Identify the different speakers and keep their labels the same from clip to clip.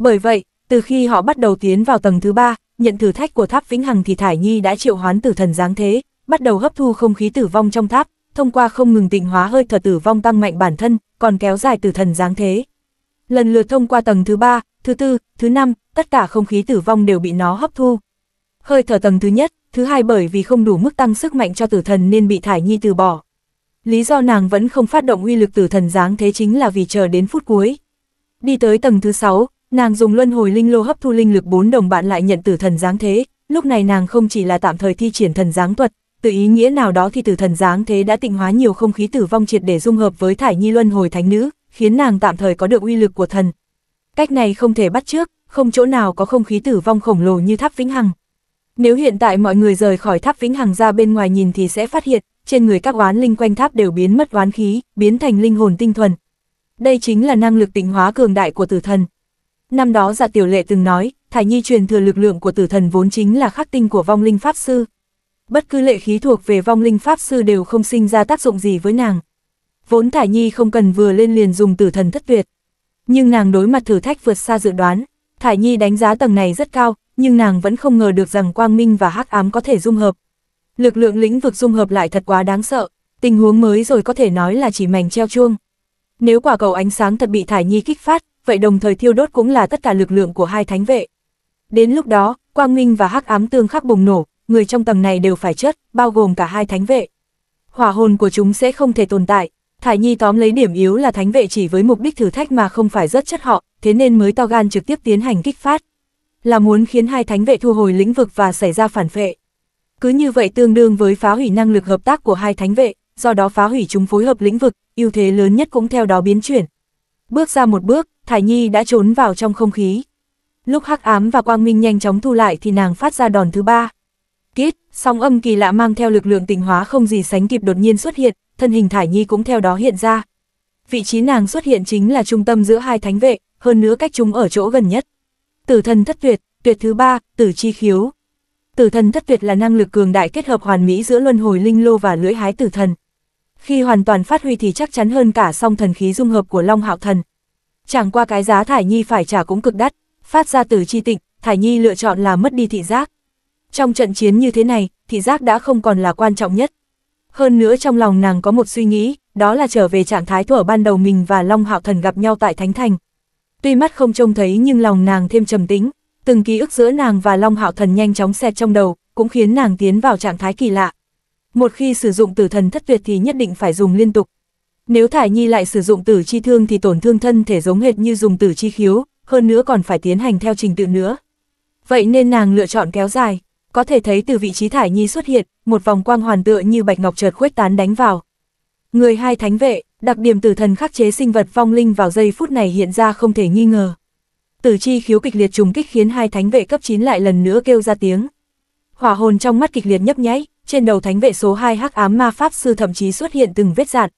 Speaker 1: Bởi vậy, từ khi họ bắt đầu tiến vào tầng thứ ba, nhận thử thách của tháp Vĩnh Hằng thì Thải Nhi đã triệu hoán tử thần giáng thế, bắt đầu hấp thu không khí tử vong trong tháp, thông qua không ngừng tịnh hóa hơi thở tử vong tăng mạnh bản thân, còn kéo dài tử thần giáng thế. Lần lượt thông qua tầng thứ ba, thứ tư, thứ năm, tất cả không khí tử vong đều bị nó hấp thu. Hơi thở tầng thứ nhất, thứ hai bởi vì không đủ mức tăng sức mạnh cho tử thần nên bị Thải Nhi từ bỏ. Lý do nàng vẫn không phát động uy lực tử thần giáng thế chính là vì chờ đến phút cuối. Đi tới tầng thứ sáu, Nàng dùng luân hồi linh lô hấp thu linh lực bốn đồng bạn lại nhận tử thần giáng thế, lúc này nàng không chỉ là tạm thời thi triển thần giáng thuật, từ ý nghĩa nào đó thì tử thần giáng thế đã tịnh hóa nhiều không khí tử vong triệt để dung hợp với thải nhi luân hồi thánh nữ, khiến nàng tạm thời có được uy lực của thần. Cách này không thể bắt trước, không chỗ nào có không khí tử vong khổng lồ như tháp vĩnh hằng. Nếu hiện tại mọi người rời khỏi tháp vĩnh hằng ra bên ngoài nhìn thì sẽ phát hiện, trên người các oán linh quanh tháp đều biến mất oán khí, biến thành linh hồn tinh thuần. Đây chính là năng lực tịnh hóa cường đại của tử thần. Năm đó Dạ Tiểu Lệ từng nói, Thải Nhi truyền thừa lực lượng của tử thần vốn chính là khắc tinh của vong linh pháp sư. Bất cứ lệ khí thuộc về vong linh pháp sư đều không sinh ra tác dụng gì với nàng. Vốn Thải Nhi không cần vừa lên liền dùng tử thần thất tuyệt. Nhưng nàng đối mặt thử thách vượt xa dự đoán, Thải Nhi đánh giá tầng này rất cao, nhưng nàng vẫn không ngờ được rằng quang minh và hắc ám có thể dung hợp. Lực lượng lĩnh vực dung hợp lại thật quá đáng sợ, tình huống mới rồi có thể nói là chỉ mảnh treo chuông. Nếu quả cầu ánh sáng thật bị Thải Nhi kích phát, vậy đồng thời thiêu đốt cũng là tất cả lực lượng của hai thánh vệ. Đến lúc đó, quang minh và hắc ám tương khắc bùng nổ, người trong tầng này đều phải chết, bao gồm cả hai thánh vệ. Hỏa hồn của chúng sẽ không thể tồn tại. Thải Nhi tóm lấy điểm yếu là thánh vệ chỉ với mục đích thử thách mà không phải rất chất họ, thế nên mới to gan trực tiếp tiến hành kích phát. Là muốn khiến hai thánh vệ thu hồi lĩnh vực và xảy ra phản phệ. Cứ như vậy tương đương với phá hủy năng lực hợp tác của hai thánh vệ, do đó phá hủy chúng phối hợp lĩnh vực, ưu thế lớn nhất cũng theo đó biến chuyển. Bước ra một bước, Thải Nhi đã trốn vào trong không khí. Lúc hắc ám và quang minh nhanh chóng thu lại thì nàng phát ra đòn thứ ba. Kít, song âm kỳ lạ mang theo lực lượng tình hóa không gì sánh kịp đột nhiên xuất hiện, thân hình Thải Nhi cũng theo đó hiện ra. Vị trí nàng xuất hiện chính là trung tâm giữa hai thánh vệ, hơn nữa cách chúng ở chỗ gần nhất. Tử thần thất tuyệt, tuyệt thứ ba, tử chi khiếu. Tử thần thất tuyệt là năng lực cường đại kết hợp hoàn mỹ giữa luân hồi linh lô và lưỡi hái tử thần. Khi hoàn toàn phát huy thì chắc chắn hơn cả song thần khí dung hợp của Long Hạo Thần, chẳng qua cái giá Thải Nhi phải trả cũng cực đắt, phát ra từ chi tịnh, Thải Nhi lựa chọn là mất đi thị giác. Trong trận chiến như thế này, thị giác đã không còn là quan trọng nhất. Hơn nữa trong lòng nàng có một suy nghĩ, đó là trở về trạng thái thuở ban đầu mình và Long Hạo Thần gặp nhau tại Thánh Thành. Tuy mắt không trông thấy nhưng lòng nàng thêm trầm tĩnh, từng ký ức giữa nàng và Long Hạo Thần nhanh chóng xẹt trong đầu, cũng khiến nàng tiến vào trạng thái kỳ lạ. Một khi sử dụng tử thần thất tuyệt thì nhất định phải dùng liên tục, nếu Thải Nhi lại sử dụng tử chi thương thì tổn thương thân thể giống hệt như dùng tử chi khiếu, hơn nữa còn phải tiến hành theo trình tự nữa. Vậy nên nàng lựa chọn kéo dài, có thể thấy từ vị trí Thải Nhi xuất hiện, một vòng quang hoàn tựa như bạch ngọc chợt khuếch tán đánh vào. Người hai thánh vệ, đặc điểm tử thần khắc chế sinh vật vong linh vào giây phút này hiện ra không thể nghi ngờ. Tử chi khiếu kịch liệt trùng kích khiến hai thánh vệ cấp 9 lại lần nữa kêu ra tiếng. Hỏa hồn trong mắt kịch liệt nhấp nháy, trên đầu thánh vệ số 2 hắc ám ma pháp sư thậm chí xuất hiện từng vết dạn,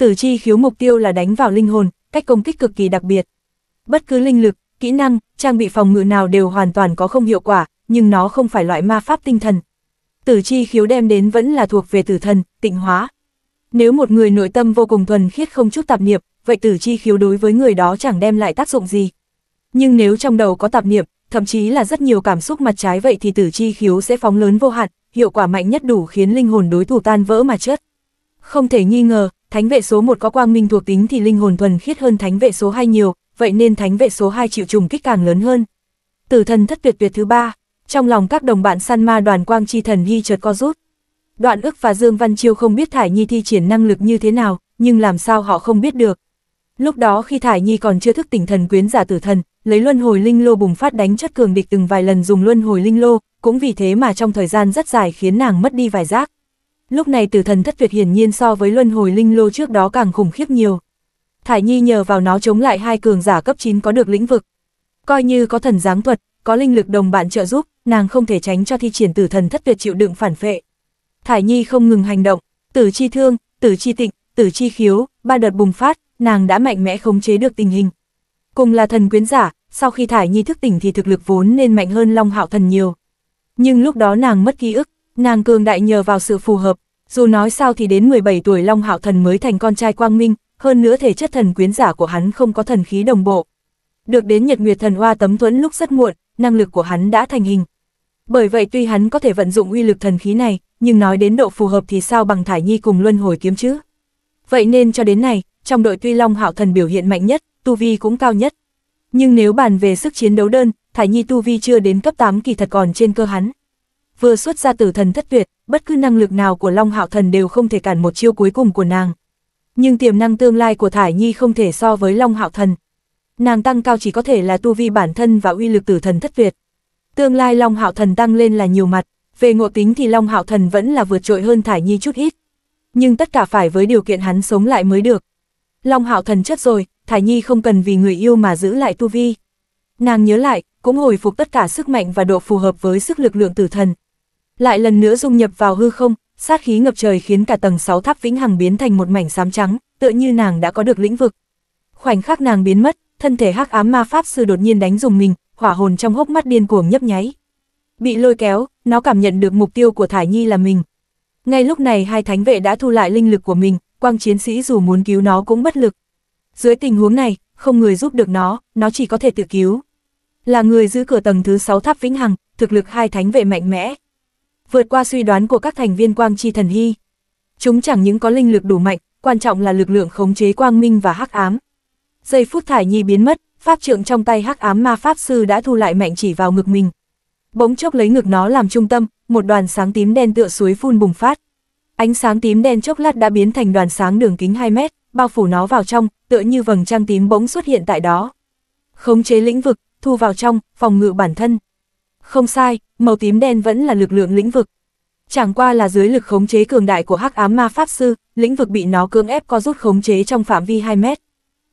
Speaker 1: Tử chi khiếu mục tiêu là đánh vào linh hồn, cách công kích cực kỳ đặc biệt. Bất cứ linh lực, kỹ năng, trang bị phòng ngự nào đều hoàn toàn có không hiệu quả, nhưng nó không phải loại ma pháp tinh thần. Tử chi khiếu đem đến vẫn là thuộc về tử thần, tịnh hóa. Nếu một người nội tâm vô cùng thuần khiết không chút tạp niệm, vậy tử chi khiếu đối với người đó chẳng đem lại tác dụng gì. Nhưng nếu trong đầu có tạp niệm, thậm chí là rất nhiều cảm xúc mặt trái vậy thì tử chi khiếu sẽ phóng lớn vô hạn, hiệu quả mạnh nhất đủ khiến linh hồn đối thủ tan vỡ mà chết. Không thể nghi ngờ, Thánh vệ số 1 có quang minh thuộc tính thì linh hồn thuần khiết hơn thánh vệ số 2 nhiều, vậy nên thánh vệ số 2 chịu trùng kích càng lớn hơn. Tử thần thất tuyệt tuyệt thứ ba, trong lòng các đồng bạn săn ma đoàn quang chi thần hy chợt co rút. Đoạn ức và Dương Văn Chiêu không biết Thải Nhi thi triển năng lực như thế nào, nhưng làm sao họ không biết được. Lúc đó khi Thải Nhi còn chưa thức tỉnh thần quyến giả tử thần, lấy luân hồi linh lô bùng phát đánh chất cường địch từng vài lần dùng luân hồi linh lô, cũng vì thế mà trong thời gian rất dài khiến nàng mất đi vài giác lúc này tử thần thất tuyệt hiển nhiên so với luân hồi linh lô trước đó càng khủng khiếp nhiều. Thải Nhi nhờ vào nó chống lại hai cường giả cấp 9 có được lĩnh vực. Coi như có thần giáng thuật, có linh lực đồng bạn trợ giúp, nàng không thể tránh cho thi triển tử thần thất tuyệt chịu đựng phản phệ. Thải Nhi không ngừng hành động, tử chi thương, tử chi tịnh, tử chi khiếu, ba đợt bùng phát, nàng đã mạnh mẽ khống chế được tình hình. Cùng là thần quyến giả, sau khi Thải Nhi thức tỉnh thì thực lực vốn nên mạnh hơn Long Hạo Thần nhiều. Nhưng lúc đó nàng mất ký ức, nàng cường đại nhờ vào sự phù hợp, dù nói sao thì đến 17 tuổi Long Hạo Thần mới thành con trai Quang Minh, hơn nữa thể chất thần quyến giả của hắn không có thần khí đồng bộ. Được đến Nhật Nguyệt Thần Hoa tấm thuẫn lúc rất muộn, năng lực của hắn đã thành hình. Bởi vậy tuy hắn có thể vận dụng uy lực thần khí này, nhưng nói đến độ phù hợp thì sao bằng Thải Nhi cùng Luân Hồi kiếm chứ? Vậy nên cho đến này, trong đội tuy Long Hạo Thần biểu hiện mạnh nhất, tu vi cũng cao nhất. Nhưng nếu bàn về sức chiến đấu đơn, Thải Nhi tu vi chưa đến cấp 8 kỳ thật còn trên cơ hắn vừa xuất ra tử thần thất tuyệt, bất cứ năng lực nào của Long Hạo Thần đều không thể cản một chiêu cuối cùng của nàng. Nhưng tiềm năng tương lai của Thải Nhi không thể so với Long Hạo Thần. Nàng tăng cao chỉ có thể là tu vi bản thân và uy lực tử thần thất tuyệt. Tương lai Long Hạo Thần tăng lên là nhiều mặt, về ngộ tính thì Long Hạo Thần vẫn là vượt trội hơn Thải Nhi chút ít. Nhưng tất cả phải với điều kiện hắn sống lại mới được. Long Hạo Thần chết rồi, Thải Nhi không cần vì người yêu mà giữ lại tu vi. Nàng nhớ lại, cũng hồi phục tất cả sức mạnh và độ phù hợp với sức lực lượng tử thần, lại lần nữa dung nhập vào hư không, sát khí ngập trời khiến cả tầng 6 tháp vĩnh hằng biến thành một mảnh xám trắng, tựa như nàng đã có được lĩnh vực. Khoảnh khắc nàng biến mất, thân thể hắc ám ma pháp sư đột nhiên đánh dùng mình, hỏa hồn trong hốc mắt điên cuồng nhấp nháy. Bị lôi kéo, nó cảm nhận được mục tiêu của Thải Nhi là mình. Ngay lúc này hai thánh vệ đã thu lại linh lực của mình, quang chiến sĩ dù muốn cứu nó cũng bất lực. Dưới tình huống này, không người giúp được nó, nó chỉ có thể tự cứu. Là người giữ cửa tầng thứ 6 tháp vĩnh hằng, thực lực hai thánh vệ mạnh mẽ, vượt qua suy đoán của các thành viên quang chi thần hy. Chúng chẳng những có linh lực đủ mạnh, quan trọng là lực lượng khống chế quang minh và hắc ám. Giây phút thải nhi biến mất, pháp trượng trong tay hắc ám ma pháp sư đã thu lại mạnh chỉ vào ngực mình. Bỗng chốc lấy ngực nó làm trung tâm, một đoàn sáng tím đen tựa suối phun bùng phát. Ánh sáng tím đen chốc lát đã biến thành đoàn sáng đường kính 2 mét, bao phủ nó vào trong, tựa như vầng trăng tím bỗng xuất hiện tại đó. Khống chế lĩnh vực, thu vào trong, phòng ngự bản thân. Không sai, màu tím đen vẫn là lực lượng lĩnh vực. Chẳng qua là dưới lực khống chế cường đại của hắc ám ma pháp sư, lĩnh vực bị nó cưỡng ép co rút khống chế trong phạm vi 2 mét.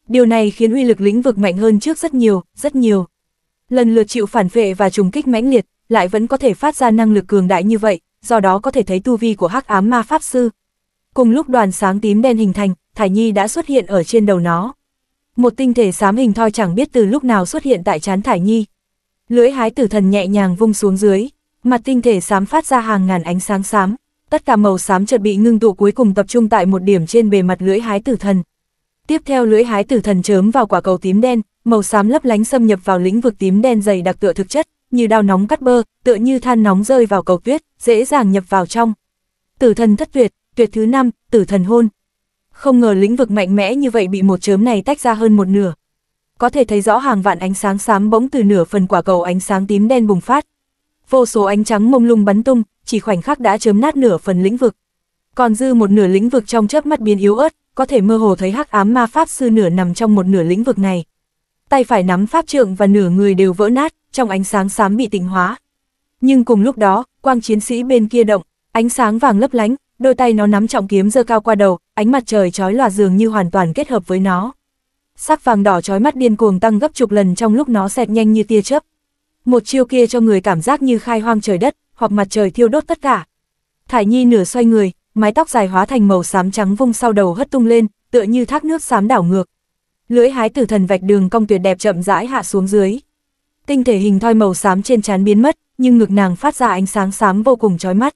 Speaker 1: Điều này khiến uy lực lĩnh vực mạnh hơn trước rất nhiều, rất nhiều. Lần lượt chịu phản vệ và trùng kích mãnh liệt, lại vẫn có thể phát ra năng lực cường đại như vậy, do đó có thể thấy tu vi của hắc ám ma pháp sư. Cùng lúc đoàn sáng tím đen hình thành, Thải Nhi đã xuất hiện ở trên đầu nó. Một tinh thể xám hình thoi chẳng biết từ lúc nào xuất hiện tại trán Thải Nhi, Lưỡi hái tử thần nhẹ nhàng vung xuống dưới, mặt tinh thể xám phát ra hàng ngàn ánh sáng xám, tất cả màu xám chợt bị ngưng tụ cuối cùng tập trung tại một điểm trên bề mặt lưỡi hái tử thần. Tiếp theo lưỡi hái tử thần chớm vào quả cầu tím đen, màu xám lấp lánh xâm nhập vào lĩnh vực tím đen dày đặc tựa thực chất, như đao nóng cắt bơ, tựa như than nóng rơi vào cầu tuyết, dễ dàng nhập vào trong. Tử thần thất tuyệt, tuyệt thứ năm, tử thần hôn. Không ngờ lĩnh vực mạnh mẽ như vậy bị một chớm này tách ra hơn một nửa, có thể thấy rõ hàng vạn ánh sáng xám bỗng từ nửa phần quả cầu ánh sáng tím đen bùng phát. Vô số ánh trắng mông lung bắn tung, chỉ khoảnh khắc đã chớm nát nửa phần lĩnh vực. Còn dư một nửa lĩnh vực trong chớp mắt biến yếu ớt, có thể mơ hồ thấy hắc ám ma pháp sư nửa nằm trong một nửa lĩnh vực này. Tay phải nắm pháp trượng và nửa người đều vỡ nát, trong ánh sáng xám bị tịnh hóa. Nhưng cùng lúc đó, quang chiến sĩ bên kia động, ánh sáng vàng lấp lánh, đôi tay nó nắm trọng kiếm giơ cao qua đầu, ánh mặt trời chói lòa dường như hoàn toàn kết hợp với nó sắc vàng đỏ trói mắt điên cuồng tăng gấp chục lần trong lúc nó xẹt nhanh như tia chớp. Một chiêu kia cho người cảm giác như khai hoang trời đất, hoặc mặt trời thiêu đốt tất cả. Thải Nhi nửa xoay người, mái tóc dài hóa thành màu xám trắng vung sau đầu hất tung lên, tựa như thác nước xám đảo ngược. Lưỡi hái tử thần vạch đường cong tuyệt đẹp chậm rãi hạ xuống dưới. Tinh thể hình thoi màu xám trên trán biến mất, nhưng ngực nàng phát ra ánh sáng xám vô cùng chói mắt.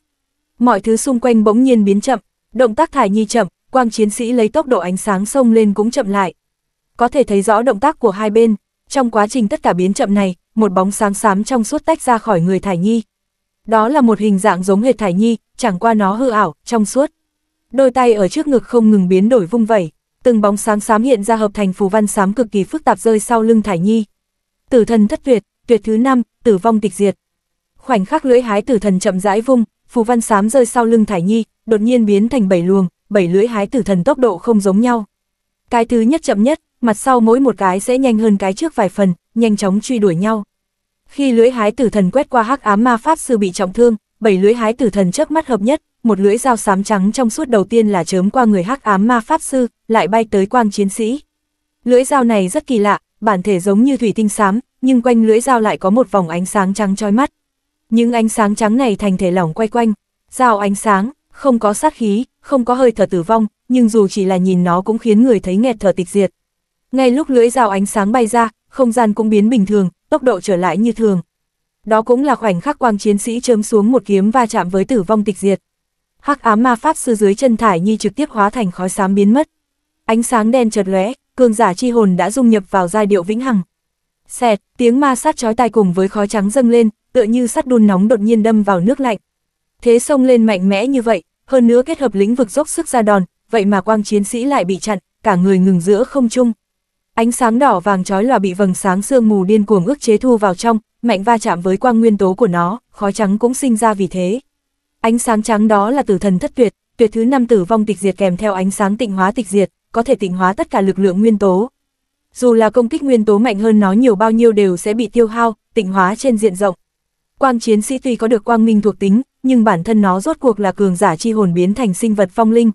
Speaker 1: Mọi thứ xung quanh bỗng nhiên biến chậm, động tác Thải Nhi chậm, quang chiến sĩ lấy tốc độ ánh sáng xông lên cũng chậm lại có thể thấy rõ động tác của hai bên. Trong quá trình tất cả biến chậm này, một bóng sáng xám trong suốt tách ra khỏi người Thải Nhi. Đó là một hình dạng giống hệt Thải Nhi, chẳng qua nó hư ảo, trong suốt. Đôi tay ở trước ngực không ngừng biến đổi vung vẩy, từng bóng sáng xám hiện ra hợp thành phù văn xám cực kỳ phức tạp rơi sau lưng Thải Nhi. Tử thần thất tuyệt, tuyệt thứ năm, tử vong tịch diệt. Khoảnh khắc lưỡi hái tử thần chậm rãi vung, phù văn xám rơi sau lưng Thải Nhi, đột nhiên biến thành bảy luồng, bảy lưỡi hái tử thần tốc độ không giống nhau. Cái thứ nhất chậm nhất, mặt sau mỗi một cái sẽ nhanh hơn cái trước vài phần, nhanh chóng truy đuổi nhau. Khi lưỡi hái tử thần quét qua hắc ám ma pháp sư bị trọng thương, bảy lưỡi hái tử thần chớp mắt hợp nhất, một lưỡi dao xám trắng trong suốt đầu tiên là chớm qua người hắc ám ma pháp sư, lại bay tới quang chiến sĩ. Lưỡi dao này rất kỳ lạ, bản thể giống như thủy tinh xám, nhưng quanh lưỡi dao lại có một vòng ánh sáng trắng chói mắt. Những ánh sáng trắng này thành thể lỏng quay quanh, dao ánh sáng, không có sát khí, không có hơi thở tử vong, nhưng dù chỉ là nhìn nó cũng khiến người thấy nghẹt thở tịch diệt. Ngay lúc lưỡi dao ánh sáng bay ra, không gian cũng biến bình thường, tốc độ trở lại như thường. Đó cũng là khoảnh khắc quang chiến sĩ chớm xuống một kiếm va chạm với tử vong tịch diệt. Hắc ám ma pháp sư dưới chân thải nhi trực tiếp hóa thành khói xám biến mất. Ánh sáng đen chợt lóe, cường giả chi hồn đã dung nhập vào giai điệu vĩnh hằng. Xẹt, tiếng ma sát chói tai cùng với khói trắng dâng lên, tựa như sắt đun nóng đột nhiên đâm vào nước lạnh. Thế sông lên mạnh mẽ như vậy, hơn nữa kết hợp lĩnh vực dốc sức ra đòn, vậy mà quang chiến sĩ lại bị chặn, cả người ngừng giữa không trung. Ánh sáng đỏ vàng chói lòa bị vầng sáng sương mù điên cuồng ức chế thu vào trong, mạnh va chạm với quang nguyên tố của nó, khói trắng cũng sinh ra vì thế. Ánh sáng trắng đó là tử thần thất tuyệt, tuyệt thứ năm tử vong tịch diệt kèm theo ánh sáng tịnh hóa tịch diệt, có thể tịnh hóa tất cả lực lượng nguyên tố. Dù là công kích nguyên tố mạnh hơn nó nhiều bao nhiêu đều sẽ bị tiêu hao, tịnh hóa trên diện rộng. Quang chiến sĩ tuy có được quang minh thuộc tính, nhưng bản thân nó rốt cuộc là cường giả chi hồn biến thành sinh vật phong linh.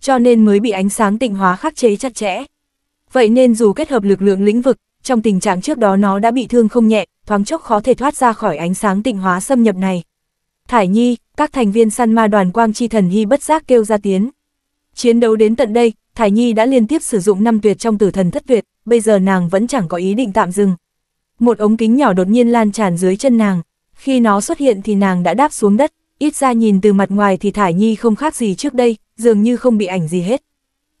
Speaker 1: Cho nên mới bị ánh sáng tịnh hóa khắc chế chặt chẽ. Vậy nên dù kết hợp lực lượng lĩnh vực, trong tình trạng trước đó nó đã bị thương không nhẹ, thoáng chốc khó thể thoát ra khỏi ánh sáng tịnh hóa xâm nhập này. Thải Nhi, các thành viên săn ma đoàn quang chi thần hy bất giác kêu ra tiếng. Chiến đấu đến tận đây, Thải Nhi đã liên tiếp sử dụng năm tuyệt trong tử thần thất tuyệt, bây giờ nàng vẫn chẳng có ý định tạm dừng. Một ống kính nhỏ đột nhiên lan tràn dưới chân nàng, khi nó xuất hiện thì nàng đã đáp xuống đất, ít ra nhìn từ mặt ngoài thì Thải Nhi không khác gì trước đây, dường như không bị ảnh gì hết.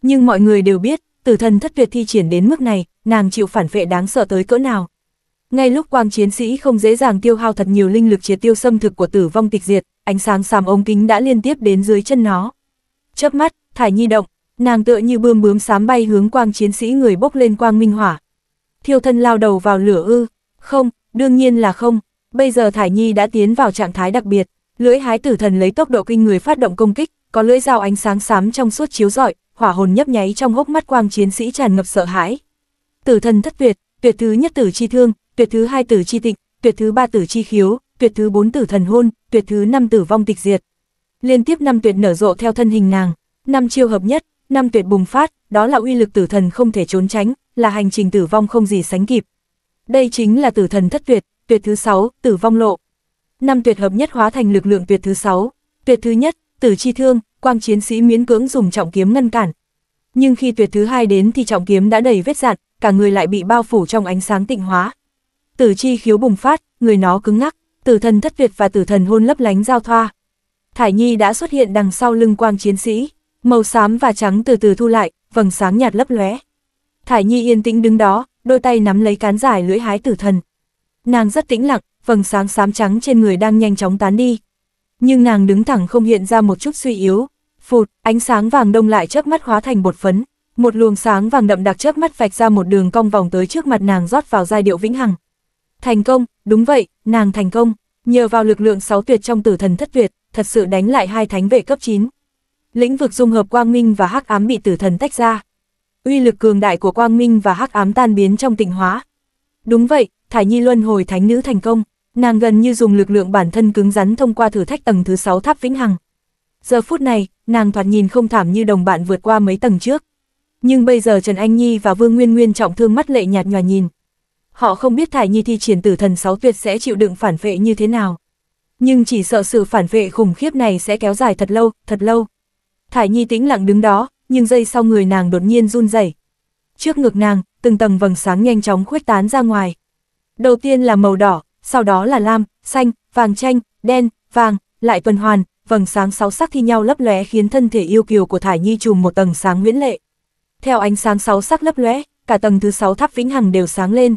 Speaker 1: Nhưng mọi người đều biết, tử thần thất tuyệt thi triển đến mức này, nàng chịu phản vệ đáng sợ tới cỡ nào. Ngay lúc quang chiến sĩ không dễ dàng tiêu hao thật nhiều linh lực triệt tiêu xâm thực của tử vong tịch diệt, ánh sáng xám ống kính đã liên tiếp đến dưới chân nó. Chớp mắt, thải nhi động, nàng tựa như bươm bướm xám bay hướng quang chiến sĩ người bốc lên quang minh hỏa. Thiêu thân lao đầu vào lửa ư? Không, đương nhiên là không. Bây giờ thải nhi đã tiến vào trạng thái đặc biệt, lưỡi hái tử thần lấy tốc độ kinh người phát động công kích, có lưỡi dao ánh sáng xám trong suốt chiếu rọi, hỏa hồn nhấp nháy trong hốc mắt quang chiến sĩ tràn ngập sợ hãi. Tử thần thất tuyệt, tuyệt thứ nhất tử chi thương, tuyệt thứ hai tử chi tịnh, tuyệt thứ ba tử chi khiếu, tuyệt thứ bốn tử thần hôn, tuyệt thứ năm tử vong tịch diệt. Liên tiếp năm tuyệt nở rộ theo thân hình nàng, năm chiêu hợp nhất, năm tuyệt bùng phát, đó là uy lực tử thần không thể trốn tránh, là hành trình tử vong không gì sánh kịp. Đây chính là tử thần thất tuyệt, tuyệt thứ sáu, tử vong lộ. Năm tuyệt hợp nhất hóa thành lực lượng tuyệt thứ sáu, tuyệt thứ nhất, tử chi thương, quang chiến sĩ miễn cưỡng dùng trọng kiếm ngăn cản. Nhưng khi tuyệt thứ hai đến thì trọng kiếm đã đầy vết dạn, cả người lại bị bao phủ trong ánh sáng tịnh hóa. Tử chi khiếu bùng phát, người nó cứng ngắc, tử thần thất tuyệt và tử thần hôn lấp lánh giao thoa. Thải Nhi đã xuất hiện đằng sau lưng quang chiến sĩ, màu xám và trắng từ từ thu lại, vầng sáng nhạt lấp lóe. Thải Nhi yên tĩnh đứng đó, đôi tay nắm lấy cán dài lưỡi hái tử thần. Nàng rất tĩnh lặng, vầng sáng xám trắng trên người đang nhanh chóng tán đi. Nhưng nàng đứng thẳng không hiện ra một chút suy yếu, Phụt, ánh sáng vàng đông lại chớp mắt hóa thành bột phấn, một luồng sáng vàng đậm đặc chớp mắt vạch ra một đường cong vòng tới trước mặt nàng rót vào giai điệu vĩnh hằng. Thành công, đúng vậy, nàng thành công, nhờ vào lực lượng sáu tuyệt trong tử thần thất tuyệt, thật sự đánh lại hai thánh vệ cấp 9. Lĩnh vực dung hợp quang minh và hắc ám bị tử thần tách ra. Uy lực cường đại của quang minh và hắc ám tan biến trong tịnh hóa. Đúng vậy, Thải Nhi Luân hồi thánh nữ thành công, nàng gần như dùng lực lượng bản thân cứng rắn thông qua thử thách tầng thứ 6 tháp vĩnh hằng. Giờ phút này, nàng thoạt nhìn không thảm như đồng bạn vượt qua mấy tầng trước. Nhưng bây giờ Trần Anh Nhi và Vương Nguyên Nguyên trọng thương mắt lệ nhạt nhòa nhìn. Họ không biết Thải Nhi thi triển tử thần sáu tuyệt sẽ chịu đựng phản vệ như thế nào. Nhưng chỉ sợ sự phản vệ khủng khiếp này sẽ kéo dài thật lâu, thật lâu. Thải Nhi tĩnh lặng đứng đó, nhưng giây sau người nàng đột nhiên run rẩy. Trước ngực nàng, từng tầng vầng sáng nhanh chóng khuếch tán ra ngoài. Đầu tiên là màu đỏ, sau đó là lam, xanh, vàng chanh, đen, vàng, lại tuần hoàn, vầng sáng sáu sắc thi nhau lấp lóe khiến thân thể yêu kiều của Thải Nhi trùm một tầng sáng nguyễn lệ. Theo ánh sáng sáu sắc lấp lóe, cả tầng thứ sáu tháp vĩnh hằng đều sáng lên.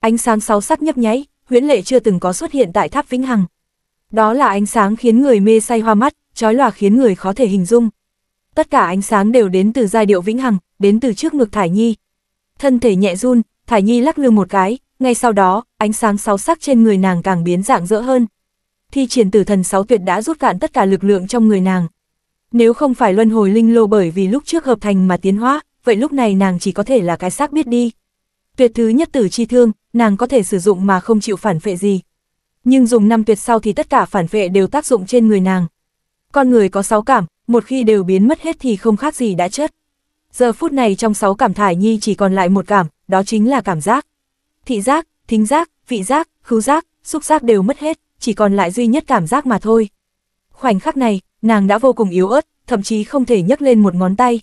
Speaker 1: Ánh sáng sáu sắc nhấp nháy, nguyễn lệ chưa từng có xuất hiện tại tháp vĩnh hằng. Đó là ánh sáng khiến người mê say hoa mắt, trói lòa khiến người khó thể hình dung. Tất cả ánh sáng đều đến từ giai điệu vĩnh hằng, đến từ trước ngực Thải Nhi. Thân thể nhẹ run, Thải Nhi lắc lư một cái, ngay sau đó, ánh sáng sáu sắc trên người nàng càng biến dạng dỡ hơn thi triển tử thần sáu tuyệt đã rút cạn tất cả lực lượng trong người nàng. Nếu không phải luân hồi linh lô bởi vì lúc trước hợp thành mà tiến hóa, vậy lúc này nàng chỉ có thể là cái xác biết đi. Tuyệt thứ nhất tử chi thương, nàng có thể sử dụng mà không chịu phản phệ gì. Nhưng dùng năm tuyệt sau thì tất cả phản phệ đều tác dụng trên người nàng. Con người có sáu cảm, một khi đều biến mất hết thì không khác gì đã chết. Giờ phút này trong sáu cảm thải nhi chỉ còn lại một cảm, đó chính là cảm giác. Thị giác, thính giác, vị giác, khứu giác, xúc giác đều mất hết chỉ còn lại duy nhất cảm giác mà thôi. Khoảnh khắc này, nàng đã vô cùng yếu ớt, thậm chí không thể nhấc lên một ngón tay.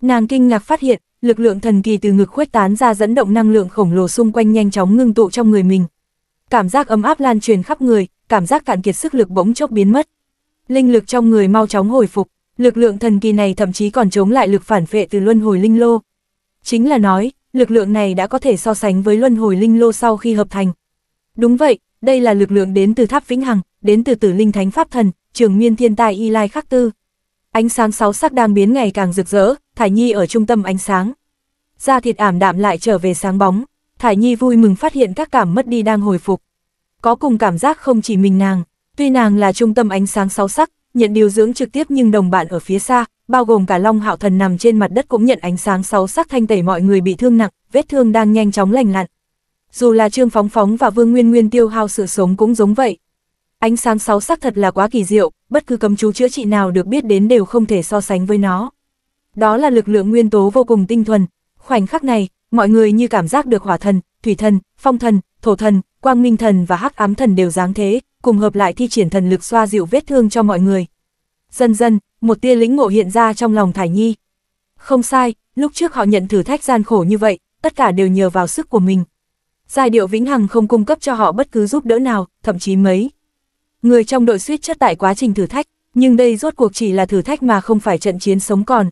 Speaker 1: Nàng kinh ngạc phát hiện, lực lượng thần kỳ từ ngực khuếch tán ra dẫn động năng lượng khổng lồ xung quanh nhanh chóng ngưng tụ trong người mình. Cảm giác ấm áp lan truyền khắp người, cảm giác cạn kiệt sức lực bỗng chốc biến mất. Linh lực trong người mau chóng hồi phục, lực lượng thần kỳ này thậm chí còn chống lại lực phản vệ từ luân hồi linh lô. Chính là nói, lực lượng này đã có thể so sánh với luân hồi linh lô sau khi hợp thành. Đúng vậy, đây là lực lượng đến từ Tháp Vĩnh Hằng, đến từ Tử Linh Thánh Pháp Thần, Trường nguyên Thiên Tài Y Lai Khắc Tư. Ánh sáng sáu sắc đang biến ngày càng rực rỡ, Thải Nhi ở trung tâm ánh sáng. Da thịt ảm đạm lại trở về sáng bóng, Thải Nhi vui mừng phát hiện các cảm mất đi đang hồi phục. Có cùng cảm giác không chỉ mình nàng, tuy nàng là trung tâm ánh sáng sáu sắc, nhận điều dưỡng trực tiếp nhưng đồng bạn ở phía xa, bao gồm cả Long Hạo Thần nằm trên mặt đất cũng nhận ánh sáng sáu sắc thanh tẩy mọi người bị thương nặng, vết thương đang nhanh chóng lành lặn dù là Trương Phóng Phóng và Vương Nguyên Nguyên tiêu hao sửa sống cũng giống vậy. Ánh sáng sáu sắc thật là quá kỳ diệu, bất cứ cấm chú chữa trị nào được biết đến đều không thể so sánh với nó. Đó là lực lượng nguyên tố vô cùng tinh thuần. Khoảnh khắc này, mọi người như cảm giác được hỏa thần, thủy thần, phong thần, thổ thần, quang minh thần và hắc ám thần đều dáng thế, cùng hợp lại thi triển thần lực xoa dịu vết thương cho mọi người. Dần dần, một tia lĩnh ngộ hiện ra trong lòng Thải Nhi. Không sai, lúc trước họ nhận thử thách gian khổ như vậy, tất cả đều nhờ vào sức của mình giai điệu vĩnh hằng không cung cấp cho họ bất cứ giúp đỡ nào, thậm chí mấy. Người trong đội suýt chất tại quá trình thử thách, nhưng đây rốt cuộc chỉ là thử thách mà không phải trận chiến sống còn.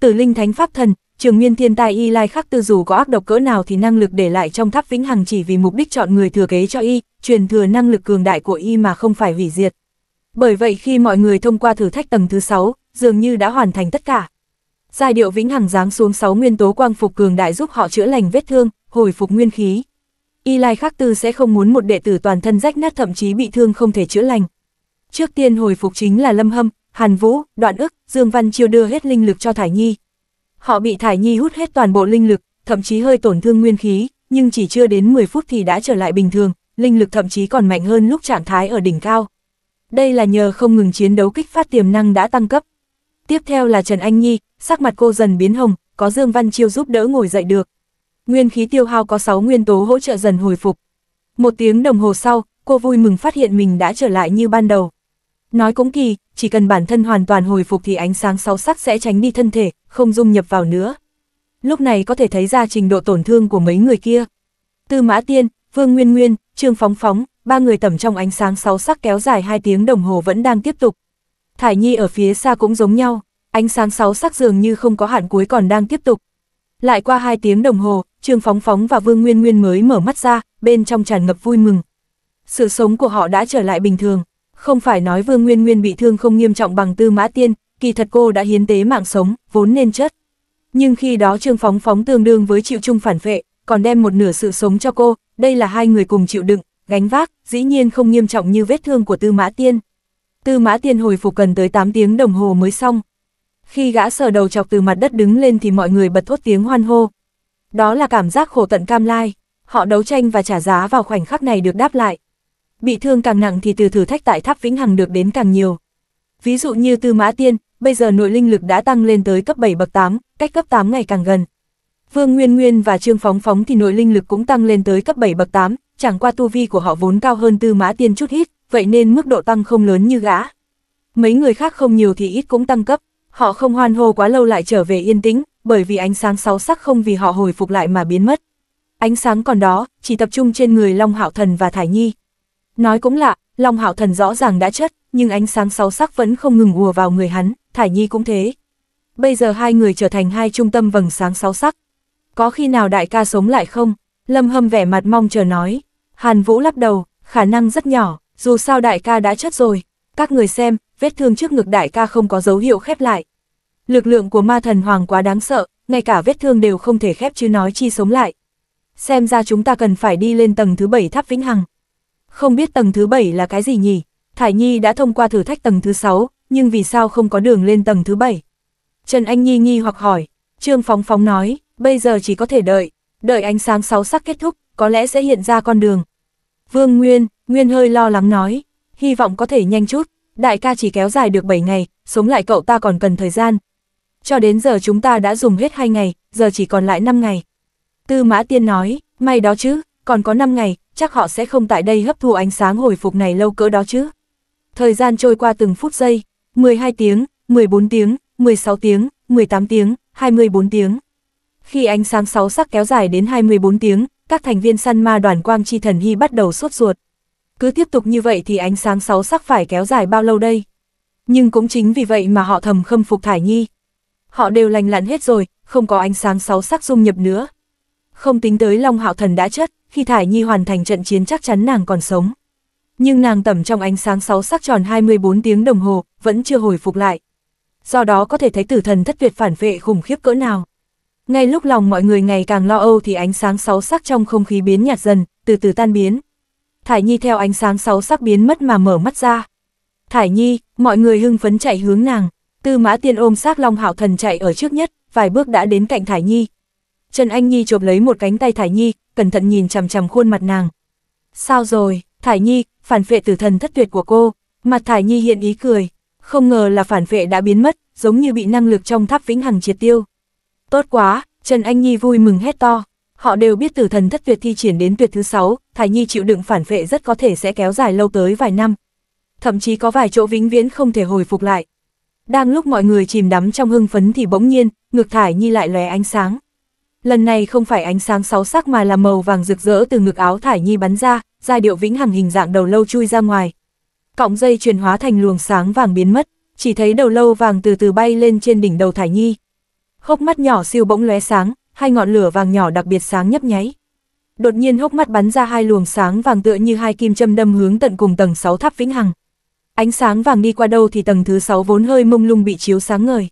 Speaker 1: Tử linh thánh pháp thần, trường nguyên thiên tài y lai khắc tư dù có ác độc cỡ nào thì năng lực để lại trong tháp vĩnh hằng chỉ vì mục đích chọn người thừa kế cho y, truyền thừa năng lực cường đại của y mà không phải hủy diệt. Bởi vậy khi mọi người thông qua thử thách tầng thứ 6, dường như đã hoàn thành tất cả. Giai điệu vĩnh hằng giáng xuống 6 nguyên tố quang phục cường đại giúp họ chữa lành vết thương, hồi phục nguyên khí. Y Lai Khắc Tư sẽ không muốn một đệ tử toàn thân rách nát thậm chí bị thương không thể chữa lành. Trước tiên hồi phục chính là Lâm Hâm, Hàn Vũ, Đoạn ức, Dương Văn Chiêu đưa hết linh lực cho Thải Nhi. Họ bị Thải Nhi hút hết toàn bộ linh lực, thậm chí hơi tổn thương nguyên khí, nhưng chỉ chưa đến 10 phút thì đã trở lại bình thường, linh lực thậm chí còn mạnh hơn lúc trạng thái ở đỉnh cao. Đây là nhờ không ngừng chiến đấu kích phát tiềm năng đã tăng cấp. Tiếp theo là Trần Anh Nhi, sắc mặt cô dần biến hồng, có Dương Văn Chiêu giúp đỡ ngồi dậy được, nguyên khí tiêu hao có 6 nguyên tố hỗ trợ dần hồi phục. Một tiếng đồng hồ sau, cô vui mừng phát hiện mình đã trở lại như ban đầu. Nói cũng kỳ, chỉ cần bản thân hoàn toàn hồi phục thì ánh sáng sáu sắc sẽ tránh đi thân thể, không dung nhập vào nữa. Lúc này có thể thấy ra trình độ tổn thương của mấy người kia. Tư Mã Tiên, Vương Nguyên Nguyên, Trương Phóng Phóng, ba người tầm trong ánh sáng sáu sắc kéo dài hai tiếng đồng hồ vẫn đang tiếp tục. Thải Nhi ở phía xa cũng giống nhau, ánh sáng sáu sắc dường như không có hạn cuối còn đang tiếp tục, lại qua hai tiếng đồng hồ, Trương Phóng Phóng và Vương Nguyên Nguyên mới mở mắt ra, bên trong tràn ngập vui mừng. Sự sống của họ đã trở lại bình thường. Không phải nói Vương Nguyên Nguyên bị thương không nghiêm trọng bằng Tư Mã Tiên, kỳ thật cô đã hiến tế mạng sống, vốn nên chết. Nhưng khi đó Trương Phóng Phóng tương đương với chịu chung phản vệ, còn đem một nửa sự sống cho cô, đây là hai người cùng chịu đựng, gánh vác, dĩ nhiên không nghiêm trọng như vết thương của Tư Mã Tiên. Tư Mã Tiên hồi phục cần tới 8 tiếng đồng hồ mới xong. Khi gã sờ đầu chọc từ mặt đất đứng lên thì mọi người bật thốt tiếng hoan hô. Đó là cảm giác khổ tận cam lai, họ đấu tranh và trả giá vào khoảnh khắc này được đáp lại. Bị thương càng nặng thì từ thử thách tại tháp Vĩnh Hằng được đến càng nhiều. Ví dụ như Tư Mã Tiên, bây giờ nội linh lực đã tăng lên tới cấp 7 bậc 8, cách cấp 8 ngày càng gần. Vương Nguyên Nguyên và Trương Phóng Phóng thì nội linh lực cũng tăng lên tới cấp 7 bậc 8, chẳng qua tu vi của họ vốn cao hơn Tư Mã Tiên chút ít, vậy nên mức độ tăng không lớn như gã. Mấy người khác không nhiều thì ít cũng tăng cấp. Họ không hoan hô quá lâu lại trở về yên tĩnh, bởi vì ánh sáng sáu sắc không vì họ hồi phục lại mà biến mất. Ánh sáng còn đó, chỉ tập trung trên người Long Hạo Thần và Thải Nhi. Nói cũng lạ, Long Hạo Thần rõ ràng đã chất, nhưng ánh sáng sáu sắc vẫn không ngừng ùa vào người hắn, Thải Nhi cũng thế. Bây giờ hai người trở thành hai trung tâm vầng sáng sáu sắc. Có khi nào đại ca sống lại không? Lâm Hâm vẻ mặt mong chờ nói. Hàn Vũ lắc đầu, khả năng rất nhỏ, dù sao đại ca đã chất rồi. Các người xem, vết thương trước ngực đại ca không có dấu hiệu khép lại. Lực lượng của ma thần hoàng quá đáng sợ, ngay cả vết thương đều không thể khép chứ nói chi sống lại. Xem ra chúng ta cần phải đi lên tầng thứ 7 tháp vĩnh hằng. Không biết tầng thứ 7 là cái gì nhỉ? Thải Nhi đã thông qua thử thách tầng thứ 6, nhưng vì sao không có đường lên tầng thứ 7? Trần Anh Nhi nghi hoặc hỏi, Trương Phóng Phóng nói, bây giờ chỉ có thể đợi, đợi ánh sáng sáu sắc kết thúc, có lẽ sẽ hiện ra con đường. Vương Nguyên, Nguyên hơi lo lắng nói, hy vọng có thể nhanh chút, đại ca chỉ kéo dài được 7 ngày, sống lại cậu ta còn cần thời gian, cho đến giờ chúng ta đã dùng hết hai ngày, giờ chỉ còn lại 5 ngày. Tư Mã Tiên nói, may đó chứ, còn có 5 ngày, chắc họ sẽ không tại đây hấp thu ánh sáng hồi phục này lâu cỡ đó chứ. Thời gian trôi qua từng phút giây, 12 tiếng, 14 tiếng, 16 tiếng, 18 tiếng, 24 tiếng. Khi ánh sáng sáu sắc kéo dài đến 24 tiếng, các thành viên săn ma đoàn quang chi thần hy bắt đầu sốt ruột. Cứ tiếp tục như vậy thì ánh sáng sáu sắc phải kéo dài bao lâu đây? Nhưng cũng chính vì vậy mà họ thầm khâm phục Thải Nhi, họ đều lành lặn hết rồi, không có ánh sáng sáu sắc dung nhập nữa. Không tính tới Long Hạo Thần đã chết, khi Thải Nhi hoàn thành trận chiến chắc chắn nàng còn sống. Nhưng nàng tẩm trong ánh sáng sáu sắc tròn 24 tiếng đồng hồ, vẫn chưa hồi phục lại. Do đó có thể thấy tử thần thất tuyệt phản vệ khủng khiếp cỡ nào. Ngay lúc lòng mọi người ngày càng lo âu thì ánh sáng sáu sắc trong không khí biến nhạt dần, từ từ tan biến. Thải Nhi theo ánh sáng sáu sắc biến mất mà mở mắt ra. Thải Nhi, mọi người hưng phấn chạy hướng nàng. Tư mã tiên ôm xác Long Hạo Thần chạy ở trước nhất, vài bước đã đến cạnh Thải Nhi. Trần Anh Nhi chộp lấy một cánh tay Thải Nhi, cẩn thận nhìn chằm chằm khuôn mặt nàng. Sao rồi, Thải Nhi, phản vệ tử thần thất tuyệt của cô. Mặt Thải Nhi hiện ý cười, không ngờ là phản vệ đã biến mất, giống như bị năng lực trong tháp vĩnh hằng triệt tiêu. Tốt quá, Trần Anh Nhi vui mừng hét to. Họ đều biết tử thần thất tuyệt thi triển đến tuyệt thứ 6, Thải Nhi chịu đựng phản vệ rất có thể sẽ kéo dài lâu tới vài năm. Thậm chí có vài chỗ vĩnh viễn không thể hồi phục lại, đang lúc mọi người chìm đắm trong hưng phấn thì bỗng nhiên, ngực thải nhi lại lóe ánh sáng. Lần này không phải ánh sáng sáu sắc mà là màu vàng rực rỡ từ ngực áo thải nhi bắn ra, giai điệu vĩnh hằng hình dạng đầu lâu chui ra ngoài. Cọng dây chuyển hóa thành luồng sáng vàng biến mất, chỉ thấy đầu lâu vàng từ từ bay lên trên đỉnh đầu thải nhi. Hốc mắt nhỏ siêu bỗng lóe sáng, hai ngọn lửa vàng nhỏ đặc biệt sáng nhấp nháy. Đột nhiên hốc mắt bắn ra hai luồng sáng vàng tựa như hai kim châm đâm hướng tận cùng tầng 6 tháp vĩnh hằng. Ánh sáng vàng đi qua đâu thì tầng thứ 6 vốn hơi mông lung bị chiếu sáng ngời.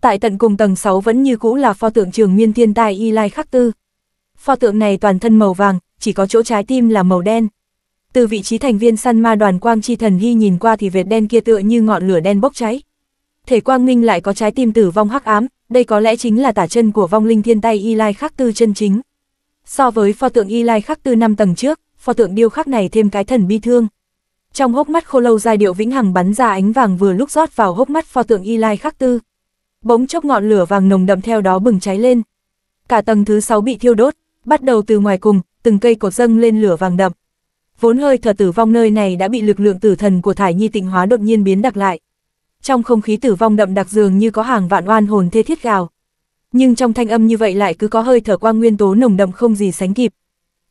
Speaker 1: Tại tận cùng tầng 6 vẫn như cũ là pho tượng trường nguyên thiên tài Y Lai Khắc Tư. Pho tượng này toàn thân màu vàng, chỉ có chỗ trái tim là màu đen. Từ vị trí thành viên săn ma đoàn quang chi thần hy nhìn qua thì vệt đen kia tựa như ngọn lửa đen bốc cháy. Thể quang minh lại có trái tim tử vong hắc ám, đây có lẽ chính là tả chân của vong linh thiên tai Y Lai Khắc Tư chân chính. So với pho tượng Y Lai Khắc Tư năm tầng trước, pho tượng điêu khắc này thêm cái thần bi thương. Trong hốc mắt khô lâu giai điệu vĩnh hằng bắn ra ánh vàng vừa lúc rót vào hốc mắt pho tượng Y Lai Khắc Tư. Bỗng chốc ngọn lửa vàng nồng đậm theo đó bừng cháy lên. Cả tầng thứ sáu bị thiêu đốt, bắt đầu từ ngoài cùng, từng cây cột dâng lên lửa vàng đậm. Vốn hơi thở tử vong nơi này đã bị lực lượng tử thần của thải nhi tịnh hóa đột nhiên biến đặc lại. Trong không khí tử vong đậm đặc dường như có hàng vạn oan hồn thê thiết gào. Nhưng trong thanh âm như vậy lại cứ có hơi thở qua nguyên tố nồng đậm không gì sánh kịp.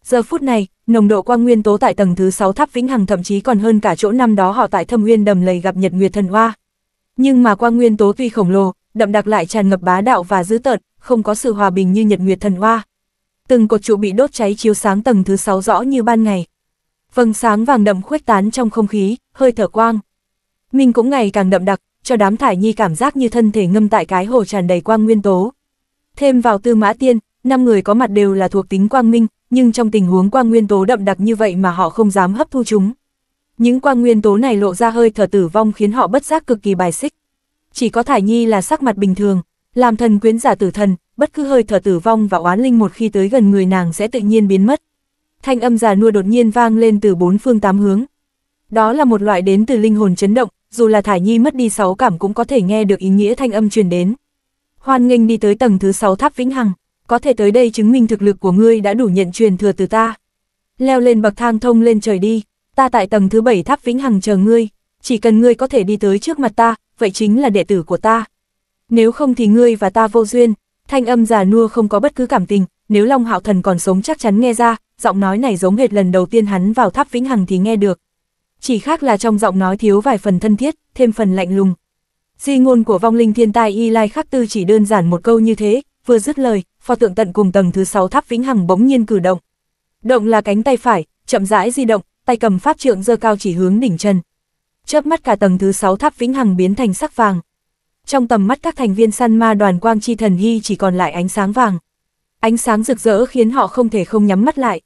Speaker 1: Giờ phút này, Nồng độ quang nguyên tố tại tầng thứ 6 tháp vĩnh hằng thậm chí còn hơn cả chỗ năm đó họ tại thâm nguyên đầm lầy gặp nhật nguyệt thần hoa. Nhưng mà quang nguyên tố tuy khổng lồ, đậm đặc lại tràn ngập bá đạo và dữ tợn, không có sự hòa bình như nhật nguyệt thần hoa. Từng cột trụ bị đốt cháy chiếu sáng tầng thứ 6 rõ như ban ngày. Vầng sáng vàng đậm khuếch tán trong không khí, hơi thở quang. Mình cũng ngày càng đậm đặc, cho đám thải nhi cảm giác như thân thể ngâm tại cái hồ tràn đầy quang nguyên tố. Thêm vào tư mã tiên, năm người có mặt đều là thuộc tính quang minh, nhưng trong tình huống quang nguyên tố đậm đặc như vậy mà họ không dám hấp thu chúng. Những quang nguyên tố này lộ ra hơi thở tử vong khiến họ bất giác cực kỳ bài xích. Chỉ có Thải Nhi là sắc mặt bình thường, làm thần quyến giả tử thần, bất cứ hơi thở tử vong và oán linh một khi tới gần người nàng sẽ tự nhiên biến mất. Thanh âm già nua đột nhiên vang lên từ bốn phương tám hướng. Đó là một loại đến từ linh hồn chấn động, dù là Thải Nhi mất đi sáu cảm cũng có thể nghe được ý nghĩa thanh âm truyền đến. Hoan nghênh đi tới tầng thứ sáu tháp vĩnh hằng có thể tới đây chứng minh thực lực của ngươi đã đủ nhận truyền thừa từ ta. Leo lên bậc thang thông lên trời đi, ta tại tầng thứ bảy tháp vĩnh hằng chờ ngươi, chỉ cần ngươi có thể đi tới trước mặt ta, vậy chính là đệ tử của ta. Nếu không thì ngươi và ta vô duyên, thanh âm già nua không có bất cứ cảm tình, nếu Long Hạo Thần còn sống chắc chắn nghe ra, giọng nói này giống hệt lần đầu tiên hắn vào tháp vĩnh hằng thì nghe được. Chỉ khác là trong giọng nói thiếu vài phần thân thiết, thêm phần lạnh lùng. Di ngôn của vong linh thiên tai Y Lai Khắc Tư chỉ đơn giản một câu như thế, vừa dứt lời, pho tượng tận cùng tầng thứ 6 tháp vĩnh hằng bỗng nhiên cử động. Động là cánh tay phải, chậm rãi di động, tay cầm pháp trượng dơ cao chỉ hướng đỉnh chân. Chớp mắt cả tầng thứ 6 tháp vĩnh hằng biến thành sắc vàng. Trong tầm mắt các thành viên săn ma đoàn quang chi thần hy chỉ còn lại ánh sáng vàng. Ánh sáng rực rỡ khiến họ không thể không nhắm mắt lại.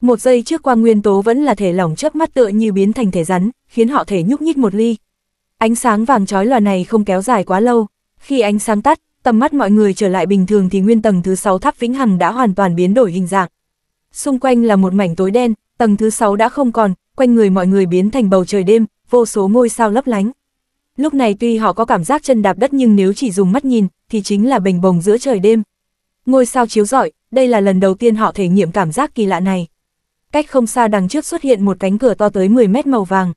Speaker 1: Một giây trước quang nguyên tố vẫn là thể lỏng chớp mắt tựa như biến thành thể rắn, khiến họ thể nhúc nhích một ly. Ánh sáng vàng chói lòa này không kéo dài quá lâu, khi ánh sáng tắt, Tầm mắt mọi người trở lại bình thường thì nguyên tầng thứ 6 tháp Vĩnh Hằng đã hoàn toàn biến đổi hình dạng. Xung quanh là một mảnh tối đen, tầng thứ 6 đã không còn, quanh người mọi người biến thành bầu trời đêm, vô số ngôi sao lấp lánh. Lúc này tuy họ có cảm giác chân đạp đất nhưng nếu chỉ dùng mắt nhìn thì chính là bình bồng giữa trời đêm. Ngôi sao chiếu rọi, đây là lần đầu tiên họ thể nghiệm cảm giác kỳ lạ này. Cách không xa đằng trước xuất hiện một cánh cửa to tới 10 mét màu vàng.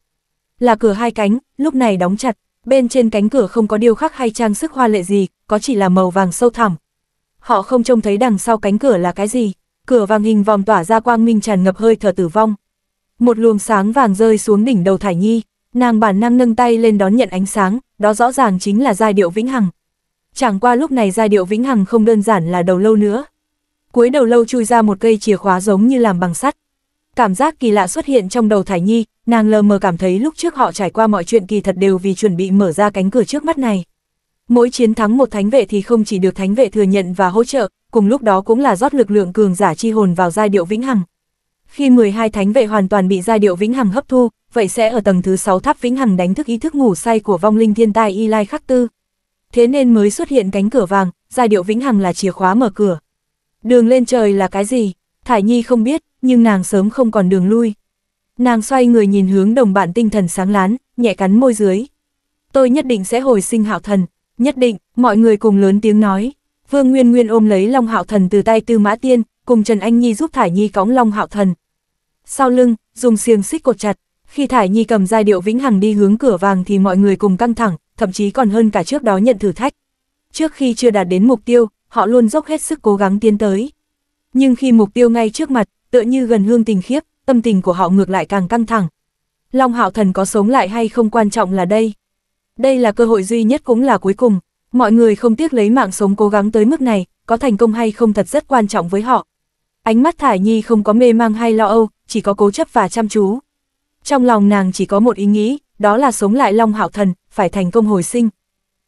Speaker 1: Là cửa hai cánh, lúc này đóng chặt bên trên cánh cửa không có điêu khắc hay trang sức hoa lệ gì, có chỉ là màu vàng sâu thẳm. Họ không trông thấy đằng sau cánh cửa là cái gì, cửa vàng hình vòng tỏa ra quang minh tràn ngập hơi thở tử vong. Một luồng sáng vàng rơi xuống đỉnh đầu Thải Nhi, nàng bản năng nâng tay lên đón nhận ánh sáng, đó rõ ràng chính là giai điệu vĩnh hằng. Chẳng qua lúc này giai điệu vĩnh hằng không đơn giản là đầu lâu nữa. Cuối đầu lâu chui ra một cây chìa khóa giống như làm bằng sắt cảm giác kỳ lạ xuất hiện trong đầu Thải Nhi, nàng lờ mờ cảm thấy lúc trước họ trải qua mọi chuyện kỳ thật đều vì chuẩn bị mở ra cánh cửa trước mắt này. Mỗi chiến thắng một thánh vệ thì không chỉ được thánh vệ thừa nhận và hỗ trợ, cùng lúc đó cũng là rót lực lượng cường giả chi hồn vào giai điệu vĩnh hằng. Khi 12 thánh vệ hoàn toàn bị giai điệu vĩnh hằng hấp thu, vậy sẽ ở tầng thứ 6 tháp vĩnh hằng đánh thức ý thức ngủ say của vong linh thiên tai Y Lai Khắc Tư. Thế nên mới xuất hiện cánh cửa vàng, giai điệu vĩnh hằng là chìa khóa mở cửa. Đường lên trời là cái gì? Thải Nhi không biết, nhưng nàng sớm không còn đường lui. Nàng xoay người nhìn hướng đồng bạn tinh thần sáng lán, nhẹ cắn môi dưới. Tôi nhất định sẽ hồi sinh hạo thần, nhất định, mọi người cùng lớn tiếng nói. Vương Nguyên Nguyên ôm lấy Long Hạo Thần từ tay Tư Mã Tiên, cùng Trần Anh Nhi giúp Thải Nhi cõng Long Hạo Thần. Sau lưng, dùng xiềng xích cột chặt, khi Thải Nhi cầm giai điệu vĩnh hằng đi hướng cửa vàng thì mọi người cùng căng thẳng, thậm chí còn hơn cả trước đó nhận thử thách. Trước khi chưa đạt đến mục tiêu, họ luôn dốc hết sức cố gắng tiến tới. Nhưng khi mục tiêu ngay trước mặt, tựa như gần hương tình khiếp, tâm tình của họ ngược lại càng căng thẳng. Long Hạo Thần có sống lại hay không quan trọng là đây. Đây là cơ hội duy nhất cũng là cuối cùng, mọi người không tiếc lấy mạng sống cố gắng tới mức này, có thành công hay không thật rất quan trọng với họ. Ánh mắt Thải Nhi không có mê mang hay lo âu, chỉ có cố chấp và chăm chú. Trong lòng nàng chỉ có một ý nghĩ, đó là sống lại Long Hạo Thần, phải thành công hồi sinh.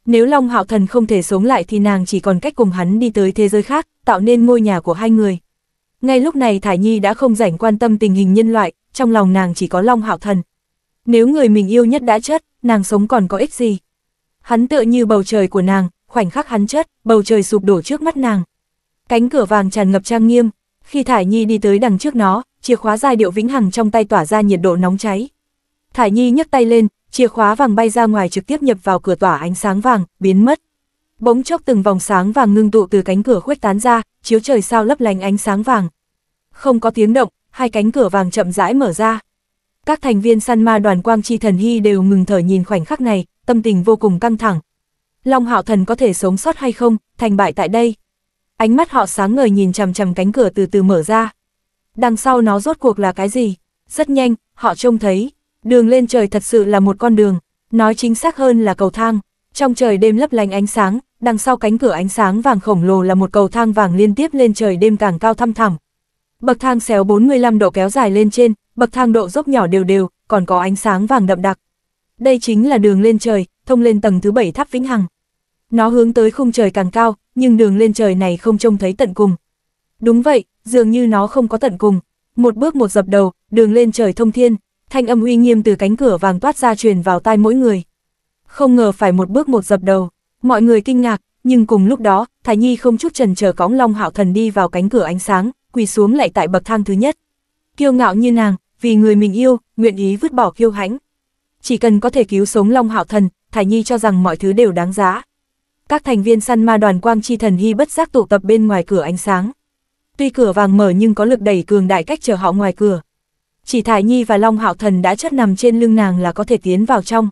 Speaker 1: Nếu Long Hạo Thần không thể sống lại thì nàng chỉ còn cách cùng hắn đi tới thế giới khác, tạo nên ngôi nhà của hai người. Ngay lúc này Thải Nhi đã không rảnh quan tâm tình hình nhân loại, trong lòng nàng chỉ có Long Hạo Thần. Nếu người mình yêu nhất đã chết, nàng sống còn có ích gì? Hắn tựa như bầu trời của nàng, khoảnh khắc hắn chết, bầu trời sụp đổ trước mắt nàng. Cánh cửa vàng tràn ngập trang nghiêm, khi Thải Nhi đi tới đằng trước nó, chìa khóa giai điệu vĩnh hằng trong tay tỏa ra nhiệt độ nóng cháy. Thải Nhi nhấc tay lên, chìa khóa vàng bay ra ngoài trực tiếp nhập vào cửa tỏa ánh sáng vàng, biến mất. Bỗng chốc từng vòng sáng vàng ngưng tụ từ cánh cửa khuếch tán ra, chiếu trời sao lấp lánh ánh sáng vàng. Không có tiếng động, hai cánh cửa vàng chậm rãi mở ra. Các thành viên săn ma đoàn quang chi thần hy đều ngừng thở nhìn khoảnh khắc này, tâm tình vô cùng căng thẳng. Long hạo thần có thể sống sót hay không, thành bại tại đây. Ánh mắt họ sáng ngời nhìn chằm chằm cánh cửa từ từ mở ra. Đằng sau nó rốt cuộc là cái gì? Rất nhanh, họ trông thấy, đường lên trời thật sự là một con đường, nói chính xác hơn là cầu thang. Trong trời đêm lấp lánh ánh sáng, đằng sau cánh cửa ánh sáng vàng khổng lồ là một cầu thang vàng liên tiếp lên trời đêm càng cao thăm thẳm. Bậc thang xéo 45 độ kéo dài lên trên, bậc thang độ dốc nhỏ đều đều, còn có ánh sáng vàng đậm đặc. Đây chính là đường lên trời, thông lên tầng thứ 7 tháp vĩnh hằng. Nó hướng tới khung trời càng cao, nhưng đường lên trời này không trông thấy tận cùng. Đúng vậy, dường như nó không có tận cùng. Một bước một dập đầu, đường lên trời thông thiên, thanh âm uy nghiêm từ cánh cửa vàng toát ra truyền vào tai mỗi người. Không ngờ phải một bước một dập đầu. Mọi người kinh ngạc, nhưng cùng lúc đó, Thái Nhi không chút trần chờ cõng Long Hạo Thần đi vào cánh cửa ánh sáng, quỳ xuống lại tại bậc thang thứ nhất. Kiêu ngạo như nàng, vì người mình yêu, nguyện ý vứt bỏ kiêu hãnh. Chỉ cần có thể cứu sống Long Hạo Thần, Thái Nhi cho rằng mọi thứ đều đáng giá. Các thành viên săn ma đoàn quang chi thần hy bất giác tụ tập bên ngoài cửa ánh sáng. Tuy cửa vàng mở nhưng có lực đẩy cường đại cách chờ họ ngoài cửa. Chỉ Thái Nhi và Long Hạo Thần đã chất nằm trên lưng nàng là có thể tiến vào trong.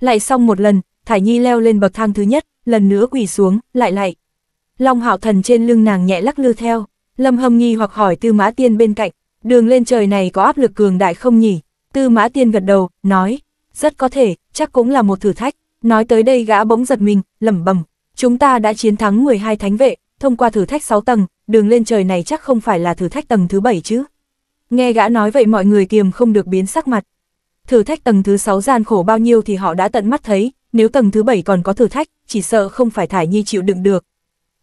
Speaker 1: Lại xong một lần, Thải Nhi leo lên bậc thang thứ nhất, lần nữa quỳ xuống, lại lại. Long hạo thần trên lưng nàng nhẹ lắc lư theo, lâm hâm nghi hoặc hỏi tư mã tiên bên cạnh, đường lên trời này có áp lực cường đại không nhỉ? Tư mã tiên gật đầu, nói, rất có thể, chắc cũng là một thử thách. Nói tới đây gã bỗng giật mình, lầm bầm: chúng ta đã chiến thắng 12 thánh vệ, thông qua thử thách 6 tầng, đường lên trời này chắc không phải là thử thách tầng thứ 7 chứ. Nghe gã nói vậy mọi người kiềm không được biến sắc mặt. Thử thách tầng thứ 6 gian khổ bao nhiêu thì họ đã tận mắt thấy, nếu tầng thứ bảy còn có thử thách, chỉ sợ không phải Thải Nhi chịu đựng được.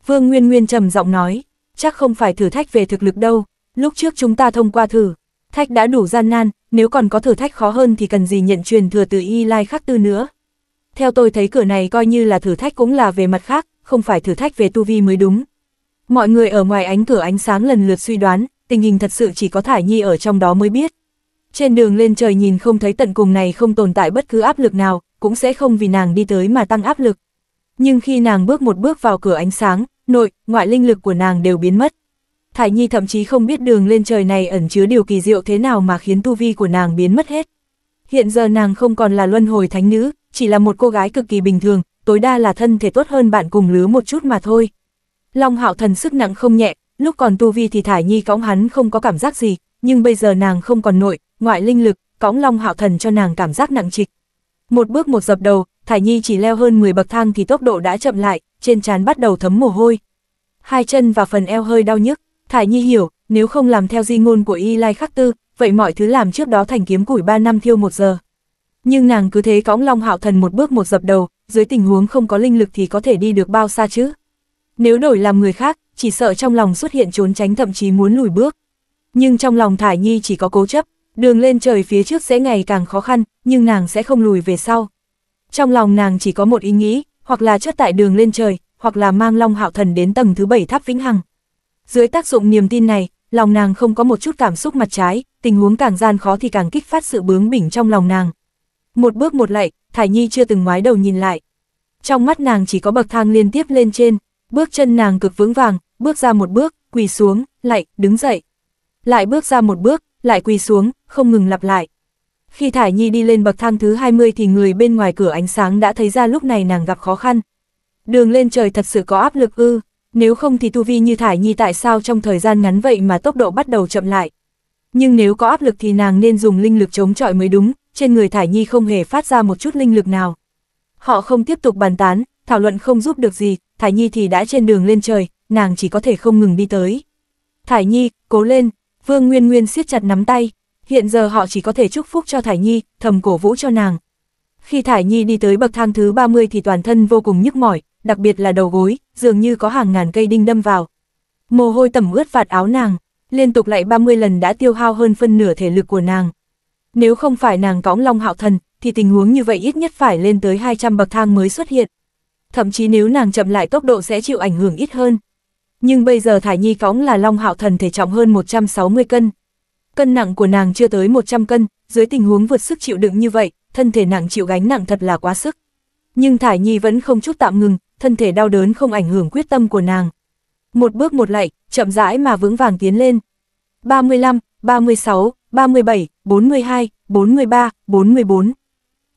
Speaker 1: Vương Nguyên Nguyên trầm giọng nói, chắc không phải thử thách về thực lực đâu, lúc trước chúng ta thông qua thử, thách đã đủ gian nan, nếu còn có thử thách khó hơn thì cần gì nhận truyền thừa từ Y Lai Khắc Tư nữa. Theo tôi thấy cửa này coi như là thử thách cũng là về mặt khác, không phải thử thách về tu vi mới đúng. Mọi người ở ngoài ánh cửa ánh sáng lần lượt suy đoán, tình hình thật sự chỉ có Thải Nhi ở trong đó mới biết. Trên đường lên trời nhìn không thấy tận cùng này không tồn tại bất cứ áp lực nào, cũng sẽ không vì nàng đi tới mà tăng áp lực. Nhưng khi nàng bước một bước vào cửa ánh sáng, nội, ngoại linh lực của nàng đều biến mất. Thải Nhi thậm chí không biết đường lên trời này ẩn chứa điều kỳ diệu thế nào mà khiến tu vi của nàng biến mất hết. Hiện giờ nàng không còn là luân hồi thánh nữ, chỉ là một cô gái cực kỳ bình thường, tối đa là thân thể tốt hơn bạn cùng lứa một chút mà thôi. Long hạo thần sức nặng không nhẹ, lúc còn tu vi thì Thải Nhi cõng hắn không có cảm giác gì, nhưng bây giờ nàng không còn nội, ngoại linh lực, cõng long hạo thần cho nàng cảm giác nặng trịch, một bước một dập đầu, Thải Nhi chỉ leo hơn 10 bậc thang thì tốc độ đã chậm lại, trên trán bắt đầu thấm mồ hôi. Hai chân và phần eo hơi đau nhức, Thải Nhi hiểu, nếu không làm theo di ngôn của Y Lai Khắc Tư, vậy mọi thứ làm trước đó thành kiếm củi 3 năm thiêu một giờ. Nhưng nàng cứ thế cõng Long Hạo Thần một bước một dập đầu, dưới tình huống không có linh lực thì có thể đi được bao xa chứ. Nếu đổi làm người khác, chỉ sợ trong lòng xuất hiện trốn tránh thậm chí muốn lùi bước. Nhưng trong lòng Thải Nhi chỉ có cố chấp, Đường lên trời phía trước sẽ ngày càng khó khăn, nhưng nàng sẽ không lùi về sau. Trong lòng nàng chỉ có một ý nghĩ, hoặc là chất tại đường lên trời, hoặc là mang Long Hạo Thần đến tầng thứ bảy tháp vĩnh hằng. Dưới tác dụng niềm tin này, lòng nàng không có một chút cảm xúc mặt trái, tình huống càng gian khó thì càng kích phát sự bướng bỉnh trong lòng nàng. Một bước một lạy, Thải Nhi chưa từng ngoái đầu nhìn lại. Trong mắt nàng chỉ có bậc thang liên tiếp lên trên, bước chân nàng cực vững vàng, bước ra một bước, quỳ xuống, lại đứng dậy. Lại bước ra một bước, lại quỳ xuống, không ngừng lặp lại. Khi Thải Nhi đi lên bậc thang thứ 20 thì người bên ngoài cửa ánh sáng đã thấy ra lúc này nàng gặp khó khăn. Đường lên trời thật sự có áp lực ư, nếu không thì tu vi như Thải Nhi tại sao trong thời gian ngắn vậy mà tốc độ bắt đầu chậm lại. Nhưng nếu có áp lực thì nàng nên dùng linh lực chống chọi mới đúng, trên người Thải Nhi không hề phát ra một chút linh lực nào. Họ không tiếp tục bàn tán, thảo luận không giúp được gì, Thải Nhi thì đã trên đường lên trời, nàng chỉ có thể không ngừng đi tới. Thải Nhi, cố lên, Vương Nguyên Nguyên siết chặt nắm tay, hiện giờ họ chỉ có thể chúc phúc cho Thải Nhi, thầm cổ vũ cho nàng. Khi Thải Nhi đi tới bậc thang thứ 30 thì toàn thân vô cùng nhức mỏi, đặc biệt là đầu gối, dường như có hàng ngàn cây đinh đâm vào. Mồ hôi tẩm ướt vạt áo nàng, liên tục lại 30 lần đã tiêu hao hơn phân nửa thể lực của nàng. Nếu không phải nàng cõng long hạo thần, thì tình huống như vậy ít nhất phải lên tới 200 bậc thang mới xuất hiện. Thậm chí nếu nàng chậm lại tốc độ sẽ chịu ảnh hưởng ít hơn. Nhưng bây giờ Thải Nhi phóng là Long Hạo Thần thể trọng hơn 160 cân. Cân nặng của nàng chưa tới 100 cân, dưới tình huống vượt sức chịu đựng như vậy, thân thể nặng chịu gánh nặng thật là quá sức. Nhưng Thải Nhi vẫn không chút tạm ngừng, thân thể đau đớn không ảnh hưởng quyết tâm của nàng. Một bước một lạy, chậm rãi mà vững vàng tiến lên. 35, 36, 37, 42, 43, 44.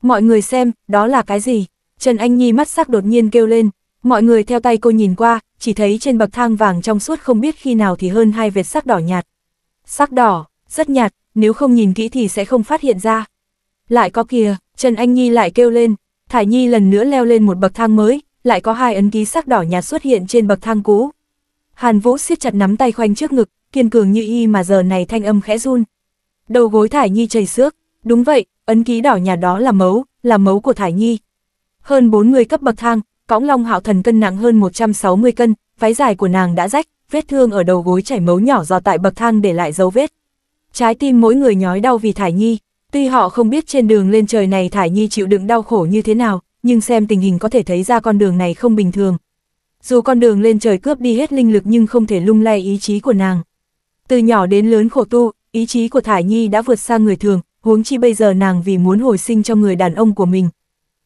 Speaker 1: Mọi người xem, đó là cái gì? Trần Anh Nhi mắt sắc đột nhiên kêu lên, Mọi người theo tay cô nhìn qua, chỉ thấy trên bậc thang vàng trong suốt không biết khi nào thì hơn hai vệt sắc đỏ nhạt. Sắc đỏ, rất nhạt, nếu không nhìn kỹ thì sẽ không phát hiện ra. Lại có kìa, Trần Anh Nhi lại kêu lên, Thải Nhi lần nữa leo lên một bậc thang mới, lại có hai ấn ký sắc đỏ nhạt xuất hiện trên bậc thang cũ. Hàn Vũ siết chặt nắm tay khoanh trước ngực, kiên cường như y mà giờ này thanh âm khẽ run. Đầu gối Thải Nhi chảy xước, đúng vậy, ấn ký đỏ nhạt đó là mấu, là mấu của Thải Nhi. Hơn bốn người cấp bậc thang, cõng long hạo thần cân nặng hơn 160 cân, váy dài của nàng đã rách, vết thương ở đầu gối chảy máu nhỏ do tại bậc thang để lại dấu vết. Trái tim mỗi người nhói đau vì Thải Nhi, tuy họ không biết trên đường lên trời này Thải Nhi chịu đựng đau khổ như thế nào, nhưng xem tình hình có thể thấy ra con đường này không bình thường. Dù con đường lên trời cướp đi hết linh lực nhưng không thể lung lay ý chí của nàng. Từ nhỏ đến lớn khổ tu, ý chí của Thải Nhi đã vượt xa người thường, huống chi bây giờ nàng vì muốn hồi sinh cho người đàn ông của mình.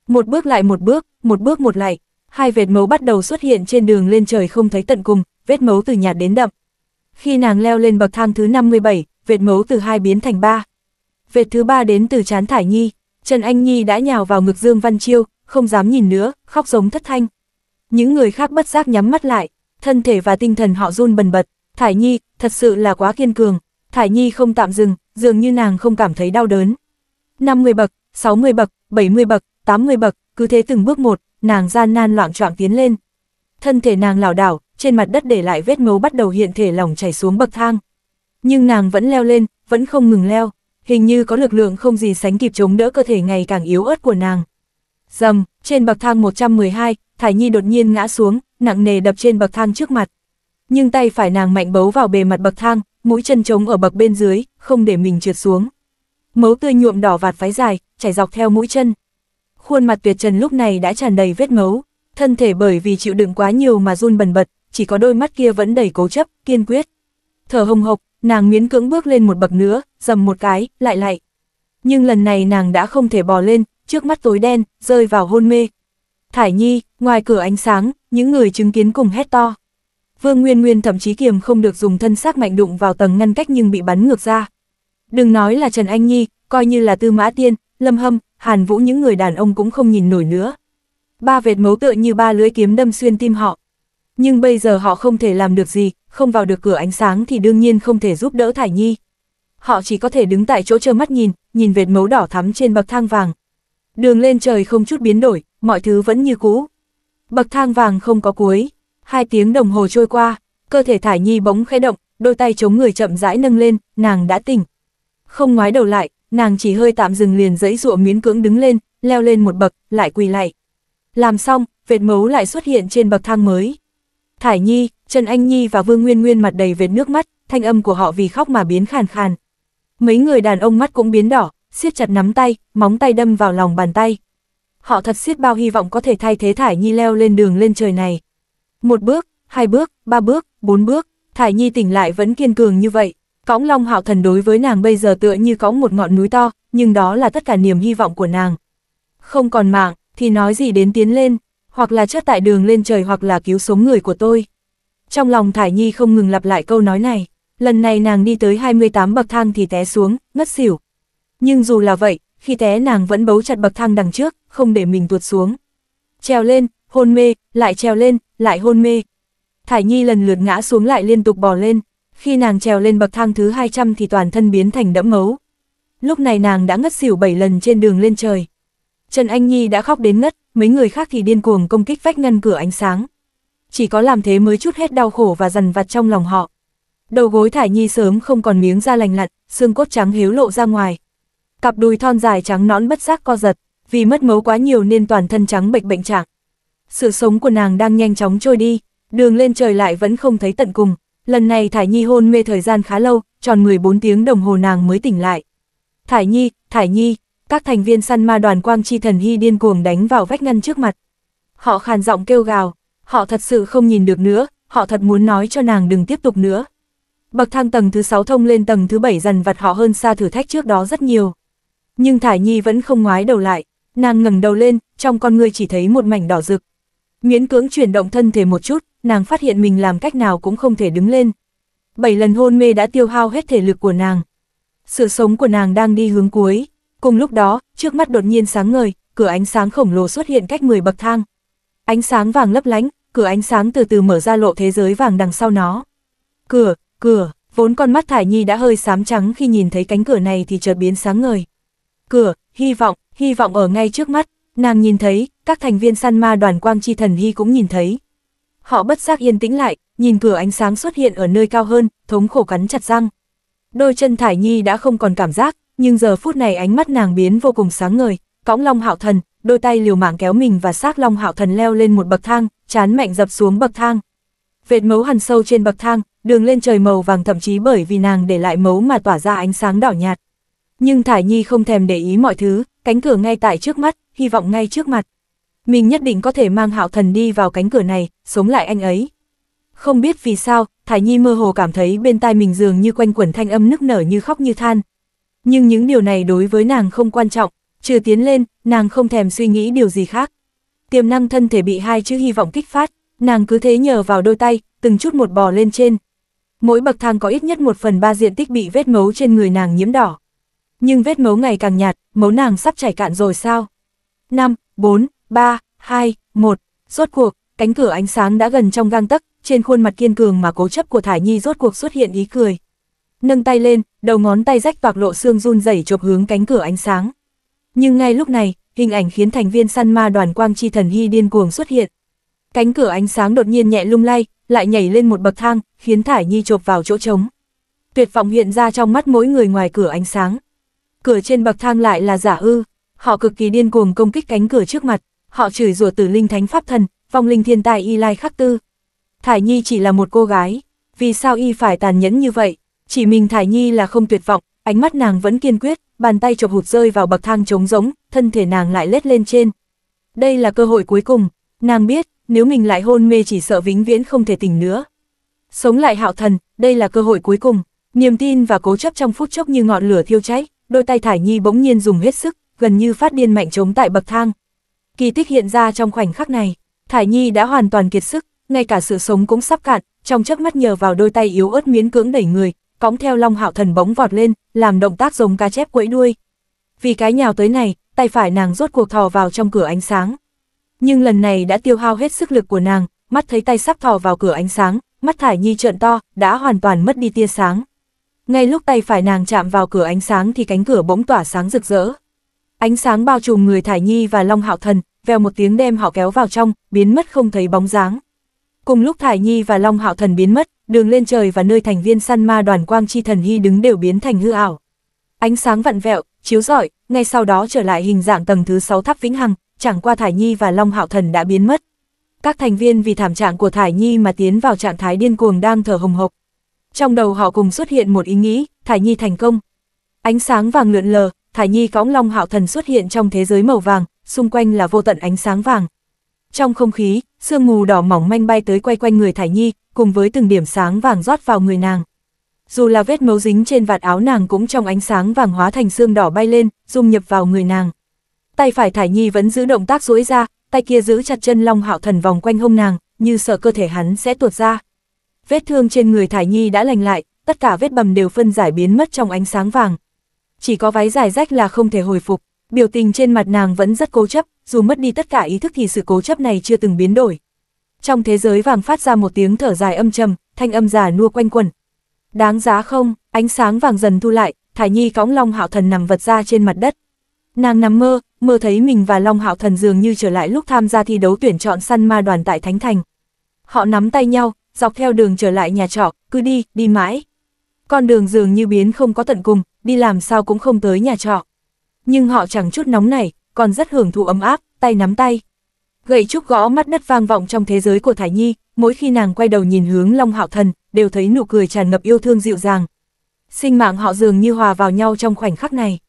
Speaker 1: Một bước lại một bước, một bước một lại, hai vệt mấu bắt đầu xuất hiện trên đường lên trời không thấy tận cùng, vết mấu từ nhạt đến đậm. Khi nàng leo lên bậc thang thứ 57, vệt mấu từ hai biến thành ba. Vệt thứ ba đến từ chán thải nhi, Trần Anh Nhi đã nhào vào ngực Dương Văn Chiêu, không dám nhìn nữa, khóc giống thất thanh. Những người khác bất giác nhắm mắt lại, thân thể và tinh thần họ run bần bật, Thải Nhi, thật sự là quá kiên cường, Thải Nhi không tạm dừng, dường như nàng không cảm thấy đau đớn. 50 bậc, 60 bậc, 70 bậc, 80 bậc, cứ thế từng bước một, nàng gian nan loạn trọng tiến lên. Thân thể nàng lảo đảo, trên mặt đất để lại vết ngấu bắt đầu hiện thể lỏng chảy xuống bậc thang. Nhưng nàng vẫn leo lên, vẫn không ngừng leo, hình như có lực lượng không gì sánh kịp chống đỡ cơ thể ngày càng yếu ớt của nàng. Dầm, trên bậc thang 112, Thải Nhi đột nhiên ngã xuống, nặng nề đập trên bậc thang trước mặt. Nhưng tay phải nàng mạnh bấu vào bề mặt bậc thang, mũi chân trống ở bậc bên dưới, không để mình trượt xuống. Mấu tươi nhuộm đỏ vạt váy dài, chảy dọc theo mũi chân khuôn mặt tuyệt trần lúc này đã tràn đầy vết máu, thân thể bởi vì chịu đựng quá nhiều mà run bần bật, chỉ có đôi mắt kia vẫn đầy cố chấp, kiên quyết. Thở hồng hộc, nàng miến cưỡng bước lên một bậc nữa, dầm một cái, lại lại. Nhưng lần này nàng đã không thể bò lên, trước mắt tối đen, rơi vào hôn mê. Thải Nhi, ngoài cửa ánh sáng, những người chứng kiến cùng hét to. Vương Nguyên Nguyên thậm chí kiềm không được dùng thân xác mạnh đụng vào tầng ngăn cách nhưng bị bắn ngược ra. Đừng nói là Trần Anh Nhi, coi như là Tư Mã Tiên, Lâm Hâm, Hàn Vũ những người đàn ông cũng không nhìn nổi nữa. Ba vệt mấu tựa như ba lưỡi kiếm đâm xuyên tim họ. Nhưng bây giờ họ không thể làm được gì, không vào được cửa ánh sáng thì đương nhiên không thể giúp đỡ Thải Nhi. Họ chỉ có thể đứng tại chỗ trơ mắt nhìn, nhìn vệt mấu đỏ thắm trên bậc thang vàng. Đường lên trời không chút biến đổi, mọi thứ vẫn như cũ. Bậc thang vàng không có cuối, hai tiếng đồng hồ trôi qua, cơ thể Thải Nhi bỗng khẽ động, đôi tay chống người chậm rãi nâng lên, nàng đã tỉnh. Không ngoái đầu lại, Nàng chỉ hơi tạm dừng liền dẫy dụa miến cưỡng đứng lên, leo lên một bậc, lại quỳ lại. Làm xong, vệt mấu lại xuất hiện trên bậc thang mới. Thải Nhi, Trần Anh Nhi và Vương Nguyên Nguyên mặt đầy vệt nước mắt, thanh âm của họ vì khóc mà biến khàn khàn. Mấy người đàn ông mắt cũng biến đỏ, siết chặt nắm tay, móng tay đâm vào lòng bàn tay. Họ thật siết bao hy vọng có thể thay thế Thải Nhi leo lên đường lên trời này. Một bước, hai bước, ba bước, bốn bước, Thải Nhi tỉnh lại vẫn kiên cường như vậy. Cõng Long Hạo Thần đối với nàng bây giờ tựa như có một ngọn núi to, nhưng đó là tất cả niềm hy vọng của nàng. Không còn mạng, thì nói gì đến tiến lên, hoặc là chết tại đường lên trời hoặc là cứu sống người của tôi. Trong lòng Thải Nhi không ngừng lặp lại câu nói này, lần này nàng đi tới 28 bậc thang thì té xuống, ngất xỉu. Nhưng dù là vậy, khi té nàng vẫn bấu chặt bậc thang đằng trước, không để mình tuột xuống. Trèo lên, hôn mê, lại trèo lên, lại hôn mê. Thải Nhi lần lượt ngã xuống lại liên tục bò lên, khi nàng trèo lên bậc thang thứ 200 thì toàn thân biến thành đẫm máu. Lúc này nàng đã ngất xỉu 7 lần trên đường lên trời. Trần Anh Nhi đã khóc đến ngất, mấy người khác thì điên cuồng công kích vách ngăn cửa ánh sáng. Chỉ có làm thế mới chút hết đau khổ và dằn vặt trong lòng họ. Đầu gối Thải Nhi sớm không còn miếng da lành lặn, xương cốt trắng hiếu lộ ra ngoài. Cặp đùi thon dài trắng nõn bất giác co giật, vì mất máu quá nhiều nên toàn thân trắng bệnh bệnh trạng. Sự sống của nàng đang nhanh chóng trôi đi, đường lên trời lại vẫn không thấy tận cùng, Lần này Thải Nhi hôn mê thời gian khá lâu, tròn 14 tiếng đồng hồ nàng mới tỉnh lại. Thải Nhi, Thải Nhi, các thành viên săn ma đoàn quang chi thần hy điên cuồng đánh vào vách ngăn trước mặt. Họ khàn giọng kêu gào, họ thật sự không nhìn được nữa, họ thật muốn nói cho nàng đừng tiếp tục nữa. Bậc thang tầng thứ 6 thông lên tầng thứ 7 dần vặt họ hơn xa thử thách trước đó rất nhiều. Nhưng Thải Nhi vẫn không ngoái đầu lại, nàng ngẩng đầu lên, trong con người chỉ thấy một mảnh đỏ rực. Miễn cưỡng chuyển động thân thể một chút, nàng phát hiện mình làm cách nào cũng không thể đứng lên. Bảy lần hôn mê đã tiêu hao hết thể lực của nàng. Sự sống của nàng đang đi hướng cuối. Cùng lúc đó, trước mắt đột nhiên sáng ngời, cửa ánh sáng khổng lồ xuất hiện cách 10 bậc thang. Ánh sáng vàng lấp lánh, cửa ánh sáng từ từ mở ra lộ thế giới vàng đằng sau nó. Cửa, cửa, vốn con mắt Thải Nhi đã hơi xám trắng khi nhìn thấy cánh cửa này thì chợt biến sáng ngời. Cửa, hy vọng, hy vọng ở ngay trước mắt, nàng nhìn thấy, các thành viên săn ma đoàn quang chi thần hy cũng nhìn thấy họ bất giác yên tĩnh lại, nhìn cửa ánh sáng xuất hiện ở nơi cao hơn, thống khổ cắn chặt răng. Đôi chân Thải Nhi đã không còn cảm giác, nhưng giờ phút này ánh mắt nàng biến vô cùng sáng ngời, cõng Long Hạo Thần, đôi tay liều mạng kéo mình và xác Long Hạo Thần leo lên một bậc thang, chán mạnh dập xuống bậc thang. Vệt mấu hằn sâu trên bậc thang, đường lên trời màu vàng thậm chí bởi vì nàng để lại mấu mà tỏa ra ánh sáng đỏ nhạt. Nhưng Thải Nhi không thèm để ý mọi thứ, cánh cửa ngay tại trước mắt, hy vọng ngay trước mặt mình nhất định có thể mang hạo thần đi vào cánh cửa này, sống lại anh ấy. Không biết vì sao, thái Nhi mơ hồ cảm thấy bên tai mình dường như quanh quẩn thanh âm nức nở như khóc như than. Nhưng những điều này đối với nàng không quan trọng, trừ tiến lên, nàng không thèm suy nghĩ điều gì khác. Tiềm năng thân thể bị hai chữ hy vọng kích phát, nàng cứ thế nhờ vào đôi tay, từng chút một bò lên trên. Mỗi bậc thang có ít nhất một phần ba diện tích bị vết mấu trên người nàng nhiễm đỏ. Nhưng vết mấu ngày càng nhạt, mấu nàng sắp chảy cạn rồi sao? 5, 4, 3, 2, 1, rốt cuộc, cánh cửa ánh sáng đã gần trong gang tấc, trên khuôn mặt kiên cường mà cố chấp của Thải Nhi rốt cuộc xuất hiện ý cười. Nâng tay lên, đầu ngón tay rách toạc lộ xương run rẩy chộp hướng cánh cửa ánh sáng. Nhưng ngay lúc này, hình ảnh khiến thành viên săn ma đoàn quang chi thần hy điên cuồng xuất hiện. Cánh cửa ánh sáng đột nhiên nhẹ lung lay, lại nhảy lên một bậc thang, khiến Thải Nhi chộp vào chỗ trống. Tuyệt vọng hiện ra trong mắt mỗi người ngoài cửa ánh sáng. Cửa trên bậc thang lại là giả ư, họ cực kỳ điên cuồng công kích cánh cửa trước mặt họ chửi rủa tử linh thánh pháp thần, vong linh thiên tài y lai khắc tư. Thải Nhi chỉ là một cô gái, vì sao y phải tàn nhẫn như vậy? Chỉ mình Thải Nhi là không tuyệt vọng, ánh mắt nàng vẫn kiên quyết, bàn tay chộp hụt rơi vào bậc thang trống rỗng, thân thể nàng lại lết lên trên. Đây là cơ hội cuối cùng, nàng biết, nếu mình lại hôn mê chỉ sợ vĩnh viễn không thể tỉnh nữa. Sống lại hạo thần, đây là cơ hội cuối cùng, niềm tin và cố chấp trong phút chốc như ngọn lửa thiêu cháy, đôi tay Thải Nhi bỗng nhiên dùng hết sức, gần như phát điên mạnh chống tại bậc thang kỳ tích hiện ra trong khoảnh khắc này. Thải Nhi đã hoàn toàn kiệt sức, ngay cả sự sống cũng sắp cạn, trong chớp mắt nhờ vào đôi tay yếu ớt miến cưỡng đẩy người, cõng theo Long Hạo Thần bỗng vọt lên, làm động tác giống cá chép quẫy đuôi. Vì cái nhào tới này, tay phải nàng rốt cuộc thò vào trong cửa ánh sáng. Nhưng lần này đã tiêu hao hết sức lực của nàng, mắt thấy tay sắp thò vào cửa ánh sáng, mắt Thải Nhi trợn to, đã hoàn toàn mất đi tia sáng. Ngay lúc tay phải nàng chạm vào cửa ánh sáng thì cánh cửa bỗng tỏa sáng rực rỡ. Ánh sáng bao trùm người Thải Nhi và Long Hạo Thần, vèo một tiếng đem họ kéo vào trong, biến mất không thấy bóng dáng. Cùng lúc Thải Nhi và Long Hạo Thần biến mất, đường lên trời và nơi thành viên săn ma đoàn quang chi thần hy đứng đều biến thành hư ảo. Ánh sáng vặn vẹo, chiếu rọi, ngay sau đó trở lại hình dạng tầng thứ 6 tháp vĩnh hằng, chẳng qua Thải Nhi và Long Hạo Thần đã biến mất. Các thành viên vì thảm trạng của Thải Nhi mà tiến vào trạng thái điên cuồng đang thở hồng hộc. Trong đầu họ cùng xuất hiện một ý nghĩ, Thải Nhi thành công. Ánh sáng vàng lượn lờ, Thải Nhi cõng Long Hạo Thần xuất hiện trong thế giới màu vàng, xung quanh là vô tận ánh sáng vàng. Trong không khí, sương mù đỏ mỏng manh bay tới quay quanh người Thải Nhi, cùng với từng điểm sáng vàng rót vào người nàng. Dù là vết máu dính trên vạt áo nàng cũng trong ánh sáng vàng hóa thành sương đỏ bay lên, dung nhập vào người nàng. Tay phải Thải Nhi vẫn giữ động tác duỗi ra, tay kia giữ chặt chân Long Hạo Thần vòng quanh hông nàng, như sợ cơ thể hắn sẽ tuột ra. Vết thương trên người Thải Nhi đã lành lại, tất cả vết bầm đều phân giải biến mất trong ánh sáng vàng. Chỉ có váy dài rách là không thể hồi phục. Biểu tình trên mặt nàng vẫn rất cố chấp, dù mất đi tất cả ý thức thì sự cố chấp này chưa từng biến đổi. Trong thế giới vàng phát ra một tiếng thở dài âm trầm, thanh âm già nua quanh quần. Đáng giá không, ánh sáng vàng dần thu lại, Thải Nhi cõng Long Hạo Thần nằm vật ra trên mặt đất. Nàng nằm mơ, mơ thấy mình và Long Hạo Thần dường như trở lại lúc tham gia thi đấu tuyển chọn săn ma đoàn tại Thánh Thành. Họ nắm tay nhau, dọc theo đường trở lại nhà trọ, cứ đi, đi mãi. Con đường dường như biến không có tận cùng, đi làm sao cũng không tới nhà trọ nhưng họ chẳng chút nóng nảy, còn rất hưởng thụ ấm áp, tay nắm tay. Gậy trúc gõ mắt đất vang vọng trong thế giới của Thải Nhi, mỗi khi nàng quay đầu nhìn hướng Long Hạo Thần, đều thấy nụ cười tràn ngập yêu thương dịu dàng. Sinh mạng họ dường như hòa vào nhau trong khoảnh khắc này.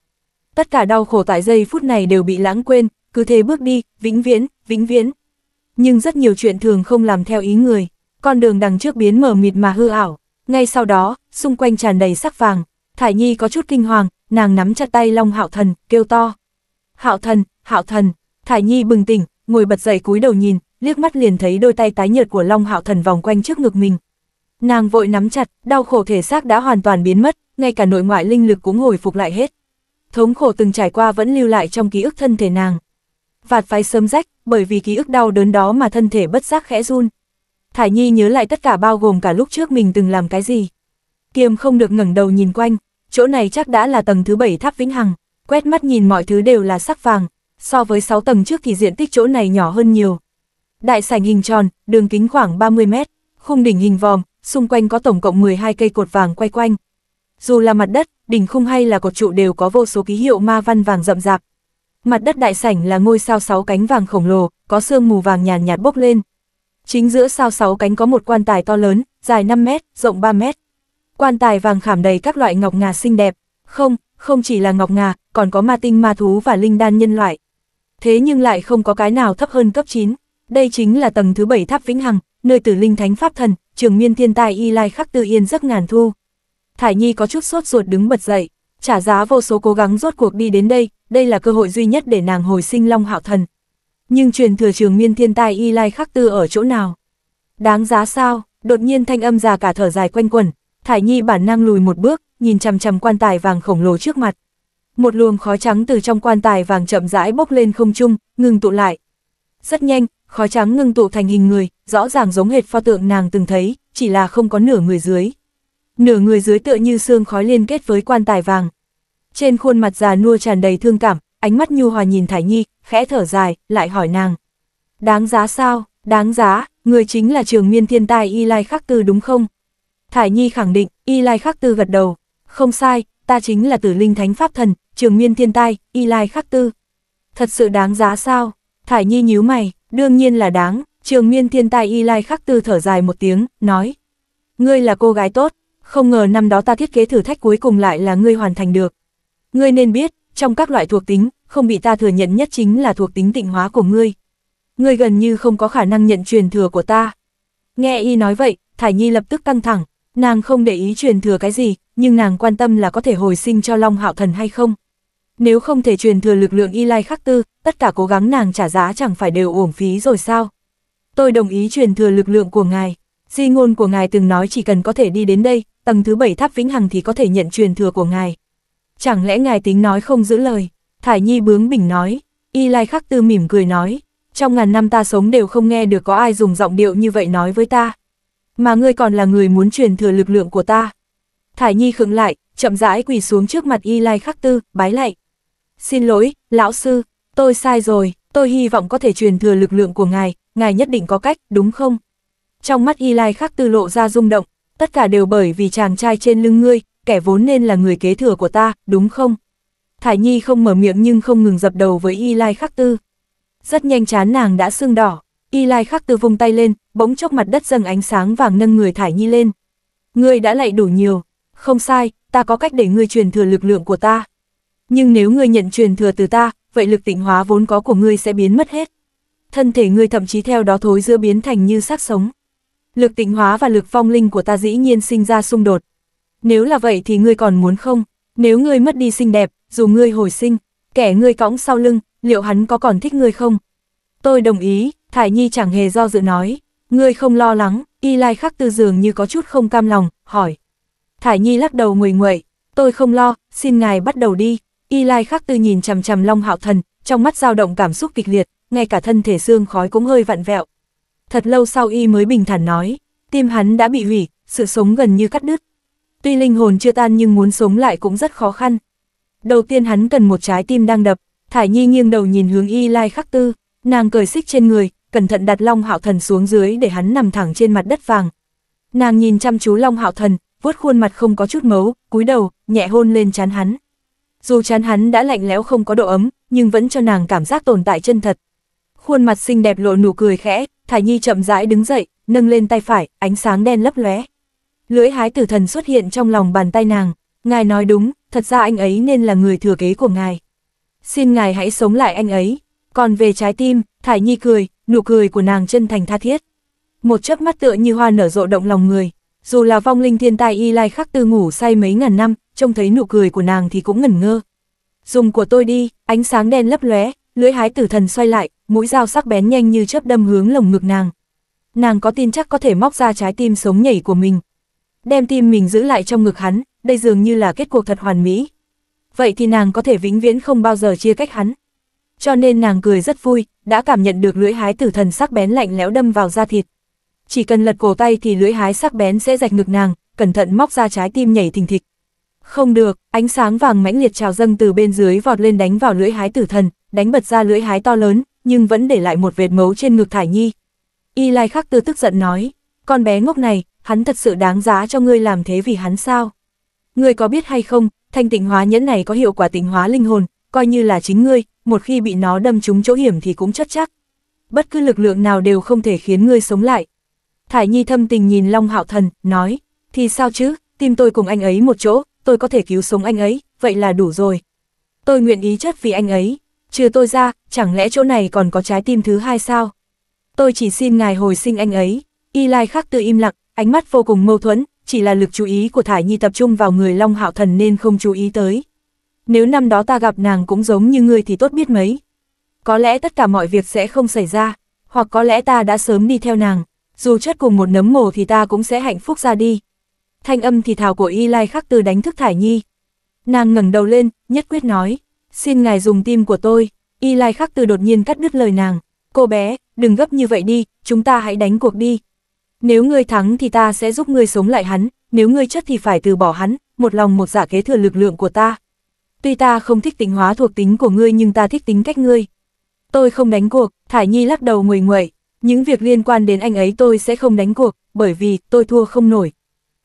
Speaker 1: Tất cả đau khổ tại giây phút này đều bị lãng quên, cứ thế bước đi, vĩnh viễn, vĩnh viễn. Nhưng rất nhiều chuyện thường không làm theo ý người, con đường đằng trước biến mờ mịt mà hư ảo. Ngay sau đó, xung quanh tràn đầy sắc vàng, Thải Nhi có chút kinh hoàng, nàng nắm chặt tay Long Hạo Thần, kêu to. Hạo Thần, Hạo Thần, Thải Nhi bừng tỉnh, ngồi bật dậy cúi đầu nhìn, liếc mắt liền thấy đôi tay tái nhợt của Long Hạo Thần vòng quanh trước ngực mình. Nàng vội nắm chặt, đau khổ thể xác đã hoàn toàn biến mất, ngay cả nội ngoại linh lực cũng hồi phục lại hết. Thống khổ từng trải qua vẫn lưu lại trong ký ức thân thể nàng. Vạt phái sớm rách, bởi vì ký ức đau đớn đó mà thân thể bất giác khẽ run. Thải Nhi nhớ lại tất cả bao gồm cả lúc trước mình từng làm cái gì. Kiềm không được ngẩng đầu nhìn quanh, chỗ này chắc đã là tầng thứ bảy tháp vĩnh hằng, quét mắt nhìn mọi thứ đều là sắc vàng, so với 6 tầng trước thì diện tích chỗ này nhỏ hơn nhiều. Đại sảnh hình tròn, đường kính khoảng 30 mét, khung đỉnh hình vòm, xung quanh có tổng cộng 12 cây cột vàng quay quanh. Dù là mặt đất, đỉnh khung hay là cột trụ đều có vô số ký hiệu ma văn vàng rậm rạp. Mặt đất đại sảnh là ngôi sao sáu cánh vàng khổng lồ, có sương mù vàng nhàn nhạt, nhạt bốc lên. Chính giữa sao sáu cánh có một quan tài to lớn, dài 5 mét, rộng 3 mét, quan tài vàng khảm đầy các loại ngọc ngà xinh đẹp, không, không chỉ là ngọc ngà, còn có ma tinh ma thú và linh đan nhân loại. Thế nhưng lại không có cái nào thấp hơn cấp 9, đây chính là tầng thứ 7 tháp Vĩnh Hằng, nơi tử linh thánh pháp thần, trường miên thiên tài y lai khắc tư yên giấc ngàn thu. Thải Nhi có chút sốt ruột đứng bật dậy, trả giá vô số cố gắng rốt cuộc đi đến đây, đây là cơ hội duy nhất để nàng hồi sinh Long Hạo Thần. Nhưng truyền thừa trường miên thiên tai y lai khắc tư ở chỗ nào? Đáng giá sao? Đột nhiên thanh âm già cả thở dài quanh quẩn, Thải Nhi bản năng lùi một bước, nhìn chằm chằm quan tài vàng khổng lồ trước mặt. Một luồng khói trắng từ trong quan tài vàng chậm rãi bốc lên không trung, ngừng tụ lại. Rất nhanh, khói trắng ngừng tụ thành hình người, rõ ràng giống hệt pho tượng nàng từng thấy, chỉ là không có nửa người dưới. Nửa người dưới tựa như xương khói liên kết với quan tài vàng. Trên khuôn mặt già nua tràn đầy thương cảm, ánh mắt nhu hòa nhìn Thải Nhi, khẽ thở dài, lại hỏi nàng. Đáng giá sao, đáng giá, người chính là trường miên thiên tài Y Lai Khắc Tư đúng không? Thải Nhi khẳng định, Y Lai Khắc Tư gật đầu. Không sai, ta chính là tử linh thánh pháp thần, trường Nguyên thiên tai, Y Lai Khắc Tư. Thật sự đáng giá sao? Thải Nhi nhíu mày, đương nhiên là đáng, trường Nguyên thiên tai Y Lai Khắc Tư thở dài một tiếng, nói. Ngươi là cô gái tốt, không ngờ năm đó ta thiết kế thử thách cuối cùng lại là ngươi hoàn thành được. Ngươi nên biết, trong các loại thuộc tính, không bị ta thừa nhận nhất chính là thuộc tính tịnh hóa của ngươi. Ngươi gần như không có khả năng nhận truyền thừa của ta. Nghe y nói vậy, Thải Nhi lập tức căng thẳng, Nàng không để ý truyền thừa cái gì, nhưng nàng quan tâm là có thể hồi sinh cho Long Hạo Thần hay không. Nếu không thể truyền thừa lực lượng y lai khắc tư, tất cả cố gắng nàng trả giá chẳng phải đều uổng phí rồi sao. Tôi đồng ý truyền thừa lực lượng của ngài. Di ngôn của ngài từng nói chỉ cần có thể đi đến đây, tầng thứ bảy tháp vĩnh hằng thì có thể nhận truyền thừa của ngài. Chẳng lẽ ngài tính nói không giữ lời? Thải Nhi bướng bỉnh nói, Y Lai Khắc Tư mỉm cười nói, trong ngàn năm ta sống đều không nghe được có ai dùng giọng điệu như vậy nói với ta mà ngươi còn là người muốn truyền thừa lực lượng của ta. Thải Nhi khựng lại, chậm rãi quỳ xuống trước mặt Y Lai Khắc Tư, bái lạy. Xin lỗi, lão sư, tôi sai rồi, tôi hy vọng có thể truyền thừa lực lượng của ngài, ngài nhất định có cách, đúng không? Trong mắt Y Lai Khắc Tư lộ ra rung động, tất cả đều bởi vì chàng trai trên lưng ngươi, kẻ vốn nên là người kế thừa của ta, đúng không? Thải Nhi không mở miệng nhưng không ngừng dập đầu với Y Lai Khắc Tư. Rất nhanh chán nàng đã sưng đỏ, Y Lai Khắc Tư vung tay lên, bỗng chốc mặt đất dâng ánh sáng vàng nâng người Thải Nhi lên. Ngươi đã lạy đủ nhiều, không sai, ta có cách để ngươi truyền thừa lực lượng của ta. Nhưng nếu ngươi nhận truyền thừa từ ta, vậy lực tịnh hóa vốn có của ngươi sẽ biến mất hết. Thân thể ngươi thậm chí theo đó thối giữa biến thành như xác sống. Lực tịnh hóa và lực phong linh của ta dĩ nhiên sinh ra xung đột. Nếu là vậy thì ngươi còn muốn không? Nếu ngươi mất đi xinh đẹp, dù ngươi hồi sinh, kẻ ngươi cõng sau lưng, liệu hắn có còn thích ngươi không? Tôi đồng ý, Thải Nhi chẳng hề do dự nói, ngươi không lo lắng, y lai khắc tư dường như có chút không cam lòng, hỏi. Thải Nhi lắc đầu nguội nguội, tôi không lo, xin ngài bắt đầu đi. Y lai khắc tư nhìn chằm chằm long hạo thần, trong mắt dao động cảm xúc kịch liệt, ngay cả thân thể xương khói cũng hơi vặn vẹo. Thật lâu sau y mới bình thản nói, tim hắn đã bị hủy, sự sống gần như cắt đứt. Tuy linh hồn chưa tan nhưng muốn sống lại cũng rất khó khăn. Đầu tiên hắn cần một trái tim đang đập, Thải Nhi nghiêng đầu nhìn hướng y lai khắc tư, nàng cười xích trên người, cẩn thận đặt Long Hạo Thần xuống dưới để hắn nằm thẳng trên mặt đất vàng. Nàng nhìn chăm chú Long Hạo Thần, vuốt khuôn mặt không có chút mấu, cúi đầu, nhẹ hôn lên trán hắn. Dù trán hắn đã lạnh lẽo không có độ ấm, nhưng vẫn cho nàng cảm giác tồn tại chân thật. Khuôn mặt xinh đẹp lộ nụ cười khẽ, Thải Nhi chậm rãi đứng dậy, nâng lên tay phải, ánh sáng đen lấp lóe. Lưỡi hái tử thần xuất hiện trong lòng bàn tay nàng, ngài nói đúng, thật ra anh ấy nên là người thừa kế của ngài. Xin ngài hãy sống lại anh ấy. Còn về trái tim, Thải Nhi cười, nụ cười của nàng chân thành tha thiết. Một chớp mắt tựa như hoa nở rộ động lòng người, dù là vong linh thiên tai y lai khắc tư ngủ say mấy ngàn năm, trông thấy nụ cười của nàng thì cũng ngẩn ngơ. Dùng của tôi đi, ánh sáng đen lấp lóe, lưỡi hái tử thần xoay lại, mũi dao sắc bén nhanh như chớp đâm hướng lồng ngực nàng. Nàng có tin chắc có thể móc ra trái tim sống nhảy của mình. Đem tim mình giữ lại trong ngực hắn, đây dường như là kết cuộc thật hoàn mỹ. Vậy thì nàng có thể vĩnh viễn không bao giờ chia cách hắn, cho nên nàng cười rất vui, đã cảm nhận được lưỡi hái tử thần sắc bén lạnh lẽo đâm vào da thịt. Chỉ cần lật cổ tay thì lưỡi hái sắc bén sẽ rạch ngực nàng, cẩn thận móc ra trái tim nhảy thình thịch. Không được, ánh sáng vàng mãnh liệt trào dâng từ bên dưới vọt lên đánh vào lưỡi hái tử thần, đánh bật ra lưỡi hái to lớn, nhưng vẫn để lại một vệt mấu trên ngực Thải Nhi. Y Lai Khắc Tư tức giận nói, con bé ngốc này, hắn thật sự đáng giá cho ngươi làm thế vì hắn sao? Ngươi có biết hay không, thanh tịnh hóa nhẫn này có hiệu quả tịnh hóa linh hồn, coi như là chính ngươi, một khi bị nó đâm trúng chỗ hiểm thì cũng chất chắc. Bất cứ lực lượng nào đều không thể khiến ngươi sống lại. Thải Nhi thâm tình nhìn Long Hạo Thần, nói, thì sao chứ, tim tôi cùng anh ấy một chỗ, tôi có thể cứu sống anh ấy, vậy là đủ rồi. Tôi nguyện ý chất vì anh ấy, trừ tôi ra, chẳng lẽ chỗ này còn có trái tim thứ hai sao? Tôi chỉ xin ngài hồi sinh anh ấy. Y Lai khắc tự im lặng, ánh mắt vô cùng mâu thuẫn, chỉ là lực chú ý của Thải Nhi tập trung vào người Long Hạo Thần nên không chú ý tới nếu năm đó ta gặp nàng cũng giống như ngươi thì tốt biết mấy. Có lẽ tất cả mọi việc sẽ không xảy ra, hoặc có lẽ ta đã sớm đi theo nàng, dù chất cùng một nấm mồ thì ta cũng sẽ hạnh phúc ra đi. Thanh âm thì thào của Y Lai khắc từ đánh thức Thải Nhi. Nàng ngẩng đầu lên, nhất quyết nói, xin ngài dùng tim của tôi. Y Lai khắc từ đột nhiên cắt đứt lời nàng, cô bé, đừng gấp như vậy đi, chúng ta hãy đánh cuộc đi. Nếu ngươi thắng thì ta sẽ giúp ngươi sống lại hắn, nếu ngươi chất thì phải từ bỏ hắn, một lòng một giả dạ kế thừa lực lượng của ta tuy ta không thích tính hóa thuộc tính của ngươi nhưng ta thích tính cách ngươi. Tôi không đánh cuộc, Thải Nhi lắc đầu nguội nguội. những việc liên quan đến anh ấy tôi sẽ không đánh cuộc, bởi vì tôi thua không nổi.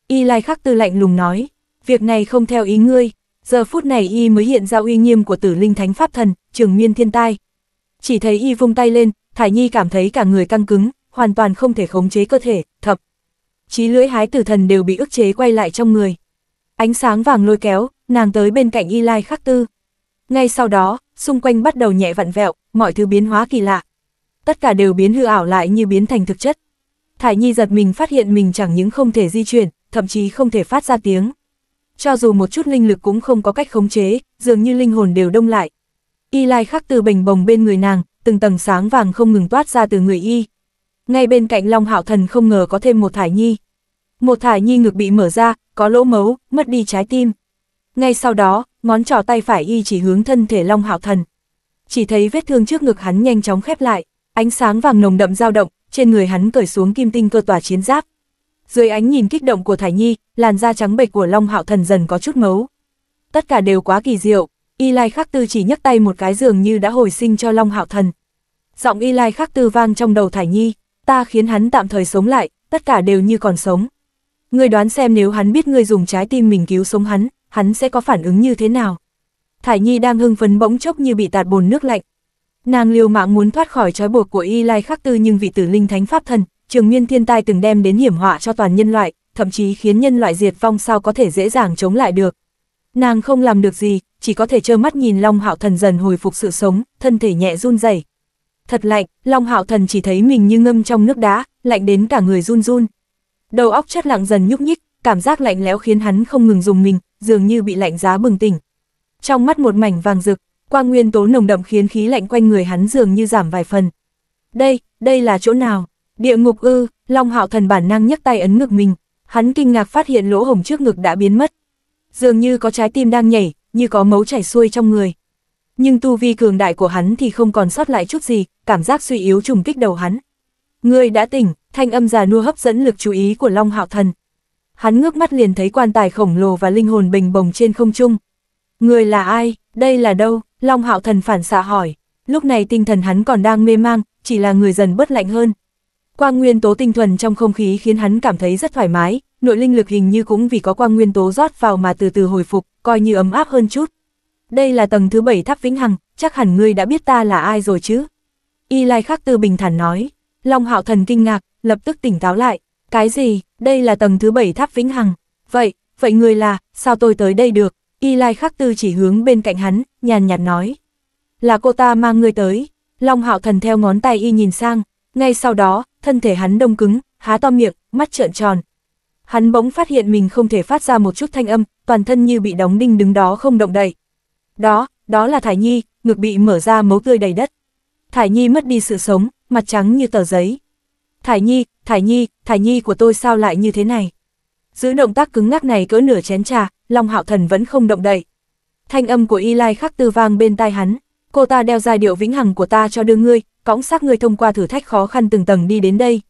Speaker 1: Y Lai Khắc Tư lạnh lùng nói, việc này không theo ý ngươi, giờ phút này Y mới hiện ra uy nghiêm của tử linh thánh pháp thần, trường Nguyên thiên tai. Chỉ thấy Y vung tay lên, Thải Nhi cảm thấy cả người căng cứng, hoàn toàn không thể khống chế cơ thể, thập. Chí lưỡi hái tử thần đều bị ức chế quay lại trong người. Ánh sáng vàng lôi kéo, nàng tới bên cạnh Y Lai Khắc Tư. Ngay sau đó, xung quanh bắt đầu nhẹ vặn vẹo, mọi thứ biến hóa kỳ lạ. Tất cả đều biến hư ảo lại như biến thành thực chất. Thải Nhi giật mình phát hiện mình chẳng những không thể di chuyển, thậm chí không thể phát ra tiếng. Cho dù một chút linh lực cũng không có cách khống chế, dường như linh hồn đều đông lại. Y Lai Khắc Tư bình bồng bên người nàng, từng tầng sáng vàng không ngừng toát ra từ người y. Ngay bên cạnh Long Hạo Thần không ngờ có thêm một Thải Nhi, một thải nhi ngực bị mở ra, có lỗ mấu, mất đi trái tim. Ngay sau đó, ngón trỏ tay phải y chỉ hướng thân thể Long Hạo Thần. Chỉ thấy vết thương trước ngực hắn nhanh chóng khép lại, ánh sáng vàng nồng đậm dao động, trên người hắn cởi xuống kim tinh cơ tòa chiến giáp. Dưới ánh nhìn kích động của Thải Nhi, làn da trắng bệch của Long Hạo Thần dần có chút mấu. Tất cả đều quá kỳ diệu, Y Lai Khắc Tư chỉ nhấc tay một cái dường như đã hồi sinh cho Long Hạo Thần. Giọng Y Lai Khắc Tư vang trong đầu Thải Nhi, ta khiến hắn tạm thời sống lại, tất cả đều như còn sống. Ngươi đoán xem nếu hắn biết ngươi dùng trái tim mình cứu sống hắn, hắn sẽ có phản ứng như thế nào? Thải Nhi đang hưng phấn bỗng chốc như bị tạt bồn nước lạnh. Nàng liều mạng muốn thoát khỏi trói buộc của Y Lai Khắc Tư nhưng vị tử linh thánh pháp thần, trường nguyên thiên tai từng đem đến hiểm họa cho toàn nhân loại, thậm chí khiến nhân loại diệt vong sao có thể dễ dàng chống lại được. Nàng không làm được gì, chỉ có thể trơ mắt nhìn Long Hạo Thần dần hồi phục sự sống, thân thể nhẹ run rẩy. Thật lạnh, Long Hạo Thần chỉ thấy mình như ngâm trong nước đá, lạnh đến cả người run run. Đầu óc chất lặng dần nhúc nhích, cảm giác lạnh lẽo khiến hắn không ngừng dùng mình, dường như bị lạnh giá bừng tỉnh. Trong mắt một mảnh vàng rực, quang nguyên tố nồng đậm khiến khí lạnh quanh người hắn dường như giảm vài phần. Đây, đây là chỗ nào? Địa ngục ư, Long Hạo Thần bản năng nhấc tay ấn ngực mình, hắn kinh ngạc phát hiện lỗ hồng trước ngực đã biến mất. Dường như có trái tim đang nhảy, như có máu chảy xuôi trong người. Nhưng tu vi cường đại của hắn thì không còn sót lại chút gì, cảm giác suy yếu trùng kích đầu hắn. Ngươi đã tỉnh, thanh âm già nua hấp dẫn lực chú ý của Long Hạo Thần. Hắn ngước mắt liền thấy quan tài khổng lồ và linh hồn bình bồng trên không trung. Người là ai, đây là đâu, Long Hạo Thần phản xạ hỏi. Lúc này tinh thần hắn còn đang mê mang, chỉ là người dần bớt lạnh hơn. Quang nguyên tố tinh thuần trong không khí khiến hắn cảm thấy rất thoải mái, nội linh lực hình như cũng vì có quang nguyên tố rót vào mà từ từ hồi phục, coi như ấm áp hơn chút. Đây là tầng thứ bảy tháp vĩnh hằng, chắc hẳn ngươi đã biết ta là ai rồi chứ? Y Lai Khắc Tư bình thản nói. Long Hạo Thần kinh ngạc, lập tức tỉnh táo lại. Cái gì, đây là tầng thứ bảy tháp vĩnh hằng. Vậy, vậy người là, sao tôi tới đây được? Y Lai Khắc Tư chỉ hướng bên cạnh hắn, nhàn nhạt nói. Là cô ta mang người tới. Long Hạo Thần theo ngón tay y nhìn sang, ngay sau đó, thân thể hắn đông cứng, há to miệng, mắt trợn tròn. Hắn bỗng phát hiện mình không thể phát ra một chút thanh âm, toàn thân như bị đóng đinh đứng đó không động đậy. Đó, đó là Thải Nhi, ngực bị mở ra mấu tươi đầy đất. Thải Nhi mất đi sự sống, mặt trắng như tờ giấy. Thải Nhi, Thải Nhi, Thải Nhi của tôi sao lại như thế này? Giữ động tác cứng ngắc này cỡ nửa chén trà, Long Hạo Thần vẫn không động đậy. Thanh âm của Y Lai khắc tư vang bên tai hắn, cô ta đeo giai điệu vĩnh hằng của ta cho đưa ngươi, cõng xác ngươi thông qua thử thách khó khăn từng tầng đi đến đây.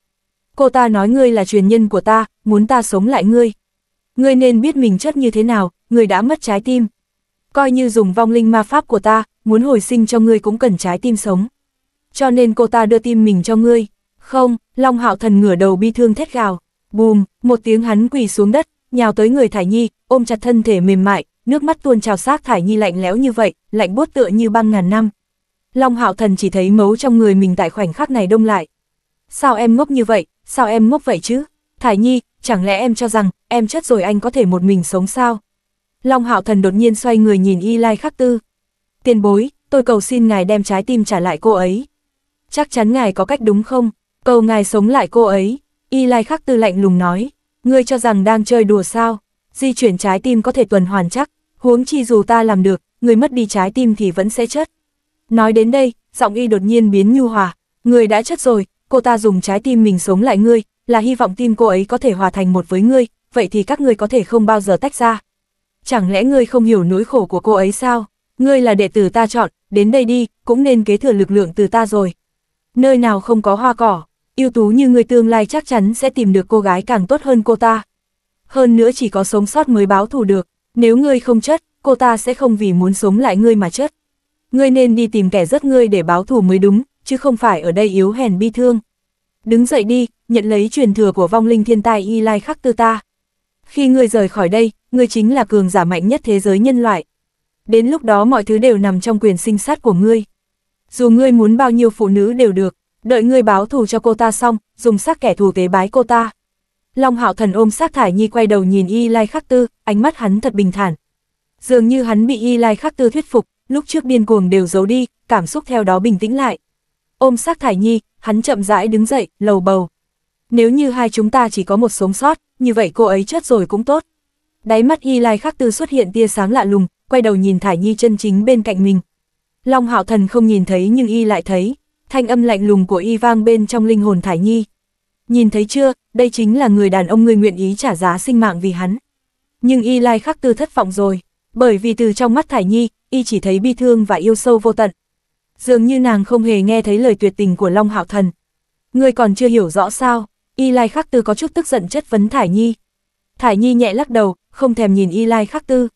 Speaker 1: Cô ta nói ngươi là truyền nhân của ta, muốn ta sống lại ngươi. Ngươi nên biết mình chất như thế nào, ngươi đã mất trái tim. Coi như dùng vong linh ma pháp của ta, muốn hồi sinh cho ngươi cũng cần trái tim sống cho nên cô ta đưa tim mình cho ngươi. Không, Long Hạo Thần ngửa đầu bi thương thét gào. Bùm, một tiếng hắn quỳ xuống đất, nhào tới người Thải Nhi, ôm chặt thân thể mềm mại, nước mắt tuôn trào xác Thải Nhi lạnh lẽo như vậy, lạnh buốt tựa như băng ngàn năm. Long Hạo Thần chỉ thấy mấu trong người mình tại khoảnh khắc này đông lại. Sao em ngốc như vậy, sao em ngốc vậy chứ? Thải Nhi, chẳng lẽ em cho rằng, em chết rồi anh có thể một mình sống sao? Long Hạo Thần đột nhiên xoay người nhìn Y Lai Khắc Tư. Tiên bối, tôi cầu xin ngài đem trái tim trả lại cô ấy chắc chắn ngài có cách đúng không? Cầu ngài sống lại cô ấy. Y Lai Khắc Tư lạnh lùng nói, ngươi cho rằng đang chơi đùa sao? Di chuyển trái tim có thể tuần hoàn chắc, huống chi dù ta làm được, người mất đi trái tim thì vẫn sẽ chết. Nói đến đây, giọng y đột nhiên biến nhu hòa, người đã chết rồi, cô ta dùng trái tim mình sống lại ngươi, là hy vọng tim cô ấy có thể hòa thành một với ngươi, vậy thì các ngươi có thể không bao giờ tách ra. Chẳng lẽ ngươi không hiểu nỗi khổ của cô ấy sao? Ngươi là đệ tử ta chọn, đến đây đi, cũng nên kế thừa lực lượng từ ta rồi nơi nào không có hoa cỏ, ưu tú như người tương lai chắc chắn sẽ tìm được cô gái càng tốt hơn cô ta. Hơn nữa chỉ có sống sót mới báo thù được, nếu ngươi không chất, cô ta sẽ không vì muốn sống lại ngươi mà chất. Ngươi nên đi tìm kẻ rất ngươi để báo thù mới đúng, chứ không phải ở đây yếu hèn bi thương. Đứng dậy đi, nhận lấy truyền thừa của vong linh thiên tai Y Lai Khắc Tư ta. Khi ngươi rời khỏi đây, ngươi chính là cường giả mạnh nhất thế giới nhân loại. Đến lúc đó mọi thứ đều nằm trong quyền sinh sát của ngươi dù ngươi muốn bao nhiêu phụ nữ đều được, đợi ngươi báo thù cho cô ta xong, dùng xác kẻ thù tế bái cô ta. Long hạo thần ôm xác thải nhi quay đầu nhìn y lai khắc tư, ánh mắt hắn thật bình thản. Dường như hắn bị y lai khắc tư thuyết phục, lúc trước điên cuồng đều giấu đi, cảm xúc theo đó bình tĩnh lại. Ôm xác thải nhi, hắn chậm rãi đứng dậy, lầu bầu. Nếu như hai chúng ta chỉ có một sống sót, như vậy cô ấy chết rồi cũng tốt. Đáy mắt y lai khắc tư xuất hiện tia sáng lạ lùng, quay đầu nhìn thải nhi chân chính bên cạnh mình, Long hạo thần không nhìn thấy nhưng y lại thấy, thanh âm lạnh lùng của y vang bên trong linh hồn Thải Nhi. Nhìn thấy chưa, đây chính là người đàn ông người nguyện ý trả giá sinh mạng vì hắn. Nhưng y lai khắc tư thất vọng rồi, bởi vì từ trong mắt Thải Nhi, y chỉ thấy bi thương và yêu sâu vô tận. Dường như nàng không hề nghe thấy lời tuyệt tình của Long Hạo Thần. Người còn chưa hiểu rõ sao, y lai khắc tư có chút tức giận chất vấn Thải Nhi. Thải Nhi nhẹ lắc đầu, không thèm nhìn y lai khắc tư.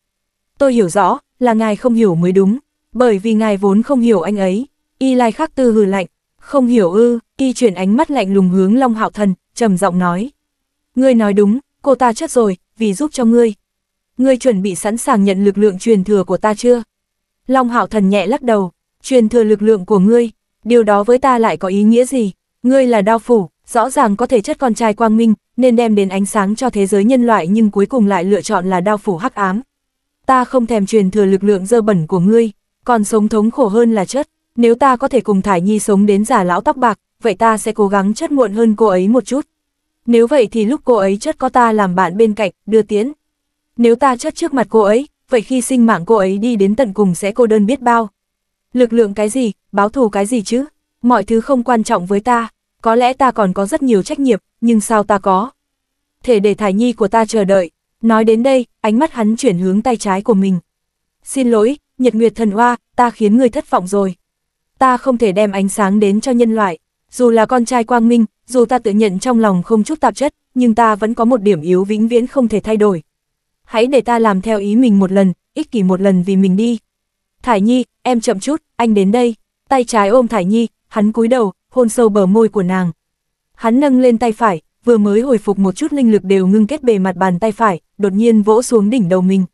Speaker 1: Tôi hiểu rõ, là ngài không hiểu mới đúng, bởi vì ngài vốn không hiểu anh ấy, y lai khắc tư hừ lạnh, không hiểu ư, y chuyển ánh mắt lạnh lùng hướng Long Hạo Thần, trầm giọng nói. Ngươi nói đúng, cô ta chết rồi, vì giúp cho ngươi. Ngươi chuẩn bị sẵn sàng nhận lực lượng truyền thừa của ta chưa? Long Hạo Thần nhẹ lắc đầu, truyền thừa lực lượng của ngươi, điều đó với ta lại có ý nghĩa gì? Ngươi là đao phủ, rõ ràng có thể chất con trai quang minh, nên đem đến ánh sáng cho thế giới nhân loại nhưng cuối cùng lại lựa chọn là đao phủ hắc ám. Ta không thèm truyền thừa lực lượng dơ bẩn của ngươi, còn sống thống khổ hơn là chất. Nếu ta có thể cùng Thải Nhi sống đến già lão tóc bạc, vậy ta sẽ cố gắng chất muộn hơn cô ấy một chút. Nếu vậy thì lúc cô ấy chất có ta làm bạn bên cạnh, đưa tiến Nếu ta chất trước mặt cô ấy, vậy khi sinh mạng cô ấy đi đến tận cùng sẽ cô đơn biết bao. Lực lượng cái gì, báo thù cái gì chứ? Mọi thứ không quan trọng với ta, có lẽ ta còn có rất nhiều trách nhiệm, nhưng sao ta có? Thể để Thải Nhi của ta chờ đợi. Nói đến đây, ánh mắt hắn chuyển hướng tay trái của mình. Xin lỗi, Nhật Nguyệt thần hoa, ta khiến ngươi thất vọng rồi. Ta không thể đem ánh sáng đến cho nhân loại, dù là con trai quang minh, dù ta tự nhận trong lòng không chút tạp chất, nhưng ta vẫn có một điểm yếu vĩnh viễn không thể thay đổi. Hãy để ta làm theo ý mình một lần, ích kỷ một lần vì mình đi. Thải Nhi, em chậm chút, anh đến đây. Tay trái ôm Thải Nhi, hắn cúi đầu, hôn sâu bờ môi của nàng. Hắn nâng lên tay phải, vừa mới hồi phục một chút linh lực đều ngưng kết bề mặt bàn tay phải, đột nhiên vỗ xuống đỉnh đầu mình.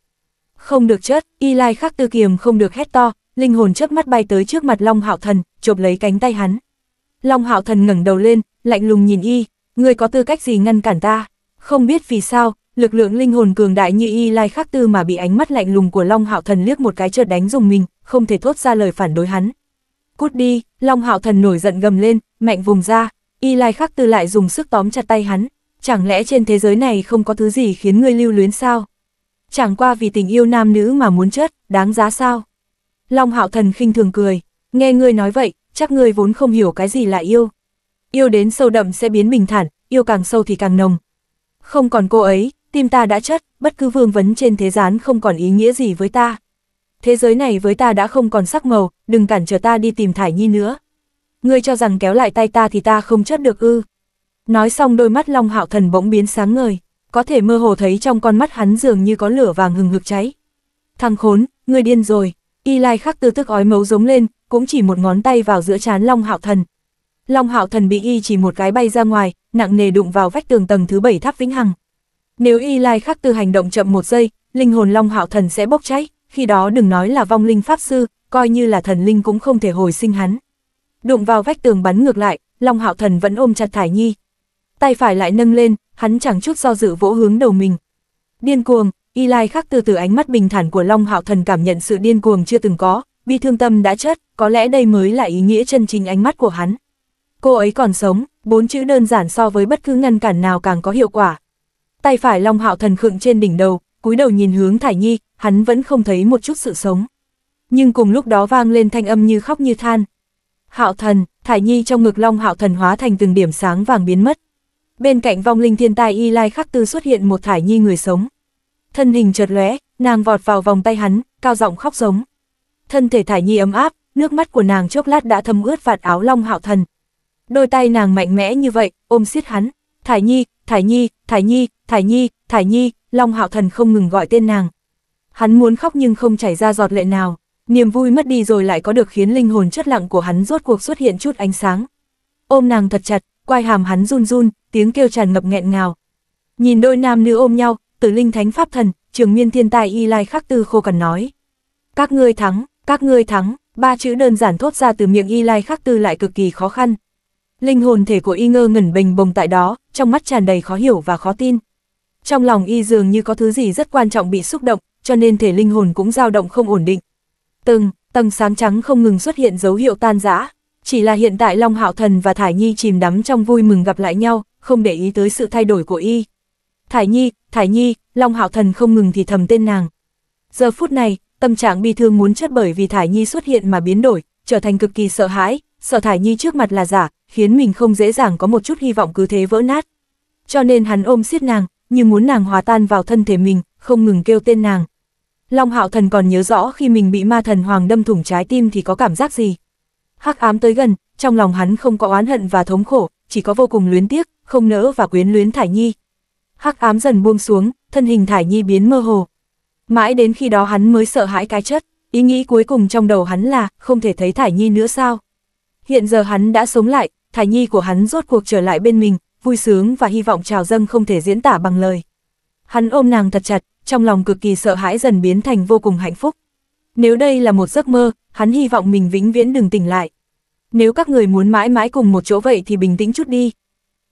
Speaker 1: Không được chất, y lai khắc tư kiềm không được hét to, linh hồn trước mắt bay tới trước mặt Long Hạo Thần, chộp lấy cánh tay hắn. Long Hạo Thần ngẩng đầu lên, lạnh lùng nhìn y, Người có tư cách gì ngăn cản ta? Không biết vì sao, lực lượng linh hồn cường đại như y lai khắc tư mà bị ánh mắt lạnh lùng của Long Hạo Thần liếc một cái chợt đánh dùng mình, không thể thốt ra lời phản đối hắn. Cút đi, Long Hạo Thần nổi giận gầm lên, mạnh vùng ra, y lai khắc tư lại dùng sức tóm chặt tay hắn. Chẳng lẽ trên thế giới này không có thứ gì khiến ngươi lưu luyến sao? chẳng qua vì tình yêu nam nữ mà muốn chết, đáng giá sao? Long hạo thần khinh thường cười, nghe ngươi nói vậy, chắc ngươi vốn không hiểu cái gì là yêu. Yêu đến sâu đậm sẽ biến bình thản, yêu càng sâu thì càng nồng. Không còn cô ấy, tim ta đã chất, bất cứ vương vấn trên thế gian không còn ý nghĩa gì với ta. Thế giới này với ta đã không còn sắc màu, đừng cản trở ta đi tìm Thải Nhi nữa. Ngươi cho rằng kéo lại tay ta thì ta không chất được ư. Nói xong đôi mắt Long Hạo Thần bỗng biến sáng ngời có thể mơ hồ thấy trong con mắt hắn dường như có lửa vàng hừng hực cháy. Thằng khốn, người điên rồi, y lai khắc tư tức ói mấu giống lên, cũng chỉ một ngón tay vào giữa chán Long Hạo Thần. Long Hạo Thần bị y chỉ một cái bay ra ngoài, nặng nề đụng vào vách tường tầng thứ bảy tháp vĩnh hằng. Nếu y lai khắc tư hành động chậm một giây, linh hồn Long Hạo Thần sẽ bốc cháy, khi đó đừng nói là vong linh pháp sư, coi như là thần linh cũng không thể hồi sinh hắn. Đụng vào vách tường bắn ngược lại, Long Hạo Thần vẫn ôm chặt Thải Nhi. Tay phải lại nâng lên, hắn chẳng chút do dự vỗ hướng đầu mình. Điên cuồng, y lai khắc từ từ ánh mắt bình thản của Long Hạo Thần cảm nhận sự điên cuồng chưa từng có, bi thương tâm đã chết, có lẽ đây mới là ý nghĩa chân chính ánh mắt của hắn. Cô ấy còn sống, bốn chữ đơn giản so với bất cứ ngăn cản nào càng có hiệu quả. Tay phải Long Hạo Thần khựng trên đỉnh đầu, cúi đầu nhìn hướng Thải Nhi, hắn vẫn không thấy một chút sự sống. Nhưng cùng lúc đó vang lên thanh âm như khóc như than. Hạo Thần, Thải Nhi trong ngực Long Hạo Thần hóa thành từng điểm sáng vàng biến mất. Bên cạnh vong linh thiên tài Y Lai Khắc Tư xuất hiện một thải nhi người sống. Thân hình chợt lóe, nàng vọt vào vòng tay hắn, cao giọng khóc giống. Thân thể thải nhi ấm áp, nước mắt của nàng chốc lát đã thấm ướt vạt áo Long Hạo Thần. Đôi tay nàng mạnh mẽ như vậy, ôm siết hắn. Thải nhi, thải nhi, thải nhi, thải nhi, thải nhi, Long Hạo Thần không ngừng gọi tên nàng. Hắn muốn khóc nhưng không chảy ra giọt lệ nào, niềm vui mất đi rồi lại có được khiến linh hồn chất lặng của hắn rốt cuộc xuất hiện chút ánh sáng. Ôm nàng thật chặt, quai hàm hắn run run, tiếng kêu tràn ngập nghẹn ngào. Nhìn đôi nam nữ ôm nhau, tử linh thánh pháp thần, trường miên thiên tài y lai khắc tư khô cần nói. Các ngươi thắng, các ngươi thắng, ba chữ đơn giản thốt ra từ miệng y lai khắc tư lại cực kỳ khó khăn. Linh hồn thể của y ngơ ngẩn bình bồng tại đó, trong mắt tràn đầy khó hiểu và khó tin. Trong lòng y dường như có thứ gì rất quan trọng bị xúc động, cho nên thể linh hồn cũng dao động không ổn định. Từng, tầng sáng trắng không ngừng xuất hiện dấu hiệu tan rã, chỉ là hiện tại Long Hạo Thần và Thải Nhi chìm đắm trong vui mừng gặp lại nhau, không để ý tới sự thay đổi của y. Thải Nhi, Thải Nhi, Long Hạo Thần không ngừng thì thầm tên nàng. Giờ phút này, tâm trạng bi thương muốn chất bởi vì Thải Nhi xuất hiện mà biến đổi, trở thành cực kỳ sợ hãi, sợ Thải Nhi trước mặt là giả, khiến mình không dễ dàng có một chút hy vọng cứ thế vỡ nát. Cho nên hắn ôm siết nàng, như muốn nàng hòa tan vào thân thể mình, không ngừng kêu tên nàng. Long Hạo Thần còn nhớ rõ khi mình bị ma thần hoàng đâm thủng trái tim thì có cảm giác gì hắc ám tới gần, trong lòng hắn không có oán hận và thống khổ, chỉ có vô cùng luyến tiếc, không nỡ và quyến luyến Thải Nhi. Hắc ám dần buông xuống, thân hình Thải Nhi biến mơ hồ. Mãi đến khi đó hắn mới sợ hãi cái chất, ý nghĩ cuối cùng trong đầu hắn là không thể thấy Thải Nhi nữa sao. Hiện giờ hắn đã sống lại, Thải Nhi của hắn rốt cuộc trở lại bên mình, vui sướng và hy vọng trào dâng không thể diễn tả bằng lời. Hắn ôm nàng thật chặt, trong lòng cực kỳ sợ hãi dần biến thành vô cùng hạnh phúc. Nếu đây là một giấc mơ, hắn hy vọng mình vĩnh viễn đừng tỉnh lại. Nếu các người muốn mãi mãi cùng một chỗ vậy thì bình tĩnh chút đi.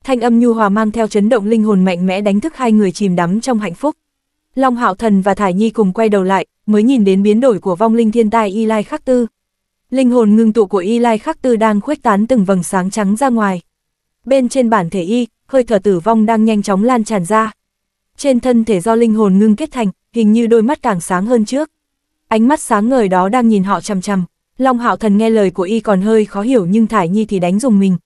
Speaker 1: Thanh âm nhu hòa mang theo chấn động linh hồn mạnh mẽ đánh thức hai người chìm đắm trong hạnh phúc. Long Hạo Thần và Thải Nhi cùng quay đầu lại, mới nhìn đến biến đổi của vong linh thiên tai Y Lai Khắc Tư. Linh hồn ngưng tụ của Y Lai Khắc Tư đang khuếch tán từng vầng sáng trắng ra ngoài. Bên trên bản thể Y, hơi thở tử vong đang nhanh chóng lan tràn ra. Trên thân thể do linh hồn ngưng kết thành, hình như đôi mắt càng sáng hơn trước ánh mắt sáng ngời đó đang nhìn họ chằm chằm. Long Hạo Thần nghe lời của y còn hơi khó hiểu nhưng Thải Nhi thì đánh dùng mình.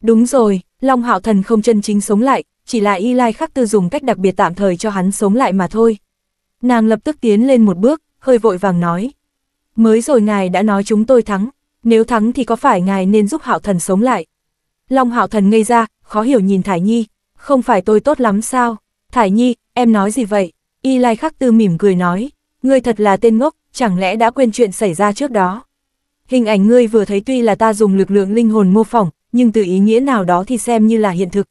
Speaker 1: Đúng rồi, Long Hạo Thần không chân chính sống lại, chỉ là y lai khắc tư dùng cách đặc biệt tạm thời cho hắn sống lại mà thôi. Nàng lập tức tiến lên một bước, hơi vội vàng nói. Mới rồi ngài đã nói chúng tôi thắng, nếu thắng thì có phải ngài nên giúp Hạo Thần sống lại. Long Hạo Thần ngây ra, khó hiểu nhìn Thải Nhi, không phải tôi tốt lắm sao? Thải Nhi, em nói gì vậy? Y lai khắc tư mỉm cười nói, ngươi thật là tên ngốc, chẳng lẽ đã quên chuyện xảy ra trước đó. Hình ảnh ngươi vừa thấy tuy là ta dùng lực lượng linh hồn mô phỏng, nhưng từ ý nghĩa nào đó thì xem như là hiện thực.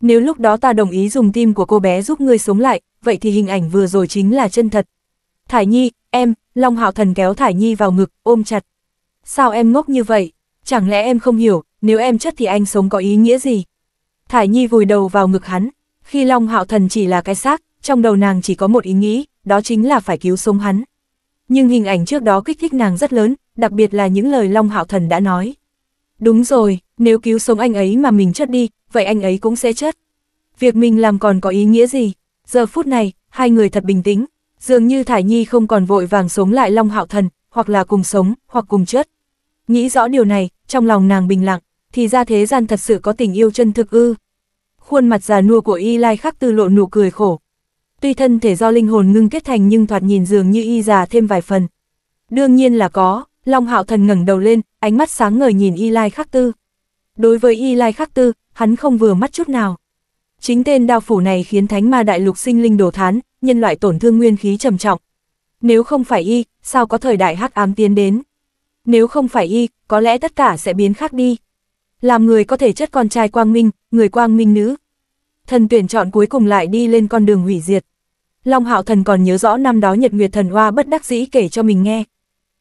Speaker 1: Nếu lúc đó ta đồng ý dùng tim của cô bé giúp ngươi sống lại, vậy thì hình ảnh vừa rồi chính là chân thật. Thải Nhi, em, Long Hạo Thần kéo Thải Nhi vào ngực, ôm chặt. Sao em ngốc như vậy? Chẳng lẽ em không hiểu, nếu em chất thì anh sống có ý nghĩa gì? Thải Nhi vùi đầu vào ngực hắn, khi Long Hạo Thần chỉ là cái xác, trong đầu nàng chỉ có một ý nghĩ, đó chính là phải cứu sống hắn nhưng hình ảnh trước đó kích thích nàng rất lớn, đặc biệt là những lời Long Hạo Thần đã nói. Đúng rồi, nếu cứu sống anh ấy mà mình chết đi, vậy anh ấy cũng sẽ chết. Việc mình làm còn có ý nghĩa gì? Giờ phút này, hai người thật bình tĩnh, dường như Thải Nhi không còn vội vàng sống lại Long Hạo Thần, hoặc là cùng sống, hoặc cùng chết. Nghĩ rõ điều này, trong lòng nàng bình lặng, thì ra thế gian thật sự có tình yêu chân thực ư. Khuôn mặt già nua của Y Lai khắc tư lộ nụ cười khổ, tuy thân thể do linh hồn ngưng kết thành nhưng thoạt nhìn dường như y già thêm vài phần. Đương nhiên là có, Long Hạo Thần ngẩng đầu lên, ánh mắt sáng ngời nhìn Y Lai Khắc Tư. Đối với Y Lai Khắc Tư, hắn không vừa mắt chút nào. Chính tên đao phủ này khiến thánh ma đại lục sinh linh đổ thán, nhân loại tổn thương nguyên khí trầm trọng. Nếu không phải y, sao có thời đại hắc ám tiến đến? Nếu không phải y, có lẽ tất cả sẽ biến khác đi. Làm người có thể chất con trai quang minh, người quang minh nữ. Thần tuyển chọn cuối cùng lại đi lên con đường hủy diệt. Long Hạo Thần còn nhớ rõ năm đó Nhật Nguyệt Thần Hoa bất đắc dĩ kể cho mình nghe.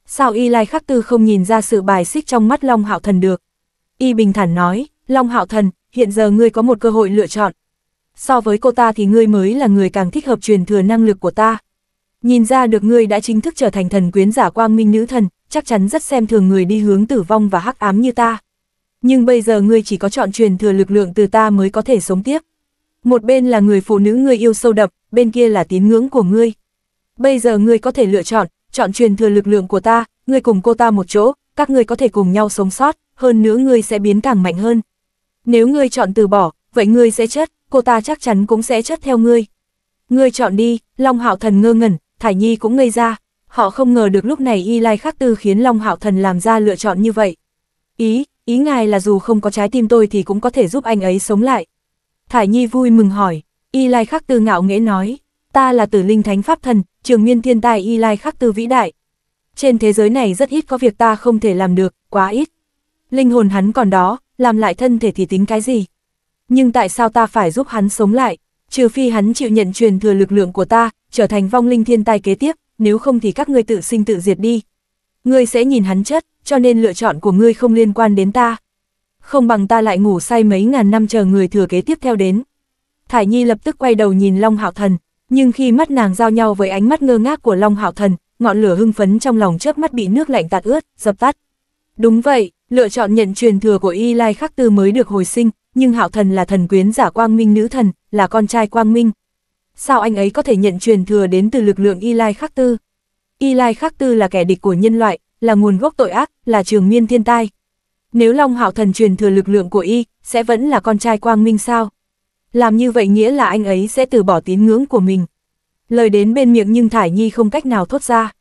Speaker 1: Sao Y Lai Khắc Tư không nhìn ra sự bài xích trong mắt Long Hạo Thần được? Y bình thản nói, Long Hạo Thần, hiện giờ ngươi có một cơ hội lựa chọn. So với cô ta thì ngươi mới là người càng thích hợp truyền thừa năng lực của ta. Nhìn ra được ngươi đã chính thức trở thành thần quyến giả quang minh nữ thần, chắc chắn rất xem thường người đi hướng tử vong và hắc ám như ta. Nhưng bây giờ ngươi chỉ có chọn truyền thừa lực lượng từ ta mới có thể sống tiếp. Một bên là người phụ nữ ngươi yêu sâu đậm, bên kia là tín ngưỡng của ngươi. Bây giờ ngươi có thể lựa chọn, chọn truyền thừa lực lượng của ta, ngươi cùng cô ta một chỗ, các ngươi có thể cùng nhau sống sót, hơn nữa ngươi sẽ biến càng mạnh hơn. Nếu ngươi chọn từ bỏ, vậy ngươi sẽ chết, cô ta chắc chắn cũng sẽ chết theo ngươi. Ngươi chọn đi, Long Hạo Thần ngơ ngẩn, Thải Nhi cũng ngây ra, họ không ngờ được lúc này Y Lai Khắc Tư khiến Long Hạo Thần làm ra lựa chọn như vậy. Ý, ý ngài là dù không có trái tim tôi thì cũng có thể giúp anh ấy sống lại. Thải Nhi vui mừng hỏi, Y Lai Khắc Tư ngạo nghễ nói, ta là tử linh thánh pháp thần, trường nguyên thiên tài Y Lai Khắc Tư vĩ đại. Trên thế giới này rất ít có việc ta không thể làm được, quá ít. Linh hồn hắn còn đó, làm lại thân thể thì tính cái gì? Nhưng tại sao ta phải giúp hắn sống lại, trừ phi hắn chịu nhận truyền thừa lực lượng của ta, trở thành vong linh thiên tai kế tiếp, nếu không thì các ngươi tự sinh tự diệt đi. Ngươi sẽ nhìn hắn chất, cho nên lựa chọn của ngươi không liên quan đến ta không bằng ta lại ngủ say mấy ngàn năm chờ người thừa kế tiếp theo đến. Thải Nhi lập tức quay đầu nhìn Long Hạo Thần, nhưng khi mắt nàng giao nhau với ánh mắt ngơ ngác của Long Hạo Thần, ngọn lửa hưng phấn trong lòng chớp mắt bị nước lạnh tạt ướt, dập tắt. Đúng vậy, lựa chọn nhận truyền thừa của Y Lai Khắc Tư mới được hồi sinh, nhưng Hạo Thần là thần quyến giả Quang Minh nữ thần, là con trai Quang Minh. Sao anh ấy có thể nhận truyền thừa đến từ lực lượng Y Lai Khắc Tư? Y Lai Khắc Tư là kẻ địch của nhân loại, là nguồn gốc tội ác, là trường miên thiên tai, nếu Long Hạo Thần truyền thừa lực lượng của y, sẽ vẫn là con trai Quang Minh sao? Làm như vậy nghĩa là anh ấy sẽ từ bỏ tín ngưỡng của mình. Lời đến bên miệng nhưng Thải Nhi không cách nào thốt ra.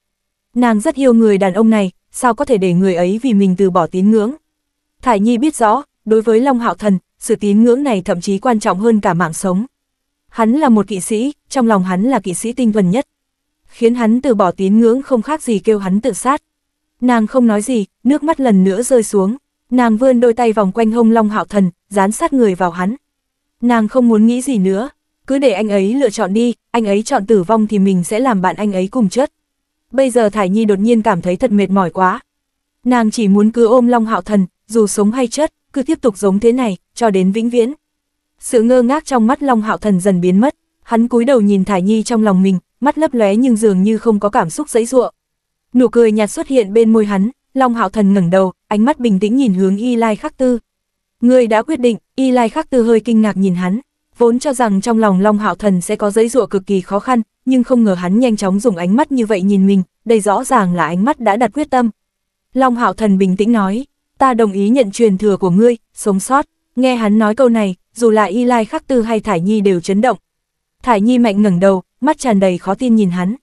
Speaker 1: Nàng rất yêu người đàn ông này, sao có thể để người ấy vì mình từ bỏ tín ngưỡng? Thải Nhi biết rõ, đối với Long Hạo Thần, sự tín ngưỡng này thậm chí quan trọng hơn cả mạng sống. Hắn là một kỵ sĩ, trong lòng hắn là kỵ sĩ tinh thuần nhất. Khiến hắn từ bỏ tín ngưỡng không khác gì kêu hắn tự sát. Nàng không nói gì, nước mắt lần nữa rơi xuống. Nàng vươn đôi tay vòng quanh hông Long Hạo Thần, dán sát người vào hắn. Nàng không muốn nghĩ gì nữa, cứ để anh ấy lựa chọn đi, anh ấy chọn tử vong thì mình sẽ làm bạn anh ấy cùng chết. Bây giờ Thải Nhi đột nhiên cảm thấy thật mệt mỏi quá. Nàng chỉ muốn cứ ôm Long Hạo Thần, dù sống hay chết, cứ tiếp tục giống thế này, cho đến vĩnh viễn. Sự ngơ ngác trong mắt Long Hạo Thần dần biến mất, hắn cúi đầu nhìn Thải Nhi trong lòng mình, mắt lấp lóe nhưng dường như không có cảm xúc dãy ruộng. Nụ cười nhạt xuất hiện bên môi hắn, Long Hạo Thần ngẩng đầu, ánh mắt bình tĩnh nhìn hướng Y Lai Khắc Tư. Người đã quyết định, Y Lai Khắc Tư hơi kinh ngạc nhìn hắn, vốn cho rằng trong lòng Long Hạo Thần sẽ có giấy dụa cực kỳ khó khăn, nhưng không ngờ hắn nhanh chóng dùng ánh mắt như vậy nhìn mình, đây rõ ràng là ánh mắt đã đặt quyết tâm. Long Hạo Thần bình tĩnh nói, ta đồng ý nhận truyền thừa của ngươi, sống sót. Nghe hắn nói câu này, dù là Y Lai Khắc Tư hay Thải Nhi đều chấn động. Thải Nhi mạnh ngẩng đầu, mắt tràn đầy khó tin nhìn hắn.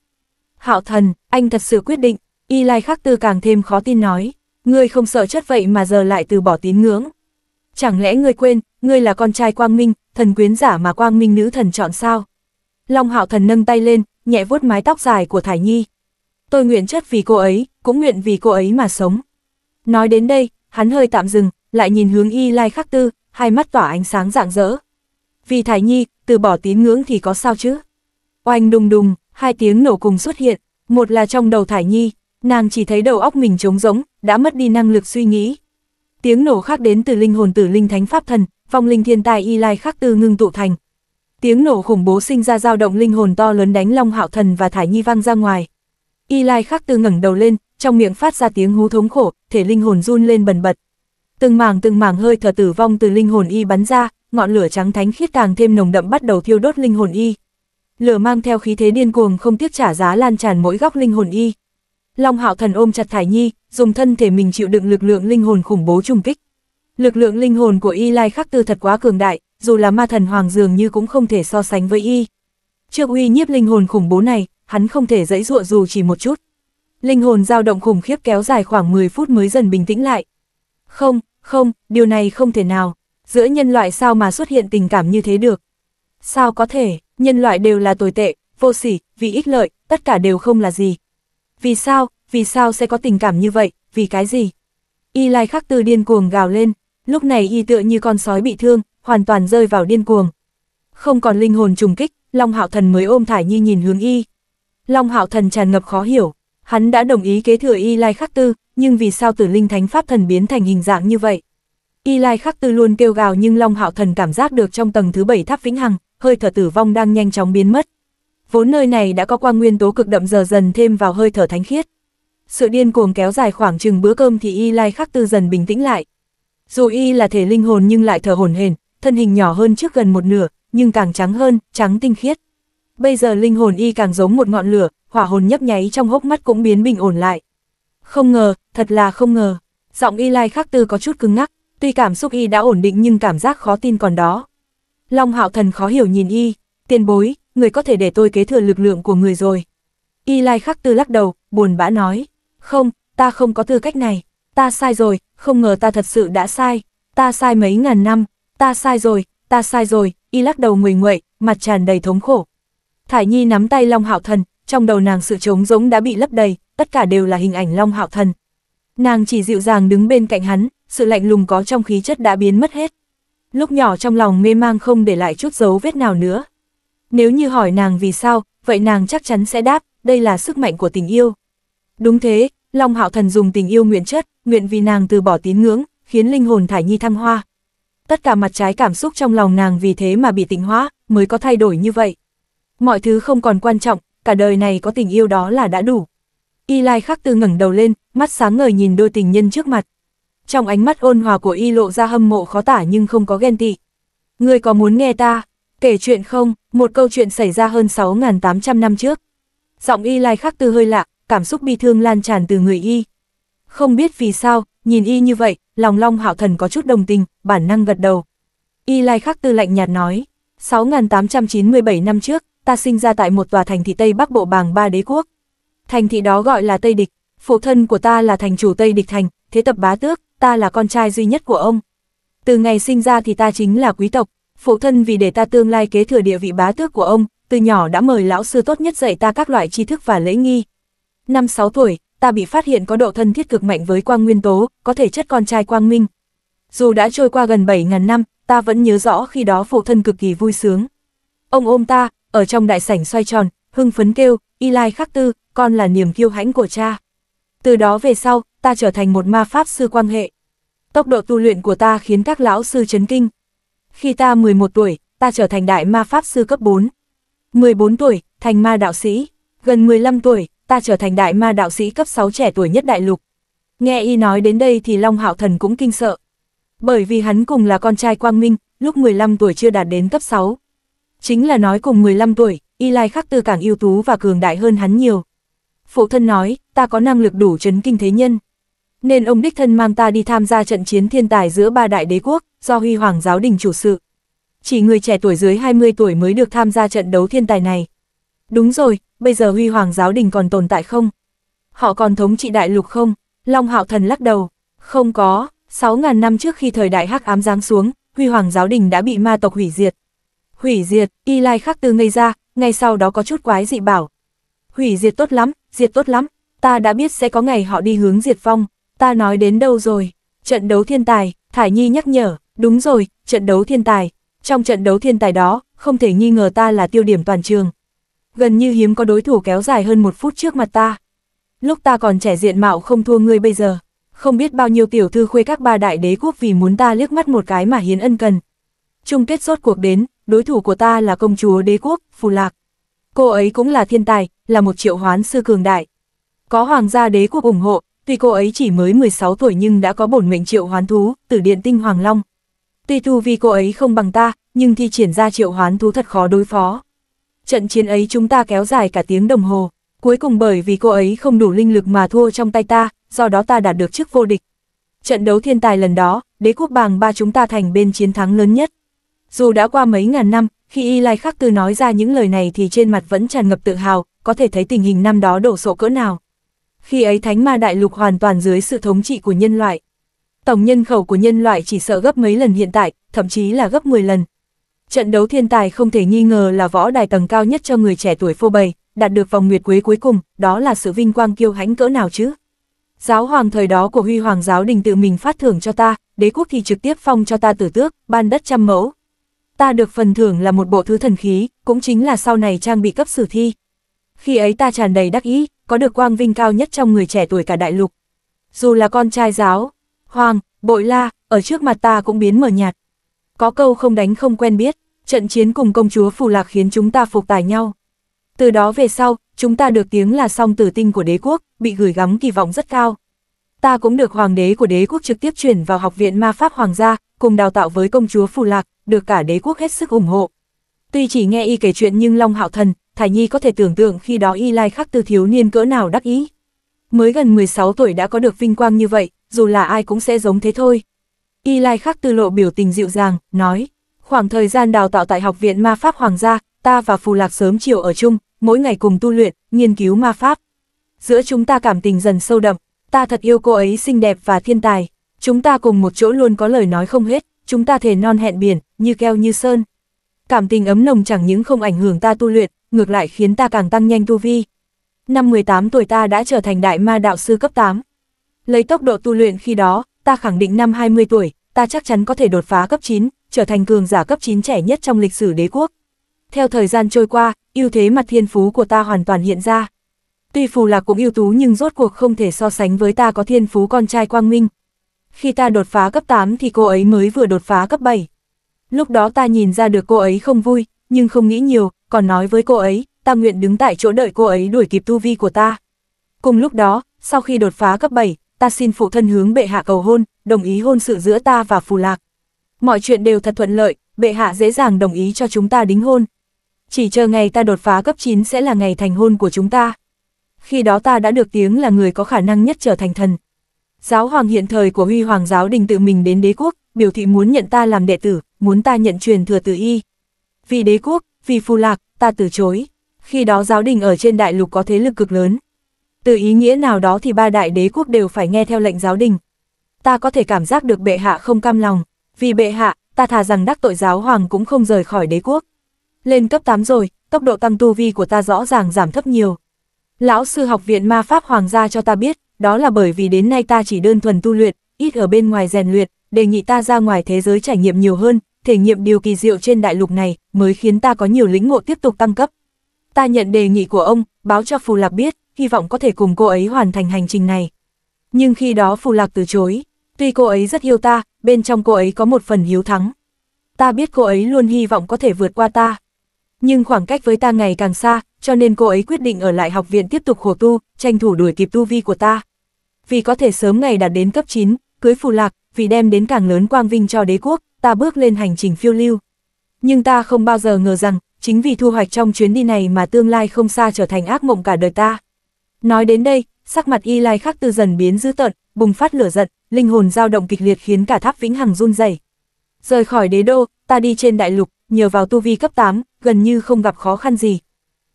Speaker 1: Hạo Thần, anh thật sự quyết định. Y Lai Khắc Tư càng thêm khó tin nói, ngươi không sợ chất vậy mà giờ lại từ bỏ tín ngưỡng. Chẳng lẽ ngươi quên, ngươi là con trai Quang Minh, thần quyến giả mà Quang Minh nữ thần chọn sao? Long Hạo Thần nâng tay lên, nhẹ vuốt mái tóc dài của Thải Nhi. Tôi nguyện chất vì cô ấy, cũng nguyện vì cô ấy mà sống. Nói đến đây, hắn hơi tạm dừng, lại nhìn hướng Y Lai Khắc Tư, hai mắt tỏa ánh sáng rạng rỡ. Vì Thải Nhi, từ bỏ tín ngưỡng thì có sao chứ? Oanh đùng đùng, hai tiếng nổ cùng xuất hiện, một là trong đầu Thải Nhi, nàng chỉ thấy đầu óc mình trống rỗng, đã mất đi năng lực suy nghĩ. Tiếng nổ khác đến từ linh hồn tử linh thánh pháp thần, phong linh thiên tài y lai khắc tư ngưng tụ thành. Tiếng nổ khủng bố sinh ra dao động linh hồn to lớn đánh Long Hạo Thần và Thải Nhi vang ra ngoài. Y lai khắc tư ngẩng đầu lên, trong miệng phát ra tiếng hú thống khổ, thể linh hồn run lên bần bật. Từng mảng từng mảng hơi thở tử vong từ linh hồn y bắn ra, ngọn lửa trắng thánh khiết càng thêm nồng đậm bắt đầu thiêu đốt linh hồn y. Lửa mang theo khí thế điên cuồng không tiếc trả giá lan tràn mỗi góc linh hồn y. Long Hạo Thần ôm chặt Thải Nhi, dùng thân thể mình chịu đựng lực lượng linh hồn khủng bố trùng kích. Lực lượng linh hồn của Y Lai Khắc Tư thật quá cường đại, dù là ma thần hoàng dường như cũng không thể so sánh với y. Trước uy nhiếp linh hồn khủng bố này, hắn không thể dãy dụa dù chỉ một chút. Linh hồn dao động khủng khiếp kéo dài khoảng 10 phút mới dần bình tĩnh lại. Không, không, điều này không thể nào. Giữa nhân loại sao mà xuất hiện tình cảm như thế được? Sao có thể, nhân loại đều là tồi tệ, vô sỉ, vì ích lợi, tất cả đều không là gì, vì sao, vì sao sẽ có tình cảm như vậy, vì cái gì? Y Lai Khắc Tư điên cuồng gào lên, lúc này y tựa như con sói bị thương, hoàn toàn rơi vào điên cuồng. Không còn linh hồn trùng kích, Long Hạo Thần mới ôm Thải Nhi nhìn hướng y. Long Hạo Thần tràn ngập khó hiểu, hắn đã đồng ý kế thừa Y Lai Khắc Tư, nhưng vì sao Tử Linh Thánh Pháp Thần biến thành hình dạng như vậy? Y Lai Khắc Tư luôn kêu gào nhưng Long Hạo Thần cảm giác được trong tầng thứ bảy tháp vĩnh hằng, hơi thở tử vong đang nhanh chóng biến mất. Vốn nơi này đã có quang nguyên tố cực đậm giờ dần thêm vào hơi thở thánh khiết. Sự điên cuồng kéo dài khoảng chừng bữa cơm thì Y Lai Khắc Tư dần bình tĩnh lại. Dù Y là thể linh hồn nhưng lại thở hồn hển, thân hình nhỏ hơn trước gần một nửa, nhưng càng trắng hơn, trắng tinh khiết. Bây giờ linh hồn Y càng giống một ngọn lửa, hỏa hồn nhấp nháy trong hốc mắt cũng biến bình ổn lại. Không ngờ, thật là không ngờ. Giọng Y Lai Khắc Tư có chút cứng ngắc, tuy cảm xúc Y đã ổn định nhưng cảm giác khó tin còn đó. Long Hạo Thần khó hiểu nhìn Y, tiền bối, người có thể để tôi kế thừa lực lượng của người rồi. Y Lai Khắc Tư lắc đầu, buồn bã nói, không, ta không có tư cách này, ta sai rồi, không ngờ ta thật sự đã sai, ta sai mấy ngàn năm, ta sai rồi, ta sai rồi, y lắc đầu người nguậy, mặt tràn đầy thống khổ. Thải Nhi nắm tay Long Hạo Thần, trong đầu nàng sự trống rỗng đã bị lấp đầy, tất cả đều là hình ảnh Long Hạo Thần. Nàng chỉ dịu dàng đứng bên cạnh hắn, sự lạnh lùng có trong khí chất đã biến mất hết. Lúc nhỏ trong lòng mê mang không để lại chút dấu vết nào nữa, nếu như hỏi nàng vì sao, vậy nàng chắc chắn sẽ đáp, đây là sức mạnh của tình yêu. Đúng thế, Long Hạo Thần dùng tình yêu nguyện chất, nguyện vì nàng từ bỏ tín ngưỡng, khiến linh hồn thải nhi thăng hoa. Tất cả mặt trái cảm xúc trong lòng nàng vì thế mà bị tịnh hóa, mới có thay đổi như vậy. Mọi thứ không còn quan trọng, cả đời này có tình yêu đó là đã đủ. Y Lai Khắc Tư ngẩng đầu lên, mắt sáng ngời nhìn đôi tình nhân trước mặt. Trong ánh mắt ôn hòa của Y lộ ra hâm mộ khó tả nhưng không có ghen tị. Ngươi có muốn nghe ta, Kể chuyện không, một câu chuyện xảy ra hơn 6.800 năm trước. Giọng y lai khắc tư hơi lạ, cảm xúc bi thương lan tràn từ người y. Không biết vì sao, nhìn y như vậy, lòng long hạo thần có chút đồng tình, bản năng gật đầu. Y lai khắc tư lạnh nhạt nói, 6.897 năm trước, ta sinh ra tại một tòa thành thị Tây Bắc Bộ Bàng Ba Đế Quốc. Thành thị đó gọi là Tây Địch, phụ thân của ta là thành chủ Tây Địch Thành, thế tập bá tước, ta là con trai duy nhất của ông. Từ ngày sinh ra thì ta chính là quý tộc, Phụ thân vì để ta tương lai kế thừa địa vị bá tước của ông, từ nhỏ đã mời lão sư tốt nhất dạy ta các loại tri thức và lễ nghi. Năm 6 tuổi, ta bị phát hiện có độ thân thiết cực mạnh với quang nguyên tố, có thể chất con trai quang minh. Dù đã trôi qua gần 7.000 năm, ta vẫn nhớ rõ khi đó phụ thân cực kỳ vui sướng. Ông ôm ta, ở trong đại sảnh xoay tròn, hưng phấn kêu, y lai khắc tư, con là niềm kiêu hãnh của cha. Từ đó về sau, ta trở thành một ma pháp sư quang hệ. Tốc độ tu luyện của ta khiến các lão sư chấn kinh, khi ta 11 tuổi, ta trở thành đại ma pháp sư cấp 4. 14 tuổi, thành ma đạo sĩ. Gần 15 tuổi, ta trở thành đại ma đạo sĩ cấp 6 trẻ tuổi nhất đại lục. Nghe y nói đến đây thì Long Hạo Thần cũng kinh sợ. Bởi vì hắn cùng là con trai Quang Minh, lúc 15 tuổi chưa đạt đến cấp 6. Chính là nói cùng 15 tuổi, y lai khắc tư càng ưu tú và cường đại hơn hắn nhiều. Phụ thân nói, ta có năng lực đủ chấn kinh thế nhân. Nên ông đích thân mang ta đi tham gia trận chiến thiên tài giữa ba đại đế quốc do Huy Hoàng giáo đình chủ sự. Chỉ người trẻ tuổi dưới 20 tuổi mới được tham gia trận đấu thiên tài này. Đúng rồi, bây giờ Huy Hoàng giáo đình còn tồn tại không? Họ còn thống trị đại lục không? Long Hạo Thần lắc đầu. Không có, 6.000 năm trước khi thời đại hắc ám giáng xuống, Huy Hoàng giáo đình đã bị ma tộc hủy diệt. Hủy diệt, y lai khắc tư ngây ra, ngay sau đó có chút quái dị bảo. Hủy diệt tốt lắm, diệt tốt lắm, ta đã biết sẽ có ngày họ đi hướng diệt vong, ta nói đến đâu rồi, trận đấu thiên tài, Thải Nhi nhắc nhở, Đúng rồi, trận đấu thiên tài. Trong trận đấu thiên tài đó, không thể nghi ngờ ta là tiêu điểm toàn trường. Gần như hiếm có đối thủ kéo dài hơn một phút trước mặt ta. Lúc ta còn trẻ diện mạo không thua ngươi bây giờ. Không biết bao nhiêu tiểu thư khuê các ba đại đế quốc vì muốn ta liếc mắt một cái mà hiến ân cần. Chung kết rốt cuộc đến, đối thủ của ta là công chúa đế quốc, Phù Lạc. Cô ấy cũng là thiên tài, là một triệu hoán sư cường đại. Có hoàng gia đế quốc ủng hộ, tuy cô ấy chỉ mới 16 tuổi nhưng đã có bổn mệnh triệu hoán thú, từ điện tinh hoàng long, Tuy tu vi cô ấy không bằng ta, nhưng thi triển ra triệu hoán thú thật khó đối phó. Trận chiến ấy chúng ta kéo dài cả tiếng đồng hồ, cuối cùng bởi vì cô ấy không đủ linh lực mà thua trong tay ta, do đó ta đạt được chức vô địch. Trận đấu thiên tài lần đó, đế quốc bàng ba chúng ta thành bên chiến thắng lớn nhất. Dù đã qua mấy ngàn năm, khi Y Lai Khắc Tư nói ra những lời này thì trên mặt vẫn tràn ngập tự hào, có thể thấy tình hình năm đó đổ sộ cỡ nào. Khi ấy thánh ma đại lục hoàn toàn dưới sự thống trị của nhân loại, Tổng nhân khẩu của nhân loại chỉ sợ gấp mấy lần hiện tại, thậm chí là gấp 10 lần. Trận đấu thiên tài không thể nghi ngờ là võ đài tầng cao nhất cho người trẻ tuổi phô bày, đạt được vòng nguyệt quế cuối cùng, đó là sự vinh quang kiêu hãnh cỡ nào chứ? Giáo hoàng thời đó của Huy Hoàng giáo đình tự mình phát thưởng cho ta, đế quốc thì trực tiếp phong cho ta tử tước, ban đất trăm mẫu. Ta được phần thưởng là một bộ thứ thần khí, cũng chính là sau này trang bị cấp sử thi. Khi ấy ta tràn đầy đắc ý, có được quang vinh cao nhất trong người trẻ tuổi cả đại lục. Dù là con trai giáo, Hoàng, bội la, ở trước mặt ta cũng biến mờ nhạt. Có câu không đánh không quen biết, trận chiến cùng công chúa Phù Lạc khiến chúng ta phục tài nhau. Từ đó về sau, chúng ta được tiếng là song tử tinh của đế quốc, bị gửi gắm kỳ vọng rất cao. Ta cũng được hoàng đế của đế quốc trực tiếp chuyển vào học viện ma pháp hoàng gia, cùng đào tạo với công chúa Phù Lạc, được cả đế quốc hết sức ủng hộ. Tuy chỉ nghe y kể chuyện nhưng Long Hạo Thần, Thải Nhi có thể tưởng tượng khi đó y lai khắc từ thiếu niên cỡ nào đắc ý. Mới gần 16 tuổi đã có được vinh quang như vậy, dù là ai cũng sẽ giống thế thôi. Y Lai Khắc Tư lộ biểu tình dịu dàng, nói, khoảng thời gian đào tạo tại Học viện Ma Pháp Hoàng gia, ta và Phù Lạc sớm chiều ở chung, mỗi ngày cùng tu luyện, nghiên cứu ma pháp. Giữa chúng ta cảm tình dần sâu đậm, ta thật yêu cô ấy xinh đẹp và thiên tài, chúng ta cùng một chỗ luôn có lời nói không hết, chúng ta thề non hẹn biển, như keo như sơn. Cảm tình ấm nồng chẳng những không ảnh hưởng ta tu luyện, ngược lại khiến ta càng tăng nhanh tu vi. Năm 18 tuổi ta đã trở thành đại ma đạo sư cấp 8, lấy tốc độ tu luyện khi đó, ta khẳng định năm 20 tuổi, ta chắc chắn có thể đột phá cấp 9, trở thành cường giả cấp 9 trẻ nhất trong lịch sử đế quốc. Theo thời gian trôi qua, ưu thế mặt thiên phú của ta hoàn toàn hiện ra. Tuy Phù Lạc cũng ưu tú nhưng rốt cuộc không thể so sánh với ta có thiên phú con trai Quang Minh. Khi ta đột phá cấp 8 thì cô ấy mới vừa đột phá cấp 7. Lúc đó ta nhìn ra được cô ấy không vui, nhưng không nghĩ nhiều, còn nói với cô ấy, ta nguyện đứng tại chỗ đợi cô ấy đuổi kịp tu vi của ta. Cùng lúc đó, sau khi đột phá cấp 7, ta xin phụ thân hướng bệ hạ cầu hôn, đồng ý hôn sự giữa ta và phù lạc. Mọi chuyện đều thật thuận lợi, bệ hạ dễ dàng đồng ý cho chúng ta đính hôn. Chỉ chờ ngày ta đột phá cấp 9 sẽ là ngày thành hôn của chúng ta. Khi đó ta đã được tiếng là người có khả năng nhất trở thành thần. Giáo hoàng hiện thời của huy hoàng giáo đình tự mình đến đế quốc, biểu thị muốn nhận ta làm đệ tử, muốn ta nhận truyền thừa từ y. Vì đế quốc, vì phù lạc, ta từ chối. Khi đó giáo đình ở trên đại lục có thế lực cực lớn, từ ý nghĩa nào đó thì ba đại đế quốc đều phải nghe theo lệnh giáo đình. Ta có thể cảm giác được bệ hạ không cam lòng, vì bệ hạ, ta thà rằng đắc tội giáo hoàng cũng không rời khỏi đế quốc. Lên cấp 8 rồi, tốc độ tăng tu vi của ta rõ ràng giảm thấp nhiều. Lão sư học viện ma pháp hoàng gia cho ta biết, đó là bởi vì đến nay ta chỉ đơn thuần tu luyện, ít ở bên ngoài rèn luyện, đề nghị ta ra ngoài thế giới trải nghiệm nhiều hơn, thể nghiệm điều kỳ diệu trên đại lục này mới khiến ta có nhiều lĩnh ngộ tiếp tục tăng cấp. Ta nhận đề nghị của ông, báo cho Phù Lạc biết hy vọng có thể cùng cô ấy hoàn thành hành trình này. Nhưng khi đó Phù Lạc từ chối, tuy cô ấy rất yêu ta, bên trong cô ấy có một phần hiếu thắng. Ta biết cô ấy luôn hy vọng có thể vượt qua ta. Nhưng khoảng cách với ta ngày càng xa, cho nên cô ấy quyết định ở lại học viện tiếp tục khổ tu, tranh thủ đuổi kịp tu vi của ta. Vì có thể sớm ngày đạt đến cấp 9, cưới Phù Lạc, vì đem đến càng lớn quang vinh cho đế quốc, ta bước lên hành trình phiêu lưu. Nhưng ta không bao giờ ngờ rằng, chính vì thu hoạch trong chuyến đi này mà tương lai không xa trở thành ác mộng cả đời ta. Nói đến đây, sắc mặt y lai khắc tư dần biến dữ tợn, bùng phát lửa giận, linh hồn dao động kịch liệt khiến cả tháp vĩnh hằng run rẩy. Rời khỏi đế đô, ta đi trên đại lục, nhờ vào tu vi cấp 8, gần như không gặp khó khăn gì.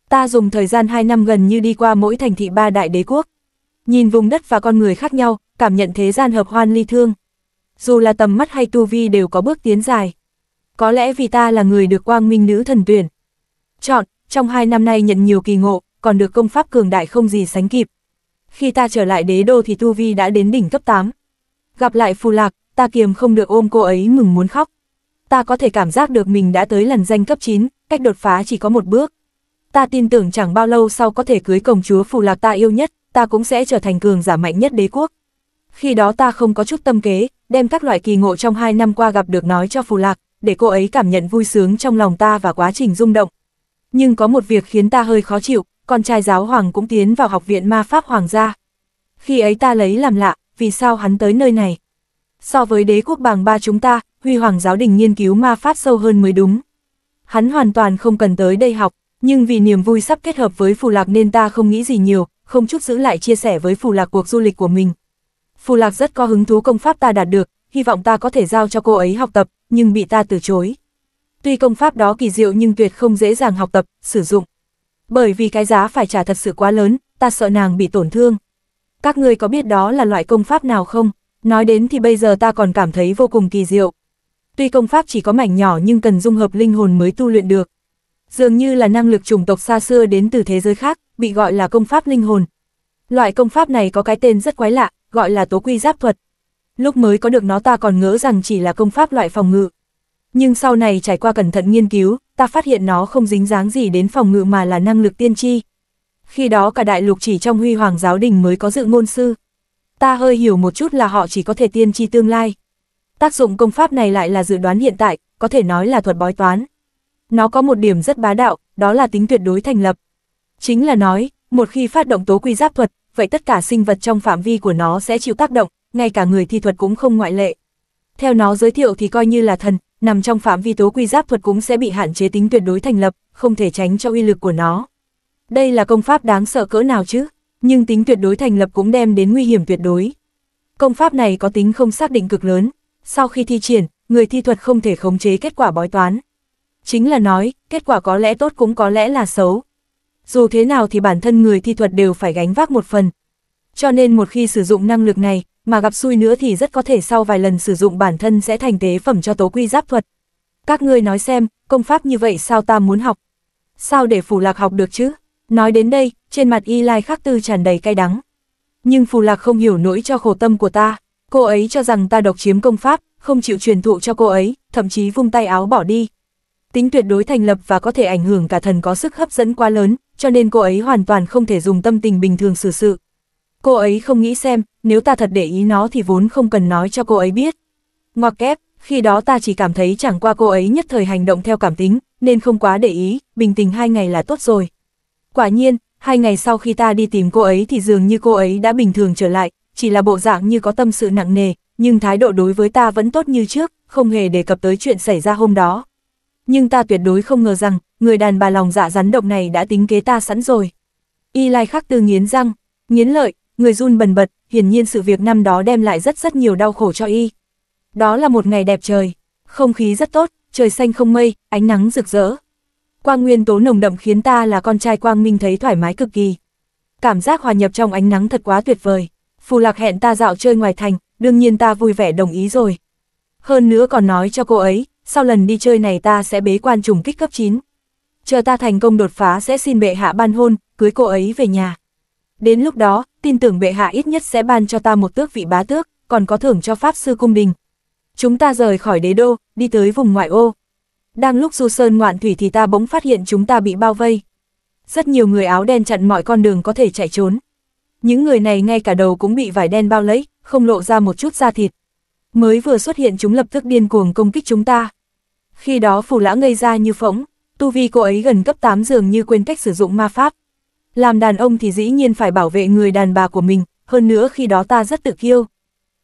Speaker 1: Ta dùng thời gian 2 năm gần như đi qua mỗi thành thị ba đại đế quốc. Nhìn vùng đất và con người khác nhau, cảm nhận thế gian hợp hoan ly thương. Dù là tầm mắt hay tu vi đều có bước tiến dài. Có lẽ vì ta là người được quang minh nữ thần tuyển. Chọn, trong hai năm nay nhận nhiều kỳ ngộ, còn được công pháp cường đại không gì sánh kịp. Khi ta trở lại đế đô thì Tu Vi đã đến đỉnh cấp 8. Gặp lại Phù Lạc, ta kiềm không được ôm cô ấy mừng muốn khóc. Ta có thể cảm giác được mình đã tới lần danh cấp 9, cách đột phá chỉ có một bước. Ta tin tưởng chẳng bao lâu sau có thể cưới công chúa Phù Lạc ta yêu nhất, ta cũng sẽ trở thành cường giả mạnh nhất đế quốc. Khi đó ta không có chút tâm kế, đem các loại kỳ ngộ trong hai năm qua gặp được nói cho Phù Lạc, để cô ấy cảm nhận vui sướng trong lòng ta và quá trình rung động. Nhưng có một việc khiến ta hơi khó chịu, con trai giáo hoàng cũng tiến vào học viện ma pháp hoàng gia. Khi ấy ta lấy làm lạ, vì sao hắn tới nơi này? So với đế quốc bàng ba chúng ta, huy hoàng giáo đình nghiên cứu ma pháp sâu hơn mới đúng. Hắn hoàn toàn không cần tới đây học, nhưng vì niềm vui sắp kết hợp với phù lạc nên ta không nghĩ gì nhiều, không chút giữ lại chia sẻ với phù lạc cuộc du lịch của mình. Phù lạc rất có hứng thú công pháp ta đạt được, hy vọng ta có thể giao cho cô ấy học tập, nhưng bị ta từ chối. Tuy công pháp đó kỳ diệu nhưng tuyệt không dễ dàng học tập, sử dụng bởi vì cái giá phải trả thật sự quá lớn, ta sợ nàng bị tổn thương. Các ngươi có biết đó là loại công pháp nào không? Nói đến thì bây giờ ta còn cảm thấy vô cùng kỳ diệu. Tuy công pháp chỉ có mảnh nhỏ nhưng cần dung hợp linh hồn mới tu luyện được. Dường như là năng lực chủng tộc xa xưa đến từ thế giới khác, bị gọi là công pháp linh hồn. Loại công pháp này có cái tên rất quái lạ, gọi là tố quy giáp thuật. Lúc mới có được nó ta còn ngỡ rằng chỉ là công pháp loại phòng ngự. Nhưng sau này trải qua cẩn thận nghiên cứu, ta phát hiện nó không dính dáng gì đến phòng ngự mà là năng lực tiên tri. Khi đó cả đại lục chỉ trong huy hoàng giáo đình mới có dự ngôn sư. Ta hơi hiểu một chút là họ chỉ có thể tiên tri tương lai. Tác dụng công pháp này lại là dự đoán hiện tại, có thể nói là thuật bói toán. Nó có một điểm rất bá đạo, đó là tính tuyệt đối thành lập. Chính là nói, một khi phát động tố quy giáp thuật, vậy tất cả sinh vật trong phạm vi của nó sẽ chịu tác động, ngay cả người thi thuật cũng không ngoại lệ. Theo nó giới thiệu thì coi như là thần, nằm trong phạm vi tố quy giáp thuật cũng sẽ bị hạn chế tính tuyệt đối thành lập, không thể tránh cho uy lực của nó. Đây là công pháp đáng sợ cỡ nào chứ, nhưng tính tuyệt đối thành lập cũng đem đến nguy hiểm tuyệt đối. Công pháp này có tính không xác định cực lớn, sau khi thi triển, người thi thuật không thể khống chế kết quả bói toán. Chính là nói, kết quả có lẽ tốt cũng có lẽ là xấu. Dù thế nào thì bản thân người thi thuật đều phải gánh vác một phần. Cho nên một khi sử dụng năng lực này, mà gặp xui nữa thì rất có thể sau vài lần sử dụng bản thân sẽ thành tế phẩm cho tố quy giáp thuật. Các ngươi nói xem, công pháp như vậy sao ta muốn học? Sao để phù lạc học được chứ? Nói đến đây, trên mặt y lai khắc tư tràn đầy cay đắng. Nhưng phù lạc không hiểu nỗi cho khổ tâm của ta, cô ấy cho rằng ta độc chiếm công pháp, không chịu truyền thụ cho cô ấy, thậm chí vung tay áo bỏ đi. Tính tuyệt đối thành lập và có thể ảnh hưởng cả thần có sức hấp dẫn quá lớn, cho nên cô ấy hoàn toàn không thể dùng tâm tình bình thường xử sự. Cô ấy không nghĩ xem, nếu ta thật để ý nó thì vốn không cần nói cho cô ấy biết. Ngoặc kép, khi đó ta chỉ cảm thấy chẳng qua cô ấy nhất thời hành động theo cảm tính, nên không quá để ý, bình tĩnh hai ngày là tốt rồi. Quả nhiên, hai ngày sau khi ta đi tìm cô ấy thì dường như cô ấy đã bình thường trở lại, chỉ là bộ dạng như có tâm sự nặng nề, nhưng thái độ đối với ta vẫn tốt như trước, không hề đề cập tới chuyện xảy ra hôm đó. Nhưng ta tuyệt đối không ngờ rằng, người đàn bà lòng dạ rắn độc này đã tính kế ta sẵn rồi. Y lai khắc tư nghiến răng, nghiến lợi, người run bần bật, hiển nhiên sự việc năm đó đem lại rất rất nhiều đau khổ cho y. Đó là một ngày đẹp trời, không khí rất tốt, trời xanh không mây, ánh nắng rực rỡ. Quang nguyên tố nồng đậm khiến ta là con trai Quang Minh thấy thoải mái cực kỳ. Cảm giác hòa nhập trong ánh nắng thật quá tuyệt vời. Phù Lạc hẹn ta dạo chơi ngoài thành, đương nhiên ta vui vẻ đồng ý rồi. Hơn nữa còn nói cho cô ấy, sau lần đi chơi này ta sẽ bế quan trùng kích cấp 9. Chờ ta thành công đột phá sẽ xin bệ hạ ban hôn, cưới cô ấy về nhà. Đến lúc đó, tin tưởng bệ hạ ít nhất sẽ ban cho ta một tước vị bá tước, còn có thưởng cho pháp sư cung đình. Chúng ta rời khỏi đế đô, đi tới vùng ngoại ô. Đang lúc du sơn ngoạn thủy thì ta bỗng phát hiện chúng ta bị bao vây. Rất nhiều người áo đen chặn mọi con đường có thể chạy trốn. Những người này ngay cả đầu cũng bị vải đen bao lấy, không lộ ra một chút da thịt. Mới vừa xuất hiện chúng lập tức điên cuồng công kích chúng ta. Khi đó phù lão ngây ra như phỗng, tu vi cô ấy gần cấp 8 dường như quên cách sử dụng ma pháp. Làm đàn ông thì dĩ nhiên phải bảo vệ người đàn bà của mình, hơn nữa khi đó ta rất tự kiêu.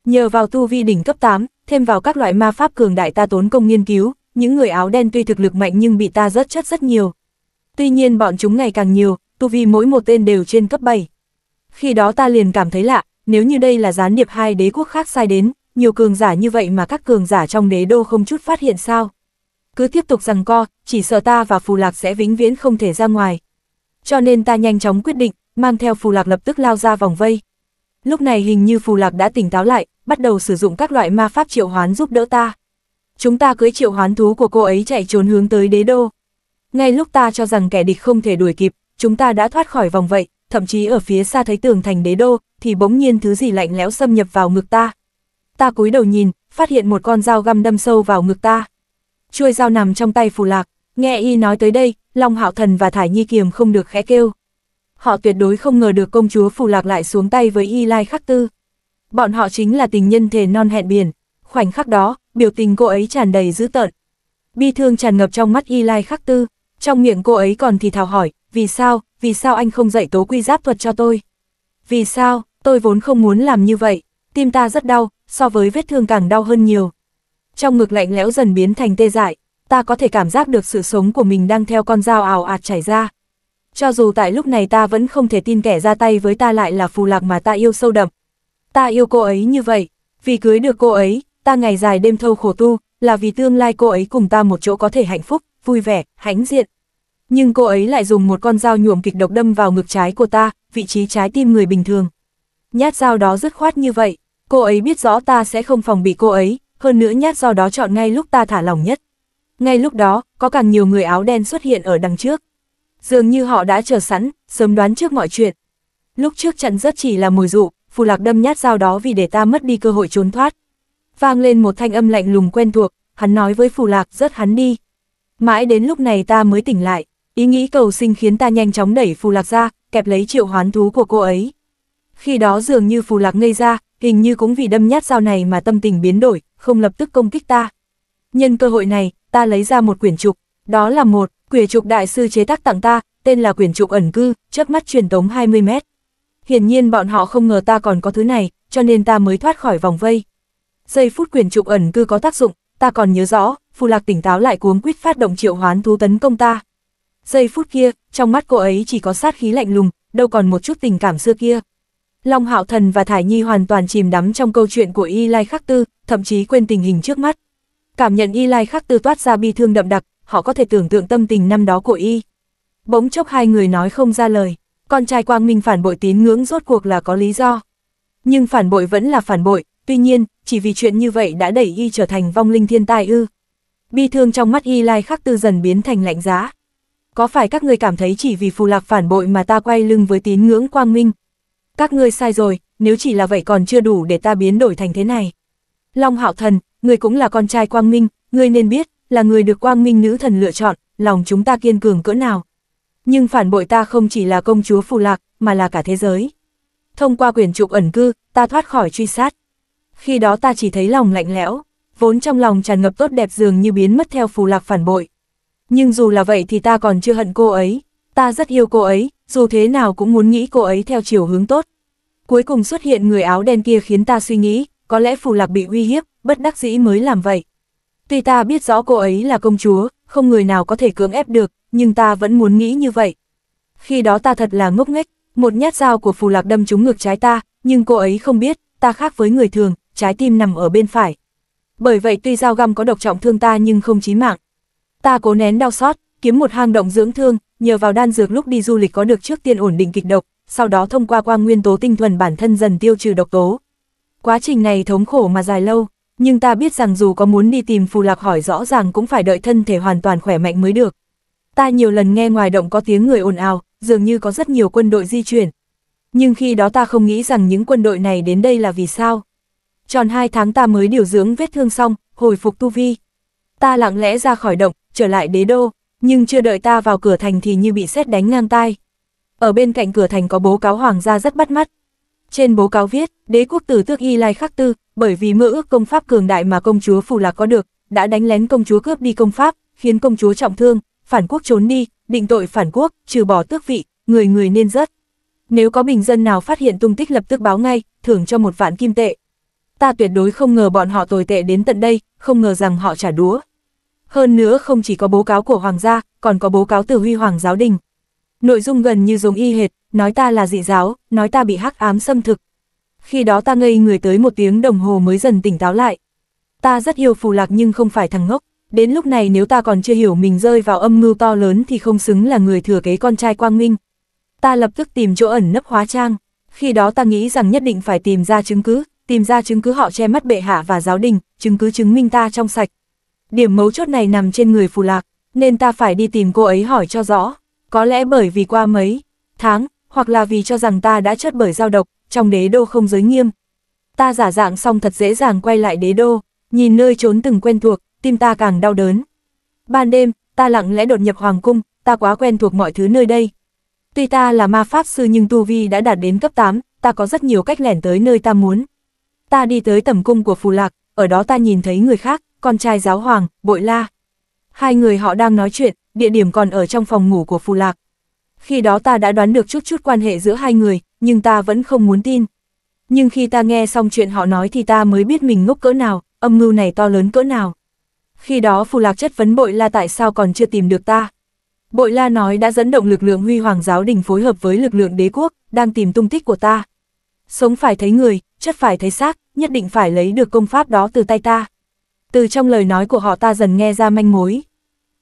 Speaker 1: Nhờ vào tu vi đỉnh cấp 8, thêm vào các loại ma pháp cường đại ta tốn công nghiên cứu, những người áo đen tuy thực lực mạnh nhưng bị ta rất chất rất nhiều. Tuy nhiên bọn chúng ngày càng nhiều, tu vi mỗi một tên đều trên cấp 7. Khi đó ta liền cảm thấy lạ, nếu như đây là gián điệp hai đế quốc khác sai đến, nhiều cường giả như vậy mà các cường giả trong đế đô không chút phát hiện sao. Cứ tiếp tục rằng co, chỉ sợ ta và phù lạc sẽ vĩnh viễn không thể ra ngoài cho nên ta nhanh chóng quyết định, mang theo phù lạc lập tức lao ra vòng vây. Lúc này hình như phù lạc đã tỉnh táo lại, bắt đầu sử dụng các loại ma pháp triệu hoán giúp đỡ ta. Chúng ta cưới triệu hoán thú của cô ấy chạy trốn hướng tới đế đô. Ngay lúc ta cho rằng kẻ địch không thể đuổi kịp, chúng ta đã thoát khỏi vòng vậy, thậm chí ở phía xa thấy tường thành đế đô, thì bỗng nhiên thứ gì lạnh lẽo xâm nhập vào ngực ta. Ta cúi đầu nhìn, phát hiện một con dao găm đâm sâu vào ngực ta. Chuôi dao nằm trong tay phù lạc, Nghe y nói tới đây, Long Hạo Thần và Thải Nhi Kiềm không được khẽ kêu. Họ tuyệt đối không ngờ được công chúa Phù Lạc lại xuống tay với Y Lai Khắc Tư. Bọn họ chính là tình nhân thề non hẹn biển. Khoảnh khắc đó, biểu tình cô ấy tràn đầy dữ tợn. Bi thương tràn ngập trong mắt Y Lai Khắc Tư, trong miệng cô ấy còn thì thào hỏi, vì sao, vì sao anh không dạy tố quy giáp thuật cho tôi? Vì sao, tôi vốn không muốn làm như vậy, tim ta rất đau, so với vết thương càng đau hơn nhiều. Trong ngực lạnh lẽo dần biến thành tê dại, ta có thể cảm giác được sự sống của mình đang theo con dao ảo ạt chảy ra. Cho dù tại lúc này ta vẫn không thể tin kẻ ra tay với ta lại là phù lạc mà ta yêu sâu đậm. Ta yêu cô ấy như vậy, vì cưới được cô ấy, ta ngày dài đêm thâu khổ tu, là vì tương lai cô ấy cùng ta một chỗ có thể hạnh phúc, vui vẻ, hãnh diện. Nhưng cô ấy lại dùng một con dao nhuộm kịch độc đâm vào ngực trái của ta, vị trí trái tim người bình thường. Nhát dao đó dứt khoát như vậy, cô ấy biết rõ ta sẽ không phòng bị cô ấy, hơn nữa nhát dao đó chọn ngay lúc ta thả lòng nhất. Ngay lúc đó, có càng nhiều người áo đen xuất hiện ở đằng trước. Dường như họ đã chờ sẵn, sớm đoán trước mọi chuyện. Lúc trước trận rất chỉ là mồi dụ, phù lạc đâm nhát dao đó vì để ta mất đi cơ hội trốn thoát. Vang lên một thanh âm lạnh lùng quen thuộc, hắn nói với phù lạc rất hắn đi. Mãi đến lúc này ta mới tỉnh lại, ý nghĩ cầu sinh khiến ta nhanh chóng đẩy phù lạc ra, kẹp lấy triệu hoán thú của cô ấy. Khi đó dường như phù lạc ngây ra, hình như cũng vì đâm nhát dao này mà tâm tình biến đổi, không lập tức công kích ta. Nhân cơ hội này, ta lấy ra một quyển trục, đó là một, quyển trục đại sư chế tác tặng ta, tên là quyển trục ẩn cư, chớp mắt truyền tống 20 mét. Hiển nhiên bọn họ không ngờ ta còn có thứ này, cho nên ta mới thoát khỏi vòng vây. Giây phút quyển trục ẩn cư có tác dụng, ta còn nhớ rõ, Phù Lạc tỉnh táo lại cuống quýt phát động triệu hoán thú tấn công ta. Giây phút kia, trong mắt cô ấy chỉ có sát khí lạnh lùng, đâu còn một chút tình cảm xưa kia. Long Hạo Thần và Thải Nhi hoàn toàn chìm đắm trong câu chuyện của Y Lai Khắc Tư, thậm chí quên tình hình trước mắt. Cảm nhận y lai khắc tư toát ra bi thương đậm đặc, họ có thể tưởng tượng tâm tình năm đó của y. Bỗng chốc hai người nói không ra lời, con trai Quang Minh phản bội tín ngưỡng rốt cuộc là có lý do. Nhưng phản bội vẫn là phản bội, tuy nhiên, chỉ vì chuyện như vậy đã đẩy y trở thành vong linh thiên tai ư. Bi thương trong mắt y lai khắc tư dần biến thành lạnh giá. Có phải các người cảm thấy chỉ vì phù lạc phản bội mà ta quay lưng với tín ngưỡng Quang Minh? Các ngươi sai rồi, nếu chỉ là vậy còn chưa đủ để ta biến đổi thành thế này. Long Hạo Thần, người cũng là con trai Quang Minh, người nên biết, là người được Quang Minh nữ thần lựa chọn, lòng chúng ta kiên cường cỡ nào. Nhưng phản bội ta không chỉ là công chúa Phù Lạc, mà là cả thế giới. Thông qua quyền trục ẩn cư, ta thoát khỏi truy sát. Khi đó ta chỉ thấy lòng lạnh lẽo, vốn trong lòng tràn ngập tốt đẹp dường như biến mất theo Phù Lạc phản bội. Nhưng dù là vậy thì ta còn chưa hận cô ấy, ta rất yêu cô ấy, dù thế nào cũng muốn nghĩ cô ấy theo chiều hướng tốt. Cuối cùng xuất hiện người áo đen kia khiến ta suy nghĩ, có lẽ phù lạc bị uy hiếp, bất đắc dĩ mới làm vậy. Tuy ta biết rõ cô ấy là công chúa, không người nào có thể cưỡng ép được, nhưng ta vẫn muốn nghĩ như vậy. Khi đó ta thật là ngốc nghếch, một nhát dao của phù lạc đâm trúng ngực trái ta, nhưng cô ấy không biết, ta khác với người thường, trái tim nằm ở bên phải. Bởi vậy tuy dao găm có độc trọng thương ta nhưng không chí mạng. Ta cố nén đau xót, kiếm một hang động dưỡng thương, nhờ vào đan dược lúc đi du lịch có được trước tiên ổn định kịch độc, sau đó thông qua quang nguyên tố tinh thuần bản thân dần tiêu trừ độc tố. Quá trình này thống khổ mà dài lâu, nhưng ta biết rằng dù có muốn đi tìm phù lạc hỏi rõ ràng cũng phải đợi thân thể hoàn toàn khỏe mạnh mới được. Ta nhiều lần nghe ngoài động có tiếng người ồn ào, dường như có rất nhiều quân đội di chuyển. Nhưng khi đó ta không nghĩ rằng những quân đội này đến đây là vì sao. Tròn hai tháng ta mới điều dưỡng vết thương xong, hồi phục tu vi. Ta lặng lẽ ra khỏi động, trở lại đế đô, nhưng chưa đợi ta vào cửa thành thì như bị sét đánh ngang tai. Ở bên cạnh cửa thành có bố cáo hoàng gia rất bắt mắt, trên bố cáo viết, đế quốc tử tước Y Lai Khắc Tư, bởi vì mơ ước công pháp cường đại mà công chúa Phù Lạc có được, đã đánh lén công chúa cướp đi công pháp, khiến công chúa trọng thương, phản quốc trốn đi, định tội phản quốc, trừ bỏ tước vị, người người nên rớt. Nếu có bình dân nào phát hiện tung tích lập tức báo ngay, thưởng cho một vạn kim tệ. Ta tuyệt đối không ngờ bọn họ tồi tệ đến tận đây, không ngờ rằng họ trả đúa. Hơn nữa không chỉ có bố cáo của hoàng gia, còn có bố cáo từ huy hoàng giáo đình. Nội dung gần như giống y hệt, nói ta là dị giáo, nói ta bị hắc ám xâm thực. Khi đó ta ngây người tới một tiếng đồng hồ mới dần tỉnh táo lại. Ta rất yêu phù lạc nhưng không phải thằng ngốc, đến lúc này nếu ta còn chưa hiểu mình rơi vào âm mưu to lớn thì không xứng là người thừa kế con trai Quang Minh. Ta lập tức tìm chỗ ẩn nấp hóa trang, khi đó ta nghĩ rằng nhất định phải tìm ra chứng cứ, tìm ra chứng cứ họ che mắt bệ hạ và giáo đình, chứng cứ chứng minh ta trong sạch. Điểm mấu chốt này nằm trên người phù lạc, nên ta phải đi tìm cô ấy hỏi cho rõ. Có lẽ bởi vì qua mấy tháng, hoặc là vì cho rằng ta đã chết bởi dao độc, trong đế đô không giới nghiêm. Ta giả dạng xong thật dễ dàng quay lại đế đô, nhìn nơi trốn từng quen thuộc, tim ta càng đau đớn. Ban đêm, ta lặng lẽ đột nhập hoàng cung, ta quá quen thuộc mọi thứ nơi đây. Tuy ta là ma pháp sư nhưng tu vi đã đạt đến cấp 8, ta có rất nhiều cách lẻn tới nơi ta muốn. Ta đi tới tầm cung của Phù Lạc, ở đó ta nhìn thấy người khác, con trai giáo hoàng, Bội La. Hai người họ đang nói chuyện, địa điểm còn ở trong phòng ngủ của Phù Lạc khi đó ta đã đoán được chút chút quan hệ giữa hai người, nhưng ta vẫn không muốn tin. Nhưng khi ta nghe xong chuyện họ nói thì ta mới biết mình ngốc cỡ nào, âm mưu này to lớn cỡ nào. Khi đó phù lạc chất vấn bội la tại sao còn chưa tìm được ta. Bội la nói đã dẫn động lực lượng huy hoàng giáo đình phối hợp với lực lượng đế quốc, đang tìm tung tích của ta. Sống phải thấy người, chất phải thấy xác, nhất định phải lấy được công pháp đó từ tay ta. Từ trong lời nói của họ ta dần nghe ra manh mối,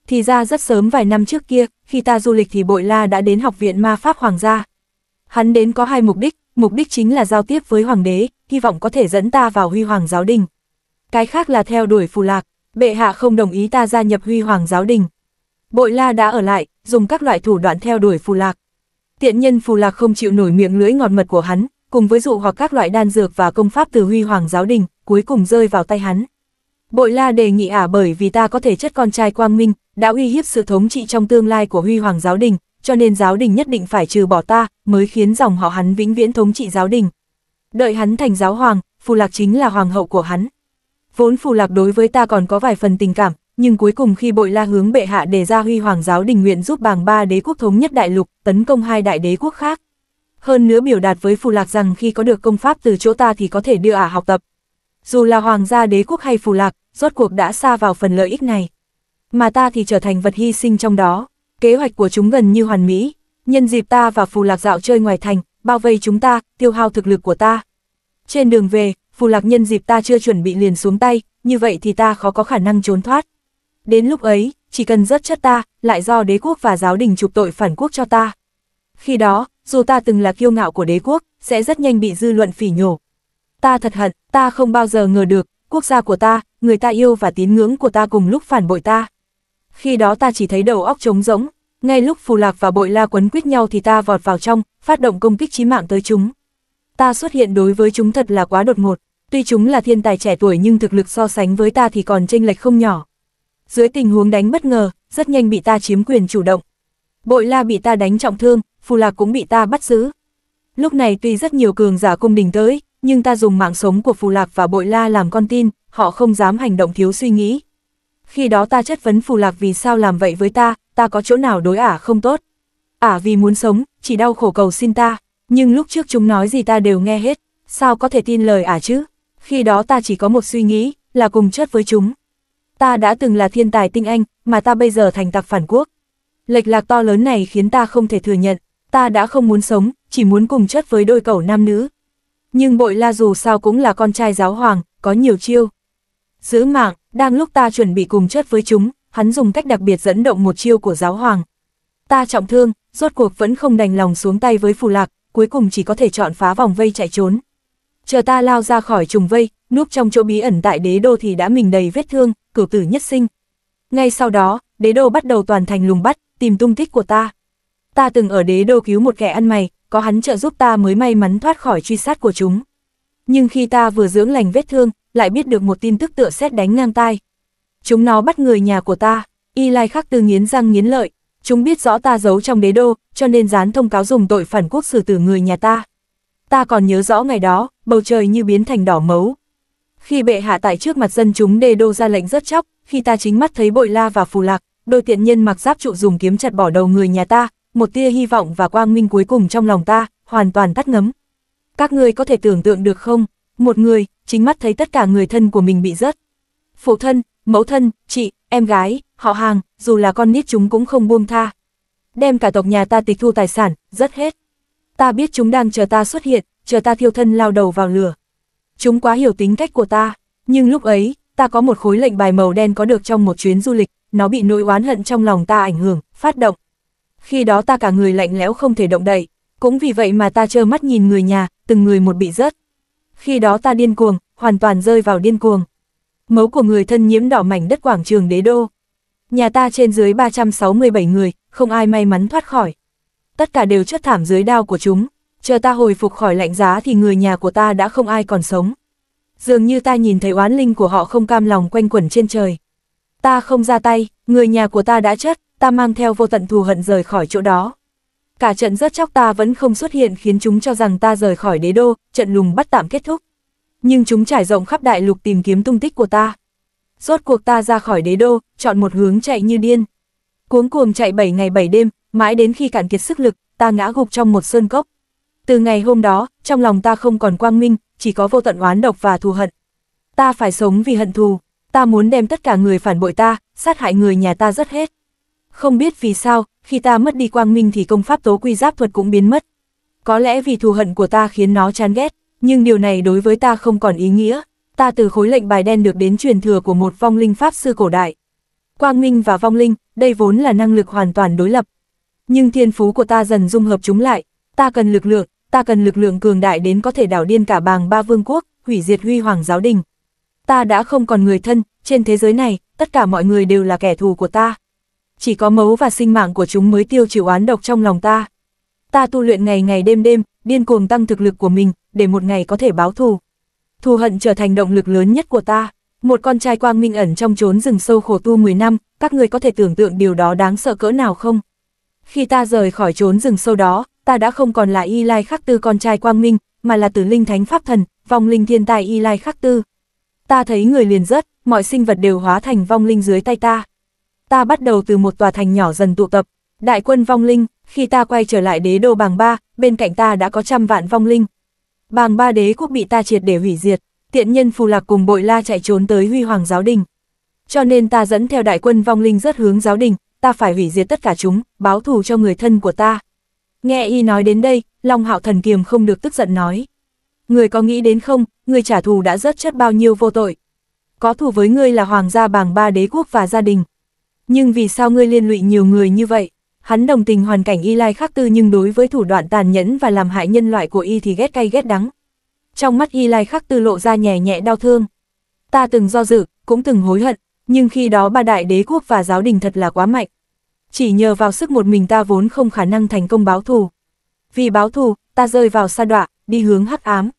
Speaker 1: thì ra rất sớm vài năm trước kia, khi ta du lịch thì Bội La đã đến học viện ma pháp hoàng gia. Hắn đến có hai mục đích, mục đích chính là giao tiếp với hoàng đế, hy vọng có thể dẫn ta vào huy hoàng giáo đình. Cái khác là theo đuổi phù lạc, bệ hạ không đồng ý ta gia nhập huy hoàng giáo đình. Bội La đã ở lại, dùng các loại thủ đoạn theo đuổi phù lạc. Tiện nhân phù lạc không chịu nổi miệng lưỡi ngọt mật của hắn, cùng với dụ hoặc các loại đan dược và công pháp từ huy hoàng giáo đình, cuối cùng rơi vào tay hắn. Bội la đề nghị ả à bởi vì ta có thể chất con trai quang minh, đã uy hiếp sự thống trị trong tương lai của huy hoàng giáo đình, cho nên giáo đình nhất định phải trừ bỏ ta, mới khiến dòng họ hắn vĩnh viễn thống trị giáo đình. Đợi hắn thành giáo hoàng, phù lạc chính là hoàng hậu của hắn. Vốn phù lạc đối với ta còn có vài phần tình cảm, nhưng cuối cùng khi bội la hướng bệ hạ đề ra huy hoàng giáo đình nguyện giúp bàng ba đế quốc thống nhất đại lục, tấn công hai đại đế quốc khác. Hơn nữa biểu đạt với phù lạc rằng khi có được công pháp từ chỗ ta thì có thể đưa ả à học tập. Dù là hoàng gia đế quốc hay phù lạc, rốt cuộc đã xa vào phần lợi ích này. Mà ta thì trở thành vật hy sinh trong đó, kế hoạch của chúng gần như hoàn mỹ, nhân dịp ta và Phù Lạc dạo chơi ngoài thành, bao vây chúng ta, tiêu hao thực lực của ta. Trên đường về, Phù Lạc nhân dịp ta chưa chuẩn bị liền xuống tay, như vậy thì ta khó có khả năng trốn thoát. Đến lúc ấy, chỉ cần rớt chất ta, lại do đế quốc và giáo đình trục tội phản quốc cho ta. Khi đó, dù ta từng là kiêu ngạo của đế quốc, sẽ rất nhanh bị dư luận phỉ nhổ. Ta thật hận, ta không bao giờ ngờ được, quốc gia của ta, người ta yêu và tín ngưỡng của ta cùng lúc phản bội ta. Khi đó ta chỉ thấy đầu óc trống rỗng, ngay lúc phù lạc và bội la quấn quýt nhau thì ta vọt vào trong, phát động công kích chí mạng tới chúng. Ta xuất hiện đối với chúng thật là quá đột ngột, tuy chúng là thiên tài trẻ tuổi nhưng thực lực so sánh với ta thì còn chênh lệch không nhỏ. Dưới tình huống đánh bất ngờ, rất nhanh bị ta chiếm quyền chủ động. Bội la bị ta đánh trọng thương, phù lạc cũng bị ta bắt giữ. Lúc này tuy rất nhiều cường giả cung đình tới, nhưng ta dùng mạng sống của phù lạc và bội la làm con tin, họ không dám hành động thiếu suy nghĩ. Khi đó ta chất vấn phù lạc vì sao làm vậy với ta, ta có chỗ nào đối ả không tốt. Ả vì muốn sống, chỉ đau khổ cầu xin ta, nhưng lúc trước chúng nói gì ta đều nghe hết, sao có thể tin lời ả chứ? Khi đó ta chỉ có một suy nghĩ, là cùng chất với chúng. Ta đã từng là thiên tài tinh anh, mà ta bây giờ thành tặc phản quốc. Lệch lạc to lớn này khiến ta không thể thừa nhận, ta đã không muốn sống, chỉ muốn cùng chất với đôi cẩu nam nữ. Nhưng bội la dù sao cũng là con trai giáo hoàng, có nhiều chiêu giữ mạng, đang lúc ta chuẩn bị cùng chết với chúng, hắn dùng cách đặc biệt dẫn động một chiêu của giáo hoàng. Ta trọng thương, rốt cuộc vẫn không đành lòng xuống tay với phù lạc, cuối cùng chỉ có thể chọn phá vòng vây chạy trốn. Chờ ta lao ra khỏi trùng vây, núp trong chỗ bí ẩn tại đế đô thì đã mình đầy vết thương, cửu tử nhất sinh. Ngay sau đó, đế đô bắt đầu toàn thành lùng bắt, tìm tung tích của ta. Ta từng ở đế đô cứu một kẻ ăn mày, có hắn trợ giúp ta mới may mắn thoát khỏi truy sát của chúng. Nhưng khi ta vừa dưỡng lành vết thương, lại biết được một tin tức tựa xét đánh ngang tai. Chúng nó bắt người nhà của ta, y lai khắc tư nghiến răng nghiến lợi, chúng biết rõ ta giấu trong đế đô, cho nên dán thông cáo dùng tội phản quốc xử tử người nhà ta. Ta còn nhớ rõ ngày đó, bầu trời như biến thành đỏ mấu. Khi bệ hạ tại trước mặt dân chúng đê đô ra lệnh rất chóc, khi ta chính mắt thấy bội la và phù lạc, đôi tiện nhân mặc giáp trụ dùng kiếm chặt bỏ đầu người nhà ta, một tia hy vọng và quang minh cuối cùng trong lòng ta, hoàn toàn tắt ngấm. Các người có thể tưởng tượng được không? Một người, chính mắt thấy tất cả người thân của mình bị rớt. Phụ thân, mẫu thân, chị, em gái, họ hàng, dù là con nít chúng cũng không buông tha. Đem cả tộc nhà ta tịch thu tài sản, rất hết. Ta biết chúng đang chờ ta xuất hiện, chờ ta thiêu thân lao đầu vào lửa. Chúng quá hiểu tính cách của ta, nhưng lúc ấy, ta có một khối lệnh bài màu đen có được trong một chuyến du lịch, nó bị nỗi oán hận trong lòng ta ảnh hưởng, phát động. Khi đó ta cả người lạnh lẽo không thể động đậy, cũng vì vậy mà ta trơ mắt nhìn người nhà, từng người một bị rớt. Khi đó ta điên cuồng, hoàn toàn rơi vào điên cuồng. Mấu của người thân nhiễm đỏ mảnh đất quảng trường đế đô. Nhà ta trên dưới 367 người, không ai may mắn thoát khỏi. Tất cả đều chất thảm dưới đao của chúng. Chờ ta hồi phục khỏi lạnh giá thì người nhà của ta đã không ai còn sống. Dường như ta nhìn thấy oán linh của họ không cam lòng quanh quẩn trên trời. Ta không ra tay, người nhà của ta đã chết, ta mang theo vô tận thù hận rời khỏi chỗ đó cả trận rớt chóc ta vẫn không xuất hiện khiến chúng cho rằng ta rời khỏi đế đô, trận lùng bắt tạm kết thúc. Nhưng chúng trải rộng khắp đại lục tìm kiếm tung tích của ta. Rốt cuộc ta ra khỏi đế đô, chọn một hướng chạy như điên. Cuống cuồng chạy 7 ngày 7 đêm, mãi đến khi cạn kiệt sức lực, ta ngã gục trong một sơn cốc. Từ ngày hôm đó, trong lòng ta không còn quang minh, chỉ có vô tận oán độc và thù hận. Ta phải sống vì hận thù, ta muốn đem tất cả người phản bội ta, sát hại người nhà ta rất hết. Không biết vì sao, khi ta mất đi quang minh thì công pháp tố quy giáp thuật cũng biến mất. Có lẽ vì thù hận của ta khiến nó chán ghét, nhưng điều này đối với ta không còn ý nghĩa. Ta từ khối lệnh bài đen được đến truyền thừa của một vong linh pháp sư cổ đại. Quang minh và vong linh, đây vốn là năng lực hoàn toàn đối lập. Nhưng thiên phú của ta dần dung hợp chúng lại, ta cần lực lượng, ta cần lực lượng cường đại đến có thể đảo điên cả bàng ba vương quốc, hủy diệt huy hoàng giáo đình. Ta đã không còn người thân, trên thế giới này, tất cả mọi người đều là kẻ thù của ta chỉ có mấu và sinh mạng của chúng mới tiêu chịu oán độc trong lòng ta. Ta tu luyện ngày ngày đêm đêm, điên cuồng tăng thực lực của mình, để một ngày có thể báo thù. Thù hận trở thành động lực lớn nhất của ta. Một con trai quang minh ẩn trong trốn rừng sâu khổ tu 10 năm, các người có thể tưởng tượng điều đó đáng sợ cỡ nào không? Khi ta rời khỏi trốn rừng sâu đó, ta đã không còn là y lai khắc tư con trai quang minh, mà là tử linh thánh pháp thần, vong linh thiên tài y lai khắc tư. Ta thấy người liền rớt, mọi sinh vật đều hóa thành vong linh dưới tay ta ta bắt đầu từ một tòa thành nhỏ dần tụ tập. Đại quân vong linh, khi ta quay trở lại đế đô bàng ba, bên cạnh ta đã có trăm vạn vong linh. Bàng ba đế quốc bị ta triệt để hủy diệt, tiện nhân phù lạc cùng bội la chạy trốn tới huy hoàng giáo đình. Cho nên ta dẫn theo đại quân vong linh rất hướng giáo đình, ta phải hủy diệt tất cả chúng, báo thù cho người thân của ta. Nghe y nói đến đây, Long Hạo Thần Kiềm không được tức giận nói. Người có nghĩ đến không, người trả thù đã rất chất bao nhiêu vô tội. Có thù với ngươi là hoàng gia bàng ba đế quốc và gia đình, nhưng vì sao ngươi liên lụy nhiều người như vậy? Hắn đồng tình hoàn cảnh y lai khắc tư nhưng đối với thủ đoạn tàn nhẫn và làm hại nhân loại của y thì ghét cay ghét đắng. Trong mắt y lai khắc tư lộ ra nhẹ nhẹ đau thương. Ta từng do dự, cũng từng hối hận, nhưng khi đó ba đại đế quốc và giáo đình thật là quá mạnh. Chỉ nhờ vào sức một mình ta vốn không khả năng thành công báo thù. Vì báo thù, ta rơi vào sa đọa, đi hướng hắc ám.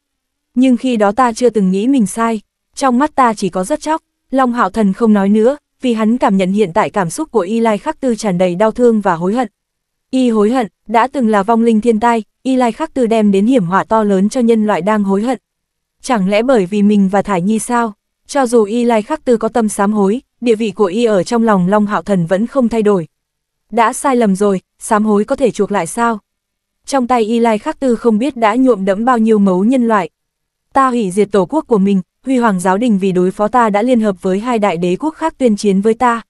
Speaker 1: Nhưng khi đó ta chưa từng nghĩ mình sai, trong mắt ta chỉ có rất chóc, Long Hạo Thần không nói nữa, vì hắn cảm nhận hiện tại cảm xúc của Y Lai Khắc Tư tràn đầy đau thương và hối hận. Y hối hận, đã từng là vong linh thiên tai, Y Lai Khắc Tư đem đến hiểm họa to lớn cho nhân loại đang hối hận. Chẳng lẽ bởi vì mình và Thải Nhi sao? Cho dù Y Lai Khắc Tư có tâm sám hối, địa vị của Y ở trong lòng Long Hạo Thần vẫn không thay đổi. Đã sai lầm rồi, sám hối có thể chuộc lại sao? Trong tay Y Lai Khắc Tư không biết đã nhuộm đẫm bao nhiêu mấu nhân loại. Ta hủy diệt tổ quốc của mình, Huy Hoàng giáo đình vì đối phó ta đã liên hợp với hai đại đế quốc khác tuyên chiến với ta.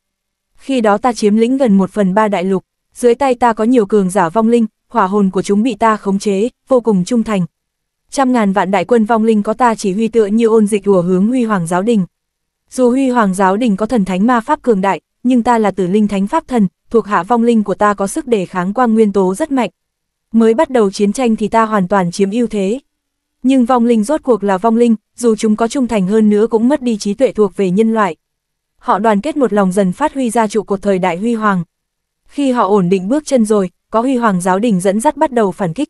Speaker 1: Khi đó ta chiếm lĩnh gần một phần ba đại lục, dưới tay ta có nhiều cường giả vong linh, hỏa hồn của chúng bị ta khống chế, vô cùng trung thành. Trăm ngàn vạn đại quân vong linh có ta chỉ huy tựa như ôn dịch ùa hướng Huy Hoàng giáo đình. Dù Huy Hoàng giáo đình có thần thánh ma pháp cường đại, nhưng ta là tử linh thánh pháp thần, thuộc hạ vong linh của ta có sức đề kháng quang nguyên tố rất mạnh. Mới bắt đầu chiến tranh thì ta hoàn toàn chiếm ưu thế, nhưng vong linh rốt cuộc là vong linh, dù chúng có trung thành hơn nữa cũng mất đi trí tuệ thuộc về nhân loại. Họ đoàn kết một lòng dần phát huy ra trụ cột thời đại huy hoàng. Khi họ ổn định bước chân rồi, có huy hoàng giáo đình dẫn dắt bắt đầu phản kích.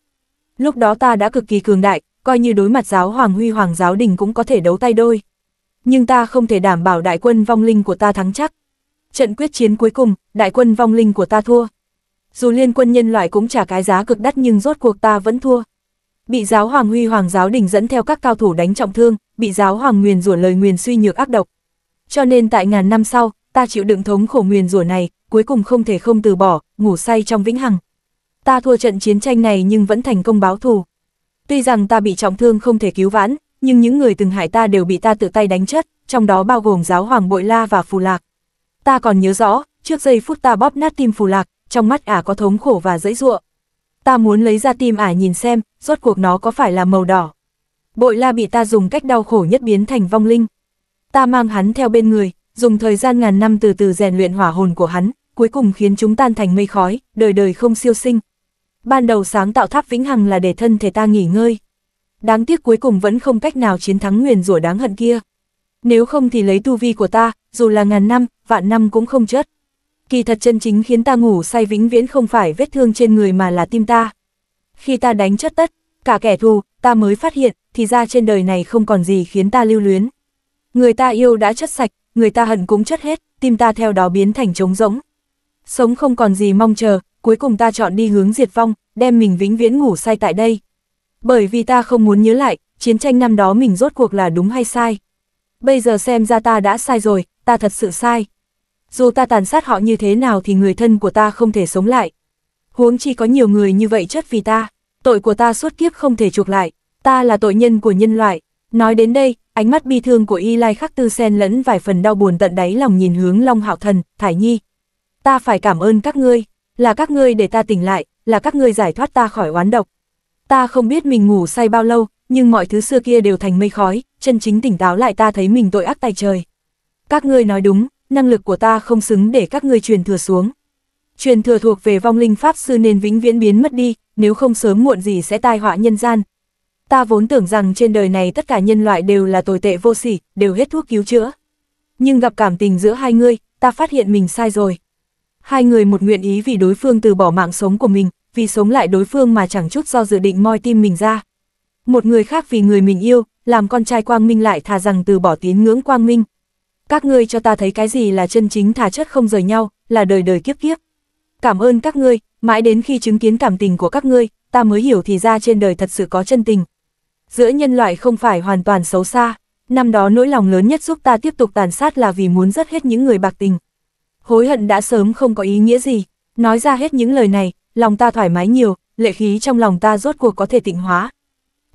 Speaker 1: Lúc đó ta đã cực kỳ cường đại, coi như đối mặt giáo hoàng huy hoàng giáo đình cũng có thể đấu tay đôi. Nhưng ta không thể đảm bảo đại quân vong linh của ta thắng chắc. Trận quyết chiến cuối cùng, đại quân vong linh của ta thua. Dù liên quân nhân loại cũng trả cái giá cực đắt nhưng rốt cuộc ta vẫn thua bị giáo hoàng huy hoàng giáo đình dẫn theo các cao thủ đánh trọng thương, bị giáo hoàng nguyền rủa lời nguyền suy nhược ác độc. Cho nên tại ngàn năm sau, ta chịu đựng thống khổ nguyền rủa này, cuối cùng không thể không từ bỏ, ngủ say trong vĩnh hằng. Ta thua trận chiến tranh này nhưng vẫn thành công báo thù. Tuy rằng ta bị trọng thương không thể cứu vãn, nhưng những người từng hại ta đều bị ta tự tay đánh chết, trong đó bao gồm giáo hoàng bội la và phù lạc. Ta còn nhớ rõ, trước giây phút ta bóp nát tim phù lạc, trong mắt ả à có thống khổ và dãy ruộng, ta muốn lấy ra tim ả nhìn xem, rốt cuộc nó có phải là màu đỏ. Bội la bị ta dùng cách đau khổ nhất biến thành vong linh. Ta mang hắn theo bên người, dùng thời gian ngàn năm từ từ rèn luyện hỏa hồn của hắn, cuối cùng khiến chúng tan thành mây khói, đời đời không siêu sinh. Ban đầu sáng tạo tháp vĩnh hằng là để thân thể ta nghỉ ngơi. Đáng tiếc cuối cùng vẫn không cách nào chiến thắng nguyền rủa đáng hận kia. Nếu không thì lấy tu vi của ta, dù là ngàn năm, vạn năm cũng không chết kỳ thật chân chính khiến ta ngủ say vĩnh viễn không phải vết thương trên người mà là tim ta. Khi ta đánh chất tất, cả kẻ thù, ta mới phát hiện, thì ra trên đời này không còn gì khiến ta lưu luyến. Người ta yêu đã chất sạch, người ta hận cũng chất hết, tim ta theo đó biến thành trống rỗng. Sống không còn gì mong chờ, cuối cùng ta chọn đi hướng diệt vong, đem mình vĩnh viễn ngủ say tại đây. Bởi vì ta không muốn nhớ lại, chiến tranh năm đó mình rốt cuộc là đúng hay sai. Bây giờ xem ra ta đã sai rồi, ta thật sự sai dù ta tàn sát họ như thế nào thì người thân của ta không thể sống lại. Huống chi có nhiều người như vậy chất vì ta, tội của ta suốt kiếp không thể chuộc lại, ta là tội nhân của nhân loại. Nói đến đây, ánh mắt bi thương của Y Lai Khắc Tư xen lẫn vài phần đau buồn tận đáy lòng nhìn hướng Long Hạo Thần, Thải Nhi. Ta phải cảm ơn các ngươi, là các ngươi để ta tỉnh lại, là các ngươi giải thoát ta khỏi oán độc. Ta không biết mình ngủ say bao lâu, nhưng mọi thứ xưa kia đều thành mây khói, chân chính tỉnh táo lại ta thấy mình tội ác tay trời. Các ngươi nói đúng, năng lực của ta không xứng để các ngươi truyền thừa xuống. Truyền thừa thuộc về vong linh pháp sư nên vĩnh viễn biến mất đi, nếu không sớm muộn gì sẽ tai họa nhân gian. Ta vốn tưởng rằng trên đời này tất cả nhân loại đều là tồi tệ vô sỉ, đều hết thuốc cứu chữa. Nhưng gặp cảm tình giữa hai người, ta phát hiện mình sai rồi. Hai người một nguyện ý vì đối phương từ bỏ mạng sống của mình, vì sống lại đối phương mà chẳng chút do dự định moi tim mình ra. Một người khác vì người mình yêu, làm con trai quang minh lại thà rằng từ bỏ tín ngưỡng quang minh, các ngươi cho ta thấy cái gì là chân chính thà chất không rời nhau, là đời đời kiếp kiếp. Cảm ơn các ngươi, mãi đến khi chứng kiến cảm tình của các ngươi, ta mới hiểu thì ra trên đời thật sự có chân tình. Giữa nhân loại không phải hoàn toàn xấu xa, năm đó nỗi lòng lớn nhất giúp ta tiếp tục tàn sát là vì muốn dứt hết những người bạc tình. Hối hận đã sớm không có ý nghĩa gì, nói ra hết những lời này, lòng ta thoải mái nhiều, lệ khí trong lòng ta rốt cuộc có thể tịnh hóa.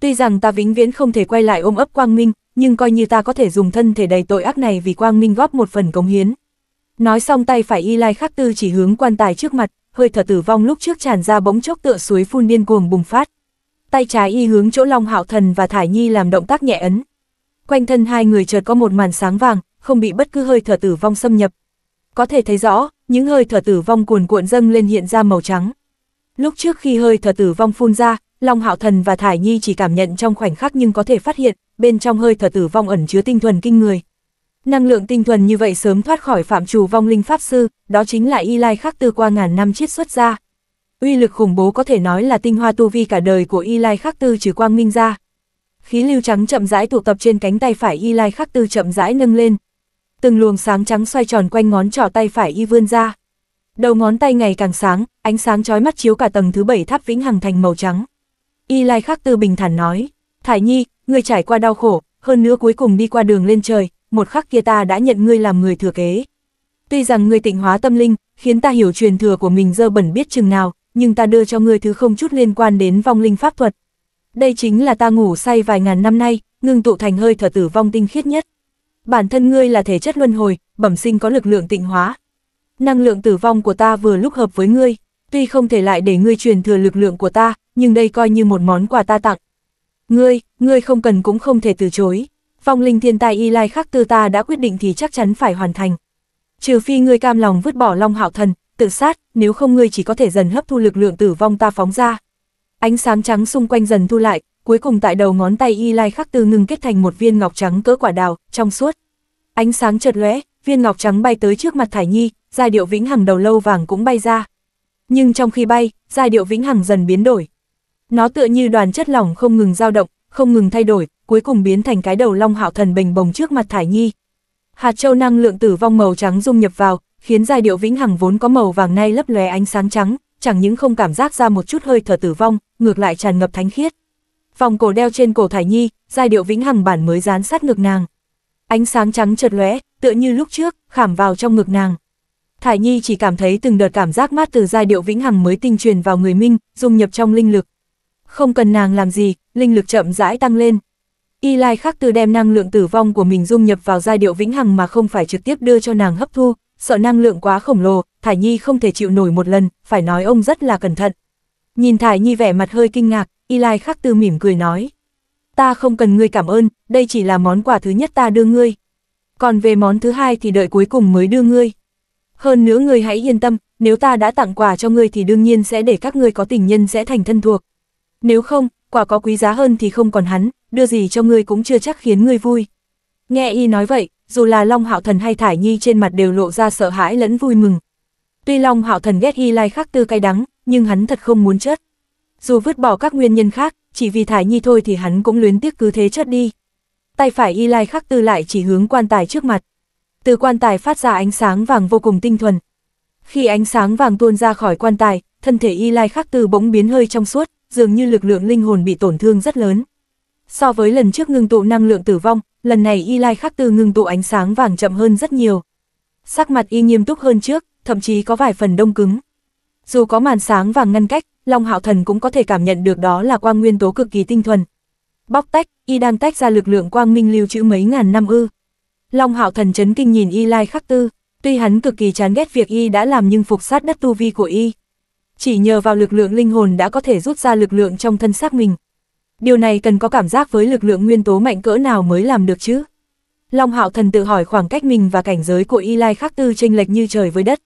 Speaker 1: Tuy rằng ta vĩnh viễn không thể quay lại ôm ấp quang minh, nhưng coi như ta có thể dùng thân thể đầy tội ác này vì quang minh góp một phần cống hiến. Nói xong tay phải y lai khắc tư chỉ hướng quan tài trước mặt, hơi thở tử vong lúc trước tràn ra bỗng chốc tựa suối phun điên cuồng bùng phát. Tay trái y hướng chỗ Long Hạo Thần và Thải Nhi làm động tác nhẹ ấn. Quanh thân hai người chợt có một màn sáng vàng, không bị bất cứ hơi thở tử vong xâm nhập. Có thể thấy rõ, những hơi thở tử vong cuồn cuộn dâng lên hiện ra màu trắng. Lúc trước khi hơi thở tử vong phun ra, Long Hạo Thần và Thải Nhi chỉ cảm nhận trong khoảnh khắc nhưng có thể phát hiện, bên trong hơi thở tử vong ẩn chứa tinh thuần kinh người. Năng lượng tinh thuần như vậy sớm thoát khỏi phạm trù vong linh pháp sư, đó chính là y lai khắc tư qua ngàn năm chiết xuất ra. Uy lực khủng bố có thể nói là tinh hoa tu vi cả đời của y lai khắc tư trừ quang minh ra. Khí lưu trắng chậm rãi tụ tập trên cánh tay phải y lai khắc tư chậm rãi nâng lên. Từng luồng sáng trắng xoay tròn quanh ngón trỏ tay phải y vươn ra. Đầu ngón tay ngày càng sáng, ánh sáng chói mắt chiếu cả tầng thứ bảy tháp vĩnh hằng thành màu trắng. Y Lai Khắc Tư bình thản nói, Thải Nhi, ngươi trải qua đau khổ, hơn nữa cuối cùng đi qua đường lên trời, một khắc kia ta đã nhận ngươi làm người thừa kế. Tuy rằng ngươi tịnh hóa tâm linh, khiến ta hiểu truyền thừa của mình dơ bẩn biết chừng nào, nhưng ta đưa cho ngươi thứ không chút liên quan đến vong linh pháp thuật. Đây chính là ta ngủ say vài ngàn năm nay, ngưng tụ thành hơi thở tử vong tinh khiết nhất. Bản thân ngươi là thể chất luân hồi, bẩm sinh có lực lượng tịnh hóa. Năng lượng tử vong của ta vừa lúc hợp với ngươi, tuy không thể lại để ngươi truyền thừa lực lượng của ta, nhưng đây coi như một món quà ta tặng. Ngươi, ngươi không cần cũng không thể từ chối. phong linh thiên tài y lai khắc tư ta đã quyết định thì chắc chắn phải hoàn thành. Trừ phi ngươi cam lòng vứt bỏ long hạo thần, tự sát, nếu không ngươi chỉ có thể dần hấp thu lực lượng tử vong ta phóng ra. Ánh sáng trắng xung quanh dần thu lại, cuối cùng tại đầu ngón tay y lai khắc tư ngưng kết thành một viên ngọc trắng cỡ quả đào, trong suốt. Ánh sáng chợt lóe, viên ngọc trắng bay tới trước mặt Thải Nhi, giai điệu vĩnh hằng đầu lâu vàng cũng bay ra. Nhưng trong khi bay, giai điệu vĩnh hằng dần biến đổi. Nó tựa như đoàn chất lỏng không ngừng dao động, không ngừng thay đổi, cuối cùng biến thành cái đầu long hạo thần bình bồng trước mặt Thải Nhi. Hạt châu năng lượng tử vong màu trắng dung nhập vào, khiến giai điệu vĩnh hằng vốn có màu vàng nay lấp lóe ánh sáng trắng, chẳng những không cảm giác ra một chút hơi thở tử vong, ngược lại tràn ngập thánh khiết. Vòng cổ đeo trên cổ Thải Nhi, giai điệu vĩnh hằng bản mới dán sát ngực nàng. Ánh sáng trắng chợt lóe, tựa như lúc trước, khảm vào trong ngực nàng. Thải Nhi chỉ cảm thấy từng đợt cảm giác mát từ giai điệu vĩnh hằng mới tinh truyền vào người minh, dung nhập trong linh lực, không cần nàng làm gì, linh lực chậm rãi tăng lên. Y Lai Khắc Tư đem năng lượng tử vong của mình dung nhập vào giai điệu vĩnh hằng mà không phải trực tiếp đưa cho nàng hấp thu, sợ năng lượng quá khổng lồ, Thải Nhi không thể chịu nổi một lần, phải nói ông rất là cẩn thận. Nhìn Thải Nhi vẻ mặt hơi kinh ngạc, Y Lai Khắc Tư mỉm cười nói. Ta không cần ngươi cảm ơn, đây chỉ là món quà thứ nhất ta đưa ngươi. Còn về món thứ hai thì đợi cuối cùng mới đưa ngươi. Hơn nữa ngươi hãy yên tâm, nếu ta đã tặng quà cho ngươi thì đương nhiên sẽ để các ngươi có tình nhân sẽ thành thân thuộc, nếu không, quả có quý giá hơn thì không còn hắn, đưa gì cho ngươi cũng chưa chắc khiến ngươi vui. Nghe y nói vậy, dù là Long Hạo Thần hay Thải Nhi trên mặt đều lộ ra sợ hãi lẫn vui mừng. Tuy Long Hạo Thần ghét y lai khắc tư cay đắng, nhưng hắn thật không muốn chết. Dù vứt bỏ các nguyên nhân khác, chỉ vì Thải Nhi thôi thì hắn cũng luyến tiếc cứ thế chết đi. Tay phải y lai khắc tư lại chỉ hướng quan tài trước mặt. Từ quan tài phát ra ánh sáng vàng vô cùng tinh thuần. Khi ánh sáng vàng tuôn ra khỏi quan tài, thân thể y lai khắc tư bỗng biến hơi trong suốt, dường như lực lượng linh hồn bị tổn thương rất lớn. So với lần trước ngưng tụ năng lượng tử vong, lần này y lai khắc tư ngưng tụ ánh sáng vàng chậm hơn rất nhiều. Sắc mặt y nghiêm túc hơn trước, thậm chí có vài phần đông cứng. Dù có màn sáng vàng ngăn cách, Long Hạo Thần cũng có thể cảm nhận được đó là quang nguyên tố cực kỳ tinh thuần. Bóc tách, y đang tách ra lực lượng quang minh lưu trữ mấy ngàn năm ư. Long Hạo Thần chấn kinh nhìn y lai khắc tư, tuy hắn cực kỳ chán ghét việc y đã làm nhưng phục sát đất tu vi của y chỉ nhờ vào lực lượng linh hồn đã có thể rút ra lực lượng trong thân xác mình. Điều này cần có cảm giác với lực lượng nguyên tố mạnh cỡ nào mới làm được chứ? Long Hạo Thần tự hỏi khoảng cách mình và cảnh giới của Y Lai Khắc Tư chênh lệch như trời với đất.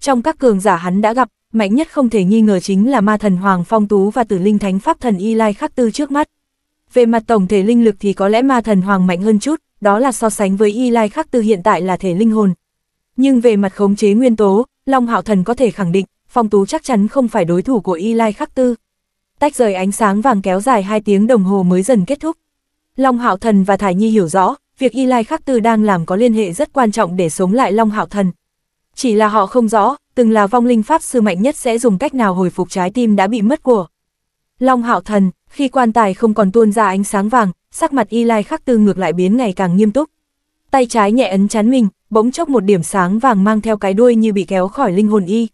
Speaker 1: Trong các cường giả hắn đã gặp, mạnh nhất không thể nghi ngờ chính là ma thần Hoàng Phong Tú và tử linh thánh pháp thần Y Lai Khắc Tư trước mắt. Về mặt tổng thể linh lực thì có lẽ ma thần Hoàng mạnh hơn chút, đó là so sánh với Y Lai Khắc Tư hiện tại là thể linh hồn. Nhưng về mặt khống chế nguyên tố, Long Hạo Thần có thể khẳng định, Phong Tú chắc chắn không phải đối thủ của Y Lai Khắc Tư. Tách rời ánh sáng vàng kéo dài 2 tiếng đồng hồ mới dần kết thúc. Long Hạo Thần và Thải Nhi hiểu rõ, việc Y Lai Khắc Tư đang làm có liên hệ rất quan trọng để sống lại Long Hạo Thần. Chỉ là họ không rõ, từng là vong linh pháp sư mạnh nhất sẽ dùng cách nào hồi phục trái tim đã bị mất của. Long Hạo Thần, khi quan tài không còn tuôn ra ánh sáng vàng, sắc mặt Y Lai Khắc Tư ngược lại biến ngày càng nghiêm túc. Tay trái nhẹ ấn chán mình, bỗng chốc một điểm sáng vàng mang theo cái đuôi như bị kéo khỏi linh hồn y.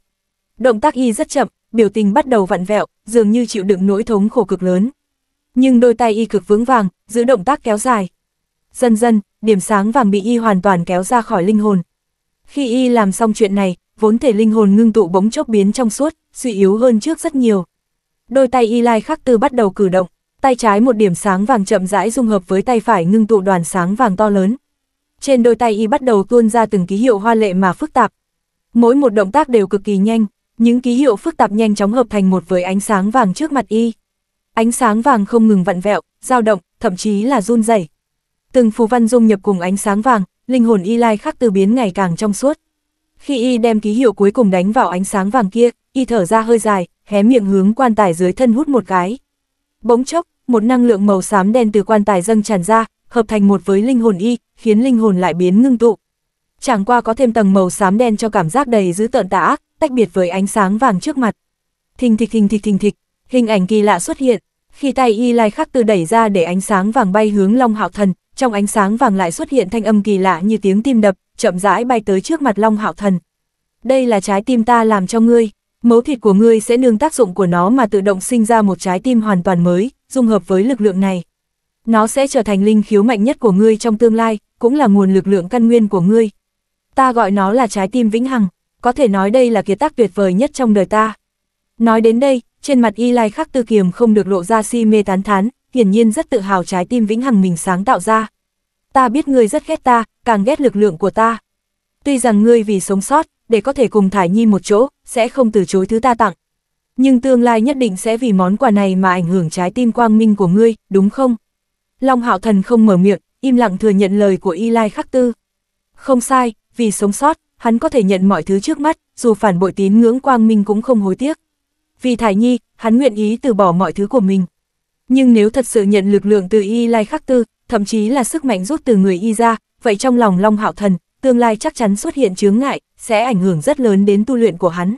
Speaker 1: Động tác y rất chậm, biểu tình bắt đầu vặn vẹo, dường như chịu đựng nỗi thống khổ cực lớn. Nhưng đôi tay y cực vững vàng, giữ động tác kéo dài. Dần dần, điểm sáng vàng bị y hoàn toàn kéo ra khỏi linh hồn. Khi y làm xong chuyện này, vốn thể linh hồn ngưng tụ bỗng chốc biến trong suốt, suy yếu hơn trước rất nhiều. Đôi tay y lai khắc tư bắt đầu cử động, tay trái một điểm sáng vàng chậm rãi dung hợp với tay phải ngưng tụ đoàn sáng vàng to lớn. Trên đôi tay y bắt đầu tuôn ra từng ký hiệu hoa lệ mà phức tạp. Mỗi một động tác đều cực kỳ nhanh, những ký hiệu phức tạp nhanh chóng hợp thành một với ánh sáng vàng trước mặt y. Ánh sáng vàng không ngừng vặn vẹo, dao động, thậm chí là run rẩy. Từng phù văn dung nhập cùng ánh sáng vàng, linh hồn y lai khắc từ biến ngày càng trong suốt. Khi y đem ký hiệu cuối cùng đánh vào ánh sáng vàng kia, y thở ra hơi dài, hé miệng hướng quan tài dưới thân hút một cái. Bỗng chốc, một năng lượng màu xám đen từ quan tài dâng tràn ra, hợp thành một với linh hồn y, khiến linh hồn lại biến ngưng tụ. Chẳng qua có thêm tầng màu xám đen cho cảm giác đầy dữ tợn tà ác, tách biệt với ánh sáng vàng trước mặt. Thình thịch thình thịch thình thịch, hình ảnh kỳ lạ xuất hiện, khi tay y lai khắc tư đẩy ra để ánh sáng vàng bay hướng Long Hạo Thần, trong ánh sáng vàng lại xuất hiện thanh âm kỳ lạ như tiếng tim đập, chậm rãi bay tới trước mặt Long Hạo Thần. Đây là trái tim ta làm cho ngươi, mấu thịt của ngươi sẽ nương tác dụng của nó mà tự động sinh ra một trái tim hoàn toàn mới, dung hợp với lực lượng này. Nó sẽ trở thành linh khiếu mạnh nhất của ngươi trong tương lai, cũng là nguồn lực lượng căn nguyên của ngươi. Ta gọi nó là trái tim vĩnh hằng có thể nói đây là kiệt tác tuyệt vời nhất trong đời ta. Nói đến đây, trên mặt y lai khắc tư kiềm không được lộ ra si mê tán thán, hiển nhiên rất tự hào trái tim vĩnh hằng mình sáng tạo ra. Ta biết ngươi rất ghét ta, càng ghét lực lượng của ta. Tuy rằng ngươi vì sống sót, để có thể cùng Thải Nhi một chỗ, sẽ không từ chối thứ ta tặng. Nhưng tương lai nhất định sẽ vì món quà này mà ảnh hưởng trái tim quang minh của ngươi, đúng không? Long hạo thần không mở miệng, im lặng thừa nhận lời của Y Lai Khắc Tư. Không sai, vì sống sót, hắn có thể nhận mọi thứ trước mắt, dù phản bội tín ngưỡng quang minh cũng không hối tiếc. Vì thải nhi, hắn nguyện ý từ bỏ mọi thứ của mình. Nhưng nếu thật sự nhận lực lượng từ y lai khắc tư, thậm chí là sức mạnh rút từ người y ra, vậy trong lòng Long Hạo Thần, tương lai chắc chắn xuất hiện chướng ngại, sẽ ảnh hưởng rất lớn đến tu luyện của hắn.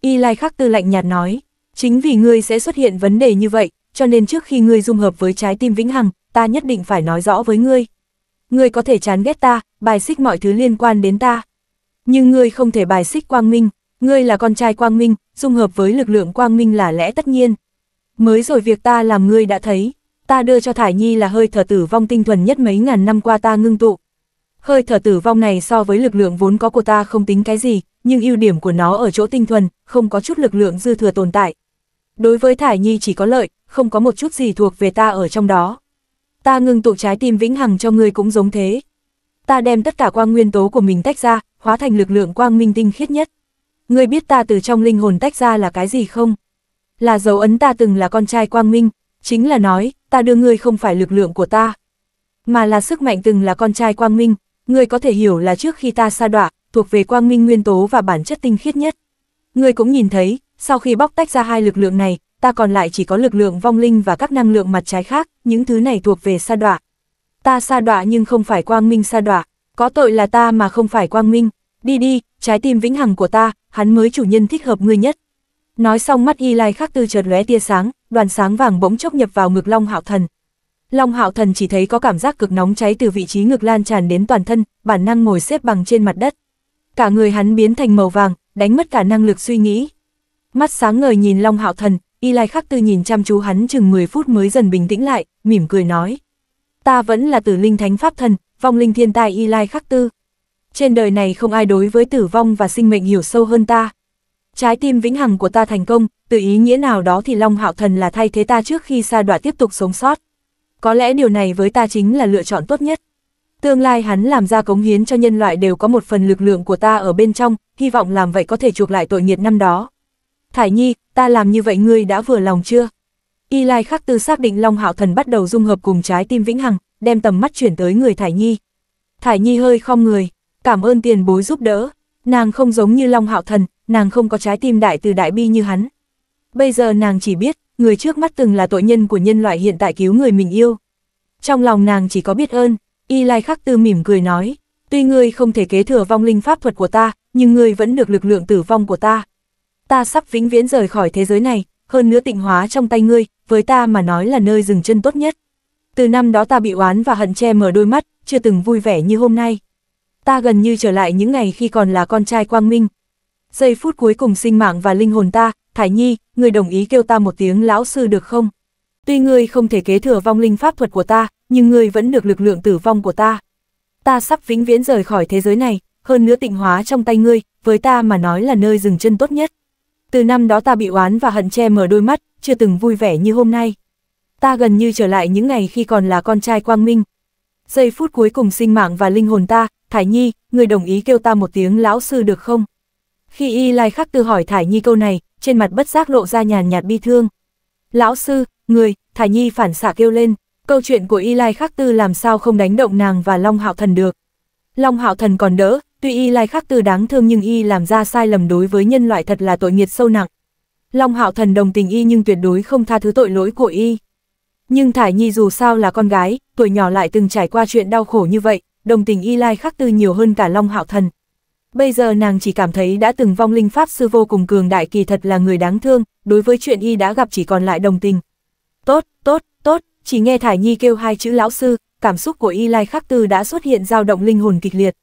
Speaker 1: Y lai khắc tư lạnh nhạt nói, chính vì ngươi sẽ xuất hiện vấn đề như vậy, cho nên trước khi ngươi dung hợp với trái tim vĩnh hằng, ta nhất định phải nói rõ với ngươi. Ngươi có thể chán ghét ta, bài xích mọi thứ liên quan đến ta, nhưng ngươi không thể bài xích quang minh, ngươi là con trai quang minh, dung hợp với lực lượng quang minh là lẽ tất nhiên. Mới rồi việc ta làm ngươi đã thấy, ta đưa cho Thải Nhi là hơi thở tử vong tinh thuần nhất mấy ngàn năm qua ta ngưng tụ. Hơi thở tử vong này so với lực lượng vốn có của ta không tính cái gì, nhưng ưu điểm của nó ở chỗ tinh thuần, không có chút lực lượng dư thừa tồn tại. Đối với Thải Nhi chỉ có lợi, không có một chút gì thuộc về ta ở trong đó. Ta ngưng tụ trái tim vĩnh hằng cho ngươi cũng giống thế. Ta đem tất cả quang nguyên tố của mình tách ra, hóa thành lực lượng quang minh tinh khiết nhất. Ngươi biết ta từ trong linh hồn tách ra là cái gì không? Là dấu ấn ta từng là con trai quang minh, chính là nói, ta đưa ngươi không phải lực lượng của ta, mà là sức mạnh từng là con trai quang minh, ngươi có thể hiểu là trước khi ta sa đọa, thuộc về quang minh nguyên tố và bản chất tinh khiết nhất. Ngươi cũng nhìn thấy, sau khi bóc tách ra hai lực lượng này, ta còn lại chỉ có lực lượng vong linh và các năng lượng mặt trái khác, những thứ này thuộc về sa đọa. Ta sa đọa nhưng không phải quang minh sa đọa, có tội là ta mà không phải Quang Minh, đi đi, trái tim vĩnh hằng của ta, hắn mới chủ nhân thích hợp ngươi nhất. Nói xong mắt y lai khắc tư chợt lóe tia sáng, đoàn sáng vàng bỗng chốc nhập vào ngực Long Hạo Thần. Long Hạo Thần chỉ thấy có cảm giác cực nóng cháy từ vị trí ngực lan tràn đến toàn thân, bản năng ngồi xếp bằng trên mặt đất. Cả người hắn biến thành màu vàng, đánh mất cả năng lực suy nghĩ. Mắt sáng ngời nhìn Long Hạo Thần, y lai khắc tư nhìn chăm chú hắn chừng 10 phút mới dần bình tĩnh lại, mỉm cười nói. Ta vẫn là tử linh thánh pháp thần, vong linh thiên tai y lai khắc tư. Trên đời này không ai đối với tử vong và sinh mệnh hiểu sâu hơn ta. Trái tim vĩnh hằng của ta thành công, từ ý nghĩa nào đó thì Long Hạo Thần là thay thế ta trước khi sa đoạ tiếp tục sống sót. Có lẽ điều này với ta chính là lựa chọn tốt nhất. Tương lai hắn làm ra cống hiến cho nhân loại đều có một phần lực lượng của ta ở bên trong, hy vọng làm vậy có thể chuộc lại tội nghiệt năm đó. Thải Nhi, ta làm như vậy ngươi đã vừa lòng chưa? Y Lai Khắc Tư xác định Long Hạo Thần bắt đầu dung hợp cùng trái tim vĩnh hằng, đem tầm mắt chuyển tới người Thải Nhi. Thải Nhi hơi khom người, cảm ơn tiền bối giúp đỡ, nàng không giống như Long Hạo Thần, nàng không có trái tim đại từ đại bi như hắn. Bây giờ nàng chỉ biết, người trước mắt từng là tội nhân của nhân loại hiện tại cứu người mình yêu. Trong lòng nàng chỉ có biết ơn, Y Lai Khắc Tư mỉm cười nói, tuy ngươi không thể kế thừa vong linh pháp thuật của ta, nhưng ngươi vẫn được lực lượng tử vong của ta. Ta sắp vĩnh viễn rời khỏi thế giới này, hơn nữa tịnh hóa trong tay ngươi, với ta mà nói là nơi dừng chân tốt nhất. Từ năm đó ta bị oán và hận che mở đôi mắt, chưa từng vui vẻ như hôm nay. Ta gần như trở lại những ngày khi còn là con trai quang minh. Giây phút cuối cùng sinh mạng và linh hồn ta, Thải Nhi, người đồng ý kêu ta một tiếng lão sư được không? Tuy ngươi không thể kế thừa vong linh pháp thuật của ta, nhưng ngươi vẫn được lực lượng tử vong của ta. Ta sắp vĩnh viễn rời khỏi thế giới này, hơn nữa tịnh hóa trong tay ngươi, với ta mà nói là nơi dừng chân tốt nhất. Từ năm đó ta bị oán và hận che mở đôi mắt, chưa từng vui vẻ như hôm nay ta gần như trở lại những ngày khi còn là con trai quang minh. Giây phút cuối cùng sinh mạng và linh hồn ta, Thải Nhi, người đồng ý kêu ta một tiếng lão sư được không? Khi y lai khắc tư hỏi Thải Nhi câu này, trên mặt bất giác lộ ra nhàn nhạt bi thương. Lão sư, người, Thải Nhi phản xạ kêu lên, câu chuyện của y lai khắc tư làm sao không đánh động nàng và Long Hạo Thần được. Long Hạo Thần còn đỡ, tuy y lai khắc tư đáng thương nhưng y làm ra sai lầm đối với nhân loại thật là tội nghiệt sâu nặng. Long Hạo Thần đồng tình y nhưng tuyệt đối không tha thứ tội lỗi của y. Nhưng Thải Nhi dù sao là con gái, tuổi nhỏ lại từng trải qua chuyện đau khổ như vậy, đồng tình y lai khắc tư nhiều hơn cả Long Hạo Thần. Bây giờ nàng chỉ cảm thấy đã từng vong linh pháp sư vô cùng cường đại kỳ thật là người đáng thương, đối với chuyện y đã gặp chỉ còn lại đồng tình. Tốt, tốt, tốt, chỉ nghe Thải Nhi kêu hai chữ lão sư, cảm xúc của y lai khắc tư đã xuất hiện dao động linh hồn kịch liệt.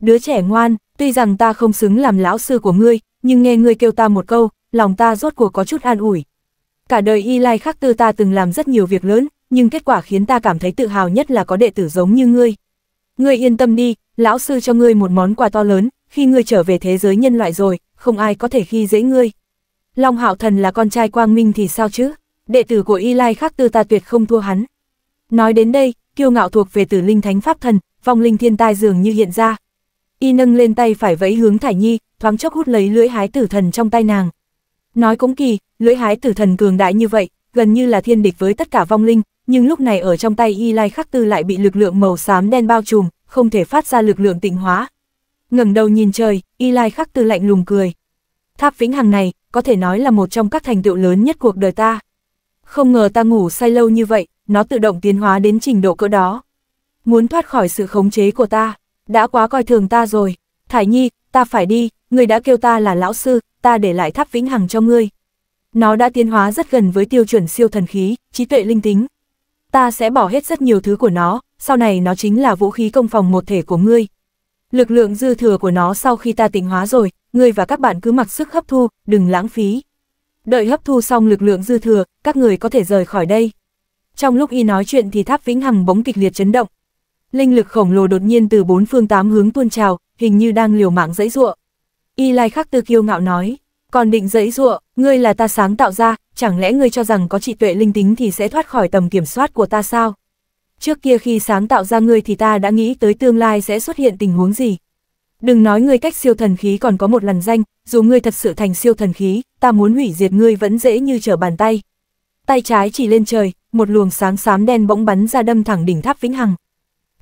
Speaker 1: Đứa trẻ ngoan, tuy rằng ta không xứng làm lão sư của ngươi, nhưng nghe ngươi kêu ta một câu, lòng ta rốt cuộc có chút an ủi. Cả đời y lai khắc tư ta từng làm rất nhiều việc lớn, nhưng kết quả khiến ta cảm thấy tự hào nhất là có đệ tử giống như ngươi. Ngươi yên tâm đi, lão sư cho ngươi một món quà to lớn, khi ngươi trở về thế giới nhân loại rồi, không ai có thể khi dễ ngươi. Long Hạo Thần là con trai Quang Minh thì sao chứ? Đệ tử của Y Lai Khắc Tư ta tuyệt không thua hắn. Nói đến đây, kiêu ngạo thuộc về Tử Linh Thánh Pháp Thần, vong linh thiên tai dường như hiện ra. Y nâng lên tay phải vẫy hướng Thải Nhi, thoáng chốc hút lấy lưỡi hái tử thần trong tay nàng. Nói cũng kỳ, lưỡi hái tử thần cường đại như vậy, gần như là thiên địch với tất cả vong linh, nhưng lúc này ở trong tay Y Lai Khắc Tư lại bị lực lượng màu xám đen bao trùm, không thể phát ra lực lượng tịnh hóa. Ngẩng đầu nhìn trời, Y Lai Khắc Tư lạnh lùng cười. Tháp Vĩnh Hằng này, có thể nói là một trong các thành tựu lớn nhất cuộc đời ta. Không ngờ ta ngủ say lâu như vậy, nó tự động tiến hóa đến trình độ cỡ đó. Muốn thoát khỏi sự khống chế của ta, đã quá coi thường ta rồi. Thải Nhi, ta phải đi, người đã kêu ta là lão sư, ta để lại tháp vĩnh hằng cho ngươi. Nó đã tiến hóa rất gần với tiêu chuẩn siêu thần khí, trí tuệ linh tính. Ta sẽ bỏ hết rất nhiều thứ của nó, sau này nó chính là vũ khí công phòng một thể của ngươi. Lực lượng dư thừa của nó sau khi ta tịnh hóa rồi, ngươi và các bạn cứ mặc sức hấp thu, đừng lãng phí. Đợi hấp thu xong lực lượng dư thừa, các người có thể rời khỏi đây. Trong lúc y nói chuyện thì tháp vĩnh hằng bóng kịch liệt chấn động. Linh lực khổng lồ đột nhiên từ bốn phương tám hướng tuôn trào, hình như đang liều mạng dãy ruộng. Y Lai Khắc Tư kiêu ngạo nói, còn định dẫy dụa, ngươi là ta sáng tạo ra, chẳng lẽ ngươi cho rằng có trị tuệ linh tính thì sẽ thoát khỏi tầm kiểm soát của ta sao? Trước kia khi sáng tạo ra ngươi thì ta đã nghĩ tới tương lai sẽ xuất hiện tình huống gì. Đừng nói ngươi cách siêu thần khí còn có một lần danh, dù ngươi thật sự thành siêu thần khí, ta muốn hủy diệt ngươi vẫn dễ như trở bàn tay. Tay trái chỉ lên trời, một luồng sáng xám đen bỗng bắn ra đâm thẳng đỉnh tháp vĩnh hằng.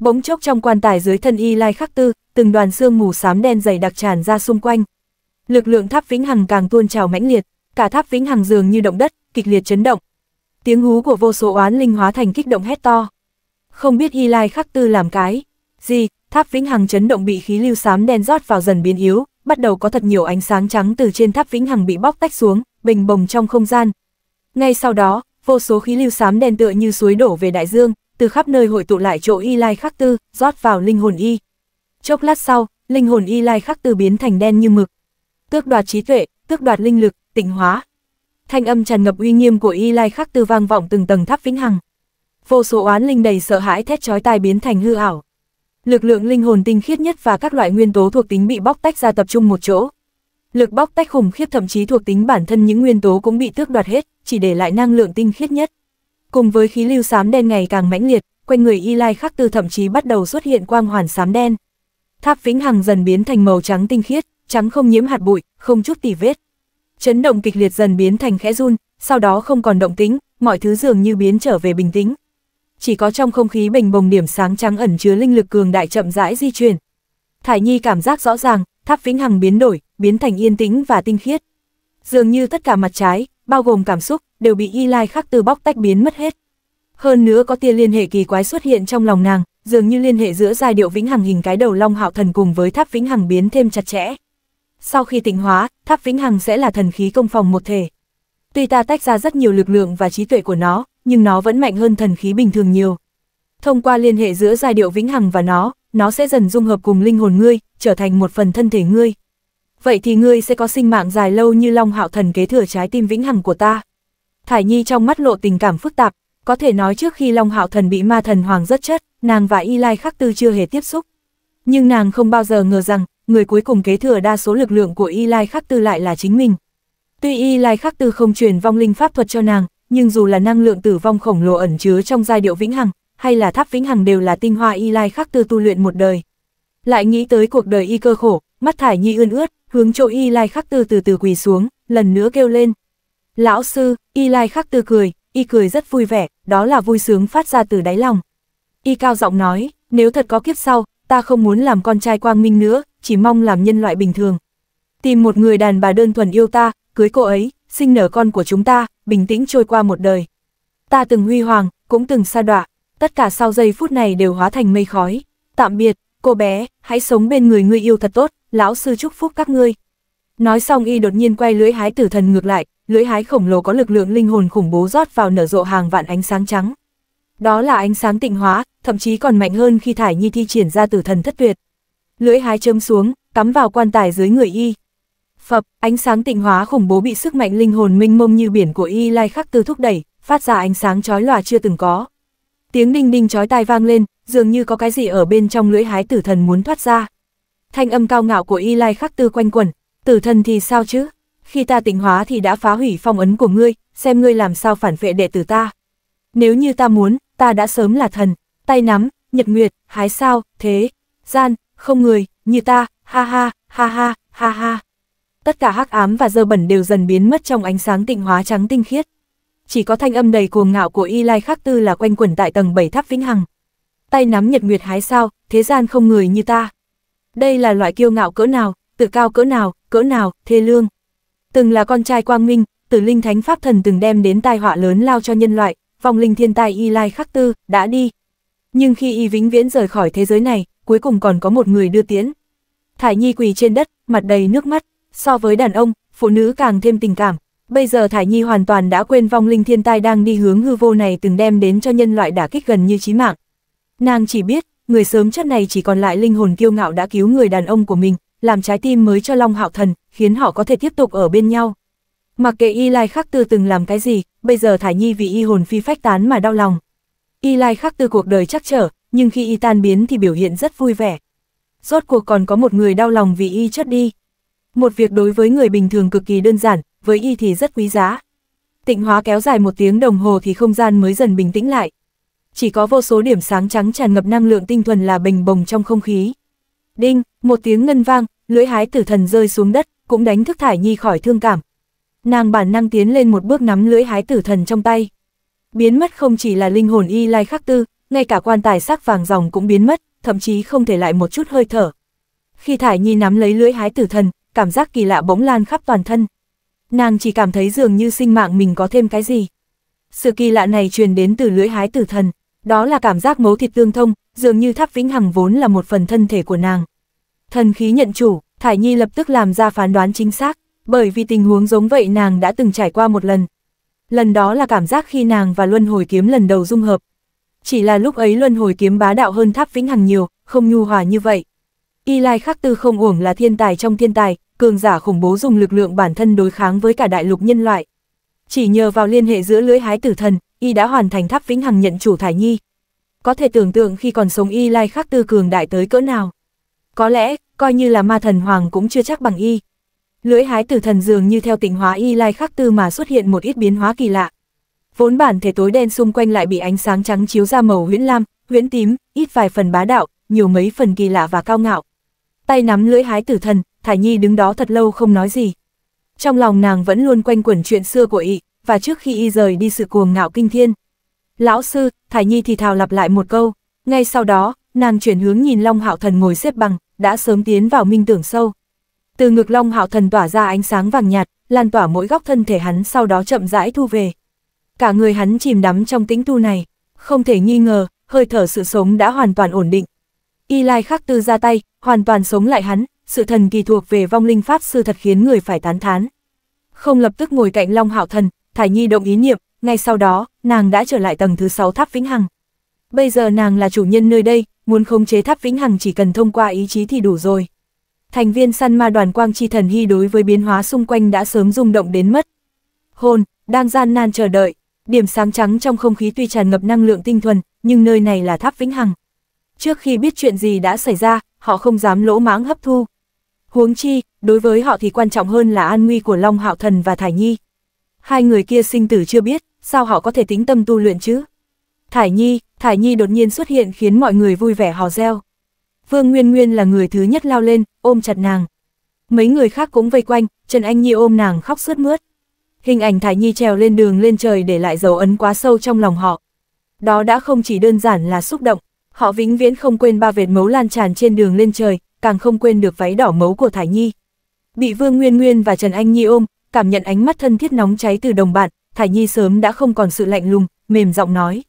Speaker 1: Bỗng chốc trong quan tài dưới thân y lai khắc tư, từng đoàn xương mù xám đen dày đặc tràn ra xung quanh. Lực lượng tháp vĩnh hằng càng tuôn trào mãnh liệt, cả tháp vĩnh hằng dường như động đất, kịch liệt chấn động. Tiếng hú của vô số oán linh hóa thành kích động hét to. Không biết y lai khắc tư làm cái gì, tháp vĩnh hằng chấn động bị khí lưu xám đen rót vào dần biến yếu, bắt đầu có thật nhiều ánh sáng trắng từ trên tháp vĩnh hằng bị bóc tách xuống, bình bồng trong không gian. Ngay sau đó, vô số khí lưu xám đen tựa như suối đổ về đại dương, từ khắp nơi hội tụ lại chỗ y lai khắc tư, rót vào linh hồn y. Chốc lát sau, linh hồn y lai khắc tư biến thành đen như mực. Tước đoạt trí tuệ, tước đoạt linh lực, tịnh hóa. Thanh âm tràn ngập uy nghiêm của y lai khắc tư vang vọng từng tầng tháp vĩnh hằng. Vô số oán linh đầy sợ hãi thét chói tai biến thành hư ảo. Lực lượng linh hồn tinh khiết nhất và các loại nguyên tố thuộc tính bị bóc tách ra tập trung một chỗ. Lực bóc tách khủng khiếp thậm chí thuộc tính bản thân những nguyên tố cũng bị tước đoạt hết, chỉ để lại năng lượng tinh khiết nhất. Cùng với khí lưu xám đen ngày càng mãnh liệt, quanh người Y Lai Khắc Tư thậm chí bắt đầu xuất hiện quang hoàn xám đen. Tháp Vĩnh Hằng dần biến thành màu trắng tinh khiết, trắng không nhiễm hạt bụi, không chút tỉ vết. Chấn động kịch liệt dần biến thành khẽ run, sau đó không còn động tĩnh, mọi thứ dường như biến trở về bình tĩnh. Chỉ có trong không khí bình bồng điểm sáng trắng ẩn chứa linh lực cường đại chậm rãi di chuyển. Thải Nhi cảm giác rõ ràng, Tháp Vĩnh Hằng biến đổi, biến thành yên tĩnh và tinh khiết. Dường như tất cả mặt trái, bao gồm cảm xúc, đều bị y lai khắc từ bóc tách biến mất hết. Hơn nữa có tia liên hệ kỳ quái xuất hiện trong lòng nàng, dường như liên hệ giữa giai điệu vĩnh hằng hình cái đầu long hạo thần cùng với tháp vĩnh hằng biến thêm chặt chẽ. Sau khi tịnh hóa, tháp vĩnh hằng sẽ là thần khí công phòng một thể. Tuy ta tách ra rất nhiều lực lượng và trí tuệ của nó, nhưng nó vẫn mạnh hơn thần khí bình thường nhiều. Thông qua liên hệ giữa giai điệu vĩnh hằng và nó, nó sẽ dần dung hợp cùng linh hồn ngươi, trở thành một phần thân thể ngươi vậy thì ngươi sẽ có sinh mạng dài lâu như Long Hạo Thần kế thừa trái tim vĩnh hằng của ta. Thải Nhi trong mắt lộ tình cảm phức tạp, có thể nói trước khi Long Hạo Thần bị ma thần hoàng rất chất, nàng và Y Lai Khắc Tư chưa hề tiếp xúc. Nhưng nàng không bao giờ ngờ rằng, người cuối cùng kế thừa đa số lực lượng của Y Lai Khắc Tư lại là chính mình. Tuy Y Lai Khắc Tư không truyền vong linh pháp thuật cho nàng, nhưng dù là năng lượng tử vong khổng lồ ẩn chứa trong giai điệu vĩnh hằng, hay là tháp vĩnh hằng đều là tinh hoa Y Lai Khắc Tư tu luyện một đời. Lại nghĩ tới cuộc đời y cơ khổ, mắt thải nhi ươn ướt, hướng chỗ y lai khắc tư từ từ quỳ xuống, lần nữa kêu lên. Lão sư, y lai khắc tư cười, y cười rất vui vẻ, đó là vui sướng phát ra từ đáy lòng. Y cao giọng nói, nếu thật có kiếp sau, ta không muốn làm con trai quang minh nữa, chỉ mong làm nhân loại bình thường. Tìm một người đàn bà đơn thuần yêu ta, cưới cô ấy, sinh nở con của chúng ta, bình tĩnh trôi qua một đời. Ta từng huy hoàng, cũng từng sa đọa, tất cả sau giây phút này đều hóa thành mây khói. Tạm biệt, cô bé, hãy sống bên người người yêu thật tốt lão sư chúc phúc các ngươi. Nói xong y đột nhiên quay lưỡi hái tử thần ngược lại, lưỡi hái khổng lồ có lực lượng linh hồn khủng bố rót vào nở rộ hàng vạn ánh sáng trắng. Đó là ánh sáng tịnh hóa, thậm chí còn mạnh hơn khi thải nhi thi triển ra tử thần thất tuyệt. Lưỡi hái châm xuống, cắm vào quan tài dưới người y. Phập, ánh sáng tịnh hóa khủng bố bị sức mạnh linh hồn minh mông như biển của y lai khắc tư thúc đẩy, phát ra ánh sáng chói lòa chưa từng có. Tiếng đinh đinh chói tai vang lên, dường như có cái gì ở bên trong lưỡi hái tử thần muốn thoát ra thanh âm cao ngạo của y lai khắc tư quanh quẩn, tử thần thì sao chứ? Khi ta tịnh hóa thì đã phá hủy phong ấn của ngươi, xem ngươi làm sao phản vệ đệ tử ta. Nếu như ta muốn, ta đã sớm là thần, tay nắm, nhật nguyệt, hái sao, thế, gian, không người, như ta, ha ha, ha ha, ha ha. Tất cả hắc ám và dơ bẩn đều dần biến mất trong ánh sáng tịnh hóa trắng tinh khiết. Chỉ có thanh âm đầy cuồng ngạo của Y Lai Khắc Tư là quanh quẩn tại tầng 7 tháp vĩnh hằng. Tay nắm nhật nguyệt hái sao, thế gian không người như ta. Đây là loại kiêu ngạo cỡ nào, tự cao cỡ nào, cỡ nào, thê lương. Từng là con trai quang minh, tử linh thánh pháp thần từng đem đến tai họa lớn lao cho nhân loại, vong linh thiên tai y lai khắc tư, đã đi. Nhưng khi y vĩnh viễn rời khỏi thế giới này, cuối cùng còn có một người đưa tiễn. Thải Nhi quỳ trên đất, mặt đầy nước mắt, so với đàn ông, phụ nữ càng thêm tình cảm. Bây giờ Thải Nhi hoàn toàn đã quên vong linh thiên tai đang đi hướng hư vô này từng đem đến cho nhân loại đả kích gần như chí mạng. Nàng chỉ biết, người sớm chất này chỉ còn lại linh hồn kiêu ngạo đã cứu người đàn ông của mình, làm trái tim mới cho Long Hạo Thần, khiến họ có thể tiếp tục ở bên nhau. Mặc kệ Y Lai Khắc Tư từng làm cái gì, bây giờ Thải Nhi vì y hồn phi phách tán mà đau lòng. Y Lai Khắc Tư cuộc đời chắc trở, nhưng khi y tan biến thì biểu hiện rất vui vẻ. Rốt cuộc còn có một người đau lòng vì y chất đi. Một việc đối với người bình thường cực kỳ đơn giản, với y thì rất quý giá. Tịnh hóa kéo dài một tiếng đồng hồ thì không gian mới dần bình tĩnh lại, chỉ có vô số điểm sáng trắng tràn ngập năng lượng tinh thuần là bình bồng trong không khí. Đinh, một tiếng ngân vang, lưỡi hái tử thần rơi xuống đất, cũng đánh thức Thải Nhi khỏi thương cảm. Nàng bản năng tiến lên một bước nắm lưỡi hái tử thần trong tay. Biến mất không chỉ là linh hồn y lai khắc tư, ngay cả quan tài sắc vàng dòng cũng biến mất, thậm chí không thể lại một chút hơi thở. Khi Thải Nhi nắm lấy lưỡi hái tử thần, cảm giác kỳ lạ bỗng lan khắp toàn thân. Nàng chỉ cảm thấy dường như sinh mạng mình có thêm cái gì. Sự kỳ lạ này truyền đến từ lưỡi hái tử thần. Đó là cảm giác mấu thịt tương thông, dường như tháp vĩnh hằng vốn là một phần thân thể của nàng. Thần khí nhận chủ, Thải Nhi lập tức làm ra phán đoán chính xác, bởi vì tình huống giống vậy nàng đã từng trải qua một lần. Lần đó là cảm giác khi nàng và Luân Hồi Kiếm lần đầu dung hợp. Chỉ là lúc ấy Luân Hồi Kiếm bá đạo hơn Tháp Vĩnh Hằng nhiều, không nhu hòa như vậy. Y Lai Khắc Tư không uổng là thiên tài trong thiên tài, cường giả khủng bố dùng lực lượng bản thân đối kháng với cả đại lục nhân loại. Chỉ nhờ vào liên hệ giữa lưỡi hái tử thần, y đã hoàn thành tháp vĩnh hằng nhận chủ thải nhi. Có thể tưởng tượng khi còn sống y lai khắc tư cường đại tới cỡ nào. Có lẽ, coi như là ma thần hoàng cũng chưa chắc bằng y. Lưỡi hái tử thần dường như theo tịnh hóa y lai khắc tư mà xuất hiện một ít biến hóa kỳ lạ. Vốn bản thể tối đen xung quanh lại bị ánh sáng trắng chiếu ra màu huyễn lam, huyễn tím, ít vài phần bá đạo, nhiều mấy phần kỳ lạ và cao ngạo. Tay nắm lưỡi hái tử thần, Thải Nhi đứng đó thật lâu không nói gì. Trong lòng nàng vẫn luôn quanh quẩn chuyện xưa của y, và trước khi y rời đi sự cuồng ngạo kinh thiên. Lão sư, Thải Nhi thì thào lặp lại một câu, ngay sau đó, nàng chuyển hướng nhìn Long Hạo Thần ngồi xếp bằng, đã sớm tiến vào minh tưởng sâu. Từ ngực Long Hạo Thần tỏa ra ánh sáng vàng nhạt, lan tỏa mỗi góc thân thể hắn sau đó chậm rãi thu về. Cả người hắn chìm đắm trong tĩnh tu này, không thể nghi ngờ, hơi thở sự sống đã hoàn toàn ổn định. Y Lai Khắc Tư ra tay, hoàn toàn sống lại hắn, sự thần kỳ thuộc về vong linh pháp sư thật khiến người phải tán thán. Không lập tức ngồi cạnh Long Hạo Thần, Thải Nhi động ý niệm, ngay sau đó, nàng đã trở lại tầng thứ 6 tháp Vĩnh Hằng. Bây giờ nàng là chủ nhân nơi đây, muốn khống chế tháp Vĩnh Hằng chỉ cần thông qua ý chí thì đủ rồi. Thành viên săn ma đoàn quang chi thần hy đối với biến hóa xung quanh đã sớm rung động đến mất. Hồn, đang gian nan chờ đợi, điểm sáng trắng trong không khí tuy tràn ngập năng lượng tinh thuần, nhưng nơi này là tháp Vĩnh Hằng. Trước khi biết chuyện gì đã xảy ra, họ không dám lỗ mãng hấp thu. Huống chi, đối với họ thì quan trọng hơn là an nguy của Long Hạo Thần và Thải Nhi hai người kia sinh tử chưa biết, sao họ có thể tính tâm tu luyện chứ? Thải Nhi, Thải Nhi đột nhiên xuất hiện khiến mọi người vui vẻ hò reo. Vương Nguyên Nguyên là người thứ nhất lao lên, ôm chặt nàng. Mấy người khác cũng vây quanh, Trần Anh Nhi ôm nàng khóc sướt mướt. Hình ảnh Thải Nhi trèo lên đường lên trời để lại dấu ấn quá sâu trong lòng họ. Đó đã không chỉ đơn giản là xúc động, họ vĩnh viễn không quên ba vệt mấu lan tràn trên đường lên trời, càng không quên được váy đỏ mấu của Thải Nhi. Bị Vương Nguyên Nguyên và Trần Anh Nhi ôm, cảm nhận ánh mắt thân thiết nóng cháy từ đồng bạn, Thải Nhi sớm đã không còn sự lạnh lùng, mềm giọng nói.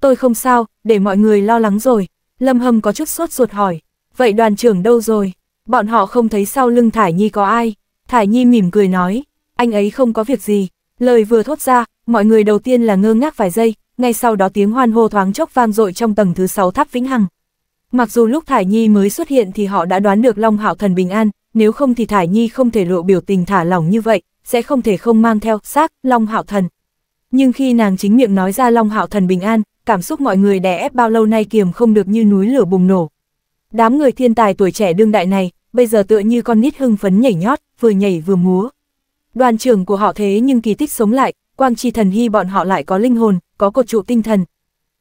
Speaker 1: Tôi không sao, để mọi người lo lắng rồi. Lâm Hâm có chút sốt ruột hỏi. Vậy đoàn trưởng đâu rồi? Bọn họ không thấy sau lưng Thải Nhi có ai. Thải Nhi mỉm cười nói. Anh ấy không có việc gì. Lời vừa thốt ra, mọi người đầu tiên là ngơ ngác vài giây, ngay sau đó tiếng hoan hô thoáng chốc vang dội trong tầng thứ 6 tháp Vĩnh Hằng. Mặc dù lúc Thải Nhi mới xuất hiện thì họ đã đoán được Long Hạo Thần bình an, nếu không thì Thải Nhi không thể lộ biểu tình thả lỏng như vậy, sẽ không thể không mang theo xác Long Hạo Thần. Nhưng khi nàng chính miệng nói ra Long Hạo Thần bình an, cảm xúc mọi người đè ép bao lâu nay kiềm không được như núi lửa bùng nổ. Đám người thiên tài tuổi trẻ đương đại này, bây giờ tựa như con nít hưng phấn nhảy nhót, vừa nhảy vừa múa. Đoàn trưởng của họ thế nhưng kỳ tích sống lại, quang chi thần hy bọn họ lại có linh hồn, có cột trụ tinh thần.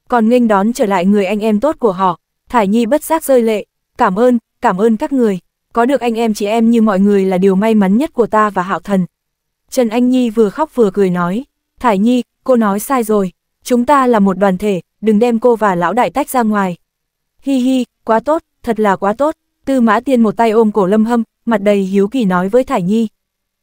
Speaker 1: Còn nghênh đón trở lại người anh em tốt của họ, Thải Nhi bất giác rơi lệ, cảm ơn, cảm ơn các người. Có được anh em chị em như mọi người là điều may mắn nhất của ta và hạo thần. Trần Anh Nhi vừa khóc vừa cười nói, Thải Nhi, cô nói sai rồi, chúng ta là một đoàn thể, đừng đem cô và lão đại tách ra ngoài. Hi hi, quá tốt, thật là quá tốt, tư mã tiên một tay ôm cổ lâm hâm, mặt đầy hiếu kỳ nói với Thải Nhi.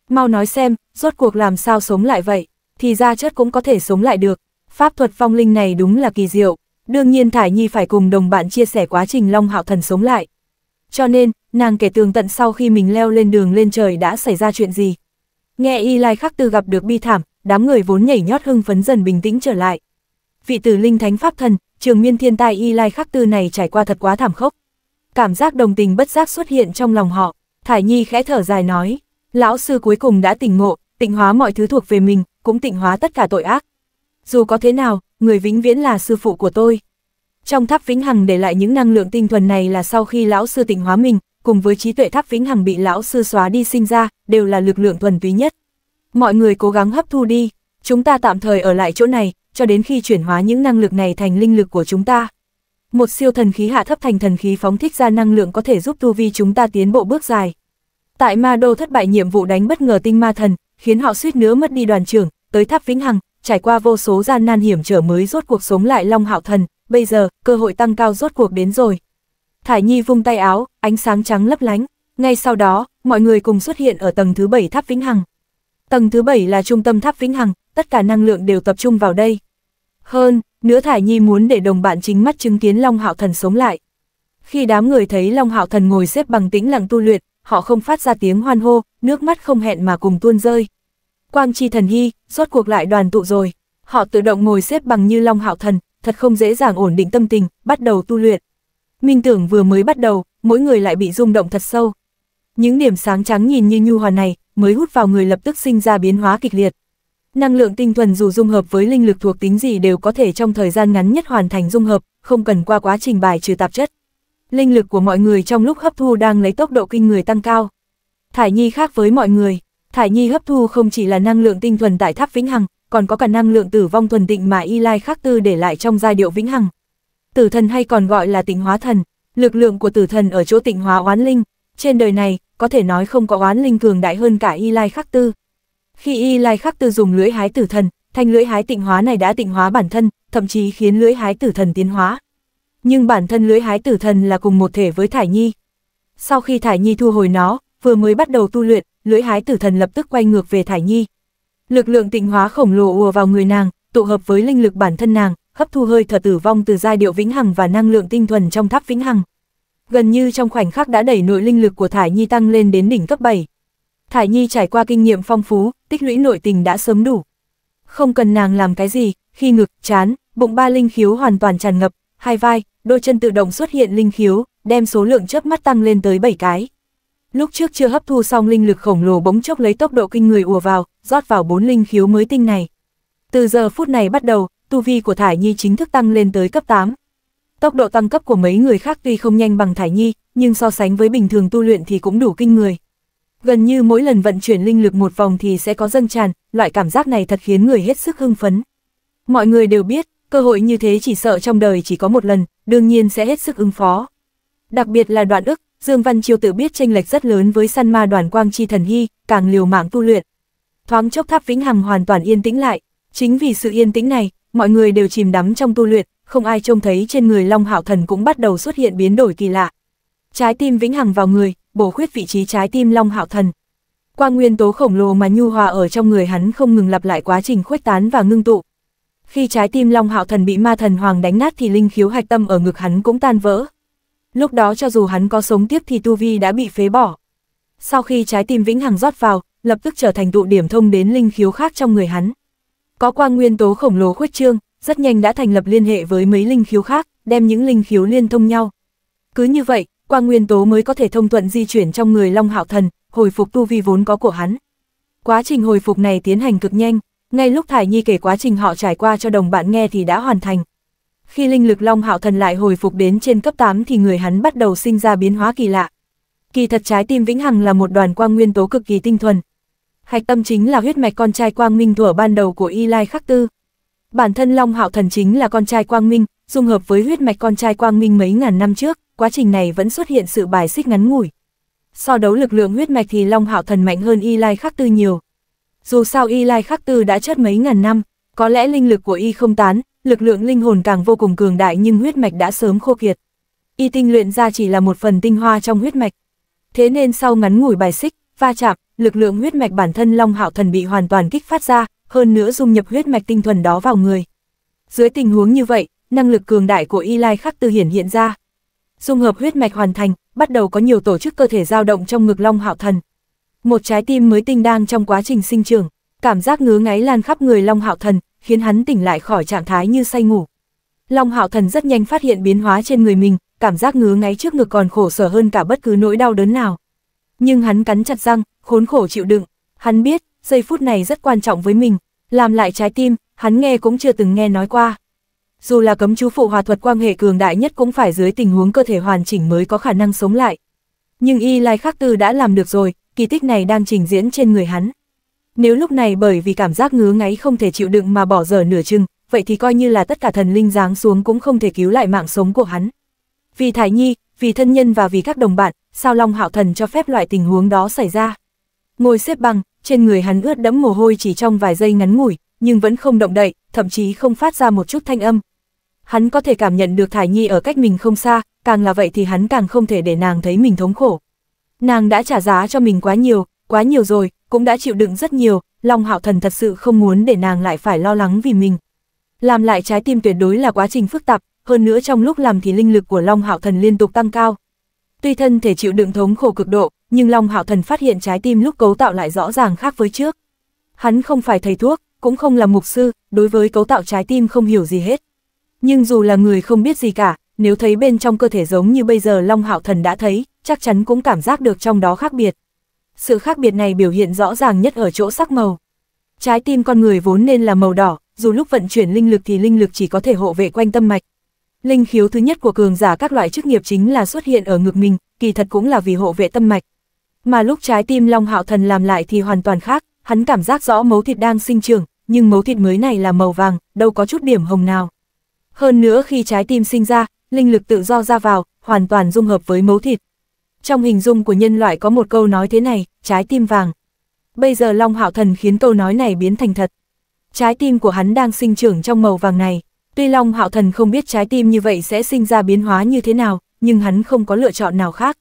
Speaker 1: Mau nói xem, rốt cuộc làm sao sống lại vậy, thì ra chất cũng có thể sống lại được, pháp thuật phong linh này đúng là kỳ diệu, đương nhiên Thải Nhi phải cùng đồng bạn chia sẻ quá trình Long Hạo Thần sống lại. Cho nên, nàng kể tường tận sau khi mình leo lên đường lên trời đã xảy ra chuyện gì. Nghe y lai khắc tư gặp được bi thảm, đám người vốn nhảy nhót hưng phấn dần bình tĩnh trở lại. Vị tử linh thánh pháp thần, trường miên thiên tai y lai khắc tư này trải qua thật quá thảm khốc. Cảm giác đồng tình bất giác xuất hiện trong lòng họ, Thải Nhi khẽ thở dài nói, lão sư cuối cùng đã tỉnh ngộ, tịnh hóa mọi thứ thuộc về mình, cũng tịnh hóa tất cả tội ác. Dù có thế nào, người vĩnh viễn là sư phụ của tôi. Trong tháp vĩnh hằng để lại những năng lượng tinh thuần này là sau khi lão sư tịnh hóa mình, cùng với trí tuệ tháp vĩnh hằng bị lão sư xóa đi sinh ra, đều là lực lượng thuần túy nhất. Mọi người cố gắng hấp thu đi, chúng ta tạm thời ở lại chỗ này, cho đến khi chuyển hóa những năng lực này thành linh lực của chúng ta. Một siêu thần khí hạ thấp thành thần khí phóng thích ra năng lượng có thể giúp tu vi chúng ta tiến bộ bước dài. Tại ma đô thất bại nhiệm vụ đánh bất ngờ tinh ma thần, khiến họ suýt nữa mất đi đoàn trưởng, tới tháp vĩnh hằng, trải qua vô số gian nan hiểm trở mới rốt cuộc sống lại Long Hạo Thần, bây giờ, cơ hội tăng cao rốt cuộc đến rồi. Thải Nhi vung tay áo, ánh sáng trắng lấp lánh. Ngay sau đó, mọi người cùng xuất hiện ở tầng thứ 7 tháp Vĩnh Hằng. Tầng thứ 7 là trung tâm tháp Vĩnh Hằng, tất cả năng lượng đều tập trung vào đây. Hơn, nữa Thải Nhi muốn để đồng bạn chính mắt chứng kiến Long Hạo Thần sống lại. Khi đám người thấy Long Hạo Thần ngồi xếp bằng tĩnh lặng tu luyện, họ không phát ra tiếng hoan hô, nước mắt không hẹn mà cùng tuôn rơi. Quang Chi Thần Hy, rốt cuộc lại đoàn tụ rồi. Họ tự động ngồi xếp bằng như Long Hạo Thần, thật không dễ dàng ổn định tâm tình, bắt đầu tu luyện. Minh tưởng vừa mới bắt đầu, mỗi người lại bị rung động thật sâu. Những điểm sáng trắng nhìn như nhu hòa này, mới hút vào người lập tức sinh ra biến hóa kịch liệt. Năng lượng tinh thuần dù dung hợp với linh lực thuộc tính gì đều có thể trong thời gian ngắn nhất hoàn thành dung hợp, không cần qua quá trình bài trừ tạp chất. Linh lực của mọi người trong lúc hấp thu đang lấy tốc độ kinh người tăng cao. Thải Nhi khác với mọi người, Thải Nhi hấp thu không chỉ là năng lượng tinh thuần tại tháp Vĩnh Hằng, còn có cả năng lượng tử vong thuần tịnh mà Y Lai Khắc Tư để lại trong giai điệu Vĩnh Hằng tử thần hay còn gọi là tịnh hóa thần, lực lượng của tử thần ở chỗ tịnh hóa oán linh, trên đời này, có thể nói không có oán linh cường đại hơn cả Y Lai Khắc Tư. Khi Y Lai Khắc Tư dùng lưỡi hái tử thần, thanh lưỡi hái tịnh hóa này đã tịnh hóa bản thân, thậm chí khiến lưỡi hái tử thần tiến hóa. Nhưng bản thân lưỡi hái tử thần là cùng một thể với Thải Nhi. Sau khi Thải Nhi thu hồi nó, vừa mới bắt đầu tu luyện, lưỡi hái tử thần lập tức quay ngược về Thải Nhi. Lực lượng tịnh hóa khổng lồ ùa vào người nàng, tụ hợp với linh lực bản thân nàng, hấp thu hơi thở tử vong từ giai điệu vĩnh hằng và năng lượng tinh thuần trong tháp vĩnh hằng. Gần như trong khoảnh khắc đã đẩy nội linh lực của Thải Nhi tăng lên đến đỉnh cấp 7. Thải Nhi trải qua kinh nghiệm phong phú, tích lũy nội tình đã sớm đủ. Không cần nàng làm cái gì, khi ngực, chán, bụng ba linh khiếu hoàn toàn tràn ngập, hai vai, đôi chân tự động xuất hiện linh khiếu, đem số lượng chớp mắt tăng lên tới 7 cái. Lúc trước chưa hấp thu xong linh lực khổng lồ bỗng chốc lấy tốc độ kinh người ùa vào, rót vào bốn linh khiếu mới tinh này. Từ giờ phút này bắt đầu, tu vi của Thải Nhi chính thức tăng lên tới cấp 8. Tốc độ tăng cấp của mấy người khác tuy không nhanh bằng Thải Nhi, nhưng so sánh với bình thường tu luyện thì cũng đủ kinh người. Gần như mỗi lần vận chuyển linh lực một vòng thì sẽ có dâng tràn, loại cảm giác này thật khiến người hết sức hưng phấn. Mọi người đều biết, cơ hội như thế chỉ sợ trong đời chỉ có một lần, đương nhiên sẽ hết sức ứng phó. Đặc biệt là đoạn ức, Dương Văn Chiêu tự biết chênh lệch rất lớn với săn ma đoàn quang chi thần hy, càng liều mạng tu luyện. Thoáng chốc tháp vĩnh hằng hoàn toàn yên tĩnh lại, chính vì sự yên tĩnh này, mọi người đều chìm đắm trong tu luyện, không ai trông thấy trên người Long Hạo Thần cũng bắt đầu xuất hiện biến đổi kỳ lạ. Trái tim vĩnh hằng vào người, bổ khuyết vị trí trái tim Long Hạo Thần. Qua nguyên tố khổng lồ mà nhu hòa ở trong người hắn không ngừng lặp lại quá trình khuếch tán và ngưng tụ. Khi trái tim Long Hạo Thần bị ma thần hoàng đánh nát thì linh khiếu hạch tâm ở ngực hắn cũng tan vỡ. Lúc đó cho dù hắn có sống tiếp thì tu vi đã bị phế bỏ. Sau khi trái tim vĩnh hằng rót vào, lập tức trở thành tụ điểm thông đến linh khiếu khác trong người hắn. Có quang nguyên tố khổng lồ khuếch trương, rất nhanh đã thành lập liên hệ với mấy linh khiếu khác, đem những linh khiếu liên thông nhau. Cứ như vậy, quang nguyên tố mới có thể thông thuận di chuyển trong người Long Hạo Thần, hồi phục tu vi vốn có của hắn. Quá trình hồi phục này tiến hành cực nhanh, ngay lúc Thải Nhi kể quá trình họ trải qua cho đồng bạn nghe thì đã hoàn thành. Khi linh lực Long Hạo Thần lại hồi phục đến trên cấp 8 thì người hắn bắt đầu sinh ra biến hóa kỳ lạ. Kỳ thật trái tim Vĩnh Hằng là một đoàn quang nguyên tố cực kỳ tinh thuần, hạch tâm chính là huyết mạch con trai Quang Minh thuở ban đầu của Y Lai Khắc Tư. Bản thân Long Hạo Thần chính là con trai Quang Minh, dung hợp với huyết mạch con trai Quang Minh mấy ngàn năm trước, quá trình này vẫn xuất hiện sự bài xích ngắn ngủi. So đấu lực lượng huyết mạch thì Long Hạo Thần mạnh hơn Y Lai Khắc Tư nhiều. Dù sao Y Lai Khắc Tư đã chết mấy ngàn năm, có lẽ linh lực của Y không tán, lực lượng linh hồn càng vô cùng cường đại nhưng huyết mạch đã sớm khô kiệt. Y tinh luyện ra chỉ là một phần tinh hoa trong huyết mạch. Thế nên sau ngắn ngủi bài xích, va chạm, lực lượng huyết mạch bản thân Long Hạo Thần bị hoàn toàn kích phát ra, hơn nữa dung nhập huyết mạch tinh thuần đó vào người. Dưới tình huống như vậy, năng lực cường đại của Y Lai Khắc Tư hiển hiện ra. Dung hợp huyết mạch hoàn thành, bắt đầu có nhiều tổ chức cơ thể dao động trong ngực Long Hạo Thần. Một trái tim mới tinh đang trong quá trình sinh trưởng, cảm giác ngứa ngáy lan khắp người Long Hạo Thần, khiến hắn tỉnh lại khỏi trạng thái như say ngủ. Long Hạo Thần rất nhanh phát hiện biến hóa trên người mình, cảm giác ngứa ngáy trước ngực còn khổ sở hơn cả bất cứ nỗi đau đớn nào nhưng hắn cắn chặt răng, khốn khổ chịu đựng. Hắn biết, giây phút này rất quan trọng với mình, làm lại trái tim, hắn nghe cũng chưa từng nghe nói qua. Dù là cấm chú phụ hòa thuật quang hệ cường đại nhất cũng phải dưới tình huống cơ thể hoàn chỉnh mới có khả năng sống lại. Nhưng y lai khắc tư đã làm được rồi, kỳ tích này đang trình diễn trên người hắn. Nếu lúc này bởi vì cảm giác ngứa ngáy không thể chịu đựng mà bỏ dở nửa chừng, vậy thì coi như là tất cả thần linh giáng xuống cũng không thể cứu lại mạng sống của hắn. Vì thải nhi, vì thân nhân và vì các đồng bạn, sao Long Hạo Thần cho phép loại tình huống đó xảy ra. Ngồi xếp bằng, trên người hắn ướt đẫm mồ hôi chỉ trong vài giây ngắn ngủi, nhưng vẫn không động đậy, thậm chí không phát ra một chút thanh âm. Hắn có thể cảm nhận được Thải Nhi ở cách mình không xa, càng là vậy thì hắn càng không thể để nàng thấy mình thống khổ. Nàng đã trả giá cho mình quá nhiều, quá nhiều rồi, cũng đã chịu đựng rất nhiều, Long Hạo Thần thật sự không muốn để nàng lại phải lo lắng vì mình. Làm lại trái tim tuyệt đối là quá trình phức tạp, hơn nữa trong lúc làm thì linh lực của Long Hạo Thần liên tục tăng cao. Tuy thân thể chịu đựng thống khổ cực độ, nhưng Long Hạo Thần phát hiện trái tim lúc cấu tạo lại rõ ràng khác với trước. Hắn không phải thầy thuốc, cũng không là mục sư, đối với cấu tạo trái tim không hiểu gì hết. Nhưng dù là người không biết gì cả, nếu thấy bên trong cơ thể giống như bây giờ Long Hạo Thần đã thấy, chắc chắn cũng cảm giác được trong đó khác biệt. Sự khác biệt này biểu hiện rõ ràng nhất ở chỗ sắc màu. Trái tim con người vốn nên là màu đỏ, dù lúc vận chuyển linh lực thì linh lực chỉ có thể hộ vệ quanh tâm mạch, Linh khiếu thứ nhất của cường giả các loại chức nghiệp chính là xuất hiện ở ngực mình, kỳ thật cũng là vì hộ vệ tâm mạch. Mà lúc trái tim Long Hạo Thần làm lại thì hoàn toàn khác, hắn cảm giác rõ mấu thịt đang sinh trưởng, nhưng mấu thịt mới này là màu vàng, đâu có chút điểm hồng nào. Hơn nữa khi trái tim sinh ra, linh lực tự do ra vào, hoàn toàn dung hợp với mấu thịt. Trong hình dung của nhân loại có một câu nói thế này, trái tim vàng. Bây giờ Long Hạo Thần khiến câu nói này biến thành thật. Trái tim của hắn đang sinh trưởng trong màu vàng này. Tuy Long Hạo Thần không biết trái tim như vậy sẽ sinh ra biến hóa như thế nào, nhưng hắn không có lựa chọn nào khác.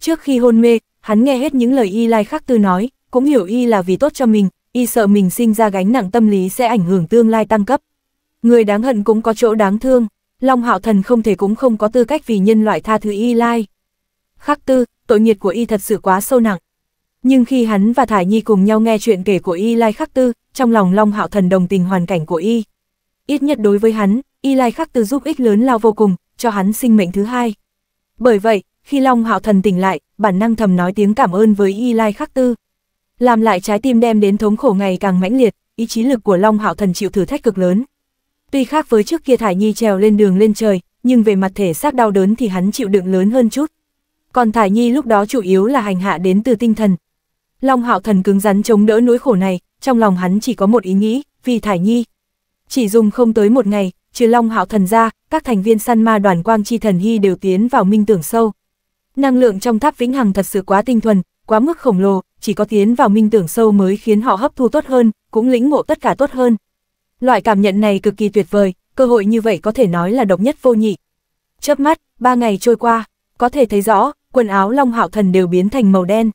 Speaker 1: Trước khi hôn mê, hắn nghe hết những lời y lai khắc tư nói, cũng hiểu y là vì tốt cho mình, y sợ mình sinh ra gánh nặng tâm lý sẽ ảnh hưởng tương lai tăng cấp. Người đáng hận cũng có chỗ đáng thương, Long Hạo Thần không thể cũng không có tư cách vì nhân loại tha thứ y lai. Khắc tư, tội nghiệp của y thật sự quá sâu nặng. Nhưng khi hắn và Thải Nhi cùng nhau nghe chuyện kể của y lai khắc tư, trong lòng Long Hạo Thần đồng tình hoàn cảnh của y ít nhất đối với hắn, y lai khắc từ giúp ích lớn lao vô cùng, cho hắn sinh mệnh thứ hai. Bởi vậy, khi Long Hạo Thần tỉnh lại, bản năng thầm nói tiếng cảm ơn với y lai khắc tư. Làm lại trái tim đem đến thống khổ ngày càng mãnh liệt, ý chí lực của Long Hạo Thần chịu thử thách cực lớn. Tuy khác với trước kia Thải Nhi trèo lên đường lên trời, nhưng về mặt thể xác đau đớn thì hắn chịu đựng lớn hơn chút. Còn Thải Nhi lúc đó chủ yếu là hành hạ đến từ tinh thần. Long Hạo Thần cứng rắn chống đỡ nỗi khổ này, trong lòng hắn chỉ có một ý nghĩ, vì Thải Nhi, chỉ dùng không tới một ngày, trừ Long Hạo Thần ra, các thành viên săn ma đoàn Quang Chi Thần Hy đều tiến vào minh tưởng sâu. Năng lượng trong tháp vĩnh hằng thật sự quá tinh thuần, quá mức khổng lồ, chỉ có tiến vào minh tưởng sâu mới khiến họ hấp thu tốt hơn, cũng lĩnh ngộ tất cả tốt hơn. Loại cảm nhận này cực kỳ tuyệt vời, cơ hội như vậy có thể nói là độc nhất vô nhị. Chớp mắt, ba ngày trôi qua, có thể thấy rõ, quần áo Long Hạo Thần đều biến thành màu đen.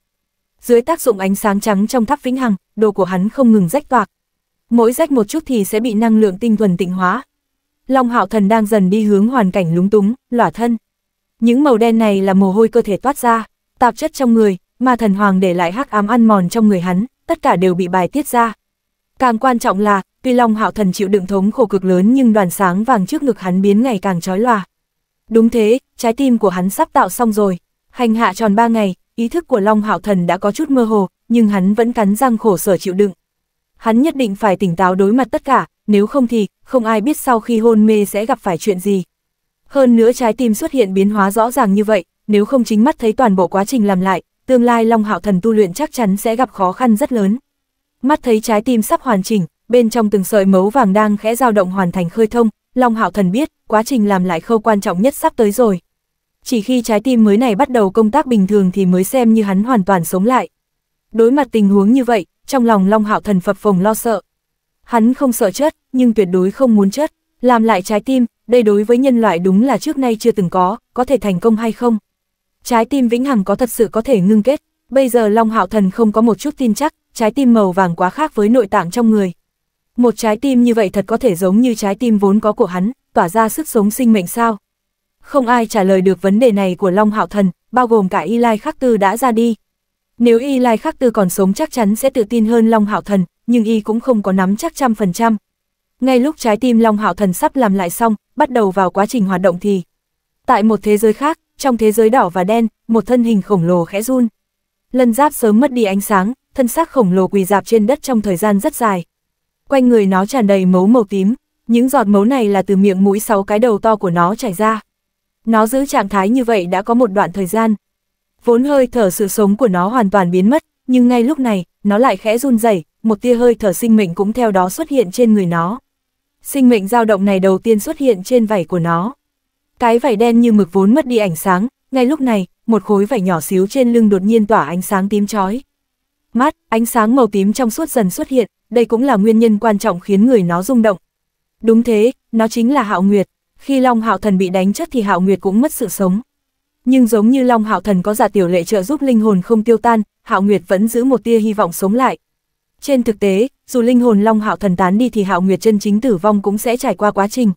Speaker 1: Dưới tác dụng ánh sáng trắng trong tháp vĩnh hằng, đồ của hắn không ngừng rách toạc mỗi rách một chút thì sẽ bị năng lượng tinh thuần tịnh hóa. Long hạo thần đang dần đi hướng hoàn cảnh lúng túng, lỏa thân. Những màu đen này là mồ hôi cơ thể toát ra, tạp chất trong người, mà thần hoàng để lại hắc ám ăn mòn trong người hắn, tất cả đều bị bài tiết ra. Càng quan trọng là, tuy Long Hạo Thần chịu đựng thống khổ cực lớn nhưng đoàn sáng vàng trước ngực hắn biến ngày càng chói lòa. Đúng thế, trái tim của hắn sắp tạo xong rồi. Hành hạ tròn 3 ngày, ý thức của Long Hạo Thần đã có chút mơ hồ, nhưng hắn vẫn cắn răng khổ sở chịu đựng. Hắn nhất định phải tỉnh táo đối mặt tất cả, nếu không thì, không ai biết sau khi hôn mê sẽ gặp phải chuyện gì. Hơn nữa trái tim xuất hiện biến hóa rõ ràng như vậy, nếu không chính mắt thấy toàn bộ quá trình làm lại, tương lai Long Hạo Thần tu luyện chắc chắn sẽ gặp khó khăn rất lớn. Mắt thấy trái tim sắp hoàn chỉnh, bên trong từng sợi mấu vàng đang khẽ dao động hoàn thành khơi thông, Long Hạo Thần biết, quá trình làm lại khâu quan trọng nhất sắp tới rồi. Chỉ khi trái tim mới này bắt đầu công tác bình thường thì mới xem như hắn hoàn toàn sống lại. Đối mặt tình huống như vậy, trong lòng Long Hạo Thần phập phồng lo sợ. Hắn không sợ chết, nhưng tuyệt đối không muốn chết, làm lại trái tim, đây đối với nhân loại đúng là trước nay chưa từng có, có thể thành công hay không. Trái tim vĩnh hằng có thật sự có thể ngưng kết, bây giờ Long Hạo Thần không có một chút tin chắc, trái tim màu vàng quá khác với nội tạng trong người. Một trái tim như vậy thật có thể giống như trái tim vốn có của hắn, tỏa ra sức sống sinh mệnh sao? Không ai trả lời được vấn đề này của Long Hạo Thần, bao gồm cả Y Lai Khắc Tư đã ra đi, nếu y Lai Khắc Tư còn sống chắc chắn sẽ tự tin hơn Long Hạo Thần, nhưng y cũng không có nắm chắc trăm phần trăm. Ngay lúc trái tim Long Hạo Thần sắp làm lại xong, bắt đầu vào quá trình hoạt động thì... Tại một thế giới khác, trong thế giới đỏ và đen, một thân hình khổng lồ khẽ run. Lân giáp sớm mất đi ánh sáng, thân xác khổng lồ quỳ dạp trên đất trong thời gian rất dài. Quanh người nó tràn đầy mấu màu tím, những giọt mấu này là từ miệng mũi sáu cái đầu to của nó chảy ra. Nó giữ trạng thái như vậy đã có một đoạn thời gian vốn hơi thở sự sống của nó hoàn toàn biến mất, nhưng ngay lúc này, nó lại khẽ run rẩy, một tia hơi thở sinh mệnh cũng theo đó xuất hiện trên người nó. Sinh mệnh dao động này đầu tiên xuất hiện trên vảy của nó. Cái vảy đen như mực vốn mất đi ánh sáng, ngay lúc này, một khối vảy nhỏ xíu trên lưng đột nhiên tỏa ánh sáng tím chói. Mắt, ánh sáng màu tím trong suốt dần xuất hiện, đây cũng là nguyên nhân quan trọng khiến người nó rung động. Đúng thế, nó chính là Hạo Nguyệt. Khi Long Hạo Thần bị đánh chết thì Hạo Nguyệt cũng mất sự sống. Nhưng giống như Long Hạo Thần có giả tiểu lệ trợ giúp linh hồn không tiêu tan, Hạo Nguyệt vẫn giữ một tia hy vọng sống lại. Trên thực tế, dù linh hồn Long Hạo Thần tán đi thì Hạo Nguyệt chân chính tử vong cũng sẽ trải qua quá trình.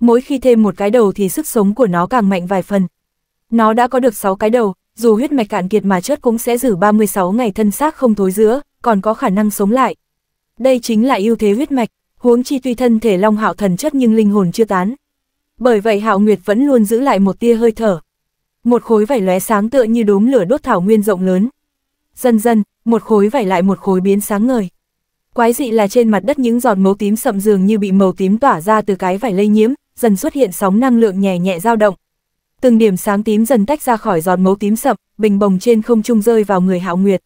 Speaker 1: Mỗi khi thêm một cái đầu thì sức sống của nó càng mạnh vài phần. Nó đã có được 6 cái đầu, dù huyết mạch cạn kiệt mà chết cũng sẽ giữ 36 ngày thân xác không thối giữa, còn có khả năng sống lại. Đây chính là ưu thế huyết mạch, huống chi tuy thân thể Long Hạo Thần chất nhưng linh hồn chưa tán. Bởi vậy Hạo Nguyệt vẫn luôn giữ lại một tia hơi thở một khối vảy lóe sáng tựa như đốm lửa đốt thảo nguyên rộng lớn. Dần dần, một khối vảy lại một khối biến sáng ngời. Quái dị là trên mặt đất những giọt máu tím sậm dường như bị màu tím tỏa ra từ cái vảy lây nhiễm, dần xuất hiện sóng năng lượng nhẹ nhẹ dao động. Từng điểm sáng tím dần tách ra khỏi giọt máu tím sậm, bình bồng trên không trung rơi vào người Hạo Nguyệt.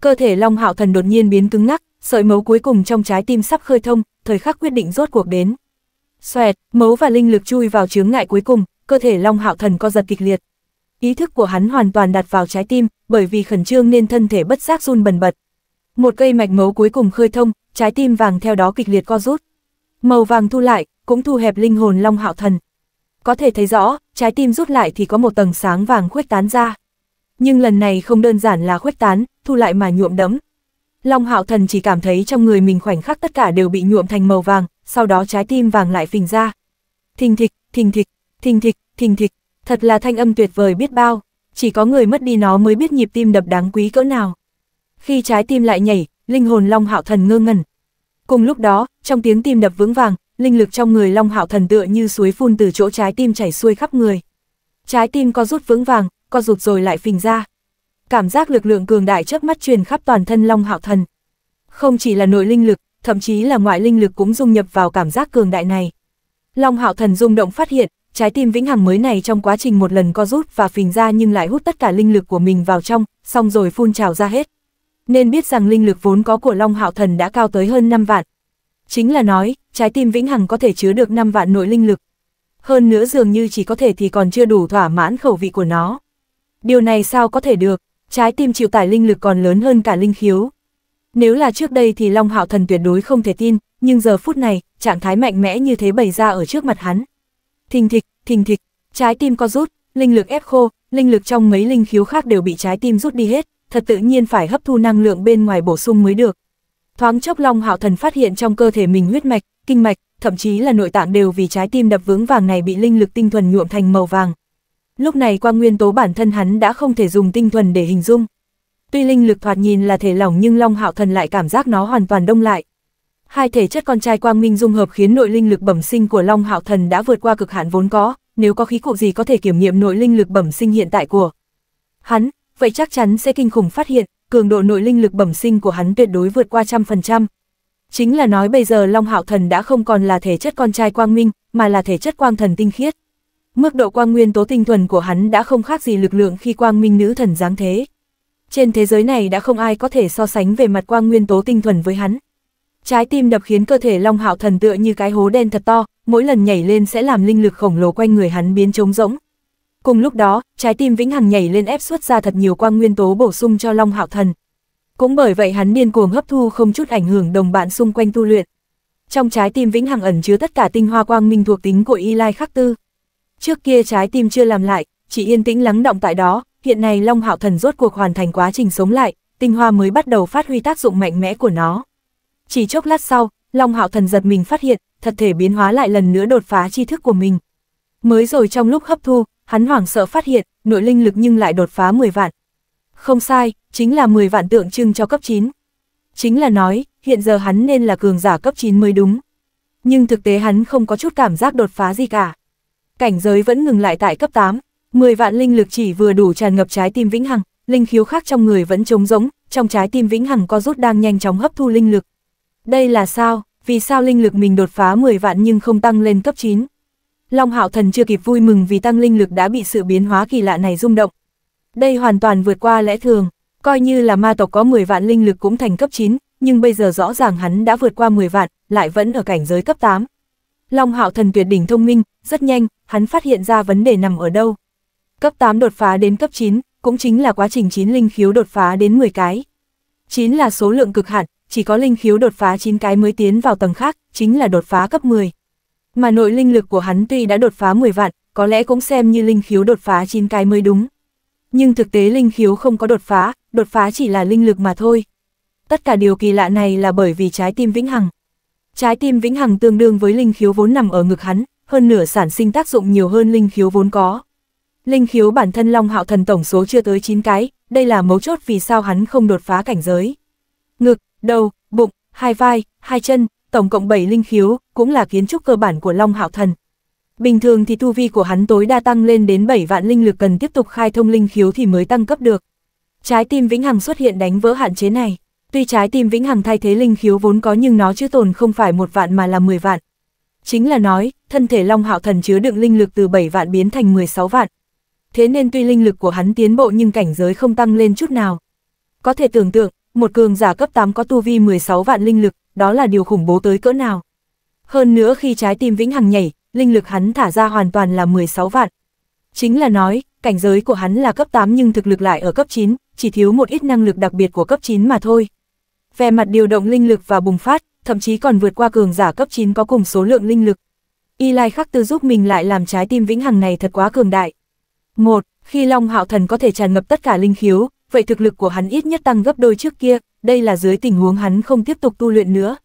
Speaker 1: Cơ thể Long Hạo Thần đột nhiên biến cứng ngắc, sợi máu cuối cùng trong trái tim sắp khơi thông, thời khắc quyết định rốt cuộc đến. Xoẹt, máu và linh lực chui vào chướng ngại cuối cùng, cơ thể Long Hạo Thần co giật kịch liệt, ý thức của hắn hoàn toàn đặt vào trái tim, bởi vì khẩn trương nên thân thể bất giác run bần bật. Một cây mạch máu cuối cùng khơi thông, trái tim vàng theo đó kịch liệt co rút. Màu vàng thu lại, cũng thu hẹp linh hồn Long Hạo Thần. Có thể thấy rõ, trái tim rút lại thì có một tầng sáng vàng khuếch tán ra. Nhưng lần này không đơn giản là khuếch tán, thu lại mà nhuộm đẫm. Long Hạo Thần chỉ cảm thấy trong người mình khoảnh khắc tất cả đều bị nhuộm thành màu vàng, sau đó trái tim vàng lại phình ra. Thình thịch, thình thịch, thình thịch, thình thịch, thật là thanh âm tuyệt vời biết bao, chỉ có người mất đi nó mới biết nhịp tim đập đáng quý cỡ nào. Khi trái tim lại nhảy, linh hồn Long Hạo Thần ngơ ngẩn. Cùng lúc đó, trong tiếng tim đập vững vàng, linh lực trong người Long Hạo Thần tựa như suối phun từ chỗ trái tim chảy xuôi khắp người. Trái tim co rút vững vàng, co rụt rồi lại phình ra. Cảm giác lực lượng cường đại chớp mắt truyền khắp toàn thân Long Hạo Thần. Không chỉ là nội linh lực, thậm chí là ngoại linh lực cũng dung nhập vào cảm giác cường đại này. Long Hạo Thần rung động phát hiện, Trái tim vĩnh hằng mới này trong quá trình một lần co rút và phình ra nhưng lại hút tất cả linh lực của mình vào trong, xong rồi phun trào ra hết. Nên biết rằng linh lực vốn có của Long Hạo Thần đã cao tới hơn 5 vạn. Chính là nói, trái tim vĩnh hằng có thể chứa được 5 vạn nội linh lực. Hơn nữa dường như chỉ có thể thì còn chưa đủ thỏa mãn khẩu vị của nó. Điều này sao có thể được, trái tim chịu tải linh lực còn lớn hơn cả linh khiếu. Nếu là trước đây thì Long Hạo Thần tuyệt đối không thể tin, nhưng giờ phút này, trạng thái mạnh mẽ như thế bày ra ở trước mặt hắn, thình thịch, thình thịch, trái tim co rút, linh lực ép khô, linh lực trong mấy linh khiếu khác đều bị trái tim rút đi hết, thật tự nhiên phải hấp thu năng lượng bên ngoài bổ sung mới được. Thoáng chốc Long Hạo Thần phát hiện trong cơ thể mình huyết mạch, kinh mạch, thậm chí là nội tạng đều vì trái tim đập vướng vàng này bị linh lực tinh thuần nhuộm thành màu vàng. Lúc này qua nguyên tố bản thân hắn đã không thể dùng tinh thuần để hình dung. Tuy linh lực thoạt nhìn là thể lỏng nhưng Long Hạo Thần lại cảm giác nó hoàn toàn đông lại, Hai thể chất con trai quang minh dung hợp khiến nội linh lực bẩm sinh của Long Hạo Thần đã vượt qua cực hạn vốn có, nếu có khí cụ gì có thể kiểm nghiệm nội linh lực bẩm sinh hiện tại của hắn, vậy chắc chắn sẽ kinh khủng phát hiện, cường độ nội linh lực bẩm sinh của hắn tuyệt đối vượt qua trăm phần trăm. Chính là nói bây giờ Long Hạo Thần đã không còn là thể chất con trai quang minh, mà là thể chất quang thần tinh khiết. Mức độ quang nguyên tố tinh thuần của hắn đã không khác gì lực lượng khi quang minh nữ thần giáng thế. Trên thế giới này đã không ai có thể so sánh về mặt quang nguyên tố tinh thuần với hắn. Trái tim đập khiến cơ thể Long Hạo Thần tựa như cái hố đen thật to, mỗi lần nhảy lên sẽ làm linh lực khổng lồ quanh người hắn biến trống rỗng. Cùng lúc đó, trái tim Vĩnh Hằng nhảy lên ép xuất ra thật nhiều quang nguyên tố bổ sung cho Long Hạo Thần. Cũng bởi vậy hắn điên cuồng hấp thu không chút ảnh hưởng đồng bạn xung quanh tu luyện. Trong trái tim Vĩnh Hằng ẩn chứa tất cả tinh hoa quang minh thuộc tính của Y Lai Khắc Tư. Trước kia trái tim chưa làm lại, chỉ yên tĩnh lắng động tại đó, hiện nay Long Hạo Thần rốt cuộc hoàn thành quá trình sống lại, tinh hoa mới bắt đầu phát huy tác dụng mạnh mẽ của nó. Chỉ chốc lát sau, Long Hạo Thần giật mình phát hiện, thật thể biến hóa lại lần nữa đột phá tri thức của mình. Mới rồi trong lúc hấp thu, hắn hoảng sợ phát hiện, nội linh lực nhưng lại đột phá 10 vạn. Không sai, chính là 10 vạn tượng trưng cho cấp 9. Chính là nói, hiện giờ hắn nên là cường giả cấp 9 mới đúng. Nhưng thực tế hắn không có chút cảm giác đột phá gì cả. Cảnh giới vẫn ngừng lại tại cấp 8, 10 vạn linh lực chỉ vừa đủ tràn ngập trái tim Vĩnh Hằng, linh khiếu khác trong người vẫn trống rỗng, trong trái tim Vĩnh Hằng co rút đang nhanh chóng hấp thu linh lực. Đây là sao, vì sao linh lực mình đột phá 10 vạn nhưng không tăng lên cấp 9? Long Hạo Thần chưa kịp vui mừng vì tăng linh lực đã bị sự biến hóa kỳ lạ này rung động. Đây hoàn toàn vượt qua lẽ thường, coi như là ma tộc có 10 vạn linh lực cũng thành cấp 9, nhưng bây giờ rõ ràng hắn đã vượt qua 10 vạn, lại vẫn ở cảnh giới cấp 8. Long Hạo Thần tuyệt đỉnh thông minh, rất nhanh, hắn phát hiện ra vấn đề nằm ở đâu. Cấp 8 đột phá đến cấp 9, cũng chính là quá trình 9 linh khiếu đột phá đến 10 cái. 9 là số lượng cực hạn, chỉ có linh khiếu đột phá 9 cái mới tiến vào tầng khác, chính là đột phá cấp 10. Mà nội linh lực của hắn tuy đã đột phá 10 vạn, có lẽ cũng xem như linh khiếu đột phá 9 cái mới đúng. Nhưng thực tế linh khiếu không có đột phá, đột phá chỉ là linh lực mà thôi. Tất cả điều kỳ lạ này là bởi vì trái tim vĩnh hằng. Trái tim vĩnh hằng tương đương với linh khiếu vốn nằm ở ngực hắn, hơn nửa sản sinh tác dụng nhiều hơn linh khiếu vốn có. Linh khiếu bản thân Long Hạo Thần tổng số chưa tới 9 cái, đây là mấu chốt vì sao hắn không đột phá cảnh giới. Ngực, đầu, bụng, hai vai, hai chân, tổng cộng 7 linh khiếu, cũng là kiến trúc cơ bản của Long Hạo Thần. Bình thường thì tu vi của hắn tối đa tăng lên đến 7 vạn linh lực cần tiếp tục khai thông linh khiếu thì mới tăng cấp được. Trái tim vĩnh hằng xuất hiện đánh vỡ hạn chế này. Tuy trái tim vĩnh hằng thay thế linh khiếu vốn có nhưng nó chứa tồn không phải một vạn mà là 10 vạn. Chính là nói, thân thể Long Hạo Thần chứa đựng linh lực từ 7 vạn biến thành 16 vạn. Thế nên tuy linh lực của hắn tiến bộ nhưng cảnh giới không tăng lên chút nào. Có thể tưởng tượng, một cường giả cấp 8 có tu vi 16 vạn linh lực, đó là điều khủng bố tới cỡ nào. Hơn nữa khi trái tim vĩnh hằng nhảy, linh lực hắn thả ra hoàn toàn là 16 vạn. Chính là nói, cảnh giới của hắn là cấp 8 nhưng thực lực lại ở cấp 9, chỉ thiếu một ít năng lực đặc biệt của cấp 9 mà thôi. Về mặt điều động linh lực và bùng phát, thậm chí còn vượt qua cường giả cấp 9 có cùng số lượng linh lực. Y Lai Khắc Tư giúp mình lại làm trái tim vĩnh hằng này thật quá cường đại. Một, Khi Long Hạo Thần có thể tràn ngập tất cả linh khiếu, vậy thực lực của hắn ít nhất tăng gấp đôi trước kia, đây là dưới tình huống hắn không tiếp tục tu luyện nữa.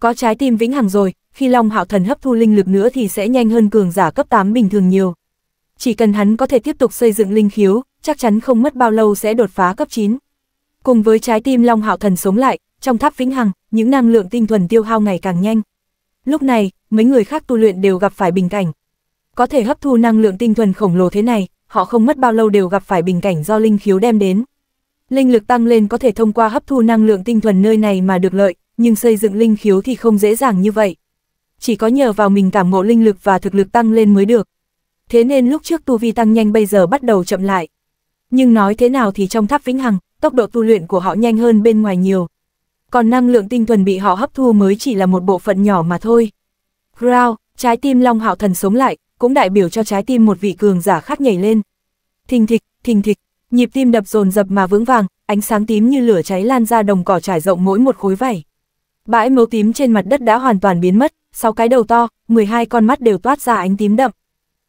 Speaker 1: Có trái tim vĩnh hằng rồi, khi Long Hạo Thần hấp thu linh lực nữa thì sẽ nhanh hơn cường giả cấp 8 bình thường nhiều. Chỉ cần hắn có thể tiếp tục xây dựng linh khiếu, chắc chắn không mất bao lâu sẽ đột phá cấp 9. Cùng với trái tim Long Hạo Thần sống lại, trong tháp vĩnh hằng, những năng lượng tinh thuần tiêu hao ngày càng nhanh. Lúc này, mấy người khác tu luyện đều gặp phải bình cảnh. Có thể hấp thu năng lượng tinh thuần khổng lồ thế này, họ không mất bao lâu đều gặp phải bình cảnh do linh khiếu đem đến. Linh lực tăng lên có thể thông qua hấp thu năng lượng tinh thuần nơi này mà được lợi, nhưng xây dựng linh khiếu thì không dễ dàng như vậy. Chỉ có nhờ vào mình cảm ngộ linh lực và thực lực tăng lên mới được. Thế nên lúc trước tu vi tăng nhanh bây giờ bắt đầu chậm lại. Nhưng nói thế nào thì trong tháp vĩnh hằng, tốc độ tu luyện của họ nhanh hơn bên ngoài nhiều. Còn năng lượng tinh thuần bị họ hấp thu mới chỉ là một bộ phận nhỏ mà thôi. Ground, trái tim Long Hạo Thần sống lại, cũng đại biểu cho trái tim một vị cường giả khác nhảy lên. Thình thịch, thình thịch, nhịp tim đập dồn dập mà vững vàng, ánh sáng tím như lửa cháy lan ra đồng cỏ trải rộng mỗi một khối vảy. Bãi máu tím trên mặt đất đã hoàn toàn biến mất, sáu cái đầu to, 12 con mắt đều toát ra ánh tím đậm.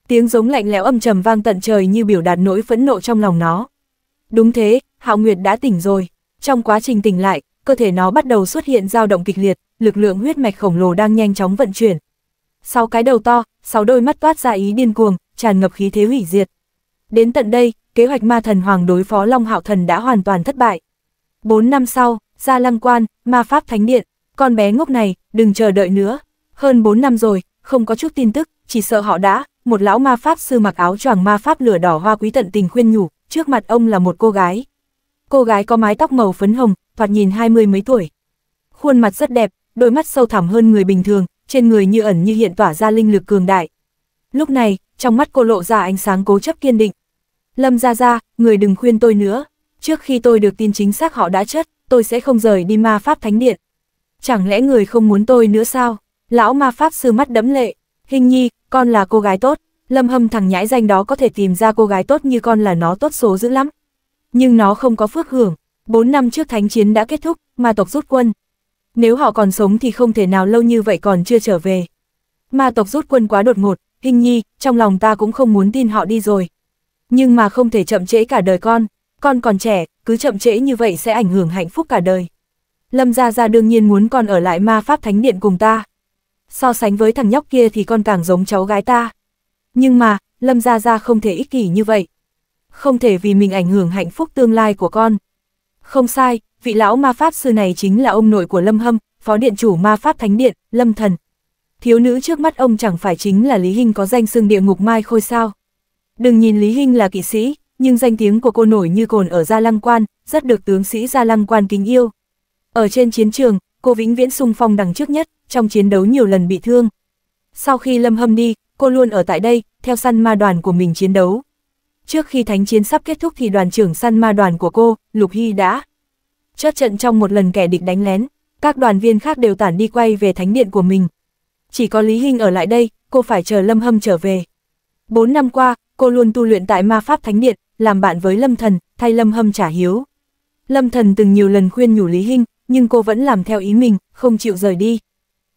Speaker 1: Tiếng giống lạnh lẽo âm trầm vang tận trời như biểu đạt nỗi phẫn nộ trong lòng nó. Đúng thế, Hạo Nguyệt đã tỉnh rồi. Trong quá trình tỉnh lại, cơ thể nó bắt đầu xuất hiện dao động kịch liệt, lực lượng huyết mạch khổng lồ đang nhanh chóng vận chuyển. Sáu cái đầu to, sáu đôi mắt toát ra ý điên cuồng, tràn ngập khí thế hủy diệt. Đến tận đây, kế hoạch ma thần hoàng đối phó Long Hạo Thần đã hoàn toàn thất bại. Bốn năm sau, ra lăng quan, ma pháp thánh điện, con bé ngốc này, đừng chờ đợi nữa. Hơn bốn năm rồi, không có chút tin tức, chỉ sợ họ đã, một lão ma pháp sư mặc áo choàng ma pháp lửa đỏ hoa quý tận tình khuyên nhủ, trước mặt ông là một cô gái. Cô gái có mái tóc màu phấn hồng, thoạt nhìn hai mươi mấy tuổi. Khuôn mặt rất đẹp, đôi mắt sâu thẳm hơn người bình thường, trên người như ẩn như hiện tỏa ra linh lực cường đại. Lúc này, trong mắt cô lộ ra ánh sáng cố chấp kiên định, Lâm ra ra, người đừng khuyên tôi nữa. Trước khi tôi được tin chính xác họ đã chất, tôi sẽ không rời đi ma pháp thánh điện. Chẳng lẽ người không muốn tôi nữa sao? Lão ma pháp sư mắt đẫm lệ. Hình nhi, con là cô gái tốt. Lâm hâm thằng nhãi danh đó có thể tìm ra cô gái tốt như con là nó tốt số dữ lắm. Nhưng nó không có phước hưởng. Bốn năm trước thánh chiến đã kết thúc, ma tộc rút quân. Nếu họ còn sống thì không thể nào lâu như vậy còn chưa trở về. Ma tộc rút quân quá đột ngột, hình nhi, trong lòng ta cũng không muốn tin họ đi rồi, nhưng mà không thể chậm trễ cả đời con, con còn trẻ, cứ chậm trễ như vậy sẽ ảnh hưởng hạnh phúc cả đời. Lâm Gia Gia đương nhiên muốn con ở lại ma pháp thánh điện cùng ta. So sánh với thằng nhóc kia thì con càng giống cháu gái ta. Nhưng mà, Lâm Gia Gia không thể ích kỷ như vậy. Không thể vì mình ảnh hưởng hạnh phúc tương lai của con. Không sai, vị lão ma pháp sư này chính là ông nội của Lâm Hâm, phó điện chủ ma pháp thánh điện, Lâm Thần. Thiếu nữ trước mắt ông chẳng phải chính là Lý Hinh có danh xưng địa ngục mai khôi sao. Đừng nhìn Lý Hinh là kỵ sĩ, nhưng danh tiếng của cô nổi như cồn ở Gia Lăng Quan, rất được tướng sĩ Gia Lăng Quan kính yêu. Ở trên chiến trường, cô vĩnh viễn sung phong đằng trước nhất, trong chiến đấu nhiều lần bị thương. Sau khi Lâm Hâm đi, cô luôn ở tại đây, theo săn ma đoàn của mình chiến đấu. Trước khi thánh chiến sắp kết thúc thì đoàn trưởng săn ma đoàn của cô, Lục Hy đã chốt trận trong một lần kẻ địch đánh lén, các đoàn viên khác đều tản đi quay về thánh điện của mình. Chỉ có Lý Hinh ở lại đây, cô phải chờ Lâm Hâm trở về. Bốn năm qua, cô luôn tu luyện tại ma pháp thánh điện, làm bạn với lâm thần, thay lâm hâm trả hiếu. Lâm thần từng nhiều lần khuyên nhủ Lý Hinh, nhưng cô vẫn làm theo ý mình, không chịu rời đi.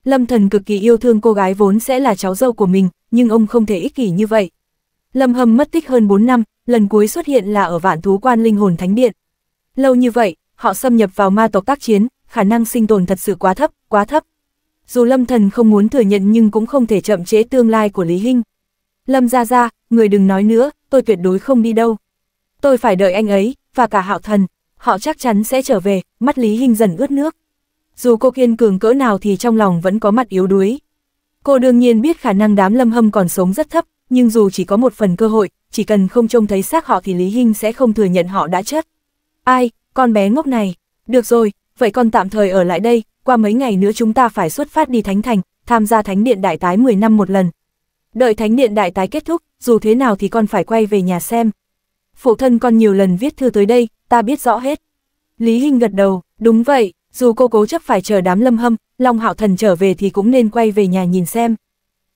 Speaker 1: Lâm thần cực kỳ yêu thương cô gái vốn sẽ là cháu dâu của mình, nhưng ông không thể ích kỷ như vậy. Lâm hâm mất tích hơn 4 năm, lần cuối xuất hiện là ở vạn thú quan linh hồn thánh điện. Lâu như vậy, họ xâm nhập vào ma tộc tác chiến, khả năng sinh tồn thật sự quá thấp, quá thấp. Dù lâm thần không muốn thừa nhận nhưng cũng không thể chậm chế tương lai của Lý Hinh. Lâm ra ra, người đừng nói nữa, tôi tuyệt đối không đi đâu. Tôi phải đợi anh ấy, và cả hạo thần. Họ chắc chắn sẽ trở về, mắt Lý Hinh dần ướt nước. Dù cô kiên cường cỡ nào thì trong lòng vẫn có mặt yếu đuối. Cô đương nhiên biết khả năng đám lâm hâm còn sống rất thấp, nhưng dù chỉ có một phần cơ hội, chỉ cần không trông thấy xác họ thì Lý Hinh sẽ không thừa nhận họ đã chết. Ai, con bé ngốc này. Được rồi, vậy con tạm thời ở lại đây, qua mấy ngày nữa chúng ta phải xuất phát đi Thánh Thành, tham gia Thánh Điện Đại Tái 10 năm một lần, Đợi thánh điện đại tái kết thúc, dù thế nào thì con phải quay về nhà xem. Phụ thân con nhiều lần viết thư tới đây, ta biết rõ hết. Lý Hinh gật đầu, đúng vậy, dù cô cố chấp phải chờ đám lâm hâm, Long Hạo Thần trở về thì cũng nên quay về nhà nhìn xem.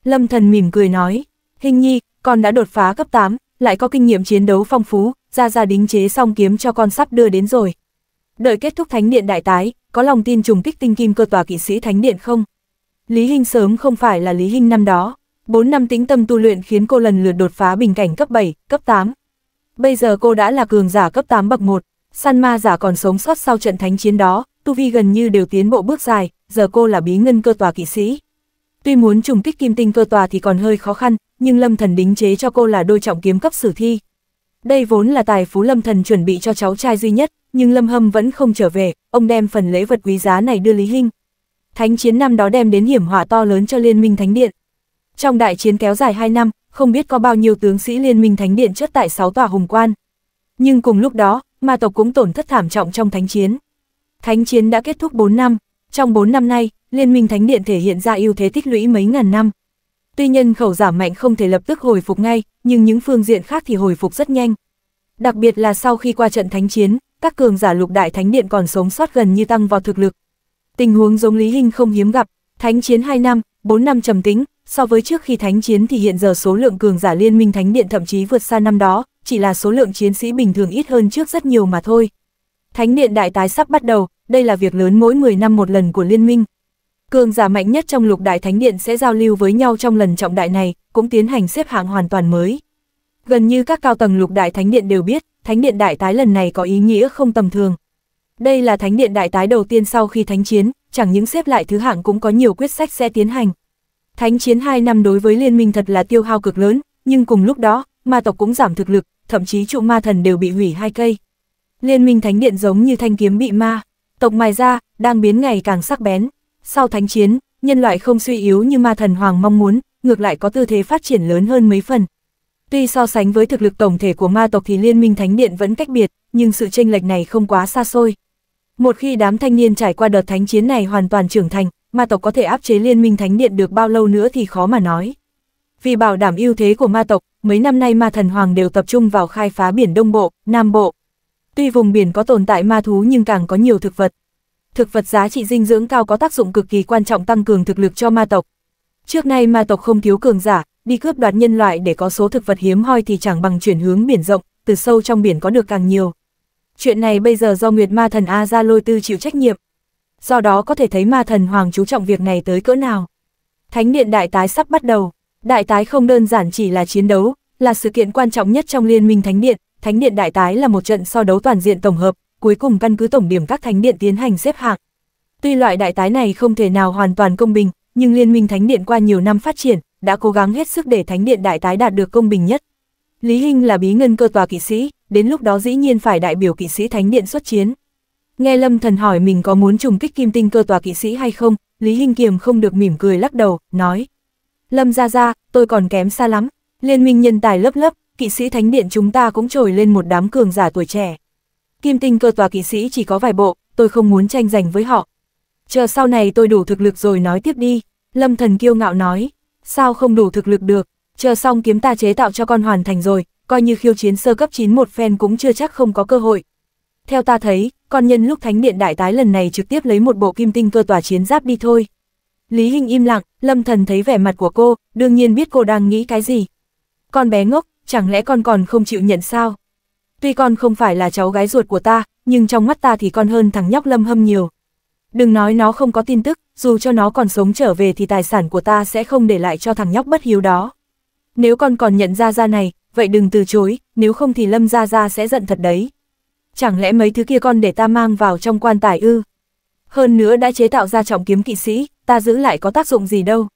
Speaker 1: Lâm Thần mỉm cười nói, Hình Nhi, con đã đột phá cấp 8, lại có kinh nghiệm chiến đấu phong phú, ra ra đính chế xong kiếm cho con sắp đưa đến rồi. Đợi kết thúc thánh điện đại tái, có lòng tin trùng kích tinh kim cơ tòa kỵ sĩ thánh điện không? Lý Hinh sớm không phải là Lý Hinh năm đó, 4 năm tĩnh tâm tu luyện khiến cô lần lượt đột phá bình cảnh cấp 7, cấp 8. Bây giờ cô đã là cường giả cấp 8 bậc 1, san ma giả còn sống sót sau trận thánh chiến đó, tu vi gần như đều tiến bộ bước dài, giờ cô là bí ngân cơ tòa kỵ sĩ. Tuy muốn trùng kích kim tinh cơ tòa thì còn hơi khó khăn, nhưng lâm thần đính chế cho cô là đôi trọng kiếm cấp sử thi. Đây vốn là tài phú lâm thần chuẩn bị cho cháu trai duy nhất, nhưng lâm hâm vẫn không trở về, ông đem phần lễ vật quý giá này đưa Lý Hinh. Thánh chiến năm đó đem đến hiểm họa to lớn cho Liên minh Thánh Điện, trong đại chiến kéo dài 2 năm, không biết có bao nhiêu tướng sĩ liên minh thánh điện chết tại 6 tòa hùng quan. Nhưng cùng lúc đó, ma tộc cũng tổn thất thảm trọng trong thánh chiến. Thánh chiến đã kết thúc 4 năm, trong 4 năm nay, liên minh thánh điện thể hiện ra ưu thế tích lũy mấy ngàn năm. Tuy nhân khẩu giảm mạnh không thể lập tức hồi phục ngay, nhưng những phương diện khác thì hồi phục rất nhanh. Đặc biệt là sau khi qua trận thánh chiến, các cường giả lục đại thánh điện còn sống sót gần như tăng vào thực lực. Tình huống giống Lý Hinh không hiếm gặp, thánh chiến 2 năm, 4 năm trầm tính. So với trước khi thánh chiến thì hiện giờ số lượng cường giả liên minh thánh điện thậm chí vượt xa năm đó, chỉ là số lượng chiến sĩ bình thường ít hơn trước rất nhiều mà thôi. Thánh điện đại tái sắp bắt đầu, đây là việc lớn mỗi 10 năm một lần của liên minh. Cường giả mạnh nhất trong lục đại thánh điện sẽ giao lưu với nhau trong lần trọng đại này, cũng tiến hành xếp hạng hoàn toàn mới. Gần như các cao tầng lục đại thánh điện đều biết, thánh điện đại tái lần này có ý nghĩa không tầm thường. Đây là thánh điện đại tái đầu tiên sau khi thánh chiến, chẳng những xếp lại thứ hạng cũng có nhiều quyết sách sẽ tiến hành. Thánh chiến 2 năm đối với liên minh thật là tiêu hao cực lớn, nhưng cùng lúc đó, ma tộc cũng giảm thực lực, thậm chí trụ ma thần đều bị hủy hai cây. Liên minh thánh điện giống như thanh kiếm bị ma, tộc mài ra, đang biến ngày càng sắc bén. Sau thánh chiến, nhân loại không suy yếu như ma thần hoàng mong muốn, ngược lại có tư thế phát triển lớn hơn mấy phần. Tuy so sánh với thực lực tổng thể của ma tộc thì liên minh thánh điện vẫn cách biệt, nhưng sự chênh lệch này không quá xa xôi. Một khi đám thanh niên trải qua đợt thánh chiến này hoàn toàn trưởng thành, ma tộc có thể áp chế liên minh thánh điện được bao lâu nữa thì khó mà nói. Vì bảo đảm ưu thế của ma tộc, mấy năm nay ma thần hoàng đều tập trung vào khai phá biển Đông Bộ, Nam Bộ. Tuy vùng biển có tồn tại ma thú nhưng càng có nhiều thực vật. Thực vật giá trị dinh dưỡng cao có tác dụng cực kỳ quan trọng tăng cường thực lực cho ma tộc. Trước nay ma tộc không thiếu cường giả, đi cướp đoạt nhân loại để có số thực vật hiếm hoi thì chẳng bằng chuyển hướng biển rộng, từ sâu trong biển có được càng nhiều. Chuyện này bây giờ do Nguyệt Ma Thần A Gia Lôi Tư chịu trách nhiệm, do đó có thể thấy ma thần hoàng chú trọng việc này tới cỡ nào. Thánh điện đại tái sắp bắt đầu, đại tái không đơn giản chỉ là chiến đấu, là sự kiện quan trọng nhất trong liên minh thánh điện, thánh điện đại tái là một trận so đấu toàn diện tổng hợp, cuối cùng căn cứ tổng điểm các thánh điện tiến hành xếp hạng. Tuy loại đại tái này không thể nào hoàn toàn công bình, nhưng liên minh thánh điện qua nhiều năm phát triển, đã cố gắng hết sức để thánh điện đại tái đạt được công bình nhất. Lý Hinh là bí ngân cơ tòa kỵ sĩ, đến lúc đó dĩ nhiên phải đại biểu kỵ sĩ thánh điện xuất chiến. Nghe Lâm Thần hỏi mình có muốn trùng kích kim tinh cơ tòa kỵ sĩ hay không, Lý Hinh Kiềm không được mỉm cười lắc đầu, nói. Lâm ra ra, tôi còn kém xa lắm, liên minh nhân tài lấp lấp kỵ sĩ thánh điện chúng ta cũng trồi lên một đám cường giả tuổi trẻ. Kim tinh cơ tòa kỵ sĩ chỉ có vài bộ, tôi không muốn tranh giành với họ. Chờ sau này tôi đủ thực lực rồi nói tiếp đi, Lâm Thần kiêu ngạo nói. Sao không đủ thực lực được, chờ xong kiếm ta chế tạo cho con hoàn thành rồi, coi như khiêu chiến sơ cấp một phen cũng chưa chắc không có cơ hội. Theo ta thấy, còn nhân lúc thánh điện đại tái lần này trực tiếp lấy một bộ kim tinh cơ tòa chiến giáp đi thôi. Lý Hinh im lặng, lâm thần thấy vẻ mặt của cô, đương nhiên biết cô đang nghĩ cái gì. Con bé ngốc, chẳng lẽ con còn không chịu nhận sao? Tuy con không phải là cháu gái ruột của ta, nhưng trong mắt ta thì con hơn thằng nhóc lâm hâm nhiều. Đừng nói nó không có tin tức, dù cho nó còn sống trở về thì tài sản của ta sẽ không để lại cho thằng nhóc bất hiếu đó. Nếu con còn nhận ra ra này, vậy đừng từ chối, nếu không thì lâm ra ra sẽ giận thật đấy. Chẳng lẽ mấy thứ kia con để ta mang vào trong quan tài ư? Hơn nữa đã chế tạo ra trọng kiếm kỵ sĩ, ta giữ lại có tác dụng gì đâu.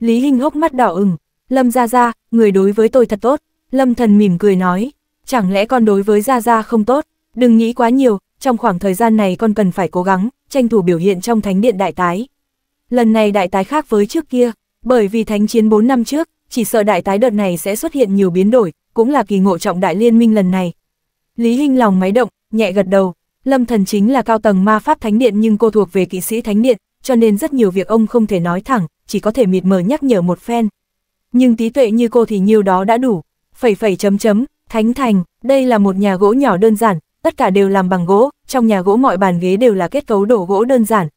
Speaker 1: Lý Hinh hốc mắt đỏ ửng, Lâm Gia Gia, người đối với tôi thật tốt. Lâm Thần mỉm cười nói, chẳng lẽ con đối với Gia Gia không tốt? Đừng nghĩ quá nhiều, trong khoảng thời gian này con cần phải cố gắng, tranh thủ biểu hiện trong thánh điện đại tái. Lần này đại tái khác với trước kia, bởi vì thánh chiến 4 năm trước, chỉ sợ đại tái đợt này sẽ xuất hiện nhiều biến đổi, cũng là kỳ ngộ trọng đại liên minh lần này, Lý Hinh lòng máy động, nhẹ gật đầu, Lâm Thần chính là cao tầng ma pháp thánh điện nhưng cô thuộc về kỵ sĩ thánh điện, cho nên rất nhiều việc ông không thể nói thẳng, chỉ có thể mịt mờ nhắc nhở một phen. Nhưng tí tuệ như cô thì nhiêu đó đã đủ. Phẩy phẩy chấm chấm, Thánh Thành, đây là một nhà gỗ nhỏ đơn giản, tất cả đều làm bằng gỗ, trong nhà gỗ mọi bàn ghế đều là kết cấu đồ gỗ đơn giản.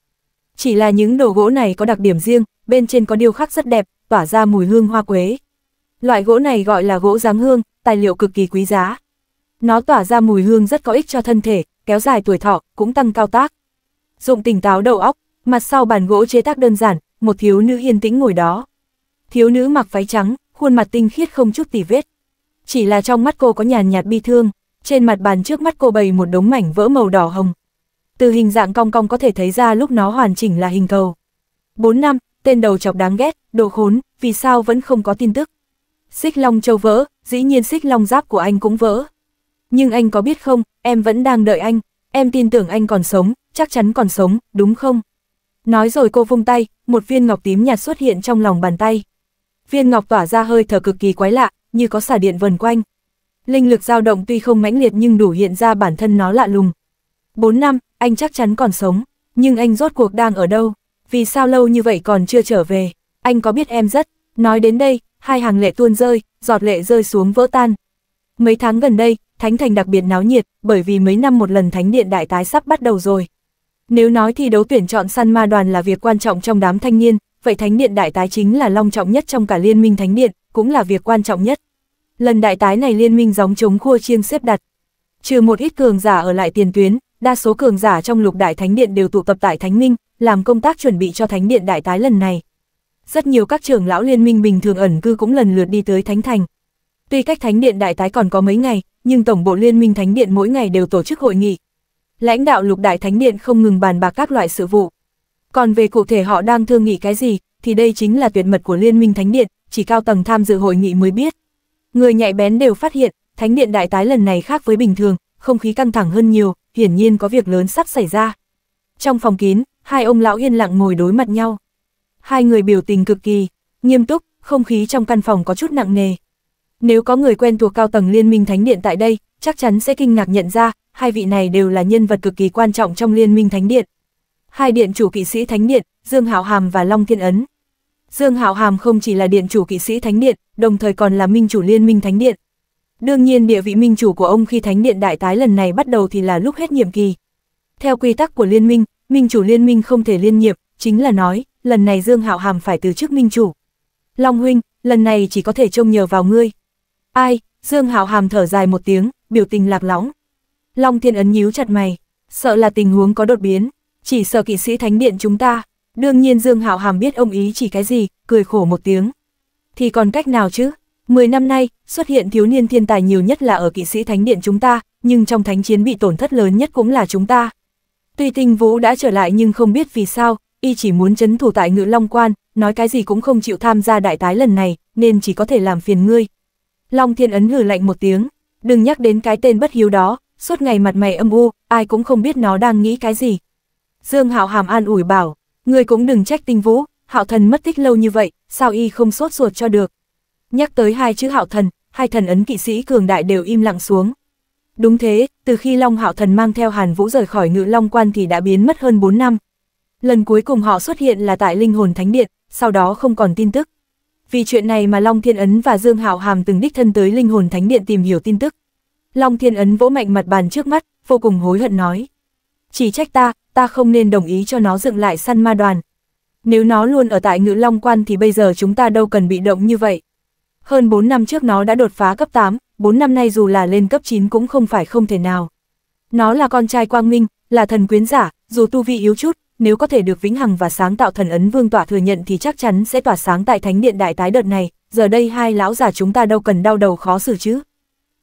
Speaker 1: Chỉ là những đồ gỗ này có đặc điểm riêng, bên trên có điêu khắc rất đẹp, tỏa ra mùi hương hoa quế. Loại gỗ này gọi là gỗ giáng hương, tài liệu cực kỳ quý giá, nó tỏa ra mùi hương rất có ích cho thân thể, kéo dài tuổi thọ, cũng tăng cao tác. Dụng tỉnh táo đầu óc, mặt sau bàn gỗ chế tác đơn giản, một thiếu nữ yên tĩnh ngồi đó. Thiếu nữ mặc váy trắng, khuôn mặt tinh khiết không chút tì vết. Chỉ là trong mắt cô có nhàn nhạt bi thương, trên mặt bàn trước mắt cô bày một đống mảnh vỡ màu đỏ hồng. Từ hình dạng cong cong có thể thấy ra lúc nó hoàn chỉnh là hình cầu. 4 năm, tên đầu chọc đáng ghét, đồ khốn, vì sao vẫn không có tin tức. Xích long châu vỡ, dĩ nhiên xích long giáp của anh cũng vỡ nhưng anh có biết không, em vẫn đang đợi anh, em tin tưởng anh còn sống, chắc chắn còn sống, đúng không? Nói rồi cô vung tay, một viên ngọc tím nhạt xuất hiện trong lòng bàn tay. Viên ngọc tỏa ra hơi thở cực kỳ quái lạ, như có xả điện vần quanh. Linh lực dao động tuy không mãnh liệt nhưng đủ hiện ra bản thân nó lạ lùng. 4 năm, anh chắc chắn còn sống, nhưng anh rốt cuộc đang ở đâu? Vì sao lâu như vậy còn chưa trở về? Anh có biết em rất? Nói đến đây, hai hàng lệ tuôn rơi, giọt lệ rơi xuống vỡ tan. Mấy tháng gần đây, thánh thành đặc biệt náo nhiệt, bởi vì mấy năm một lần thánh điện đại tái sắp bắt đầu rồi. Nếu nói thi đấu tuyển chọn săn ma đoàn là việc quan trọng trong đám thanh niên, vậy thánh điện đại tái chính là long trọng nhất trong cả liên minh thánh điện, cũng là việc quan trọng nhất. Lần đại tái này liên minh gióng chống khua chiêng xếp đặt. Trừ một ít cường giả ở lại tiền tuyến, đa số cường giả trong lục đại thánh điện đều tụ tập tại thánh minh, làm công tác chuẩn bị cho thánh điện đại tái lần này. Rất nhiều các trưởng lão liên minh bình thường ẩn cư cũng lần lượt đi tới thánh thành. Tuy cách Thánh Điện Đại Tái còn có mấy ngày, nhưng Tổng bộ Liên minh Thánh Điện mỗi ngày đều tổ chức hội nghị. Lãnh đạo lục đại Thánh Điện không ngừng bàn bạc các loại sự vụ. Còn về cụ thể họ đang thương nghị cái gì, thì đây chính là tuyệt mật của Liên minh Thánh Điện, chỉ cao tầng tham dự hội nghị mới biết. Người nhạy bén đều phát hiện, Thánh Điện Đại Tái lần này khác với bình thường, không khí căng thẳng hơn nhiều, hiển nhiên có việc lớn sắp xảy ra. Trong phòng kín, hai ông lão yên lặng ngồi đối mặt nhau. Hai người biểu tình cực kỳ, nghiêm túc, không khí trong căn phòng có chút nặng nề. Nếu có người quen thuộc cao tầng Liên minh Thánh Điện tại đây, chắc chắn sẽ kinh ngạc nhận ra, hai vị này đều là nhân vật cực kỳ quan trọng trong Liên minh Thánh Điện. Hai điện chủ kỵ sĩ Thánh Điện, Dương Hạo Hàm và Long Thiên Ấn. Dương Hạo Hàm không chỉ là điện chủ kỵ sĩ Thánh Điện, đồng thời còn là minh chủ Liên minh Thánh Điện. Đương nhiên địa vị minh chủ của ông khi Thánh Điện đại tái lần này bắt đầu thì là lúc hết nhiệm kỳ. Theo quy tắc của Liên minh, minh chủ Liên minh không thể liên nhiệm, chính là nói, lần này Dương Hạo Hàm phải từ chức minh chủ. Long huynh, lần này chỉ có thể trông nhờ vào ngươi, Ai, Dương Hạo Hàm thở dài một tiếng, biểu tình lạc lõng. Long Thiên Ấn nhíu chặt mày, sợ là tình huống có đột biến, chỉ sợ kỵ sĩ thánh điện chúng ta. Đương nhiên Dương Hạo Hàm biết ông ý chỉ cái gì, cười khổ một tiếng. Thì còn cách nào chứ? Mười năm nay, xuất hiện thiếu niên thiên tài nhiều nhất là ở kỵ sĩ thánh điện chúng ta, nhưng trong thánh chiến bị tổn thất lớn nhất cũng là chúng ta. Tuy tinh vũ đã trở lại nhưng không biết vì sao, y chỉ muốn chấn thủ tại ngự long quan, nói cái gì cũng không chịu tham gia đại tái lần này, nên chỉ có thể làm phiền ngươi, Long Thiên Ấn hử lạnh một tiếng, đừng nhắc đến cái tên bất hiếu đó, suốt ngày mặt mày âm u, ai cũng không biết nó đang nghĩ cái gì. Dương Hạo Hàm an ủi bảo, người cũng đừng trách Tinh Vũ, Hạo Thần mất tích lâu như vậy, sao y không sốt ruột cho được. Nhắc tới hai chữ Hạo Thần, hai thần ấn kỵ sĩ cường đại đều im lặng xuống. Đúng thế, từ khi Long Hạo Thần mang theo Hàn Vũ rời khỏi Ngự Long Quan thì đã biến mất hơn 4 năm. Lần cuối cùng họ xuất hiện là tại Linh Hồn Thánh Điện, sau đó không còn tin tức vì chuyện này mà Long Thiên Ấn và Dương Hảo Hàm từng đích thân tới linh hồn thánh điện tìm hiểu tin tức. Long Thiên Ấn vỗ mạnh mặt bàn trước mắt, vô cùng hối hận nói. Chỉ trách ta, ta không nên đồng ý cho nó dựng lại săn ma đoàn. Nếu nó luôn ở tại ngữ Long Quan thì bây giờ chúng ta đâu cần bị động như vậy. Hơn 4 năm trước nó đã đột phá cấp 8, 4 năm nay dù là lên cấp 9 cũng không phải không thể nào. Nó là con trai Quang Minh, là thần quyến giả, dù tu vi yếu chút, nếu có thể được vĩnh hằng và sáng tạo thần ấn vương tỏa thừa nhận thì chắc chắn sẽ tỏa sáng tại thánh điện đại tái đợt này, giờ đây hai lão già chúng ta đâu cần đau đầu khó xử chứ.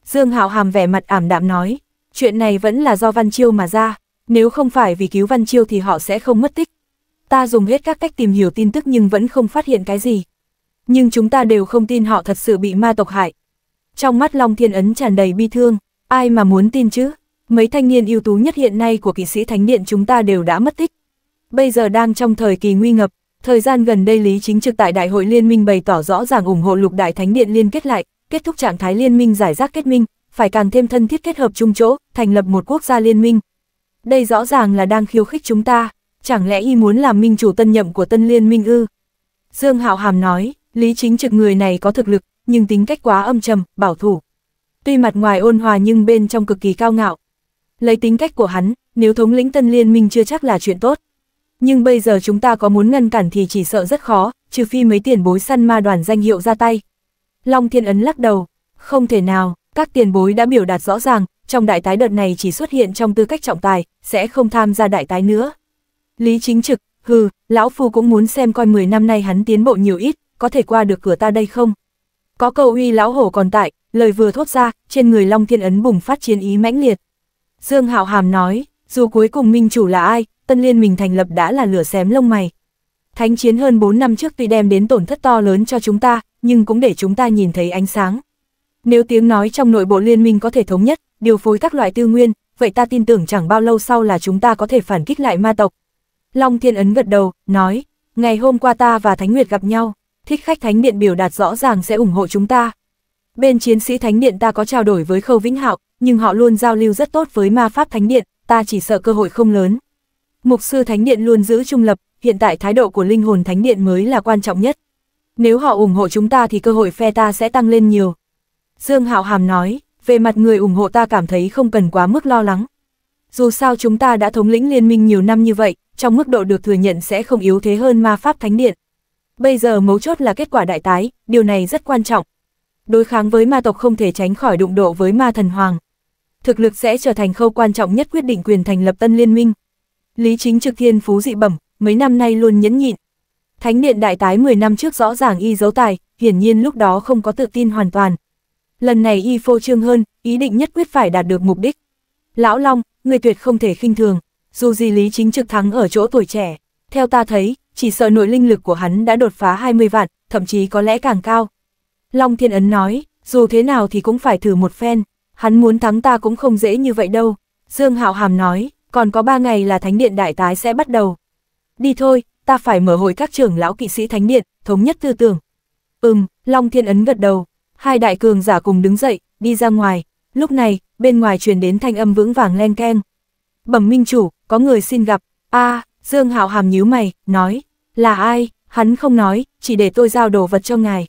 Speaker 1: Dương Hạo hàm vẻ mặt ảm đạm nói, chuyện này vẫn là do Văn Chiêu mà ra, nếu không phải vì cứu Văn Chiêu thì họ sẽ không mất tích. Ta dùng hết các cách tìm hiểu tin tức nhưng vẫn không phát hiện cái gì. Nhưng chúng ta đều không tin họ thật sự bị ma tộc hại. Trong mắt Long Thiên Ấn tràn đầy bi thương, ai mà muốn tin chứ? Mấy thanh niên ưu tú nhất hiện nay của kỵ sĩ Thánh Điện chúng ta đều đã mất tích. Bây giờ đang trong thời kỳ nguy ngập, thời gian gần đây Lý Chính Trực tại Đại hội Liên minh bày tỏ rõ ràng ủng hộ lục đại thánh điện liên kết lại, kết thúc trạng thái liên minh giải rác kết minh, phải càng thêm thân thiết kết hợp chung chỗ, thành lập một quốc gia liên minh. Đây rõ ràng là đang khiêu khích chúng ta, chẳng lẽ y muốn làm minh chủ tân nhậm của tân liên minh ư? Dương Hạo Hàm nói, Lý Chính Trực người này có thực lực, nhưng tính cách quá âm trầm, bảo thủ. Tuy mặt ngoài ôn hòa nhưng bên trong cực kỳ cao ngạo. Lấy tính cách của hắn, nếu thống lĩnh tân liên minh chưa chắc là chuyện tốt nhưng bây giờ chúng ta có muốn ngăn cản thì chỉ sợ rất khó, trừ phi mấy tiền bối săn ma đoàn danh hiệu ra tay. Long Thiên Ấn lắc đầu, không thể nào, các tiền bối đã biểu đạt rõ ràng, trong đại tái đợt này chỉ xuất hiện trong tư cách trọng tài, sẽ không tham gia đại tái nữa. Lý chính trực, hừ, lão phu cũng muốn xem coi 10 năm nay hắn tiến bộ nhiều ít, có thể qua được cửa ta đây không? Có câu uy lão hổ còn tại, lời vừa thốt ra, trên người Long Thiên Ấn bùng phát chiến ý mãnh liệt. Dương Hạo Hàm nói, dù cuối cùng minh chủ là ai, tân liên minh thành lập đã là lửa xém lông mày. Thánh chiến hơn 4 năm trước tuy đem đến tổn thất to lớn cho chúng ta, nhưng cũng để chúng ta nhìn thấy ánh sáng. Nếu tiếng nói trong nội bộ liên minh có thể thống nhất, điều phối các loại tư nguyên, vậy ta tin tưởng chẳng bao lâu sau là chúng ta có thể phản kích lại ma tộc. Long Thiên Ấn gật đầu, nói, ngày hôm qua ta và Thánh Nguyệt gặp nhau, thích khách Thánh Điện biểu đạt rõ ràng sẽ ủng hộ chúng ta. Bên chiến sĩ Thánh Điện ta có trao đổi với Khâu Vĩnh Hạo, nhưng họ luôn giao lưu rất tốt với ma pháp Thánh Điện, ta chỉ sợ cơ hội không lớn. Mục sư Thánh Điện luôn giữ trung lập, hiện tại thái độ của linh hồn Thánh Điện mới là quan trọng nhất. Nếu họ ủng hộ chúng ta thì cơ hội phe ta sẽ tăng lên nhiều. Dương Hạo Hàm nói, về mặt người ủng hộ ta cảm thấy không cần quá mức lo lắng. Dù sao chúng ta đã thống lĩnh liên minh nhiều năm như vậy, trong mức độ được thừa nhận sẽ không yếu thế hơn ma pháp Thánh Điện. Bây giờ mấu chốt là kết quả đại tái, điều này rất quan trọng. Đối kháng với ma tộc không thể tránh khỏi đụng độ với ma thần hoàng. Thực lực sẽ trở thành khâu quan trọng nhất quyết định quyền thành lập tân liên minh. Lý Chính Trực Thiên Phú dị bẩm, mấy năm nay luôn nhẫn nhịn. Thánh điện đại tái 10 năm trước rõ ràng y giấu tài, hiển nhiên lúc đó không có tự tin hoàn toàn. Lần này y phô trương hơn, ý định nhất quyết phải đạt được mục đích. Lão Long, người tuyệt không thể khinh thường, dù gì Lý Chính Trực thắng ở chỗ tuổi trẻ. Theo ta thấy, chỉ sợ nội linh lực của hắn đã đột phá 20 vạn, thậm chí có lẽ càng cao. Long Thiên Ấn nói, dù thế nào thì cũng phải thử một phen, hắn muốn thắng ta cũng không dễ như vậy đâu. Dương Hạo Hàm nói, còn có ba ngày là thánh điện đại tái sẽ bắt đầu. Đi thôi, ta phải mở hội các trưởng lão kỵ sĩ thánh điện, thống nhất tư tưởng. Ừm, Long Thiên Ấn gật đầu, hai đại cường giả cùng đứng dậy, đi ra ngoài, lúc này, bên ngoài truyền đến thanh âm vững vàng len keng. Bẩm minh chủ, có người xin gặp, a Dương Hạo hàm nhíu mày, nói, là ai, hắn không nói, chỉ để tôi giao đồ vật cho ngài.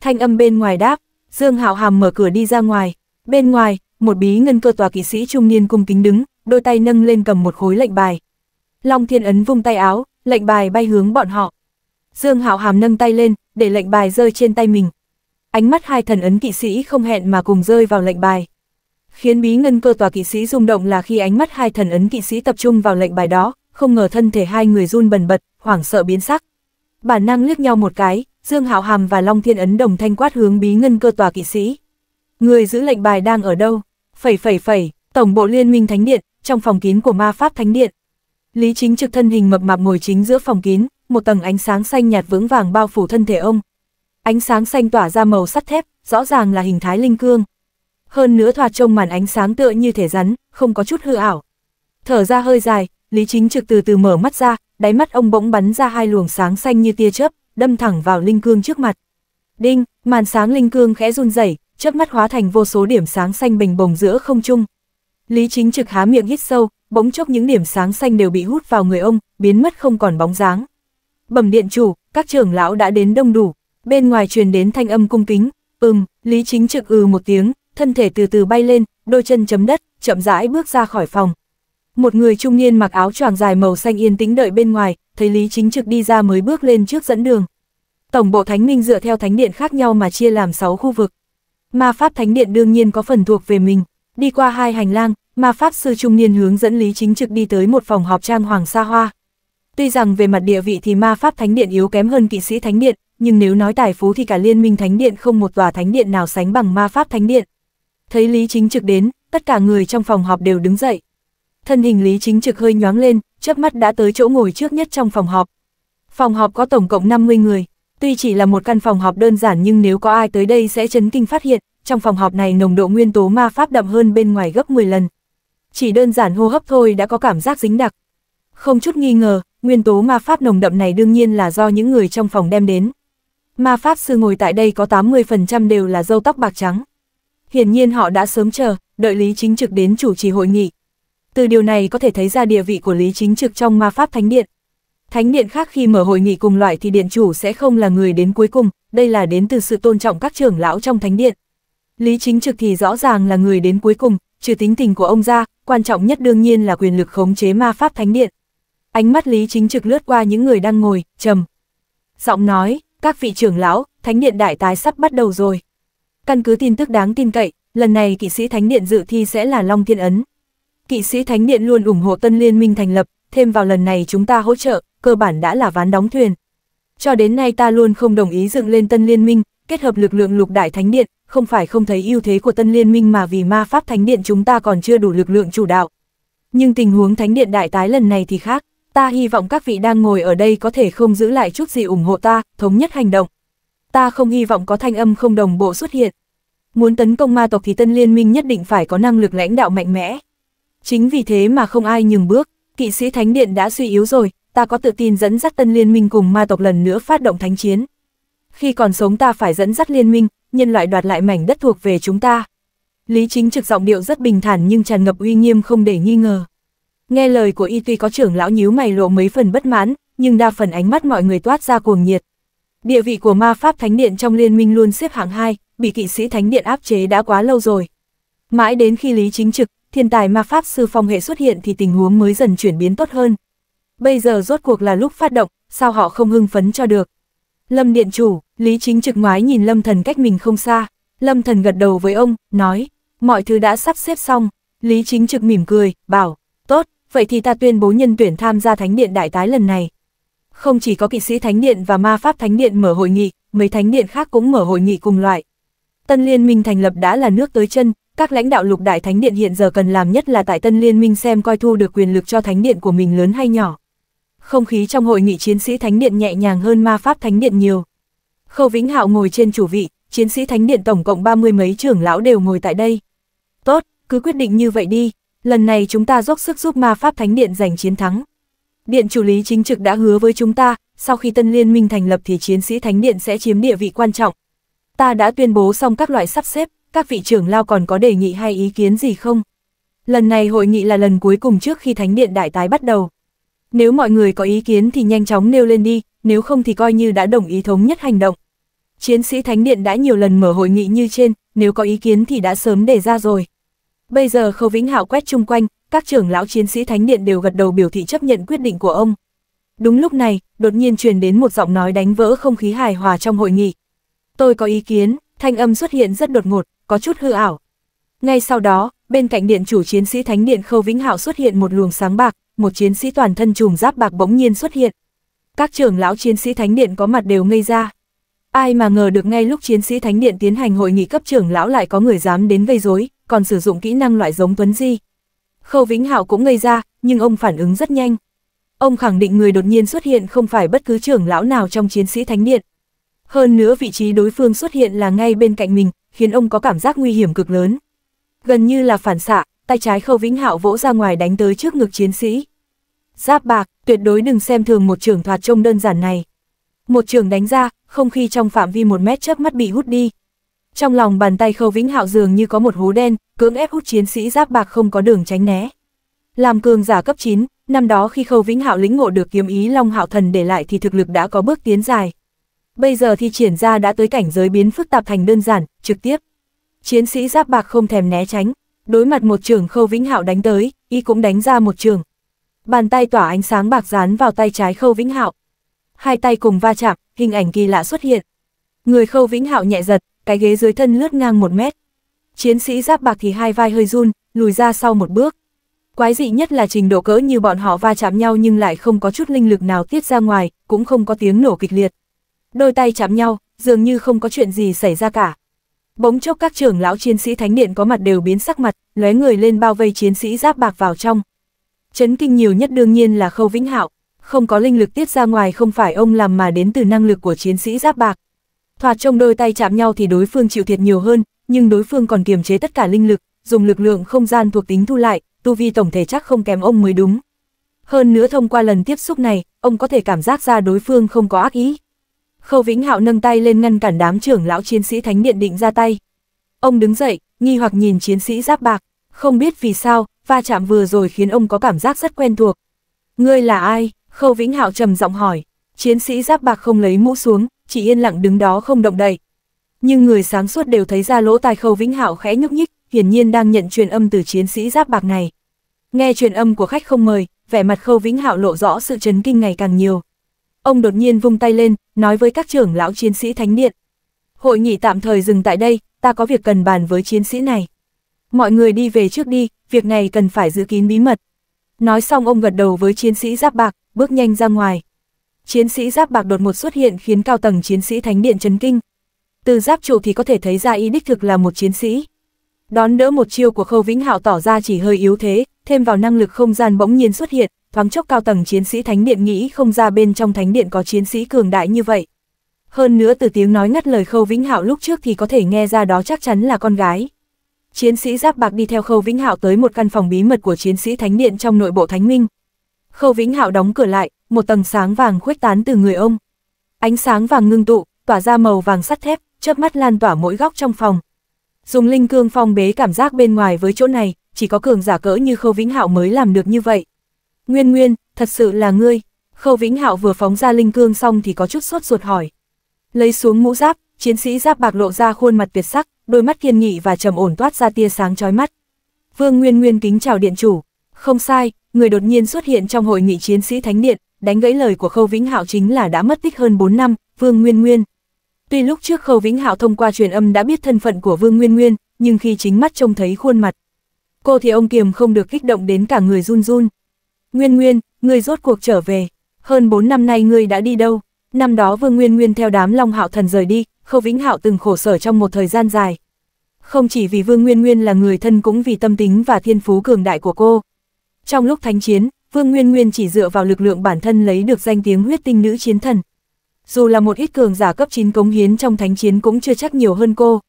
Speaker 1: Thanh âm bên ngoài đáp, Dương Hạo hàm mở cửa đi ra ngoài, bên ngoài, một bí ngân cơ tòa kỵ sĩ trung niên cung kính đứng, đôi tay nâng lên cầm một khối lệnh bài. Long Thiên Ấn vung tay áo, lệnh bài bay hướng bọn họ. Dương Hạo Hàm nâng tay lên, để lệnh bài rơi trên tay mình. Ánh mắt hai thần ấn kỵ sĩ không hẹn mà cùng rơi vào lệnh bài. Khiến bí ngân cơ tòa kỵ sĩ rung động là khi ánh mắt hai thần ấn kỵ sĩ tập trung vào lệnh bài đó, không ngờ thân thể hai người run bần bật, hoảng sợ biến sắc. Bản năng liếc nhau một cái, Dương Hạo Hàm và Long Thiên Ấn đồng thanh quát hướng bí ngân cơ tòa kỵ sĩ. Người giữ lệnh bài đang ở đâu? Phẩy phẩy phẩy, tổng bộ liên minh thánh điện, trong phòng kín của ma pháp thánh điện. Lý chính trực thân hình mập mạp ngồi chính giữa phòng kín, một tầng ánh sáng xanh nhạt vững vàng bao phủ thân thể ông. Ánh sáng xanh tỏa ra màu sắt thép, rõ ràng là hình thái linh cương. Hơn nữa thoạt trông màn ánh sáng tựa như thể rắn, không có chút hư ảo. Thở ra hơi dài, Lý Chính Trực từ từ mở mắt ra, đáy mắt ông bỗng bắn ra hai luồng sáng xanh như tia chớp, đâm thẳng vào linh cương trước mặt. Đinh, màn sáng linh cương khẽ run rẩy, chớp mắt hóa thành vô số điểm sáng xanh bình bồng giữa không trung, Lý Chính Trực há miệng hít sâu, bỗng chốc những điểm sáng xanh đều bị hút vào người ông, biến mất không còn bóng dáng. Bẩm điện chủ, các trưởng lão đã đến đông đủ, bên ngoài truyền đến thanh âm cung kính, ừm, Lý Chính Trực ừ một tiếng, thân thể từ từ bay lên, đôi chân chấm đất, chậm rãi bước ra khỏi phòng. Một người trung niên mặc áo choàng dài màu xanh yên tĩnh đợi bên ngoài, thấy Lý Chính Trực đi ra mới bước lên trước dẫn đường. Tổng bộ Thánh Minh dựa theo thánh điện khác nhau mà chia làm 6 khu vực. Ma Pháp Thánh Điện đương nhiên có phần thuộc về mình, đi qua hai hành lang, mà Pháp Sư Trung Niên hướng dẫn Lý Chính Trực đi tới một phòng họp trang hoàng xa hoa. Tuy rằng về mặt địa vị thì ma Pháp Thánh Điện yếu kém hơn kỵ sĩ Thánh Điện, nhưng nếu nói tài phú thì cả Liên minh Thánh Điện không một tòa Thánh Điện nào sánh bằng ma Pháp Thánh Điện. Thấy Lý Chính Trực đến, tất cả người trong phòng họp đều đứng dậy. Thân hình Lý Chính Trực hơi nhoáng lên, chớp mắt đã tới chỗ ngồi trước nhất trong phòng họp. Phòng họp có tổng cộng 50 người, tuy chỉ là một căn phòng họp đơn giản nhưng nếu có ai tới đây sẽ chấn kinh phát hiện, trong phòng họp này nồng độ nguyên tố ma pháp đậm hơn bên ngoài gấp 10 lần. Chỉ đơn giản hô hấp thôi đã có cảm giác dính đặc. Không chút nghi ngờ, nguyên tố ma pháp nồng đậm này đương nhiên là do những người trong phòng đem đến. Ma pháp sư ngồi tại đây có 80% đều là dâu tóc bạc trắng. Hiển nhiên họ đã sớm chờ, đợi Lý Chính Trực đến chủ trì hội nghị. Từ điều này có thể thấy ra địa vị của Lý Chính Trực trong ma pháp thánh điện. Thánh điện khác khi mở hội nghị cùng loại thì điện chủ sẽ không là người đến cuối cùng, đây là đến từ sự tôn trọng các trưởng lão trong thánh điện. Lý Chính Trực thì rõ ràng là người đến cuối cùng, trừ tính tình của ông ra, quan trọng nhất đương nhiên là quyền lực khống chế ma pháp thánh điện. Ánh mắt Lý Chính Trực lướt qua những người đang ngồi, trầm. Giọng nói, các vị trưởng lão, thánh điện đại tái sắp bắt đầu rồi. Căn cứ tin tức đáng tin cậy, lần này kỵ sĩ thánh điện dự thi sẽ là Long Thiên Ấn. Kỵ sĩ thánh điện luôn ủng hộ tân liên minh thành lập, thêm vào lần này chúng ta hỗ trợ, cơ bản đã là ván đóng thuyền. Cho đến nay ta luôn không đồng ý dựng lên tân liên minh, kết hợp lực lượng lục đại thánh điện, không phải không thấy ưu thế của tân liên minh mà vì ma pháp thánh điện chúng ta còn chưa đủ lực lượng chủ đạo. Nhưng tình huống thánh điện đại tái lần này thì khác, ta hy vọng các vị đang ngồi ở đây có thể không giữ lại chút gì ủng hộ ta, thống nhất hành động. Ta không hy vọng có thanh âm không đồng bộ xuất hiện. Muốn tấn công ma tộc thì tân liên minh nhất định phải có năng lực lãnh đạo mạnh mẽ. Chính vì thế mà không ai nhường bước, kỵ sĩ thánh điện đã suy yếu rồi, ta có tự tin dẫn dắt tân liên minh cùng ma tộc lần nữa phát động thánh chiến khi còn sống ta phải dẫn dắt liên minh, nhân loại đoạt lại mảnh đất thuộc về chúng ta. Lý chính trực giọng điệu rất bình thản nhưng tràn ngập uy nghiêm không để nghi ngờ. Nghe lời của y tuy có trưởng lão nhíu mày lộ mấy phần bất mãn, nhưng đa phần ánh mắt mọi người toát ra cuồng nhiệt. Địa vị của ma pháp thánh điện trong liên minh luôn xếp hạng 2, bị kỵ sĩ thánh điện áp chế đã quá lâu rồi. Mãi đến khi Lý Chính Trực, thiên tài ma pháp sư phong hệ xuất hiện thì tình huống mới dần chuyển biến tốt hơn. Bây giờ rốt cuộc là lúc phát động, sao họ không hưng phấn cho được. Lâm Điện Chủ, Lý Chính trực ngoái nhìn Lâm Thần cách mình không xa, Lâm Thần gật đầu với ông, nói, mọi thứ đã sắp xếp xong, Lý Chính trực mỉm cười, bảo, tốt, vậy thì ta tuyên bố nhân tuyển tham gia Thánh Điện Đại Tái lần này. Không chỉ có kỵ sĩ Thánh Điện và ma pháp Thánh Điện mở hội nghị, mấy Thánh Điện khác cũng mở hội nghị cùng loại. Tân Liên minh thành lập đã là nước tới chân, các lãnh đạo lục đại Thánh Điện hiện giờ cần làm nhất là tại Tân Liên minh xem coi thu được quyền lực cho Thánh Điện của mình lớn hay nhỏ. Không khí trong hội nghị chiến sĩ Thánh Điện nhẹ nhàng hơn ma pháp Thánh Điện nhiều. Khâu Vĩnh Hạo ngồi trên chủ vị, chiến sĩ thánh điện tổng cộng ba mươi mấy trưởng lão đều ngồi tại đây. Tốt, cứ quyết định như vậy đi, lần này chúng ta dốc sức giúp ma pháp thánh điện giành chiến thắng. Điện chủ lý chính trực đã hứa với chúng ta, sau khi tân liên minh thành lập thì chiến sĩ thánh điện sẽ chiếm địa vị quan trọng. Ta đã tuyên bố xong các loại sắp xếp, các vị trưởng lao còn có đề nghị hay ý kiến gì không? Lần này hội nghị là lần cuối cùng trước khi thánh điện đại tái bắt đầu. Nếu mọi người có ý kiến thì nhanh chóng nêu lên đi, nếu không thì coi như đã đồng ý thống nhất hành động. Chiến sĩ Thánh Điện đã nhiều lần mở hội nghị như trên, nếu có ý kiến thì đã sớm đề ra rồi. Bây giờ Khâu Vĩnh Hạo quét chung quanh, các trưởng lão chiến sĩ Thánh Điện đều gật đầu biểu thị chấp nhận quyết định của ông. Đúng lúc này, đột nhiên truyền đến một giọng nói đánh vỡ không khí hài hòa trong hội nghị. Tôi có ý kiến, thanh âm xuất hiện rất đột ngột, có chút hư ảo. Ngay sau đó, bên cạnh điện chủ chiến sĩ Thánh Điện Khâu Vĩnh Hạo xuất hiện một luồng sáng bạc, một chiến sĩ toàn thân trùm giáp bạc bỗng nhiên xuất hiện. Các trưởng lão chiến sĩ Thánh Điện có mặt đều ngây ra. Ai mà ngờ được ngay lúc chiến sĩ Thánh Điện tiến hành hội nghị cấp trưởng lão lại có người dám đến gây rối, còn sử dụng kỹ năng loại giống Tuấn Di. Khâu Vĩnh Hạo cũng ngây ra, nhưng ông phản ứng rất nhanh. Ông khẳng định người đột nhiên xuất hiện không phải bất cứ trưởng lão nào trong chiến sĩ Thánh Điện. Hơn nữa vị trí đối phương xuất hiện là ngay bên cạnh mình, khiến ông có cảm giác nguy hiểm cực lớn. Gần như là phản xạ, tay trái Khâu Vĩnh Hạo vỗ ra ngoài đánh tới trước ngực chiến sĩ. Giáp bạc, tuyệt đối đừng xem thường một trường thoạt trông đơn giản này. Một trường đánh ra, không khí trong phạm vi một mét chớp mắt bị hút đi. Trong lòng bàn tay Khâu Vĩnh Hạo dường như có một hố đen, cưỡng ép hút chiến sĩ giáp bạc không có đường tránh né. Làm cường giả cấp 9, năm đó khi Khâu Vĩnh Hạo lĩnh ngộ được kiếm ý Long Hạo Thần để lại thì thực lực đã có bước tiến dài. Bây giờ thì triển ra đã tới cảnh giới biến phức tạp thành đơn giản, trực tiếp. Chiến sĩ giáp bạc không thèm né tránh, đối mặt một trường Khâu Vĩnh Hạo đánh tới, y cũng đánh ra một trường. Bàn tay tỏa ánh sáng bạc dán vào tay trái Khâu Vĩnh Hạo. Hai tay cùng va chạm, hình ảnh kỳ lạ xuất hiện. Người Khâu Vĩnh Hạo nhẹ giật, cái ghế dưới thân lướt ngang một mét. Chiến sĩ giáp bạc thì hai vai hơi run, lùi ra sau một bước. Quái dị nhất là trình độ cỡ như bọn họ va chạm nhau nhưng lại không có chút linh lực nào tiết ra ngoài, cũng không có tiếng nổ kịch liệt. Đôi tay chạm nhau, dường như không có chuyện gì xảy ra cả, Bỗng chốc các trưởng lão chiến sĩ thánh điện có mặt đều biến sắc mặt, lóe người lên bao vây chiến sĩ giáp bạc vào trong. Chấn kinh nhiều nhất đương nhiên là Khâu Vĩnh Hạo, không có linh lực tiết ra ngoài không phải ông làm mà đến từ năng lực của chiến sĩ giáp bạc. Thoạt trong đôi tay chạm nhau thì đối phương chịu thiệt nhiều hơn, nhưng đối phương còn kiềm chế tất cả linh lực, dùng lực lượng không gian thuộc tính thu lại, tu vi tổng thể chắc không kém ông mới đúng. Hơn nữa thông qua lần tiếp xúc này, ông có thể cảm giác ra đối phương không có ác ý. Khâu Vĩnh Hạo nâng tay lên ngăn cản đám trưởng lão chiến sĩ Thánh Điện định ra tay. Ông đứng dậy, nghi hoặc nhìn chiến sĩ giáp bạc, không biết vì sao, va chạm vừa rồi khiến ông có cảm giác rất quen thuộc. Ngươi là ai? Khâu Vĩnh Hạo trầm giọng hỏi. Chiến sĩ giáp bạc không lấy mũ xuống, chỉ yên lặng đứng đó không động đậy. Nhưng người sáng suốt đều thấy ra lỗ tai Khâu Vĩnh Hạo khẽ nhúc nhích, hiển nhiên đang nhận truyền âm từ chiến sĩ giáp bạc này. Nghe truyền âm của khách không mời, vẻ mặt Khâu Vĩnh Hạo lộ rõ sự chấn kinh ngày càng nhiều ông đột nhiên vung tay lên, nói với các trưởng lão chiến sĩ Thánh Điện. Hội nghị tạm thời dừng tại đây, ta có việc cần bàn với chiến sĩ này. Mọi người đi về trước đi, việc này cần phải giữ kín bí mật. Nói xong ông gật đầu với chiến sĩ giáp bạc, bước nhanh ra ngoài. Chiến sĩ giáp bạc đột một xuất hiện khiến cao tầng chiến sĩ Thánh Điện chấn kinh. Từ giáp trụ thì có thể thấy ra y đích thực là một chiến sĩ. Đón đỡ một chiêu của Khâu Vĩnh Hạo tỏ ra chỉ hơi yếu thế, thêm vào năng lực không gian bỗng nhiên xuất hiện, thoáng chốc cao tầng chiến sĩ thánh điện nghĩ không ra bên trong thánh điện có chiến sĩ cường đại như vậy. Hơn nữa từ tiếng nói ngắt lời Khâu Vĩnh Hạo lúc trước thì có thể nghe ra đó chắc chắn là con gái. Chiến sĩ giáp bạc đi theo Khâu Vĩnh Hạo tới một căn phòng bí mật của chiến sĩ thánh điện trong nội bộ thánh minh. Khâu Vĩnh Hạo đóng cửa lại, một tầng sáng vàng khuếch tán từ người ông. Ánh sáng vàng ngưng tụ, tỏa ra màu vàng sắt thép, chớp mắt lan tỏa mỗi góc trong phòng. Dùng linh cương phong bế cảm giác bên ngoài với chỗ này, chỉ có cường giả cỡ như Khâu Vĩnh Hạo mới làm được như vậy. Nguyên Nguyên, thật sự là ngươi. Khâu Vĩnh Hạo vừa phóng ra linh cương xong thì có chút sốt ruột hỏi. Lấy xuống mũ giáp, chiến sĩ giáp bạc lộ ra khuôn mặt tuyệt sắc, đôi mắt kiên nghị và trầm ổn toát ra tia sáng chói mắt. Vương Nguyên Nguyên kính chào điện chủ. Không sai, người đột nhiên xuất hiện trong hội nghị chiến sĩ thánh điện, đánh gãy lời của Khâu Vĩnh Hạo chính là đã mất tích hơn 4 năm, Vương Nguyên Nguyên. Tuy lúc trước Khâu Vĩnh Hạo thông qua truyền âm đã biết thân phận của Vương Nguyên Nguyên, nhưng khi chính mắt trông thấy khuôn mặt, cô thì ông Kiềm không được kích động đến cả người run run. Nguyên Nguyên, ngươi rốt cuộc trở về. Hơn 4 năm nay ngươi đã đi đâu? Năm đó Vương Nguyên Nguyên theo đám Long Hạo Thần rời đi, Khâu Vĩnh Hạo từng khổ sở trong một thời gian dài. Không chỉ vì Vương Nguyên Nguyên là người thân cũng vì tâm tính và thiên phú cường đại của cô. Trong lúc thánh chiến, Vương Nguyên Nguyên chỉ dựa vào lực lượng bản thân lấy được danh tiếng huyết tinh nữ chiến thần. Dù là một ít cường giả cấp 9 cống hiến trong thánh chiến cũng chưa chắc nhiều hơn cô.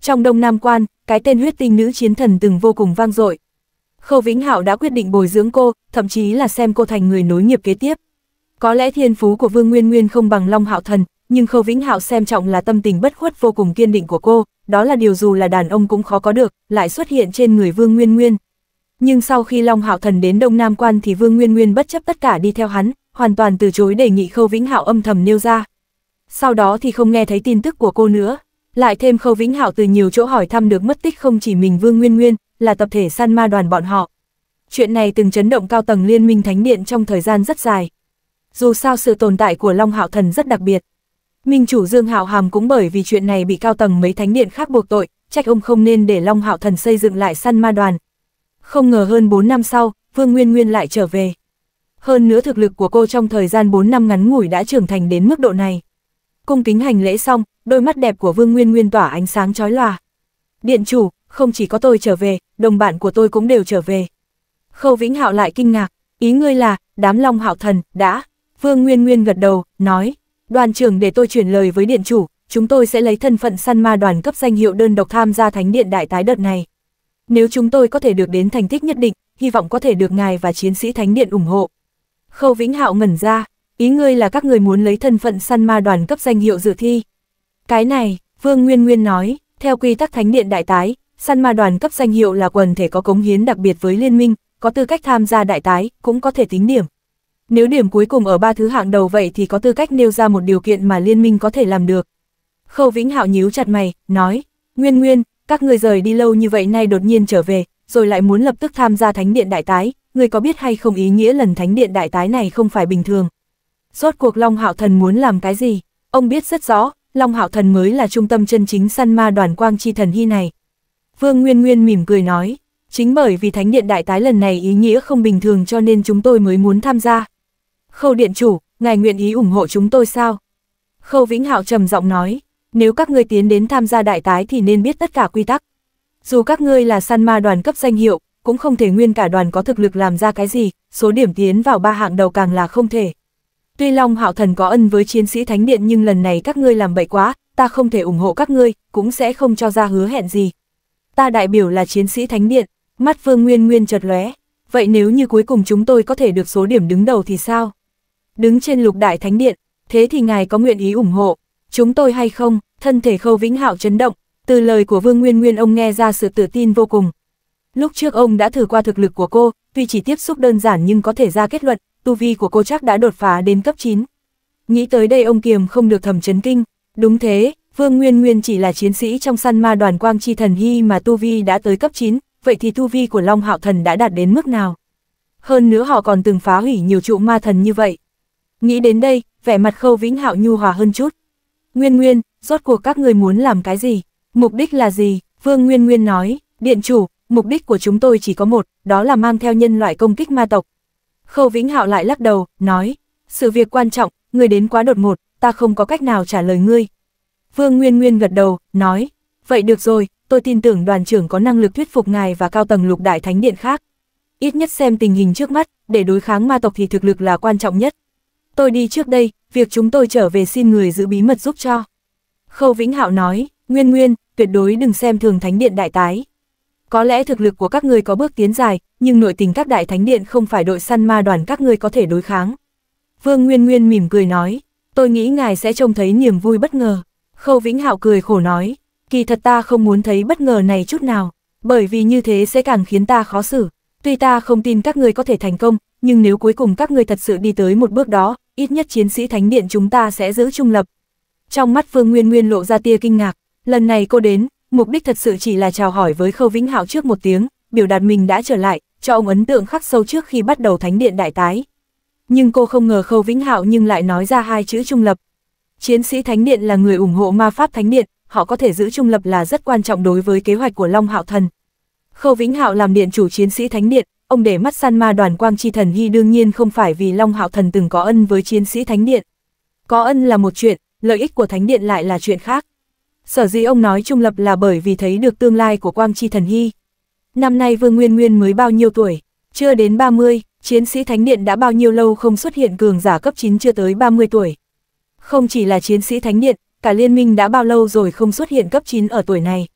Speaker 1: Trong Đông Nam Quan, cái tên huyết tinh nữ chiến thần từng vô cùng vang dội, Khâu Vĩnh Hạo đã quyết định bồi dưỡng cô, thậm chí là xem cô thành người nối nghiệp kế tiếp. Có lẽ thiên phú của Vương Nguyên Nguyên không bằng Long Hạo Thần, nhưng Khâu Vĩnh Hạo xem trọng là tâm tình bất khuất vô cùng kiên định của cô, đó là điều dù là đàn ông cũng khó có được, lại xuất hiện trên người Vương Nguyên Nguyên. Nhưng sau khi Long Hạo Thần đến Đông Nam Quan thì Vương Nguyên Nguyên bất chấp tất cả đi theo hắn, hoàn toàn từ chối đề nghị Khâu Vĩnh Hạo âm thầm nêu ra. Sau đó thì không nghe thấy tin tức của cô nữa, lại thêm Khâu Vĩnh Hạo từ nhiều chỗ hỏi thăm được mất tích không chỉ mình Vương Nguyên Nguyên, là tập thể săn ma đoàn bọn họ. Chuyện này từng chấn động cao tầng liên minh thánh điện trong thời gian rất dài. Dù sao sự tồn tại của Long Hạo Thần rất đặc biệt. Minh chủ Dương Hạo Hàm cũng bởi vì chuyện này bị cao tầng mấy thánh điện khác buộc tội, trách ông không nên để Long Hạo Thần xây dựng lại săn ma đoàn. Không ngờ hơn 4 năm sau, Vương Nguyên Nguyên lại trở về. Hơn nữa thực lực của cô trong thời gian 4 năm ngắn ngủi đã trưởng thành đến mức độ này. Cung kính hành lễ xong, đôi mắt đẹp của Vương Nguyên Nguyên tỏa ánh sáng chói lòa. Điện chủ, không chỉ có tôi trở về, đồng bạn của tôi cũng đều trở về. Khâu Vĩnh Hạo lại kinh ngạc, ý ngươi là, đám long hạo thần, đã. Vương Nguyên Nguyên gật đầu, nói, đoàn trưởng để tôi chuyển lời với điện chủ, chúng tôi sẽ lấy thân phận săn ma đoàn cấp danh hiệu đơn độc tham gia thánh điện đại tái đợt này. Nếu chúng tôi có thể được đến thành tích nhất định, hy vọng có thể được ngài và chiến sĩ thánh điện ủng hộ. Khâu Vĩnh Hạo ngẩn ra, ý ngươi là các người muốn lấy thân phận săn ma đoàn cấp danh hiệu dự thi. Cái này, Vương Nguyên Nguyên nói, theo quy tắc thánh điện đại tái, Săn ma đoàn cấp danh hiệu là quần thể có cống hiến đặc biệt với liên minh, có tư cách tham gia đại tái, cũng có thể tính điểm. Nếu điểm cuối cùng ở ba thứ hạng đầu vậy thì có tư cách nêu ra một điều kiện mà liên minh có thể làm được. Khâu Vĩnh Hạo nhíu chặt mày, nói, Nguyên Nguyên, các ngươi rời đi lâu như vậy nay đột nhiên trở về, rồi lại muốn lập tức tham gia thánh điện đại tái, người có biết hay không ý nghĩa lần thánh điện đại tái này không phải bình thường. Rốt cuộc Long Hạo Thần muốn làm cái gì? Ông biết rất rõ, Long Hạo Thần mới là trung tâm chân chính săn ma đoàn quang chi thần hy này, Vương Nguyên Nguyên mỉm cười nói, chính bởi vì Thánh Điện Đại Tái lần này ý nghĩa không bình thường cho nên chúng tôi mới muốn tham gia. Khâu Điện Chủ, ngài nguyện ý ủng hộ chúng tôi sao? Khâu Vĩnh Hạo trầm giọng nói, nếu các ngươi tiến đến tham gia đại tái thì nên biết tất cả quy tắc. Dù các ngươi là săn ma đoàn cấp danh hiệu, cũng không thể nguyên cả đoàn có thực lực làm ra cái gì, số điểm tiến vào ba hạng đầu càng là không thể. Tuy Long Hạo Thần có ân với chiến sĩ Thánh Điện nhưng lần này các ngươi làm bậy quá, ta không thể ủng hộ các ngươi, cũng sẽ không cho ra hứa hẹn gì, ta đại biểu là chiến sĩ thánh điện, mắt Vương Nguyên Nguyên chợt lóe, vậy nếu như cuối cùng chúng tôi có thể được số điểm đứng đầu thì sao? Đứng trên lục đại thánh điện, thế thì ngài có nguyện ý ủng hộ, chúng tôi hay không? Thân thể khâu vĩnh hạo chấn động, từ lời của Vương Nguyên Nguyên ông nghe ra sự tự tin vô cùng. Lúc trước ông đã thử qua thực lực của cô, tuy chỉ tiếp xúc đơn giản nhưng có thể ra kết luận, tu vi của cô chắc đã đột phá đến cấp 9. Nghĩ tới đây ông kiềm không được thầm chấn kinh, đúng thế, Vương Nguyên Nguyên chỉ là chiến sĩ trong săn ma đoàn quang chi thần hy mà Tu Vi đã tới cấp 9, vậy thì Tu Vi của Long Hạo Thần đã đạt đến mức nào? Hơn nữa họ còn từng phá hủy nhiều trụ ma thần như vậy. Nghĩ đến đây, vẻ mặt khâu vĩnh hạo nhu hòa hơn chút. Nguyên Nguyên, rốt cuộc các người muốn làm cái gì? Mục đích là gì? Vương Nguyên Nguyên nói, điện chủ, mục đích của chúng tôi chỉ có một, đó là mang theo nhân loại công kích ma tộc. Khâu Vĩnh Hạo lại lắc đầu, nói, sự việc quan trọng, người đến quá đột ngột, ta không có cách nào trả lời ngươi, Vương Nguyên Nguyên gật đầu, nói, vậy được rồi, tôi tin tưởng đoàn trưởng có năng lực thuyết phục ngài và cao tầng lục đại thánh điện khác. Ít nhất xem tình hình trước mắt, để đối kháng ma tộc thì thực lực là quan trọng nhất. Tôi đi trước đây, việc chúng tôi trở về xin người giữ bí mật giúp cho. Khâu Vĩnh Hạo nói, Nguyên Nguyên, tuyệt đối đừng xem thường thánh điện đại tái. Có lẽ thực lực của các người có bước tiến dài, nhưng nội tình các đại thánh điện không phải đội săn ma đoàn các người có thể đối kháng. Vương Nguyên Nguyên mỉm cười nói, tôi nghĩ ngài sẽ trông thấy niềm vui bất ngờ. Khâu Vĩnh Hạo cười khổ nói, kỳ thật ta không muốn thấy bất ngờ này chút nào, bởi vì như thế sẽ càng khiến ta khó xử. Tuy ta không tin các ngươi có thể thành công, nhưng nếu cuối cùng các ngươi thật sự đi tới một bước đó, ít nhất chiến sĩ Thánh Điện chúng ta sẽ giữ trung lập. Trong mắt Phương Nguyên Nguyên lộ ra tia kinh ngạc, lần này cô đến, mục đích thật sự chỉ là chào hỏi với Khâu Vĩnh Hạo trước một tiếng, biểu đạt mình đã trở lại, cho ông ấn tượng khắc sâu trước khi bắt đầu Thánh Điện đại tái. Nhưng cô không ngờ Khâu Vĩnh Hạo nhưng lại nói ra hai chữ trung lập, Chiến sĩ Thánh Điện là người ủng hộ ma pháp Thánh Điện, họ có thể giữ trung lập là rất quan trọng đối với kế hoạch của Long Hạo Thần. Khâu Vĩnh Hạo làm điện chủ chiến sĩ Thánh Điện, ông để mắt săn ma đoàn quang chi thần hy đương nhiên không phải vì Long Hạo Thần từng có ân với chiến sĩ Thánh Điện. Có ân là một chuyện, lợi ích của Thánh Điện lại là chuyện khác. Sở dĩ ông nói trung lập là bởi vì thấy được tương lai của quang chi thần hy. Năm nay Vương Nguyên Nguyên mới bao nhiêu tuổi? Chưa đến 30, chiến sĩ Thánh Điện đã bao nhiêu lâu không xuất hiện cường giả cấp 9 chưa tới 30 tuổi. Không chỉ là chiến sĩ thánh điện, cả liên minh đã bao lâu rồi không xuất hiện cấp 9 ở tuổi này.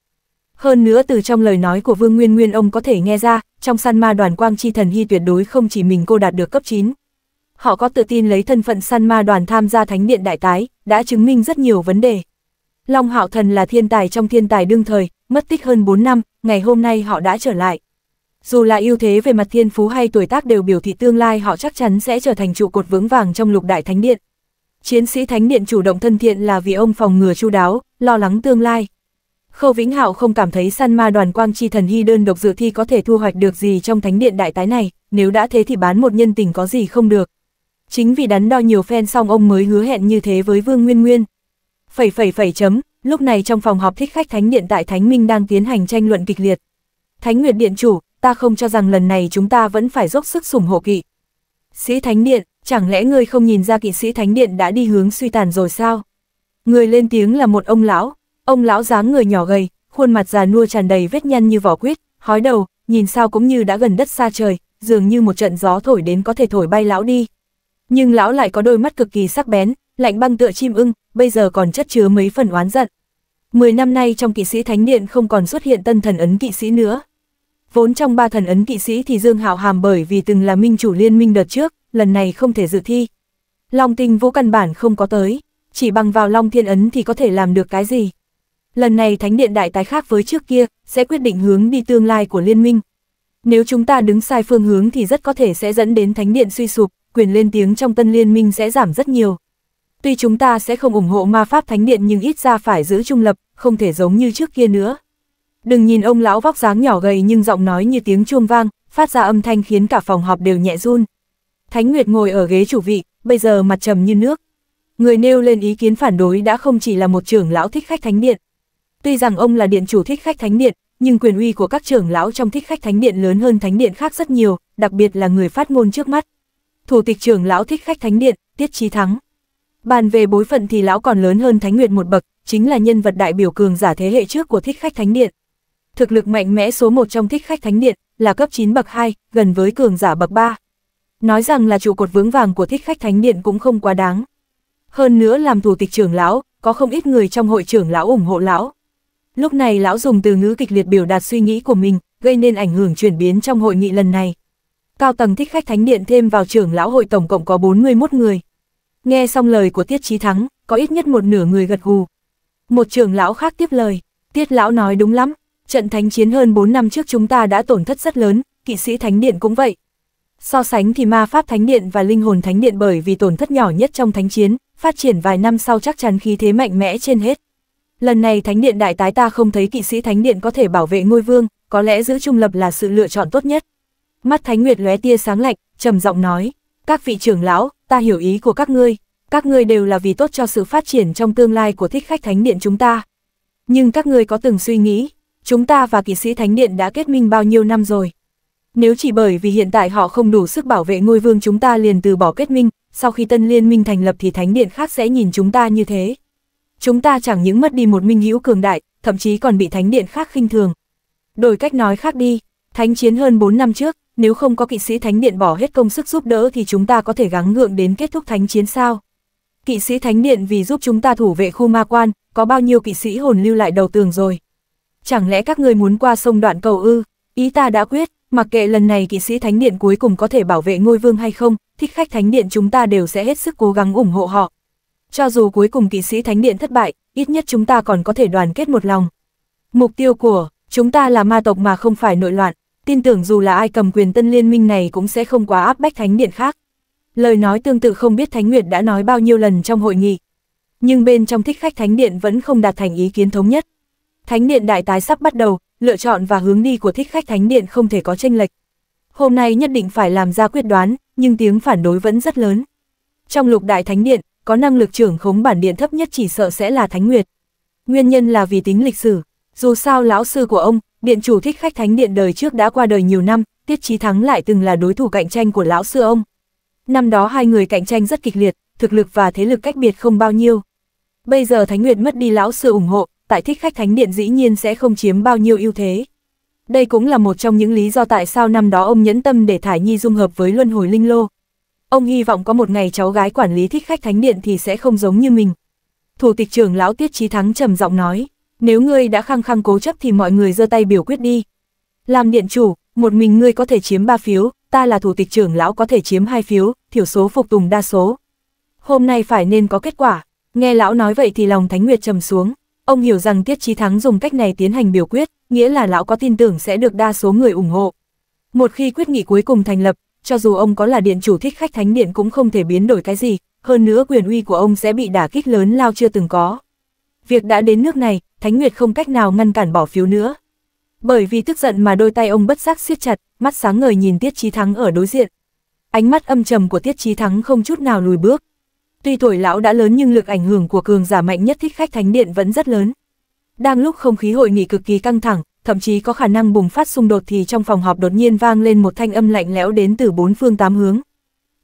Speaker 1: Hơn nữa từ trong lời nói của Vương Nguyên Nguyên ông có thể nghe ra, trong săn ma đoàn quang chi thần hy tuyệt đối không chỉ mình cô đạt được cấp 9. Họ có tự tin lấy thân phận săn ma đoàn tham gia thánh điện đại tái, đã chứng minh rất nhiều vấn đề. Long Hạo Thần là thiên tài trong thiên tài đương thời, mất tích hơn 4 năm, ngày hôm nay họ đã trở lại. Dù là ưu thế về mặt thiên phú hay tuổi tác đều biểu thị tương lai họ chắc chắn sẽ trở thành trụ cột vững vàng trong lục đại thánh điện. Chiến sĩ Thánh Điện chủ động thân thiện là vì ông phòng ngừa chu đáo, lo lắng tương lai. Khâu Vĩnh Hạo không cảm thấy săn ma đoàn quang chi thần hy đơn độc dự thi có thể thu hoạch được gì trong Thánh Điện đại tái này, nếu đã thế thì bán một nhân tình có gì không được. Chính vì đắn đo nhiều phen xong ông mới hứa hẹn như thế với Vương Nguyên Nguyên. Phẩy phẩy phẩy chấm, lúc này trong phòng họp thích khách Thánh Điện tại Thánh Minh đang tiến hành tranh luận kịch liệt. Thánh Nguyệt Điện chủ, ta không cho rằng lần này chúng ta vẫn phải dốc sức sủng hộ kỵ. Sĩ Thánh Điện, Chẳng lẽ ngươi không nhìn ra kỵ sĩ Thánh Điện đã đi hướng suy tàn rồi sao? Người lên tiếng là một ông lão, ông lão dáng người nhỏ gầy, khuôn mặt già nua tràn đầy vết nhăn như vỏ quýt, hói đầu, nhìn sao cũng như đã gần đất xa trời, dường như một trận gió thổi đến có thể thổi bay lão đi. Nhưng lão lại có đôi mắt cực kỳ sắc bén, lạnh băng tựa chim ưng, bây giờ còn chất chứa mấy phần oán giận. Mười năm nay trong kỵ sĩ Thánh Điện không còn xuất hiện tân thần ấn kỵ sĩ nữa. Vốn trong ba thần ấn kỵ sĩ thì Dương Hạo Hàm bởi vì từng là minh chủ liên minh đợt trước, lần này không thể dự thi. Long tinh vũ căn bản không có tới, chỉ bằng vào Long Thiên Ấn thì có thể làm được cái gì. Lần này Thánh Điện Đại tái khác với trước kia, sẽ quyết định hướng đi tương lai của liên minh. Nếu chúng ta đứng sai phương hướng thì rất có thể sẽ dẫn đến Thánh Điện suy sụp, quyền lên tiếng trong tân liên minh sẽ giảm rất nhiều. Tuy chúng ta sẽ không ủng hộ ma pháp Thánh Điện nhưng ít ra phải giữ trung lập, không thể giống như trước kia nữa. Đừng nhìn ông lão vóc dáng nhỏ gầy nhưng giọng nói như tiếng chuông vang, phát ra âm thanh khiến cả phòng họp đều nhẹ run. Thánh Nguyệt ngồi ở ghế chủ vị, bây giờ mặt trầm như nước. Người nêu lên ý kiến phản đối đã không chỉ là một trưởng lão thích khách thánh điện. Tuy rằng ông là điện chủ thích khách thánh điện, nhưng quyền uy của các trưởng lão trong thích khách thánh điện lớn hơn thánh điện khác rất nhiều, đặc biệt là người phát ngôn trước mắt. Thủ tịch trưởng lão thích khách thánh điện, Tiết Chí Thắng. Bàn về bối phận thì lão còn lớn hơn Thánh Nguyệt một bậc, chính là nhân vật đại biểu cường giả thế hệ trước của thích khách thánh điện. Thực lực mạnh mẽ số 1 trong thích khách thánh điện là cấp 9 bậc 2, gần với cường giả bậc 3, Nói rằng là trụ cột vướng vàng của thích khách thánh điện cũng không quá đáng. Hơn nữa làm thủ tịch trưởng lão, có không ít người trong hội trưởng lão ủng hộ lão. Lúc này lão dùng từ ngữ kịch liệt biểu đạt suy nghĩ của mình, gây nên ảnh hưởng chuyển biến trong hội nghị lần này. Cao tầng thích khách thánh điện thêm vào trưởng lão hội tổng cộng có 41 người. Nghe xong lời của Tiết Chí Thắng, có ít nhất một nửa người gật gù. Một trưởng lão khác tiếp lời, Tiết lão nói đúng lắm, trận thánh chiến hơn 4 năm trước chúng ta đã tổn thất rất lớn, kỵ sĩ thánh điện cũng vậy, So sánh thì ma pháp thánh điện và linh hồn thánh điện bởi vì tổn thất nhỏ nhất trong thánh chiến, phát triển vài năm sau chắc chắn khí thế mạnh mẽ trên hết. Lần này thánh điện đại tái ta không thấy kỵ sĩ thánh điện có thể bảo vệ ngôi vương, có lẽ giữ trung lập là sự lựa chọn tốt nhất. Mắt thánh nguyệt lóe tia sáng lạnh, trầm giọng nói, các vị trưởng lão, ta hiểu ý của các ngươi, các ngươi đều là vì tốt cho sự phát triển trong tương lai của thích khách thánh điện chúng ta. Nhưng các ngươi có từng suy nghĩ, chúng ta và kỵ sĩ thánh điện đã kết minh bao nhiêu năm rồi. Nếu chỉ bởi vì hiện tại họ không đủ sức bảo vệ ngôi vương chúng ta liền từ bỏ kết minh, sau khi tân liên minh thành lập thì thánh điện khác sẽ nhìn chúng ta như thế. Chúng ta chẳng những mất đi một minh hữu cường đại, thậm chí còn bị thánh điện khác khinh thường. Đổi cách nói khác đi, thánh chiến hơn 4 năm trước, nếu không có kỵ sĩ thánh điện bỏ hết công sức giúp đỡ thì chúng ta có thể gắng ngượng đến kết thúc thánh chiến sao. Kỵ sĩ thánh điện vì giúp chúng ta thủ vệ khu ma quan, có bao nhiêu kỵ sĩ hồn lưu lại đầu tường rồi. Chẳng lẽ các người muốn qua sông đoạn cầu ư, ý ta đã quyết, Mặc kệ lần này kỵ sĩ Thánh Điện cuối cùng có thể bảo vệ ngôi vương hay không, thích khách Thánh Điện chúng ta đều sẽ hết sức cố gắng ủng hộ họ. Cho dù cuối cùng kỵ sĩ Thánh Điện thất bại, ít nhất chúng ta còn có thể đoàn kết một lòng. Mục tiêu của chúng ta là ma tộc mà không phải nội loạn, tin tưởng dù là ai cầm quyền tân liên minh này cũng sẽ không quá áp bách Thánh Điện khác. Lời nói tương tự không biết Thánh Nguyệt đã nói bao nhiêu lần trong hội nghị. Nhưng bên trong thích khách Thánh Điện vẫn không đạt thành ý kiến thống nhất. Thánh Điện đại tái sắp bắt đầu, lựa chọn và hướng đi của thích khách thánh điện không thể có tranh lệch. Hôm nay nhất định phải làm ra quyết đoán, nhưng tiếng phản đối vẫn rất lớn. Trong lục đại thánh điện, có năng lực trưởng khống bản điện thấp nhất chỉ sợ sẽ là Thánh Nguyệt. Nguyên nhân là vì tính lịch sử, dù sao lão sư của ông, điện chủ thích khách thánh điện đời trước đã qua đời nhiều năm, Tiết Chí Thắng lại từng là đối thủ cạnh tranh của lão sư ông. Năm đó hai người cạnh tranh rất kịch liệt, thực lực và thế lực cách biệt không bao nhiêu. Bây giờ Thánh Nguyệt mất đi lão sư ủng hộ, tại thích khách thánh điện dĩ nhiên sẽ không chiếm bao nhiêu ưu thế. Đây cũng là một trong những lý do tại sao năm đó ông nhẫn tâm để Thải Nhi dung hợp với luân hồi linh lô. Ông hy vọng có một ngày cháu gái quản lý thích khách thánh điện thì sẽ không giống như mình. Thủ tịch trưởng lão Tiết Chí Thắng trầm giọng nói, nếu ngươi đã khăng khăng cố chấp thì mọi người giơ tay biểu quyết đi. Làm điện chủ, một mình ngươi có thể chiếm 3 phiếu, ta là thủ tịch trưởng lão có thể chiếm 2 phiếu, thiểu số phục tùng đa số. Hôm nay phải nên có kết quả, nghe lão nói vậy thì lòng Thánh Nguyệt trầm xuống. Ông hiểu rằng Tiết Chí Thắng dùng cách này tiến hành biểu quyết, nghĩa là lão có tin tưởng sẽ được đa số người ủng hộ. Một khi quyết nghị cuối cùng thành lập, cho dù ông có là điện chủ thích khách thánh điện cũng không thể biến đổi cái gì, hơn nữa quyền uy của ông sẽ bị đả kích lớn lao chưa từng có. Việc đã đến nước này, Thánh Nguyệt không cách nào ngăn cản bỏ phiếu nữa. Bởi vì tức giận mà đôi tay ông bất giác siết chặt, mắt sáng ngời nhìn Tiết Chí Thắng ở đối diện. Ánh mắt âm trầm của Tiết Chí Thắng không chút nào lùi bước, Tuy tuổi lão đã lớn nhưng lực ảnh hưởng của cường giả mạnh nhất thích khách thánh điện vẫn rất lớn. Đang lúc không khí hội nghị cực kỳ căng thẳng, thậm chí có khả năng bùng phát xung đột thì trong phòng họp đột nhiên vang lên một thanh âm lạnh lẽo đến từ bốn phương tám hướng.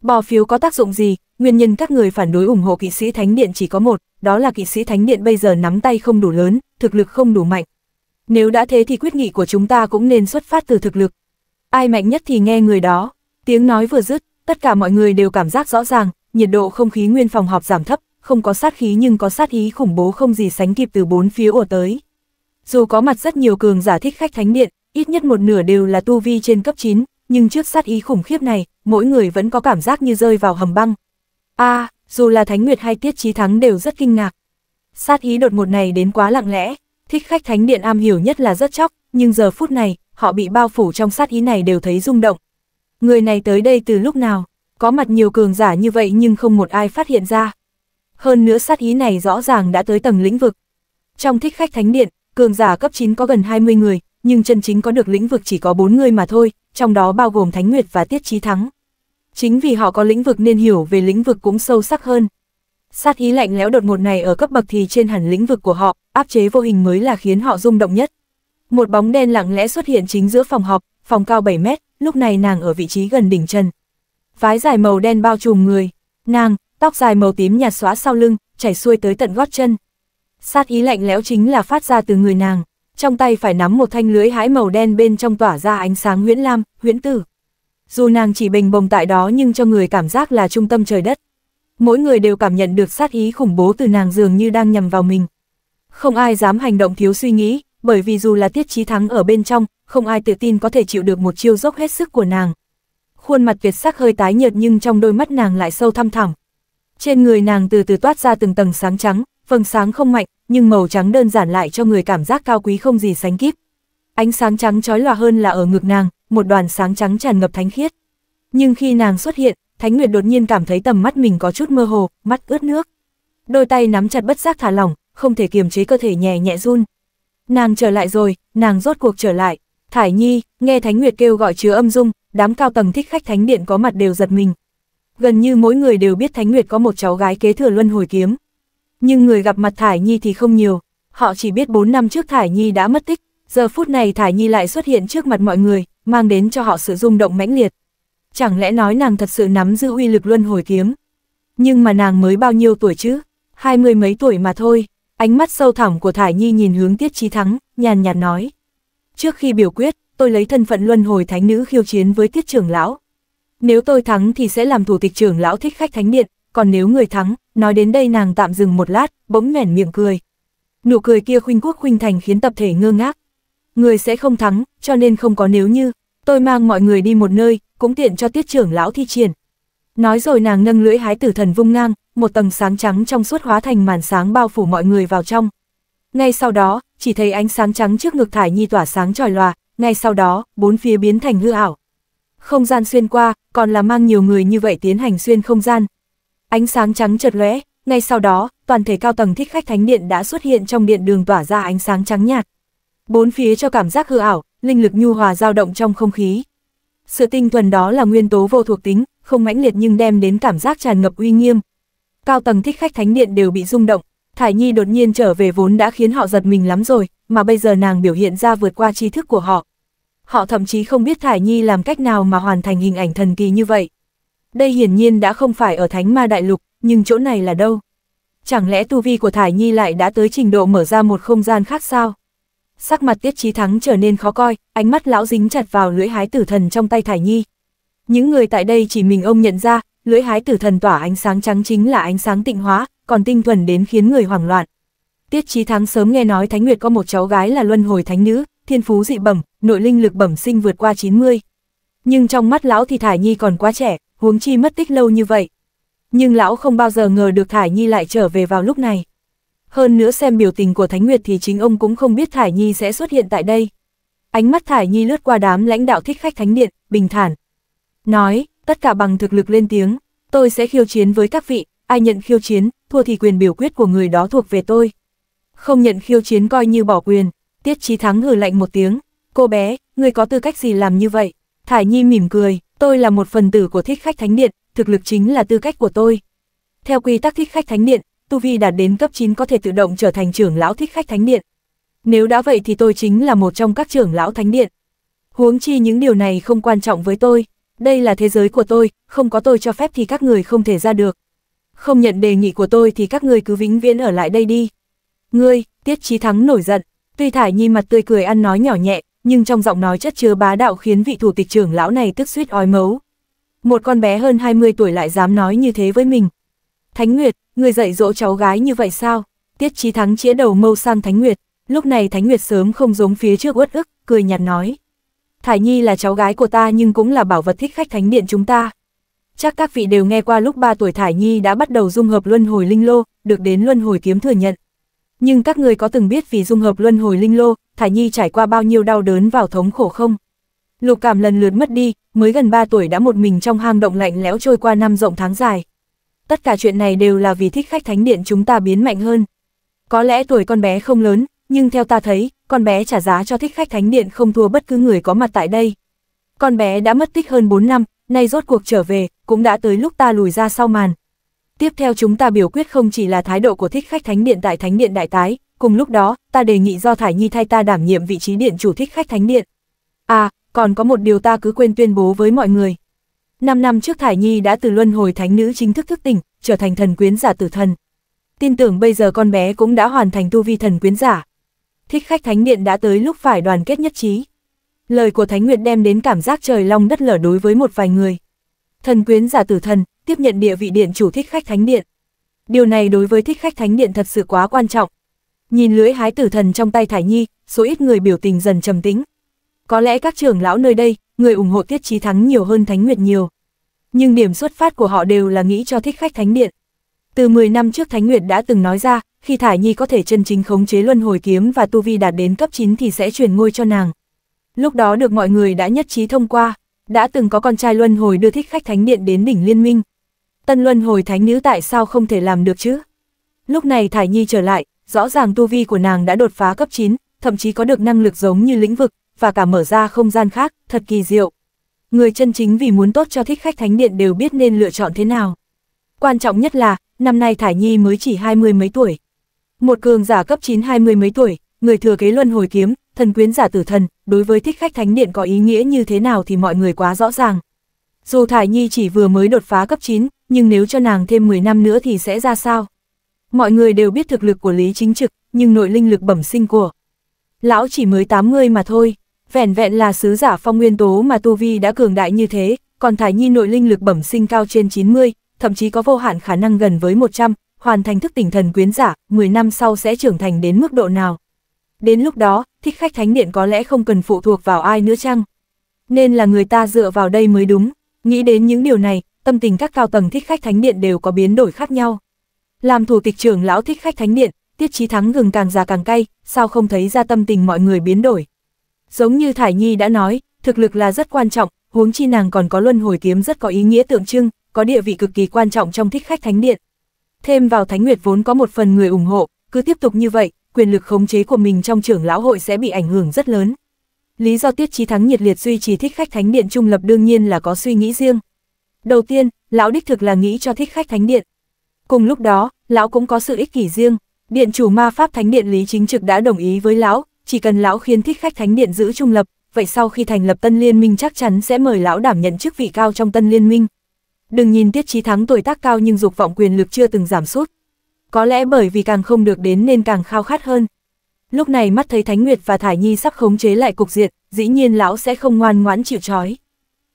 Speaker 1: Bỏ phiếu có tác dụng gì, nguyên nhân các người phản đối ủng hộ kỵ sĩ Thánh Điện chỉ có một, đó là kỵ sĩ Thánh Điện bây giờ nắm tay không đủ lớn, thực lực không đủ mạnh. Nếu đã thế thì quyết nghị của chúng ta cũng nên xuất phát từ thực lực. Ai mạnh nhất thì nghe người đó. Tiếng nói vừa dứt, tất cả mọi người đều cảm giác rõ ràng, nhiệt độ không khí nguyên phòng họp giảm thấp, không có sát khí nhưng có sát ý khủng bố không gì sánh kịp từ bốn phía ùa tới. Dù có mặt rất nhiều cường giả thích khách thánh điện, ít nhất một nửa đều là tu vi trên cấp 9, nhưng trước sát ý khủng khiếp này, mỗi người vẫn có cảm giác như rơi vào hầm băng. A, à, dù là Thánh Nguyệt hay Tiết Chí Thắng đều rất kinh ngạc. Sát ý đột ngột này đến quá lặng lẽ, thích khách thánh điện am hiểu nhất là rất chóc, nhưng giờ phút này, họ bị bao phủ trong sát ý này đều thấy rung động. Người này tới đây từ lúc nào? Có mặt nhiều cường giả như vậy nhưng không một ai phát hiện ra. Hơn nữa sát ý này rõ ràng đã tới tầng lĩnh vực. Trong thích khách thánh điện, cường giả cấp 9 có gần 20 người, nhưng chân chính có được lĩnh vực chỉ có 4 người mà thôi, trong đó bao gồm Thánh Nguyệt và Tiết Chí Thắng. Chính vì họ có lĩnh vực nên hiểu về lĩnh vực cũng sâu sắc hơn. Sát ý lạnh lẽo đột ngột này ở cấp bậc thì trên hẳn lĩnh vực của họ, áp chế vô hình mới là khiến họ rung động nhất. Một bóng đen lặng lẽ xuất hiện chính giữa phòng họp, phòng cao 7 mét, lúc này nàng ở vị trí gần đỉnh trần, vái dài màu đen bao trùm người, nàng, tóc dài màu tím nhạt xóa sau lưng, chảy xuôi tới tận gót chân. Sát ý lạnh lẽo chính là phát ra từ người nàng, trong tay phải nắm một thanh lưới hái màu đen bên trong tỏa ra ánh sáng huyễn lam, huyễn tử. Dù nàng chỉ bình bồng tại đó nhưng cho người cảm giác là trung tâm trời đất. Mỗi người đều cảm nhận được sát ý khủng bố từ nàng dường như đang nhằm vào mình. Không ai dám hành động thiếu suy nghĩ, bởi vì dù là tiết chí thắng ở bên trong, không ai tự tin có thể chịu được một chiêu dốc hết sức của nàng, khuôn mặt tuyệt sắc hơi tái nhợt nhưng trong đôi mắt nàng lại sâu thăm thẳm. Trên người nàng từ từ toát ra từng tầng sáng trắng, vầng sáng không mạnh, nhưng màu trắng đơn giản lại cho người cảm giác cao quý không gì sánh kíp. Ánh sáng trắng chói lòa hơn là ở ngực nàng, một đoàn sáng trắng tràn ngập thánh khiết. Nhưng khi nàng xuất hiện, Thánh Nguyệt đột nhiên cảm thấy tầm mắt mình có chút mơ hồ, mắt ướt nước. Đôi tay nắm chặt bất giác thả lỏng, không thể kiềm chế cơ thể nhẹ nhẹ run. Nàng trở lại rồi, nàng rốt cuộc trở lại. Thải Nhi, nghe Thánh Nguyệt kêu gọi chứa âm dung, đám cao tầng thích khách thánh điện có mặt đều giật mình. Gần như mỗi người đều biết Thánh Nguyệt có một cháu gái kế thừa luân hồi kiếm. Nhưng người gặp mặt Thải Nhi thì không nhiều, họ chỉ biết 4 năm trước Thải Nhi đã mất tích, giờ phút này Thải Nhi lại xuất hiện trước mặt mọi người, mang đến cho họ sự rung động mãnh liệt. Chẳng lẽ nói nàng thật sự nắm giữ uy lực luân hồi kiếm? Nhưng mà nàng mới bao nhiêu tuổi chứ? Hai mươi mấy tuổi mà thôi. Ánh mắt sâu thẳm của Thải Nhi nhìn hướng Tiết Chí Thắng, nhàn nhạt nói. Trước khi biểu quyết, tôi lấy thân phận luân hồi thánh nữ khiêu chiến với tiết trưởng lão. Nếu tôi thắng thì sẽ làm thủ tịch trưởng lão thích khách thánh điện, còn nếu người thắng, nói đến đây nàng tạm dừng một lát, bỗng nhoẻn miệng cười. Nụ cười kia khuynh quốc khuynh thành khiến tập thể ngơ ngác. Người sẽ không thắng, cho nên không có nếu như, tôi mang mọi người đi một nơi, cũng tiện cho tiết trưởng lão thi triển. Nói rồi nàng nâng lưỡi hái tử thần vung ngang, một tầng sáng trắng trong suốt hóa thành màn sáng bao phủ mọi người vào trong. Ngay sau đó, chỉ thấy ánh sáng trắng trước ngực thải nhi tỏa sáng tròi lòa, ngay sau đó, bốn phía biến thành hư ảo. Không gian xuyên qua, còn là mang nhiều người như vậy tiến hành xuyên không gian. Ánh sáng trắng chợt lóe, ngay sau đó, toàn thể cao tầng thích khách thánh điện đã xuất hiện trong điện đường tỏa ra ánh sáng trắng nhạt. Bốn phía cho cảm giác hư ảo, linh lực nhu hòa dao động trong không khí. Sự tinh thuần đó là nguyên tố vô thuộc tính, không mãnh liệt nhưng đem đến cảm giác tràn ngập uy nghiêm. Cao tầng thích khách thánh điện đều bị rung động, Thải Nhi đột nhiên trở về vốn đã khiến họ giật mình lắm rồi, mà bây giờ nàng biểu hiện ra vượt qua tri thức của họ. Họ thậm chí không biết Thải Nhi làm cách nào mà hoàn thành hình ảnh thần kỳ như vậy. Đây hiển nhiên đã không phải ở Thánh Ma Đại Lục, nhưng chỗ này là đâu? Chẳng lẽ tu vi của Thải Nhi lại đã tới trình độ mở ra một không gian khác sao? Sắc mặt Tiết Chí Thắng trở nên khó coi, ánh mắt lão dính chặt vào lưỡi hái tử thần trong tay Thải Nhi. Những người tại đây chỉ mình ông nhận ra, lưỡi hái tử thần tỏa ánh sáng trắng chính là ánh sáng tịnh hóa, còn tinh thuần đến khiến người hoảng loạn. Tiết Chí Thắng sớm nghe nói Thánh Nguyệt có một cháu gái là Luân Hồi Thánh Nữ, thiên phú dị bẩm, nội linh lực bẩm sinh vượt qua 90. Nhưng trong mắt lão thì Thải Nhi còn quá trẻ, huống chi mất tích lâu như vậy. Nhưng lão không bao giờ ngờ được Thải Nhi lại trở về vào lúc này. Hơn nữa xem biểu tình của Thánh Nguyệt thì chính ông cũng không biết Thải Nhi sẽ xuất hiện tại đây. Ánh mắt Thải Nhi lướt qua đám lãnh đạo thích khách Thánh Điện, bình thản. Nói, tất cả bằng thực lực lên tiếng, tôi sẽ khiêu chiến với các vị, ai nhận khiêu chiến, thua thì quyền biểu quyết của người đó thuộc về tôi không nhận khiêu chiến coi như bỏ quyền, Tiết Chí Thắng hừ lạnh một tiếng, cô bé, người có tư cách gì làm như vậy? Thải Nhi mỉm cười, tôi là một phần tử của thích khách thánh điện, thực lực chính là tư cách của tôi. Theo quy tắc thích khách thánh điện, tu vi đạt đến cấp 9 có thể tự động trở thành trưởng lão thích khách thánh điện. Nếu đã vậy thì tôi chính là một trong các trưởng lão thánh điện. Huống chi những điều này không quan trọng với tôi, đây là thế giới của tôi, không có tôi cho phép thì các người không thể ra được. Không nhận đề nghị của tôi thì các người cứ vĩnh viễn ở lại đây đi. Ngươi, Tiết Chí Thắng nổi giận, tuy Thải Nhi mặt tươi cười ăn nói nhỏ nhẹ, nhưng trong giọng nói chất chứa bá đạo khiến vị thủ tịch trưởng lão này tức suýt ói mấu. Một con bé hơn 20 tuổi lại dám nói như thế với mình. Thánh Nguyệt, ngươi dạy dỗ cháu gái như vậy sao? Tiết Chí Thắng chĩa đầu mâu sang Thánh Nguyệt, lúc này Thánh Nguyệt sớm không giống phía trước uất ức, cười nhạt nói. Thải Nhi là cháu gái của ta nhưng cũng là bảo vật thích khách thánh điện chúng ta. Chắc các vị đều nghe qua lúc 3 tuổi Thải Nhi đã bắt đầu dung hợp luân hồi linh lô, được đến luân hồi kiếm thừa nhận. Nhưng các người có từng biết vì dung hợp luân hồi linh lô, Thải Nhi trải qua bao nhiêu đau đớn vào thống khổ không? Lục cảm lần lượt mất đi, mới gần 3 tuổi đã một mình trong hang động lạnh lẽo trôi qua năm rộng tháng dài. Tất cả chuyện này đều là vì thích khách thánh điện chúng ta biến mạnh hơn. Có lẽ tuổi con bé không lớn, nhưng theo ta thấy, con bé trả giá cho thích khách thánh điện không thua bất cứ người có mặt tại đây. Con bé đã mất tích hơn 4 năm, nay rốt cuộc trở về, cũng đã tới lúc ta lùi ra sau màn, Tiếp theo chúng ta biểu quyết không chỉ là thái độ của thích khách thánh điện tại thánh điện đại tái, cùng lúc đó, ta đề nghị do Thải Nhi thay ta đảm nhiệm vị trí điện chủ thích khách thánh điện. À, còn có một điều ta cứ quên tuyên bố với mọi người. Năm năm trước Thải Nhi đã từ luân hồi thánh nữ chính thức thức tỉnh, trở thành thần quyến giả tử thần. Tin tưởng bây giờ con bé cũng đã hoàn thành tu vi thần quyến giả. Thích khách thánh điện đã tới lúc phải đoàn kết nhất trí. Lời của Thánh Nguyệt đem đến cảm giác trời long đất lở đối với một vài người. Thần quyến giả tử thần, tiếp nhận địa vị điện chủ thích khách thánh điện. Điều này đối với thích khách thánh điện thật sự quá quan trọng. Nhìn lưỡi hái tử thần trong tay Thải Nhi, số ít người biểu tình dần trầm tĩnh. Có lẽ các trưởng lão nơi đây, người ủng hộ Tiết Chí Thắng nhiều hơn Thánh Nguyệt nhiều. Nhưng điểm xuất phát của họ đều là nghĩ cho thích khách thánh điện. Từ 10 năm trước Thánh Nguyệt đã từng nói ra, khi Thải Nhi có thể chân chính khống chế luân hồi kiếm và tu vi đạt đến cấp 9 thì sẽ chuyển ngôi cho nàng. Lúc đó được mọi người đã nhất trí thông qua, đã từng có con trai luân hồi đưa thích khách thánh điện đến đỉnh liên minh, Tân Luân hồi thánh nữ tại sao không thể làm được chứ? Lúc này Thải Nhi trở lại, rõ ràng tu vi của nàng đã đột phá cấp 9, thậm chí có được năng lực giống như lĩnh vực, và cả mở ra không gian khác, thật kỳ diệu. Người chân chính vì muốn tốt cho thích khách thánh điện đều biết nên lựa chọn thế nào. Quan trọng nhất là, năm nay Thải Nhi mới chỉ hai mươi mấy tuổi. Một cường giả cấp 9 hai mươi mấy tuổi, người thừa kế luân hồi kiếm, thần quyến giả tử thần, đối với thích khách thánh điện có ý nghĩa như thế nào thì mọi người quá rõ ràng, dù Thải Nhi chỉ vừa mới đột phá cấp 9, nhưng nếu cho nàng thêm 10 năm nữa thì sẽ ra sao? Mọi người đều biết thực lực của Lý Chính Trực, nhưng nội linh lực bẩm sinh của. Lão chỉ mới 80 mà thôi, Vẹn vẹn là sứ giả phong nguyên tố mà Tu Vi đã cường đại như thế, còn Thải Nhi nội linh lực bẩm sinh cao trên 90, thậm chí có vô hạn khả năng gần với 100, hoàn thành thức tỉnh thần quyến giả, 10 năm sau sẽ trưởng thành đến mức độ nào? Đến lúc đó, thích khách thánh điện có lẽ không cần phụ thuộc vào ai nữa chăng? Nên là người ta dựa vào đây mới đúng. Nghĩ đến những điều này, tâm tình các cao tầng thích khách thánh điện đều có biến đổi khác nhau. Làm thủ tịch trưởng lão thích khách thánh điện, Tiết Chí Thắng gừng càng già càng cay, sao không thấy ra tâm tình mọi người biến đổi. Giống như Thải Nhi đã nói, thực lực là rất quan trọng, huống chi nàng còn có luân hồi kiếm rất có ý nghĩa tượng trưng, có địa vị cực kỳ quan trọng trong thích khách thánh điện. Thêm vào Thánh Nguyệt vốn có một phần người ủng hộ, cứ tiếp tục như vậy, quyền lực khống chế của mình trong trưởng lão hội sẽ bị ảnh hưởng rất lớn. Lý do Tiết Chí Thắng nhiệt liệt duy trì thích khách thánh điện trung lập đương nhiên là có suy nghĩ riêng. Đầu tiên, lão đích thực là nghĩ cho thích khách thánh điện. Cùng lúc đó, lão cũng có sự ích kỷ riêng, điện chủ ma pháp thánh điện Lý Chính Trực đã đồng ý với lão, chỉ cần lão khiến thích khách thánh điện giữ trung lập, vậy sau khi thành lập tân liên minh chắc chắn sẽ mời lão đảm nhận chức vị cao trong tân liên minh. Đừng nhìn Tiết Chí Thắng tuổi tác cao nhưng dục vọng quyền lực chưa từng giảm sút. Có lẽ bởi vì càng không được đến nên càng khao khát hơn. Lúc này mắt thấy Thánh Nguyệt và Thải Nhi sắp khống chế lại cục diệt dĩ nhiên lão sẽ không ngoan ngoãn chịu trói.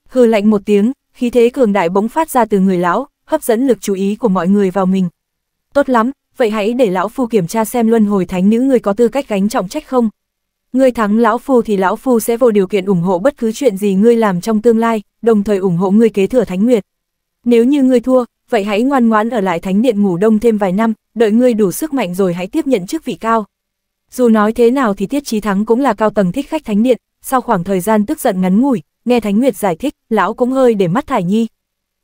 Speaker 1: Hừ lạnh một tiếng, khí thế cường đại bỗng phát ra từ người lão, hấp dẫn lực chú ý của mọi người vào mình. Tốt lắm, vậy hãy để lão phu kiểm tra xem luân hồi thánh nữ người có tư cách gánh trọng trách không. Ngươi thắng lão phu thì lão phu sẽ vô điều kiện ủng hộ bất cứ chuyện gì ngươi làm trong tương lai, đồng thời ủng hộ ngươi kế thừa thánh nguyệt. Nếu như ngươi thua, vậy hãy ngoan ngoãn ở lại thánh điện ngủ đông thêm vài năm, đợi ngươi đủ sức mạnh rồi hãy tiếp nhận chức vị cao. Dù nói thế nào thì Tiết Chí Thắng cũng là cao tầng thích khách thánh điện, sau khoảng thời gian tức giận ngắn ngủi, nghe Thánh Nguyệt giải thích, lão cũng hơi để mắt Thải Nhi.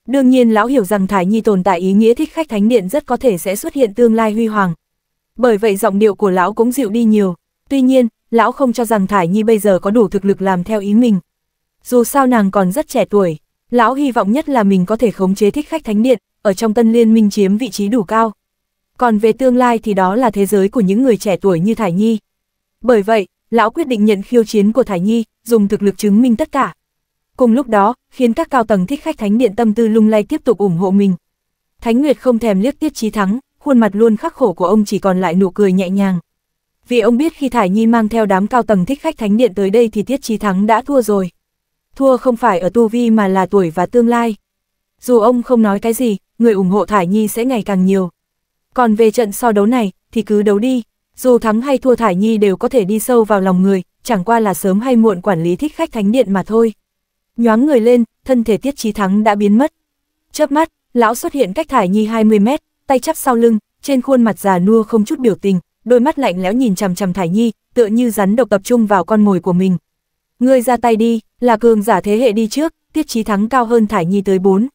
Speaker 1: Đương nhiên lão hiểu rằng Thải Nhi tồn tại ý nghĩa thích khách thánh điện rất có thể sẽ xuất hiện tương lai huy hoàng. Bởi vậy giọng điệu của lão cũng dịu đi nhiều, tuy nhiên, lão không cho rằng Thải Nhi bây giờ có đủ thực lực làm theo ý mình. Dù sao nàng còn rất trẻ tuổi, lão hy vọng nhất là mình có thể khống chế thích khách thánh điện, ở trong tân liên minh chiếm vị trí đủ cao còn về tương lai thì đó là thế giới của những người trẻ tuổi như Thải Nhi. Bởi vậy, lão quyết định nhận khiêu chiến của Thải Nhi, dùng thực lực chứng minh tất cả. Cùng lúc đó, khiến các cao tầng thích khách thánh điện tâm tư lung lay tiếp tục ủng hộ mình. Thánh Nguyệt không thèm liếc tiết chí thắng, khuôn mặt luôn khắc khổ của ông chỉ còn lại nụ cười nhẹ nhàng. Vì ông biết khi Thải Nhi mang theo đám cao tầng thích khách thánh điện tới đây thì tiết chí thắng đã thua rồi. Thua không phải ở tu vi mà là tuổi và tương lai. Dù ông không nói cái gì, người ủng hộ Thải Nhi sẽ ngày càng nhiều. Còn về trận so đấu này, thì cứ đấu đi, dù thắng hay thua Thải Nhi đều có thể đi sâu vào lòng người, chẳng qua là sớm hay muộn quản lý thích khách thánh điện mà thôi. Nhoáng người lên, thân thể Tiết Chí Thắng đã biến mất. Chớp mắt, lão xuất hiện cách Thải Nhi 20 mét, tay chắp sau lưng, trên khuôn mặt già nua không chút biểu tình, đôi mắt lạnh lẽo nhìn chằm chằm Thải Nhi, tựa như rắn độc tập trung vào con mồi của mình. Ngươi ra tay đi, là cường giả thế hệ đi trước, Tiết Chí Thắng cao hơn Thải Nhi tới 4.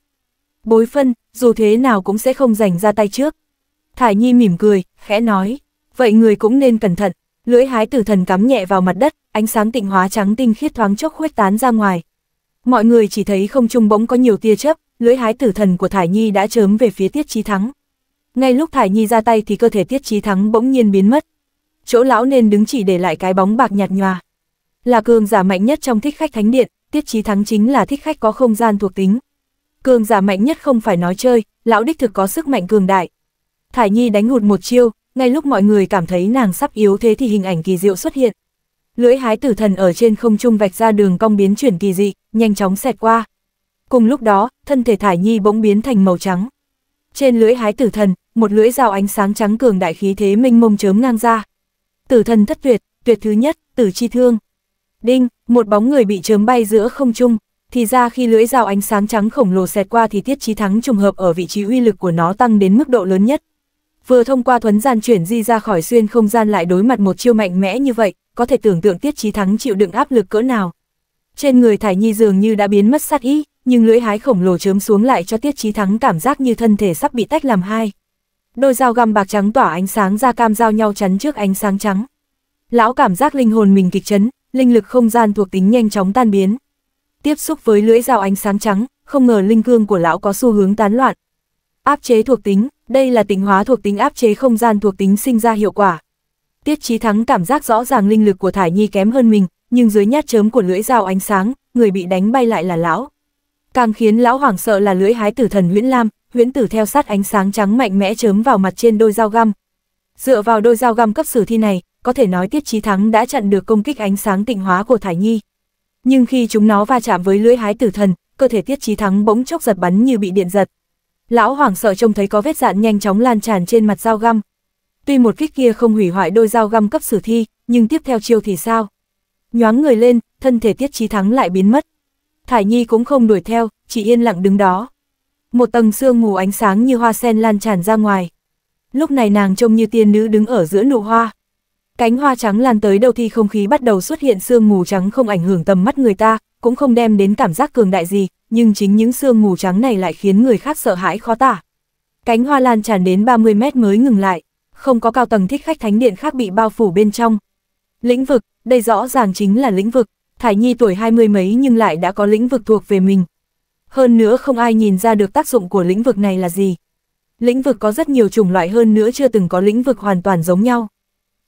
Speaker 1: Bối phân, dù thế nào cũng sẽ không giành ra tay trước. Thải Nhi mỉm cười, khẽ nói, vậy người cũng nên cẩn thận. Lưỡi hái tử thần cắm nhẹ vào mặt đất, ánh sáng tịnh hóa trắng tinh khiết thoáng chốc khuếch tán ra ngoài. Mọi người chỉ thấy không trung bỗng có nhiều tia chớp, lưỡi hái tử thần của Thải Nhi đã chớm về phía Tiết Chí Thắng. Ngay lúc Thải Nhi ra tay thì cơ thể Tiết Chí Thắng bỗng nhiên biến mất. Chỗ lão nên đứng chỉ để lại cái bóng bạc nhạt nhòa. Là cường giả mạnh nhất trong thích khách thánh điện, Tiết Chí Thắng chính là thích khách có không gian thuộc tính. Cường giả mạnh nhất không phải nói chơi, lão đích thực có sức mạnh cường đại, Thải Nhi đánh hụt một chiêu, ngay lúc mọi người cảm thấy nàng sắp yếu thế thì hình ảnh kỳ diệu xuất hiện. Lưỡi hái tử thần ở trên không trung vạch ra đường cong biến chuyển kỳ dị, nhanh chóng xẹt qua. Cùng lúc đó, thân thể Thải Nhi bỗng biến thành màu trắng. Trên lưỡi hái tử thần, một lưỡi dao ánh sáng trắng cường đại khí thế minh mông chớm ngang ra. Tử thần thất tuyệt, tuyệt thứ nhất, tử chi thương. Đinh, một bóng người bị chớm bay giữa không trung, thì ra khi lưỡi dao ánh sáng trắng khổng lồ xẹt qua thì tiết chí thắng trùng hợp ở vị trí uy lực của nó tăng đến mức độ lớn nhất vừa thông qua thuấn gian chuyển di ra khỏi xuyên không gian lại đối mặt một chiêu mạnh mẽ như vậy, có thể tưởng tượng Tiết Chí Thắng chịu đựng áp lực cỡ nào. Trên người Thải Nhi dường như đã biến mất sát ý, nhưng lưỡi hái khổng lồ chớm xuống lại cho Tiết Chí Thắng cảm giác như thân thể sắp bị tách làm hai. Đôi dao găm bạc trắng tỏa ánh sáng ra cam giao nhau chắn trước ánh sáng trắng. Lão cảm giác linh hồn mình kịch chấn, linh lực không gian thuộc tính nhanh chóng tan biến. Tiếp xúc với lưỡi dao ánh sáng trắng, không ngờ linh cương của lão có xu hướng tán loạn. Áp chế thuộc tính, đây là tính hóa thuộc tính áp chế không gian thuộc tính sinh ra hiệu quả. Tiết Chí Thắng cảm giác rõ ràng linh lực của Thải Nhi kém hơn mình, nhưng dưới nhát chớm của lưỡi dao ánh sáng, người bị đánh bay lại là lão. Càng khiến lão hoảng sợ là lưỡi hái tử thần Huyễn Lam, Huyễn Tử theo sát ánh sáng trắng mạnh mẽ chớm vào mặt trên đôi dao găm. Dựa vào đôi dao găm cấp sử thi này, có thể nói Tiết Chí Thắng đã chặn được công kích ánh sáng tịnh hóa của Thải Nhi. Nhưng khi chúng nó va chạm với lưỡi hái tử thần, cơ thể Tiết Chí Thắng bỗng chốc giật bắn như bị điện giật. Lão hoảng sợ trông thấy có vết dạn nhanh chóng lan tràn trên mặt dao găm. Tuy một kích kia không hủy hoại đôi dao găm cấp sử thi, nhưng tiếp theo chiêu thì sao? Nhoáng người lên, thân thể tiết trí thắng lại biến mất. Thải Nhi cũng không đuổi theo, chỉ yên lặng đứng đó. Một tầng sương mù ánh sáng như hoa sen lan tràn ra ngoài. Lúc này nàng trông như tiên nữ đứng ở giữa nụ hoa. Cánh hoa trắng lan tới đâu thì không khí bắt đầu xuất hiện sương mù trắng không ảnh hưởng tầm mắt người ta, cũng không đem đến cảm giác cường đại gì, nhưng chính những sương mù trắng này lại khiến người khác sợ hãi khó tả. Cánh hoa lan tràn đến 30 mét mới ngừng lại, không có cao tầng thích khách thánh điện khác bị bao phủ bên trong. Lĩnh vực, đây rõ ràng chính là lĩnh vực, Thải Nhi tuổi hai mươi mấy nhưng lại đã có lĩnh vực thuộc về mình. Hơn nữa không ai nhìn ra được tác dụng của lĩnh vực này là gì. Lĩnh vực có rất nhiều chủng loại hơn nữa chưa từng có lĩnh vực hoàn toàn giống nhau.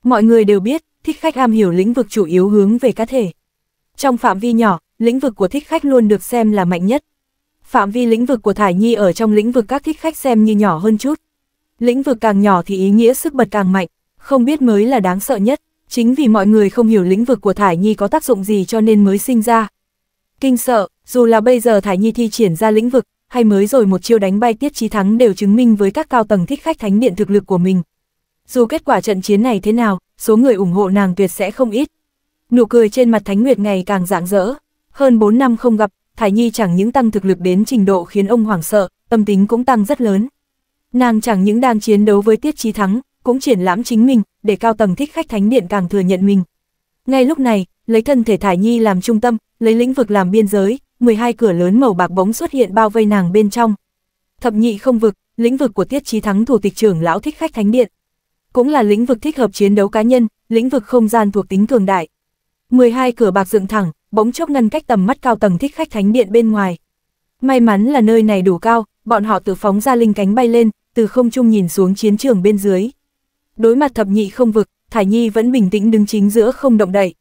Speaker 1: Mọi người đều biết, thích khách am hiểu lĩnh vực chủ yếu hướng về cá thể. Trong phạm vi nhỏ, lĩnh vực của thích khách luôn được xem là mạnh nhất. Phạm vi lĩnh vực của Thải Nhi ở trong lĩnh vực các thích khách xem như nhỏ hơn chút. Lĩnh vực càng nhỏ thì ý nghĩa sức bật càng mạnh, không biết mới là đáng sợ nhất, chính vì mọi người không hiểu lĩnh vực của Thải Nhi có tác dụng gì cho nên mới sinh ra. Kinh sợ, dù là bây giờ Thải Nhi thi triển ra lĩnh vực, hay mới rồi một chiêu đánh bay tiết chí thắng đều chứng minh với các cao tầng thích khách thánh điện thực lực của mình. Dù kết quả trận chiến này thế nào, số người ủng hộ nàng tuyệt sẽ không ít. Nụ cười trên mặt Thánh Nguyệt ngày càng rạng rỡ. Hơn 4 năm không gặp, thái Nhi chẳng những tăng thực lực đến trình độ khiến ông hoảng sợ, tâm tính cũng tăng rất lớn. Nàng chẳng những đang chiến đấu với Tiết Chí Thắng, cũng triển lãm chính mình, để cao tầng thích khách thánh điện càng thừa nhận mình. Ngay lúc này, lấy thân thể Thải Nhi làm trung tâm, lấy lĩnh vực làm biên giới, 12 cửa lớn màu bạc bóng xuất hiện bao vây nàng bên trong. Thập nhị không vực, lĩnh vực của Tiết Chí Thắng thủ tịch trưởng lão thích khách thánh điện. Cũng là lĩnh vực thích hợp chiến đấu cá nhân, lĩnh vực không gian thuộc tính cường đại. 12 cửa bạc dựng thẳng, bỗng chốc ngăn cách tầm mắt cao tầng thích khách thánh điện bên ngoài. May mắn là nơi này đủ cao, bọn họ tự phóng ra linh cánh bay lên, từ không trung nhìn xuống chiến trường bên dưới. Đối mặt thập nhị không vực, Thải Nhi vẫn bình tĩnh đứng chính giữa không động đậy.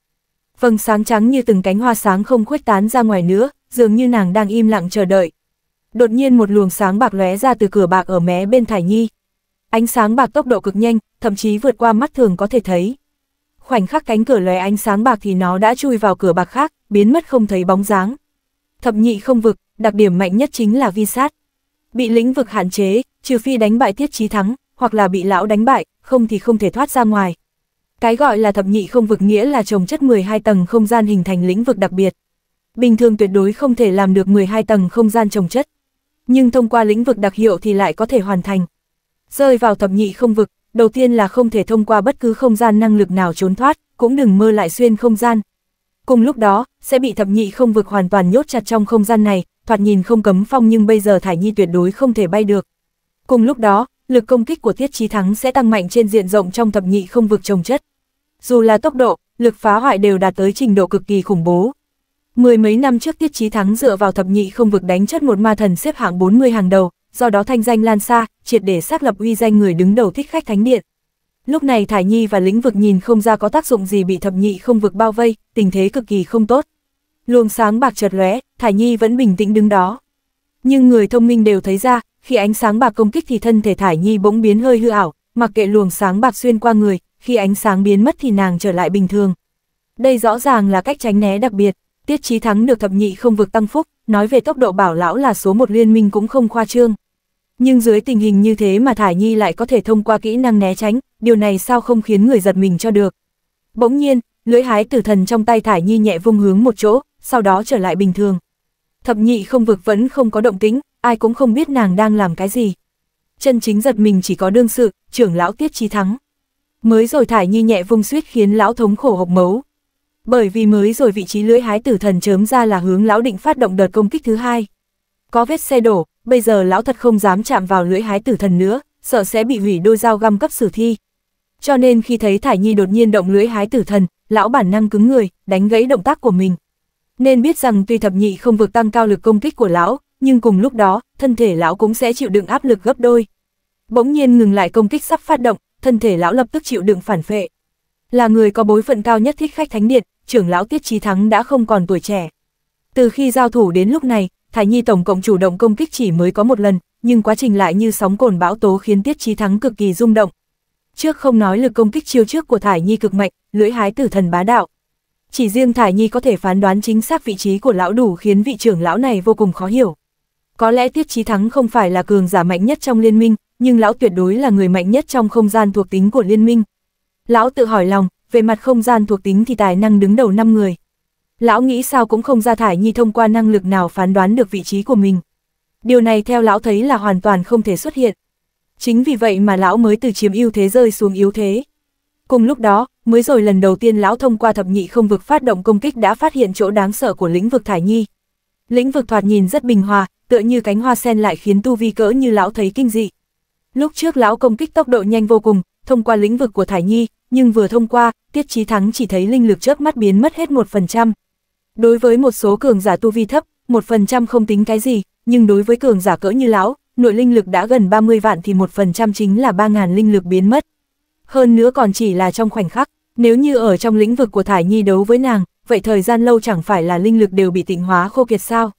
Speaker 1: Vầng sáng trắng như từng cánh hoa sáng không khuếch tán ra ngoài nữa, dường như nàng đang im lặng chờ đợi. Đột nhiên một luồng sáng bạc lóe ra từ cửa bạc ở mé bên Thải Nhi. Ánh sáng bạc tốc độ cực nhanh, thậm chí vượt qua mắt thường có thể thấy khoảnh khắc cánh cửa lóe ánh sáng bạc thì nó đã chui vào cửa bạc khác, biến mất không thấy bóng dáng. Thập nhị không vực, đặc điểm mạnh nhất chính là vi sát. Bị lĩnh vực hạn chế, trừ phi đánh bại tiết chí thắng, hoặc là bị lão đánh bại, không thì không thể thoát ra ngoài. Cái gọi là thập nhị không vực nghĩa là trồng chất 12 tầng không gian hình thành lĩnh vực đặc biệt. Bình thường tuyệt đối không thể làm được 12 tầng không gian trồng chất. Nhưng thông qua lĩnh vực đặc hiệu thì lại có thể hoàn thành. Rơi vào thập nhị không vực, đầu tiên là không thể thông qua bất cứ không gian năng lực nào trốn thoát, cũng đừng mơ lại xuyên không gian. Cùng lúc đó, sẽ bị thập nhị không vực hoàn toàn nhốt chặt trong không gian này, thoạt nhìn không cấm phong nhưng bây giờ Thải Nhi tuyệt đối không thể bay được. Cùng lúc đó, lực công kích của Tiết Chí Thắng sẽ tăng mạnh trên diện rộng trong thập nhị không vực trồng chất. Dù là tốc độ, lực phá hoại đều đạt tới trình độ cực kỳ khủng bố. Mười mấy năm trước Tiết Chí Thắng dựa vào thập nhị không vực đánh chất một ma thần xếp hạng 40 hàng đầu, do đó thanh danh lan xa, triệt để xác lập uy danh người đứng đầu thích khách thánh điện. Lúc này Thải Nhi và lĩnh vực nhìn không ra có tác dụng gì bị thập nhị không vực bao vây, tình thế cực kỳ không tốt. Luồng sáng bạc chợt lóe, Thải Nhi vẫn bình tĩnh đứng đó. Nhưng người thông minh đều thấy ra, khi ánh sáng bạc công kích thì thân thể Thải Nhi bỗng biến hơi hư ảo, mặc kệ luồng sáng bạc xuyên qua người, khi ánh sáng biến mất thì nàng trở lại bình thường. Đây rõ ràng là cách tránh né đặc biệt, Tiết Chí Thắng được thập nhị không vực tăng phúc, nói về tốc độ bảo lão là số một liên minh cũng không khoa trương. Nhưng dưới tình hình như thế mà Thải Nhi lại có thể thông qua kỹ năng né tránh, điều này sao không khiến người giật mình cho được. Bỗng nhiên, lưỡi hái tử thần trong tay Thải Nhi nhẹ vung hướng một chỗ, sau đó trở lại bình thường. Thập nhị không vực vẫn không có động tính, ai cũng không biết nàng đang làm cái gì. Chân chính giật mình chỉ có đương sự, trưởng lão tiết Chi thắng. Mới rồi Thải Nhi nhẹ vung suýt khiến lão thống khổ hộc mấu. Bởi vì mới rồi vị trí lưỡi hái tử thần chớm ra là hướng lão định phát động đợt công kích thứ hai. Có vết xe đổ, bây giờ lão thật không dám chạm vào lưỡi hái tử thần nữa, sợ sẽ bị hủy đôi dao găm cấp sử thi. Cho nên khi thấy Thải Nhi đột nhiên động lưỡi hái tử thần, lão bản năng cứng người, đánh gãy động tác của mình. Nên biết rằng tuy thập nhị không vượt tăng cao lực công kích của lão, nhưng cùng lúc đó, thân thể lão cũng sẽ chịu đựng áp lực gấp đôi. Bỗng nhiên ngừng lại công kích sắp phát động, thân thể lão lập tức chịu đựng phản phệ. Là người có bối phận cao nhất thích khách thánh điện, trưởng lão Tiết Chí Thắng đã không còn tuổi trẻ. Từ khi giao thủ đến lúc này, Thái Nhi tổng cộng chủ động công kích chỉ mới có một lần, nhưng quá trình lại như sóng cồn bão tố khiến Tiết Chí Thắng cực kỳ rung động. Trước không nói lực công kích chiêu trước của Thải Nhi cực mạnh, lưỡi hái tử thần bá đạo. Chỉ riêng Thải Nhi có thể phán đoán chính xác vị trí của lão đủ khiến vị trưởng lão này vô cùng khó hiểu. Có lẽ Tiết Chí Thắng không phải là cường giả mạnh nhất trong liên minh, nhưng lão tuyệt đối là người mạnh nhất trong không gian thuộc tính của liên minh. Lão tự hỏi lòng, về mặt không gian thuộc tính thì tài năng đứng đầu 5 người. Lão nghĩ sao cũng không ra thải nhi thông qua năng lực nào phán đoán được vị trí của mình. Điều này theo lão thấy là hoàn toàn không thể xuất hiện. Chính vì vậy mà lão mới từ chiếm ưu thế rơi xuống yếu thế. Cùng lúc đó, mới rồi lần đầu tiên lão thông qua thập nhị không vực phát động công kích đã phát hiện chỗ đáng sợ của lĩnh vực thải nhi. Lĩnh vực thoạt nhìn rất bình hòa, tựa như cánh hoa sen lại khiến tu vi cỡ như lão thấy kinh dị. Lúc trước lão công kích tốc độ nhanh vô cùng, thông qua lĩnh vực của thải nhi, nhưng vừa thông qua, tiết chí thắng chỉ thấy linh lực chớp mắt biến mất hết 1%, Đối với một số cường giả tu vi thấp, 1% không tính cái gì, nhưng đối với cường giả cỡ như lão, nội linh lực đã gần 30 vạn thì 1% chính là 3.000 linh lực biến mất. Hơn nữa còn chỉ là trong khoảnh khắc, nếu như ở trong lĩnh vực của Thải Nhi đấu với nàng, vậy thời gian lâu chẳng phải là linh lực đều bị tịnh hóa khô kiệt sao.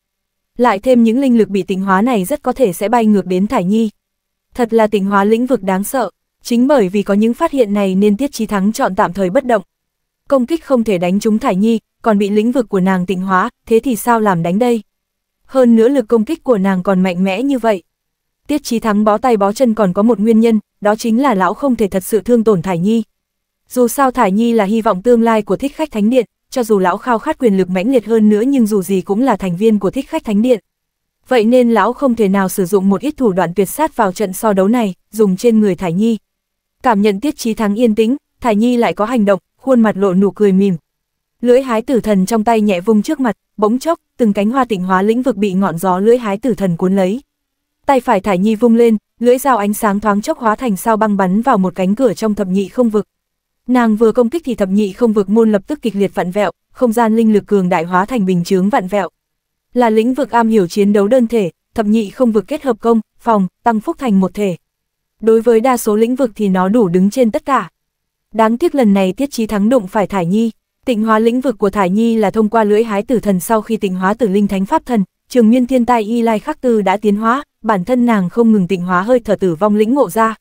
Speaker 1: Lại thêm những linh lực bị tịnh hóa này rất có thể sẽ bay ngược đến Thải Nhi. Thật là tịnh hóa lĩnh vực đáng sợ, chính bởi vì có những phát hiện này nên Tiết Chí Thắng chọn tạm thời bất động, công kích không thể đánh trúng Thải Nhi, còn bị lĩnh vực của nàng tịnh hóa, thế thì sao làm đánh đây? Hơn nữa lực công kích của nàng còn mạnh mẽ như vậy. Tiết Chí Thắng bó tay bó chân còn có một nguyên nhân, đó chính là lão không thể thật sự thương tổn Thải Nhi. Dù sao Thải Nhi là hy vọng tương lai của thích khách thánh điện, cho dù lão khao khát quyền lực mãnh liệt hơn nữa nhưng dù gì cũng là thành viên của thích khách thánh điện. Vậy nên lão không thể nào sử dụng một ít thủ đoạn tuyệt sát vào trận so đấu này, dùng trên người Thải Nhi. Cảm nhận Tiết Chí Thắng yên tĩnh, Thải Nhi lại có hành động, khuôn mặt lộ nụ cười mỉm. Lưỡi hái tử thần trong tay nhẹ vung trước mặt, bỗng chốc, từng cánh hoa tịnh hóa lĩnh vực bị ngọn gió lưỡi hái tử thần cuốn lấy. Tay phải thải nhi vung lên, lưỡi dao ánh sáng thoáng chốc hóa thành sao băng bắn vào một cánh cửa trong thập nhị không vực. Nàng vừa công kích thì thập nhị không vực môn lập tức kịch liệt vặn vẹo, không gian linh lực cường đại hóa thành bình chướng vặn vẹo. Là lĩnh vực am hiểu chiến đấu đơn thể, thập nhị không vực kết hợp công, phòng, tăng phúc thành một thể. Đối với đa số lĩnh vực thì nó đủ đứng trên tất cả. Đáng tiếc lần này Tiết Chí Thắng đụng phải Thải Nhi, tịnh hóa lĩnh vực của Thải Nhi là thông qua lưỡi hái tử thần sau khi tịnh hóa tử linh thánh pháp thần, trường nguyên thiên tai y lai khắc tư đã tiến hóa, bản thân nàng không ngừng tịnh hóa hơi thở tử vong lĩnh ngộ ra.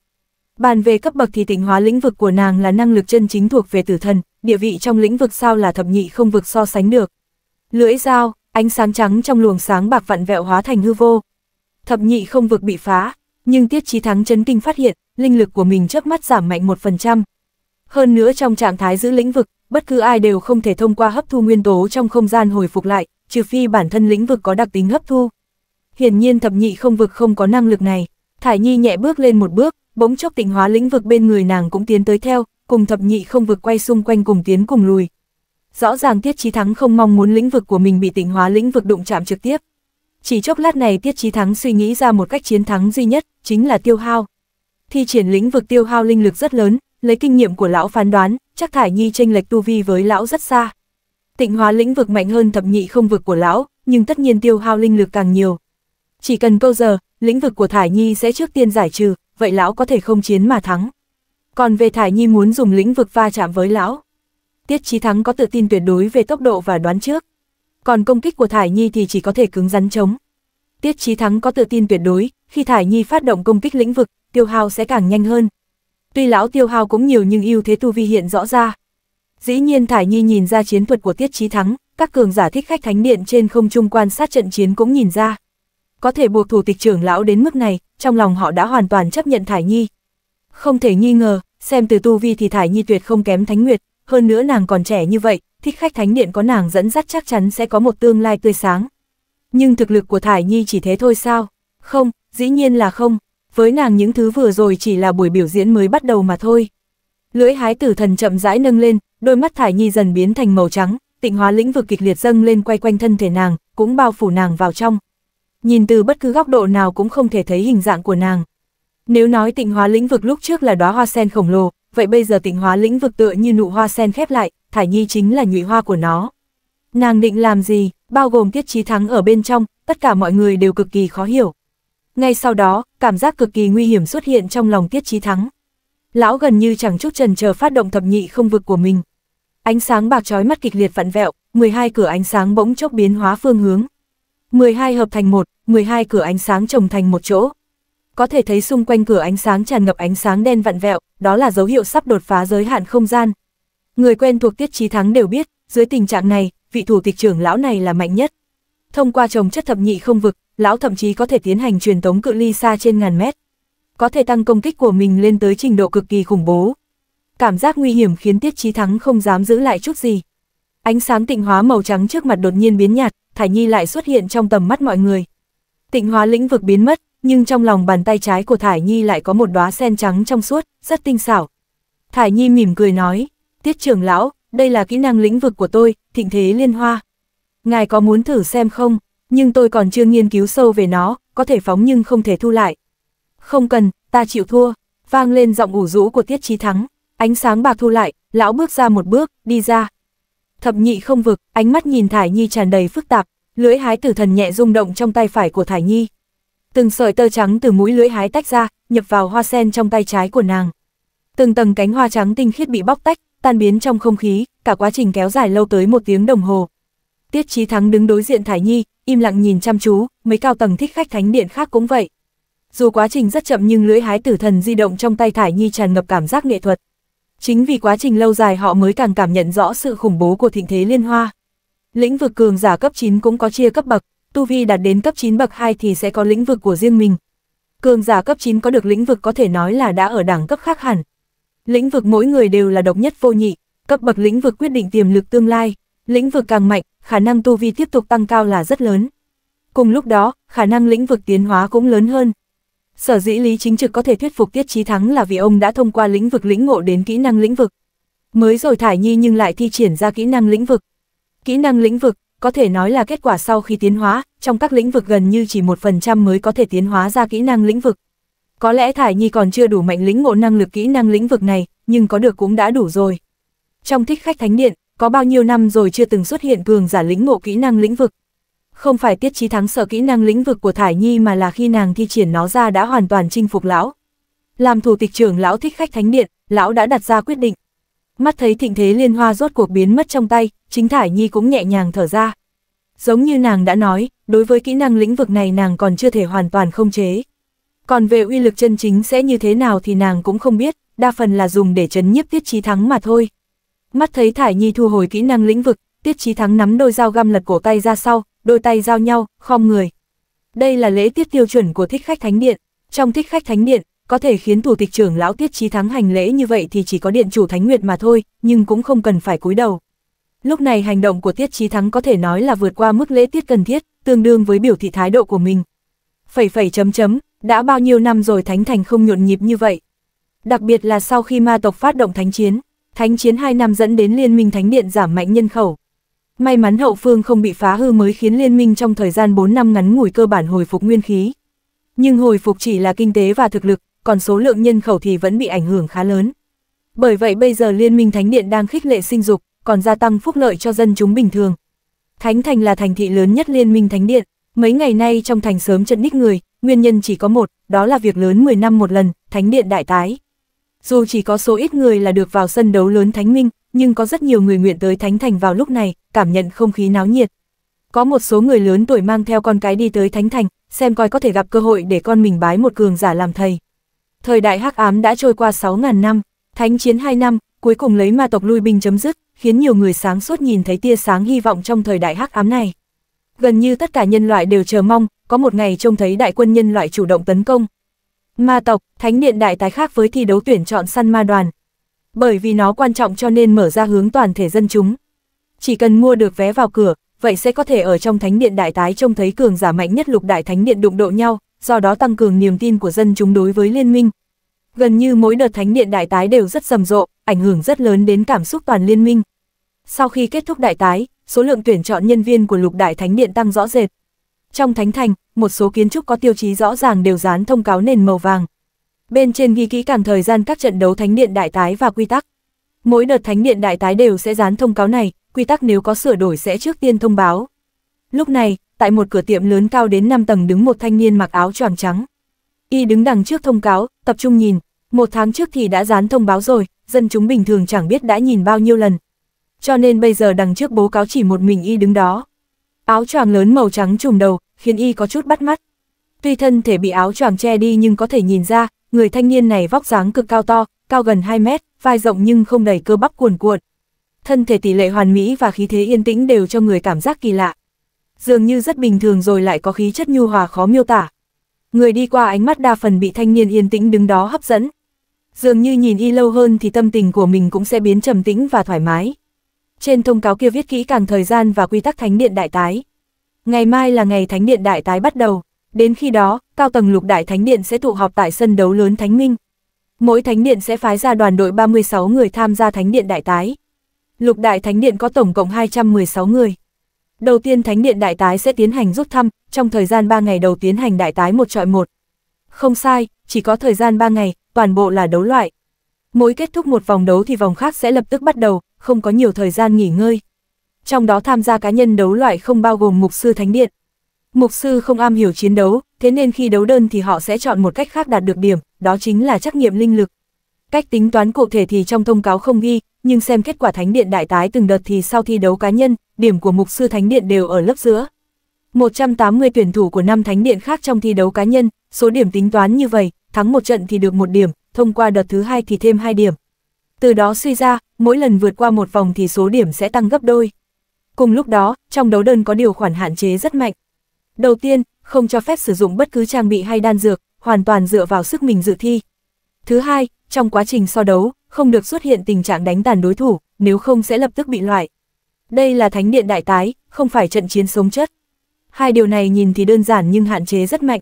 Speaker 1: Bàn về cấp bậc thì tịnh hóa lĩnh vực của nàng là năng lực chân chính thuộc về tử thần, địa vị trong lĩnh vực sao là thập nhị không vực so sánh được. Lưỡi dao, ánh sáng trắng trong luồng sáng bạc vặn vẹo hóa thành hư vô. Thập nhị không vực bị phá, nhưng Tiết Chí Thắng chấn kinh phát hiện, linh lực của mình chớp mắt giảm mạnh 1%, hơn nữa trong trạng thái giữ lĩnh vực, bất cứ ai đều không thể thông qua hấp thu nguyên tố trong không gian hồi phục lại, trừ phi bản thân lĩnh vực có đặc tính hấp thu. Hiển nhiên thập nhị không vực không có năng lực này, Thải Nhi nhẹ bước lên một bước, bỗng chốc tịnh hóa lĩnh vực bên người nàng cũng tiến tới theo, cùng thập nhị không vực quay xung quanh cùng tiến cùng lùi. Rõ ràng Tiết Chí Thắng không mong muốn lĩnh vực của mình bị tịnh hóa lĩnh vực đụng chạm trực tiếp. Chỉ chốc lát này Tiết Chí Thắng suy nghĩ ra một cách chiến thắng duy nhất, chính là tiêu hao. Thi triển lĩnh vực tiêu hao linh lực rất lớn, lấy kinh nghiệm của lão phán đoán, chắc Thải Nhi tranh lệch tu vi với lão rất xa. Tịnh hóa lĩnh vực mạnh hơn thập nhị không vực của lão, nhưng tất nhiên tiêu hao linh lực càng nhiều. Chỉ cần câu giờ, lĩnh vực của Thải Nhi sẽ trước tiên giải trừ, vậy lão có thể không chiến mà thắng. Còn về Thải Nhi muốn dùng lĩnh vực va chạm với lão. Tiết Chí Thắng có tự tin tuyệt đối về tốc độ và đoán trước. Còn công kích của Thải Nhi thì chỉ có thể cứng rắn chống. Tiết Chí Thắng có tự tin tuyệt đối, khi Thải Nhi phát động công kích lĩnh vực, tiêu hao sẽ càng nhanh hơn, tuy lão tiêu hao cũng nhiều nhưng ưu thế tu vi hiện rõ ra. Dĩ nhiên Thải Nhi nhìn ra chiến thuật của Tiết Chí Thắng, các cường giả thích khách thánh điện trên không trung quan sát trận chiến cũng nhìn ra. Có thể buộc thủ tịch trưởng lão đến mức này, trong lòng họ đã hoàn toàn chấp nhận Thải Nhi. Không thể nghi ngờ, xem từ tu vi thì Thải Nhi tuyệt không kém Thánh Nguyệt, hơn nữa nàng còn trẻ như vậy, thích khách thánh điện có nàng dẫn dắt chắc chắn sẽ có một tương lai tươi sáng. Nhưng thực lực của Thải Nhi chỉ thế thôi sao? Không, dĩ nhiên là không, với nàng những thứ vừa rồi chỉ là buổi biểu diễn mới bắt đầu mà thôi. Lưỡi hái tử thần chậm rãi nâng lên, đôi mắt Thải Nhi dần biến thành màu trắng, tịnh hóa lĩnh vực kịch liệt dâng lên quay quanh thân thể nàng, cũng bao phủ nàng vào trong. Nhìn từ bất cứ góc độ nào cũng không thể thấy hình dạng của nàng. Nếu nói tịnh hóa lĩnh vực lúc trước là đóa hoa sen khổng lồ, vậy bây giờ tịnh hóa lĩnh vực tựa như nụ hoa sen khép lại, Thải Nhi chính là nhụy hoa của nó. Nàng định làm gì, bao gồm tiết chí thắng ở bên trong, tất cả mọi người đều cực kỳ khó hiểu. Ngay sau đó, cảm giác cực kỳ nguy hiểm xuất hiện trong lòng Tiết Chí Thắng. Lão gần như chẳng chút trần chờ phát động thập nhị không vực của mình. Ánh sáng bạc chói mắt kịch liệt vặn vẹo, 12 cửa ánh sáng bỗng chốc biến hóa phương hướng. 12 hợp thành một, 12 cửa ánh sáng chồng thành một chỗ. Có thể thấy xung quanh cửa ánh sáng tràn ngập ánh sáng đen vặn vẹo, đó là dấu hiệu sắp đột phá giới hạn không gian. Người quen thuộc Tiết Chí Thắng đều biết, dưới tình trạng này, vị thủ tịch trưởng lão này là mạnh nhất. Thông qua trồng chất thập nhị không vực, lão thậm chí có thể tiến hành truyền tống cự ly xa trên ngàn mét. Có thể tăng công kích của mình lên tới trình độ cực kỳ khủng bố. Cảm giác nguy hiểm khiến Tiết Chí Thắng không dám giữ lại chút gì. Ánh sáng tịnh hóa màu trắng trước mặt đột nhiên biến nhạt, Thải Nhi lại xuất hiện trong tầm mắt mọi người. Tịnh hóa lĩnh vực biến mất, nhưng trong lòng bàn tay trái của Thải Nhi lại có một đóa sen trắng trong suốt, rất tinh xảo. Thải Nhi mỉm cười nói, Tiết trưởng lão, đây là kỹ năng lĩnh vực của tôi, thịnh thế liên hoa. Ngài có muốn thử xem không? nhưng tôi còn chưa nghiên cứu sâu về nó, có thể phóng nhưng không thể thu lại. Không cần, ta chịu thua, vang lên giọng ủ rũ của Tiết Chí Thắng, ánh sáng bạc thu lại, lão bước ra một bước, đi ra. Thập nhị không vực, ánh mắt nhìn Thải Nhi tràn đầy phức tạp, lưỡi hái tử thần nhẹ rung động trong tay phải của Thải Nhi. Từng sợi tơ trắng từ mũi lưỡi hái tách ra, nhập vào hoa sen trong tay trái của nàng. Từng tầng cánh hoa trắng tinh khiết bị bóc tách, tan biến trong không khí, cả quá trình kéo dài lâu tới một tiếng đồng hồ. Tiết Chí Thắng đứng đối diện Thải Nhi, im lặng nhìn chăm chú, mấy cao tầng thích khách thánh điện khác cũng vậy. Dù quá trình rất chậm nhưng lưỡi hái tử thần di động trong tay Thải Nhi tràn ngập cảm giác nghệ thuật. Chính vì quá trình lâu dài họ mới càng cảm nhận rõ sự khủng bố của thịnh thế liên hoa. Lĩnh vực cường giả cấp 9 cũng có chia cấp bậc, tu vi đạt đến cấp 9 bậc 2 thì sẽ có lĩnh vực của riêng mình. Cường giả cấp 9 có được lĩnh vực có thể nói là đã ở đẳng cấp khác hẳn. Lĩnh vực mỗi người đều là độc nhất vô nhị, cấp bậc lĩnh vực quyết định tiềm lực tương lai, lĩnh vực càng mạnh, khả năng tu vi tiếp tục tăng cao là rất lớn. Cùng lúc đó, khả năng lĩnh vực tiến hóa cũng lớn hơn. Sở dĩ Lý Chính Trực có thể thuyết phục Tiết Chí Thắng là vì ông đã thông qua lĩnh vực lĩnh ngộ đến kỹ năng lĩnh vực. Mới rồi thải nhi nhưng lại thi triển ra kỹ năng lĩnh vực. Kỹ năng lĩnh vực có thể nói là kết quả sau khi tiến hóa, trong các lĩnh vực gần như chỉ 1% mới có thể tiến hóa ra kỹ năng lĩnh vực. Có lẽ Thải Nhi còn chưa đủ mạnh lĩnh ngộ năng lực kỹ năng lĩnh vực này, nhưng có được cũng đã đủ rồi. Trong thích khách thánh điện, có bao nhiêu năm rồi chưa từng xuất hiện cường giả lĩnh ngộ kỹ năng lĩnh vực. Không phải tiết trí thắng sở kỹ năng lĩnh vực của Thải Nhi mà là khi nàng thi triển nó ra đã hoàn toàn chinh phục lão. Làm thủ tịch trưởng lão thích khách thánh điện, lão đã đặt ra quyết định. Mắt thấy thịnh thế liên hoa rốt cuộc biến mất trong tay, chính Thải Nhi cũng nhẹ nhàng thở ra. Giống như nàng đã nói, đối với kỹ năng lĩnh vực này nàng còn chưa thể hoàn toàn không chế. Còn về uy lực chân chính sẽ như thế nào thì nàng cũng không biết, đa phần là dùng để chấn nhiếp tiết trí thắng mà thôi. Mắt thấy Thải Nhi thu hồi kỹ năng lĩnh vực, Tiết Chí Thắng nắm đôi dao găm lật cổ tay ra sau, đôi tay giao nhau, khom người. Đây là lễ tiết tiêu chuẩn của thích khách thánh điện. Trong thích khách thánh điện, có thể khiến thủ tịch trưởng lão Tiết Chí Thắng hành lễ như vậy thì chỉ có điện chủ Thánh Nguyệt mà thôi, nhưng cũng không cần phải cúi đầu. Lúc này hành động của Tiết Chí Thắng có thể nói là vượt qua mức lễ tiết cần thiết, tương đương với biểu thị thái độ của mình. Phẩy phẩy chấm chấm, đã bao nhiêu năm rồi Thánh Thành không nhộn nhịp như vậy. Đặc biệt là sau khi ma tộc phát động thánh chiến, Thánh chiến 2 năm dẫn đến Liên minh Thánh điện giảm mạnh nhân khẩu. May mắn hậu phương không bị phá hư mới khiến Liên minh trong thời gian 4 năm ngắn ngủi cơ bản hồi phục nguyên khí. Nhưng hồi phục chỉ là kinh tế và thực lực, còn số lượng nhân khẩu thì vẫn bị ảnh hưởng khá lớn. Bởi vậy bây giờ Liên minh Thánh điện đang khích lệ sinh dục, còn gia tăng phúc lợi cho dân chúng bình thường. Thánh Thành là thành thị lớn nhất Liên minh Thánh điện, mấy ngày nay trong thành sớm trận ních người, nguyên nhân chỉ có một, đó là việc lớn 10 năm một lần, Thánh điện đại tái dù chỉ có số ít người là được vào sân đấu lớn Thánh Minh, nhưng có rất nhiều người nguyện tới Thánh Thành vào lúc này, cảm nhận không khí náo nhiệt. Có một số người lớn tuổi mang theo con cái đi tới Thánh Thành, xem coi có thể gặp cơ hội để con mình bái một cường giả làm thầy. Thời đại hắc ám đã trôi qua 6.000 năm, thánh chiến 2 năm, cuối cùng lấy ma tộc lui binh chấm dứt, khiến nhiều người sáng suốt nhìn thấy tia sáng hy vọng trong thời đại hắc ám này. Gần như tất cả nhân loại đều chờ mong, có một ngày trông thấy đại quân nhân loại chủ động tấn công, Ma tộc, Thánh Điện Đại tái khác với thi đấu tuyển chọn săn ma đoàn. Bởi vì nó quan trọng cho nên mở ra hướng toàn thể dân chúng. Chỉ cần mua được vé vào cửa, vậy sẽ có thể ở trong Thánh Điện Đại tái trông thấy cường giả mạnh nhất lục đại Thánh Điện đụng độ nhau, do đó tăng cường niềm tin của dân chúng đối với liên minh. Gần như mỗi đợt Thánh Điện Đại tái đều rất rầm rộ, ảnh hưởng rất lớn đến cảm xúc toàn liên minh. Sau khi kết thúc đại tái, số lượng tuyển chọn nhân viên của lục đại Thánh Điện tăng rõ rệt, trong thánh thành, một số kiến trúc có tiêu chí rõ ràng đều dán thông cáo nền màu vàng. Bên trên ghi kỹ càng thời gian các trận đấu thánh điện đại tái và quy tắc. Mỗi đợt thánh điện đại tái đều sẽ dán thông cáo này, quy tắc nếu có sửa đổi sẽ trước tiên thông báo. Lúc này, tại một cửa tiệm lớn cao đến 5 tầng đứng một thanh niên mặc áo choàng trắng. Y đứng đằng trước thông cáo, tập trung nhìn, một tháng trước thì đã dán thông báo rồi, dân chúng bình thường chẳng biết đã nhìn bao nhiêu lần. Cho nên bây giờ đằng trước bố cáo chỉ một mình Y đứng đó. Áo choàng lớn màu trắng trùm đầu, khiến y có chút bắt mắt. Tuy thân thể bị áo choàng che đi nhưng có thể nhìn ra, người thanh niên này vóc dáng cực cao to, cao gần 2 mét, vai rộng nhưng không đầy cơ bắp cuồn cuộn. Thân thể tỷ lệ hoàn mỹ và khí thế yên tĩnh đều cho người cảm giác kỳ lạ. Dường như rất bình thường rồi lại có khí chất nhu hòa khó miêu tả. Người đi qua ánh mắt đa phần bị thanh niên yên tĩnh đứng đó hấp dẫn. Dường như nhìn y lâu hơn thì tâm tình của mình cũng sẽ biến trầm tĩnh và thoải mái. Trên thông cáo kia viết kỹ càng thời gian và quy tắc thánh điện đại tái. Ngày mai là ngày thánh điện đại tái bắt đầu, đến khi đó, cao tầng lục đại thánh điện sẽ tụ họp tại sân đấu lớn Thánh Minh. Mỗi thánh điện sẽ phái ra đoàn đội 36 người tham gia thánh điện đại tái. Lục đại thánh điện có tổng cộng 216 người. Đầu tiên thánh điện đại tái sẽ tiến hành rút thăm, trong thời gian 3 ngày đầu tiến hành đại tái một trọi một. Không sai, chỉ có thời gian 3 ngày, toàn bộ là đấu loại. Mỗi kết thúc một vòng đấu thì vòng khác sẽ lập tức bắt đầu, không có nhiều thời gian nghỉ ngơi. Trong đó tham gia cá nhân đấu loại không bao gồm mục sư thánh điện. Mục sư không am hiểu chiến đấu, thế nên khi đấu đơn thì họ sẽ chọn một cách khác đạt được điểm, đó chính là trắc nghiệm linh lực. Cách tính toán cụ thể thì trong thông cáo không ghi, nhưng xem kết quả thánh điện đại tái từng đợt thì sau thi đấu cá nhân, điểm của mục sư thánh điện đều ở lớp giữa. 180 tuyển thủ của năm thánh điện khác trong thi đấu cá nhân, số điểm tính toán như vậy, thắng một trận thì được một điểm, thông qua đợt thứ hai thì thêm 2 điểm. Từ đó suy ra, mỗi lần vượt qua một vòng thì số điểm sẽ tăng gấp đôi. Cùng lúc đó, trong đấu đơn có điều khoản hạn chế rất mạnh. Đầu tiên, không cho phép sử dụng bất cứ trang bị hay đan dược, hoàn toàn dựa vào sức mình dự thi. Thứ hai, trong quá trình so đấu, không được xuất hiện tình trạng đánh tàn đối thủ, nếu không sẽ lập tức bị loại. Đây là thánh điện đại tái, không phải trận chiến sống chất. Hai điều này nhìn thì đơn giản nhưng hạn chế rất mạnh,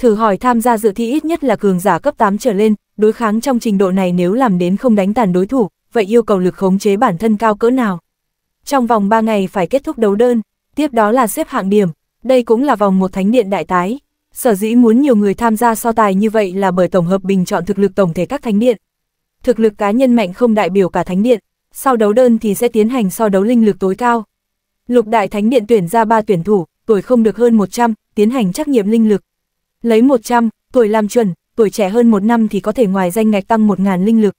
Speaker 1: Thử hỏi tham gia dự thi ít nhất là cường giả cấp 8 trở lên, đối kháng trong trình độ này nếu làm đến không đánh tàn đối thủ, vậy yêu cầu lực khống chế bản thân cao cỡ nào. Trong vòng 3 ngày phải kết thúc đấu đơn, tiếp đó là xếp hạng điểm, đây cũng là vòng một thánh điện đại tái. Sở dĩ muốn nhiều người tham gia so tài như vậy là bởi tổng hợp bình chọn thực lực tổng thể các thánh điện. Thực lực cá nhân mạnh không đại biểu cả thánh điện, sau đấu đơn thì sẽ tiến hành so đấu linh lực tối cao. Lục đại thánh điện tuyển ra 3 tuyển thủ, tuổi không được hơn 100, tiến hành trắc nghiệm linh lực, Lấy 100, tuổi làm chuẩn, tuổi trẻ hơn một năm thì có thể ngoài danh ngạch tăng 1.000 linh lực.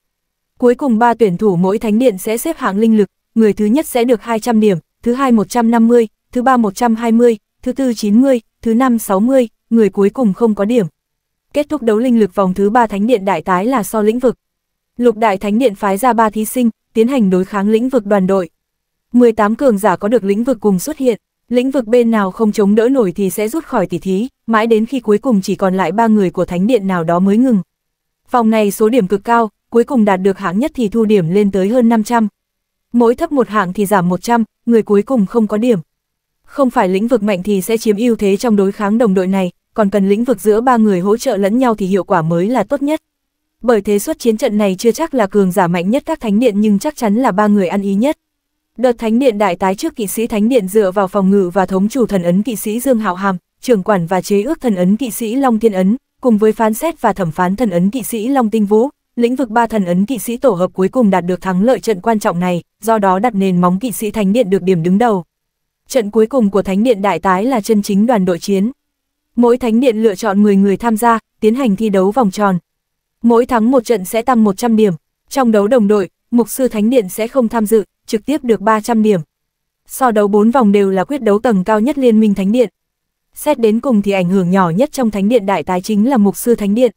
Speaker 1: Cuối cùng ba tuyển thủ mỗi thánh điện sẽ xếp hạng linh lực, người thứ nhất sẽ được 200 điểm, thứ hai 150, thứ ba 120, thứ tư 90, thứ năm 60, người cuối cùng không có điểm. Kết thúc đấu linh lực vòng thứ ba thánh điện đại tái là so lĩnh vực. Lục đại thánh điện phái ra ba thí sinh, tiến hành đối kháng lĩnh vực đoàn đội. 18 cường giả có được lĩnh vực cùng xuất hiện. Lĩnh vực bên nào không chống đỡ nổi thì sẽ rút khỏi tỉ thí, mãi đến khi cuối cùng chỉ còn lại ba người của thánh điện nào đó mới ngừng. phòng này số điểm cực cao, cuối cùng đạt được hạng nhất thì thu điểm lên tới hơn 500. Mỗi thấp một hạng thì giảm 100, người cuối cùng không có điểm. Không phải lĩnh vực mạnh thì sẽ chiếm ưu thế trong đối kháng đồng đội này, còn cần lĩnh vực giữa ba người hỗ trợ lẫn nhau thì hiệu quả mới là tốt nhất. Bởi thế suất chiến trận này chưa chắc là cường giả mạnh nhất các thánh điện nhưng chắc chắn là ba người ăn ý nhất. Đợt thánh điện đại tái trước kỵ sĩ thánh điện dựa vào phòng ngự và thống chủ thần ấn kỵ sĩ Dương Hạo Hàm, trưởng quản và chế ước thần ấn kỵ sĩ Long Thiên Ấn, cùng với phán xét và thẩm phán thần ấn kỵ sĩ Long Tinh Vũ, lĩnh vực ba thần ấn kỵ sĩ tổ hợp cuối cùng đạt được thắng lợi trận quan trọng này, do đó đặt nền móng kỵ sĩ thánh điện được điểm đứng đầu. Trận cuối cùng của thánh điện đại tái là chân chính đoàn đội chiến. Mỗi thánh điện lựa chọn 10 người tham gia, tiến hành thi đấu vòng tròn. Mỗi thắng một trận sẽ tăng 100 điểm. Trong đấu đồng đội, mục sư thánh điện sẽ không tham dự, trực tiếp được 300 điểm. So đấu 4 vòng đều là quyết đấu tầng cao nhất Liên minh Thánh Điện. Xét đến cùng thì ảnh hưởng nhỏ nhất trong Thánh Điện đại tái chính là Mục Sư Thánh Điện.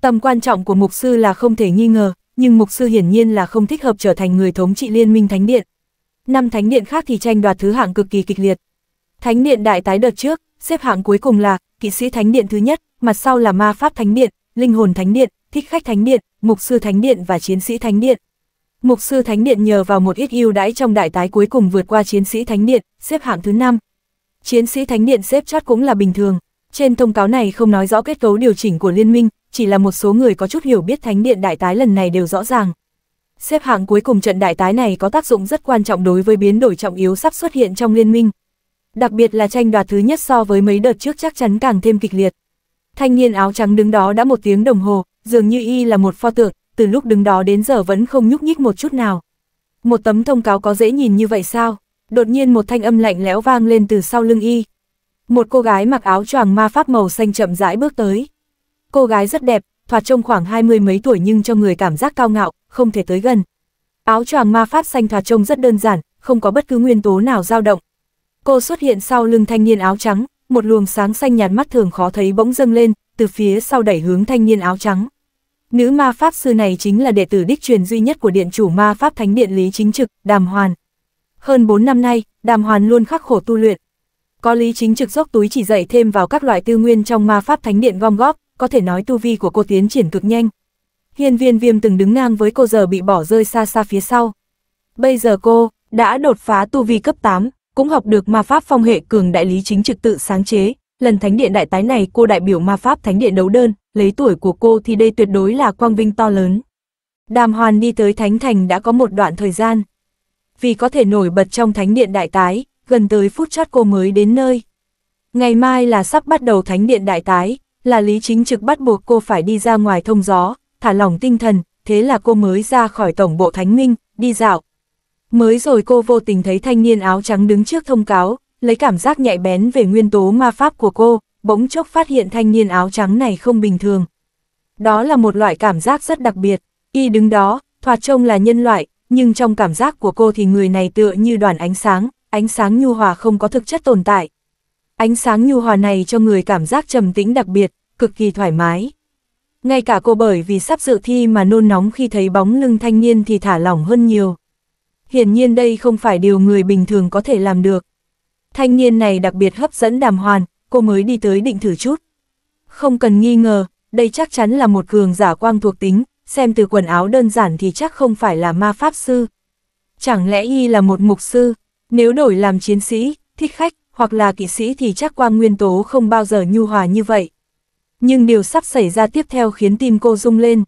Speaker 1: Tầm quan trọng của Mục Sư là không thể nghi ngờ, nhưng Mục Sư hiển nhiên là không thích hợp trở thành người thống trị Liên minh Thánh Điện. Năm Thánh Điện khác thì tranh đoạt thứ hạng cực kỳ kịch liệt. Thánh Điện đại tái đợt trước, xếp hạng cuối cùng là Kỵ sĩ Thánh Điện thứ nhất, mặt sau là Ma Pháp Thánh Điện, Linh Hồn Thánh Điện, Thích Khách Thánh Điện, Mục Sư Thánh Điện và Chiến sĩ Thánh Điện. Mục sư Thánh Điện nhờ vào một ít ưu đãi trong đại tái cuối cùng vượt qua chiến sĩ Thánh Điện, xếp hạng thứ 5. Chiến sĩ Thánh Điện xếp chót cũng là bình thường. Trên thông cáo này không nói rõ kết cấu điều chỉnh của liên minh, chỉ là một số người có chút hiểu biết Thánh Điện đại tái lần này đều rõ ràng. Xếp hạng cuối cùng trận đại tái này có tác dụng rất quan trọng đối với biến đổi trọng yếu sắp xuất hiện trong liên minh. Đặc biệt là tranh đoạt thứ nhất so với mấy đợt trước chắc chắn càng thêm kịch liệt. Thanh niên áo trắng đứng đó đã một tiếng đồng hồ, dường như y là một pho tượng, từ lúc đứng đó đến giờ vẫn không nhúc nhích một chút nào. Một tấm thông cáo có dễ nhìn như vậy sao? Đột nhiên một thanh âm lạnh lẽo vang lên từ sau lưng y. Một cô gái mặc áo choàng ma pháp màu xanh chậm rãi bước tới. Cô gái rất đẹp, thoạt trông khoảng hai mươi mấy tuổi nhưng cho người cảm giác cao ngạo, không thể tới gần. Áo choàng ma pháp xanh thoạt trông rất đơn giản, không có bất cứ nguyên tố nào dao động. Cô xuất hiện sau lưng thanh niên áo trắng, một luồng sáng xanh nhạt mắt thường khó thấy bỗng dâng lên, từ phía sau đẩy hướng thanh niên áo trắng. Nữ ma pháp sư này chính là đệ tử đích truyền duy nhất của điện chủ ma pháp thánh điện Lý Chính Trực, Đàm Hoàn. Hơn 4 năm nay, Đàm Hoàn luôn khắc khổ tu luyện. Có Lý Chính Trực dốc túi chỉ dạy thêm vào các loại tư nguyên trong ma pháp thánh điện gom góp, có thể nói tu vi của cô tiến triển cực nhanh. Hiên viên viêm từng đứng ngang với cô giờ bị bỏ rơi xa xa phía sau. Bây giờ cô, đã đột phá tu vi cấp 8, cũng học được ma pháp phong hệ cường đại lý chính trực tự sáng chế. Lần thánh điện đại tái này cô đại biểu ma pháp thánh điện đấu đơn, lấy tuổi của cô thì đây tuyệt đối là quang vinh to lớn. Đàm Hoàn đi tới Thánh Thành đã có một đoạn thời gian. Vì có thể nổi bật trong Thánh Điện Đại Tái, gần tới phút chót cô mới đến nơi. Ngày mai là sắp bắt đầu Thánh Điện Đại Tái, là lý chính trực bắt buộc cô phải đi ra ngoài thông gió, thả lỏng tinh thần, thế là cô mới ra khỏi Tổng Bộ Thánh Minh, đi dạo. Mới rồi cô vô tình thấy thanh niên áo trắng đứng trước thông cáo, lấy cảm giác nhạy bén về nguyên tố ma pháp của cô, bỗng chốc phát hiện thanh niên áo trắng này không bình thường. Đó là một loại cảm giác rất đặc biệt, y đứng đó, thoạt trông là nhân loại, nhưng trong cảm giác của cô thì người này tựa như đoàn ánh sáng, ánh sáng nhu hòa không có thực chất tồn tại. Ánh sáng nhu hòa này cho người cảm giác trầm tĩnh đặc biệt, cực kỳ thoải mái. Ngay cả cô bởi vì sắp dự thi mà nôn nóng khi thấy bóng lưng thanh niên thì thả lỏng hơn nhiều. Hiển nhiên đây không phải điều người bình thường có thể làm được. Thanh niên này đặc biệt hấp dẫn đàm hoàn, cô mới đi tới định thử chút. Không cần nghi ngờ, đây chắc chắn là một cường giả quang thuộc tính, xem từ quần áo đơn giản thì chắc không phải là ma pháp sư. Chẳng lẽ y là một mục sư, nếu đổi làm chiến sĩ, thích khách, hoặc là kỵ sĩ thì chắc quang nguyên tố không bao giờ nhu hòa như vậy. Nhưng điều sắp xảy ra tiếp theo khiến tim cô rung lên.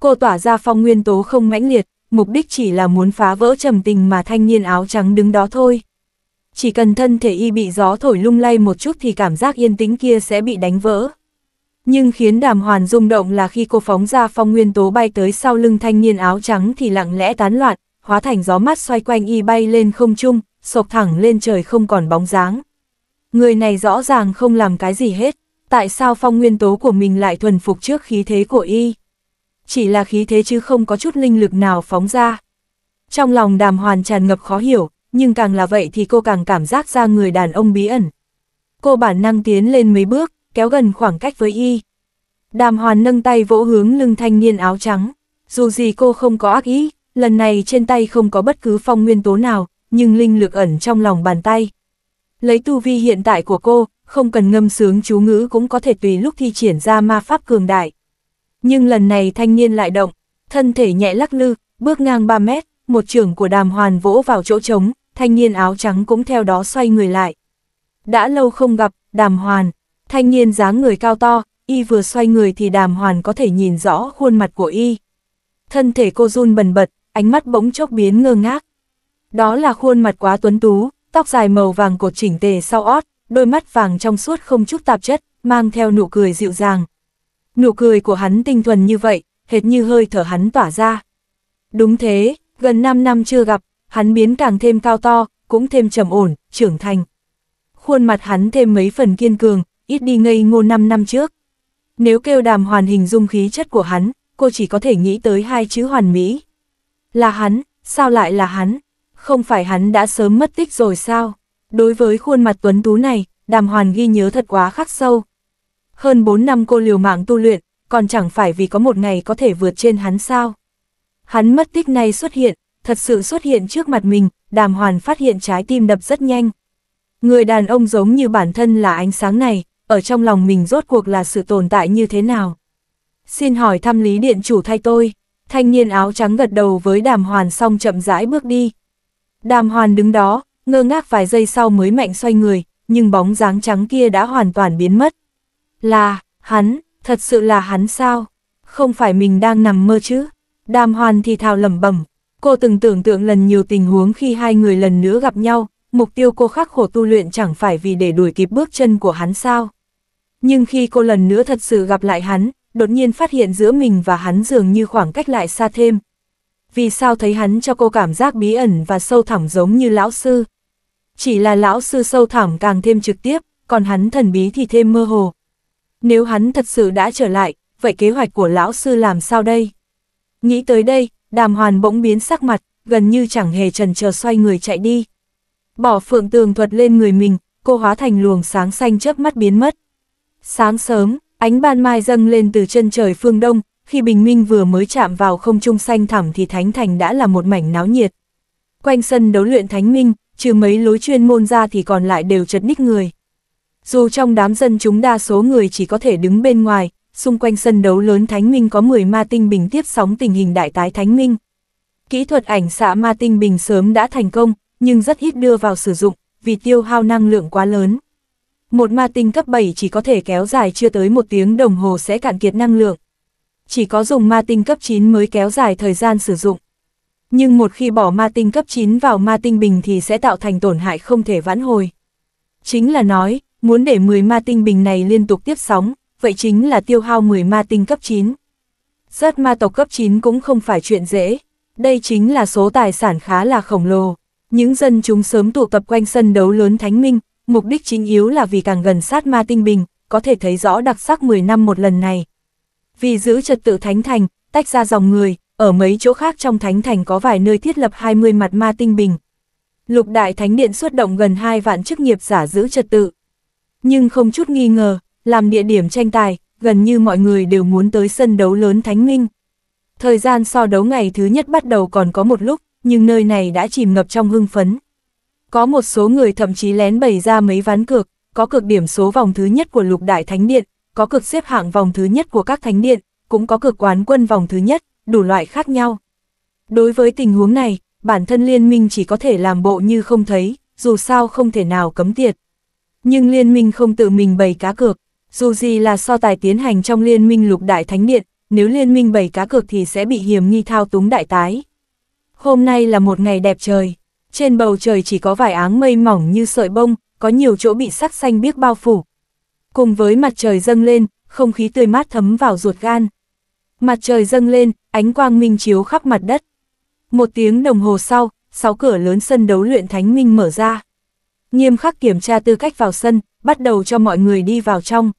Speaker 1: Cô tỏa ra phong nguyên tố không mãnh liệt, mục đích chỉ là muốn phá vỡ trầm tình mà thanh niên áo trắng đứng đó thôi chỉ cần thân thể y bị gió thổi lung lay một chút thì cảm giác yên tĩnh kia sẽ bị đánh vỡ. Nhưng khiến đàm hoàn rung động là khi cô phóng ra phong nguyên tố bay tới sau lưng thanh niên áo trắng thì lặng lẽ tán loạn, hóa thành gió mát xoay quanh y bay lên không trung, sộc thẳng lên trời không còn bóng dáng. Người này rõ ràng không làm cái gì hết, tại sao phong nguyên tố của mình lại thuần phục trước khí thế của y? Chỉ là khí thế chứ không có chút linh lực nào phóng ra. Trong lòng đàm hoàn tràn ngập khó hiểu, nhưng càng là vậy thì cô càng cảm giác ra người đàn ông bí ẩn. Cô bản năng tiến lên mấy bước, kéo gần khoảng cách với y. Đàm hoàn nâng tay vỗ hướng lưng thanh niên áo trắng. Dù gì cô không có ác ý, lần này trên tay không có bất cứ phong nguyên tố nào, nhưng linh lực ẩn trong lòng bàn tay. Lấy tu vi hiện tại của cô, không cần ngâm sướng chú ngữ cũng có thể tùy lúc thi triển ra ma pháp cường đại. Nhưng lần này thanh niên lại động, thân thể nhẹ lắc lư, bước ngang 3 mét, một trường của đàm hoàn vỗ vào chỗ trống, thanh niên áo trắng cũng theo đó xoay người lại. Đã lâu không gặp, đàm hoàn, thanh niên dáng người cao to, y vừa xoay người thì đàm hoàn có thể nhìn rõ khuôn mặt của y. Thân thể cô run bần bật, ánh mắt bỗng chốc biến ngơ ngác. Đó là khuôn mặt quá tuấn tú, tóc dài màu vàng cột chỉnh tề sau ót, đôi mắt vàng trong suốt không chút tạp chất, mang theo nụ cười dịu dàng. Nụ cười của hắn tinh thuần như vậy, hệt như hơi thở hắn tỏa ra. Đúng thế, gần 5 năm chưa gặp, hắn biến càng thêm cao to, cũng thêm trầm ổn, trưởng thành. Khuôn mặt hắn thêm mấy phần kiên cường, ít đi ngây ngô 5 năm trước. Nếu kêu đàm hoàn hình dung khí chất của hắn, cô chỉ có thể nghĩ tới hai chữ hoàn mỹ. Là hắn, sao lại là hắn? Không phải hắn đã sớm mất tích rồi sao? Đối với khuôn mặt tuấn tú này, đàm hoàn ghi nhớ thật quá khắc sâu. Hơn 4 năm cô liều mạng tu luyện, còn chẳng phải vì có một ngày có thể vượt trên hắn sao? Hắn mất tích này xuất hiện, thật sự xuất hiện trước mặt mình, đàm hoàn phát hiện trái tim đập rất nhanh. Người đàn ông giống như bản thân là ánh sáng này, ở trong lòng mình rốt cuộc là sự tồn tại như thế nào. Xin hỏi thăm lý điện chủ thay tôi, thanh niên áo trắng gật đầu với đàm hoàn xong chậm rãi bước đi. Đàm hoàn đứng đó, ngơ ngác vài giây sau mới mạnh xoay người, nhưng bóng dáng trắng kia đã hoàn toàn biến mất. Là, hắn, thật sự là hắn sao? Không phải mình đang nằm mơ chứ? Đàm hoàn thì thào lẩm bẩm, Cô từng tưởng tượng lần nhiều tình huống khi hai người lần nữa gặp nhau, mục tiêu cô khắc khổ tu luyện chẳng phải vì để đuổi kịp bước chân của hắn sao. Nhưng khi cô lần nữa thật sự gặp lại hắn, đột nhiên phát hiện giữa mình và hắn dường như khoảng cách lại xa thêm. Vì sao thấy hắn cho cô cảm giác bí ẩn và sâu thẳm giống như lão sư? Chỉ là lão sư sâu thẳm càng thêm trực tiếp, còn hắn thần bí thì thêm mơ hồ. Nếu hắn thật sự đã trở lại, vậy kế hoạch của lão sư làm sao đây? Nghĩ tới đây, đàm hoàn bỗng biến sắc mặt, gần như chẳng hề trần chờ xoay người chạy đi. Bỏ phượng tường thuật lên người mình, cô hóa thành luồng sáng xanh chớp mắt biến mất. Sáng sớm, ánh ban mai dâng lên từ chân trời phương đông, khi bình minh vừa mới chạm vào không trung xanh thẳm thì thánh thành đã là một mảnh náo nhiệt. Quanh sân đấu luyện thánh minh, trừ mấy lối chuyên môn ra thì còn lại đều chật ních người. Dù trong đám dân chúng đa số người chỉ có thể đứng bên ngoài, xung quanh sân đấu lớn Thánh Minh có 10 ma tinh bình tiếp sóng tình hình đại tái Thánh Minh. Kỹ thuật ảnh xạ ma tinh bình sớm đã thành công, nhưng rất ít đưa vào sử dụng, vì tiêu hao năng lượng quá lớn. Một ma tinh cấp 7 chỉ có thể kéo dài chưa tới một tiếng đồng hồ sẽ cạn kiệt năng lượng. Chỉ có dùng ma tinh cấp 9 mới kéo dài thời gian sử dụng. Nhưng một khi bỏ ma tinh cấp 9 vào ma tinh bình thì sẽ tạo thành tổn hại không thể vãn hồi. Chính là nói, muốn để 10 ma tinh bình này liên tục tiếp sóng, vậy chính là tiêu hao 10 ma tinh cấp 9. Rớt ma tộc cấp 9 cũng không phải chuyện dễ, đây chính là số tài sản khá là khổng lồ. Những dân chúng sớm tụ tập quanh sân đấu lớn Thánh Minh, mục đích chính yếu là vì càng gần sát ma tinh bình, có thể thấy rõ đặc sắc 10 năm một lần này. Vì giữ trật tự Thánh Thành, tách ra dòng người, ở mấy chỗ khác trong Thánh Thành có vài nơi thiết lập 20 mặt ma tinh bình. Lục Đại Thánh Điện xuất động gần 2 vạn chức nghiệp giả giữ trật tự. Nhưng không chút nghi ngờ, làm địa điểm tranh tài, gần như mọi người đều muốn tới sân đấu lớn Thánh Minh. Thời gian so đấu ngày thứ nhất bắt đầu còn có một lúc, nhưng nơi này đã chìm ngập trong hưng phấn. Có một số người thậm chí lén bày ra mấy ván cược, có cược điểm số vòng thứ nhất của lục đại thánh điện, có cược xếp hạng vòng thứ nhất của các thánh điện, cũng có cược quán quân vòng thứ nhất, đủ loại khác nhau. Đối với tình huống này, bản thân liên minh chỉ có thể làm bộ như không thấy, dù sao không thể nào cấm tiệt. Nhưng liên minh không tự mình bày cá cược, dù gì là so tài tiến hành trong liên minh lục đại thánh điện, nếu liên minh bảy cá cược thì sẽ bị hiểm nghi thao túng đại tái. Hôm nay là một ngày đẹp trời, trên bầu trời chỉ có vài áng mây mỏng như sợi bông, có nhiều chỗ bị sắc xanh biếc bao phủ. Cùng với mặt trời dâng lên, không khí tươi mát thấm vào ruột gan. Mặt trời dâng lên, ánh quang minh chiếu khắp mặt đất. Một tiếng đồng hồ sau, sáu cửa lớn sân đấu luyện thánh minh mở ra. Nghiêm khắc kiểm tra tư cách vào sân, bắt đầu cho mọi người đi vào trong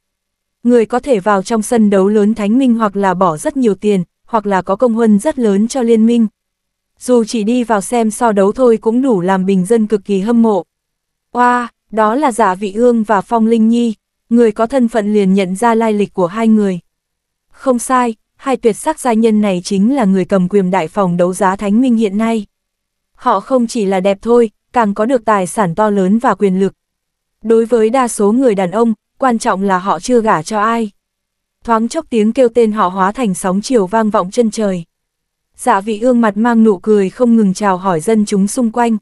Speaker 1: người có thể vào trong sân đấu lớn Thánh Minh hoặc là bỏ rất nhiều tiền, hoặc là có công huân rất lớn cho liên minh. Dù chỉ đi vào xem so đấu thôi cũng đủ làm bình dân cực kỳ hâm mộ. Oa, đó là giả dạ vị ương và phong linh nhi, người có thân phận liền nhận ra lai lịch của hai người. Không sai, hai tuyệt sắc gia nhân này chính là người cầm quyền đại phòng đấu giá Thánh Minh hiện nay. Họ không chỉ là đẹp thôi, càng có được tài sản to lớn và quyền lực. Đối với đa số người đàn ông, quan trọng là họ chưa gả cho ai. Thoáng chốc tiếng kêu tên họ hóa thành sóng chiều vang vọng chân trời. Dạ vị ương mặt mang nụ cười không ngừng chào hỏi dân chúng xung quanh.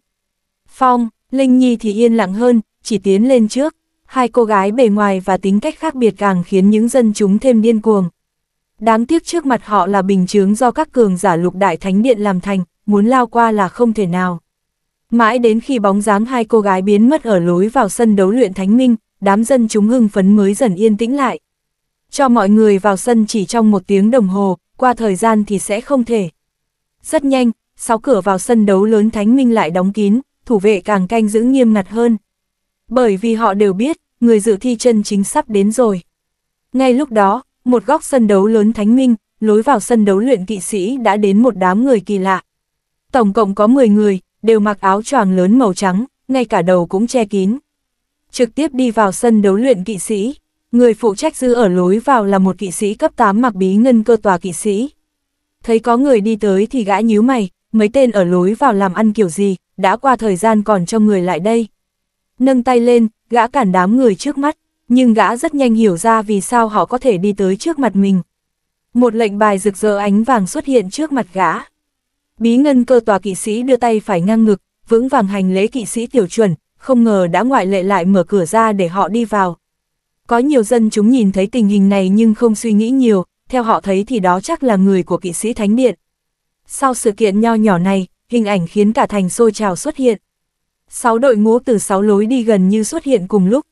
Speaker 1: Phong, Linh Nhi thì yên lặng hơn, chỉ tiến lên trước. Hai cô gái bề ngoài và tính cách khác biệt càng khiến những dân chúng thêm điên cuồng. Đáng tiếc trước mặt họ là bình chướng do các cường giả lục đại thánh điện làm thành, muốn lao qua là không thể nào. Mãi đến khi bóng dáng hai cô gái biến mất ở lối vào sân đấu luyện thánh minh, đám dân chúng hưng phấn mới dần yên tĩnh lại. Cho mọi người vào sân chỉ trong một tiếng đồng hồ, qua thời gian thì sẽ không thể. Rất nhanh, sáu cửa vào sân đấu lớn Thánh Minh lại đóng kín, thủ vệ càng canh giữ nghiêm ngặt hơn. Bởi vì họ đều biết, người dự thi chân chính sắp đến rồi. Ngay lúc đó, một góc sân đấu lớn Thánh Minh, lối vào sân đấu luyện kỵ sĩ đã đến một đám người kỳ lạ. Tổng cộng có 10 người, đều mặc áo choàng lớn màu trắng, ngay cả đầu cũng che kín trực tiếp đi vào sân đấu luyện kỵ sĩ. Người phụ trách giữ ở lối vào là một kỵ sĩ cấp 8 mặc bí ngân cơ tòa kỵ sĩ. Thấy có người đi tới thì gã nhíu mày, mấy tên ở lối vào làm ăn kiểu gì, đã qua thời gian còn cho người lại đây. Nâng tay lên, gã cản đám người trước mắt, nhưng gã rất nhanh hiểu ra vì sao họ có thể đi tới trước mặt mình. Một lệnh bài rực rỡ ánh vàng xuất hiện trước mặt gã. Bí ngân cơ tòa kỵ sĩ đưa tay phải ngang ngực, vững vàng hành lễ kỵ sĩ tiểu chuẩn, không ngờ đã ngoại lệ lại mở cửa ra để họ đi vào. Có nhiều dân chúng nhìn thấy tình hình này nhưng không suy nghĩ nhiều, theo họ thấy thì đó chắc là người của kỵ sĩ Thánh Điện. Sau sự kiện nho nhỏ này, hình ảnh khiến cả thành sôi trào xuất hiện. Sáu đội ngũ từ sáu lối đi gần như xuất hiện cùng lúc.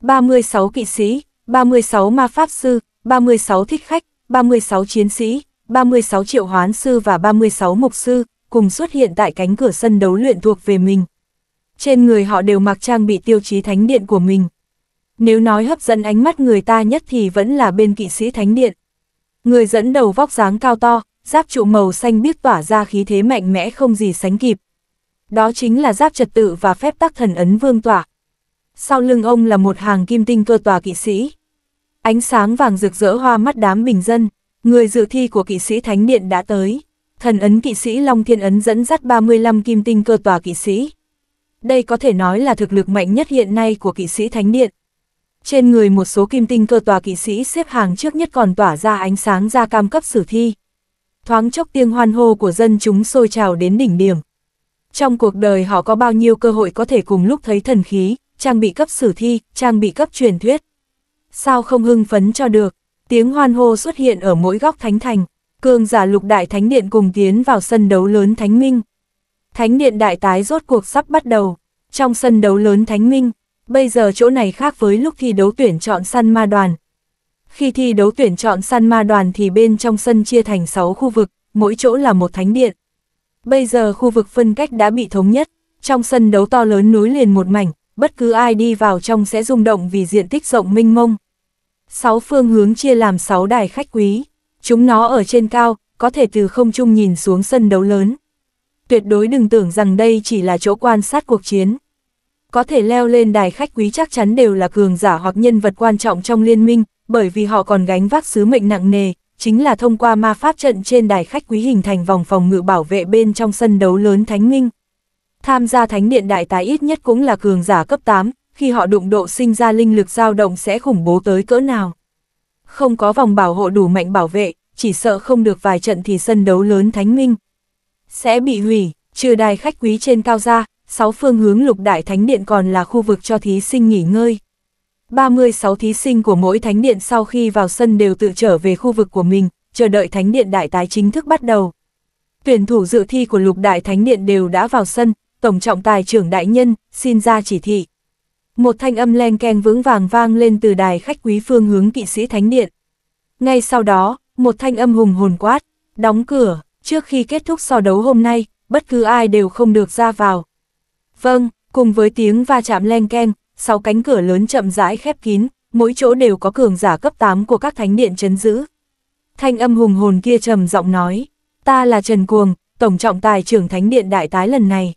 Speaker 1: 36 kỵ sĩ, 36 ma pháp sư, 36 thích khách, 36 chiến sĩ, 36 triệu hoán sư và 36 mục sư, cùng xuất hiện tại cánh cửa sân đấu luyện thuộc về mình trên người họ đều mặc trang bị tiêu chí thánh điện của mình. Nếu nói hấp dẫn ánh mắt người ta nhất thì vẫn là bên kỵ sĩ thánh điện. Người dẫn đầu vóc dáng cao to, giáp trụ màu xanh biếc tỏa ra khí thế mạnh mẽ không gì sánh kịp. Đó chính là giáp trật tự và phép tắc thần ấn vương tỏa. Sau lưng ông là một hàng kim tinh cơ tòa kỵ sĩ. Ánh sáng vàng rực rỡ hoa mắt đám bình dân, người dự thi của kỵ sĩ Thánh Điện đã tới. Thần ấn kỵ sĩ Long Thiên Ấn dẫn dắt 35 kim tinh cơ tòa kỵ sĩ, đây có thể nói là thực lực mạnh nhất hiện nay của kỵ sĩ Thánh Điện. Trên người một số kim tinh cơ tòa kỵ sĩ xếp hàng trước nhất còn tỏa ra ánh sáng da cam cấp sử thi. Thoáng chốc tiếng hoan hô của dân chúng sôi trào đến đỉnh điểm. Trong cuộc đời họ có bao nhiêu cơ hội có thể cùng lúc thấy thần khí, trang bị cấp sử thi, trang bị cấp truyền thuyết. Sao không hưng phấn cho được, tiếng hoan hô xuất hiện ở mỗi góc thánh thành, cường giả lục đại thánh điện cùng tiến vào sân đấu lớn thánh minh. Thánh điện đại tái rốt cuộc sắp bắt đầu. Trong sân đấu lớn Thánh Minh, bây giờ chỗ này khác với lúc thi đấu tuyển chọn săn ma đoàn. Khi thi đấu tuyển chọn săn ma đoàn thì bên trong sân chia thành 6 khu vực, mỗi chỗ là một thánh điện. Bây giờ khu vực phân cách đã bị thống nhất, trong sân đấu to lớn núi liền một mảnh, bất cứ ai đi vào trong sẽ rung động vì diện tích rộng minh mông. Sáu phương hướng chia làm sáu đài khách quý, chúng nó ở trên cao, có thể từ không trung nhìn xuống sân đấu lớn tuyệt đối đừng tưởng rằng đây chỉ là chỗ quan sát cuộc chiến. Có thể leo lên đài khách quý chắc chắn đều là cường giả hoặc nhân vật quan trọng trong liên minh, bởi vì họ còn gánh vác sứ mệnh nặng nề, chính là thông qua ma pháp trận trên đài khách quý hình thành vòng phòng ngự bảo vệ bên trong sân đấu lớn Thánh Minh. Tham gia Thánh Điện Đại Tái ít nhất cũng là cường giả cấp 8, khi họ đụng độ sinh ra linh lực dao động sẽ khủng bố tới cỡ nào. Không có vòng bảo hộ đủ mạnh bảo vệ, chỉ sợ không được vài trận thì sân đấu lớn Thánh Minh, sẽ bị hủy, trừ đài khách quý trên cao ra, sáu phương hướng lục đại thánh điện còn là khu vực cho thí sinh nghỉ ngơi. 36 thí sinh của mỗi thánh điện sau khi vào sân đều tự trở về khu vực của mình, chờ đợi thánh điện đại tái chính thức bắt đầu. Tuyển thủ dự thi của lục đại thánh điện đều đã vào sân, tổng trọng tài trưởng đại nhân, xin ra chỉ thị. Một thanh âm len keng vững vàng vang lên từ đài khách quý phương hướng kỵ sĩ thánh điện. Ngay sau đó, một thanh âm hùng hồn quát, đóng cửa trước khi kết thúc so đấu hôm nay, bất cứ ai đều không được ra vào. Vâng, cùng với tiếng va chạm len keng, sáu cánh cửa lớn chậm rãi khép kín, mỗi chỗ đều có cường giả cấp 8 của các thánh điện chấn giữ. Thanh âm hùng hồn kia trầm giọng nói, ta là Trần Cuồng, tổng trọng tài trưởng thánh điện đại tái lần này.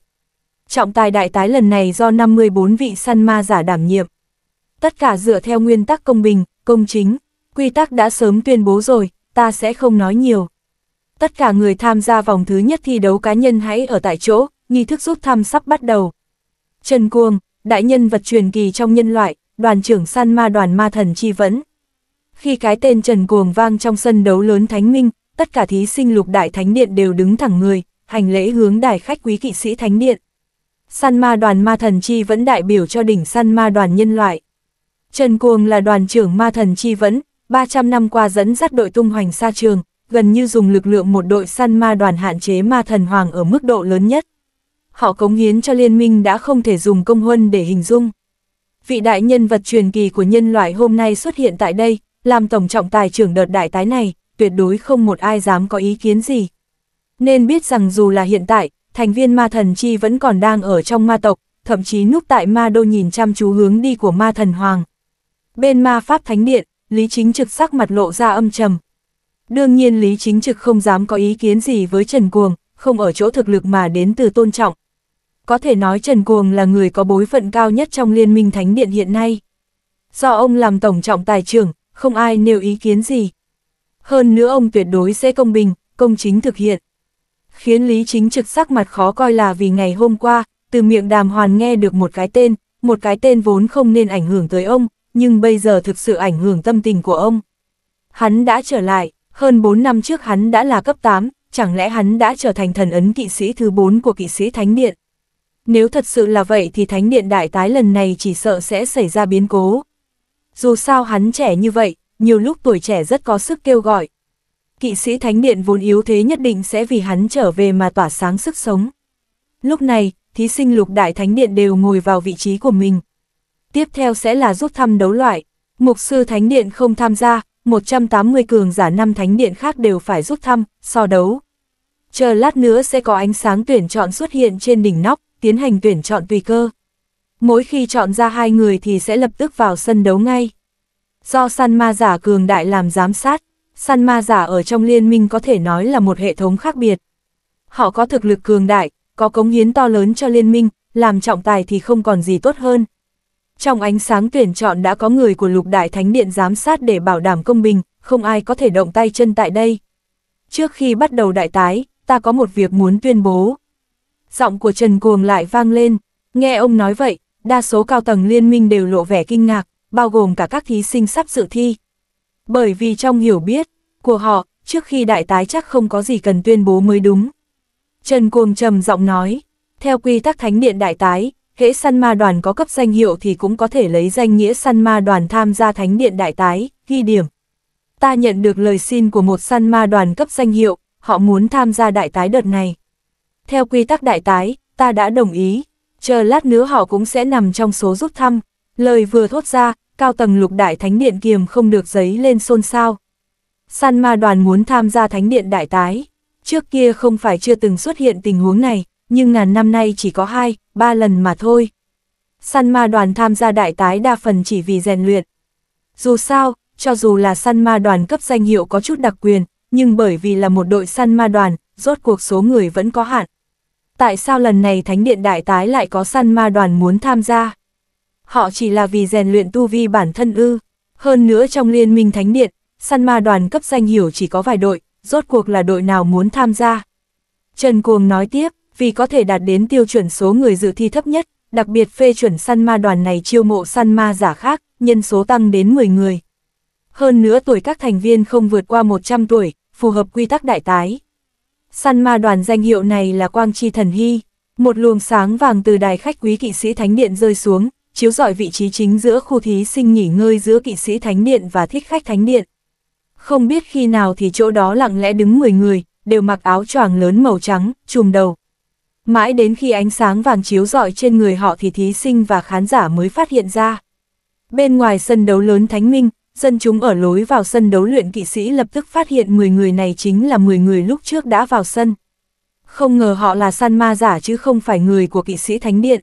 Speaker 1: Trọng tài đại tái lần này do 54 vị săn ma giả đảm nhiệm. Tất cả dựa theo nguyên tắc công bình, công chính, quy tắc đã sớm tuyên bố rồi, ta sẽ không nói nhiều tất cả người tham gia vòng thứ nhất thi đấu cá nhân hãy ở tại chỗ, nghi thức rút thăm sắp bắt đầu. Trần Cuông, đại nhân vật truyền kỳ trong nhân loại, đoàn trưởng san ma đoàn ma thần chi vẫn. Khi cái tên Trần Cuồng vang trong sân đấu lớn Thánh Minh, tất cả thí sinh lục đại thánh điện đều đứng thẳng người, hành lễ hướng đài khách quý kỵ sĩ thánh điện. san ma đoàn ma thần chi vẫn đại biểu cho đỉnh san ma đoàn nhân loại. Trần Cuồng là đoàn trưởng ma thần chi vẫn, 300 năm qua dẫn dắt đội tung hoành xa trường, gần như dùng lực lượng một đội săn ma đoàn hạn chế ma thần hoàng ở mức độ lớn nhất. Họ cống hiến cho liên minh đã không thể dùng công huân để hình dung. Vị đại nhân vật truyền kỳ của nhân loại hôm nay xuất hiện tại đây, làm tổng trọng tài trưởng đợt đại tái này, tuyệt đối không một ai dám có ý kiến gì. Nên biết rằng dù là hiện tại, thành viên ma thần chi vẫn còn đang ở trong ma tộc, thậm chí núp tại ma đô nhìn chăm chú hướng đi của ma thần hoàng. Bên ma pháp thánh điện, Lý Chính trực sắc mặt lộ ra âm trầm, Đương nhiên Lý Chính Trực không dám có ý kiến gì với Trần Cuồng, không ở chỗ thực lực mà đến từ tôn trọng. Có thể nói Trần Cuồng là người có bối phận cao nhất trong Liên minh Thánh Điện hiện nay. Do ông làm tổng trọng tài trưởng, không ai nêu ý kiến gì. Hơn nữa ông tuyệt đối sẽ công bình, công chính thực hiện. Khiến Lý Chính Trực sắc mặt khó coi là vì ngày hôm qua, từ miệng đàm hoàn nghe được một cái tên, một cái tên vốn không nên ảnh hưởng tới ông, nhưng bây giờ thực sự ảnh hưởng tâm tình của ông. Hắn đã trở lại. Hơn 4 năm trước hắn đã là cấp 8, chẳng lẽ hắn đã trở thành thần ấn kỵ sĩ thứ 4 của kỵ sĩ Thánh Điện? Nếu thật sự là vậy thì Thánh Điện đại tái lần này chỉ sợ sẽ xảy ra biến cố. Dù sao hắn trẻ như vậy, nhiều lúc tuổi trẻ rất có sức kêu gọi. Kỵ sĩ Thánh Điện vốn yếu thế nhất định sẽ vì hắn trở về mà tỏa sáng sức sống. Lúc này, thí sinh lục đại Thánh Điện đều ngồi vào vị trí của mình. Tiếp theo sẽ là rút thăm đấu loại. Mục sư Thánh Điện không tham gia, 180 cường giả năm thánh điện khác đều phải rút thăm, so đấu. Chờ lát nữa sẽ có ánh sáng tuyển chọn xuất hiện trên đỉnh nóc, tiến hành tuyển chọn tùy cơ. Mỗi khi chọn ra hai người thì sẽ lập tức vào sân đấu ngay. Do săn ma giả cường đại làm giám sát, săn ma giả ở trong liên minh có thể nói là một hệ thống khác biệt. Họ có thực lực cường đại, có cống hiến to lớn cho liên minh, làm trọng tài thì không còn gì tốt hơn. Trong ánh sáng tuyển chọn đã có người của lục đại thánh điện giám sát để bảo đảm công bình, không ai có thể động tay chân tại đây. Trước khi bắt đầu đại tái, ta có một việc muốn tuyên bố. Giọng của Trần Cuồng lại vang lên, nghe ông nói vậy, đa số cao tầng liên minh đều lộ vẻ kinh ngạc, bao gồm cả các thí sinh sắp dự thi. Bởi vì trong hiểu biết của họ, trước khi đại tái chắc không có gì cần tuyên bố mới đúng. Trần Cuồng trầm giọng nói, theo quy tắc thánh điện đại tái, hễ săn ma đoàn có cấp danh hiệu thì cũng có thể lấy danh nghĩa săn ma đoàn tham gia thánh điện đại tái, ghi điểm. Ta nhận được lời xin của một săn ma đoàn cấp danh hiệu, họ muốn tham gia đại tái đợt này. Theo quy tắc đại tái, ta đã đồng ý, chờ lát nữa họ cũng sẽ nằm trong số rút thăm. Lời vừa thốt ra, cao tầng lục đại thánh điện kiềm không được giấy lên xôn xao. Săn ma đoàn muốn tham gia thánh điện đại tái. Trước kia không phải chưa từng xuất hiện tình huống này, nhưng ngàn năm nay chỉ có hai, ba lần mà thôi. Săn ma đoàn tham gia đại tái đa phần chỉ vì rèn luyện. Dù sao, cho dù là săn ma đoàn cấp danh hiệu có chút đặc quyền, nhưng bởi vì là một đội săn ma đoàn, rốt cuộc số người vẫn có hạn. Tại sao lần này Thánh Điện Đại Tái lại có săn ma đoàn muốn tham gia? Họ chỉ là vì rèn luyện tu vi bản thân ư. Hơn nữa trong Liên minh Thánh Điện, săn ma đoàn cấp danh hiểu chỉ có vài đội, rốt cuộc là đội nào muốn tham gia. Trần Cuồng nói tiếp, vì có thể đạt đến tiêu chuẩn số người dự thi thấp nhất, đặc biệt phê chuẩn săn ma đoàn này chiêu mộ săn ma giả khác, nhân số tăng đến 10 người. Hơn nữa tuổi các thành viên không vượt qua 100 tuổi, phù hợp quy tắc đại tái. Săn ma đoàn danh hiệu này là Quang Chi Thần Hy, một luồng sáng vàng từ đài khách quý kỵ sĩ Thánh Điện rơi xuống, chiếu rọi vị trí chính giữa khu thí sinh nghỉ ngơi giữa kỵ sĩ Thánh Điện và thích khách Thánh Điện. Không biết khi nào thì chỗ đó lặng lẽ đứng 10 người, đều mặc áo choàng lớn màu trắng, chùm đầu, Mãi đến khi ánh sáng vàng chiếu rọi trên người họ thì thí sinh và khán giả mới phát hiện ra. Bên ngoài sân đấu lớn Thánh Minh, dân chúng ở lối vào sân đấu luyện kỵ sĩ lập tức phát hiện 10 người này chính là 10 người lúc trước đã vào sân. Không ngờ họ là săn ma giả chứ không phải người của kỵ sĩ Thánh Điện.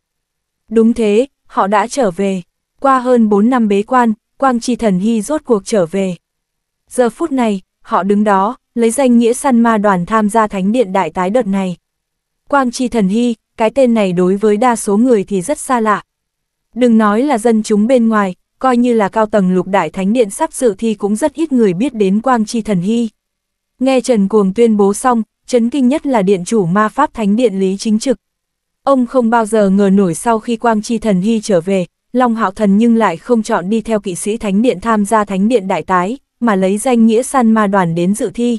Speaker 1: Đúng thế, họ đã trở về. Qua hơn 4 năm bế quan, Quang tri Thần Hy rốt cuộc trở về. Giờ phút này, họ đứng đó, lấy danh nghĩa săn ma đoàn tham gia Thánh Điện Đại Tái đợt này. Quang Chi Thần Hy, cái tên này đối với đa số người thì rất xa lạ. Đừng nói là dân chúng bên ngoài, coi như là cao tầng lục đại thánh điện sắp dự thi cũng rất ít người biết đến Quang Chi Thần Hy. Nghe Trần Cuồng tuyên bố xong, chấn kinh nhất là điện chủ ma pháp thánh điện Lý Chính Trực. Ông không bao giờ ngờ nổi sau khi Quang Chi Thần Hy trở về, Long Hạo Thần nhưng lại không chọn đi theo kỵ sĩ thánh điện tham gia thánh điện đại tái, mà lấy danh nghĩa săn ma đoàn đến dự thi.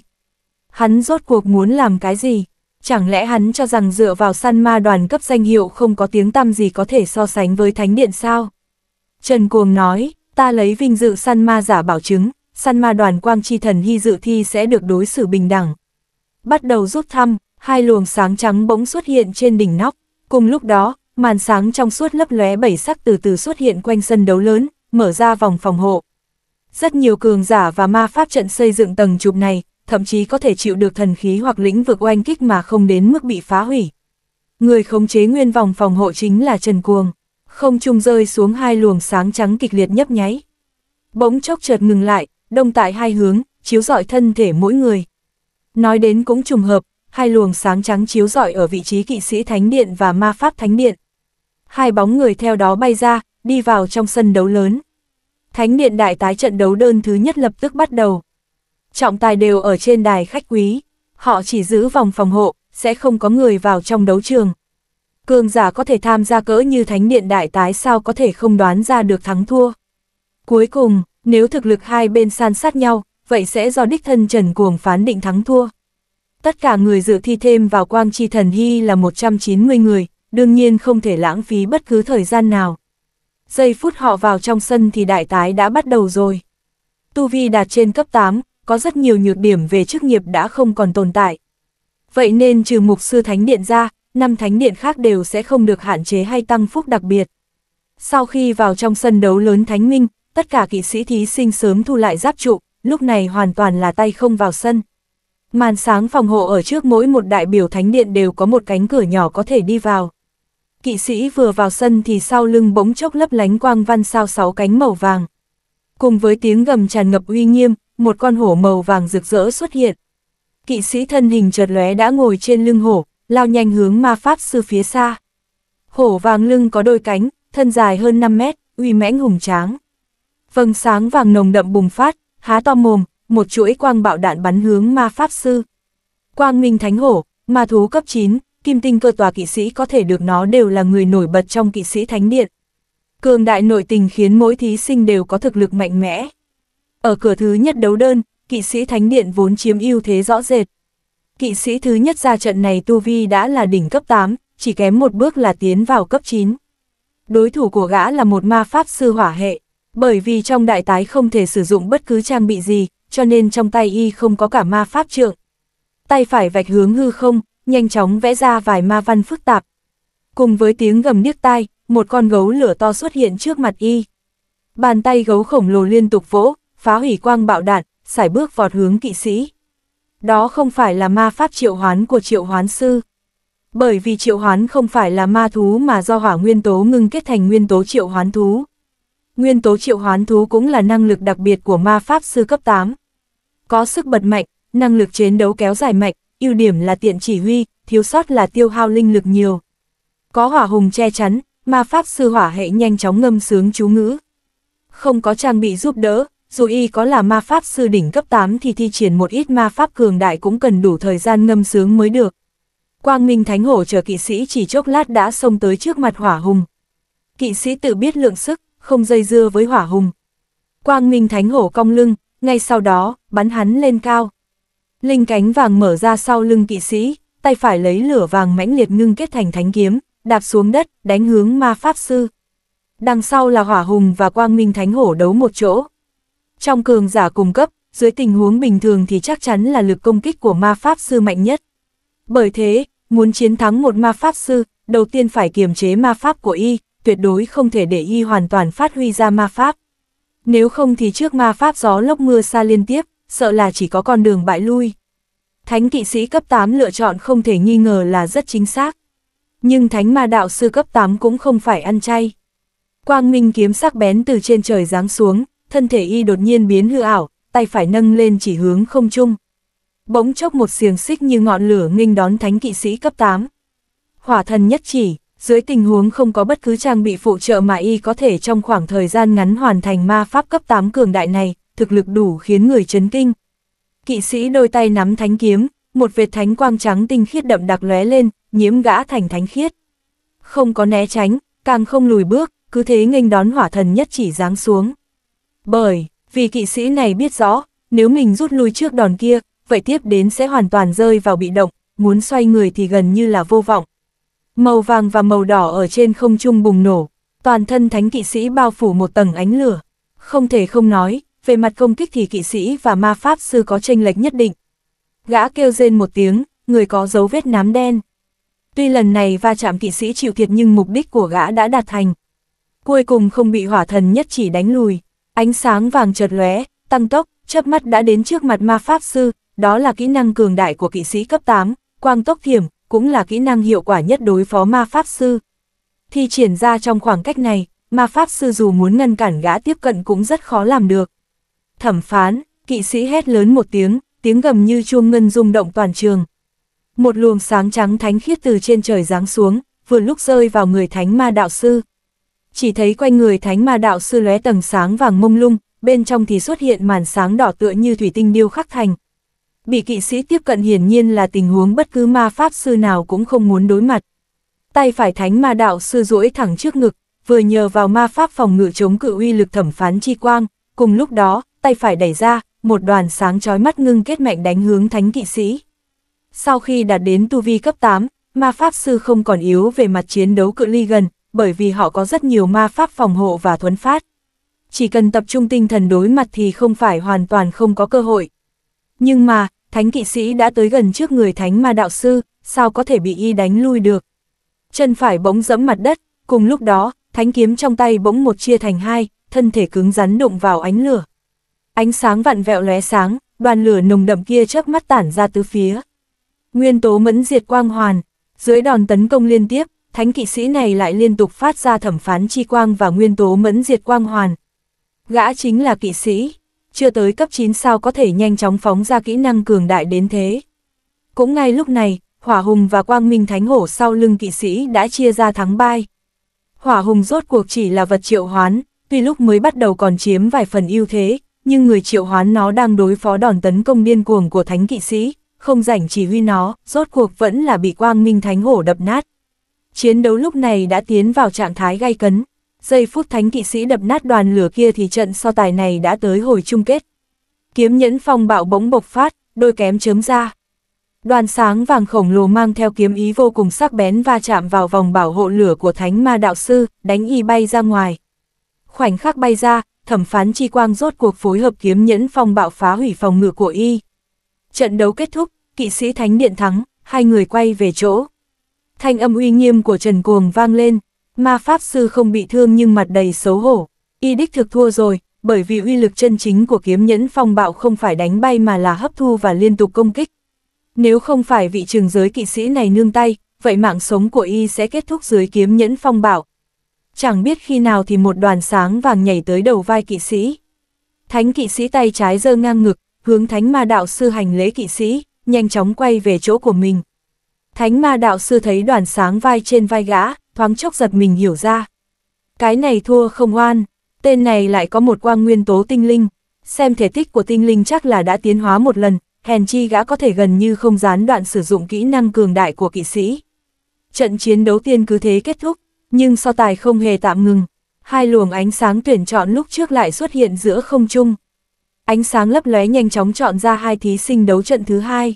Speaker 1: Hắn rốt cuộc muốn làm cái gì? Chẳng lẽ hắn cho rằng dựa vào săn ma đoàn cấp danh hiệu không có tiếng tăm gì có thể so sánh với thánh điện sao? Trần Cuồng nói, ta lấy vinh dự săn ma giả bảo chứng, săn ma đoàn quang chi thần hy dự thi sẽ được đối xử bình đẳng. Bắt đầu rút thăm, hai luồng sáng trắng bỗng xuất hiện trên đỉnh nóc, cùng lúc đó, màn sáng trong suốt lấp lóe bảy sắc từ từ xuất hiện quanh sân đấu lớn, mở ra vòng phòng hộ. Rất nhiều cường giả và ma pháp trận xây dựng tầng chụp này, thậm chí có thể chịu được thần khí hoặc lĩnh vực oanh kích mà không đến mức bị phá hủy. Người khống chế nguyên vòng phòng hộ chính là Trần Cuồng, không trung rơi xuống hai luồng sáng trắng kịch liệt nhấp nháy. Bỗng chốc chợt ngừng lại, đông tại hai hướng, chiếu rọi thân thể mỗi người. Nói đến cũng trùng hợp, hai luồng sáng trắng chiếu rọi ở vị trí kỵ sĩ thánh điện và ma pháp thánh điện. Hai bóng người theo đó bay ra, đi vào trong sân đấu lớn. Thánh điện đại tái trận đấu đơn thứ nhất lập tức bắt đầu trọng tài đều ở trên đài khách quý, họ chỉ giữ vòng phòng hộ, sẽ không có người vào trong đấu trường. Cường giả có thể tham gia cỡ như thánh điện đại tái sao có thể không đoán ra được thắng thua. Cuối cùng, nếu thực lực hai bên san sát nhau, vậy sẽ do đích thân Trần Cuồng phán định thắng thua. Tất cả người dự thi thêm vào quang chi thần hy là 190 người, đương nhiên không thể lãng phí bất cứ thời gian nào. Giây phút họ vào trong sân thì đại tái đã bắt đầu rồi. Tu Vi đạt trên cấp 8, có rất nhiều nhược điểm về chức nghiệp đã không còn tồn tại. Vậy nên trừ mục sư thánh điện ra, năm thánh điện khác đều sẽ không được hạn chế hay tăng phúc đặc biệt. Sau khi vào trong sân đấu lớn thánh minh, tất cả kỵ sĩ thí sinh sớm thu lại giáp trụ, lúc này hoàn toàn là tay không vào sân. Màn sáng phòng hộ ở trước mỗi một đại biểu thánh điện đều có một cánh cửa nhỏ có thể đi vào. Kỵ sĩ vừa vào sân thì sau lưng bỗng chốc lấp lánh quang văn sao sáu cánh màu vàng. Cùng với tiếng gầm tràn ngập uy nghiêm, một con hổ màu vàng rực rỡ xuất hiện. Kỵ sĩ thân hình chợt lóe đã ngồi trên lưng hổ, lao nhanh hướng ma pháp sư phía xa. Hổ vàng lưng có đôi cánh, thân dài hơn 5 mét, uy mãnh hùng tráng. Vầng sáng vàng nồng đậm bùng phát, há to mồm, một chuỗi quang bạo đạn bắn hướng ma pháp sư. Quang minh thánh hổ, ma thú cấp 9, kim tinh cơ tòa kỵ sĩ có thể được nó đều là người nổi bật trong kỵ sĩ thánh điện. Cường đại nội tình khiến mỗi thí sinh đều có thực lực mạnh mẽ. Ở cửa thứ nhất đấu đơn, kỵ sĩ Thánh Điện vốn chiếm ưu thế rõ rệt. Kỵ sĩ thứ nhất ra trận này Tu Vi đã là đỉnh cấp 8, chỉ kém một bước là tiến vào cấp 9. Đối thủ của gã là một ma pháp sư hỏa hệ, bởi vì trong đại tái không thể sử dụng bất cứ trang bị gì, cho nên trong tay y không có cả ma pháp trượng. Tay phải vạch hướng hư không, nhanh chóng vẽ ra vài ma văn phức tạp. Cùng với tiếng gầm điếc tai, một con gấu lửa to xuất hiện trước mặt y. Bàn tay gấu khổng lồ liên tục vỗ, phá hủy quang bạo đạn, sải bước vọt hướng kỵ sĩ. Đó không phải là ma pháp triệu hoán của triệu hoán sư. Bởi vì triệu hoán không phải là ma thú mà do hỏa nguyên tố ngưng kết thành nguyên tố triệu hoán thú. Nguyên tố triệu hoán thú cũng là năng lực đặc biệt của ma pháp sư cấp 8. Có sức bật mạnh, năng lực chiến đấu kéo dài mạnh, ưu điểm là tiện chỉ huy, thiếu sót là tiêu hao linh lực nhiều. Có hỏa hùng che chắn, ma pháp sư hỏa hệ nhanh chóng ngâm sướng chú ngữ. Không có trang bị giúp đỡ, dù y có là ma pháp sư đỉnh cấp 8 thì thi triển một ít ma pháp cường đại cũng cần đủ thời gian ngâm sướng mới được. Quang Minh Thánh Hổ chờ kỵ sĩ chỉ chốc lát đã xông tới trước mặt hỏa hùng. Kỵ sĩ tự biết lượng sức, không dây dưa với hỏa hùng. Quang Minh Thánh Hổ cong lưng, ngay sau đó, bắn hắn lên cao. Linh cánh vàng mở ra sau lưng kỵ sĩ, tay phải lấy lửa vàng mãnh liệt ngưng kết thành thánh kiếm, đạp xuống đất, đánh hướng ma pháp sư. Đằng sau là hỏa hùng và quang minh thánh hổ đấu một chỗ, trong cường giả cung cấp, dưới tình huống bình thường thì chắc chắn là lực công kích của ma pháp sư mạnh nhất. Bởi thế, muốn chiến thắng một ma pháp sư, đầu tiên phải kiềm chế ma pháp của y, tuyệt đối không thể để y hoàn toàn phát huy ra ma pháp. Nếu không thì trước ma pháp gió lốc mưa xa liên tiếp, sợ là chỉ có con đường bại lui. Thánh kỵ sĩ cấp 8 lựa chọn không thể nghi ngờ là rất chính xác. Nhưng thánh ma đạo sư cấp 8 cũng không phải ăn chay. Quang Minh kiếm sắc bén từ trên trời giáng xuống, thân thể y đột nhiên biến hư ảo, tay phải nâng lên chỉ hướng không trung. Bỗng chốc một xiềng xích như ngọn lửa nghênh đón thánh kỵ sĩ cấp 8. Hỏa thần nhất chỉ, dưới tình huống không có bất cứ trang bị phụ trợ mà y có thể trong khoảng thời gian ngắn hoàn thành ma pháp cấp 8 cường đại này, thực lực đủ khiến người chấn kinh. Kỵ sĩ đôi tay nắm thánh kiếm, một vệt thánh quang trắng tinh khiết đậm đặc lóe lên, nhiễm gã thành thánh khiết. Không có né tránh, càng không lùi bước, cứ thế nghênh đón hỏa thần nhất chỉ giáng xuống. Bởi, vì kỵ sĩ này biết rõ, nếu mình rút lui trước đòn kia, vậy tiếp đến sẽ hoàn toàn rơi vào bị động, muốn xoay người thì gần như là vô vọng. Màu vàng và màu đỏ ở trên không trung bùng nổ, toàn thân thánh kỵ sĩ bao phủ một tầng ánh lửa. Không thể không nói, về mặt công kích thì kỵ sĩ và ma pháp sư có tranh lệch nhất định. Gã kêu rên một tiếng, người có dấu vết nám đen. Tuy lần này va chạm kỵ sĩ chịu thiệt nhưng mục đích của gã đã đạt thành. Cuối cùng không bị hỏa thần nhất chỉ đánh lùi. Ánh sáng vàng chợt lóe, tăng tốc, chớp mắt đã đến trước mặt ma pháp sư, đó là kỹ năng cường đại của kỵ sĩ cấp 8, quang tốc thiểm, cũng là kỹ năng hiệu quả nhất đối phó ma pháp sư. Thi triển ra trong khoảng cách này, ma pháp sư dù muốn ngăn cản gã tiếp cận cũng rất khó làm được. Thẩm phán, kỵ sĩ hét lớn một tiếng, tiếng gầm như chuông ngân rung động toàn trường. Một luồng sáng trắng thánh khiết từ trên trời giáng xuống, vừa lúc rơi vào người thánh ma đạo sư chỉ thấy quanh người thánh ma đạo sư lóe tầng sáng vàng mông lung, bên trong thì xuất hiện màn sáng đỏ tựa như thủy tinh điêu khắc thành. Bị kỵ sĩ tiếp cận hiển nhiên là tình huống bất cứ ma pháp sư nào cũng không muốn đối mặt. Tay phải thánh ma đạo sư duỗi thẳng trước ngực, vừa nhờ vào ma pháp phòng ngự chống cự uy lực thẩm phán chi quang, cùng lúc đó, tay phải đẩy ra, một đoàn sáng chói mắt ngưng kết mạnh đánh hướng thánh kỵ sĩ. Sau khi đạt đến tu vi cấp 8, ma pháp sư không còn yếu về mặt chiến đấu cự ly gần, bởi vì họ có rất nhiều ma pháp phòng hộ và thuấn phát. Chỉ cần tập trung tinh thần đối mặt thì không phải hoàn toàn không có cơ hội. Nhưng mà, thánh kỵ sĩ đã tới gần trước người thánh ma đạo sư, sao có thể bị y đánh lui được. Chân phải bỗng dẫm mặt đất, cùng lúc đó, thánh kiếm trong tay bỗng một chia thành hai, thân thể cứng rắn đụng vào ánh lửa. Ánh sáng vặn vẹo lóe sáng, đoàn lửa nồng đậm kia chớp mắt tản ra tứ phía. Nguyên tố mẫn diệt quang hoàn, dưới đòn tấn công liên tiếp, thánh kỵ sĩ này lại liên tục phát ra thẩm phán chi quang và nguyên tố mẫn diệt quang hoàn. Gã chính là kỵ sĩ, chưa tới cấp 9 sao có thể nhanh chóng phóng ra kỹ năng cường đại đến thế. Cũng ngay lúc này, Hỏa Hùng và Quang Minh Thánh Hổ sau lưng kỵ sĩ đã chia ra thắng bai. Hỏa Hùng rốt cuộc chỉ là vật triệu hoán, tuy lúc mới bắt đầu còn chiếm vài phần ưu thế, nhưng người triệu hoán nó đang đối phó đòn tấn công điên cuồng của thánh kỵ sĩ, không rảnh chỉ huy nó, rốt cuộc vẫn là bị Quang Minh Thánh Hổ đập nát. Chiến đấu lúc này đã tiến vào trạng thái gay cấn. Giây phút thánh kỵ sĩ đập nát đoàn lửa kia thì trận so tài này đã tới hồi chung kết. Kiếm nhẫn phong bạo bỗng bộc phát, đôi kém chớm ra. Đoàn sáng vàng khổng lồ mang theo kiếm ý vô cùng sắc bén va chạm vào vòng bảo hộ lửa của thánh ma đạo sư, đánh y bay ra ngoài. Khoảnh khắc bay ra, thẩm phán chi quang rốt cuộc phối hợp kiếm nhẫn phong bạo phá hủy phòng ngự của y. Trận đấu kết thúc, kỵ sĩ thánh điện thắng, hai người quay về chỗ. Thanh âm uy nghiêm của Trần Cuồng vang lên, ma pháp sư không bị thương nhưng mặt đầy xấu hổ. Y đích thực thua rồi, bởi vì uy lực chân chính của kiếm nhẫn phong bạo không phải đánh bay mà là hấp thu và liên tục công kích. Nếu không phải vị trường giới kỵ sĩ này nương tay, vậy mạng sống của y sẽ kết thúc dưới kiếm nhẫn phong bạo. Chẳng biết khi nào thì một đoàn sáng vàng nhảy tới đầu vai kỵ sĩ. Thánh kỵ sĩ tay trái giơ ngang ngực, hướng thánh ma đạo sư hành lễ kỵ sĩ, nhanh chóng quay về chỗ của mình. Thánh ma đạo sư thấy đoàn sáng vai trên vai gã, thoáng chốc giật mình hiểu ra. Cái này thua không oan, tên này lại có một quang nguyên tố tinh linh. Xem thể tích của tinh linh chắc là đã tiến hóa một lần, hèn chi gã có thể gần như không gián đoạn sử dụng kỹ năng cường đại của kỵ sĩ. Trận chiến đấu tiên cứ thế kết thúc, nhưng so tài không hề tạm ngừng. Hai luồng ánh sáng tuyển chọn lúc trước lại xuất hiện giữa không trung. Ánh sáng lấp lóe nhanh chóng chọn ra hai thí sinh đấu trận thứ hai.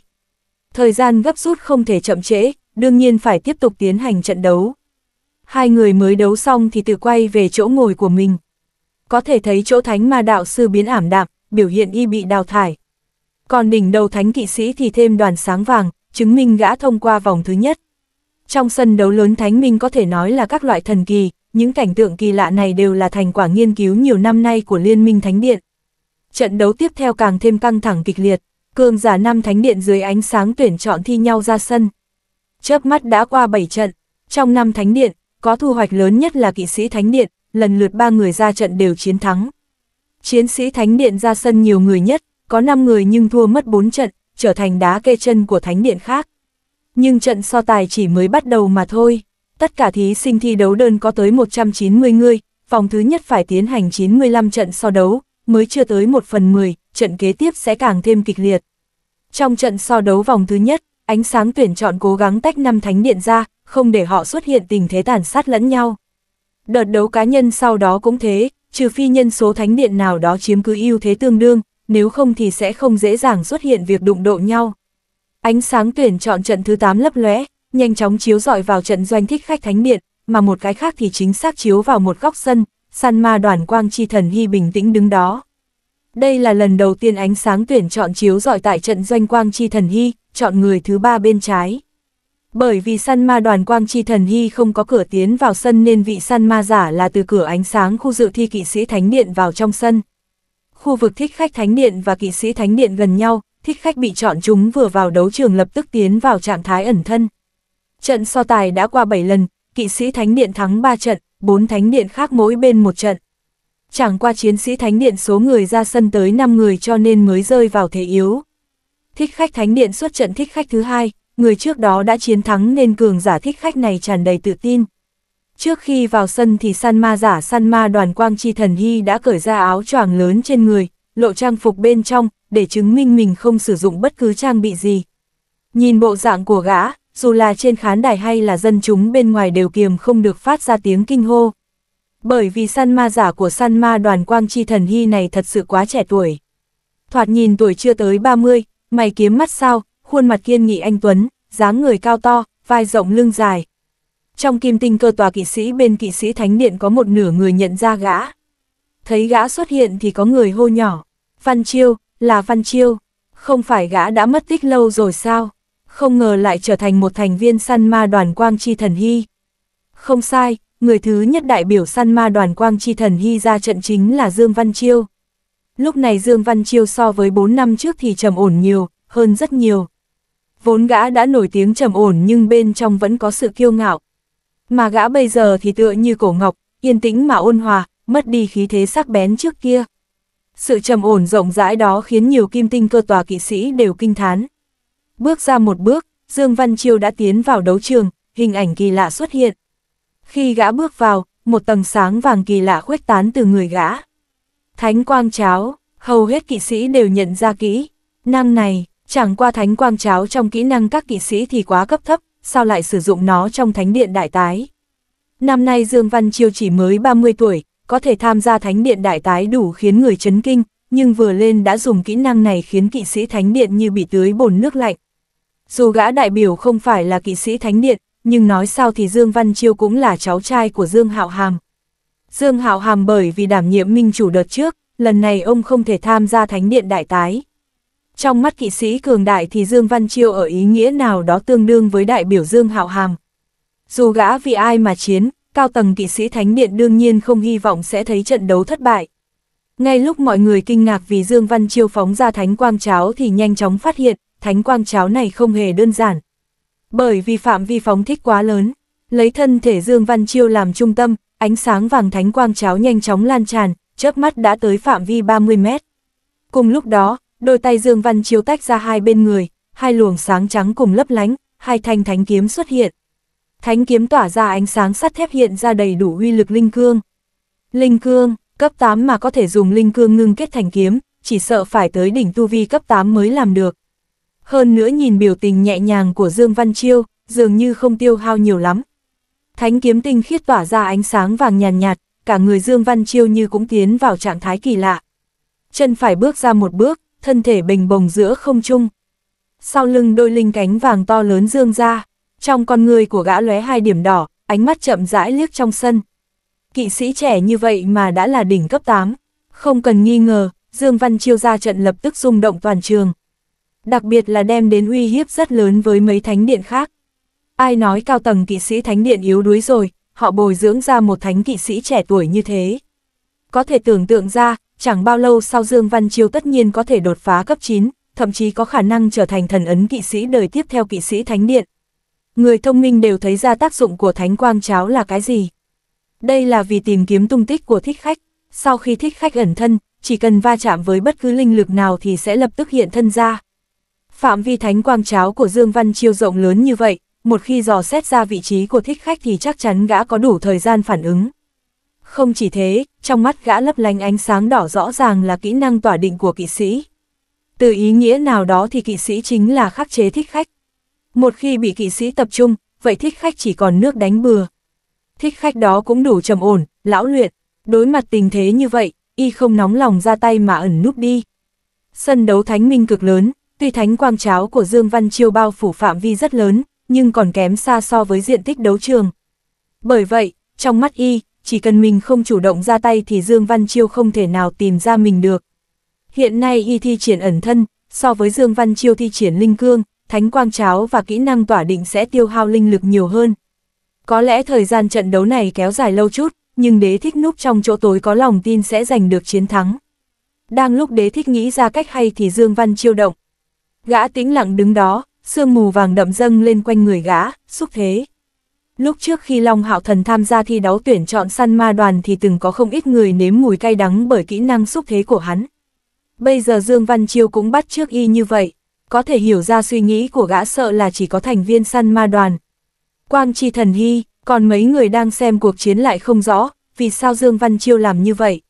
Speaker 1: Thời gian gấp rút không thể chậm trễ, đương nhiên phải tiếp tục tiến hành trận đấu. Hai người mới đấu xong thì tự quay về chỗ ngồi của mình. Có thể thấy chỗ thánh ma đạo sư biến ảm đạm, biểu hiện y bị đào thải. Còn đỉnh đầu thánh kỵ sĩ thì thêm đoàn sáng vàng, chứng minh gã thông qua vòng thứ nhất. Trong sân đấu lớn thánh minh có thể nói là các loại thần kỳ, những cảnh tượng kỳ lạ này đều là thành quả nghiên cứu nhiều năm nay của Liên minh Thánh Điện. Trận đấu tiếp theo càng thêm căng thẳng kịch liệt cường giả năm thánh điện dưới ánh sáng tuyển chọn thi nhau ra sân. Chớp mắt đã qua 7 trận, trong năm thánh điện, có thu hoạch lớn nhất là kỵ sĩ thánh điện, lần lượt ba người ra trận đều chiến thắng. Chiến sĩ thánh điện ra sân nhiều người nhất, có 5 người nhưng thua mất 4 trận, trở thành đá kê chân của thánh điện khác. Nhưng trận so tài chỉ mới bắt đầu mà thôi. Tất cả thí sinh thi đấu đơn có tới 190 người, vòng thứ nhất phải tiến hành 95 trận so đấu, mới chưa tới 1 phần 10, trận kế tiếp sẽ càng thêm kịch liệt. Trong trận so đấu vòng thứ nhất, ánh sáng tuyển chọn cố gắng tách năm thánh điện ra, không để họ xuất hiện tình thế tàn sát lẫn nhau. Đợt đấu cá nhân sau đó cũng thế, trừ phi nhân số thánh điện nào đó chiếm cứ ưu thế tương đương, nếu không thì sẽ không dễ dàng xuất hiện việc đụng độ nhau. Ánh sáng tuyển chọn trận thứ 8 lấp lóe, nhanh chóng chiếu rọi vào trận doanh thích khách thánh điện, mà một cái khác thì chính xác chiếu vào một góc sân, săn ma đoàn quang chi thần hy bình tĩnh đứng đó. Đây là lần đầu tiên ánh sáng tuyển chọn chiếu giỏi tại trận doanh quang chi thần hy, chọn người thứ ba bên trái. Bởi vì săn ma đoàn quang chi thần hy không có cửa tiến vào sân nên vị săn ma giả là từ cửa ánh sáng khu dự thi kỵ sĩ thánh điện vào trong sân. Khu vực thích khách thánh điện và kỵ sĩ thánh điện gần nhau, thích khách bị chọn chúng vừa vào đấu trường lập tức tiến vào trạng thái ẩn thân. Trận so tài đã qua 7 lần, kỵ sĩ thánh điện thắng 3 trận, 4 thánh điện khác mỗi bên một trận chẳng qua chiến sĩ thánh điện số người ra sân tới 5 người cho nên mới rơi vào thế yếu. Thích khách thánh điện xuất trận thích khách thứ hai, người trước đó đã chiến thắng nên cường giả thích khách này tràn đầy tự tin. Trước khi vào sân thì săn ma giả săn ma đoàn quang chi thần hy đã cởi ra áo choàng lớn trên người, lộ trang phục bên trong, để chứng minh mình không sử dụng bất cứ trang bị gì. Nhìn bộ dạng của gã, dù là trên khán đài hay là dân chúng bên ngoài đều kiềm không được phát ra tiếng kinh hô. Bởi vì săn ma giả của săn ma đoàn quang chi thần hy này thật sự quá trẻ tuổi. Thoạt nhìn tuổi chưa tới 30, mày kiếm mắt sao, khuôn mặt kiên nghị anh Tuấn, dáng người cao to, vai rộng lưng dài. Trong kim tinh cơ tòa kỵ sĩ bên kỵ sĩ thánh điện có một nửa người nhận ra gã. Thấy gã xuất hiện thì có người hô nhỏ, Văn Chiêu, là Văn Chiêu, không phải gã đã mất tích lâu rồi sao? Không ngờ lại trở thành một thành viên săn ma đoàn quang chi thần hy. Không sai, Người thứ nhất đại biểu săn ma đoàn quang chi thần hy ra trận chính là Dương Văn Chiêu. Lúc này Dương Văn Chiêu so với 4 năm trước thì trầm ổn nhiều, hơn rất nhiều. Vốn gã đã nổi tiếng trầm ổn nhưng bên trong vẫn có sự kiêu ngạo. Mà gã bây giờ thì tựa như cổ ngọc, yên tĩnh mà ôn hòa, mất đi khí thế sắc bén trước kia. Sự trầm ổn rộng rãi đó khiến nhiều kim tinh cơ tòa kỵ sĩ đều kinh thán. Bước ra một bước, Dương Văn Chiêu đã tiến vào đấu trường, hình ảnh kỳ lạ xuất hiện. Khi gã bước vào, một tầng sáng vàng kỳ lạ khuếch tán từ người gã. Thánh quang cháo, hầu hết kỵ sĩ đều nhận ra kỹ. Năng này, chẳng qua thánh quang cháo trong kỹ năng các kỵ sĩ thì quá cấp thấp, sao lại sử dụng nó trong thánh điện đại tái. Năm nay Dương Văn Chiêu chỉ mới 30 tuổi, có thể tham gia thánh điện đại tái đủ khiến người chấn kinh, nhưng vừa lên đã dùng kỹ năng này khiến kỵ sĩ thánh điện như bị tưới bồn nước lạnh. Dù gã đại biểu không phải là kỵ sĩ thánh điện, nhưng nói sao thì Dương Văn Chiêu cũng là cháu trai của Dương Hạo Hàm. Dương Hạo Hàm bởi vì đảm nhiệm minh chủ đợt trước, lần này ông không thể tham gia thánh điện đại tái. Trong mắt kỵ sĩ cường đại thì Dương Văn Chiêu ở ý nghĩa nào đó tương đương với đại biểu Dương Hạo Hàm. Dù gã vì ai mà chiến, cao tầng kỵ sĩ thánh điện đương nhiên không hy vọng sẽ thấy trận đấu thất bại. Ngay lúc mọi người kinh ngạc vì Dương Văn Chiêu phóng ra thánh quang cháo thì nhanh chóng phát hiện, thánh quang cháo này không hề đơn giản, bởi vì phạm vi phóng thích quá lớn, lấy thân thể Dương Văn Chiêu làm trung tâm, ánh sáng vàng thánh quang cháo nhanh chóng lan tràn, chớp mắt đã tới phạm vi 30 mét. Cùng lúc đó, đôi tay Dương Văn Chiêu tách ra hai bên người, hai luồng sáng trắng cùng lấp lánh, hai thanh thánh kiếm xuất hiện. Thánh kiếm tỏa ra ánh sáng sắt thép hiện ra đầy đủ uy lực linh cương. Linh cương, cấp 8 mà có thể dùng linh cương ngưng kết thành kiếm, chỉ sợ phải tới đỉnh tu vi cấp 8 mới làm được. Hơn nữa nhìn biểu tình nhẹ nhàng của Dương Văn Chiêu, dường như không tiêu hao nhiều lắm. Thánh kiếm tinh khiết tỏa ra ánh sáng vàng nhàn nhạt, nhạt, cả người Dương Văn Chiêu như cũng tiến vào trạng thái kỳ lạ. Chân phải bước ra một bước, thân thể bình bồng giữa không trung. Sau lưng đôi linh cánh vàng to lớn dương ra, trong con người của gã lóe hai điểm đỏ, ánh mắt chậm rãi liếc trong sân. Kỵ sĩ trẻ như vậy mà đã là đỉnh cấp 8, không cần nghi ngờ, Dương Văn Chiêu ra trận lập tức rung động toàn trường đặc biệt là đem đến uy hiếp rất lớn với mấy thánh điện khác. Ai nói cao tầng kỵ sĩ thánh điện yếu đuối rồi, họ bồi dưỡng ra một thánh kỵ sĩ trẻ tuổi như thế. Có thể tưởng tượng ra, chẳng bao lâu sau Dương Văn Chiêu tất nhiên có thể đột phá cấp 9, thậm chí có khả năng trở thành thần ấn kỵ sĩ đời tiếp theo kỵ sĩ thánh điện. Người thông minh đều thấy ra tác dụng của thánh quang cháo là cái gì. Đây là vì tìm kiếm tung tích của thích khách, sau khi thích khách ẩn thân, chỉ cần va chạm với bất cứ linh lực nào thì sẽ lập tức hiện thân ra. Phạm vi thánh quang cháo của Dương Văn Chiêu rộng lớn như vậy, một khi dò xét ra vị trí của thích khách thì chắc chắn gã có đủ thời gian phản ứng. Không chỉ thế, trong mắt gã lấp lánh ánh sáng đỏ rõ ràng là kỹ năng tỏa định của kỵ sĩ. Từ ý nghĩa nào đó thì kỵ sĩ chính là khắc chế thích khách. Một khi bị kỵ sĩ tập trung, vậy thích khách chỉ còn nước đánh bừa. Thích khách đó cũng đủ trầm ổn, lão luyện. Đối mặt tình thế như vậy, y không nóng lòng ra tay mà ẩn núp đi. Sân đấu thánh minh cực lớn, Tuy thánh quang cháo của Dương Văn Chiêu bao phủ phạm vi rất lớn, nhưng còn kém xa so với diện tích đấu trường. Bởi vậy, trong mắt y, chỉ cần mình không chủ động ra tay thì Dương Văn Chiêu không thể nào tìm ra mình được. Hiện nay y thi triển ẩn thân, so với Dương Văn Chiêu thi triển linh cương, thánh quang cháo và kỹ năng tỏa định sẽ tiêu hao linh lực nhiều hơn. Có lẽ thời gian trận đấu này kéo dài lâu chút, nhưng đế thích núp trong chỗ tối có lòng tin sẽ giành được chiến thắng. Đang lúc đế thích nghĩ ra cách hay thì Dương Văn Chiêu động, Gã tĩnh lặng đứng đó, sương mù vàng đậm dâng lên quanh người gã, xúc thế. Lúc trước khi Long Hạo Thần tham gia thi đấu tuyển chọn săn ma đoàn thì từng có không ít người nếm mùi cay đắng bởi kỹ năng xúc thế của hắn. Bây giờ Dương Văn Chiêu cũng bắt trước y như vậy, có thể hiểu ra suy nghĩ của gã sợ là chỉ có thành viên săn ma đoàn. Quang Chi Thần Hy, còn mấy người đang xem cuộc chiến lại không rõ, vì sao Dương Văn Chiêu làm như vậy.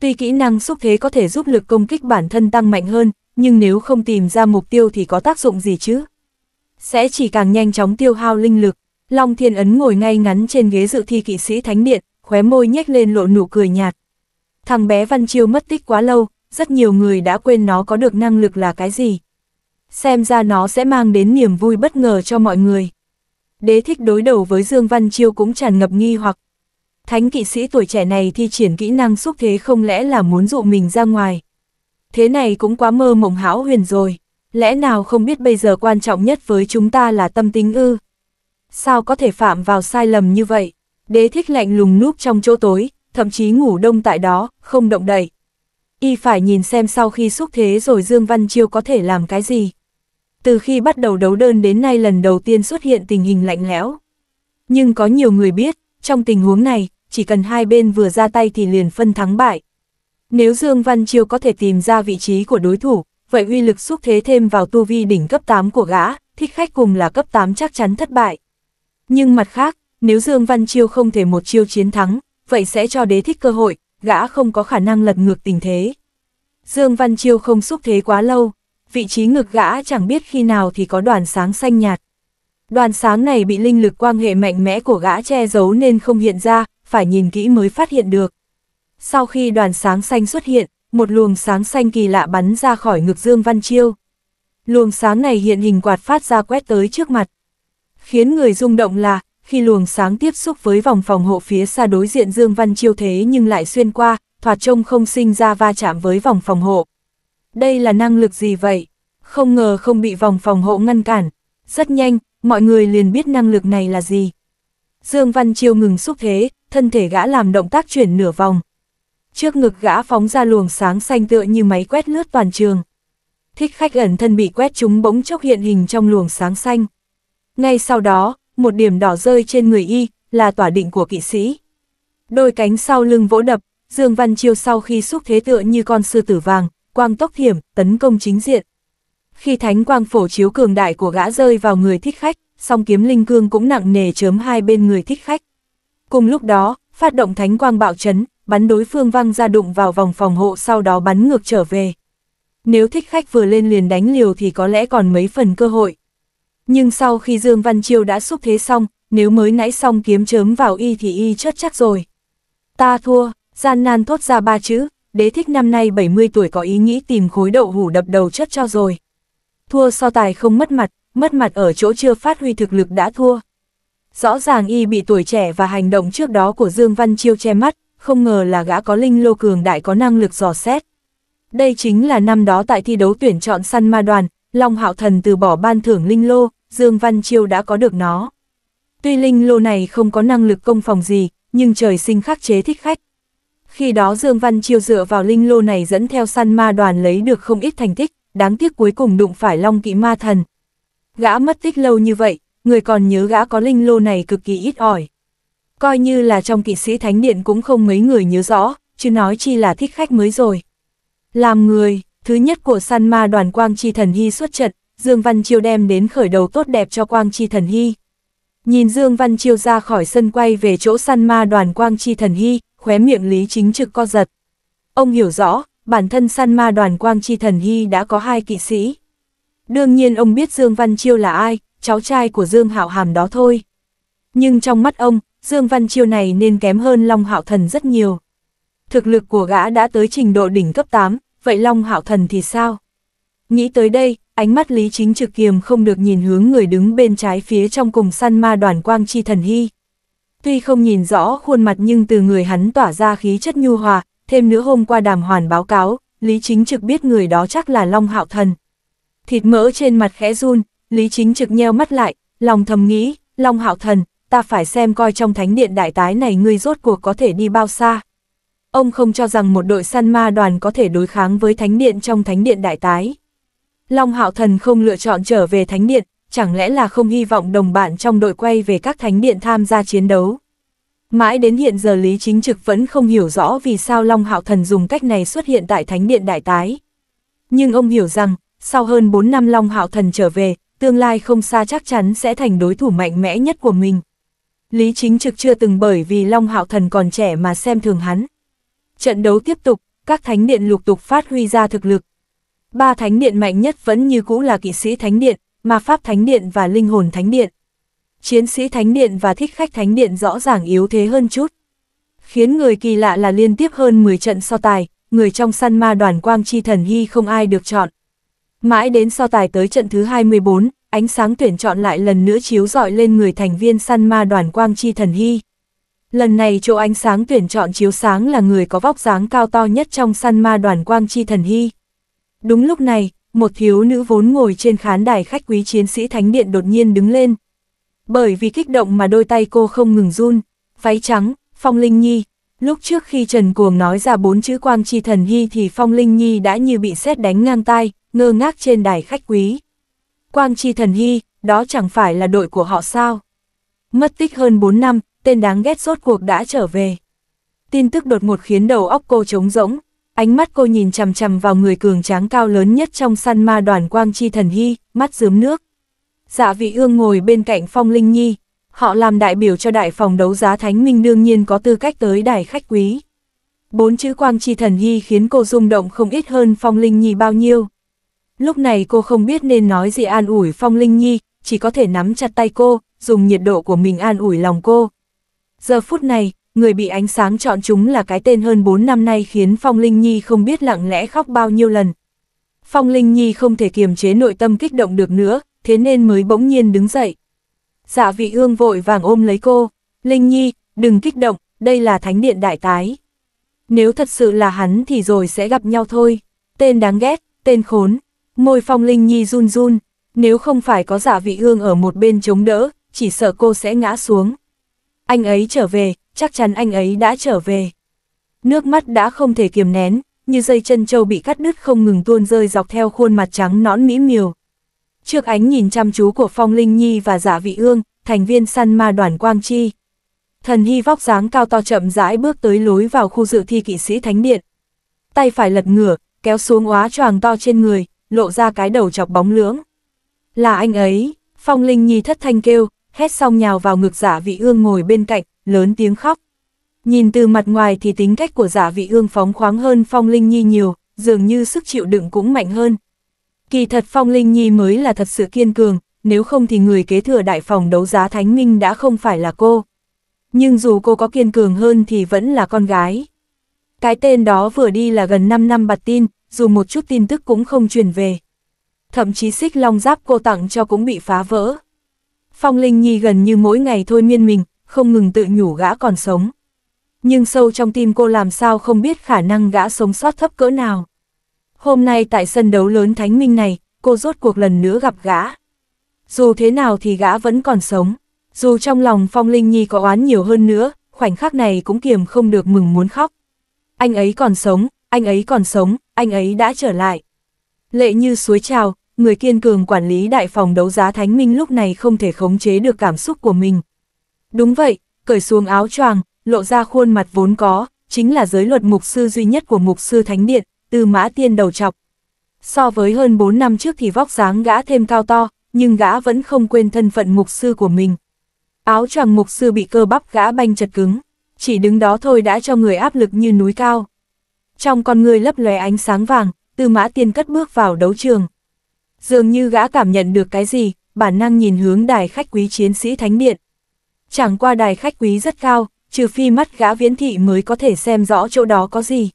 Speaker 1: Tuy kỹ năng xúc thế có thể giúp lực công kích bản thân tăng mạnh hơn, nhưng nếu không tìm ra mục tiêu thì có tác dụng gì chứ? Sẽ chỉ càng nhanh chóng tiêu hao linh lực. Long Thiên Ấn ngồi ngay ngắn trên ghế dự thi kỵ sĩ Thánh Điện, khóe môi nhếch lên lộ nụ cười nhạt. Thằng bé Văn Chiêu mất tích quá lâu, rất nhiều người đã quên nó có được năng lực là cái gì. Xem ra nó sẽ mang đến niềm vui bất ngờ cho mọi người. Đế thích đối đầu với Dương Văn Chiêu cũng tràn ngập nghi hoặc. Thánh kỵ sĩ tuổi trẻ này thi triển kỹ năng xúc thế không lẽ là muốn dụ mình ra ngoài thế này cũng quá mơ mộng hão huyền rồi. Lẽ nào không biết bây giờ quan trọng nhất với chúng ta là tâm tính ư? Sao có thể phạm vào sai lầm như vậy? Đế thích lạnh lùng núp trong chỗ tối, thậm chí ngủ đông tại đó, không động đậy. Y phải nhìn xem sau khi xúc thế rồi Dương Văn Chiêu có thể làm cái gì. Từ khi bắt đầu đấu đơn đến nay lần đầu tiên xuất hiện tình hình lạnh lẽo. Nhưng có nhiều người biết, trong tình huống này, chỉ cần hai bên vừa ra tay thì liền phân thắng bại, nếu Dương Văn Chiêu có thể tìm ra vị trí của đối thủ, vậy uy lực xúc thế thêm vào tu vi đỉnh cấp 8 của gã, thích khách cùng là cấp 8 chắc chắn thất bại. Nhưng mặt khác, nếu Dương Văn Chiêu không thể một chiêu chiến thắng, vậy sẽ cho đế thích cơ hội, gã không có khả năng lật ngược tình thế. Dương Văn Chiêu không xúc thế quá lâu, vị trí ngực gã chẳng biết khi nào thì có đoàn sáng xanh nhạt. Đoàn sáng này bị linh lực quang hệ mạnh mẽ của gã che giấu nên không hiện ra, phải nhìn kỹ mới phát hiện được. Sau khi đoàn sáng xanh xuất hiện, một luồng sáng xanh kỳ lạ bắn ra khỏi ngực Dương Văn Chiêu. Luồng sáng này hiện hình quạt phát ra quét tới trước mặt. Khiến người rung động là, khi luồng sáng tiếp xúc với vòng phòng hộ phía xa đối diện Dương Văn Chiêu thế nhưng lại xuyên qua, thoạt trông không sinh ra va chạm với vòng phòng hộ. Đây là năng lực gì vậy? Không ngờ không bị vòng phòng hộ ngăn cản. Rất nhanh, mọi người liền biết năng lực này là gì. Dương Văn Chiêu ngừng xúc thế, thân thể gã làm động tác chuyển nửa vòng, trước ngực gã phóng ra luồng sáng xanh tựa như máy quét lướt toàn trường. Thích khách ẩn thân bị quét chúng bỗng chốc hiện hình trong luồng sáng xanh. Ngay sau đó, một điểm đỏ rơi trên người y, là tỏa định của kỵ sĩ. Đôi cánh sau lưng vỗ đập, Dương Văn Chiêu sau khi xúc thế tựa như con sư tử vàng, quang tốc hiểm tấn công chính diện. Khi thánh quang phổ chiếu cường đại của gã rơi vào người thích khách, song kiếm linh cương cũng nặng nề chớm hai bên người thích khách. Cùng lúc đó, phát động thánh quang bạo chấn, bắn đối phương văng ra đụng vào vòng phòng hộ sau đó bắn ngược trở về. Nếu thích khách vừa lên liền đánh liều thì có lẽ còn mấy phần cơ hội. Nhưng sau khi Dương Văn Chiêu đã xúc thế xong, nếu mới nãy xong kiếm chớm vào y thì y chất chắc rồi. Ta thua, gian nan thốt ra ba chữ, đế thích năm nay 70 tuổi có ý nghĩ tìm khối đậu hủ đập đầu chất cho rồi. Thua so tài không mất mặt, mất mặt ở chỗ chưa phát huy thực lực đã thua. Rõ ràng y bị tuổi trẻ và hành động trước đó của Dương Văn Chiêu che mắt, không ngờ là gã có linh lô cường đại có năng lực dò xét. Đây chính là năm đó tại thi đấu tuyển chọn săn ma đoàn, Long Hạo Thần từ bỏ ban thưởng linh lô, Dương Văn Chiêu đã có được nó. Tuy linh lô này không có năng lực công phòng gì, nhưng trời sinh khắc chế thích khách. Khi đó Dương Văn Chiêu dựa vào linh lô này dẫn theo săn ma đoàn lấy được không ít thành tích, đáng tiếc cuối cùng đụng phải Long Kỵ Ma Thần. Gã mất tích lâu như vậy, người còn nhớ gã có linh lô này cực kỳ ít ỏi. Coi như là trong kỵ sĩ thánh điện cũng không mấy người nhớ rõ, chứ nói chi là thích khách mới rồi. Làm người, thứ nhất của săn ma đoàn quang chi thần hy xuất trận, Dương Văn Chiêu đem đến khởi đầu tốt đẹp cho quang chi thần hy. Nhìn Dương Văn Chiêu ra khỏi sân quay về chỗ săn ma đoàn quang chi thần hy, khóe miệng lý chính trực co giật. Ông hiểu rõ, bản thân săn ma đoàn quang chi thần hy đã có hai kỵ sĩ. Đương nhiên ông biết Dương Văn Chiêu là ai, cháu trai của Dương Hạo Hàm đó thôi. Nhưng trong mắt ông, Dương Văn Chiêu này nên kém hơn Long Hạo Thần rất nhiều. Thực lực của gã đã tới trình độ đỉnh cấp 8, vậy Long Hạo Thần thì sao? Nghĩ tới đây, ánh mắt Lý Chính Trực Kiềm không được nhìn hướng người đứng bên trái phía trong cùng săn ma đoàn quang chi thần hy. Tuy không nhìn rõ khuôn mặt nhưng từ người hắn tỏa ra khí chất nhu hòa, thêm nữa hôm qua đàm hoàn báo cáo, Lý Chính Trực biết người đó chắc là Long Hạo Thần. Thịt mỡ trên mặt khẽ run, Lý Chính Trực nheo mắt lại, lòng thầm nghĩ, Long Hạo Thần, ta phải xem coi trong thánh điện đại tái này ngươi rốt cuộc có thể đi bao xa. Ông không cho rằng một đội săn ma đoàn có thể đối kháng với thánh điện trong thánh điện đại tái. Long hạo thần không lựa chọn trở về thánh điện, chẳng lẽ là không hy vọng đồng bạn trong đội quay về các thánh điện tham gia chiến đấu. Mãi đến hiện giờ Lý Chính Trực vẫn không hiểu rõ vì sao Long Hạo Thần dùng cách này xuất hiện tại Thánh Điện Đại Tái. Nhưng ông hiểu rằng, sau hơn 4 năm Long Hạo Thần trở về, tương lai không xa chắc chắn sẽ thành đối thủ mạnh mẽ nhất của mình. Lý Chính Trực chưa từng bởi vì Long Hạo Thần còn trẻ mà xem thường hắn. Trận đấu tiếp tục, các thánh điện lục tục phát huy ra thực lực. Ba thánh điện mạnh nhất vẫn như cũ là kỵ sĩ thánh điện, ma pháp thánh điện và linh hồn thánh điện. Chiến sĩ thánh điện và thích khách thánh điện rõ ràng yếu thế hơn chút. Khiến người kỳ lạ là liên tiếp hơn 10 trận so tài, người trong săn ma đoàn quang chi thần hy không ai được chọn. Mãi đến so tài tới trận thứ 24, ánh sáng tuyển chọn lại lần nữa chiếu rọi lên người thành viên săn ma đoàn quang chi thần hy. Lần này chỗ ánh sáng tuyển chọn chiếu sáng là người có vóc dáng cao to nhất trong săn ma đoàn quang chi thần hy. Đúng lúc này, một thiếu nữ vốn ngồi trên khán đài khách quý chiến sĩ thánh điện đột nhiên đứng lên. Bởi vì kích động mà đôi tay cô không ngừng run, váy trắng, phong linh nhi. Lúc trước khi Trần Cuồng nói ra bốn chữ quang chi thần hy thì phong linh nhi đã như bị xét đánh ngang tai, ngơ ngác trên đài khách quý. Quang Chi Thần Hy, đó chẳng phải là đội của họ sao? Mất tích hơn 4 năm, tên đáng ghét rốt cuộc đã trở về. Tin tức đột ngột khiến đầu óc cô trống rỗng, ánh mắt cô nhìn chằm chằm vào người cường tráng cao lớn nhất trong săn ma đoàn Quang Chi Thần Hy, mắt dướm nước. Dạ vị ương ngồi bên cạnh Phong Linh Nhi, họ làm đại biểu cho đại phòng đấu giá Thánh Minh đương nhiên có tư cách tới đài khách quý. Bốn chữ Quang Chi Thần Hy khiến cô rung động không ít hơn Phong Linh Nhi bao nhiêu. Lúc này cô không biết nên nói gì an ủi Phong Linh Nhi, chỉ có thể nắm chặt tay cô, dùng nhiệt độ của mình an ủi lòng cô. Giờ phút này, người bị ánh sáng chọn chúng là cái tên hơn 4 năm nay khiến Phong Linh Nhi không biết lặng lẽ khóc bao nhiêu lần. Phong Linh Nhi không thể kiềm chế nội tâm kích động được nữa, thế nên mới bỗng nhiên đứng dậy. Dạ vị ương vội vàng ôm lấy cô, Linh Nhi, đừng kích động, đây là thánh điện đại tái. Nếu thật sự là hắn thì rồi sẽ gặp nhau thôi, tên đáng ghét, tên khốn, Môi phong linh nhi run run, nếu không phải có giả vị ương ở một bên chống đỡ, chỉ sợ cô sẽ ngã xuống. Anh ấy trở về, chắc chắn anh ấy đã trở về. Nước mắt đã không thể kiềm nén, như dây chân trâu bị cắt đứt không ngừng tuôn rơi dọc theo khuôn mặt trắng nõn mỹ miều. Trước ánh nhìn chăm chú của Phong Linh Nhi và giả vị ương, thành viên săn ma đoàn Quang Chi. Thần Hy vóc dáng cao to chậm rãi bước tới lối vào khu dự thi kỵ sĩ Thánh Điện. Tay phải lật ngửa, kéo xuống óa choàng to trên người, lộ ra cái đầu chọc bóng lưỡng. Là anh ấy, Phong Linh Nhi thất thanh kêu, hét xong nhào vào ngực giả dạ vị ương ngồi bên cạnh, lớn tiếng khóc. Nhìn từ mặt ngoài thì tính cách của giả dạ vị ương phóng khoáng hơn Phong Linh Nhi nhiều, dường như sức chịu đựng cũng mạnh hơn. Kỳ thật Phong Linh Nhi mới là thật sự kiên cường, nếu không thì người kế thừa đại phòng đấu giá Thánh Minh đã không phải là cô. Nhưng dù cô có kiên cường hơn thì vẫn là con gái. Cái tên đó vừa đi là gần 5 năm bạt tin, dù một chút tin tức cũng không truyền về. Thậm chí xích long giáp cô tặng cho cũng bị phá vỡ. Phong Linh Nhi gần như mỗi ngày thôi miên mình, không ngừng tự nhủ gã còn sống. Nhưng sâu trong tim cô làm sao không biết khả năng gã sống sót thấp cỡ nào. Hôm nay tại sân đấu lớn Thánh Minh này, cô rốt cuộc lần nữa gặp gã. Dù thế nào thì gã vẫn còn sống. Dù trong lòng Phong Linh Nhi có oán nhiều hơn nữa, khoảnh khắc này cũng kiềm không được mừng muốn khóc. Anh ấy còn sống, anh ấy còn sống, anh ấy đã trở lại. Lệ như suối trào, người kiên cường quản lý đại phòng đấu giá Thánh Minh lúc này không thể khống chế được cảm xúc của mình. Đúng vậy, cởi xuống áo choàng, lộ ra khuôn mặt vốn có, chính là giới luật mục sư duy nhất của mục sư Thánh Điện, từ mã tiên đầu chọc. So với hơn 4 năm trước thì vóc dáng gã thêm cao to, nhưng gã vẫn không quên thân phận mục sư của mình. Áo choàng mục sư bị cơ bắp gã banh chật cứng, chỉ đứng đó thôi đã cho người áp lực như núi cao trong con người lấp lóe ánh sáng vàng, Tư Mã Tiên cất bước vào đấu trường. Dường như gã cảm nhận được cái gì, bản năng nhìn hướng đài khách quý chiến sĩ thánh điện. Chẳng qua đài khách quý rất cao, trừ phi mắt gã viễn thị mới có thể xem rõ chỗ đó có gì.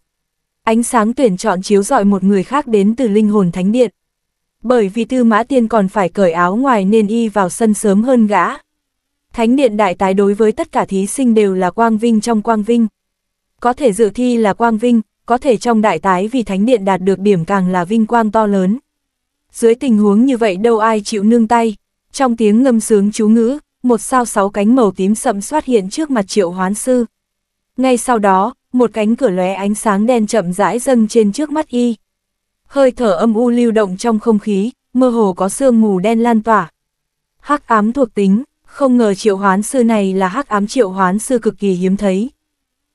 Speaker 1: Ánh sáng tuyển chọn chiếu rọi một người khác đến từ linh hồn thánh điện. Bởi vì Tư Mã Tiên còn phải cởi áo ngoài nên y vào sân sớm hơn gã. Thánh điện đại tái đối với tất cả thí sinh đều là quang vinh trong quang vinh. Có thể dự thi là quang vinh, có thể trong đại tái vì thánh điện đạt được điểm càng là vinh quang to lớn. Dưới tình huống như vậy đâu ai chịu nương tay, trong tiếng ngâm sướng chú ngữ, một sao sáu cánh màu tím sậm xuất hiện trước mặt triệu hoán sư. Ngay sau đó, một cánh cửa lóe ánh sáng đen chậm rãi dâng trên trước mắt y. Hơi thở âm u lưu động trong không khí, mơ hồ có sương mù đen lan tỏa. Hắc ám thuộc tính, không ngờ triệu hoán sư này là hắc ám triệu hoán sư cực kỳ hiếm thấy.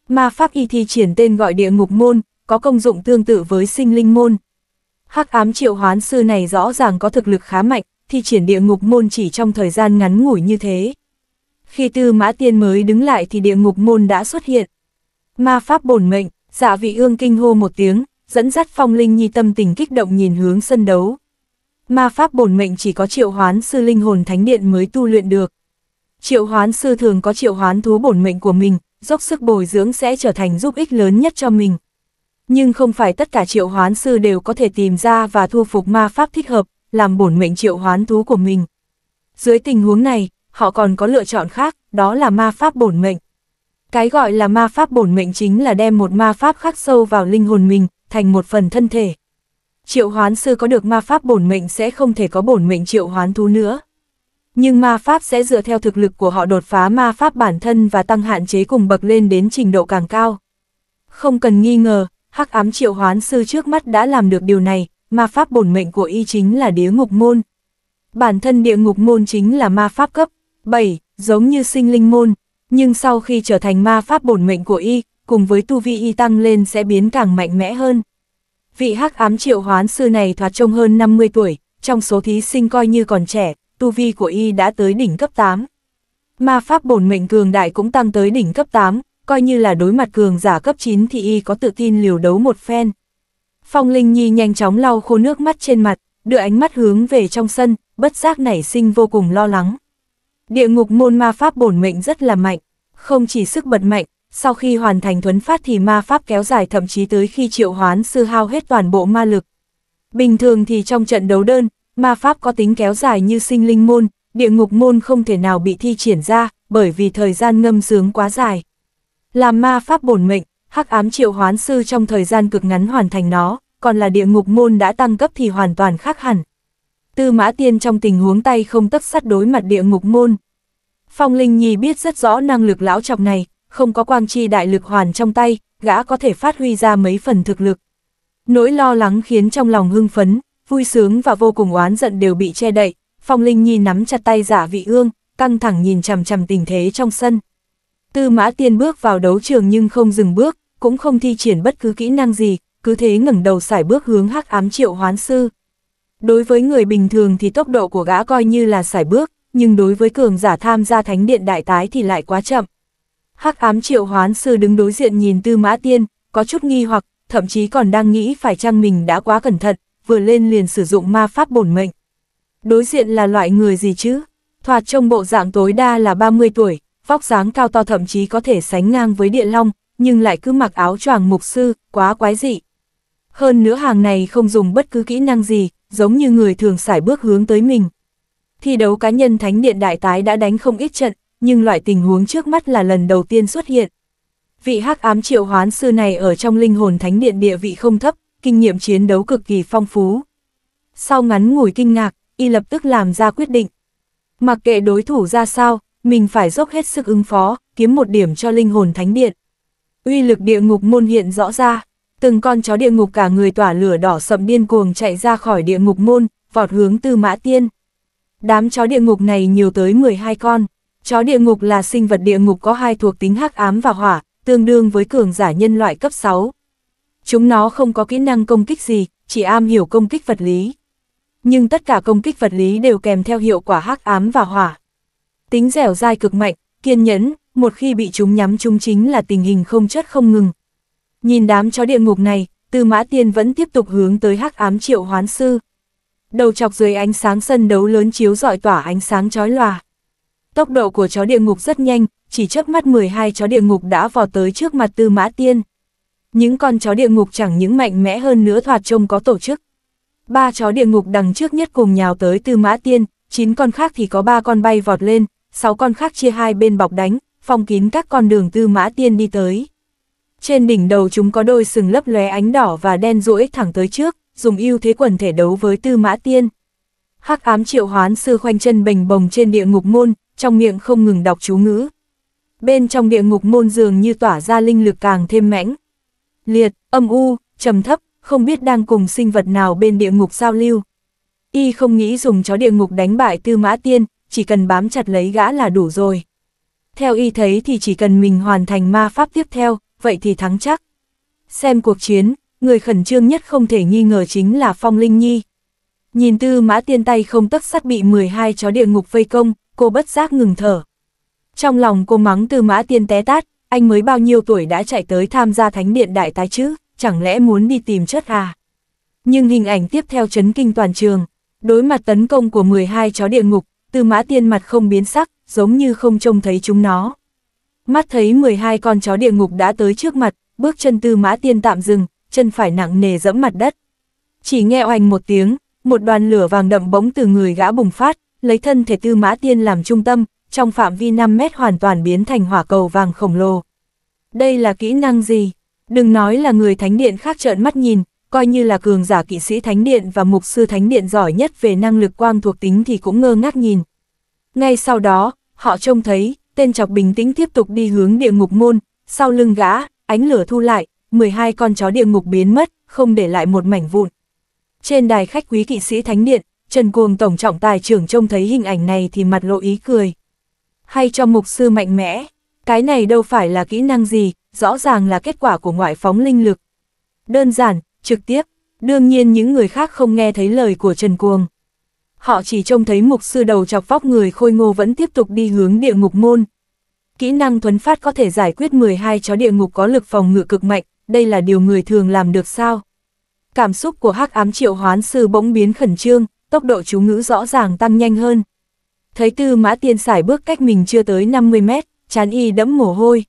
Speaker 1: Ma pháp y thi triển tên gọi địa ngục môn, có công dụng tương tự với sinh linh môn. Hắc ám triệu hoán sư này rõ ràng có thực lực khá mạnh, thi triển địa ngục môn chỉ trong thời gian ngắn ngủi như thế. Khi tư mã tiên mới đứng lại thì địa ngục môn đã xuất hiện. Ma pháp bổn mệnh, dạ vị ương kinh hô một tiếng, dẫn dắt phong linh nhi tâm tình kích động nhìn hướng sân đấu. Ma pháp bổn mệnh chỉ có triệu hoán sư linh hồn thánh điện mới tu luyện được. Triệu hoán sư thường có triệu hoán thú bổn mệnh của mình, dốc sức bồi dưỡng sẽ trở thành giúp ích lớn nhất cho mình. Nhưng không phải tất cả triệu hoán sư đều có thể tìm ra và thu phục ma pháp thích hợp, làm bổn mệnh triệu hoán thú của mình. Dưới tình huống này, họ còn có lựa chọn khác, đó là ma pháp bổn mệnh. Cái gọi là ma pháp bổn mệnh chính là đem một ma pháp khắc sâu vào linh hồn mình, thành một phần thân thể. Triệu hoán sư có được ma pháp bổn mệnh sẽ không thể có bổn mệnh triệu hoán thú nữa nhưng ma pháp sẽ dựa theo thực lực của họ đột phá ma pháp bản thân và tăng hạn chế cùng bậc lên đến trình độ càng cao. Không cần nghi ngờ, hắc ám triệu hoán sư trước mắt đã làm được điều này, ma pháp bổn mệnh của y chính là địa ngục môn. Bản thân địa ngục môn chính là ma pháp cấp 7, giống như sinh linh môn, nhưng sau khi trở thành ma pháp bổn mệnh của y, cùng với tu vi y tăng lên sẽ biến càng mạnh mẽ hơn. Vị hắc ám triệu hoán sư này thoạt trông hơn 50 tuổi, trong số thí sinh coi như còn trẻ, tu vi của y đã tới đỉnh cấp 8. Ma pháp bổn mệnh cường đại cũng tăng tới đỉnh cấp 8, coi như là đối mặt cường giả cấp 9 thì y có tự tin liều đấu một phen. Phong Linh Nhi nhanh chóng lau khô nước mắt trên mặt, đưa ánh mắt hướng về trong sân, bất giác nảy sinh vô cùng lo lắng. Địa ngục môn ma pháp bổn mệnh rất là mạnh, không chỉ sức bật mạnh, sau khi hoàn thành thuấn phát thì ma pháp kéo dài thậm chí tới khi triệu hoán sư hao hết toàn bộ ma lực. Bình thường thì trong trận đấu đơn, ma pháp có tính kéo dài như sinh linh môn, địa ngục môn không thể nào bị thi triển ra, bởi vì thời gian ngâm sướng quá dài. Làm ma pháp bổn mệnh, hắc ám triệu hoán sư trong thời gian cực ngắn hoàn thành nó, còn là địa ngục môn đã tăng cấp thì hoàn toàn khác hẳn. Tư mã tiên trong tình huống tay không tất sắt đối mặt địa ngục môn. Phong Linh Nhi biết rất rõ năng lực lão chọc này, không có quang chi đại lực hoàn trong tay, gã có thể phát huy ra mấy phần thực lực. Nỗi lo lắng khiến trong lòng hưng phấn, vui sướng và vô cùng oán giận đều bị che đậy, Phong Linh Nhi nắm chặt tay giả dạ vị ương, căng thẳng nhìn chằm chằm tình thế trong sân. Tư mã tiên bước vào đấu trường nhưng không dừng bước, cũng không thi triển bất cứ kỹ năng gì, cứ thế ngẩng đầu xải bước hướng hắc ám triệu hoán sư. Đối với người bình thường thì tốc độ của gã coi như là xải bước, nhưng đối với cường giả tham gia thánh điện đại tái thì lại quá chậm. Hắc ám triệu hoán sư đứng đối diện nhìn tư mã tiên, có chút nghi hoặc, thậm chí còn đang nghĩ phải chăng mình đã quá cẩn thận, vừa lên liền sử dụng ma pháp bổn mệnh. Đối diện là loại người gì chứ? Thoạt trông bộ dạng tối đa là 30 tuổi, vóc dáng cao to thậm chí có thể sánh ngang với địa long, nhưng lại cứ mặc áo choàng mục sư, quá quái dị. Hơn nữa hàng này không dùng bất cứ kỹ năng gì, giống như người thường xải bước hướng tới mình. Thi đấu cá nhân Thánh Điện Đại Tái đã đánh không ít trận, nhưng loại tình huống trước mắt là lần đầu tiên xuất hiện. Vị hắc ám triệu hoán sư này ở trong linh hồn Thánh Điện địa vị không thấp, kinh nghiệm chiến đấu cực kỳ phong phú. Sau ngắn ngủi kinh ngạc, y lập tức làm ra quyết định. Mặc kệ đối thủ ra sao, mình phải dốc hết sức ứng phó, kiếm một điểm cho linh hồn thánh điện. Uy lực địa ngục môn hiện rõ ra, từng con chó địa ngục cả người tỏa lửa đỏ sậm điên cuồng chạy ra khỏi địa ngục môn, vọt hướng tư mã tiên. Đám chó địa ngục này nhiều tới 12 con. Chó địa ngục là sinh vật địa ngục có hai thuộc tính hắc ám và hỏa, tương đương với cường giả nhân loại cấp 6. Chúng nó không có kỹ năng công kích gì, chỉ am hiểu công kích vật lý. Nhưng tất cả công kích vật lý đều kèm theo hiệu quả hắc ám và hỏa. Tính dẻo dai cực mạnh, kiên nhẫn, một khi bị chúng nhắm chúng chính là tình hình không chất không ngừng. Nhìn đám chó địa ngục này, Tư Mã Tiên vẫn tiếp tục hướng tới hắc ám triệu hoán sư. Đầu chọc dưới ánh sáng sân đấu lớn chiếu rọi tỏa ánh sáng chói lòa. Tốc độ của chó địa ngục rất nhanh, chỉ chớp mắt 12 chó địa ngục đã vò tới trước mặt Tư Mã Tiên những con chó địa ngục chẳng những mạnh mẽ hơn nữa thoạt trông có tổ chức. Ba chó địa ngục đằng trước nhất cùng nhào tới Tư Mã Tiên, chín con khác thì có ba con bay vọt lên, sáu con khác chia hai bên bọc đánh, phong kín các con đường Tư Mã Tiên đi tới. Trên đỉnh đầu chúng có đôi sừng lấp lóe ánh đỏ và đen rũi thẳng tới trước, dùng ưu thế quần thể đấu với Tư Mã Tiên. Hắc ám triệu hoán sư khoanh chân bềnh bồng trên địa ngục môn, trong miệng không ngừng đọc chú ngữ. Bên trong địa ngục môn dường như tỏa ra linh lực càng thêm mãnh, liệt, âm u, trầm thấp, không biết đang cùng sinh vật nào bên địa ngục giao lưu. Y không nghĩ dùng chó địa ngục đánh bại tư mã tiên, chỉ cần bám chặt lấy gã là đủ rồi. Theo y thấy thì chỉ cần mình hoàn thành ma pháp tiếp theo, vậy thì thắng chắc. Xem cuộc chiến, người khẩn trương nhất không thể nghi ngờ chính là Phong Linh Nhi. Nhìn tư mã tiên tay không tất sắt bị 12 chó địa ngục vây công, cô bất giác ngừng thở. Trong lòng cô mắng tư mã tiên té tát, anh mới bao nhiêu tuổi đã chạy tới tham gia thánh điện đại tái chứ, chẳng lẽ muốn đi tìm chất à? Nhưng hình ảnh tiếp theo chấn kinh toàn trường, đối mặt tấn công của 12 chó địa ngục, tư mã tiên mặt không biến sắc, giống như không trông thấy chúng nó. Mắt thấy 12 con chó địa ngục đã tới trước mặt, bước chân tư mã tiên tạm dừng, chân phải nặng nề dẫm mặt đất. Chỉ nghe oanh một tiếng, một đoàn lửa vàng đậm bóng từ người gã bùng phát, lấy thân thể tư mã tiên làm trung tâm, trong phạm vi 5 mét hoàn toàn biến thành hỏa cầu vàng khổng lồ. Đây là kỹ năng gì? Đừng nói là người thánh điện khác trợn mắt nhìn, coi như là cường giả kỵ sĩ thánh điện và mục sư thánh điện giỏi nhất về năng lực quang thuộc tính thì cũng ngơ ngác nhìn. Ngay sau đó, họ trông thấy, tên chọc bình tĩnh tiếp tục đi hướng địa ngục môn, sau lưng gã, ánh lửa thu lại, 12 con chó địa ngục biến mất, không để lại một mảnh vụn. Trên đài khách quý kỵ sĩ thánh điện, Trần Cuồng tổng trọng tài trưởng trông thấy hình ảnh này thì mặt lộ ý cười hay cho mục sư mạnh mẽ. Cái này đâu phải là kỹ năng gì, rõ ràng là kết quả của ngoại phóng linh lực. Đơn giản, trực tiếp, đương nhiên những người khác không nghe thấy lời của Trần Cuồng. Họ chỉ trông thấy mục sư đầu chọc vóc người khôi ngô vẫn tiếp tục đi hướng địa ngục môn. Kỹ năng thuấn phát có thể giải quyết 12 chó địa ngục có lực phòng ngự cực mạnh, đây là điều người thường làm được sao? Cảm xúc của hắc ám triệu hoán sư bỗng biến khẩn trương, tốc độ chú ngữ rõ ràng tăng nhanh hơn thấy tư mã tiên xài bước cách mình chưa tới 50 mét, chán y đẫm mồ hôi.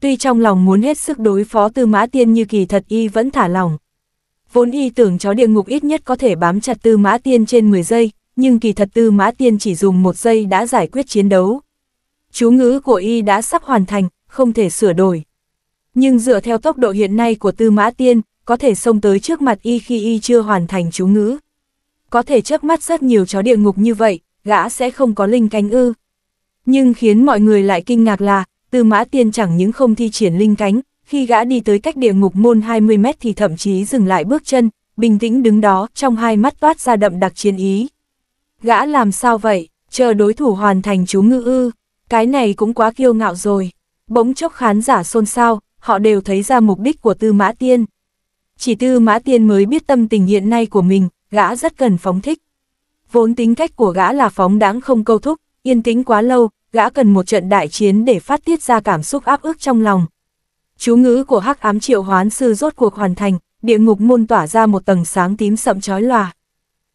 Speaker 1: Tuy trong lòng muốn hết sức đối phó tư mã tiên như kỳ thật y vẫn thả lòng. Vốn y tưởng chó địa ngục ít nhất có thể bám chặt tư mã tiên trên 10 giây, nhưng kỳ thật tư mã tiên chỉ dùng một giây đã giải quyết chiến đấu. Chú ngữ của y đã sắp hoàn thành, không thể sửa đổi. Nhưng dựa theo tốc độ hiện nay của tư mã tiên, có thể xông tới trước mặt y khi y chưa hoàn thành chú ngữ. Có thể chớp mắt rất nhiều chó địa ngục như vậy, gã sẽ không có linh cánh ư. Nhưng khiến mọi người lại kinh ngạc là, Tư Mã Tiên chẳng những không thi triển linh cánh, khi gã đi tới cách địa ngục môn 20 mét thì thậm chí dừng lại bước chân, bình tĩnh đứng đó, trong hai mắt toát ra đậm đặc chiến ý. Gã làm sao vậy, chờ đối thủ hoàn thành chú ngư ư, cái này cũng quá kiêu ngạo rồi. Bỗng chốc khán giả xôn xao, họ đều thấy ra mục đích của Tư Mã Tiên. Chỉ Tư Mã Tiên mới biết tâm tình hiện nay của mình, gã rất cần phóng thích. Vốn tính cách của gã là phóng đáng không câu thúc, yên tĩnh quá lâu, gã cần một trận đại chiến để phát tiết ra cảm xúc áp ức trong lòng. Chú ngữ của hắc ám triệu hoán sư rốt cuộc hoàn thành, địa ngục môn tỏa ra một tầng sáng tím sậm chói lòa.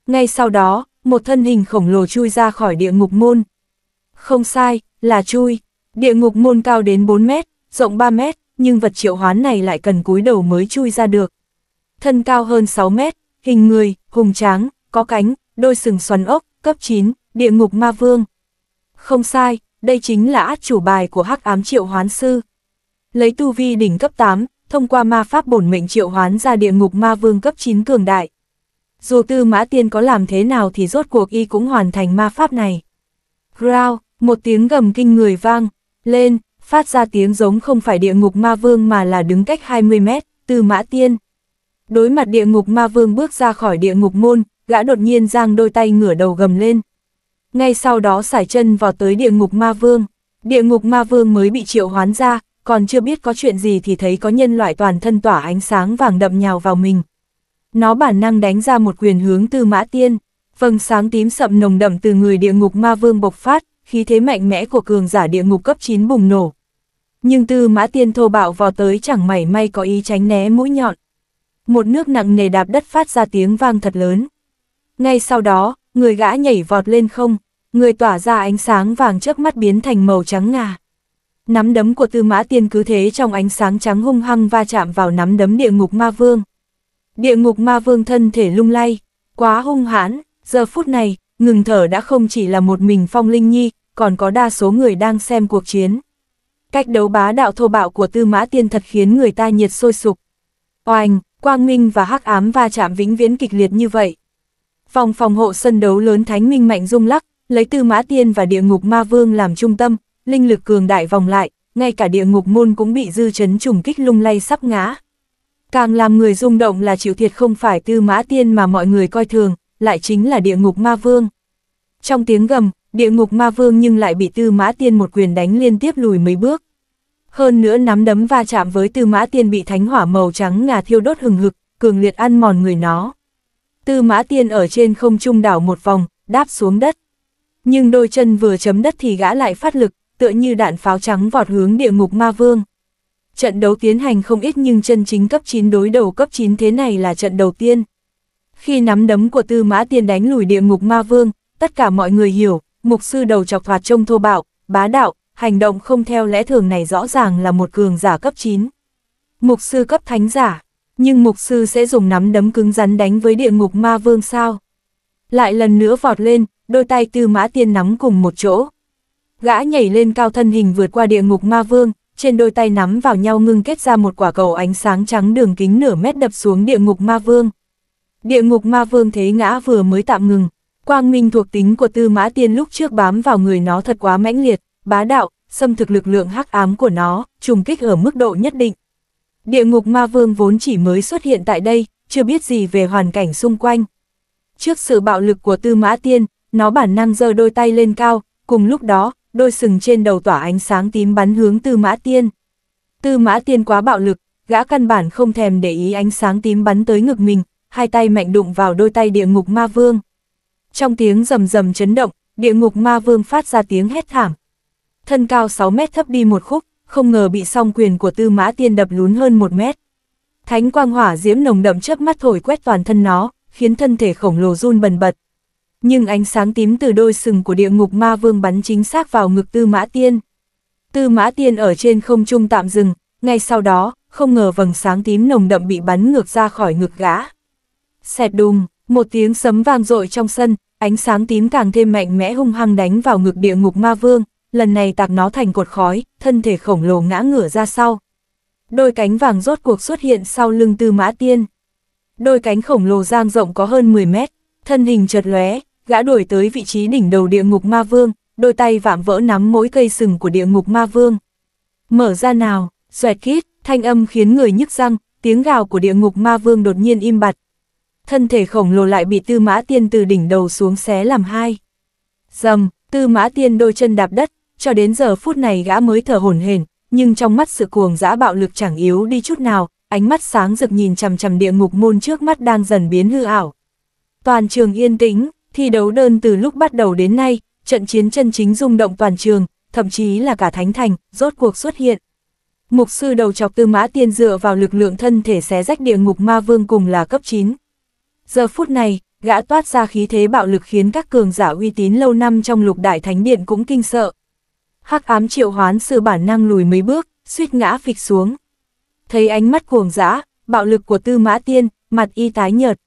Speaker 1: Ngay sau đó, một thân hình khổng lồ chui ra khỏi địa ngục môn. Không sai, là chui. Địa ngục môn cao đến 4 mét, rộng 3 mét, nhưng vật triệu hoán này lại cần cúi đầu mới chui ra được. Thân cao hơn 6 mét, hình người, hùng tráng, có cánh, đôi sừng xoắn ốc, cấp 9, địa ngục ma vương. Không sai, đây chính là át chủ bài của hắc ám triệu hoán sư. Lấy tu vi đỉnh cấp 8, thông qua ma pháp bổn mệnh triệu hoán ra địa ngục ma vương cấp 9 cường đại. Dù tư mã tiên có làm thế nào thì rốt cuộc y cũng hoàn thành ma pháp này. Growl, một tiếng gầm kinh người vang, lên, phát ra tiếng giống không phải địa ngục ma vương mà là đứng cách 20 mét, tư mã tiên. Đối mặt địa ngục ma vương bước ra khỏi địa ngục môn, gã đột nhiên giang đôi tay ngửa đầu gầm lên. Ngay sau đó sải chân vào tới địa ngục ma vương. Địa ngục ma vương mới bị triệu hoán ra, còn chưa biết có chuyện gì thì thấy có nhân loại toàn thân tỏa ánh sáng vàng đậm nhào vào mình. Nó bản năng đánh ra một quyền hướng tư mã tiên. Vầng sáng tím sậm nồng đậm từ người địa ngục ma vương bộc phát, khí thế mạnh mẽ của cường giả địa ngục cấp 9 bùng nổ. Nhưng tư mã tiên thô bạo vào tới chẳng mảy may có ý tránh né mũi nhọn. Một nước nặng nề đạp đất phát ra tiếng vang thật lớn. Ngay sau đó, người gã nhảy vọt lên không, người tỏa ra ánh sáng vàng trước mắt biến thành màu trắng ngà. Nắm đấm của tư mã tiên cứ thế trong ánh sáng trắng hung hăng va chạm vào nắm đấm địa ngục ma vương. Địa ngục ma vương thân thể lung lay, quá hung hãn, giờ phút này, ngừng thở đã không chỉ là một mình phong linh nhi, còn có đa số người đang xem cuộc chiến. Cách đấu bá đạo thô bạo của tư mã tiên thật khiến người ta nhiệt sôi sục. Oanh, quang minh và hắc ám va chạm vĩnh viễn kịch liệt như vậy, Vòng phòng hộ sân đấu lớn Thánh Minh mạnh rung lắc, lấy Tư Mã Tiên và Địa Ngục Ma Vương làm trung tâm, linh lực cường đại vòng lại, ngay cả Địa Ngục môn cũng bị dư chấn trùng kích lung lay sắp ngã. Càng làm người rung động là chịu thiệt không phải Tư Mã Tiên mà mọi người coi thường, lại chính là Địa Ngục Ma Vương. Trong tiếng gầm, Địa Ngục Ma Vương nhưng lại bị Tư Mã Tiên một quyền đánh liên tiếp lùi mấy bước. Hơn nữa nắm đấm va chạm với Tư Mã Tiên bị thánh hỏa màu trắng ngà thiêu đốt hừng hực, cường liệt ăn mòn người nó. Tư mã tiên ở trên không trung đảo một vòng, đáp xuống đất. Nhưng đôi chân vừa chấm đất thì gã lại phát lực, tựa như đạn pháo trắng vọt hướng địa ngục ma vương. Trận đấu tiến hành không ít nhưng chân chính cấp 9 đối đầu cấp 9 thế này là trận đầu tiên. Khi nắm đấm của tư mã tiên đánh lùi địa ngục ma vương, tất cả mọi người hiểu, mục sư đầu chọc thoạt trông thô bạo, bá đạo, hành động không theo lẽ thường này rõ ràng là một cường giả cấp 9. Mục sư cấp thánh giả nhưng mục sư sẽ dùng nắm đấm cứng rắn đánh với địa ngục ma vương sao? Lại lần nữa vọt lên, đôi tay tư mã tiên nắm cùng một chỗ. Gã nhảy lên cao thân hình vượt qua địa ngục ma vương, trên đôi tay nắm vào nhau ngưng kết ra một quả cầu ánh sáng trắng đường kính nửa mét đập xuống địa ngục ma vương. Địa ngục ma vương thế ngã vừa mới tạm ngừng, quang minh thuộc tính của tư mã tiên lúc trước bám vào người nó thật quá mãnh liệt, bá đạo, xâm thực lực lượng hắc ám của nó, trùng kích ở mức độ nhất định. Địa ngục ma vương vốn chỉ mới xuất hiện tại đây, chưa biết gì về hoàn cảnh xung quanh. Trước sự bạo lực của tư mã tiên, nó bản năng giơ đôi tay lên cao, cùng lúc đó, đôi sừng trên đầu tỏa ánh sáng tím bắn hướng tư mã tiên. Tư mã tiên quá bạo lực, gã căn bản không thèm để ý ánh sáng tím bắn tới ngực mình, hai tay mạnh đụng vào đôi tay địa ngục ma vương. Trong tiếng rầm rầm chấn động, địa ngục ma vương phát ra tiếng hét thảm. Thân cao 6 mét thấp đi một khúc, không ngờ bị song quyền của tư mã tiên đập lún hơn một mét. Thánh quang hỏa diễm nồng đậm chớp mắt thổi quét toàn thân nó, khiến thân thể khổng lồ run bần bật. Nhưng ánh sáng tím từ đôi sừng của địa ngục ma vương bắn chính xác vào ngực tư mã tiên. Tư mã tiên ở trên không trung tạm dừng, ngay sau đó, không ngờ vầng sáng tím nồng đậm bị bắn ngược ra khỏi ngực gã. Xẹt đùng, một tiếng sấm vang dội trong sân, ánh sáng tím càng thêm mạnh mẽ hung hăng đánh vào ngực địa ngục ma vương, lần này tạc nó thành cột khói, thân thể khổng lồ ngã ngửa ra sau. Đôi cánh vàng rốt cuộc xuất hiện sau lưng tư mã tiên. Đôi cánh khổng lồ giang rộng có hơn 10 mét, thân hình chật lóe, gã đuổi tới vị trí đỉnh đầu địa ngục ma vương, đôi tay vạm vỡ nắm mỗi cây sừng của địa ngục ma vương. Mở ra nào, xoẹt kít, thanh âm khiến người nhức răng, tiếng gào của địa ngục ma vương đột nhiên im bặt. Thân thể khổng lồ lại bị tư mã tiên từ đỉnh đầu xuống xé làm hai. Dầm, tư mã tiên đôi chân đạp đất, cho đến giờ phút này gã mới thở hổn hển, nhưng trong mắt sự cuồng dã bạo lực chẳng yếu đi chút nào, ánh mắt sáng rực nhìn chằm chằm địa ngục môn trước mắt đang dần biến hư ảo. Toàn trường yên tĩnh, thi đấu đơn từ lúc bắt đầu đến nay, trận chiến chân chính rung động toàn trường, thậm chí là cả thánh thành, rốt cuộc xuất hiện. Mục sư đầu chọc tư mã tiên dựa vào lực lượng thân thể xé rách địa ngục ma vương cùng là cấp 9. Giờ phút này, gã toát ra khí thế bạo lực khiến các cường giả uy tín lâu năm trong lục đại thánh điện cũng kinh sợ, hắc ám triệu hoán sư bản năng lùi mấy bước, suýt ngã phịch xuống. Thấy ánh mắt cuồng dã, bạo lực của tư mã tiên, mặt y tái nhợt.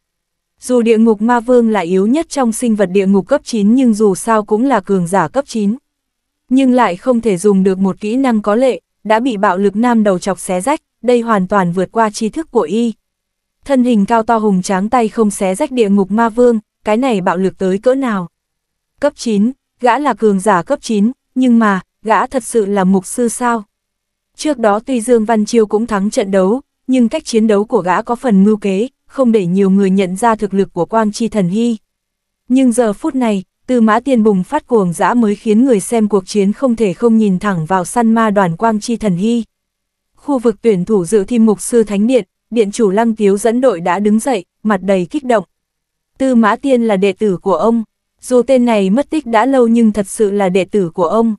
Speaker 1: Dù địa ngục ma vương là yếu nhất trong sinh vật địa ngục cấp 9 nhưng dù sao cũng là cường giả cấp 9. Nhưng lại không thể dùng được một kỹ năng có lệ, đã bị bạo lực nam đầu chọc xé rách, đây hoàn toàn vượt qua tri thức của y. Thân hình cao to hùng tráng tay không xé rách địa ngục ma vương, cái này bạo lực tới cỡ nào. Cấp 9, gã là cường giả cấp 9, nhưng mà, gã thật sự là mục sư sao? Trước đó tuy Dương Văn Chiêu cũng thắng trận đấu, nhưng cách chiến đấu của gã có phần mưu kế, không để nhiều người nhận ra thực lực của Quang Chi Thần Hy. Nhưng giờ phút này, từ mã tiên bùng phát cuồng dã mới khiến người xem cuộc chiến không thể không nhìn thẳng vào săn ma đoàn Quang Chi Thần Hy. Khu vực tuyển thủ dự thi mục sư Thánh Điện, Điện chủ Lăng Tiếu dẫn đội đã đứng dậy, mặt đầy kích động. Tư Mã Tiên là đệ tử của ông, dù tên này mất tích đã lâu nhưng thật sự là đệ tử của ông.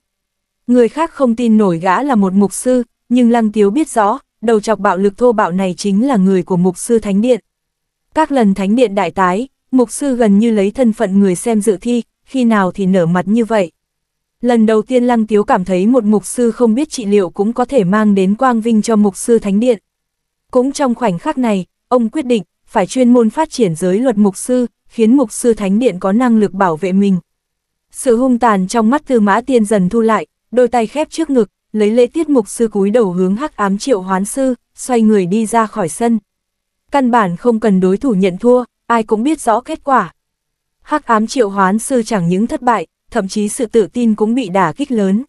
Speaker 1: Người khác không tin nổi gã là một mục sư, nhưng Lăng Tiếu biết rõ, đầu chọc bạo lực thô bạo này chính là người của mục sư Thánh Điện. Các lần Thánh Điện đại tái, mục sư gần như lấy thân phận người xem dự thi, khi nào thì nở mặt như vậy. Lần đầu tiên Lăng Tiếu cảm thấy một mục sư không biết trị liệu cũng có thể mang đến quang vinh cho mục sư Thánh Điện. Cũng trong khoảnh khắc này, ông quyết định, phải chuyên môn phát triển giới luật mục sư, khiến mục sư Thánh Điện có năng lực bảo vệ mình. Sự hung tàn trong mắt Tư Mã Tiên dần thu lại, đôi tay khép trước ngực, lấy lễ tiết mục sư cúi đầu hướng hắc ám triệu hoán sư, xoay người đi ra khỏi sân. Căn bản không cần đối thủ nhận thua, ai cũng biết rõ kết quả. Hắc ám triệu hoán sư chẳng những thất bại, thậm chí sự tự tin cũng bị đả kích lớn.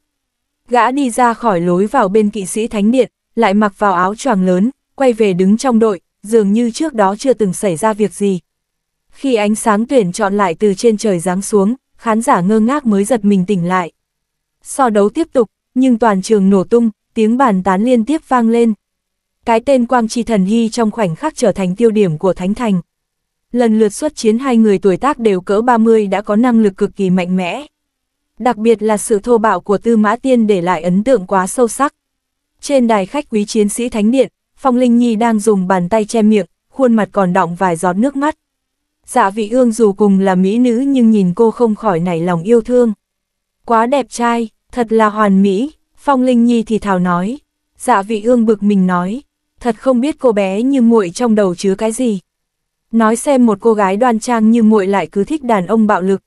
Speaker 1: Gã đi ra khỏi lối vào bên kỵ sĩ thánh điện, lại mặc vào áo choàng lớn, quay về đứng trong đội, dường như trước đó chưa từng xảy ra việc gì. Khi ánh sáng tuyển chọn lại từ trên trời giáng xuống, khán giả ngơ ngác mới giật mình tỉnh lại. So đấu tiếp tục, nhưng toàn trường nổ tung, tiếng bàn tán liên tiếp vang lên. Cái tên Quang Chi Thần Hy trong khoảnh khắc trở thành tiêu điểm của Thánh Thành. Lần lượt xuất chiến hai người tuổi tác đều cỡ 30 đã có năng lực cực kỳ mạnh mẽ. Đặc biệt là sự thô bạo của Tư Mã Tiên để lại ấn tượng quá sâu sắc. Trên đài khách quý chiến sĩ Thánh Điện, Phong Linh Nhi đang dùng bàn tay che miệng, khuôn mặt còn đọng vài giọt nước mắt. Dạ vị ương dù cùng là mỹ nữ nhưng nhìn cô không khỏi nảy lòng yêu thương. Quá đẹp trai, thật là hoàn mỹ, Phong Linh Nhi thì thào nói. Dạ vị ương bực mình nói, thật không biết cô bé như muội trong đầu chứa cái gì. Nói xem một cô gái đoan trang như muội lại cứ thích đàn ông bạo lực.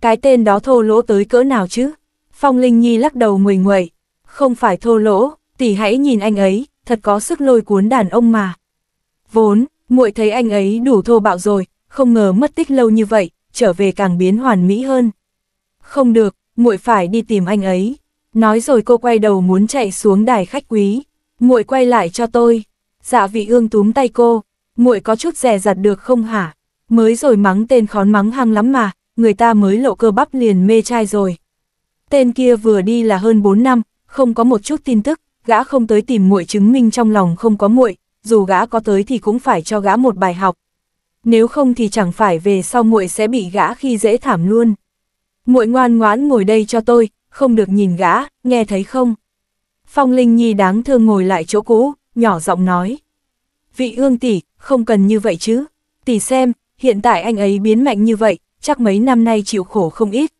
Speaker 1: Cái tên đó thô lỗ tới cỡ nào chứ? Phong Linh Nhi lắc đầu nguầy nguậy, không phải thô lỗ, tỷ hãy nhìn anh ấy, thật có sức lôi cuốn đàn ông mà. Vốn, muội thấy anh ấy đủ thô bạo rồi, không ngờ mất tích lâu như vậy, trở về càng biến hoàn mỹ hơn. Không được, muội phải đi tìm anh ấy. Nói rồi cô quay đầu muốn chạy xuống đài khách quý, muội quay lại cho tôi. Dạ vị ương túm tay cô, muội có chút rẻ rặt được không hả? Mới rồi mắng tên khón mắng hăng lắm mà, người ta mới lộ cơ bắp liền mê trai rồi. Tên kia vừa đi là hơn 4 năm, không có một chút tin tức, gã không tới tìm muội chứng minh trong lòng không có muội, dù gã có tới thì cũng phải cho gã một bài học. Nếu không thì chẳng phải về sau muội sẽ bị gã khi dễ thảm luôn muội ngoan ngoãn ngồi đây cho tôi, không được nhìn gã, nghe thấy không? Phong Linh Nhi đáng thương ngồi lại chỗ cũ, nhỏ giọng nói. Vị ương tỷ, không cần như vậy chứ. Tỷ xem, hiện tại anh ấy biến mạnh như vậy, chắc mấy năm nay chịu khổ không ít.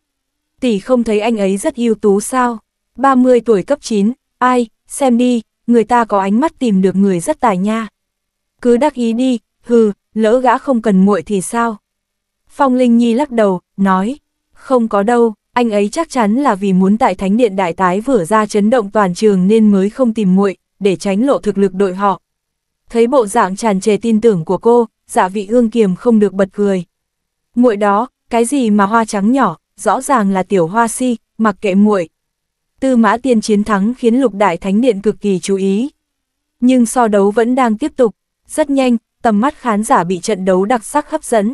Speaker 1: Tỷ không thấy anh ấy rất ưu tú sao? 30 tuổi cấp 9, ai, xem đi, người ta có ánh mắt tìm được người rất tài nha. Cứ đắc ý đi, hừ, lỡ gã không cần muội thì sao? Phong Linh Nhi lắc đầu, nói, không có đâu, anh ấy chắc chắn là vì muốn tại thánh điện đại tái vừa ra chấn động toàn trường nên mới không tìm muội để tránh lộ thực lực đội họ. Thấy bộ dạng tràn trề tin tưởng của cô, dạ vị ương kiềm không được bật cười. muội đó, cái gì mà hoa trắng nhỏ, rõ ràng là tiểu hoa si, mặc kệ muội Tư mã tiên chiến thắng khiến lục đại thánh điện cực kỳ chú ý. Nhưng so đấu vẫn đang tiếp tục, rất nhanh, tầm mắt khán giả bị trận đấu đặc sắc hấp dẫn.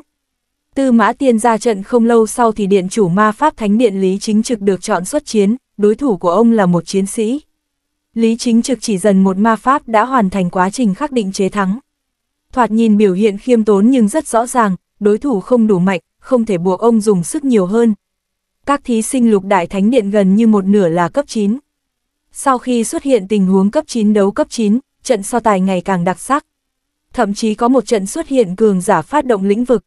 Speaker 1: Tư mã tiên ra trận không lâu sau thì điện chủ ma pháp thánh điện Lý Chính Trực được chọn xuất chiến, đối thủ của ông là một chiến sĩ. Lý Chính Trực chỉ dần một ma pháp đã hoàn thành quá trình khắc định chế thắng. Thoạt nhìn biểu hiện khiêm tốn nhưng rất rõ ràng, đối thủ không đủ mạnh, không thể buộc ông dùng sức nhiều hơn. Các thí sinh lục đại thánh điện gần như một nửa là cấp 9. Sau khi xuất hiện tình huống cấp 9 đấu cấp 9, trận so tài ngày càng đặc sắc. Thậm chí có một trận xuất hiện cường giả phát động lĩnh vực,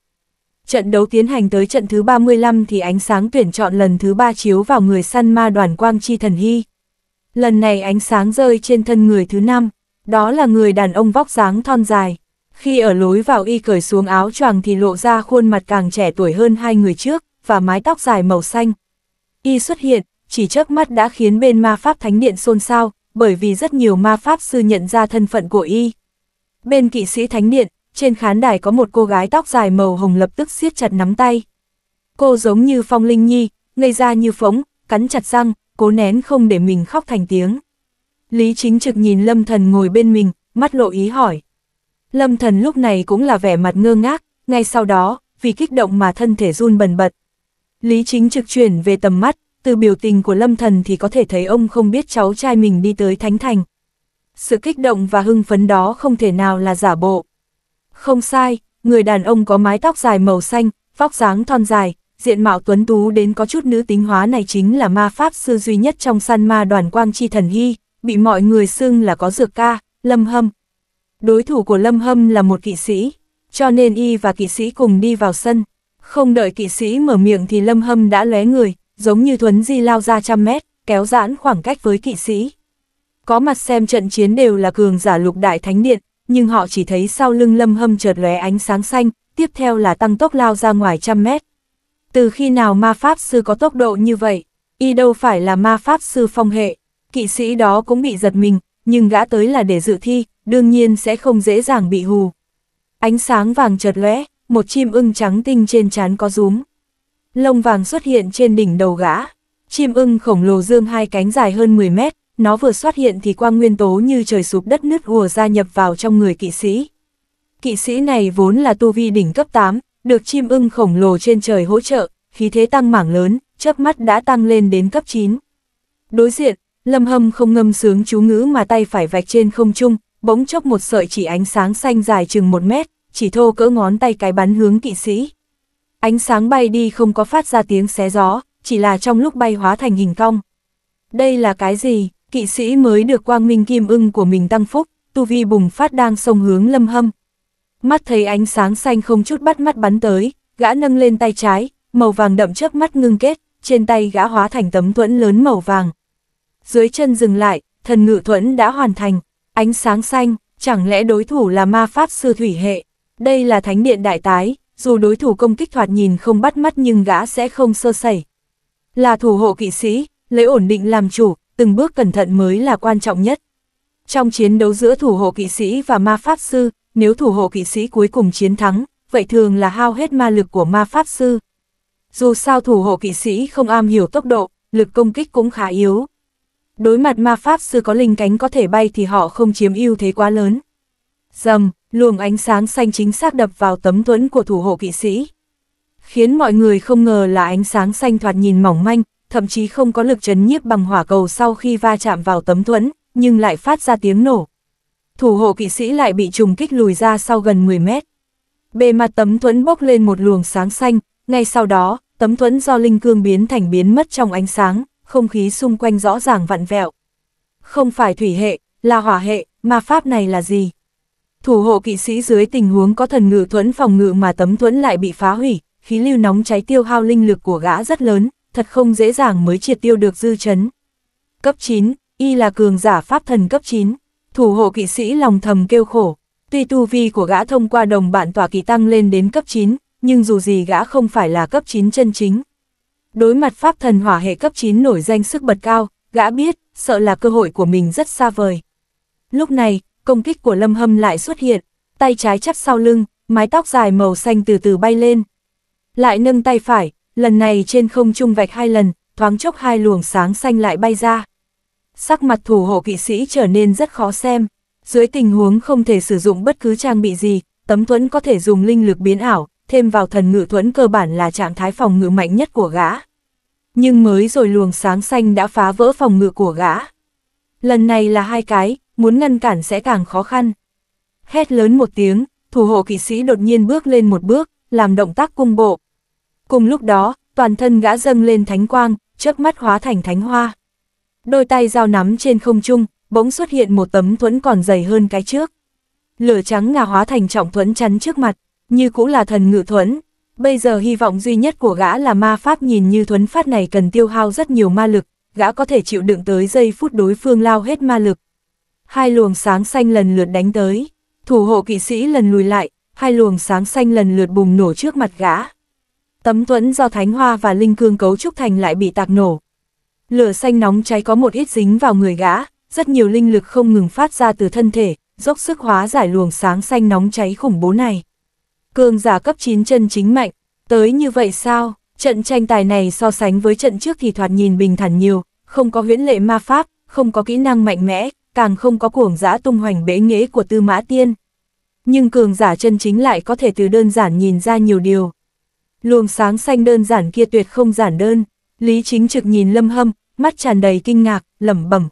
Speaker 1: Trận đấu tiến hành tới trận thứ 35 thì ánh sáng tuyển chọn lần thứ ba chiếu vào người săn ma đoàn quang chi thần hy. Lần này ánh sáng rơi trên thân người thứ năm, đó là người đàn ông vóc dáng thon dài. Khi ở lối vào y cởi xuống áo choàng thì lộ ra khuôn mặt càng trẻ tuổi hơn hai người trước, và mái tóc dài màu xanh. Y xuất hiện, chỉ chớp mắt đã khiến bên ma pháp thánh điện xôn xao, bởi vì rất nhiều ma pháp sư nhận ra thân phận của y. Bên kỵ sĩ thánh điện, trên khán đài có một cô gái tóc dài màu hồng lập tức siết chặt nắm tay. Cô giống như Phong Linh Nhi, ngây ra như phóng, cắn chặt răng, cố nén không để mình khóc thành tiếng. Lý chính trực nhìn lâm thần ngồi bên mình, mắt lộ ý hỏi. Lâm thần lúc này cũng là vẻ mặt ngơ ngác, ngay sau đó, vì kích động mà thân thể run bần bật. Lý chính trực chuyển về tầm mắt, từ biểu tình của lâm thần thì có thể thấy ông không biết cháu trai mình đi tới Thánh Thành. Sự kích động và hưng phấn đó không thể nào là giả bộ. Không sai, người đàn ông có mái tóc dài màu xanh, vóc dáng thon dài, diện mạo tuấn tú đến có chút nữ tính hóa này chính là ma pháp sư duy nhất trong săn ma đoàn quang chi thần hy, bị mọi người xưng là có dược ca, Lâm Hâm. Đối thủ của Lâm Hâm là một kỵ sĩ, cho nên y và kỵ sĩ cùng đi vào sân. Không đợi kỵ sĩ mở miệng thì Lâm Hâm đã lé người, giống như thuấn di lao ra trăm mét, kéo giãn khoảng cách với kỵ sĩ. Có mặt xem trận chiến đều là cường giả lục đại thánh điện, nhưng họ chỉ thấy sau lưng lâm hâm chợt lóe ánh sáng xanh, tiếp theo là tăng tốc lao ra ngoài trăm mét. Từ khi nào ma pháp sư có tốc độ như vậy, y đâu phải là ma pháp sư phong hệ, kỵ sĩ đó cũng bị giật mình, nhưng gã tới là để dự thi, đương nhiên sẽ không dễ dàng bị hù. Ánh sáng vàng chợt lóe, một chim ưng trắng tinh trên trán có rúm. Lông vàng xuất hiện trên đỉnh đầu gã, chim ưng khổng lồ dương hai cánh dài hơn 10 mét, nó vừa xuất hiện thì quang nguyên tố như trời sụp đất nứt ùa gia nhập vào trong người kỵ sĩ. Kỵ sĩ này vốn là tu vi đỉnh cấp 8, được chim ưng khổng lồ trên trời hỗ trợ, khí thế tăng mảng lớn, chớp mắt đã tăng lên đến cấp 9. Đối diện, Lâm Hâm không ngâm sướng chú ngữ mà tay phải vạch trên không trung, bỗng chốc một sợi chỉ ánh sáng xanh dài chừng một mét, chỉ thô cỡ ngón tay cái bắn hướng kỵ sĩ. Ánh sáng bay đi không có phát ra tiếng xé gió, chỉ là trong lúc bay hóa thành hình cong. Đây là cái gì? kỵ sĩ mới được quang minh kim ưng của mình tăng phúc, tu vi bùng phát đang sông hướng lâm hâm. Mắt thấy ánh sáng xanh không chút bắt mắt bắn tới, gã nâng lên tay trái, màu vàng đậm trước mắt ngưng kết, trên tay gã hóa thành tấm thuẫn lớn màu vàng. Dưới chân dừng lại, thần ngự thuẫn đã hoàn thành, ánh sáng xanh, chẳng lẽ đối thủ là ma pháp sư thủy hệ. Đây là thánh điện đại tái, dù đối thủ công kích thoạt nhìn không bắt mắt nhưng gã sẽ không sơ sẩy. Là thủ hộ kỵ sĩ, lấy ổn định làm chủ, từng bước cẩn thận mới là quan trọng nhất. Trong chiến đấu giữa thủ hộ kỵ sĩ và ma pháp sư, nếu thủ hộ kỵ sĩ cuối cùng chiến thắng, vậy thường là hao hết ma lực của ma pháp sư. Dù sao thủ hộ kỵ sĩ không am hiểu tốc độ, lực công kích cũng khá yếu. Đối mặt ma pháp sư có linh cánh có thể bay thì họ không chiếm ưu thế quá lớn. Dầm, luồng ánh sáng xanh chính xác đập vào tấm thuẫn của thủ hộ kỵ sĩ. Khiến mọi người không ngờ là ánh sáng xanh thoạt nhìn mỏng manh, thậm chí không có lực chấn nhiếp bằng hỏa cầu sau khi va chạm vào tấm thuẫn, nhưng lại phát ra tiếng nổ. Thủ hộ kỵ sĩ lại bị trùng kích lùi ra sau gần 10 mét. Bề mặt tấm thuẫn bốc lên một luồng sáng xanh, ngay sau đó, tấm thuẫn do linh cương biến thành biến mất trong ánh sáng, không khí xung quanh rõ ràng vặn vẹo. Không phải thủy hệ, là hỏa hệ, mà pháp này là gì? Thủ hộ kỵ sĩ dưới tình huống có thần ngự thuẫn phòng ngự mà tấm thuẫn lại bị phá hủy, khí lưu nóng cháy tiêu hao linh lực của gã rất lớn, thật không dễ dàng mới triệt tiêu được dư chấn. Cấp 9, y là cường giả pháp thần cấp 9, thủ hộ kỵ sĩ lòng thầm kêu khổ, tuy tu vi của gã thông qua đồng bạn tòa kỳ tăng lên đến cấp 9, nhưng dù gì gã không phải là cấp 9 chân chính. Đối mặt pháp thần hỏa hệ cấp 9 nổi danh sức bật cao, gã biết, sợ là cơ hội của mình rất xa vời. Lúc này, công kích của Lâm Hâm lại xuất hiện, tay trái chắp sau lưng, mái tóc dài màu xanh từ từ bay lên. Lại nâng tay phải, Lần này trên không trung vạch hai lần, thoáng chốc hai luồng sáng xanh lại bay ra. Sắc mặt thủ hộ kỵ sĩ trở nên rất khó xem. Dưới tình huống không thể sử dụng bất cứ trang bị gì, tấm thuẫn có thể dùng linh lực biến ảo, thêm vào thần ngự thuẫn cơ bản là trạng thái phòng ngự mạnh nhất của gã. Nhưng mới rồi luồng sáng xanh đã phá vỡ phòng ngự của gã. Lần này là hai cái, muốn ngăn cản sẽ càng khó khăn. Hét lớn một tiếng, thủ hộ kỵ sĩ đột nhiên bước lên một bước, làm động tác cung bộ, Cùng lúc đó, toàn thân gã dâng lên thánh quang, chớp mắt hóa thành thánh hoa. Đôi tay giao nắm trên không trung, bỗng xuất hiện một tấm thuẫn còn dày hơn cái trước. Lửa trắng ngà hóa thành trọng thuẫn chắn trước mặt, như cũng là thần ngự thuẫn. Bây giờ hy vọng duy nhất của gã là ma pháp nhìn như thuẫn phát này cần tiêu hao rất nhiều ma lực, gã có thể chịu đựng tới giây phút đối phương lao hết ma lực. Hai luồng sáng xanh lần lượt đánh tới, thủ hộ kỵ sĩ lần lùi lại, hai luồng sáng xanh lần lượt bùng nổ trước mặt gã. Tấm thuẫn do thánh hoa và linh cương cấu trúc thành lại bị tạc nổ. Lửa xanh nóng cháy có một ít dính vào người gã, rất nhiều linh lực không ngừng phát ra từ thân thể, dốc sức hóa giải luồng sáng xanh nóng cháy khủng bố này. Cường giả cấp 9 chân chính mạnh, tới như vậy sao? Trận tranh tài này so sánh với trận trước thì thoạt nhìn bình thản nhiều, không có huyễn lệ ma pháp, không có kỹ năng mạnh mẽ, càng không có cuồng giã tung hoành bế nghế của tư mã tiên. Nhưng cường giả chân chính lại có thể từ đơn giản nhìn ra nhiều điều. Luồng sáng xanh đơn giản kia tuyệt không giản đơn, Lý Chính Trực nhìn Lâm Hâm, mắt tràn đầy kinh ngạc, lẩm bẩm.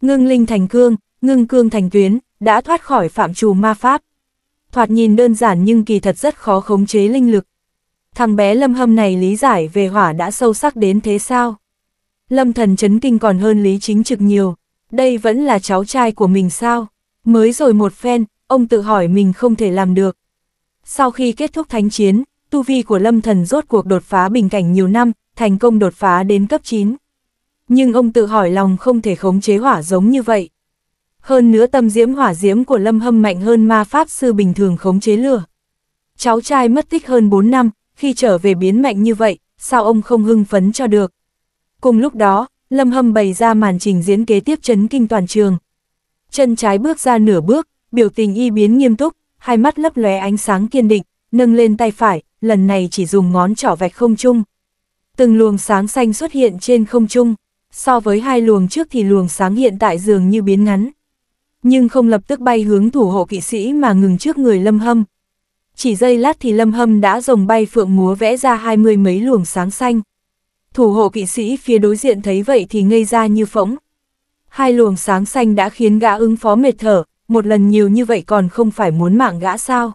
Speaker 1: Ngưng linh thành cương, ngưng cương thành tuyến, đã thoát khỏi phạm trù ma pháp. Thoạt nhìn đơn giản nhưng kỳ thật rất khó khống chế linh lực. Thằng bé Lâm Hâm này lý giải về hỏa đã sâu sắc đến thế sao? Lâm thần chấn kinh còn hơn Lý Chính Trực nhiều, đây vẫn là cháu trai của mình sao? Mới rồi một phen, ông tự hỏi mình không thể làm được. Sau khi kết thúc thánh chiến, tu vi của lâm thần rốt cuộc đột phá bình cảnh nhiều năm, thành công đột phá đến cấp 9. Nhưng ông tự hỏi lòng không thể khống chế hỏa giống như vậy. Hơn nữa tâm diễm hỏa diễm của lâm hâm mạnh hơn ma pháp sư bình thường khống chế lửa. Cháu trai mất tích hơn 4 năm, khi trở về biến mạnh như vậy, sao ông không hưng phấn cho được. Cùng lúc đó, lâm hâm bày ra màn trình diễn kế tiếp chấn kinh toàn trường. Chân trái bước ra nửa bước, biểu tình y biến nghiêm túc, hai mắt lấp lóe ánh sáng kiên định, nâng lên tay phải, lần này chỉ dùng ngón trỏ vạch không trung. Từng luồng sáng xanh xuất hiện trên không trung, so với hai luồng trước thì luồng sáng hiện tại dường như biến ngắn. Nhưng không lập tức bay hướng thủ hộ kỵ sĩ mà ngừng trước người Lâm Hâm. Chỉ giây lát thì Lâm Hâm đã rồng bay phượng múa vẽ ra hai mươi mấy luồng sáng xanh. Thủ hộ kỵ sĩ phía đối diện thấy vậy thì ngây ra như phỗng. Hai luồng sáng xanh đã khiến gã ứng phó mệt thở, một lần nhiều như vậy còn không phải muốn mạng gã sao.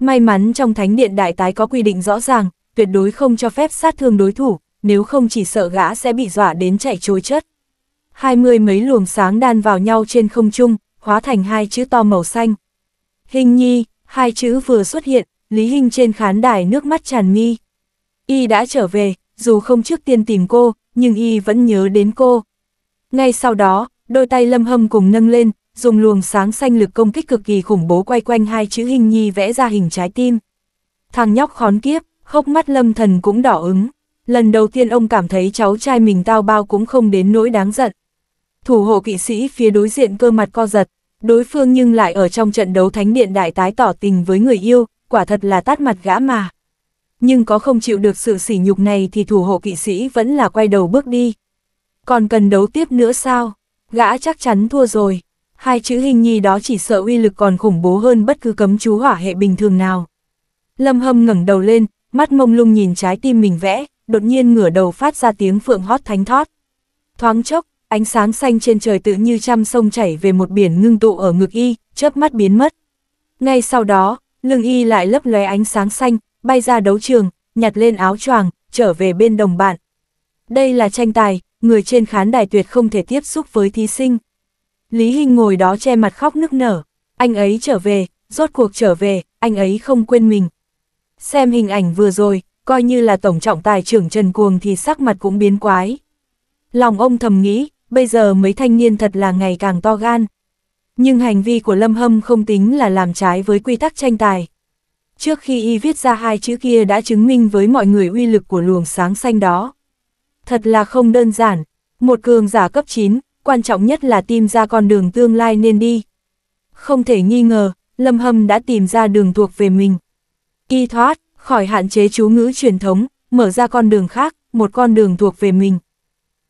Speaker 1: May mắn trong thánh điện đại tái có quy định rõ ràng, tuyệt đối không cho phép sát thương đối thủ, nếu không chỉ sợ gã sẽ bị dọa đến chạy trối chất. Hai mươi mấy luồng sáng đan vào nhau trên không trung, hóa thành hai chữ to màu xanh. Hình nhi, hai chữ vừa xuất hiện, Lý Hình trên khán đài nước mắt tràn mi. Y đã trở về, dù không trước tiên tìm cô, nhưng Y vẫn nhớ đến cô. Ngay sau đó, đôi tay lâm hâm cùng nâng lên, dùng luồng sáng xanh lực công kích cực kỳ khủng bố quay quanh hai chữ hình nhi vẽ ra hình trái tim. Thằng nhóc khón kiếp, khóc mắt lâm thần cũng đỏ ứng. Lần đầu tiên ông cảm thấy cháu trai mình tao bao cũng không đến nỗi đáng giận. Thủ hộ kỵ sĩ phía đối diện cơ mặt co giật, đối phương nhưng lại ở trong trận đấu thánh điện đại tái tỏ tình với người yêu, quả thật là tát mặt gã mà. Nhưng có không chịu được sự sỉ nhục này thì thủ hộ kỵ sĩ vẫn là quay đầu bước đi. Còn cần đấu tiếp nữa sao? Gã chắc chắn thua rồi, hai chữ hình nhi đó chỉ sợ uy lực còn khủng bố hơn bất cứ cấm chú hỏa hệ bình thường nào. Lâm hâm ngẩng đầu lên, mắt mông lung nhìn trái tim mình vẽ, đột nhiên ngửa đầu phát ra tiếng phượng hót thánh thót. Thoáng chốc, ánh sáng xanh trên trời tự như trăm sông chảy về một biển ngưng tụ ở ngực y, chớp mắt biến mất. Ngay sau đó, lưng y lại lấp lóe ánh sáng xanh, bay ra đấu trường, nhặt lên áo choàng, trở về bên đồng bạn. Đây là tranh tài, người trên khán đài tuyệt không thể tiếp xúc với thí sinh. Lý Hinh ngồi đó che mặt khóc nức nở. Anh ấy trở về, rốt cuộc trở về, anh ấy không quên mình. Xem hình ảnh vừa rồi, coi như là tổng trọng tài trưởng Trần Cuồng thì sắc mặt cũng biến quái. Lòng ông thầm nghĩ, bây giờ mấy thanh niên thật là ngày càng to gan. Nhưng hành vi của Lâm Hâm không tính là làm trái với quy tắc tranh tài. Trước khi y viết ra hai chữ kia đã chứng minh với mọi người uy lực của luồng sáng xanh đó. Thật là không đơn giản, một cường giả cấp 9, quan trọng nhất là tìm ra con đường tương lai nên đi. Không thể nghi ngờ, Lâm Hâm đã tìm ra đường thuộc về mình. Y thoát, khỏi hạn chế chú ngữ truyền thống, mở ra con đường khác, một con đường thuộc về mình.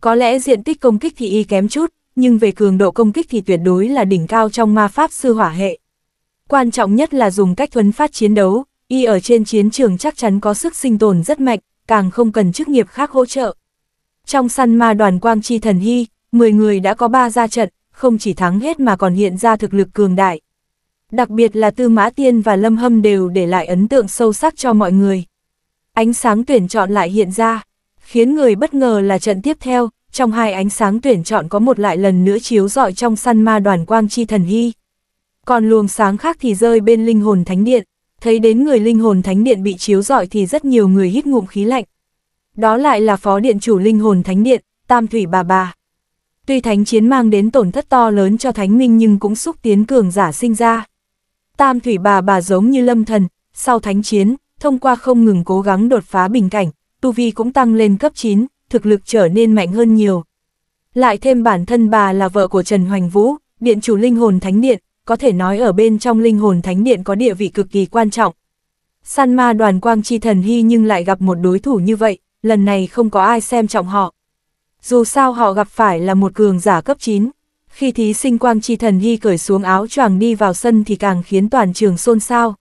Speaker 1: Có lẽ diện tích công kích thì y kém chút, nhưng về cường độ công kích thì tuyệt đối là đỉnh cao trong ma pháp sư hỏa hệ. Quan trọng nhất là dùng cách thuấn phát chiến đấu, y ở trên chiến trường chắc chắn có sức sinh tồn rất mạnh, càng không cần chức nghiệp khác hỗ trợ. Trong săn ma đoàn quang chi thần hy, 10 người đã có 3 ra trận, không chỉ thắng hết mà còn hiện ra thực lực cường đại. Đặc biệt là Tư Mã Tiên và Lâm Hâm đều để lại ấn tượng sâu sắc cho mọi người. Ánh sáng tuyển chọn lại hiện ra, khiến người bất ngờ là trận tiếp theo, trong hai ánh sáng tuyển chọn có một lại lần nữa chiếu rọi trong săn ma đoàn quang chi thần hy. Còn luồng sáng khác thì rơi bên linh hồn thánh điện, thấy đến người linh hồn thánh điện bị chiếu rọi thì rất nhiều người hít ngụm khí lạnh. Đó lại là phó điện chủ linh hồn thánh điện, Tam Thủy bà bà. Tuy thánh chiến mang đến tổn thất to lớn cho thánh minh nhưng cũng xúc tiến cường giả sinh ra. Tam thủy bà bà giống như lâm thần, sau thánh chiến, thông qua không ngừng cố gắng đột phá bình cảnh, tu vi cũng tăng lên cấp 9, thực lực trở nên mạnh hơn nhiều. Lại thêm bản thân bà là vợ của Trần Hoành Vũ, điện chủ linh hồn thánh điện, có thể nói ở bên trong linh hồn thánh điện có địa vị cực kỳ quan trọng. San ma đoàn quang chi thần hy nhưng lại gặp một đối thủ như vậy, lần này không có ai xem trọng họ, dù sao họ gặp phải là một cường giả cấp 9. Khi thí sinh Quang Chi Thần Hy cởi xuống áo choàng đi vào sân thì càng khiến toàn trường xôn xao.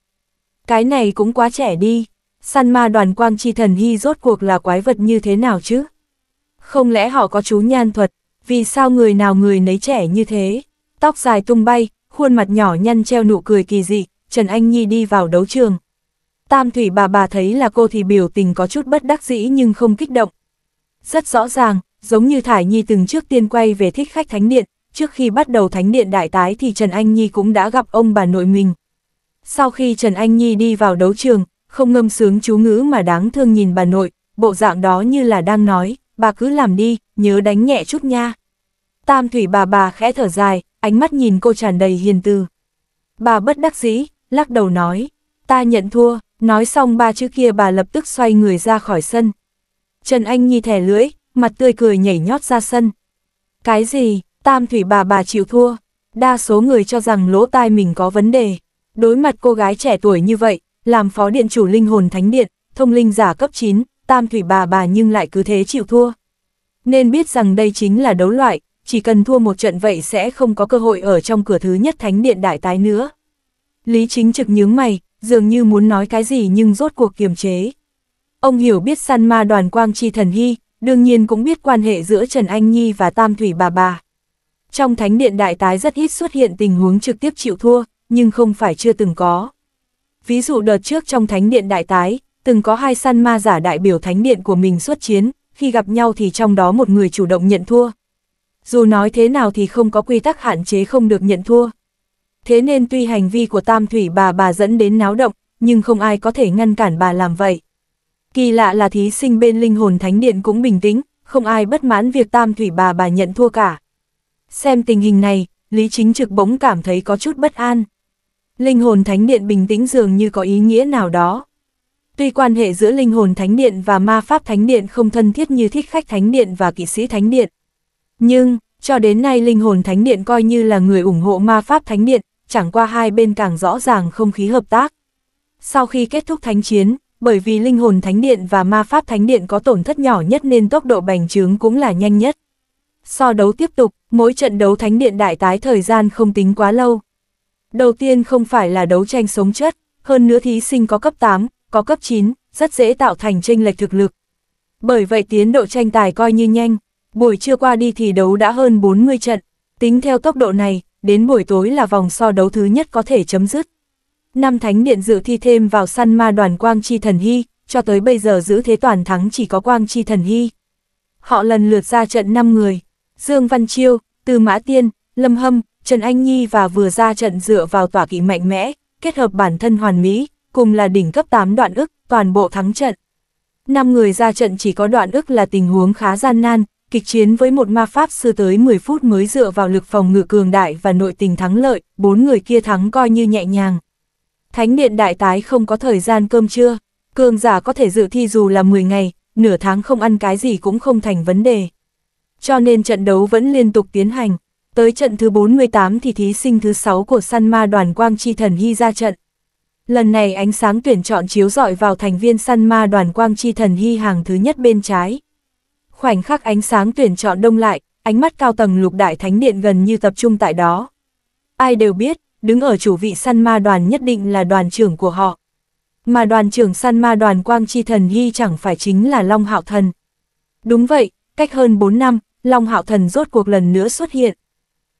Speaker 1: Cái này cũng quá trẻ đi, săn ma đoàn Quang Chi Thần Hy rốt cuộc là quái vật như thế nào chứ? Không lẽ họ có chú nhan thuật, vì sao người nào người nấy trẻ như thế? Tóc dài tung bay, khuôn mặt nhỏ nhăn treo nụ cười kỳ dị, Trần Anh Nhi đi vào đấu trường. Tam thủy bà bà thấy là cô thì biểu tình có chút bất đắc dĩ nhưng không kích động. Rất rõ ràng, Giống như Thải Nhi từng trước tiên quay về thích khách Thánh Điện, trước khi bắt đầu Thánh Điện đại tái thì Trần Anh Nhi cũng đã gặp ông bà nội mình. Sau khi Trần Anh Nhi đi vào đấu trường, không ngâm sướng chú ngữ mà đáng thương nhìn bà nội, bộ dạng đó như là đang nói, bà cứ làm đi, nhớ đánh nhẹ chút nha. Tam thủy bà bà khẽ thở dài, ánh mắt nhìn cô tràn đầy hiền từ. Bà bất đắc dĩ, lắc đầu nói, ta nhận thua, nói xong ba chữ kia bà lập tức xoay người ra khỏi sân. Trần Anh Nhi thẻ lưỡi, mặt tươi cười nhảy nhót ra sân. Cái gì, tam thủy bà bà chịu thua, đa số người cho rằng lỗ tai mình có vấn đề. Đối mặt cô gái trẻ tuổi như vậy, làm phó điện chủ linh hồn thánh điện, thông linh giả cấp 9, tam thủy bà bà nhưng lại cứ thế chịu thua. Nên biết rằng đây chính là đấu loại, chỉ cần thua một trận vậy sẽ không có cơ hội ở trong cửa thứ nhất thánh điện đại tái nữa. Lý chính trực nhướng mày, dường như muốn nói cái gì nhưng rốt cuộc kiềm chế. Ông hiểu biết săn ma đoàn quang chi thần hy, đương nhiên cũng biết quan hệ giữa Trần Anh Nhi và Tam Thủy bà bà. Trong thánh điện đại tái rất ít xuất hiện tình huống trực tiếp chịu thua, nhưng không phải chưa từng có. Ví dụ đợt trước trong thánh điện đại tái, từng có hai săn ma giả đại biểu thánh điện của mình xuất chiến, khi gặp nhau thì trong đó một người chủ động nhận thua. Dù nói thế nào thì không có quy tắc hạn chế không được nhận thua. Thế nên tuy hành vi của Tam Thủy bà bà dẫn đến náo động, nhưng không ai có thể ngăn cản bà làm vậy. Kỳ lạ là thí sinh bên linh hồn thánh điện cũng bình tĩnh, không ai bất mãn việc tam thủy bà bà nhận thua cả. Xem tình hình này, Lý Chính Trực bỗng cảm thấy có chút bất an. Linh hồn thánh điện bình tĩnh dường như có ý nghĩa nào đó. Tuy quan hệ giữa linh hồn thánh điện và ma pháp thánh điện không thân thiết như thích khách thánh điện và kỵ sĩ thánh điện. Nhưng, cho đến nay linh hồn thánh điện coi như là người ủng hộ ma pháp thánh điện, chẳng qua hai bên càng rõ ràng không khí hợp tác. Sau khi kết thúc thánh chiến, bởi vì linh hồn thánh điện và ma pháp thánh điện có tổn thất nhỏ nhất nên tốc độ bành trướng cũng là nhanh nhất. So đấu tiếp tục, mỗi trận đấu thánh điện đại tái thời gian không tính quá lâu. Đầu tiên không phải là đấu tranh sống chất, hơn nữa thí sinh có cấp 8, có cấp 9, rất dễ tạo thành tranh lệch thực lực. Bởi vậy tiến độ tranh tài coi như nhanh, buổi trưa qua đi thì đấu đã hơn 40 trận, tính theo tốc độ này, đến buổi tối là vòng so đấu thứ nhất có thể chấm dứt năm thánh điện dự thi thêm vào săn ma đoàn quang chi thần hy, cho tới bây giờ giữ thế toàn thắng chỉ có quang chi thần hy. Họ lần lượt ra trận 5 người, Dương Văn Chiêu, Từ Mã Tiên, Lâm Hâm, Trần Anh Nhi và vừa ra trận dựa vào tỏa kỵ mạnh mẽ, kết hợp bản thân hoàn mỹ, cùng là đỉnh cấp 8 đoạn ức, toàn bộ thắng trận. năm người ra trận chỉ có đoạn ức là tình huống khá gian nan, kịch chiến với một ma pháp sư tới 10 phút mới dựa vào lực phòng ngự cường đại và nội tình thắng lợi, bốn người kia thắng coi như nhẹ nhàng. Thánh điện đại tái không có thời gian cơm trưa, cường giả có thể dự thi dù là 10 ngày, nửa tháng không ăn cái gì cũng không thành vấn đề. Cho nên trận đấu vẫn liên tục tiến hành, tới trận thứ 48 thì thí sinh thứ 6 của săn ma đoàn quang chi thần hy ra trận. Lần này ánh sáng tuyển chọn chiếu rọi vào thành viên săn ma đoàn quang chi thần hy hàng thứ nhất bên trái. Khoảnh khắc ánh sáng tuyển chọn đông lại, ánh mắt cao tầng lục đại thánh điện gần như tập trung tại đó. Ai đều biết, đứng ở chủ vị săn ma đoàn nhất định là đoàn trưởng của họ. Mà đoàn trưởng săn ma đoàn Quang Chi Thần Hy chẳng phải chính là Long Hạo Thần. Đúng vậy, cách hơn 4 năm, Long Hạo Thần rốt cuộc lần nữa xuất hiện.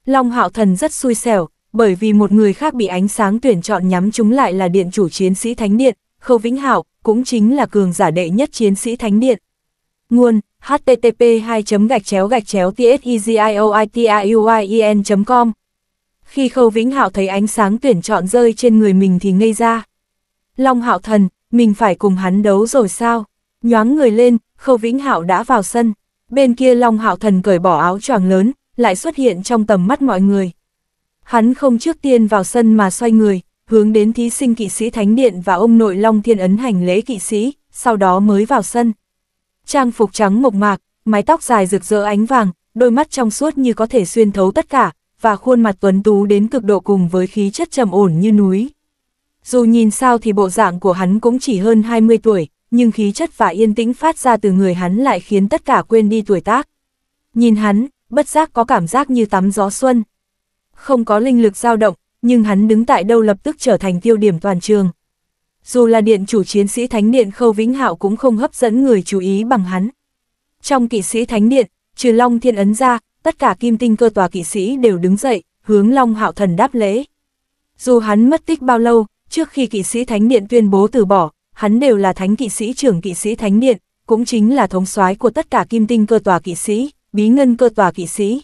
Speaker 1: Long Hạo Thần rất xui xẻo, bởi vì một người khác bị ánh sáng tuyển chọn nhắm chúng lại là điện chủ chiến sĩ Thánh Điện, Khâu Vĩnh Hảo, cũng chính là cường giả đệ nhất chiến sĩ Thánh Điện. Nguồn, http 2 gạch chéo gạch chéo e com khi Khâu Vĩnh Hạo thấy ánh sáng tuyển chọn rơi trên người mình thì ngây ra. Long Hạo Thần, mình phải cùng hắn đấu rồi sao? Nhoáng người lên, Khâu Vĩnh Hạo đã vào sân. Bên kia Long Hạo Thần cởi bỏ áo choàng lớn, lại xuất hiện trong tầm mắt mọi người. Hắn không trước tiên vào sân mà xoay người, hướng đến thí sinh kỵ sĩ Thánh Điện và ông nội Long Thiên Ấn hành lễ kỵ sĩ, sau đó mới vào sân. Trang phục trắng mộc mạc, mái tóc dài rực rỡ ánh vàng, đôi mắt trong suốt như có thể xuyên thấu tất cả, và khuôn mặt tuấn tú đến cực độ cùng với khí chất trầm ổn như núi. Dù nhìn sao thì bộ dạng của hắn cũng chỉ hơn 20 tuổi, nhưng khí chất và yên tĩnh phát ra từ người hắn lại khiến tất cả quên đi tuổi tác. Nhìn hắn, bất giác có cảm giác như tắm gió xuân. Không có linh lực dao động, nhưng hắn đứng tại đâu lập tức trở thành tiêu điểm toàn trường. Dù là điện chủ chiến sĩ Thánh Điện Khâu Vĩnh Hạo cũng không hấp dẫn người chú ý bằng hắn. Trong kỵ sĩ Thánh Điện, trừ Long Thiên Ấn ra, tất cả kim tinh cơ tòa kỵ sĩ đều đứng dậy, hướng Long Hạo Thần đáp lễ. Dù hắn mất tích bao lâu, trước khi kỵ sĩ Thánh Điện tuyên bố từ bỏ, hắn đều là thánh kỵ sĩ trưởng kỵ sĩ Thánh Điện, cũng chính là thống soái của tất cả kim tinh cơ tòa kỵ sĩ, bí ngân cơ tòa kỵ sĩ.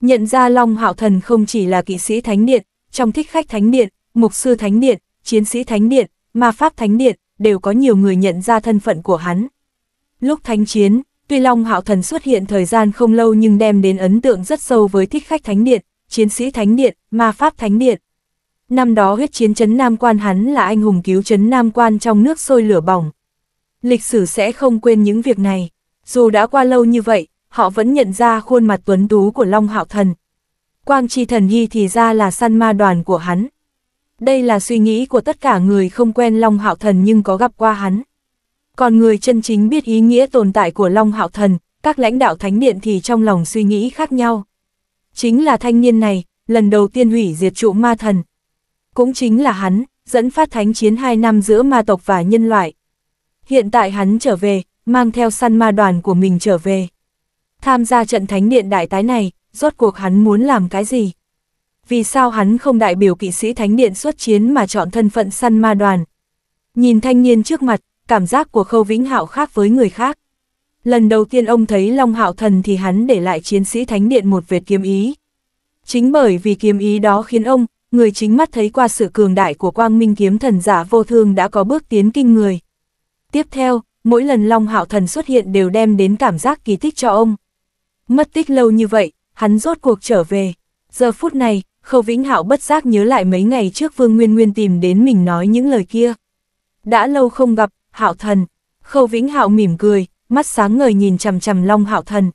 Speaker 1: Nhận ra Long Hạo Thần không chỉ là kỵ sĩ Thánh Điện, trong thích khách Thánh Điện, mục sư Thánh Điện, chiến sĩ Thánh Điện, ma pháp Thánh Điện, đều có nhiều người nhận ra thân phận của hắn. Lúc thánh chiến, Tuy Long Hạo Thần xuất hiện thời gian không lâu nhưng đem đến ấn tượng rất sâu với thích khách Thánh Điện, chiến sĩ Thánh Điện, ma pháp Thánh Điện. Năm đó huyết chiến Trấn Nam Quan hắn là anh hùng cứu Trấn Nam Quan trong nước sôi lửa bỏng. Lịch sử sẽ không quên những việc này. Dù đã qua lâu như vậy, họ vẫn nhận ra khuôn mặt tuấn tú của Long Hạo Thần. Quang Chi Thần Hy thì ra là săn ma đoàn của hắn. Đây là suy nghĩ của tất cả người không quen Long Hạo Thần nhưng có gặp qua hắn. Còn người chân chính biết ý nghĩa tồn tại của Long Hạo Thần, các lãnh đạo Thánh Điện thì trong lòng suy nghĩ khác nhau. Chính là thanh niên này, lần đầu tiên hủy diệt trụ ma thần. Cũng chính là hắn, dẫn phát thánh chiến 2 năm giữa ma tộc và nhân loại. Hiện tại hắn trở về, mang theo săn ma đoàn của mình trở về. Tham gia trận thánh điện đại tái này, rốt cuộc hắn muốn làm cái gì? Vì sao hắn không đại biểu kỵ sĩ thánh điện xuất chiến mà chọn thân phận săn ma đoàn? Nhìn thanh niên trước mặt, cảm giác của Khâu Vĩnh Hạo khác với người khác. Lần đầu tiên ông thấy Long Hạo Thần thì hắn để lại chiến sĩ Thánh Điện một vệt kiếm ý. Chính bởi vì kiếm ý đó khiến ông, người chính mắt thấy qua sự cường đại của quang minh kiếm thần giả vô thương đã có bước tiến kinh người. Tiếp theo, mỗi lần Long Hạo Thần xuất hiện đều đem đến cảm giác kỳ tích cho ông. Mất tích lâu như vậy, hắn rốt cuộc trở về. Giờ phút này, Khâu Vĩnh Hạo bất giác nhớ lại mấy ngày trước Vương Nguyên Nguyên tìm đến mình nói những lời kia. Đã lâu không gặp, hạo thần. Khâu Vĩnh Hạo mỉm cười, mắt sáng ngời nhìn chằm chằm Long Hạo Thần.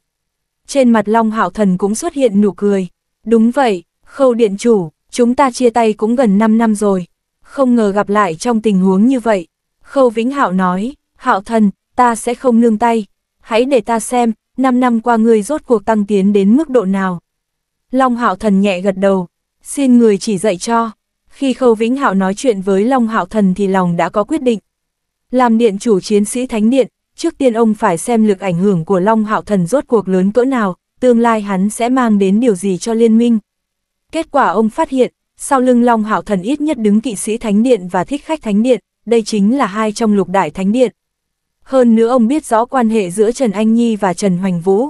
Speaker 1: Trên mặt Long Hạo Thần cũng xuất hiện nụ cười. Đúng vậy, Khâu Điện Chủ, chúng ta chia tay cũng gần 5 năm rồi. Không ngờ gặp lại trong tình huống như vậy. Khâu Vĩnh Hạo nói, Hạo Thần, ta sẽ không nương tay. Hãy để ta xem, 5 năm qua ngươi rốt cuộc tăng tiến đến mức độ nào. Long Hạo Thần nhẹ gật đầu, xin người chỉ dạy cho. Khi Khâu Vĩnh Hạo nói chuyện với Long Hạo Thần thì lòng đã có quyết định. Làm điện chủ chiến sĩ thánh điện, trước tiên ông phải xem lực ảnh hưởng của Long Hạo Thần rốt cuộc lớn cỡ nào, tương lai hắn sẽ mang đến điều gì cho liên minh. Kết quả ông phát hiện, sau lưng Long Hạo Thần ít nhất đứng kỵ sĩ thánh điện và thích khách thánh điện, đây chính là hai trong lục đại thánh điện. Hơn nữa ông biết rõ quan hệ giữa Trần Anh Nhi và Trần Hoành Vũ.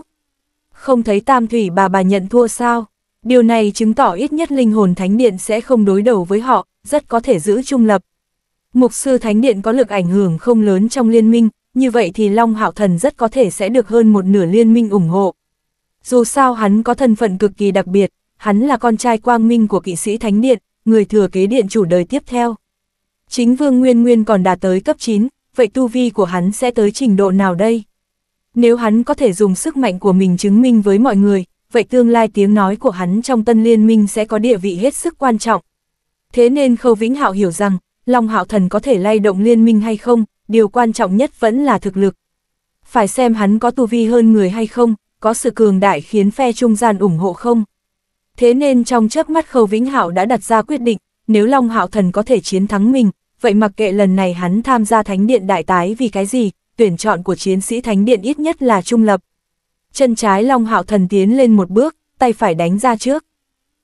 Speaker 1: Không thấy tam thủy bà bà nhận thua sao? Điều này chứng tỏ ít nhất linh hồn thánh điện sẽ không đối đầu với họ, rất có thể giữ trung lập, Mục sư Thánh Điện có lực ảnh hưởng không lớn trong liên minh, như vậy thì Long Hạo Thần rất có thể sẽ được hơn một nửa liên minh ủng hộ. Dù sao hắn có thân phận cực kỳ đặc biệt, hắn là con trai quang minh của kỵ sĩ Thánh Điện, người thừa kế điện chủ đời tiếp theo. Chính Vương Nguyên Nguyên còn đạt tới cấp 9, vậy tu vi của hắn sẽ tới trình độ nào đây? Nếu hắn có thể dùng sức mạnh của mình chứng minh với mọi người, vậy tương lai tiếng nói của hắn trong tân liên minh sẽ có địa vị hết sức quan trọng. Thế nên Khâu Vĩnh Hạo hiểu rằng, Long Hạo Thần có thể lay động liên minh hay không, điều quan trọng nhất vẫn là thực lực. Phải xem hắn có tu vi hơn người hay không, có sự cường đại khiến phe trung gian ủng hộ không. Thế nên trong chớp mắt Khâu Vĩnh Hạo đã đặt ra quyết định, nếu Long Hạo Thần có thể chiến thắng mình, vậy mặc kệ lần này hắn tham gia Thánh Điện Đại Tái vì cái gì, tuyển chọn của chiến sĩ Thánh Điện ít nhất là trung lập. Chân trái Long Hạo Thần tiến lên một bước, tay phải đánh ra trước.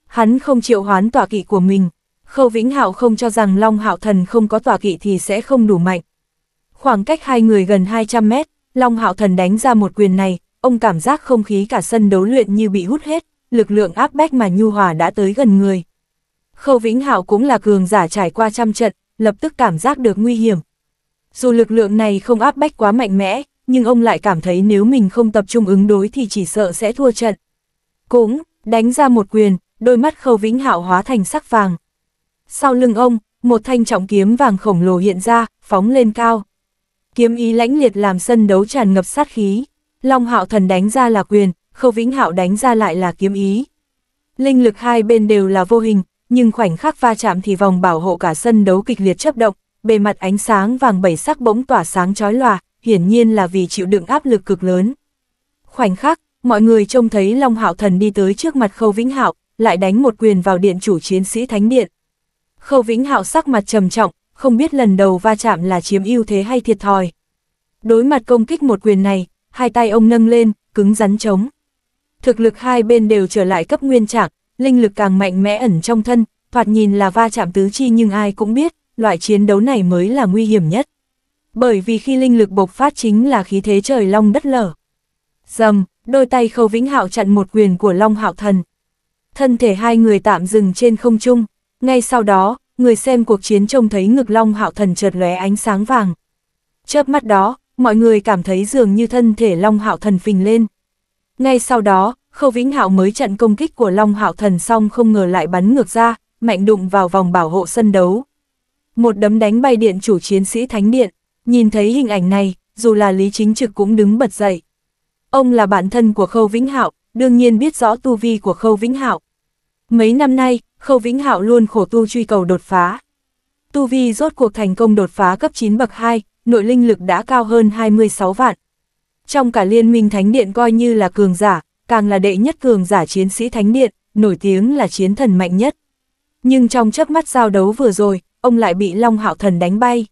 Speaker 1: Hắn không chịu hoán tỏa kỵ của mình, Khâu Vĩnh Hạo không cho rằng Long Hạo Thần không có tòa kỵ thì sẽ không đủ mạnh. Khoảng cách hai người gần 200 mét, Long Hạo Thần đánh ra một quyền này, ông cảm giác không khí cả sân đấu luyện như bị hút hết, lực lượng áp bách mà nhu hòa đã tới gần người. Khâu Vĩnh Hạo cũng là cường giả trải qua trăm trận, lập tức cảm giác được nguy hiểm. Dù lực lượng này không áp bách quá mạnh mẽ, nhưng ông lại cảm thấy nếu mình không tập trung ứng đối thì chỉ sợ sẽ thua trận. Cũng, đánh ra một quyền, đôi mắt Khâu Vĩnh Hạo hóa thành sắc vàng. Sau lưng ông, một thanh trọng kiếm vàng khổng lồ hiện ra, phóng lên cao. Kiếm ý lãnh liệt làm sân đấu tràn ngập sát khí. Long hạo thần đánh ra là quyền, khâu vĩnh hạo đánh ra lại là kiếm ý. Linh lực hai bên đều là vô hình, nhưng khoảnh khắc va chạm thì vòng bảo hộ cả sân đấu kịch liệt chấp động, bề mặt ánh sáng vàng bảy sắc bỗng tỏa sáng chói lòa, hiển nhiên là vì chịu đựng áp lực cực lớn. Khoảnh khắc, mọi người trông thấy Long Hạo Thần đi tới trước mặt Khâu Vĩnh Hạo, lại đánh một quyền vào điện chủ chiến sĩ Thánh Điện, Khâu Vĩnh Hạo sắc mặt trầm trọng, không biết lần đầu va chạm là chiếm ưu thế hay thiệt thòi. Đối mặt công kích một quyền này, hai tay ông nâng lên, cứng rắn chống. Thực lực hai bên đều trở lại cấp nguyên trạng, linh lực càng mạnh mẽ ẩn trong thân, thoạt nhìn là va chạm tứ chi nhưng ai cũng biết, loại chiến đấu này mới là nguy hiểm nhất. Bởi vì khi linh lực bộc phát chính là khí thế trời long đất lở. Dầm, đôi tay khâu vĩnh hạo chặn một quyền của long hạo thần. Thân thể hai người tạm dừng trên không trung. Ngay sau đó, người xem cuộc chiến trông thấy ngực long hạo thần chợt lóe ánh sáng vàng. Chớp mắt đó, mọi người cảm thấy dường như thân thể long hạo thần phình lên. Ngay sau đó, Khâu Vĩnh Hạo mới chặn công kích của Long Hạo Thần xong không ngờ lại bắn ngược ra, mạnh đụng vào vòng bảo hộ sân đấu. Một đấm đánh bay điện chủ chiến sĩ Thánh Điện, nhìn thấy hình ảnh này, dù là Lý Chính Trực cũng đứng bật dậy. Ông là bạn thân của Khâu Vĩnh Hạo, đương nhiên biết rõ tu vi của Khâu Vĩnh Hạo. Mấy năm nay, Khâu Vĩnh Hạo luôn khổ tu truy cầu đột phá. Tu Vi rốt cuộc thành công đột phá cấp 9 bậc 2, nội linh lực đã cao hơn 26 vạn. Trong cả liên minh Thánh Điện coi như là cường giả, càng là đệ nhất cường giả chiến sĩ Thánh Điện, nổi tiếng là chiến thần mạnh nhất. Nhưng trong chớp mắt giao đấu vừa rồi, ông lại bị Long Hạo Thần đánh bay.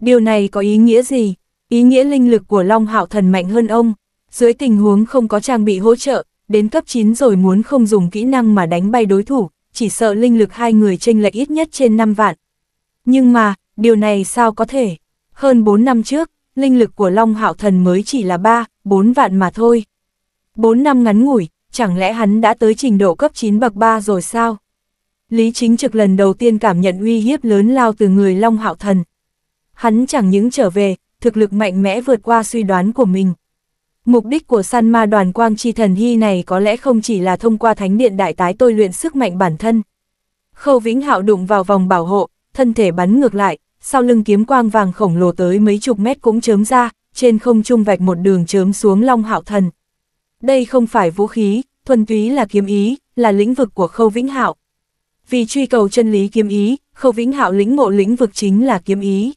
Speaker 1: Điều này có ý nghĩa gì? Ý nghĩa linh lực của Long Hạo Thần mạnh hơn ông. Dưới tình huống không có trang bị hỗ trợ, đến cấp 9 rồi muốn không dùng kỹ năng mà đánh bay đối thủ, chỉ sợ linh lực hai người chênh lệch ít nhất trên 5 vạn. Nhưng mà, điều này sao có thể? Hơn 4 năm trước, linh lực của Long Hạo Thần mới chỉ là 3, 4 vạn mà thôi. 4 năm ngắn ngủi, chẳng lẽ hắn đã tới trình độ cấp 9 bậc 3 rồi sao? Lý Chính Trực lần đầu tiên cảm nhận uy hiếp lớn lao từ người Long Hạo Thần. Hắn chẳng những trở về, thực lực mạnh mẽ vượt qua suy đoán của mình, Mục đích của san ma đoàn quang chi thần hy này có lẽ không chỉ là thông qua thánh điện đại tái tôi luyện sức mạnh bản thân. Khâu Vĩnh Hạo đụng vào vòng bảo hộ, thân thể bắn ngược lại, sau lưng kiếm quang vàng khổng lồ tới mấy chục mét cũng chớm ra, trên không trung vạch một đường chớm xuống Long Hạo Thần. Đây không phải vũ khí, thuần túy là kiếm ý, là lĩnh vực của Khâu Vĩnh Hạo. Vì truy cầu chân lý kiếm ý, Khâu Vĩnh Hạo lĩnh ngộ lĩnh vực chính là kiếm ý.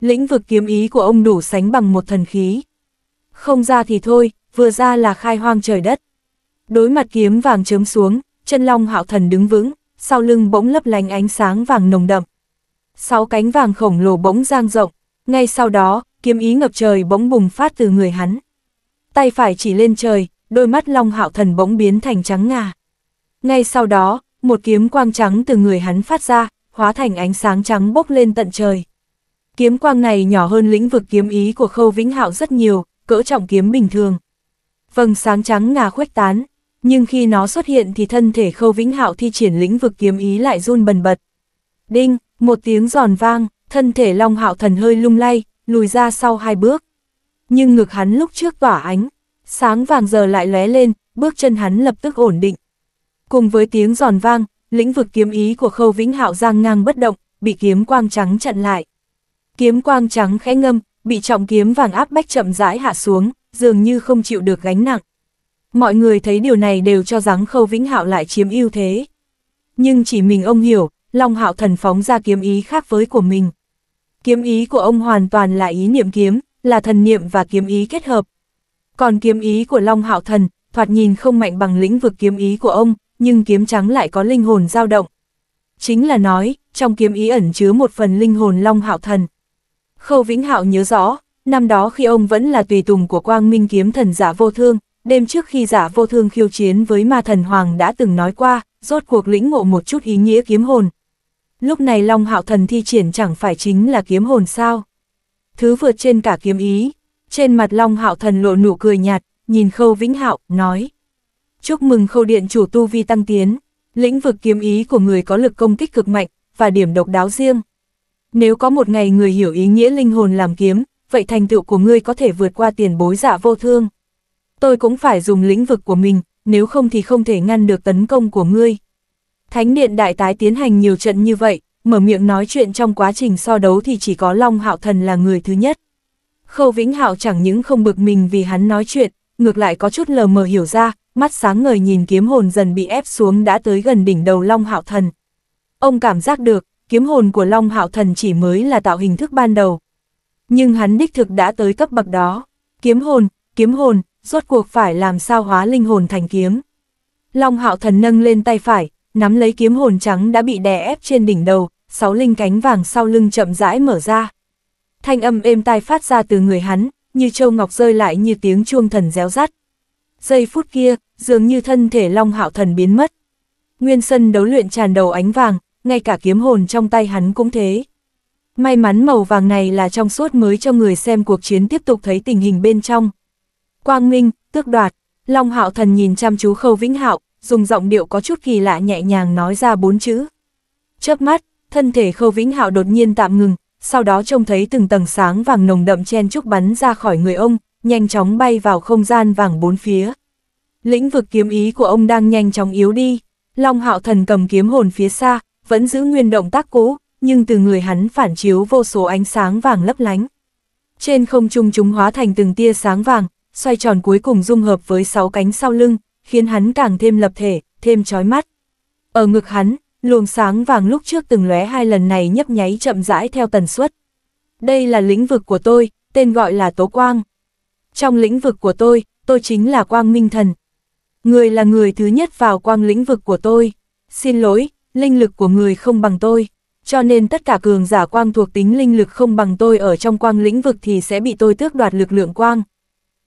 Speaker 1: Lĩnh vực kiếm ý của ông đủ sánh bằng một thần khí không ra thì thôi, vừa ra là khai hoang trời đất. Đối mặt kiếm vàng chớm xuống, chân long hạo thần đứng vững, sau lưng bỗng lấp lánh ánh sáng vàng nồng đậm. Sáu cánh vàng khổng lồ bỗng giang rộng, ngay sau đó, kiếm ý ngập trời bỗng bùng phát từ người hắn. Tay phải chỉ lên trời, đôi mắt long hạo thần bỗng biến thành trắng ngà. Ngay sau đó, một kiếm quang trắng từ người hắn phát ra, hóa thành ánh sáng trắng bốc lên tận trời. Kiếm quang này nhỏ hơn lĩnh vực kiếm ý của Khâu Vĩnh Hạo rất nhiều, cỡ trọng kiếm bình thường. Vầng sáng trắng ngà khuếch tán, nhưng khi nó xuất hiện thì thân thể khâu vĩnh hạo thi triển lĩnh vực kiếm ý lại run bần bật. Đinh, một tiếng giòn vang, thân thể long hạo thần hơi lung lay, lùi ra sau hai bước. Nhưng ngực hắn lúc trước tỏa ánh, sáng vàng giờ lại lóe lên, bước chân hắn lập tức ổn định. Cùng với tiếng giòn vang, lĩnh vực kiếm ý của khâu vĩnh hạo giang ngang bất động, bị kiếm quang trắng chặn lại. Kiếm quang trắng khẽ ngâm, bị trọng kiếm vàng áp bách chậm rãi hạ xuống, dường như không chịu được gánh nặng. Mọi người thấy điều này đều cho rằng Khâu Vĩnh Hạo lại chiếm ưu thế. Nhưng chỉ mình ông hiểu, Long Hạo thần phóng ra kiếm ý khác với của mình. Kiếm ý của ông hoàn toàn là ý niệm kiếm, là thần niệm và kiếm ý kết hợp. Còn kiếm ý của Long Hạo thần, thoạt nhìn không mạnh bằng lĩnh vực kiếm ý của ông, nhưng kiếm trắng lại có linh hồn dao động. Chính là nói, trong kiếm ý ẩn chứa một phần linh hồn Long Hạo thần. Khâu Vĩnh Hạo nhớ rõ, năm đó khi ông vẫn là tùy tùng của quang minh kiếm thần giả vô thương, đêm trước khi giả vô thương khiêu chiến với ma thần Hoàng đã từng nói qua, rốt cuộc lĩnh ngộ một chút ý nghĩa kiếm hồn. Lúc này Long Hạo thần thi triển chẳng phải chính là kiếm hồn sao. Thứ vượt trên cả kiếm ý, trên mặt Long Hạo thần lộ nụ cười nhạt, nhìn Khâu Vĩnh Hạo, nói. Chúc mừng Khâu Điện chủ tu vi tăng tiến, lĩnh vực kiếm ý của người có lực công kích cực mạnh, và điểm độc đáo riêng. Nếu có một ngày người hiểu ý nghĩa linh hồn làm kiếm, vậy thành tựu của ngươi có thể vượt qua tiền bối giả dạ vô thương. Tôi cũng phải dùng lĩnh vực của mình, nếu không thì không thể ngăn được tấn công của ngươi. Thánh điện đại tái tiến hành nhiều trận như vậy, mở miệng nói chuyện trong quá trình so đấu thì chỉ có Long Hạo Thần là người thứ nhất. Khâu Vĩnh Hạo chẳng những không bực mình vì hắn nói chuyện, ngược lại có chút lờ mờ hiểu ra, mắt sáng ngời nhìn kiếm hồn dần bị ép xuống đã tới gần đỉnh đầu Long Hạo Thần. Ông cảm giác được, kiếm hồn của Long Hạo Thần chỉ mới là tạo hình thức ban đầu. Nhưng hắn đích thực đã tới cấp bậc đó. Kiếm hồn, kiếm hồn, rốt cuộc phải làm sao hóa linh hồn thành kiếm. Long Hạo Thần nâng lên tay phải, nắm lấy kiếm hồn trắng đã bị đè ép trên đỉnh đầu, sáu linh cánh vàng sau lưng chậm rãi mở ra. Thanh âm êm tai phát ra từ người hắn, như châu ngọc rơi lại như tiếng chuông thần réo rắt. Giây phút kia, dường như thân thể Long Hạo Thần biến mất. Nguyên sân đấu luyện tràn đầu ánh vàng, ngay cả kiếm hồn trong tay hắn cũng thế. May mắn màu vàng này là trong suốt mới cho người xem cuộc chiến tiếp tục thấy tình hình bên trong. Quang Minh, tước đoạt, Long Hạo Thần nhìn chăm chú Khâu Vĩnh Hạo, dùng giọng điệu có chút kỳ lạ nhẹ nhàng nói ra bốn chữ. Chớp mắt, thân thể Khâu Vĩnh Hạo đột nhiên tạm ngừng, sau đó trông thấy từng tầng sáng vàng nồng đậm chen chúc bắn ra khỏi người ông, nhanh chóng bay vào không gian vàng bốn phía. Lĩnh vực kiếm ý của ông đang nhanh chóng yếu đi, Long Hạo Thần cầm kiếm hồn phía xa, vẫn giữ nguyên động tác cũ, nhưng từ người hắn phản chiếu vô số ánh sáng vàng lấp lánh. Trên không trung chúng hóa thành từng tia sáng vàng, xoay tròn cuối cùng dung hợp với sáu cánh sau lưng, khiến hắn càng thêm lập thể, thêm chói mắt. Ở ngực hắn, luồng sáng vàng lúc trước từng lóe hai lần này nhấp nháy chậm rãi theo tần suất. Đây là lĩnh vực của tôi, tên gọi là Tố Quang. Trong lĩnh vực của tôi, tôi chính là Quang Minh Thần. Người là người thứ nhất vào quang lĩnh vực của tôi. Xin lỗi, linh lực của người không bằng tôi, cho nên tất cả cường giả quang thuộc tính linh lực không bằng tôi ở trong quang lĩnh vực thì sẽ bị tôi tước đoạt lực lượng quang.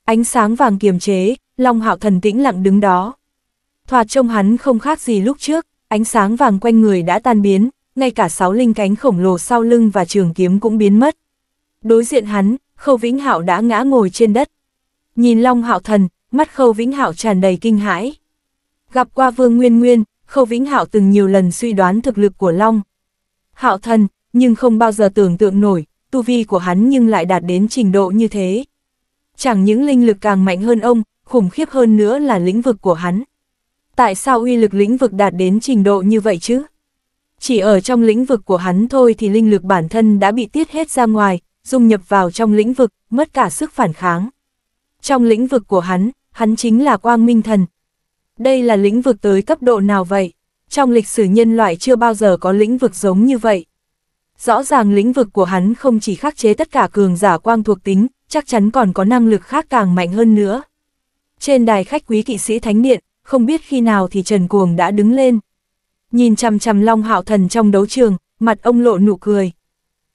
Speaker 1: Ánh sáng vàng kiềm chế, Long Hạo thần tĩnh lặng đứng đó. Thoạt trông hắn không khác gì lúc trước, ánh sáng vàng quanh người đã tan biến, ngay cả sáu linh cánh khổng lồ sau lưng và trường kiếm cũng biến mất. Đối diện hắn, Khâu Vĩnh Hạo đã ngã ngồi trên đất. Nhìn Long Hạo thần, mắt Khâu Vĩnh Hạo tràn đầy kinh hãi. Gặp qua Vương Nguyên Nguyên, Khâu Vĩnh Hạo từng nhiều lần suy đoán thực lực của Long. Hạo thần, nhưng không bao giờ tưởng tượng nổi, tu vi của hắn nhưng lại đạt đến trình độ như thế. Chẳng những linh lực càng mạnh hơn ông, khủng khiếp hơn nữa là lĩnh vực của hắn. Tại sao uy lực lĩnh vực đạt đến trình độ như vậy chứ? Chỉ ở trong lĩnh vực của hắn thôi thì linh lực bản thân đã bị tiết hết ra ngoài, dung nhập vào trong lĩnh vực, mất cả sức phản kháng. Trong lĩnh vực của hắn, hắn chính là quang minh thần, đây là lĩnh vực tới cấp độ nào vậy? Trong lịch sử nhân loại chưa bao giờ có lĩnh vực giống như vậy. Rõ ràng lĩnh vực của hắn không chỉ khắc chế tất cả cường giả quang thuộc tính, chắc chắn còn có năng lực khác càng mạnh hơn nữa. Trên đài khách quý kỵ sĩ Thánh Điện, không biết khi nào thì Trần Cuồng đã đứng lên. Nhìn chằm chằm Long Hạo Thần trong đấu trường, mặt ông lộ nụ cười.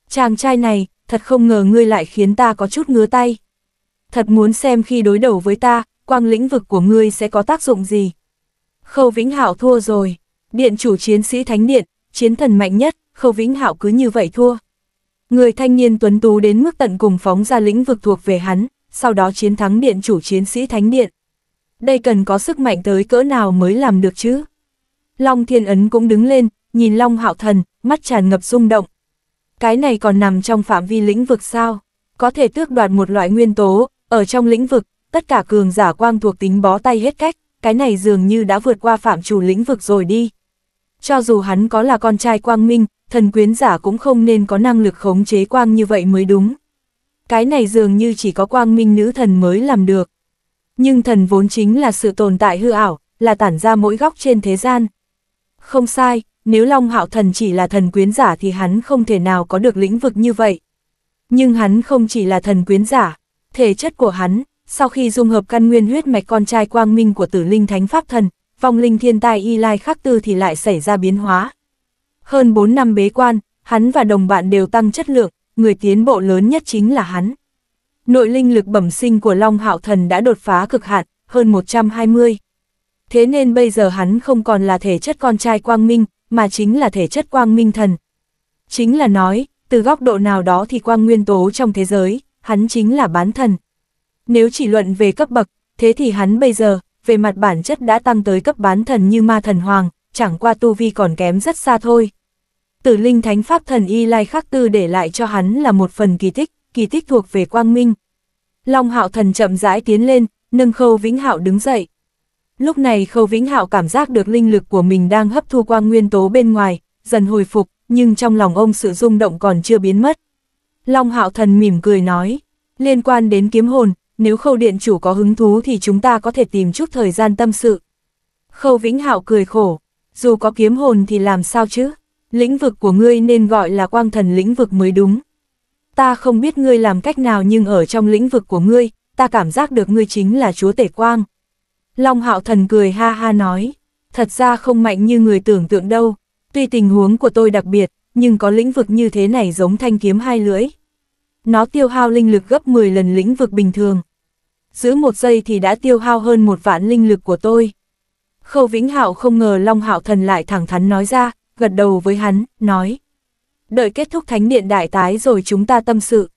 Speaker 1: Chàng trai này, thật không ngờ ngươi lại khiến ta có chút ngứa tay. Thật muốn xem khi đối đầu với ta, quang lĩnh vực của ngươi sẽ có tác dụng gì? Khâu Vĩnh Hạo thua rồi, điện chủ chiến sĩ Thánh Điện, chiến thần mạnh nhất, Khâu Vĩnh Hạo cứ như vậy thua. Người thanh niên tuấn tú đến mức tận cùng phóng ra lĩnh vực thuộc về hắn, sau đó chiến thắng điện chủ chiến sĩ Thánh Điện. Đây cần có sức mạnh tới cỡ nào mới làm được chứ? Long Thiên Ấn cũng đứng lên, nhìn Long Hạo Thần, mắt tràn ngập rung động. Cái này còn nằm trong phạm vi lĩnh vực sao? Có thể tước đoạt một loại nguyên tố, ở trong lĩnh vực, tất cả cường giả quang thuộc tính bó tay hết cách, cái này dường như đã vượt qua phạm chủ lĩnh vực rồi đi. Cho dù hắn có là con trai quang minh, thần quyến giả cũng không nên có năng lực khống chế quang như vậy mới đúng. Cái này dường như chỉ có quang minh nữ thần mới làm được. Nhưng thần vốn chính là sự tồn tại hư ảo, là tản ra mỗi góc trên thế gian. Không sai, nếu Long Hạo Thần chỉ là thần quyến giả thì hắn không thể nào có được lĩnh vực như vậy. Nhưng hắn không chỉ là thần quyến giả, thể chất của hắn, sau khi dung hợp căn nguyên huyết mạch con trai quang minh của tử linh thánh pháp thần, vong linh thiên tai y lai khắc tư thì lại xảy ra biến hóa. Hơn 4 năm bế quan, hắn và đồng bạn đều tăng chất lượng, người tiến bộ lớn nhất chính là hắn. Nội linh lực bẩm sinh của Long Hạo Thần đã đột phá cực hạn, hơn 120. Thế nên bây giờ hắn không còn là thể chất con trai quang minh, mà chính là thể chất quang minh thần. Chính là nói, từ góc độ nào đó thì quang nguyên tố trong thế giới, hắn chính là bán thần. Nếu chỉ luận về cấp bậc, thế thì hắn bây giờ, về mặt bản chất đã tăng tới cấp bán thần như ma thần hoàng, chẳng qua tu vi còn kém rất xa thôi. Tử linh thánh pháp thần Y Lai Khắc Tư để lại cho hắn là một phần kỳ tích, kỳ tích thuộc về quang minh. Long hạo thần chậm rãi tiến lên, nâng khâu vĩnh hạo đứng dậy. Lúc này khâu vĩnh hạo cảm giác được linh lực của mình đang hấp thu quang nguyên tố bên ngoài, dần hồi phục, nhưng trong lòng ông sự rung động còn chưa biến mất. Long hạo thần mỉm cười nói, liên quan đến kiếm hồn, nếu khâu điện chủ có hứng thú thì chúng ta có thể tìm chút thời gian tâm sự. Khâu Vĩnh Hạo cười khổ, dù có kiếm hồn thì làm sao chứ, lĩnh vực của ngươi nên gọi là quang thần lĩnh vực mới đúng. Ta không biết ngươi làm cách nào nhưng ở trong lĩnh vực của ngươi, ta cảm giác được ngươi chính là chúa tể quang. Long Hạo Thần cười ha ha nói, thật ra không mạnh như người tưởng tượng đâu, tuy tình huống của tôi đặc biệt, nhưng có lĩnh vực như thế này giống thanh kiếm hai lưỡi nó tiêu hao linh lực gấp 10 lần lĩnh vực bình thường. Giữ một giây thì đã tiêu hao hơn một vạn linh lực của tôi. Khâu Vĩnh Hạo không ngờ Long Hạo Thần lại thẳng thắn nói ra, gật đầu với hắn, nói. Đợi kết thúc thánh điện đại tái rồi chúng ta tâm sự.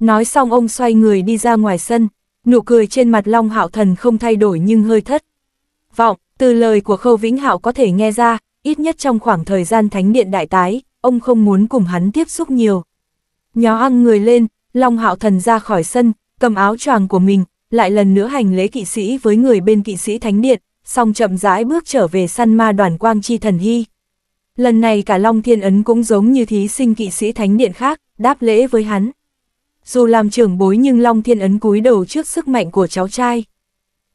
Speaker 1: Nói xong ông xoay người đi ra ngoài sân, nụ cười trên mặt Long Hạo Thần không thay đổi nhưng hơi thất. Vọng, từ lời của Khâu Vĩnh Hạo có thể nghe ra, ít nhất trong khoảng thời gian thánh điện đại tái, ông không muốn cùng hắn tiếp xúc nhiều nhó ăn người lên, Long Hạo Thần ra khỏi sân, cầm áo choàng của mình, lại lần nữa hành lễ kỵ sĩ với người bên kỵ sĩ Thánh Điện, xong chậm rãi bước trở về săn ma đoàn quang chi thần hy. Lần này cả Long Thiên Ấn cũng giống như thí sinh kỵ sĩ Thánh Điện khác, đáp lễ với hắn. Dù làm trưởng bối nhưng Long Thiên Ấn cúi đầu trước sức mạnh của cháu trai.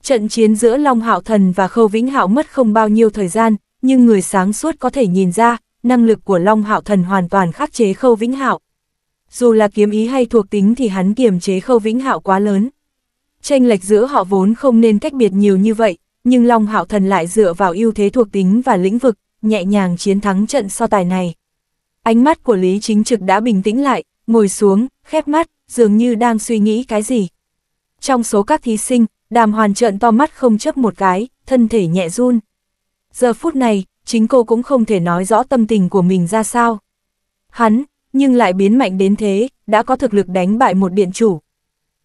Speaker 1: Trận chiến giữa Long Hạo Thần và Khâu Vĩnh Hạo mất không bao nhiêu thời gian, nhưng người sáng suốt có thể nhìn ra, năng lực của Long Hạo Thần hoàn toàn khắc chế Khâu Vĩnh Hạo, dù là kiếm ý hay thuộc tính thì hắn kiềm chế khâu vĩnh hạo quá lớn. Tranh lệch giữa họ vốn không nên cách biệt nhiều như vậy, nhưng Long Hạo Thần lại dựa vào ưu thế thuộc tính và lĩnh vực, nhẹ nhàng chiến thắng trận so tài này. Ánh mắt của Lý Chính Trực đã bình tĩnh lại, ngồi xuống, khép mắt, dường như đang suy nghĩ cái gì. Trong số các thí sinh, đàm hoàn trợn to mắt không chấp một cái, thân thể nhẹ run. Giờ phút này, chính cô cũng không thể nói rõ tâm tình của mình ra sao. Hắn, nhưng lại biến mạnh đến thế, đã có thực lực đánh bại một điện chủ.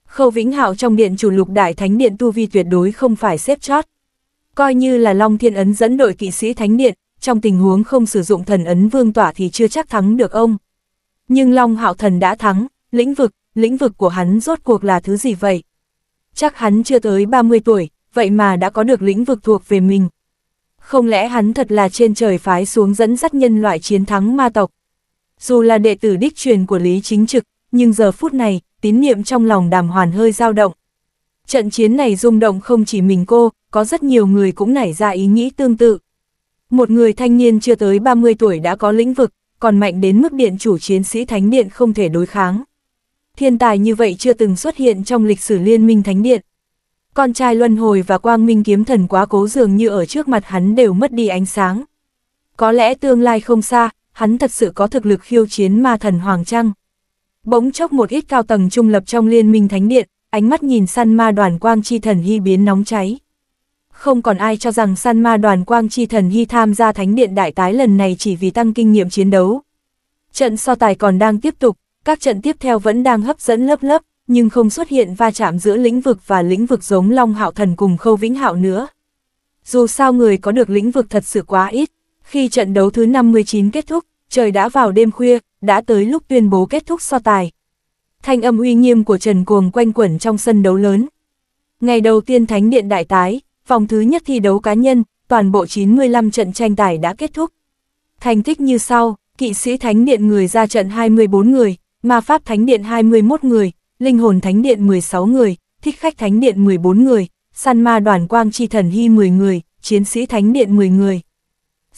Speaker 1: Khâu Vĩnh Hạo trong điện chủ lục đại thánh điện tu vi tuyệt đối không phải xếp chót. Coi như là Long Thiên Ấn dẫn đội kỵ sĩ thánh điện, trong tình huống không sử dụng thần ấn vương tỏa thì chưa chắc thắng được ông. Nhưng Long Hạo Thần đã thắng, lĩnh vực, lĩnh vực của hắn rốt cuộc là thứ gì vậy? Chắc hắn chưa tới 30 tuổi, vậy mà đã có được lĩnh vực thuộc về mình. Không lẽ hắn thật là trên trời phái xuống dẫn dắt nhân loại chiến thắng ma tộc? Dù là đệ tử đích truyền của Lý Chính Trực, nhưng giờ phút này, tín niệm trong lòng đàm hoàn hơi dao động. Trận chiến này rung động không chỉ mình cô, có rất nhiều người cũng nảy ra ý nghĩ tương tự. Một người thanh niên chưa tới 30 tuổi đã có lĩnh vực, còn mạnh đến mức điện chủ chiến sĩ Thánh Điện không thể đối kháng. Thiên tài như vậy chưa từng xuất hiện trong lịch sử liên minh Thánh Điện. Con trai Luân Hồi và Quang Minh Kiếm Thần quá cố dường như ở trước mặt hắn đều mất đi ánh sáng. Có lẽ tương lai không xa, hắn thật sự có thực lực khiêu chiến ma thần Hoàng Trăng. Bỗng chốc một ít cao tầng trung lập trong liên minh thánh điện, ánh mắt nhìn săn ma đoàn quang chi thần hy biến nóng cháy. Không còn ai cho rằng săn ma đoàn quang chi thần hy tham gia thánh điện đại tái lần này chỉ vì tăng kinh nghiệm chiến đấu. Trận so tài còn đang tiếp tục, các trận tiếp theo vẫn đang hấp dẫn lớp lớp, nhưng không xuất hiện va chạm giữa lĩnh vực và lĩnh vực giống Long Hạo Thần cùng Khâu Vĩnh Hạo nữa. Dù sao người có được lĩnh vực thật sự quá ít. Khi trận đấu thứ 59 kết thúc, trời đã vào đêm khuya, đã tới lúc tuyên bố kết thúc so tài. Thanh âm uy nghiêm của Trần Cuồng quanh quẩn trong sân đấu lớn. Ngày đầu tiên Thánh Điện Đại Tái, vòng thứ nhất thi đấu cá nhân, toàn bộ 95 trận tranh tài đã kết thúc. Thành tích như sau, kỵ sĩ Thánh Điện người ra trận 24 người, ma pháp Thánh Điện 21 người, linh hồn Thánh Điện 16 người, thích khách Thánh Điện 14 người, săn ma đoàn quang chi thần hy 10 người, chiến sĩ Thánh Điện 10 người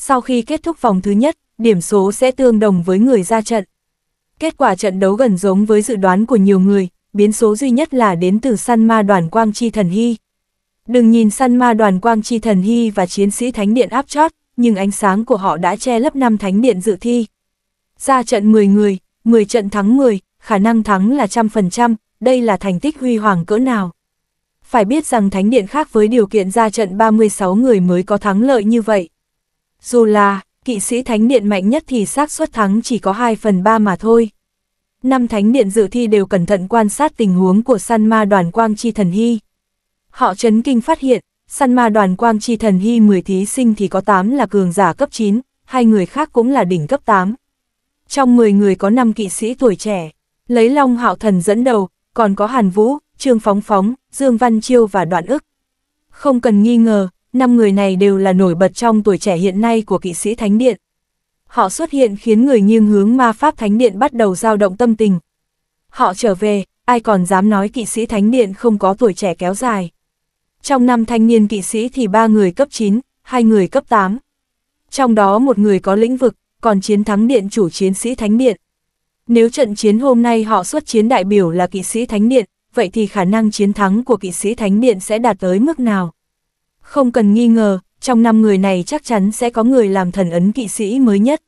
Speaker 1: sau khi kết thúc vòng thứ nhất, điểm số sẽ tương đồng với người ra trận. Kết quả trận đấu gần giống với dự đoán của nhiều người, biến số duy nhất là đến từ săn ma đoàn Quang Chi Thần Hy. Đừng nhìn săn ma đoàn Quang Chi Thần Hy và chiến sĩ Thánh Điện áp chót, nhưng ánh sáng của họ đã che lấp năm Thánh Điện dự thi. Ra trận 10 người, 10 trận thắng 10, khả năng thắng là trăm phần trăm, đây là thành tích huy hoàng cỡ nào. Phải biết rằng Thánh Điện khác với điều kiện ra trận 36 người mới có thắng lợi như vậy. Dù là, kỵ sĩ thánh điện mạnh nhất thì xác suất thắng chỉ có 2 phần 3 mà thôi. Năm thánh điện dự thi đều cẩn thận quan sát tình huống của săn ma đoàn quang chi thần hy. Họ chấn kinh phát hiện, săn ma đoàn quang chi thần hy 10 thí sinh thì có 8 là cường giả cấp 9, hai người khác cũng là đỉnh cấp 8. Trong 10 người có 5 kỵ sĩ tuổi trẻ, lấy Long Hạo Thần dẫn đầu, còn có Hàn Vũ, Trương Phóng Phóng, Dương Văn Chiêu và Đoạn ức. Không cần nghi ngờ, năm người này đều là nổi bật trong tuổi trẻ hiện nay của kỵ sĩ Thánh Điện. Họ xuất hiện khiến người nghiêng hướng ma pháp Thánh Điện bắt đầu dao động tâm tình. Họ trở về, ai còn dám nói kỵ sĩ Thánh Điện không có tuổi trẻ kéo dài. Trong năm thanh niên kỵ sĩ thì ba người cấp 9, hai người cấp 8. Trong đó một người có lĩnh vực, còn chiến thắng điện chủ chiến sĩ Thánh Điện. Nếu trận chiến hôm nay họ xuất chiến đại biểu là kỵ sĩ Thánh Điện, vậy thì khả năng chiến thắng của kỵ sĩ Thánh Điện sẽ đạt tới mức nào? Không cần nghi ngờ, trong năm người này chắc chắn sẽ có người làm thần ấn kỵ sĩ mới nhất.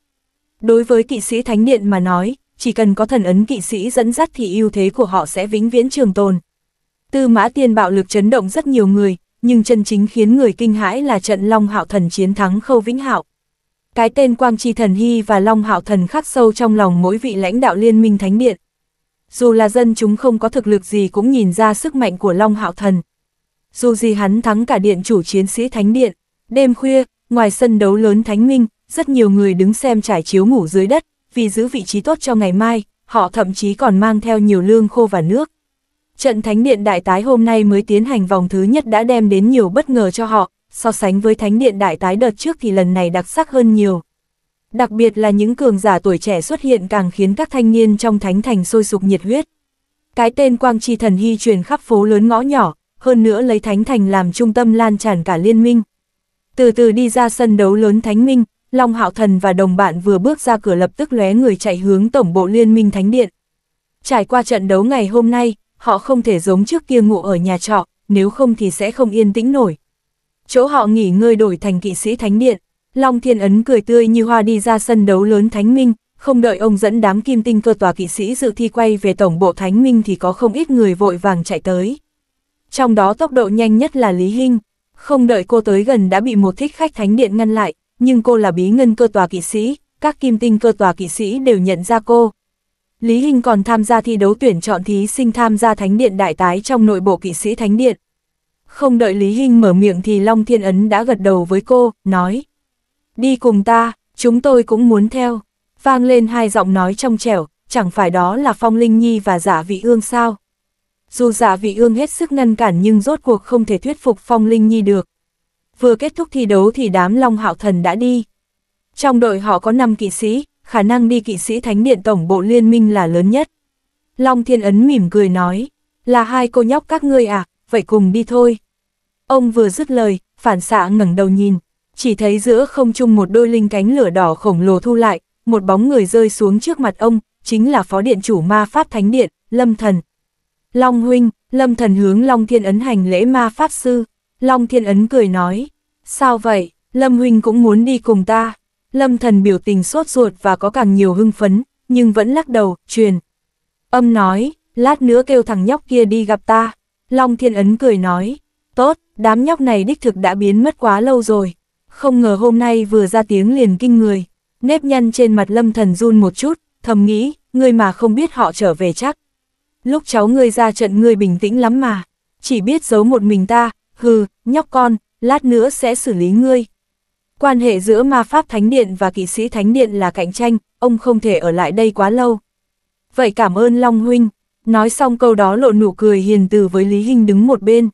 Speaker 1: Đối với kỵ sĩ Thánh Điện mà nói, chỉ cần có thần ấn kỵ sĩ dẫn dắt thì ưu thế của họ sẽ vĩnh viễn trường tồn. Tư mã tiên bạo lực chấn động rất nhiều người, nhưng chân chính khiến người kinh hãi là trận Long Hạo Thần chiến thắng Khâu Vĩnh Hạo. Cái tên Quang tri Thần Hy và Long Hạo Thần khắc sâu trong lòng mỗi vị lãnh đạo liên minh Thánh Điện. Dù là dân chúng không có thực lực gì cũng nhìn ra sức mạnh của Long Hạo Thần dù gì hắn thắng cả điện chủ chiến sĩ Thánh Điện. Đêm khuya, ngoài sân đấu lớn Thánh Minh, rất nhiều người đứng xem trải chiếu ngủ dưới đất, vì giữ vị trí tốt cho ngày mai, họ thậm chí còn mang theo nhiều lương khô và nước. Trận Thánh Điện Đại Tái hôm nay mới tiến hành vòng thứ nhất đã đem đến nhiều bất ngờ cho họ, so sánh với Thánh Điện Đại Tái đợt trước thì lần này đặc sắc hơn nhiều. Đặc biệt là những cường giả tuổi trẻ xuất hiện càng khiến các thanh niên trong Thánh Thành sôi sục nhiệt huyết. Cái tên Quang tri Thần Hy truyền khắp phố lớn ngõ nhỏ, hơn nữa lấy Thánh Thành làm trung tâm lan tràn cả liên minh. Từ từ đi ra sân đấu lớn Thánh Minh, Long Hạo Thần và đồng bạn vừa bước ra cửa lập tức lóe người chạy hướng tổng bộ liên minh Thánh Điện. Trải qua trận đấu ngày hôm nay, họ không thể giống trước kia ngủ ở nhà trọ, nếu không thì sẽ không yên tĩnh nổi. Chỗ họ nghỉ ngơi đổi thành kỵ sĩ Thánh Điện, Long Thiên Ấn cười tươi như hoa đi ra sân đấu lớn Thánh Minh, không đợi ông dẫn đám kim tinh cơ tòa kỵ sĩ dự thi quay về tổng bộ Thánh Minh thì có không ít người vội vàng chạy tới trong đó tốc độ nhanh nhất là Lý Hinh. Không đợi cô tới gần đã bị một thích khách thánh điện ngăn lại, nhưng cô là bí ngân cơ tòa kỵ sĩ, các kim tinh cơ tòa kỵ sĩ đều nhận ra cô. Lý Hinh còn tham gia thi đấu tuyển chọn thí sinh tham gia thánh điện đại tái trong nội bộ kỵ sĩ thánh điện. Không đợi Lý Hinh mở miệng thì Long Thiên Ấn đã gật đầu với cô, nói. Đi cùng ta, chúng tôi cũng muốn theo. Vang lên hai giọng nói trong trẻo, chẳng phải đó là Phong Linh Nhi và giả dạ vị ương sao dù giả dạ vị ương hết sức ngăn cản nhưng rốt cuộc không thể thuyết phục Phong Linh Nhi được. Vừa kết thúc thi đấu thì đám Long Hạo Thần đã đi. Trong đội họ có 5 kỵ sĩ, khả năng đi kỵ sĩ Thánh Điện Tổng Bộ Liên minh là lớn nhất. Long Thiên Ấn mỉm cười nói, là hai cô nhóc các ngươi à, vậy cùng đi thôi. Ông vừa dứt lời, phản xạ ngẩng đầu nhìn, chỉ thấy giữa không trung một đôi linh cánh lửa đỏ khổng lồ thu lại, một bóng người rơi xuống trước mặt ông, chính là phó điện chủ ma pháp thánh điện, Lâm Thần, Long huynh, lâm thần hướng Long Thiên Ấn hành lễ ma pháp sư. Long Thiên Ấn cười nói, sao vậy, Lâm huynh cũng muốn đi cùng ta. Lâm thần biểu tình sốt ruột và có càng nhiều hưng phấn, nhưng vẫn lắc đầu, truyền. Âm nói, lát nữa kêu thằng nhóc kia đi gặp ta. Long Thiên Ấn cười nói, tốt, đám nhóc này đích thực đã biến mất quá lâu rồi. Không ngờ hôm nay vừa ra tiếng liền kinh người. Nếp nhăn trên mặt lâm thần run một chút, thầm nghĩ, người mà không biết họ trở về chắc lúc cháu ngươi ra trận ngươi bình tĩnh lắm mà, chỉ biết giấu một mình ta, hừ, nhóc con, lát nữa sẽ xử lý ngươi. Quan hệ giữa ma pháp thánh điện và kỵ sĩ thánh điện là cạnh tranh, ông không thể ở lại đây quá lâu. Vậy cảm ơn Long Huynh, nói xong câu đó lộ nụ cười hiền từ với Lý Hinh đứng một bên.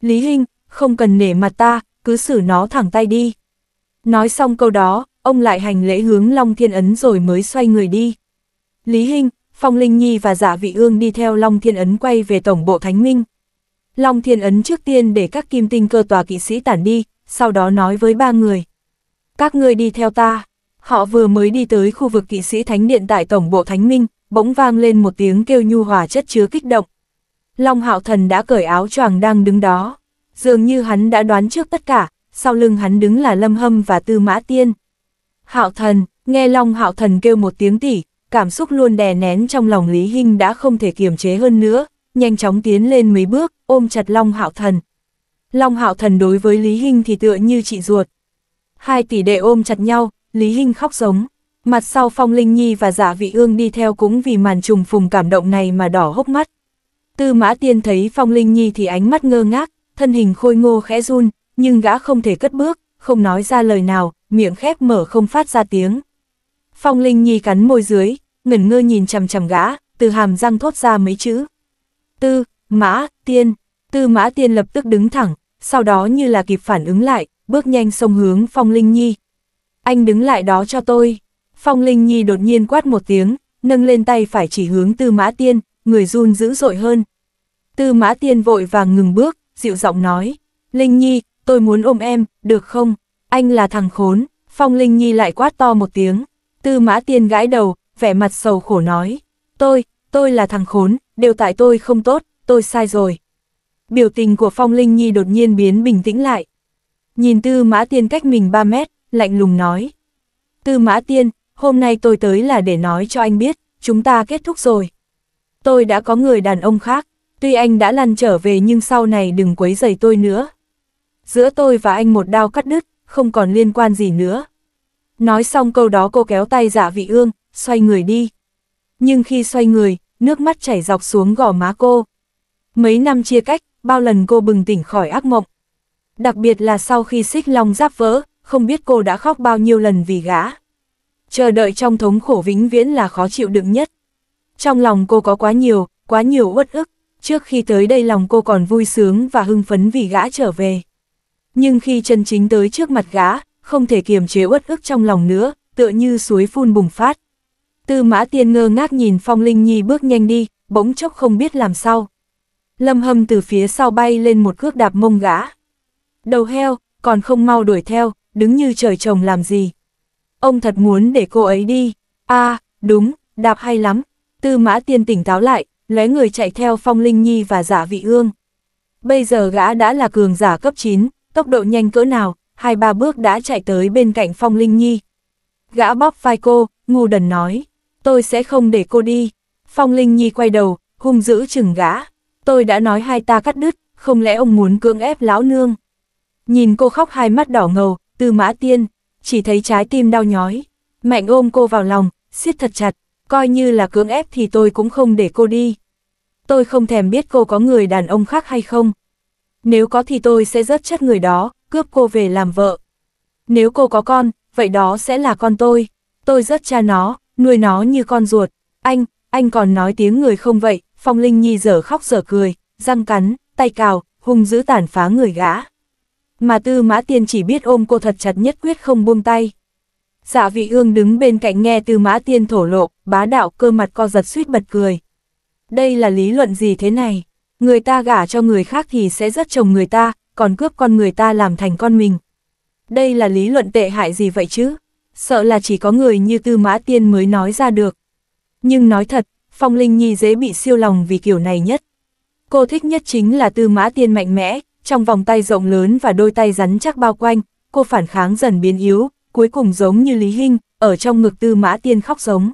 Speaker 1: Lý Hinh, không cần nể mặt ta, cứ xử nó thẳng tay đi. Nói xong câu đó, ông lại hành lễ hướng Long Thiên Ấn rồi mới xoay người đi. Lý Hinh, Phong Linh Nhi và Dạ Vị Ương đi theo Long Thiên Ấn quay về Tổng Bộ Thánh Minh. Long Thiên Ấn trước tiên để các kim tinh cơ tòa kỵ sĩ tản đi, sau đó nói với ba người. Các ngươi đi theo ta. Họ vừa mới đi tới khu vực kỵ sĩ Thánh Điện tại Tổng Bộ Thánh Minh, bỗng vang lên một tiếng kêu nhu hòa chất chứa kích động. Long Hạo Thần đã cởi áo choàng đang đứng đó. Dường như hắn đã đoán trước tất cả, sau lưng hắn đứng là Lâm Hâm và Tư Mã Tiên. Hạo Thần, nghe Long Hạo Thần kêu một tiếng tỉ, cảm xúc luôn đè nén trong lòng Lý Hinh đã không thể kiềm chế hơn nữa, nhanh chóng tiến lên mấy bước, ôm chặt Long Hạo Thần. Long Hạo Thần đối với Lý Hinh thì tựa như chị ruột. Hai tỷ đệ ôm chặt nhau, Lý Hinh khóc giống. Mặt sau Phong Linh Nhi và Giả dạ Vị Ương đi theo cũng vì màn trùng phùng cảm động này mà đỏ hốc mắt. Tư Mã Tiên thấy Phong Linh Nhi thì ánh mắt ngơ ngác, thân hình khôi ngô khẽ run, nhưng gã không thể cất bước, không nói ra lời nào, miệng khép mở không phát ra tiếng. Phong Linh Nhi cắn môi dưới, ngẩn ngơ nhìn chằm chằm gã, từ hàm răng thốt ra mấy chữ. Tư, mã, tiên, tư mã tiên lập tức đứng thẳng, sau đó như là kịp phản ứng lại, bước nhanh sông hướng Phong Linh Nhi. Anh đứng lại đó cho tôi. Phong Linh Nhi đột nhiên quát một tiếng, nâng lên tay phải chỉ hướng tư mã tiên, người run dữ dội hơn. Tư mã tiên vội vàng ngừng bước, dịu giọng nói. Linh Nhi, tôi muốn ôm em, được không? Anh là thằng khốn. Phong Linh Nhi lại quát to một tiếng. Tư mã tiên gãi đầu, vẻ mặt sầu khổ nói. Tôi, tôi là thằng khốn, đều tại tôi không tốt, tôi sai rồi. Biểu tình của Phong Linh Nhi đột nhiên biến bình tĩnh lại. Nhìn tư mã tiên cách mình 3 mét, lạnh lùng nói. Tư mã tiên, hôm nay tôi tới là để nói cho anh biết, chúng ta kết thúc rồi. Tôi đã có người đàn ông khác, tuy anh đã lăn trở về nhưng sau này đừng quấy rầy tôi nữa. Giữa tôi và anh một đao cắt đứt, không còn liên quan gì nữa. Nói xong câu đó cô kéo tay dạ vị ương, xoay người đi. Nhưng khi xoay người, nước mắt chảy dọc xuống gò má cô. Mấy năm chia cách, bao lần cô bừng tỉnh khỏi ác mộng. Đặc biệt là sau khi xích long giáp vỡ, không biết cô đã khóc bao nhiêu lần vì gã. Chờ đợi trong thống khổ vĩnh viễn là khó chịu đựng nhất. Trong lòng cô có quá nhiều, quá nhiều uất ức, trước khi tới đây lòng cô còn vui sướng và hưng phấn vì gã trở về. Nhưng khi chân chính tới trước mặt gã, không thể kiềm chế uất ức trong lòng nữa, tựa như suối phun bùng phát. Tư mã tiên ngơ ngác nhìn Phong Linh Nhi bước nhanh đi, bỗng chốc không biết làm sao. Lâm hâm từ phía sau bay lên một cước đạp mông gã. Đầu heo, còn không mau đuổi theo, đứng như trời trồng làm gì. Ông thật muốn để cô ấy đi. a à, đúng, đạp hay lắm. Tư mã tiên tỉnh táo lại, lóe người chạy theo Phong Linh Nhi và giả dạ vị ương. Bây giờ gã đã là cường giả cấp 9, tốc độ nhanh cỡ nào, hai ba bước đã chạy tới bên cạnh Phong Linh Nhi. Gã bóp vai cô, ngu đần nói, tôi sẽ không để cô đi. Phong Linh Nhi quay đầu, hung dữ chừng gã, tôi đã nói hai ta cắt đứt, không lẽ ông muốn cưỡng ép lão nương. Nhìn cô khóc hai mắt đỏ ngầu, tư mã tiên, chỉ thấy trái tim đau nhói. Mạnh ôm cô vào lòng, siết thật chặt, coi như là cưỡng ép thì tôi cũng không để cô đi. Tôi không thèm biết cô có người đàn ông khác hay không. Nếu có thì tôi sẽ rớt chất người đó, cướp cô về làm vợ. Nếu cô có con, vậy đó sẽ là con tôi. Tôi rất cha nó, nuôi nó như con ruột. Anh, anh còn nói tiếng người không vậy, Phong Linh Nhi dở khóc dở cười, răng cắn, tay cào, hung dữ tàn phá người gã. Mà tư mã tiên chỉ biết ôm cô thật chặt nhất quyết không buông tay. Dạ vị ương đứng bên cạnh nghe tư mã tiên thổ lộ, bá đạo cơ mặt co giật suýt bật cười. Đây là lý luận gì thế này? Người ta gả cho người khác thì sẽ rất chồng người ta, còn cướp con người ta làm thành con mình. Đây là lý luận tệ hại gì vậy chứ? Sợ là chỉ có người như Tư Mã Tiên mới nói ra được. Nhưng nói thật, Phong Linh Nhi dễ bị siêu lòng vì kiểu này nhất. Cô thích nhất chính là Tư Mã Tiên mạnh mẽ, trong vòng tay rộng lớn và đôi tay rắn chắc bao quanh, cô phản kháng dần biến yếu, cuối cùng giống như Lý Hinh, ở trong ngực Tư Mã Tiên khóc giống.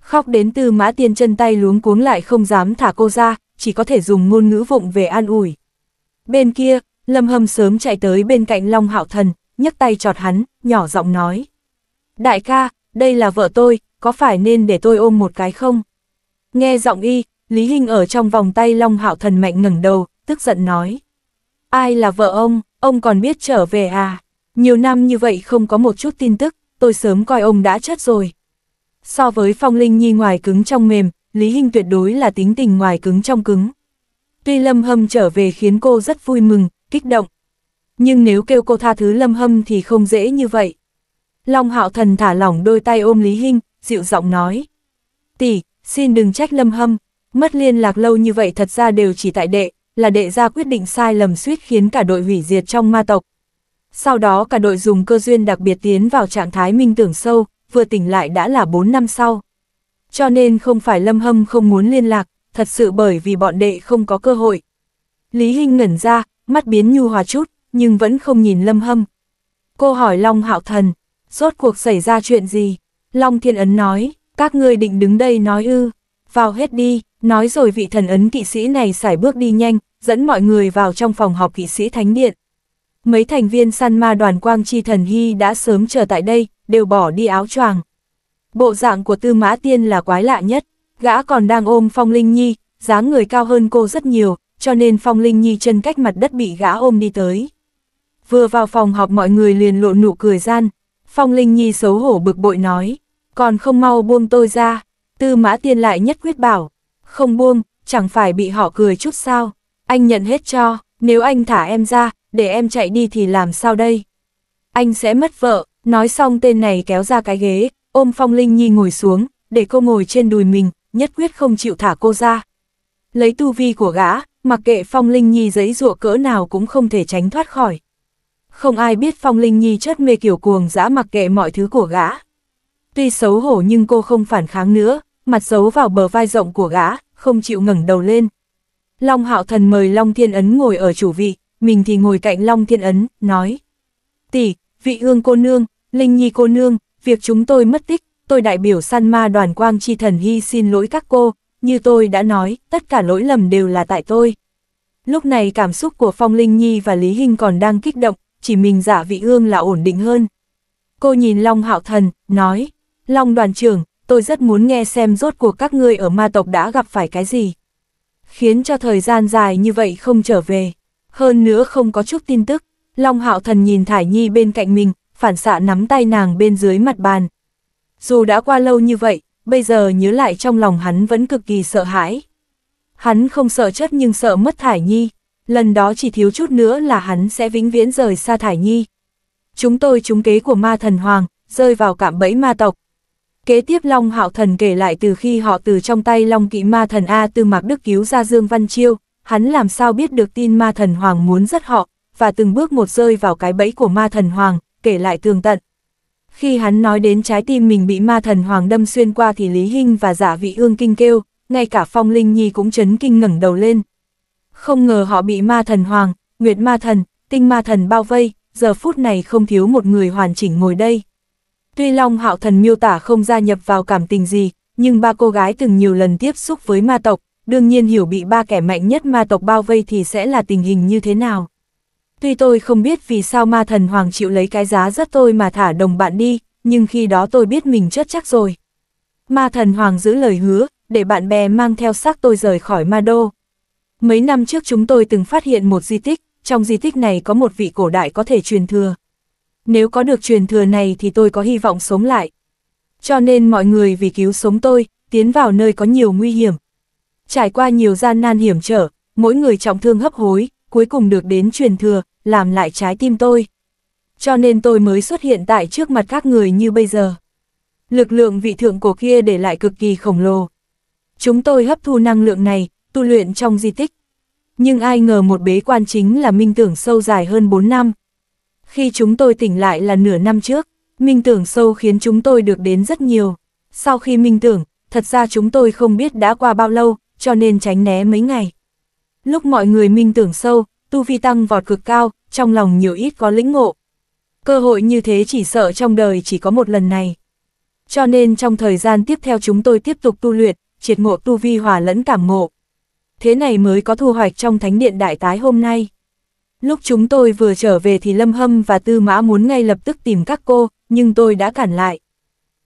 Speaker 1: Khóc đến Tư Mã Tiên chân tay luống cuống lại không dám thả cô ra, chỉ có thể dùng ngôn ngữ vụng về an ủi. Bên kia, Lâm Hâm sớm chạy tới bên cạnh Long Hạo Thần, nhấc tay chọt hắn, nhỏ giọng nói. Đại ca, đây là vợ tôi, có phải nên để tôi ôm một cái không? Nghe giọng y, Lý Hinh ở trong vòng tay Long Hạo Thần mạnh ngẩng đầu, tức giận nói. Ai là vợ ông, ông còn biết trở về à? Nhiều năm như vậy không có một chút tin tức, tôi sớm coi ông đã chết rồi. So với Phong Linh Nhi ngoài cứng trong mềm, Lý Hinh tuyệt đối là tính tình ngoài cứng trong cứng. Tuy Lâm Hâm trở về khiến cô rất vui mừng, kích động. Nhưng nếu kêu cô tha thứ lâm hâm thì không dễ như vậy. Long hạo thần thả lỏng đôi tay ôm Lý Hinh, dịu giọng nói. Tỷ, xin đừng trách lâm hâm, mất liên lạc lâu như vậy thật ra đều chỉ tại đệ, là đệ ra quyết định sai lầm suýt khiến cả đội hủy diệt trong ma tộc. Sau đó cả đội dùng cơ duyên đặc biệt tiến vào trạng thái minh tưởng sâu, vừa tỉnh lại đã là 4 năm sau. Cho nên không phải lâm hâm không muốn liên lạc, thật sự bởi vì bọn đệ không có cơ hội. Lý Hinh ngẩn ra, mắt biến nhu hòa chút, nhưng vẫn không nhìn lâm hâm. Cô hỏi Long Hạo Thần, rốt cuộc xảy ra chuyện gì? Long Thiên Ấn nói, các ngươi định đứng đây nói ư, vào hết đi, nói rồi vị thần ấn kỵ sĩ này xải bước đi nhanh, dẫn mọi người vào trong phòng họp kỵ sĩ Thánh Điện. Mấy thành viên săn ma đoàn quang chi thần hy đã sớm chờ tại đây, đều bỏ đi áo choàng. Bộ dạng của Tư Mã Tiên là quái lạ nhất, gã còn đang ôm Phong Linh Nhi, dáng người cao hơn cô rất nhiều, cho nên Phong Linh Nhi chân cách mặt đất bị gã ôm đi tới. Vừa vào phòng họp mọi người liền lộ nụ cười gian, Phong Linh Nhi xấu hổ bực bội nói, còn không mau buông tôi ra, tư mã tiên lại nhất quyết bảo, không buông, chẳng phải bị họ cười chút sao, anh nhận hết cho, nếu anh thả em ra, để em chạy đi thì làm sao đây? Anh sẽ mất vợ, nói xong tên này kéo ra cái ghế, ôm Phong Linh Nhi ngồi xuống, để cô ngồi trên đùi mình, nhất quyết không chịu thả cô ra. Lấy tu vi của gã, mặc kệ Phong Linh Nhi giấy rụa cỡ nào cũng không thể tránh thoát khỏi. Không ai biết Phong Linh Nhi chất mê kiểu cuồng dã mặc kệ mọi thứ của gã. Tuy xấu hổ nhưng cô không phản kháng nữa, mặt giấu vào bờ vai rộng của gã, không chịu ngẩng đầu lên. Long Hạo Thần mời Long Thiên Ấn ngồi ở chủ vị, mình thì ngồi cạnh Long Thiên Ấn, nói. Tỷ, vị ương cô nương, Linh Nhi cô nương, việc chúng tôi mất tích, tôi đại biểu săn ma đoàn quang chi thần hy xin lỗi các cô, như tôi đã nói, tất cả lỗi lầm đều là tại tôi. Lúc này cảm xúc của Phong Linh Nhi và Lý Hinh còn đang kích động, chỉ mình giả dạ vị ương là ổn định hơn. Cô nhìn Long Hạo Thần, nói, Long đoàn trưởng, tôi rất muốn nghe xem rốt cuộc các ngươi ở ma tộc đã gặp phải cái gì. Khiến cho thời gian dài như vậy không trở về, hơn nữa không có chút tin tức. Long Hạo Thần nhìn Thải Nhi bên cạnh mình, phản xạ nắm tay nàng bên dưới mặt bàn. Dù đã qua lâu như vậy, bây giờ nhớ lại trong lòng hắn vẫn cực kỳ sợ hãi. Hắn không sợ chất nhưng sợ mất Thải Nhi, lần đó chỉ thiếu chút nữa là hắn sẽ vĩnh viễn rời xa Thải Nhi. Chúng tôi trúng kế của ma thần Hoàng, rơi vào cạm bẫy ma tộc. Kế tiếp Long Hạo Thần kể lại từ khi họ từ trong tay Long Kỵ Ma Thần A Tư Mạc Đức cứu ra Dương Văn Chiêu, hắn làm sao biết được tin Ma Thần Hoàng muốn rất họ, và từng bước một rơi vào cái bẫy của Ma Thần Hoàng, kể lại tường tận. Khi hắn nói đến trái tim mình bị ma thần hoàng đâm xuyên qua thì Lý Hinh và giả dạ vị ương kinh kêu, ngay cả Phong Linh Nhi cũng chấn kinh ngẩng đầu lên. Không ngờ họ bị ma thần hoàng, nguyệt ma thần, tinh ma thần bao vây, giờ phút này không thiếu một người hoàn chỉnh ngồi đây. Tuy Long Hạo Thần miêu tả không gia nhập vào cảm tình gì, nhưng ba cô gái từng nhiều lần tiếp xúc với ma tộc, đương nhiên hiểu bị ba kẻ mạnh nhất ma tộc bao vây thì sẽ là tình hình như thế nào. Tuy tôi không biết vì sao ma thần hoàng chịu lấy cái giá rất tôi mà thả đồng bạn đi, nhưng khi đó tôi biết mình chất chắc rồi. Ma thần hoàng giữ lời hứa, để bạn bè mang theo xác tôi rời khỏi ma đô. Mấy năm trước chúng tôi từng phát hiện một di tích, trong di tích này có một vị cổ đại có thể truyền thừa. Nếu có được truyền thừa này thì tôi có hy vọng sống lại. Cho nên mọi người vì cứu sống tôi, tiến vào nơi có nhiều nguy hiểm. Trải qua nhiều gian nan hiểm trở, mỗi người trọng thương hấp hối, cuối cùng được đến truyền thừa, làm lại trái tim tôi. Cho nên tôi mới xuất hiện tại trước mặt các người như bây giờ. Lực lượng vị thượng cổ kia để lại cực kỳ khổng lồ. Chúng tôi hấp thu năng lượng này, tu luyện trong di tích. Nhưng ai ngờ một bế quan chính là minh tưởng sâu dài hơn 4 năm. Khi chúng tôi tỉnh lại là nửa năm trước, minh tưởng sâu khiến chúng tôi được đến rất nhiều. Sau khi minh tưởng, thật ra chúng tôi không biết đã qua bao lâu, cho nên tránh né mấy ngày. Lúc mọi người minh tưởng sâu, tu vi tăng vọt cực cao, trong lòng nhiều ít có lĩnh ngộ. Cơ hội như thế chỉ sợ trong đời chỉ có một lần này. Cho nên trong thời gian tiếp theo chúng tôi tiếp tục tu luyện, triệt ngộ tu vi hòa lẫn cảm ngộ. Thế này mới có thu hoạch trong thánh điện đại tái hôm nay. Lúc chúng tôi vừa trở về thì Lâm Hâm và Tư Mã muốn ngay lập tức tìm các cô, nhưng tôi đã cản lại.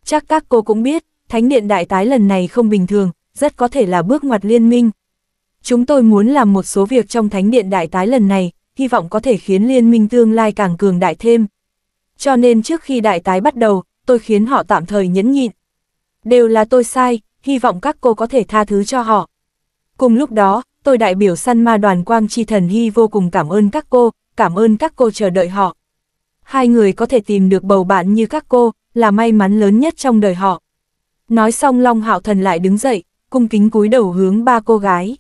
Speaker 1: Chắc các cô cũng biết, thánh điện đại tái lần này không bình thường, rất có thể là bước ngoặt liên minh, Chúng tôi muốn làm một số việc trong Thánh Điện Đại Tái lần này, hy vọng có thể khiến liên minh tương lai càng cường đại thêm. Cho nên trước khi Đại Tái bắt đầu, tôi khiến họ tạm thời nhẫn nhịn. Đều là tôi sai, hy vọng các cô có thể tha thứ cho họ. Cùng lúc đó, tôi đại biểu săn ma đoàn quang chi thần hy vô cùng cảm ơn các cô, cảm ơn các cô chờ đợi họ. Hai người có thể tìm được bầu bạn như các cô, là may mắn lớn nhất trong đời họ. Nói xong Long Hạo Thần lại đứng dậy, cung kính cúi đầu hướng ba cô gái.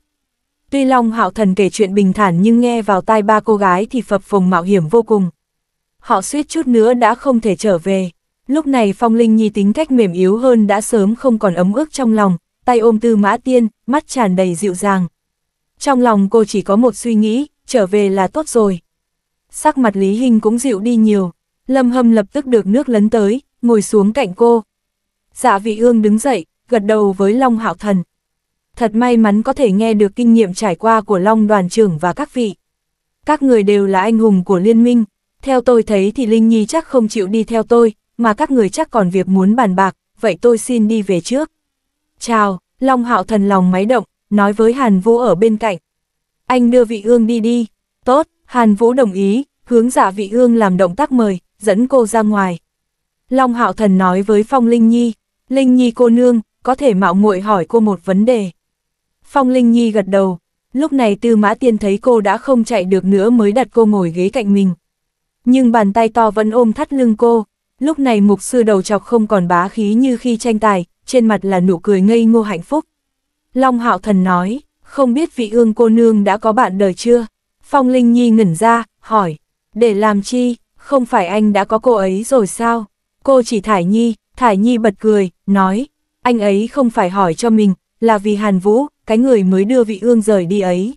Speaker 1: Tuy Long Hạo Thần kể chuyện bình thản nhưng nghe vào tai ba cô gái thì phập phồng mạo hiểm vô cùng. Họ suýt chút nữa đã không thể trở về. Lúc này Phong Linh Nhi tính cách mềm yếu hơn đã sớm không còn ấm ức trong lòng, tay ôm tư mã tiên, mắt tràn đầy dịu dàng. Trong lòng cô chỉ có một suy nghĩ, trở về là tốt rồi. Sắc mặt Lý Hinh cũng dịu đi nhiều, Lâm Hâm lập tức được nước lấn tới, ngồi xuống cạnh cô. Dạ vị ương đứng dậy, gật đầu với Long Hạo Thần thật may mắn có thể nghe được kinh nghiệm trải qua của Long đoàn trưởng và các vị. Các người đều là anh hùng của liên minh, theo tôi thấy thì Linh Nhi chắc không chịu đi theo tôi, mà các người chắc còn việc muốn bàn bạc, vậy tôi xin đi về trước. Chào, Long Hạo Thần lòng máy động, nói với Hàn Vũ ở bên cạnh. Anh đưa vị ương đi đi, tốt, Hàn Vũ đồng ý, hướng giả dạ vị ương làm động tác mời, dẫn cô ra ngoài. Long Hạo Thần nói với Phong Linh Nhi, Linh Nhi cô nương, có thể mạo muội hỏi cô một vấn đề. Phong Linh Nhi gật đầu, lúc này Tư Mã Tiên thấy cô đã không chạy được nữa mới đặt cô ngồi ghế cạnh mình. Nhưng bàn tay to vẫn ôm thắt lưng cô, lúc này mục sư đầu chọc không còn bá khí như khi tranh tài, trên mặt là nụ cười ngây ngô hạnh phúc. Long Hạo Thần nói, không biết vị ương cô nương đã có bạn đời chưa? Phong Linh Nhi ngẩn ra, hỏi, để làm chi, không phải anh đã có cô ấy rồi sao? Cô chỉ Thải Nhi, Thải Nhi bật cười, nói, anh ấy không phải hỏi cho mình, là vì Hàn Vũ, cái người mới đưa vị ương rời đi ấy.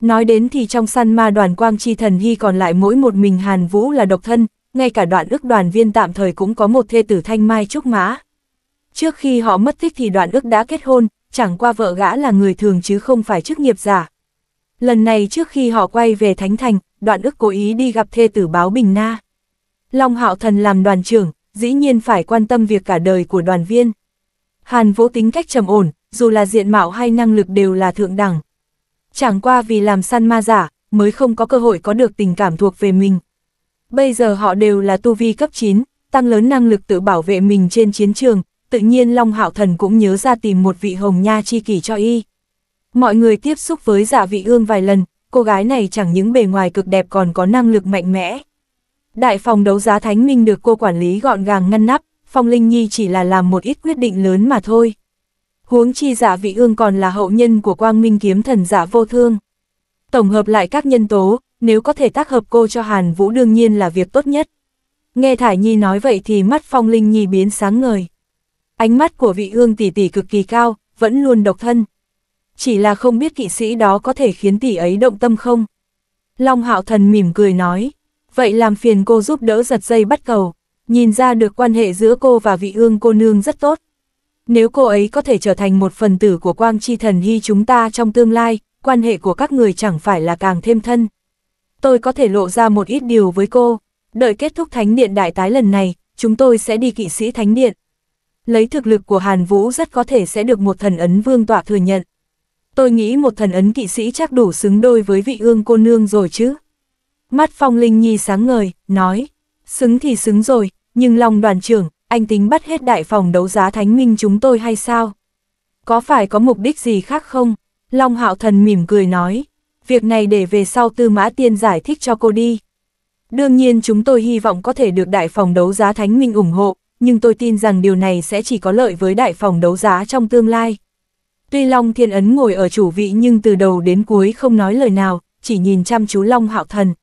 Speaker 1: Nói đến thì trong săn ma đoàn quang chi thần hy còn lại mỗi một mình Hàn Vũ là độc thân, ngay cả đoạn ước đoàn viên tạm thời cũng có một thê tử thanh mai trúc mã. Trước khi họ mất tích thì đoạn ước đã kết hôn, chẳng qua vợ gã là người thường chứ không phải chức nghiệp giả. Lần này trước khi họ quay về Thánh Thành, đoạn ước cố ý đi gặp thê tử báo Bình Na. Long Hạo Thần làm đoàn trưởng, dĩ nhiên phải quan tâm việc cả đời của đoàn viên. Hàn Vũ tính cách trầm ổn, dù là diện mạo hay năng lực đều là thượng đẳng. Chẳng qua vì làm săn ma giả, mới không có cơ hội có được tình cảm thuộc về mình. Bây giờ họ đều là tu vi cấp 9, tăng lớn năng lực tự bảo vệ mình trên chiến trường, tự nhiên Long Hạo Thần cũng nhớ ra tìm một vị hồng nha chi kỷ cho y. Mọi người tiếp xúc với giả dạ vị ương vài lần, cô gái này chẳng những bề ngoài cực đẹp còn có năng lực mạnh mẽ. Đại phòng đấu giá Thánh Minh được cô quản lý gọn gàng ngăn nắp, Phong Linh Nhi chỉ là làm một ít quyết định lớn mà thôi huống chi giả vị ương còn là hậu nhân của quang minh kiếm thần giả vô thương. Tổng hợp lại các nhân tố, nếu có thể tác hợp cô cho Hàn Vũ đương nhiên là việc tốt nhất. Nghe Thải Nhi nói vậy thì mắt Phong Linh Nhi biến sáng ngời. Ánh mắt của vị ương tỷ tỷ cực kỳ cao, vẫn luôn độc thân. Chỉ là không biết kỵ sĩ đó có thể khiến tỷ ấy động tâm không? Long Hạo Thần mỉm cười nói, vậy làm phiền cô giúp đỡ giật dây bắt cầu. Nhìn ra được quan hệ giữa cô và vị ương cô nương rất tốt. Nếu cô ấy có thể trở thành một phần tử của quang chi thần hy chúng ta trong tương lai, quan hệ của các người chẳng phải là càng thêm thân. Tôi có thể lộ ra một ít điều với cô. Đợi kết thúc Thánh Điện đại tái lần này, chúng tôi sẽ đi kỵ sĩ Thánh Điện. Lấy thực lực của Hàn Vũ rất có thể sẽ được một thần ấn vương tọa thừa nhận. Tôi nghĩ một thần ấn kỵ sĩ chắc đủ xứng đôi với vị ương cô nương rồi chứ. Mắt Phong Linh Nhi sáng ngời, nói, xứng thì xứng rồi, nhưng lòng đoàn trưởng, anh tính bắt hết đại phòng đấu giá thánh minh chúng tôi hay sao? Có phải có mục đích gì khác không? Long hạo thần mỉm cười nói, việc này để về sau tư mã tiên giải thích cho cô đi. Đương nhiên chúng tôi hy vọng có thể được đại phòng đấu giá thánh minh ủng hộ, nhưng tôi tin rằng điều này sẽ chỉ có lợi với đại phòng đấu giá trong tương lai. Tuy Long Thiên Ấn ngồi ở chủ vị nhưng từ đầu đến cuối không nói lời nào, chỉ nhìn chăm chú Long Hạo Thần.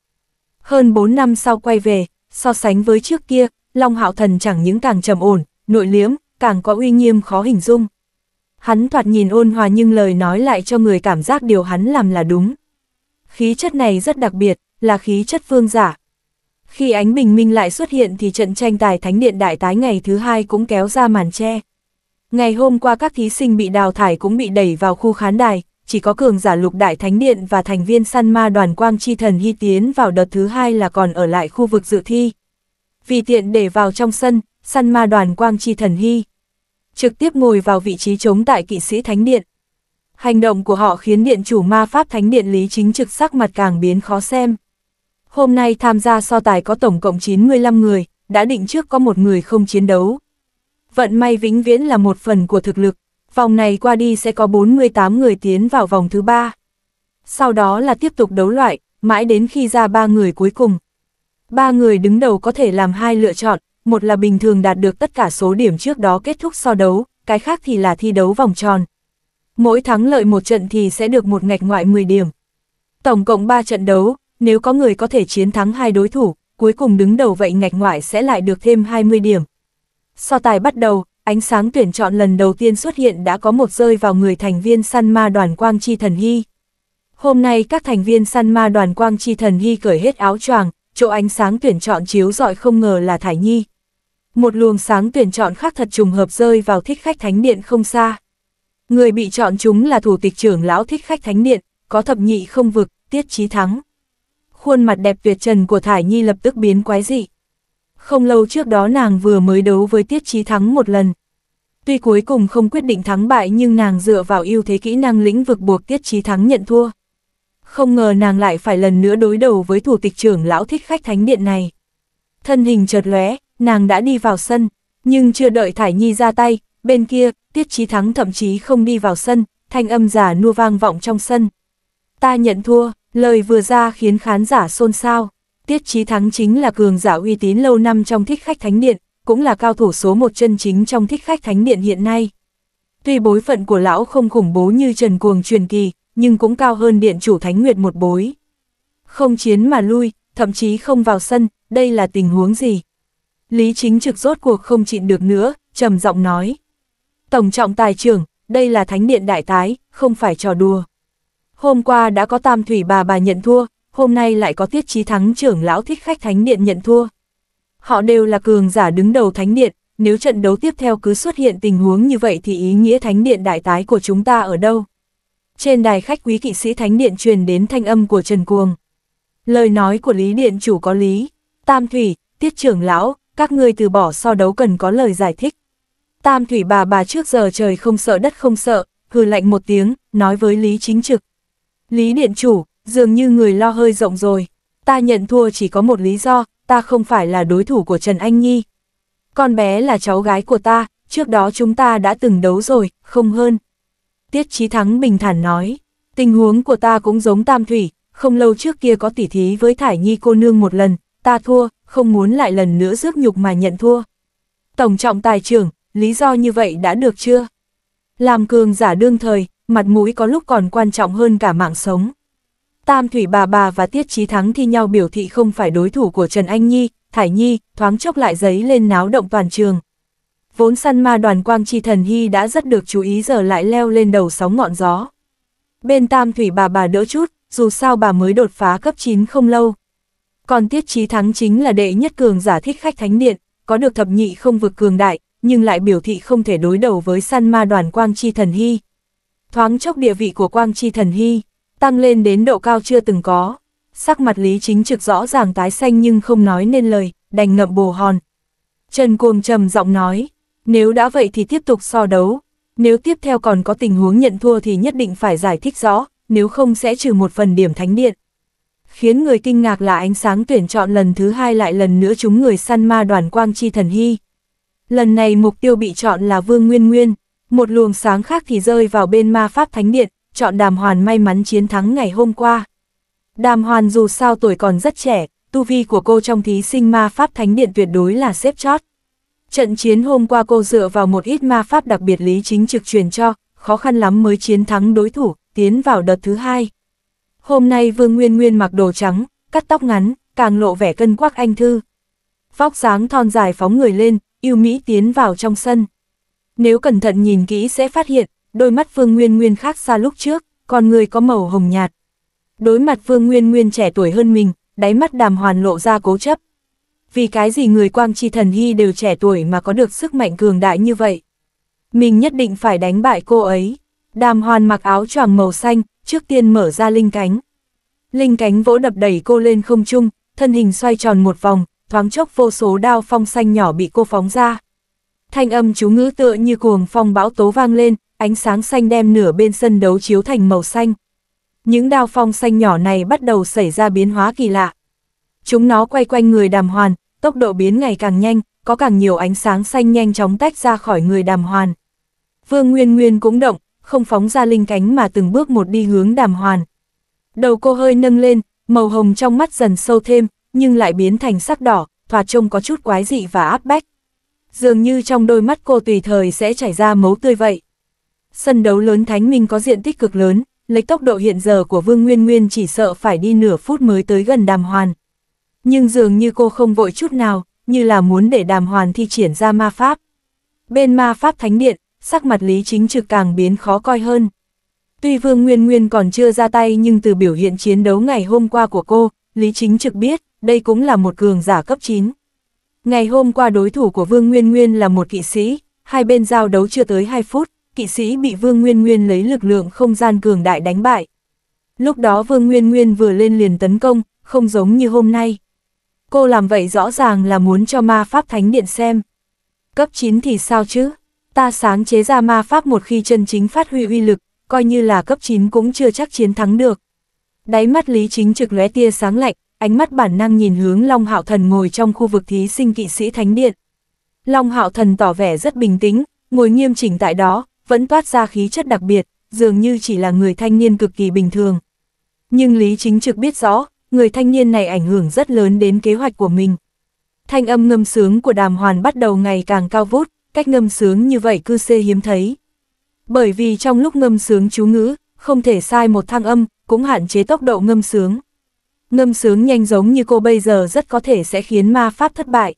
Speaker 1: Hơn 4 năm sau quay về, so sánh với trước kia, Long Hạo Thần chẳng những càng trầm ổn, nội liếm, càng có uy nghiêm khó hình dung. Hắn thoạt nhìn ôn hòa nhưng lời nói lại cho người cảm giác điều hắn làm là đúng. Khí chất này rất đặc biệt, là khí chất phương giả. Khi ánh bình minh lại xuất hiện thì trận tranh tài Thánh Điện Đại Tái ngày thứ hai cũng kéo ra màn che. Ngày hôm qua các thí sinh bị đào thải cũng bị đẩy vào khu khán đài, chỉ có cường giả lục đại thánh điện và thành viên săn ma đoàn quang chi thần hy tiến vào đợt thứ hai là còn ở lại khu vực dự thi vì tiện để vào trong sân, săn ma đoàn quang chi thần hy. Trực tiếp ngồi vào vị trí chống tại kỵ sĩ Thánh Điện. Hành động của họ khiến điện chủ ma pháp Thánh Điện Lý Chính Trực sắc mặt càng biến khó xem. Hôm nay tham gia so tài có tổng cộng 95 người, đã định trước có một người không chiến đấu. Vận may vĩnh viễn là một phần của thực lực, vòng này qua đi sẽ có 48 người tiến vào vòng thứ ba. Sau đó là tiếp tục đấu loại, mãi đến khi ra ba người cuối cùng ba người đứng đầu có thể làm hai lựa chọn, một là bình thường đạt được tất cả số điểm trước đó kết thúc so đấu, cái khác thì là thi đấu vòng tròn. Mỗi thắng lợi một trận thì sẽ được một ngạch ngoại 10 điểm. Tổng cộng 3 trận đấu, nếu có người có thể chiến thắng hai đối thủ, cuối cùng đứng đầu vậy ngạch ngoại sẽ lại được thêm 20 điểm. So tài bắt đầu, ánh sáng tuyển chọn lần đầu tiên xuất hiện đã có một rơi vào người thành viên săn ma đoàn Quang Chi Thần Ghi. Hôm nay các thành viên săn ma đoàn Quang Chi Thần Ghi cởi hết áo choàng, chỗ ánh sáng tuyển chọn chiếu rọi không ngờ là Thải Nhi. Một luồng sáng tuyển chọn khác thật trùng hợp rơi vào thích khách thánh điện không xa. Người bị chọn chúng là thủ tịch trưởng lão thích khách thánh điện, có thập nhị không vực, tiết Chí thắng. Khuôn mặt đẹp tuyệt trần của Thải Nhi lập tức biến quái dị. Không lâu trước đó nàng vừa mới đấu với tiết Chí thắng một lần. Tuy cuối cùng không quyết định thắng bại nhưng nàng dựa vào ưu thế kỹ năng lĩnh vực buộc tiết Chí thắng nhận thua. Không ngờ nàng lại phải lần nữa đối đầu với thủ tịch trưởng lão thích khách thánh điện này. Thân hình chợt lóe, nàng đã đi vào sân, nhưng chưa đợi Thải Nhi ra tay, bên kia, Tiết Chí Thắng thậm chí không đi vào sân, thanh âm giả nua vang vọng trong sân. Ta nhận thua, lời vừa ra khiến khán giả xôn xao. Tiết Chí Thắng chính là cường giả uy tín lâu năm trong thích khách thánh điện, cũng là cao thủ số một chân chính trong thích khách thánh điện hiện nay. Tuy bối phận của lão không khủng bố như Trần Cuồng truyền kỳ, nhưng cũng cao hơn điện chủ Thánh Nguyệt một bối. Không chiến mà lui, thậm chí không vào sân, đây là tình huống gì? Lý chính trực rốt cuộc không chịn được nữa, trầm giọng nói. Tổng trọng tài trưởng, đây là thánh điện đại tái, không phải trò đùa. Hôm qua đã có tam thủy bà bà nhận thua, hôm nay lại có tiết trí thắng trưởng lão thích khách thánh điện nhận thua. Họ đều là cường giả đứng đầu thánh điện, nếu trận đấu tiếp theo cứ xuất hiện tình huống như vậy thì ý nghĩa thánh điện đại tái của chúng ta ở đâu? Trên đài khách quý kỵ sĩ Thánh Điện truyền đến thanh âm của Trần Cuồng. Lời nói của Lý Điện chủ có lý, Tam Thủy, Tiết trưởng lão, các ngươi từ bỏ so đấu cần có lời giải thích. Tam Thủy bà bà trước giờ trời không sợ đất không sợ, hừ lạnh một tiếng, nói với Lý Chính Trực. Lý Điện chủ, dường như người lo hơi rộng rồi, ta nhận thua chỉ có một lý do, ta không phải là đối thủ của Trần Anh Nhi. Con bé là cháu gái của ta, trước đó chúng ta đã từng đấu rồi, không hơn. Tiết Chí Thắng bình thản nói, tình huống của ta cũng giống Tam Thủy, không lâu trước kia có tỉ thí với Thải Nhi cô nương một lần, ta thua, không muốn lại lần nữa rước nhục mà nhận thua. Tổng trọng tài trưởng, lý do như vậy đã được chưa? Làm cường giả đương thời, mặt mũi có lúc còn quan trọng hơn cả mạng sống. Tam Thủy bà bà và Tiết Chí Thắng thi nhau biểu thị không phải đối thủ của Trần Anh Nhi, Thải Nhi, thoáng chốc lại giấy lên náo động toàn trường vốn săn ma đoàn quang chi thần hy đã rất được chú ý giờ lại leo lên đầu sóng ngọn gió. Bên tam thủy bà bà đỡ chút, dù sao bà mới đột phá cấp 9 không lâu. Còn tiết trí thắng chính là đệ nhất cường giả thích khách thánh điện, có được thập nhị không vực cường đại, nhưng lại biểu thị không thể đối đầu với săn ma đoàn quang chi thần hy. Thoáng chốc địa vị của quang chi thần hy, tăng lên đến độ cao chưa từng có. Sắc mặt lý chính trực rõ ràng tái xanh nhưng không nói nên lời, đành ngậm bồ hòn. Trần Cuồng trầm giọng nói, nếu đã vậy thì tiếp tục so đấu, nếu tiếp theo còn có tình huống nhận thua thì nhất định phải giải thích rõ, nếu không sẽ trừ một phần điểm thánh điện. Khiến người kinh ngạc là ánh sáng tuyển chọn lần thứ hai lại lần nữa chúng người săn ma đoàn quang chi thần hy. Lần này mục tiêu bị chọn là Vương Nguyên Nguyên, một luồng sáng khác thì rơi vào bên ma pháp thánh điện, chọn đàm hoàn may mắn chiến thắng ngày hôm qua. Đàm hoàn dù sao tuổi còn rất trẻ, tu vi của cô trong thí sinh ma pháp thánh điện tuyệt đối là xếp chót. Trận chiến hôm qua cô dựa vào một ít ma pháp đặc biệt lý chính trực truyền cho, khó khăn lắm mới chiến thắng đối thủ, tiến vào đợt thứ hai. Hôm nay Vương Nguyên Nguyên mặc đồ trắng, cắt tóc ngắn, càng lộ vẻ cân quắc anh thư. Vóc dáng thon dài phóng người lên, yêu Mỹ tiến vào trong sân. Nếu cẩn thận nhìn kỹ sẽ phát hiện, đôi mắt Vương Nguyên Nguyên khác xa lúc trước, còn người có màu hồng nhạt. Đối mặt Vương Nguyên Nguyên trẻ tuổi hơn mình, đáy mắt đàm hoàn lộ ra cố chấp, vì cái gì người quang chi thần hy đều trẻ tuổi mà có được sức mạnh cường đại như vậy. Mình nhất định phải đánh bại cô ấy. Đàm hoàn mặc áo choàng màu xanh, trước tiên mở ra linh cánh. Linh cánh vỗ đập đẩy cô lên không trung, thân hình xoay tròn một vòng, thoáng chốc vô số đao phong xanh nhỏ bị cô phóng ra. Thanh âm chú ngữ tựa như cuồng phong bão tố vang lên, ánh sáng xanh đem nửa bên sân đấu chiếu thành màu xanh. Những đao phong xanh nhỏ này bắt đầu xảy ra biến hóa kỳ lạ. Chúng nó quay quanh người đàm hoàn, tốc độ biến ngày càng nhanh, có càng nhiều ánh sáng xanh nhanh chóng tách ra khỏi người đàm hoàn. Vương Nguyên Nguyên cũng động, không phóng ra linh cánh mà từng bước một đi hướng đàm hoàn. Đầu cô hơi nâng lên, màu hồng trong mắt dần sâu thêm, nhưng lại biến thành sắc đỏ, thoạt trông có chút quái dị và áp bách. Dường như trong đôi mắt cô tùy thời sẽ chảy ra máu tươi vậy. Sân đấu lớn Thánh Minh có diện tích cực lớn, lấy tốc độ hiện giờ của Vương Nguyên Nguyên chỉ sợ phải đi nửa phút mới tới gần đàm hoàn nhưng dường như cô không vội chút nào, như là muốn để đàm hoàn thi triển ra ma pháp. Bên ma pháp thánh điện, sắc mặt Lý Chính Trực càng biến khó coi hơn. Tuy Vương Nguyên Nguyên còn chưa ra tay nhưng từ biểu hiện chiến đấu ngày hôm qua của cô, Lý Chính Trực biết, đây cũng là một cường giả cấp 9. Ngày hôm qua đối thủ của Vương Nguyên Nguyên là một kỵ sĩ, hai bên giao đấu chưa tới 2 phút, kỵ sĩ bị Vương Nguyên Nguyên lấy lực lượng không gian cường đại đánh bại. Lúc đó Vương Nguyên Nguyên vừa lên liền tấn công, không giống như hôm nay. Cô làm vậy rõ ràng là muốn cho ma pháp thánh điện xem. Cấp 9 thì sao chứ? Ta sáng chế ra ma pháp một khi chân chính phát huy uy lực, coi như là cấp 9 cũng chưa chắc chiến thắng được. Đáy mắt Lý Chính trực lóe tia sáng lạnh, ánh mắt bản năng nhìn hướng Long Hạo Thần ngồi trong khu vực thí sinh kỵ sĩ thánh điện. Long Hạo Thần tỏ vẻ rất bình tĩnh, ngồi nghiêm chỉnh tại đó, vẫn toát ra khí chất đặc biệt, dường như chỉ là người thanh niên cực kỳ bình thường. Nhưng Lý Chính Trực biết rõ, người thanh niên này ảnh hưởng rất lớn đến kế hoạch của mình. Thanh âm ngâm sướng của đàm hoàn bắt đầu ngày càng cao vút, cách ngâm sướng như vậy cư xê hiếm thấy. Bởi vì trong lúc ngâm sướng chú ngữ, không thể sai một thang âm, cũng hạn chế tốc độ ngâm sướng. Ngâm sướng nhanh giống như cô bây giờ rất có thể sẽ khiến ma pháp thất bại.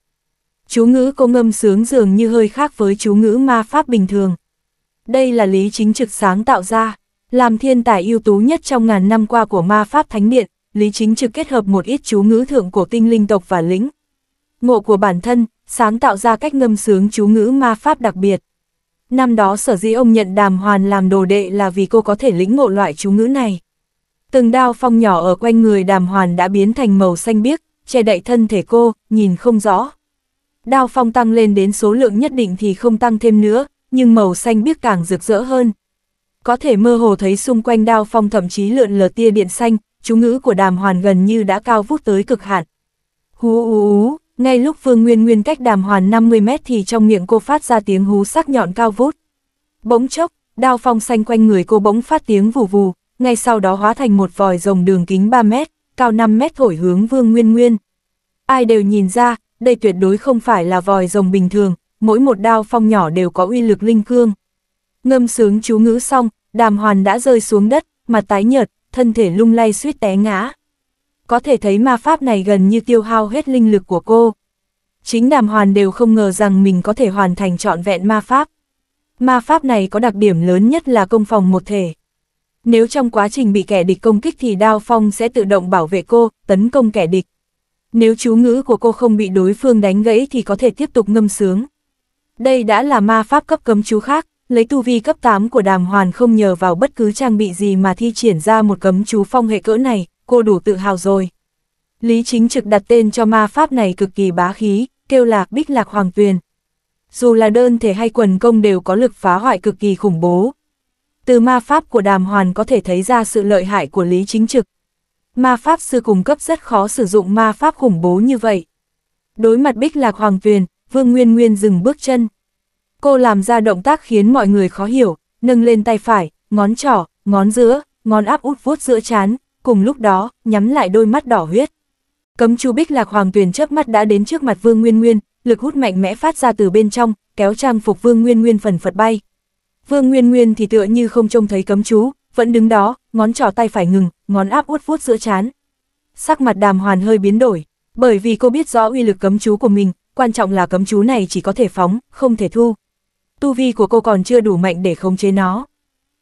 Speaker 1: Chú ngữ cô ngâm sướng dường như hơi khác với chú ngữ ma pháp bình thường. Đây là lý chính trực sáng tạo ra, làm thiên tài ưu tú nhất trong ngàn năm qua của ma pháp thánh điện, Lý Chính trực kết hợp một ít chú ngữ thượng cổ tinh linh tộc và lĩnh. Ngộ của bản thân, sáng tạo ra cách ngâm sướng chú ngữ ma pháp đặc biệt. Năm đó sở dĩ ông nhận đàm hoàn làm đồ đệ là vì cô có thể lĩnh ngộ loại chú ngữ này. Từng đao phong nhỏ ở quanh người đàm hoàn đã biến thành màu xanh biếc, che đậy thân thể cô, nhìn không rõ. Đao phong tăng lên đến số lượng nhất định thì không tăng thêm nữa, nhưng màu xanh biếc càng rực rỡ hơn. Có thể mơ hồ thấy xung quanh đao phong thậm chí lượn lờ tia điện xanh, chú ngữ của đàm hoàn gần như đã cao vút tới cực hạn. Hú ú ú, ngay lúc vương Nguyên Nguyên cách đàm hoàn 50 mét thì trong miệng cô phát ra tiếng hú sắc nhọn cao vút. Bỗng chốc, đao phong xanh quanh người cô bỗng phát tiếng vù vù, ngay sau đó hóa thành một vòi rồng đường kính 3 mét, cao 5 mét thổi hướng Vương Nguyên Nguyên. Ai đều nhìn ra, đây tuyệt đối không phải là vòi rồng bình thường, mỗi một đao phong nhỏ đều có uy lực linh cương. Ngâm sướng chú ngữ xong, đàm hoàn đã rơi xuống đất, mặt tái nhợt, thân thể lung lay suýt té ngã. Có thể thấy ma pháp này gần như tiêu hao hết linh lực của cô. Chính đàm hoàn đều không ngờ rằng mình có thể hoàn thành trọn vẹn ma pháp. Ma pháp này có đặc điểm lớn nhất là công phòng một thể. Nếu trong quá trình bị kẻ địch công kích thì đao phong sẽ tự động bảo vệ cô, tấn công kẻ địch. Nếu chú ngữ của cô không bị đối phương đánh gãy thì có thể tiếp tục ngâm sướng. Đây đã là ma pháp cấp cấm chú khác, lấy tu vi cấp 8 của đàm hoàn không nhờ vào bất cứ trang bị gì mà thi triển ra một cấm chú phong hệ cỡ này, cô đủ tự hào rồi. Lý chính trực đặt tên cho ma pháp này cực kỳ bá khí, kêu lạc bích lạc hoàng tuyền. Dù là đơn thể hay quần công đều có lực phá hoại cực kỳ khủng bố. Từ ma pháp của đàm hoàn có thể thấy ra sự lợi hại của lý chính trực. Ma pháp sư cung cấp rất khó sử dụng ma pháp khủng bố như vậy. Đối mặt bích lạc hoàng tuyền, vương nguyên nguyên dừng bước chân, Cô làm ra động tác khiến mọi người khó hiểu, nâng lên tay phải, ngón trỏ, ngón giữa, ngón áp út vuốt giữa chán, cùng lúc đó, nhắm lại đôi mắt đỏ huyết. Cấm chú bích lạc hoàng tuyền chớp mắt đã đến trước mặt Vương Nguyên Nguyên, lực hút mạnh mẽ phát ra từ bên trong, kéo trang phục Vương Nguyên Nguyên phần phật bay. Vương Nguyên Nguyên thì tựa như không trông thấy cấm chú, vẫn đứng đó, ngón trỏ tay phải ngừng, ngón áp út vuốt giữa chán. Sắc mặt đàm hoàn hơi biến đổi, bởi vì cô biết rõ uy lực cấm chú của mình, quan trọng là cấm chú này chỉ có thể phóng, không thể thu tu vi của cô còn chưa đủ mạnh để khống chế nó.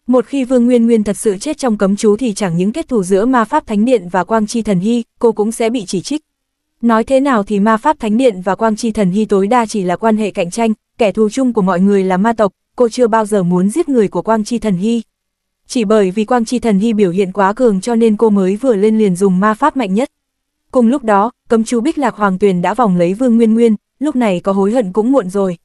Speaker 1: Một khi Vương Nguyên Nguyên thật sự chết trong cấm chú thì chẳng những kết thù giữa ma pháp thánh điện và quang chi thần hy, cô cũng sẽ bị chỉ trích. Nói thế nào thì ma pháp thánh điện và quang chi thần hy tối đa chỉ là quan hệ cạnh tranh, kẻ thù chung của mọi người là ma tộc, cô chưa bao giờ muốn giết người của quang chi thần hy. Chỉ bởi vì quang chi thần hy biểu hiện quá cường cho nên cô mới vừa lên liền dùng ma pháp mạnh nhất. Cùng lúc đó, cấm chú bích lạc hoàng tuyền đã vòng lấy Vương Nguyên Nguyên, lúc này có hối hận cũng muộn rồi.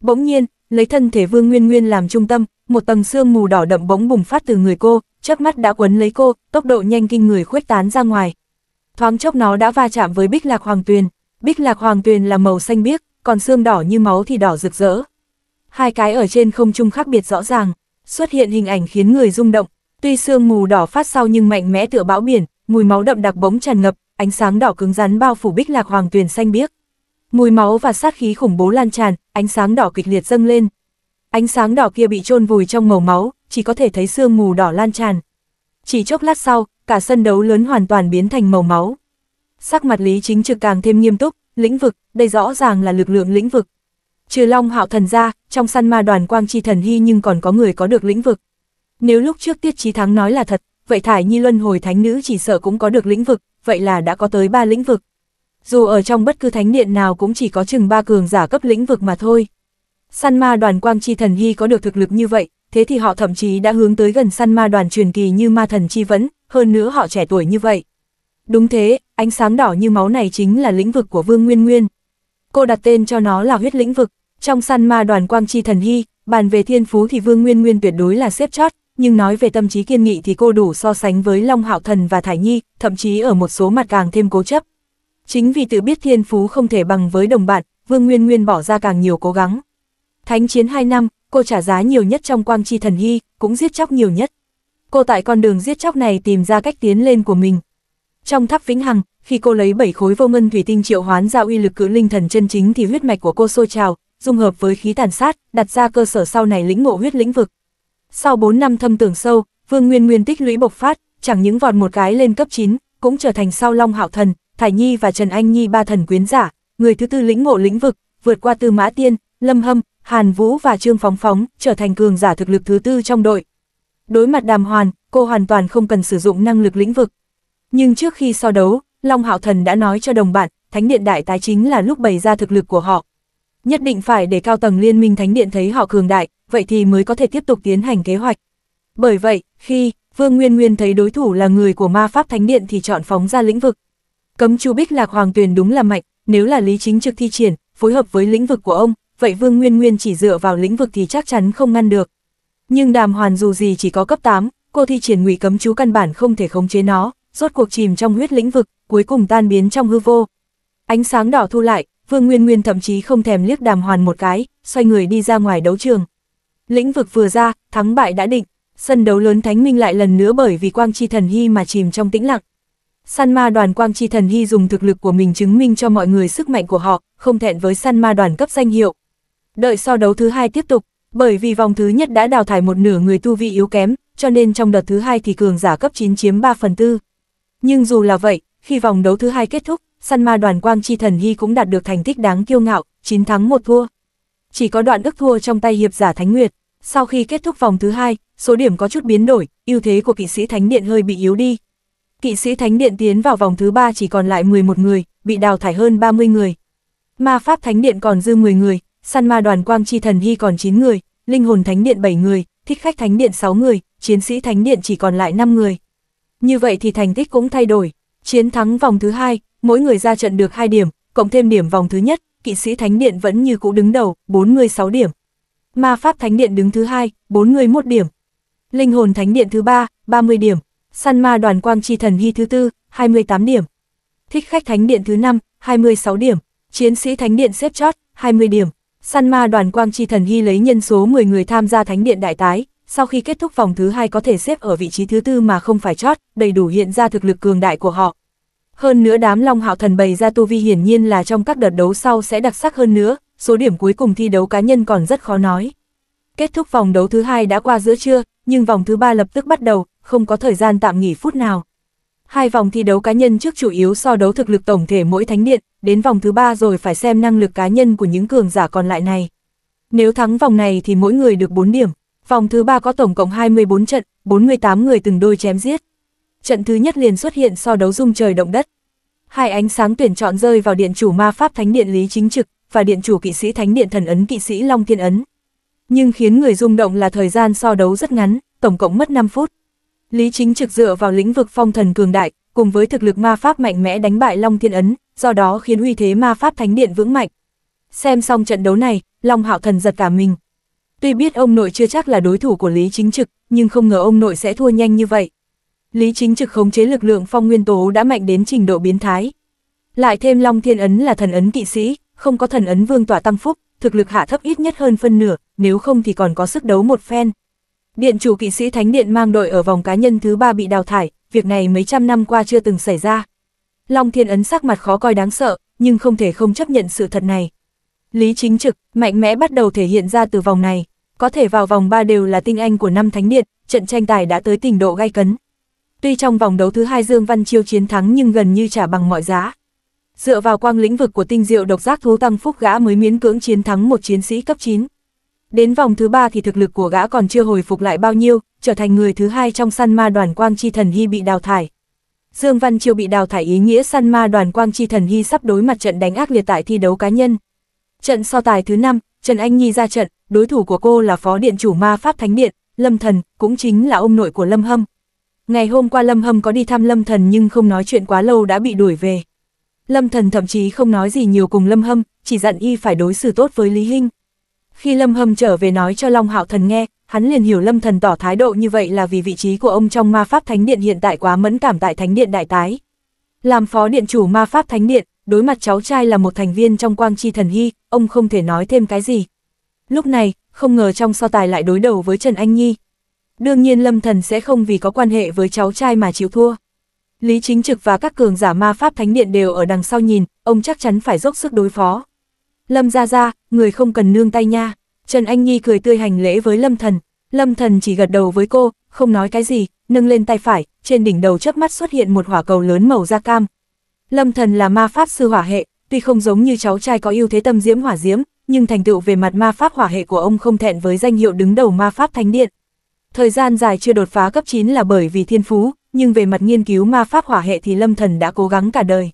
Speaker 1: Bỗng nhiên, lấy thân thể Vương Nguyên Nguyên làm trung tâm, một tầng sương mù đỏ đậm bỗng bùng phát từ người cô, chớp mắt đã quấn lấy cô, tốc độ nhanh kinh người khuếch tán ra ngoài. Thoáng chốc nó đã va chạm với Bích Lạc Hoàng Tuyền, Bích Lạc Hoàng Tuyền là màu xanh biếc, còn xương đỏ như máu thì đỏ rực rỡ. Hai cái ở trên không trung khác biệt rõ ràng, xuất hiện hình ảnh khiến người rung động, tuy sương mù đỏ phát sau nhưng mạnh mẽ tựa bão biển, mùi máu đậm đặc bỗng tràn ngập, ánh sáng đỏ cứng rắn bao phủ Bích Lạc Hoàng Tuyền xanh biếc. Mùi máu và sát khí khủng bố lan tràn, ánh sáng đỏ kịch liệt dâng lên. Ánh sáng đỏ kia bị chôn vùi trong màu máu, chỉ có thể thấy sương mù đỏ lan tràn. Chỉ chốc lát sau, cả sân đấu lớn hoàn toàn biến thành màu máu. Sắc mặt Lý Chính Trực càng thêm nghiêm túc, lĩnh vực, đây rõ ràng là lực lượng lĩnh vực. Trừ Long Hạo Thần ra, trong săn ma đoàn quang chi thần hy nhưng còn có người có được lĩnh vực. Nếu lúc trước Tiết Chí Thắng nói là thật, vậy Thải Nhi Luân Hồi Thánh Nữ chỉ sợ cũng có được lĩnh vực, vậy là đã có tới ba lĩnh vực dù ở trong bất cứ thánh điện nào cũng chỉ có chừng ba cường giả cấp lĩnh vực mà thôi. Săn ma đoàn quang chi thần hy có được thực lực như vậy, thế thì họ thậm chí đã hướng tới gần săn ma đoàn truyền kỳ như ma thần chi vẫn, hơn nữa họ trẻ tuổi như vậy. Đúng thế, ánh sáng đỏ như máu này chính là lĩnh vực của Vương Nguyên Nguyên. Cô đặt tên cho nó là huyết lĩnh vực, trong săn ma đoàn quang chi thần hy, bàn về thiên phú thì Vương Nguyên Nguyên tuyệt đối là xếp chót, nhưng nói về tâm trí kiên nghị thì cô đủ so sánh với Long Hạo Thần và Thải Nhi, thậm chí ở một số mặt càng thêm cố chấp. Chính vì tự biết thiên phú không thể bằng với đồng bạn, Vương Nguyên Nguyên bỏ ra càng nhiều cố gắng. Thánh chiến 2 năm, cô trả giá nhiều nhất trong quang chi thần hy, cũng giết chóc nhiều nhất. Cô tại con đường giết chóc này tìm ra cách tiến lên của mình. Trong tháp vĩnh hằng, khi cô lấy bảy khối vô ngân thủy tinh triệu hoán ra uy lực cử linh thần chân chính thì huyết mạch của cô sôi trào, dung hợp với khí tàn sát, đặt ra cơ sở sau này lĩnh ngộ huyết lĩnh vực. Sau 4 năm thâm tưởng sâu, Vương Nguyên Nguyên tích lũy bộc phát, chẳng những vọt một cái lên cấp 9, cũng trở thành sau Long Hạo Thần, Thải Nhi và Trần Anh Nhi ba thần quyến giả, người thứ tư lĩnh ngộ lĩnh vực, vượt qua Tư Mã Tiên, Lâm Hâm, Hàn Vũ và Trương Phóng Phóng, trở thành cường giả thực lực thứ tư trong đội. Đối mặt Đàm Hoàn, cô hoàn toàn không cần sử dụng năng lực lĩnh vực. Nhưng trước khi so đấu, Long Hạo Thần đã nói cho đồng bạn, Thánh Điện Đại Tái chính là lúc bày ra thực lực của họ. Nhất định phải để cao tầng liên minh Thánh Điện thấy họ cường đại, vậy thì mới có thể tiếp tục tiến hành kế hoạch. Bởi vậy, khi Vương Nguyên Nguyên thấy đối thủ là người của ma pháp Thánh Điện thì chọn phóng ra lĩnh vực, Cấm chú bích lạc hoàng tuyền đúng là mạnh, nếu là lý chính trực thi triển, phối hợp với lĩnh vực của ông, vậy Vương Nguyên Nguyên chỉ dựa vào lĩnh vực thì chắc chắn không ngăn được. Nhưng đàm hoàn dù gì chỉ có cấp 8, cô thi triển ngụy cấm chú căn bản không thể khống chế nó, rốt cuộc chìm trong huyết lĩnh vực, cuối cùng tan biến trong hư vô. Ánh sáng đỏ thu lại, Vương Nguyên Nguyên thậm chí không thèm liếc đàm hoàn một cái, xoay người đi ra ngoài đấu trường. Lĩnh vực vừa ra, thắng bại đã định, sân đấu lớn Thánh Minh lại lần nữa bởi vì quang chi thần hy mà chìm trong tĩnh lặng, Săn ma đoàn quang chi thần hy dùng thực lực của mình chứng minh cho mọi người sức mạnh của họ, không thẹn với săn ma đoàn cấp danh hiệu. Đợi so đấu thứ hai tiếp tục, bởi vì vòng thứ nhất đã đào thải một nửa người tu vi yếu kém, cho nên trong đợt thứ hai thì cường giả cấp 9 chiếm 3 phần tư. Nhưng dù là vậy, khi vòng đấu thứ hai kết thúc, săn ma đoàn quang chi thần hy cũng đạt được thành tích đáng kiêu ngạo, 9 thắng một thua. Chỉ có đoạn ức thua trong tay hiệp giả Thánh Nguyệt. Sau khi kết thúc vòng thứ hai, số điểm có chút biến đổi, ưu thế của kỵ sĩ Thánh Điện hơi bị yếu đi, kỵ sĩ Thánh Điện tiến vào vòng thứ 3 chỉ còn lại 11 người, bị đào thải hơn 30 người. Ma Pháp Thánh Điện còn dư 10 người, săn ma đoàn quang chi thần hy còn 9 người, linh hồn Thánh Điện 7 người, thích khách Thánh Điện 6 người, chiến sĩ Thánh Điện chỉ còn lại 5 người. Như vậy thì thành tích cũng thay đổi, chiến thắng vòng thứ 2, mỗi người ra trận được 2 điểm, cộng thêm điểm vòng thứ nhất, kỵ sĩ Thánh Điện vẫn như cũ đứng đầu, 46 điểm. Ma Pháp Thánh Điện đứng thứ 2, 41 điểm. Linh hồn Thánh Điện thứ 3, 30 điểm, Săn ma đoàn quang chi thần hy thứ tư, 28 điểm. Thích khách thánh điện thứ 5, 26 điểm. Chiến sĩ thánh điện xếp chót, 20 điểm. Săn ma đoàn quang chi thần hy lấy nhân số 10 người tham gia thánh điện đại tái, sau khi kết thúc vòng thứ hai có thể xếp ở vị trí thứ tư mà không phải chót, đầy đủ hiện ra thực lực cường đại của họ. Hơn nữa đám Long Hạo Thần bày ra tu vi hiển nhiên là trong các đợt đấu sau sẽ đặc sắc hơn nữa, số điểm cuối cùng thi đấu cá nhân còn rất khó nói. Kết thúc vòng đấu thứ hai đã qua giữa trưa, nhưng vòng thứ ba lập tức bắt đầu, không có thời gian tạm nghỉ phút nào. Hai vòng thi đấu cá nhân trước chủ yếu so đấu thực lực tổng thể mỗi thánh điện, đến vòng thứ ba rồi phải xem năng lực cá nhân của những cường giả còn lại này. Nếu thắng vòng này thì mỗi người được 4 điểm. Vòng thứ ba có tổng cộng 24 trận, 48 người từng đôi chém giết. Trận thứ nhất liền xuất hiện so đấu rung trời động đất. Hai ánh sáng tuyển chọn rơi vào điện chủ ma pháp thánh điện Lý Chính Trực và điện chủ kỵ sĩ thánh điện thần ấn kỵ sĩ Long Thiên Ấn. Nhưng khiến người rung động là thời gian so đấu rất ngắn, tổng cộng mất 5 phút. Lý Chính trực dựa vào lĩnh vực phong thần cường đại, cùng với thực lực ma pháp mạnh mẽ đánh bại Long Thiên Ấn, do đó khiến uy thế ma pháp thánh điện vững mạnh. Xem xong trận đấu này, Long Hạo Thần giật cả mình. Tuy biết ông nội chưa chắc là đối thủ của Lý Chính Trực, nhưng không ngờ ông nội sẽ thua nhanh như vậy. Lý Chính Trực khống chế lực lượng phong nguyên tố đã mạnh đến trình độ biến thái. Lại thêm Long Thiên Ấn là thần ấn kỵ sĩ, không có thần ấn vương tỏa tăng phúc, thực lực hạ thấp ít nhất hơn phân nửa, nếu không thì còn có sức đấu một phen. Điện chủ kỵ sĩ Thánh Điện mang đội ở vòng cá nhân thứ ba bị đào thải, việc này mấy trăm năm qua chưa từng xảy ra. Long Thiên Ấn sắc mặt khó coi đáng sợ, nhưng không thể không chấp nhận sự thật này. Lý chính trực, mạnh mẽ bắt đầu thể hiện ra từ vòng này. Có thể vào vòng 3 đều là tinh anh của năm Thánh Điện, trận tranh tài đã tới tình độ gai cấn. Tuy trong vòng đấu thứ hai Dương Văn Chiêu chiến thắng nhưng gần như trả bằng mọi giá, Dựa vào quang lĩnh vực của tinh diệu độc giác thú tăng phúc gã mới miễn cưỡng chiến thắng một chiến sĩ cấp 9. Đến vòng thứ ba thì thực lực của gã còn chưa hồi phục lại bao nhiêu, trở thành người thứ hai trong săn ma đoàn quang chi thần hy bị đào thải. Dương Văn Chiêu bị đào thải ý nghĩa săn ma đoàn quang chi thần hy sắp đối mặt trận đánh ác liệt tại thi đấu cá nhân. Trận so tài thứ 5, Trần Anh Nhi ra trận, đối thủ của cô là phó điện chủ ma pháp thánh điện, Lâm Thần, cũng chính là ông nội của Lâm Hâm. Ngày hôm qua Lâm Hâm có đi thăm Lâm Thần nhưng không nói chuyện quá lâu đã bị đuổi về. Lâm Thần thậm chí không nói gì nhiều cùng Lâm Hâm, chỉ dặn y phải đối xử tốt với Lý Hinh. Khi Lâm Hâm trở về nói cho Long Hạo Thần nghe, hắn liền hiểu Lâm Thần tỏ thái độ như vậy là vì vị trí của ông trong Ma Pháp Thánh Điện hiện tại quá mẫn cảm tại Thánh Điện Đại Tái. Làm phó điện chủ Ma Pháp Thánh Điện, đối mặt cháu trai là một thành viên trong Quang Chi Thần Hy, ông không thể nói thêm cái gì. Lúc này, không ngờ trong so tài lại đối đầu với Trần Anh Nhi. Đương nhiên Lâm Thần sẽ không vì có quan hệ với cháu trai mà chịu thua. Lý Chính Trực và các cường giả ma pháp thánh điện đều ở đằng sau nhìn, ông chắc chắn phải dốc sức đối phó. Lâm ra ra, người không cần nương tay nha. Trần Anh Nhi cười tươi hành lễ với Lâm Thần. Lâm Thần chỉ gật đầu với cô, không nói cái gì, nâng lên tay phải, trên đỉnh đầu chớp mắt xuất hiện một hỏa cầu lớn màu da cam. Lâm Thần là ma pháp sư hỏa hệ, tuy không giống như cháu trai có ưu thế tâm diễm hỏa diễm, nhưng thành tựu về mặt ma pháp hỏa hệ của ông không thẹn với danh hiệu đứng đầu ma pháp thánh điện. Thời gian dài chưa đột phá cấp 9 là bởi vì thiên phú, nhưng về mặt nghiên cứu ma pháp hỏa hệ thì lâm thần đã cố gắng cả đời.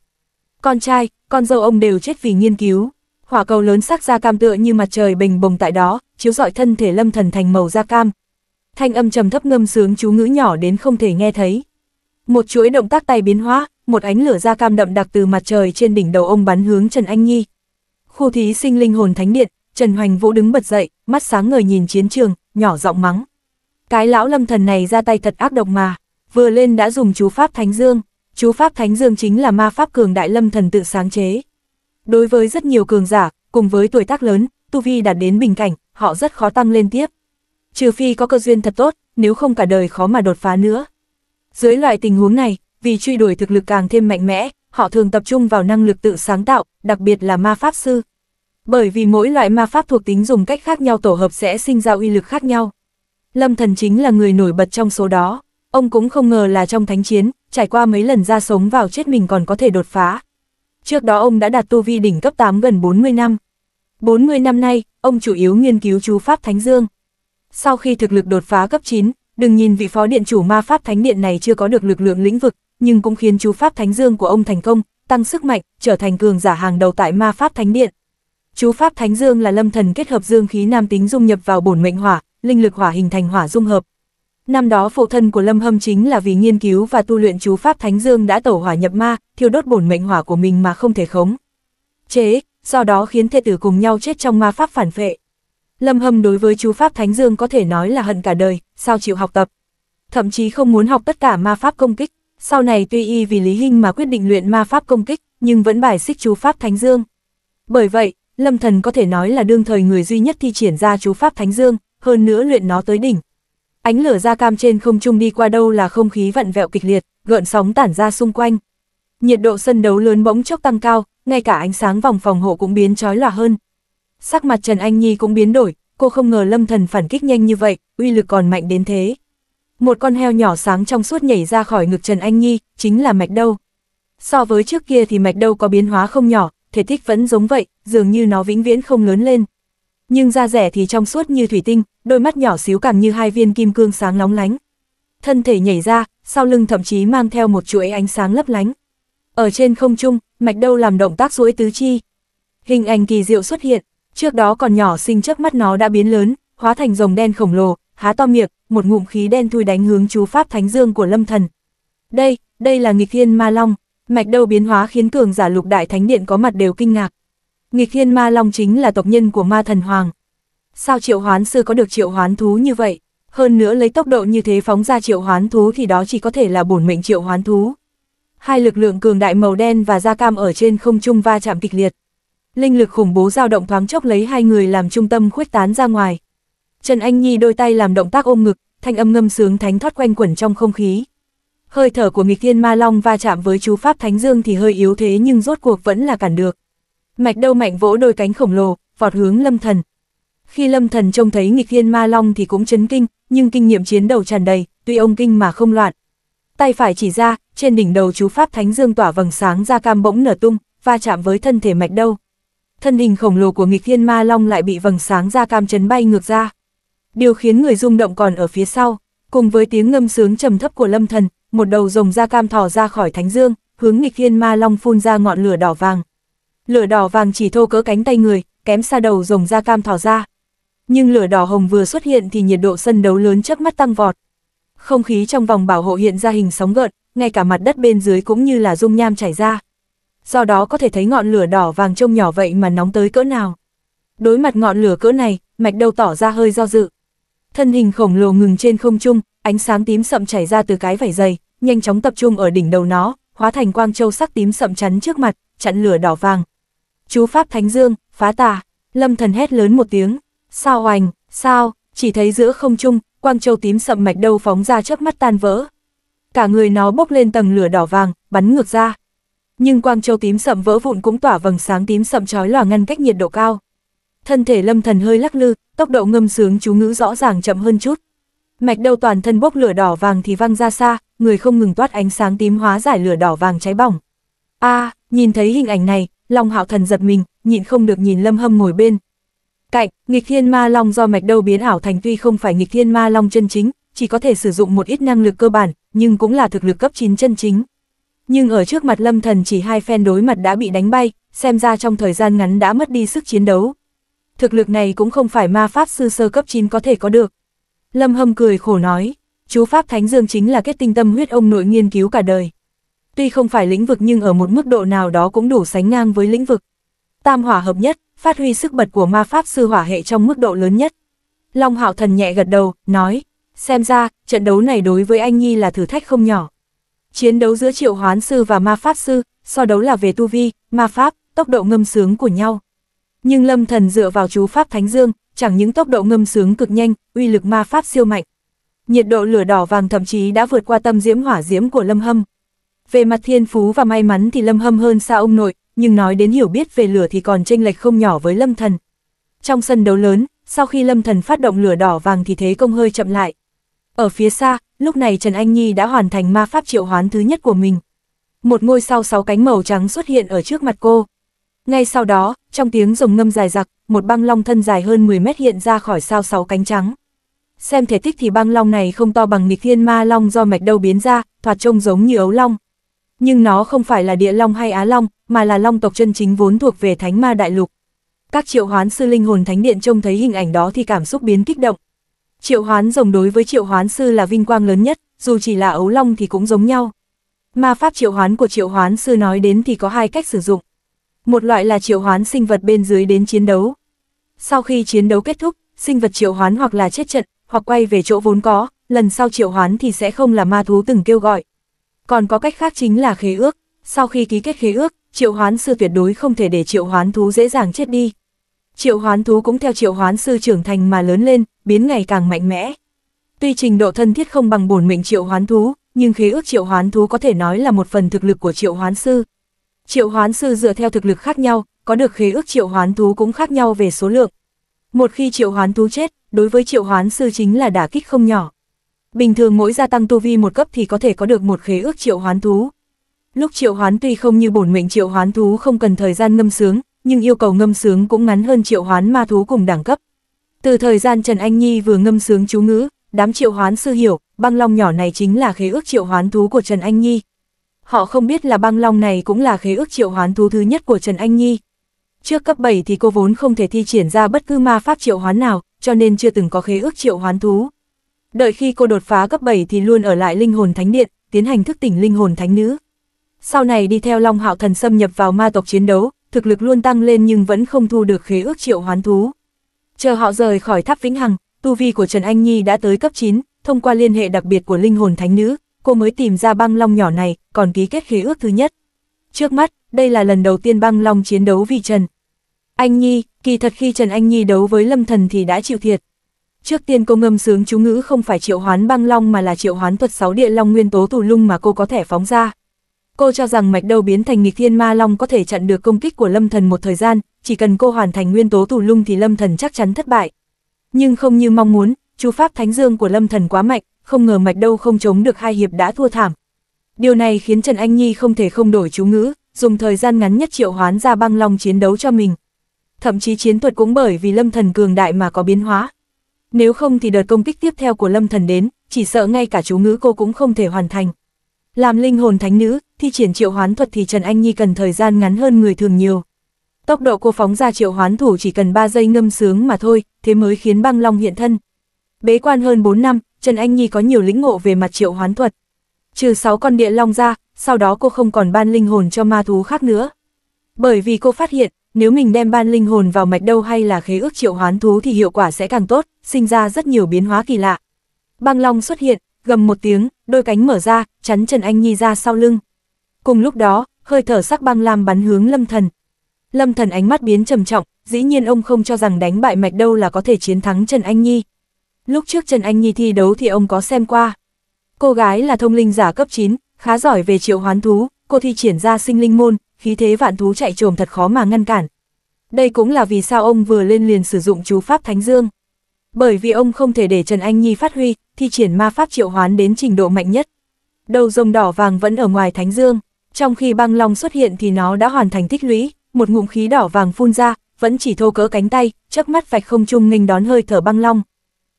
Speaker 1: Con trai, con dâu ông đều chết vì nghiên cứu. Hỏa cầu lớn sắc da cam tựa như mặt trời bình bồng tại đó, chiếu rọi thân thể lâm thần thành màu da cam. Thanh âm trầm thấp ngâm sướng chú ngữ nhỏ đến không thể nghe thấy. Một chuỗi động tác tay biến hóa, một ánh lửa da cam đậm đặc từ mặt trời trên đỉnh đầu ông bắn hướng Trần Anh Nhi. Khu thí sinh linh hồn thánh điện, Trần Hoành Vũ đứng bật dậy, mắt sáng ngời nhìn chiến trường, nhỏ giọng mắng. Cái lão lâm thần này ra tay thật ác độc mà vừa lên đã dùng chú Pháp Thánh Dương, chú Pháp Thánh Dương chính là ma Pháp cường đại lâm thần tự sáng chế. Đối với rất nhiều cường giả, cùng với tuổi tác lớn, tu vi đạt đến bình cảnh, họ rất khó tăng lên tiếp. Trừ phi có cơ duyên thật tốt, nếu không cả đời khó mà đột phá nữa. Dưới loại tình huống này, vì truy đuổi thực lực càng thêm mạnh mẽ, họ thường tập trung vào năng lực tự sáng tạo, đặc biệt là ma pháp sư. Bởi vì mỗi loại ma pháp thuộc tính dùng cách khác nhau tổ hợp sẽ sinh ra uy lực khác nhau. Lâm Thần chính là người nổi bật trong số đó. Ông cũng không ngờ là trong thánh chiến, trải qua mấy lần ra sống vào chết mình còn có thể đột phá. Trước đó ông đã đạt tu vi đỉnh cấp 8 gần 40 năm. 40 năm nay, ông chủ yếu nghiên cứu chú Pháp Thánh Dương. Sau khi thực lực đột phá cấp 9, đừng nhìn vị phó điện chủ ma Pháp Thánh Điện này chưa có được lực lượng lĩnh vực, nhưng cũng khiến chú Pháp Thánh Dương của ông thành công, tăng sức mạnh, trở thành cường giả hàng đầu tại ma Pháp Thánh Điện. Chú Pháp Thánh Dương là lâm thần kết hợp dương khí nam tính dung nhập vào bổn mệnh hỏa, linh lực hỏa hình thành hỏa dung hợp, Năm đó phụ thân của Lâm Hâm chính là vì nghiên cứu và tu luyện chú Pháp Thánh Dương đã tẩu hỏa nhập ma, thiêu đốt bổn mệnh hỏa của mình mà không thể khống. Chế, do đó khiến thê tử cùng nhau chết trong ma Pháp phản phệ. Lâm Hâm đối với chú Pháp Thánh Dương có thể nói là hận cả đời, sao chịu học tập. Thậm chí không muốn học tất cả ma Pháp công kích. Sau này tuy y vì Lý Hinh mà quyết định luyện ma Pháp công kích, nhưng vẫn bài xích chú Pháp Thánh Dương. Bởi vậy, Lâm Thần có thể nói là đương thời người duy nhất thi triển ra chú Pháp Thánh Dương, hơn nữa luyện nó tới đỉnh, Ánh lửa da cam trên không trung đi qua đâu là không khí vặn vẹo kịch liệt, gợn sóng tản ra xung quanh. Nhiệt độ sân đấu lớn bỗng chốc tăng cao, ngay cả ánh sáng vòng phòng hộ cũng biến chói lòa hơn. Sắc mặt Trần Anh Nhi cũng biến đổi, cô không ngờ Lâm Thần phản kích nhanh như vậy, uy lực còn mạnh đến thế. Một con heo nhỏ sáng trong suốt nhảy ra khỏi ngực Trần Anh Nhi, chính là mạch đâu. So với trước kia thì mạch đâu có biến hóa không nhỏ, thể tích vẫn giống vậy, dường như nó vĩnh viễn không lớn lên, nhưng da rẻ thì trong suốt như thủy tinh, đôi mắt nhỏ xíu càng như hai viên kim cương sáng nóng lánh. Thân thể nhảy ra, sau lưng thậm chí mang theo một chuỗi ánh sáng lấp lánh. Ở trên không trung, mạch đâu làm động tác duỗi tứ chi. Hình ảnh kỳ diệu xuất hiện, trước đó còn nhỏ xinh chớp mắt nó đã biến lớn, hóa thành rồng đen khổng lồ, há to miệng, một ngụm khí đen thui đánh hướng chú pháp thánh dương của Lâm Thần. Đây, đây là nghịch thiên ma long, mạch đâu biến hóa khiến cường giả lục đại thánh điện có mặt đều kinh ngạc nghịch thiên ma long chính là tộc nhân của ma thần hoàng. Sao triệu hoán sư có được triệu hoán thú như vậy? Hơn nữa lấy tốc độ như thế phóng ra triệu hoán thú thì đó chỉ có thể là bổn mệnh triệu hoán thú. Hai lực lượng cường đại màu đen và da cam ở trên không trung va chạm kịch liệt. Linh lực khủng bố dao động thoáng chốc lấy hai người làm trung tâm khuếch tán ra ngoài. Trần Anh Nhi đôi tay làm động tác ôm ngực, thanh âm ngâm sướng thánh thoát quanh quẩn trong không khí. Hơi thở của nghịch thiên ma long va chạm với chú Pháp Thánh Dương thì hơi yếu thế nhưng rốt cuộc vẫn là cản được. Mạch đâu mạnh vỗ đôi cánh khổng lồ, vọt hướng lâm thần. Khi lâm thần trông thấy nghịch thiên ma long thì cũng chấn kinh, nhưng kinh nghiệm chiến đầu tràn đầy, tuy ông kinh mà không loạn. Tay phải chỉ ra, trên đỉnh đầu chú Pháp Thánh Dương tỏa vầng sáng ra cam bỗng nở tung, va chạm với thân thể mạch đâu. Thân hình khổng lồ của nghịch thiên ma long lại bị vầng sáng ra cam chấn bay ngược ra. Điều khiến người rung động còn ở phía sau, cùng với tiếng ngâm sướng trầm thấp của lâm thần, một đầu rồng da cam thò ra khỏi thánh dương, hướng nghịch thiên ma long phun ra ngọn lửa đỏ vàng lửa đỏ vàng chỉ thô cỡ cánh tay người, kém xa đầu rồng da cam thỏ ra. Nhưng lửa đỏ hồng vừa xuất hiện thì nhiệt độ sân đấu lớn trước mắt tăng vọt. Không khí trong vòng bảo hộ hiện ra hình sóng gợn, ngay cả mặt đất bên dưới cũng như là dung nham chảy ra. Do đó có thể thấy ngọn lửa đỏ vàng trông nhỏ vậy mà nóng tới cỡ nào. Đối mặt ngọn lửa cỡ này, mạch đầu tỏ ra hơi do dự. Thân hình khổng lồ ngừng trên không trung, ánh sáng tím sậm chảy ra từ cái vảy dày, nhanh chóng tập trung ở đỉnh đầu nó, hóa thành quang châu sắc tím sậm chắn trước mặt, chặn lửa đỏ vàng, chú Pháp Thánh Dương, phá tà, lâm thần hét lớn một tiếng, sao oành, sao, chỉ thấy giữa không trung, quang châu tím sậm mạch đâu phóng ra chớp mắt tan vỡ. Cả người nó bốc lên tầng lửa đỏ vàng, bắn ngược ra. Nhưng quang châu tím sậm vỡ vụn cũng tỏa vầng sáng tím sậm chói lòa ngăn cách nhiệt độ cao. Thân thể lâm thần hơi lắc lư, tốc độ ngâm sướng chú ngữ rõ ràng chậm hơn chút. Mạch đầu toàn thân bốc lửa đỏ vàng thì văng ra xa, người không ngừng toát ánh sáng tím hóa giải lửa đỏ vàng cháy bỏng. A, nhìn thấy hình ảnh này, Long Hạo Thần giật mình, nhịn không được nhìn Lâm Hâm ngồi bên. Cạnh, nghịch thiên ma long do mạch đâu biến ảo thành tuy không phải nghịch thiên ma long chân chính, chỉ có thể sử dụng một ít năng lực cơ bản, nhưng cũng là thực lực cấp 9 chân chính. Nhưng ở trước mặt Lâm Thần chỉ hai phen đối mặt đã bị đánh bay, xem ra trong thời gian ngắn đã mất đi sức chiến đấu. Thực lực này cũng không phải ma pháp sư sơ cấp 9 có thể có được. Lâm Hâm cười khổ nói, chú Pháp Thánh Dương chính là kết tinh tâm huyết ông nội nghiên cứu cả đời tuy không phải lĩnh vực nhưng ở một mức độ nào đó cũng đủ sánh ngang với lĩnh vực. Tam hỏa hợp nhất, phát huy sức bật của ma pháp sư hỏa hệ trong mức độ lớn nhất. Long Hạo Thần nhẹ gật đầu, nói, xem ra, trận đấu này đối với anh Nhi là thử thách không nhỏ. Chiến đấu giữa triệu hoán sư và ma pháp sư, so đấu là về tu vi, ma pháp, tốc độ ngâm sướng của nhau. Nhưng lâm thần dựa vào chú pháp Thánh Dương, chẳng những tốc độ ngâm sướng cực nhanh, uy lực ma pháp siêu mạnh. Nhiệt độ lửa đỏ vàng thậm chí đã vượt qua tâm diễm hỏa diễm của lâm hâm. Về mặt thiên phú và may mắn thì Lâm Hâm hơn xa ông nội, nhưng nói đến hiểu biết về lửa thì còn chênh lệch không nhỏ với Lâm Thần. Trong sân đấu lớn, sau khi Lâm Thần phát động lửa đỏ vàng thì thế công hơi chậm lại. Ở phía xa, lúc này Trần Anh Nhi đã hoàn thành ma pháp triệu hoán thứ nhất của mình. Một ngôi sao sáu cánh màu trắng xuất hiện ở trước mặt cô. Ngay sau đó, trong tiếng rồng ngâm dài giặc, một băng long thân dài hơn 10 mét hiện ra khỏi sao sáu cánh trắng. Xem thể tích thì băng long này không to bằng nghịch thiên ma long do mạch đâu biến ra, thoạt trông giống như ấu long, nhưng nó không phải là địa long hay á long, mà là long tộc chân chính vốn thuộc về thánh ma đại lục. Các triệu hoán sư linh hồn thánh điện trông thấy hình ảnh đó thì cảm xúc biến kích động. Triệu hoán rồng đối với triệu hoán sư là vinh quang lớn nhất, dù chỉ là ấu long thì cũng giống nhau. Ma pháp triệu hoán của triệu hoán sư nói đến thì có hai cách sử dụng. Một loại là triệu hoán sinh vật bên dưới đến chiến đấu. Sau khi chiến đấu kết thúc, sinh vật triệu hoán hoặc là chết trận, hoặc quay về chỗ vốn có, lần sau triệu hoán thì sẽ không là ma thú từng kêu gọi, còn có cách khác chính là khế ước, sau khi ký kết khế ước, triệu hoán sư tuyệt đối không thể để triệu hoán thú dễ dàng chết đi. Triệu hoán thú cũng theo triệu hoán sư trưởng thành mà lớn lên, biến ngày càng mạnh mẽ. Tuy trình độ thân thiết không bằng bổn mệnh triệu hoán thú, nhưng khế ước triệu hoán thú có thể nói là một phần thực lực của triệu hoán sư. Triệu hoán sư dựa theo thực lực khác nhau, có được khế ước triệu hoán thú cũng khác nhau về số lượng. Một khi triệu hoán thú chết, đối với triệu hoán sư chính là đả kích không nhỏ. Bình thường mỗi gia tăng tu vi một cấp thì có thể có được một khế ước triệu hoán thú. Lúc triệu hoán tuy không như bổn mệnh triệu hoán thú không cần thời gian ngâm sướng, nhưng yêu cầu ngâm sướng cũng ngắn hơn triệu hoán ma thú cùng đẳng cấp. Từ thời gian Trần Anh Nhi vừa ngâm sướng chú ngữ, đám triệu hoán sư hiểu, băng long nhỏ này chính là khế ước triệu hoán thú của Trần Anh Nhi. Họ không biết là băng long này cũng là khế ước triệu hoán thú thứ nhất của Trần Anh Nhi. Trước cấp 7 thì cô vốn không thể thi triển ra bất cứ ma pháp triệu hoán nào, cho nên chưa từng có khế ước triệu hoán thú. Đợi khi cô đột phá cấp 7 thì luôn ở lại linh hồn thánh điện, tiến hành thức tỉnh linh hồn thánh nữ. Sau này đi theo Long Hạo Thần xâm nhập vào ma tộc chiến đấu, thực lực luôn tăng lên nhưng vẫn không thu được khế ước triệu hoán thú. Chờ họ rời khỏi tháp Vĩnh Hằng, tu vi của Trần Anh Nhi đã tới cấp 9, thông qua liên hệ đặc biệt của linh hồn thánh nữ, cô mới tìm ra băng long nhỏ này, còn ký kết khế ước thứ nhất. Trước mắt, đây là lần đầu tiên băng long chiến đấu vì Trần. Anh Nhi, kỳ thật khi Trần Anh Nhi đấu với Lâm Thần thì đã chịu thiệt, Trước tiên cô ngâm sướng chú ngữ không phải triệu hoán băng long mà là triệu hoán thuật sáu địa long nguyên tố thủ lung mà cô có thể phóng ra. Cô cho rằng mạch đầu biến thành nghịch thiên ma long có thể chặn được công kích của lâm thần một thời gian, chỉ cần cô hoàn thành nguyên tố thủ lung thì lâm thần chắc chắn thất bại. Nhưng không như mong muốn, chú pháp thánh dương của lâm thần quá mạnh, không ngờ mạch đầu không chống được hai hiệp đã thua thảm. Điều này khiến Trần Anh Nhi không thể không đổi chú ngữ, dùng thời gian ngắn nhất triệu hoán ra băng long chiến đấu cho mình. Thậm chí chiến thuật cũng bởi vì lâm thần cường đại mà có biến hóa, nếu không thì đợt công kích tiếp theo của lâm thần đến, chỉ sợ ngay cả chú ngữ cô cũng không thể hoàn thành. Làm linh hồn thánh nữ, thi triển triệu hoán thuật thì Trần Anh Nhi cần thời gian ngắn hơn người thường nhiều. Tốc độ cô phóng ra triệu hoán thủ chỉ cần 3 giây ngâm sướng mà thôi, thế mới khiến băng long hiện thân. Bế quan hơn 4 năm, Trần Anh Nhi có nhiều lĩnh ngộ về mặt triệu hoán thuật. Trừ 6 con địa long ra, sau đó cô không còn ban linh hồn cho ma thú khác nữa. Bởi vì cô phát hiện, nếu mình đem ban linh hồn vào mạch đâu hay là khế ước triệu hoán thú thì hiệu quả sẽ càng tốt, sinh ra rất nhiều biến hóa kỳ lạ. Băng Long xuất hiện, gầm một tiếng, đôi cánh mở ra, chắn Trần Anh Nhi ra sau lưng. Cùng lúc đó, hơi thở sắc băng lam bắn hướng Lâm Thần. Lâm Thần ánh mắt biến trầm trọng, dĩ nhiên ông không cho rằng đánh bại mạch đâu là có thể chiến thắng Trần Anh Nhi. Lúc trước Trần Anh Nhi thi đấu thì ông có xem qua. Cô gái là thông linh giả cấp 9, khá giỏi về triệu hoán thú, cô thi triển ra sinh linh môn, khí thế vạn thú chạy trồm thật khó mà ngăn cản. Đây cũng là vì sao ông vừa lên liền sử dụng chú Pháp Thánh Dương. Bởi vì ông không thể để Trần Anh Nhi phát huy, thi triển ma Pháp triệu hoán đến trình độ mạnh nhất. Đầu rồng đỏ vàng vẫn ở ngoài Thánh Dương, trong khi băng long xuất hiện thì nó đã hoàn thành tích lũy, một ngụm khí đỏ vàng phun ra, vẫn chỉ thô cỡ cánh tay, chớp mắt vạch không trung nghênh đón hơi thở băng long.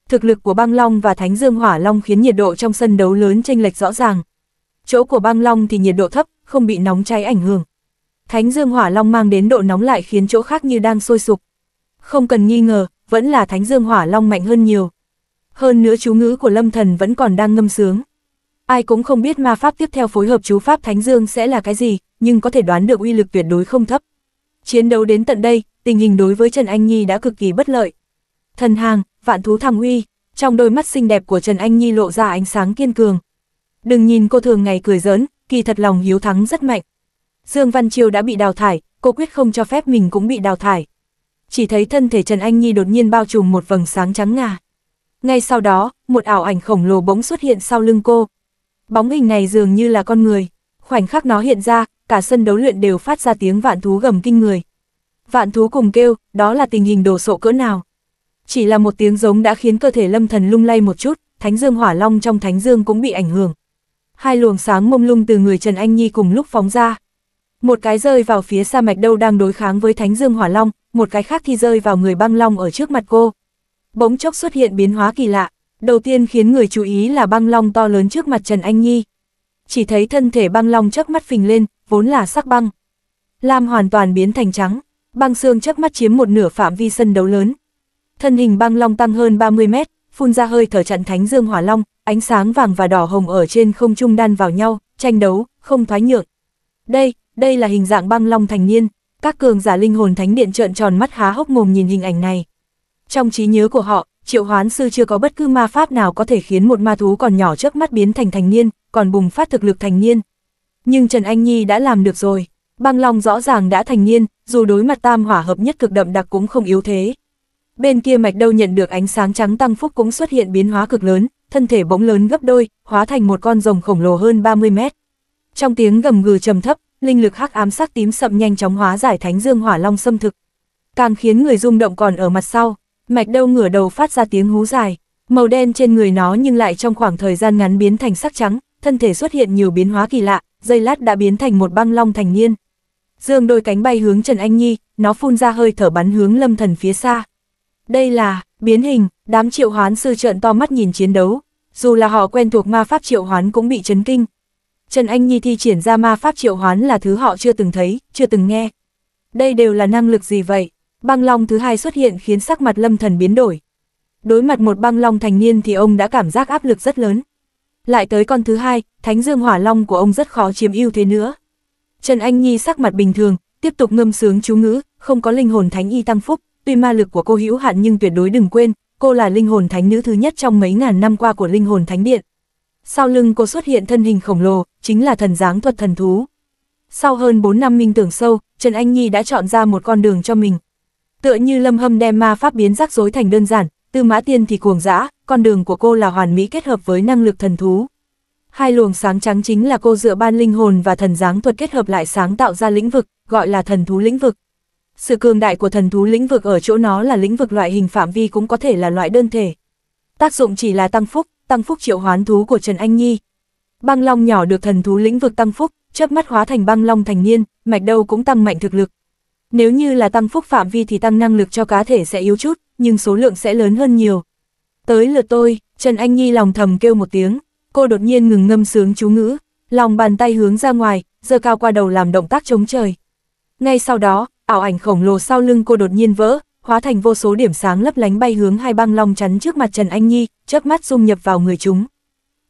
Speaker 1: Thực lực của băng long và thánh dương hỏa long khiến nhiệt độ trong sân đấu lớn chênh lệch rõ ràng. Chỗ của băng long thì nhiệt độ thấp, không bị nóng cháy ảnh hưởng, Thánh Dương Hỏa Long mang đến độ nóng lại khiến chỗ khác như đang sôi sục. Không cần nghi ngờ, vẫn là Thánh Dương Hỏa Long mạnh hơn nhiều. Hơn nữa chú ngữ của Lâm Thần vẫn còn đang ngâm sướng. Ai cũng không biết ma pháp tiếp theo phối hợp chú pháp Thánh Dương sẽ là cái gì, nhưng có thể đoán được uy lực tuyệt đối không thấp. Chiến đấu đến tận đây, tình hình đối với Trần Anh Nhi đã cực kỳ bất lợi. Thần hàng, vạn thú thằng uy, trong đôi mắt xinh đẹp của Trần Anh Nhi lộ ra ánh sáng kiên cường. Đừng nhìn cô thường ngày cười giỡn, kỳ thật lòng hiếu thắng rất mạnh. Dương Văn Chiêu đã bị đào thải, cô quyết không cho phép mình cũng bị đào thải. Chỉ thấy thân thể Trần Anh Nhi đột nhiên bao trùm một vầng sáng trắng ngà. Ngay sau đó, một ảo ảnh khổng lồ bỗng xuất hiện sau lưng cô. Bóng hình này dường như là con người. Khoảnh khắc nó hiện ra, cả sân đấu luyện đều phát ra tiếng vạn thú gầm kinh người. Vạn thú cùng kêu, đó là tình hình đồ sộ cỡ nào. Chỉ là một tiếng giống đã khiến cơ thể lâm thần lung lay một chút, thánh dương hỏa long trong thánh dương cũng bị ảnh hưởng. Hai luồng sáng mông lung từ người Trần Anh Nhi cùng lúc phóng ra, một cái rơi vào phía xa mạch đâu đang đối kháng với Thánh Dương Hỏa Long, một cái khác thì rơi vào người băng long ở trước mặt cô. Bỗng chốc xuất hiện biến hóa kỳ lạ, đầu tiên khiến người chú ý là băng long to lớn trước mặt Trần Anh Nhi. Chỉ thấy thân thể băng long chớp mắt phình lên, vốn là sắc băng. Lam hoàn toàn biến thành trắng, băng xương chớp mắt chiếm một nửa phạm vi sân đấu lớn. Thân hình băng long tăng hơn 30 mét, phun ra hơi thở chặn Thánh Dương Hỏa Long, ánh sáng vàng và đỏ hồng ở trên không trung đan vào nhau, tranh đấu, không thoái nhượng. Đây, đây là hình dạng băng long thành niên, các cường giả linh hồn thánh điện trợn tròn mắt há hốc mồm nhìn hình ảnh này. Trong trí nhớ của họ, triệu hoán sư chưa có bất cứ ma pháp nào có thể khiến một ma thú còn nhỏ trước mắt biến thành thành niên, còn bùng phát thực lực thành niên. Nhưng Trần Anh Nhi đã làm được rồi, băng long rõ ràng đã thành niên, dù đối mặt tam hỏa hợp nhất cực đậm đặc cũng không yếu thế. Bên kia mạch đâu nhận được ánh sáng trắng tăng phúc cũng xuất hiện biến hóa cực lớn, thân thể bỗng lớn gấp đôi, hóa thành một con rồng khổng lồ hơn 30 mét. Trong tiếng gầm gừ trầm thấp, linh lực hắc ám sắc tím sậm nhanh chóng hóa giải Thánh Dương Hỏa Long xâm thực. Càng khiến người rung động còn ở mặt sau, mạch đâu ngửa đầu phát ra tiếng hú dài, màu đen trên người nó nhưng lại trong khoảng thời gian ngắn biến thành sắc trắng, thân thể xuất hiện nhiều biến hóa kỳ lạ, dây lát đã biến thành một băng long thành niên. Dương đôi cánh bay hướng Trần Anh Nhi, nó phun ra hơi thở bắn hướng lâm thần phía xa. Đây là, biến hình, đám triệu hoán sư trợn to mắt nhìn chiến đấu. Dù là họ quen thuộc ma pháp triệu hoán cũng bị chấn kinh, Trần Anh Nhi thi triển ra ma pháp triệu hoán là thứ họ chưa từng thấy, chưa từng nghe. Đây đều là năng lực gì vậy? Băng Long thứ hai xuất hiện khiến sắc mặt Lâm Thần biến đổi. Đối mặt một Băng Long thành niên thì ông đã cảm giác áp lực rất lớn. Lại tới con thứ hai, Thánh Dương Hỏa Long của ông rất khó chiếm ưu thế nữa. Trần Anh Nhi sắc mặt bình thường, tiếp tục ngâm sướng chú ngữ, không có linh hồn thánh y tăng phúc, tuy ma lực của cô hữu hạn nhưng tuyệt đối đừng quên, cô là linh hồn thánh nữ thứ nhất trong mấy ngàn năm qua của linh hồn thánh điện. Sau lưng cô xuất hiện thân hình khổng lồ, chính là thần dáng thuật thần thú. Sau hơn 4 năm minh tưởng sâu, Trần Anh Nhi đã chọn ra một con đường cho mình. Tựa như lâm hâm đem ma pháp biến rắc rối thành đơn giản, tư mã tiên thì cuồng dã, con đường của cô là hoàn mỹ kết hợp với năng lực thần thú. Hai luồng sáng trắng chính là cô dựa ban linh hồn và thần dáng thuật kết hợp lại sáng tạo ra lĩnh vực, gọi là thần thú lĩnh vực. Sự cường đại của thần thú lĩnh vực ở chỗ nó là lĩnh vực loại hình phạm vi cũng có thể là loại đơn thể. Tác dụng chỉ là tăng phúc, tăng phúc triệu hoán thú của Trần Anh Nhi, Băng long nhỏ được thần thú lĩnh vực tăng phúc, chớp mắt hóa thành băng long thành niên, mạch đầu cũng tăng mạnh thực lực. Nếu như là tăng phúc phạm vi thì tăng năng lực cho cá thể sẽ yếu chút, nhưng số lượng sẽ lớn hơn nhiều. Tới lượt tôi, Trần Anh Nhi lòng thầm kêu một tiếng, cô đột nhiên ngừng ngâm sướng chú ngữ, lòng bàn tay hướng ra ngoài, giơ cao qua đầu làm động tác chống trời. Ngay sau đó, ảo ảnh khổng lồ sau lưng cô đột nhiên vỡ, hóa thành vô số điểm sáng lấp lánh bay hướng hai băng long chắn trước mặt Trần Anh Nhi, chớp mắt dung nhập vào người chúng.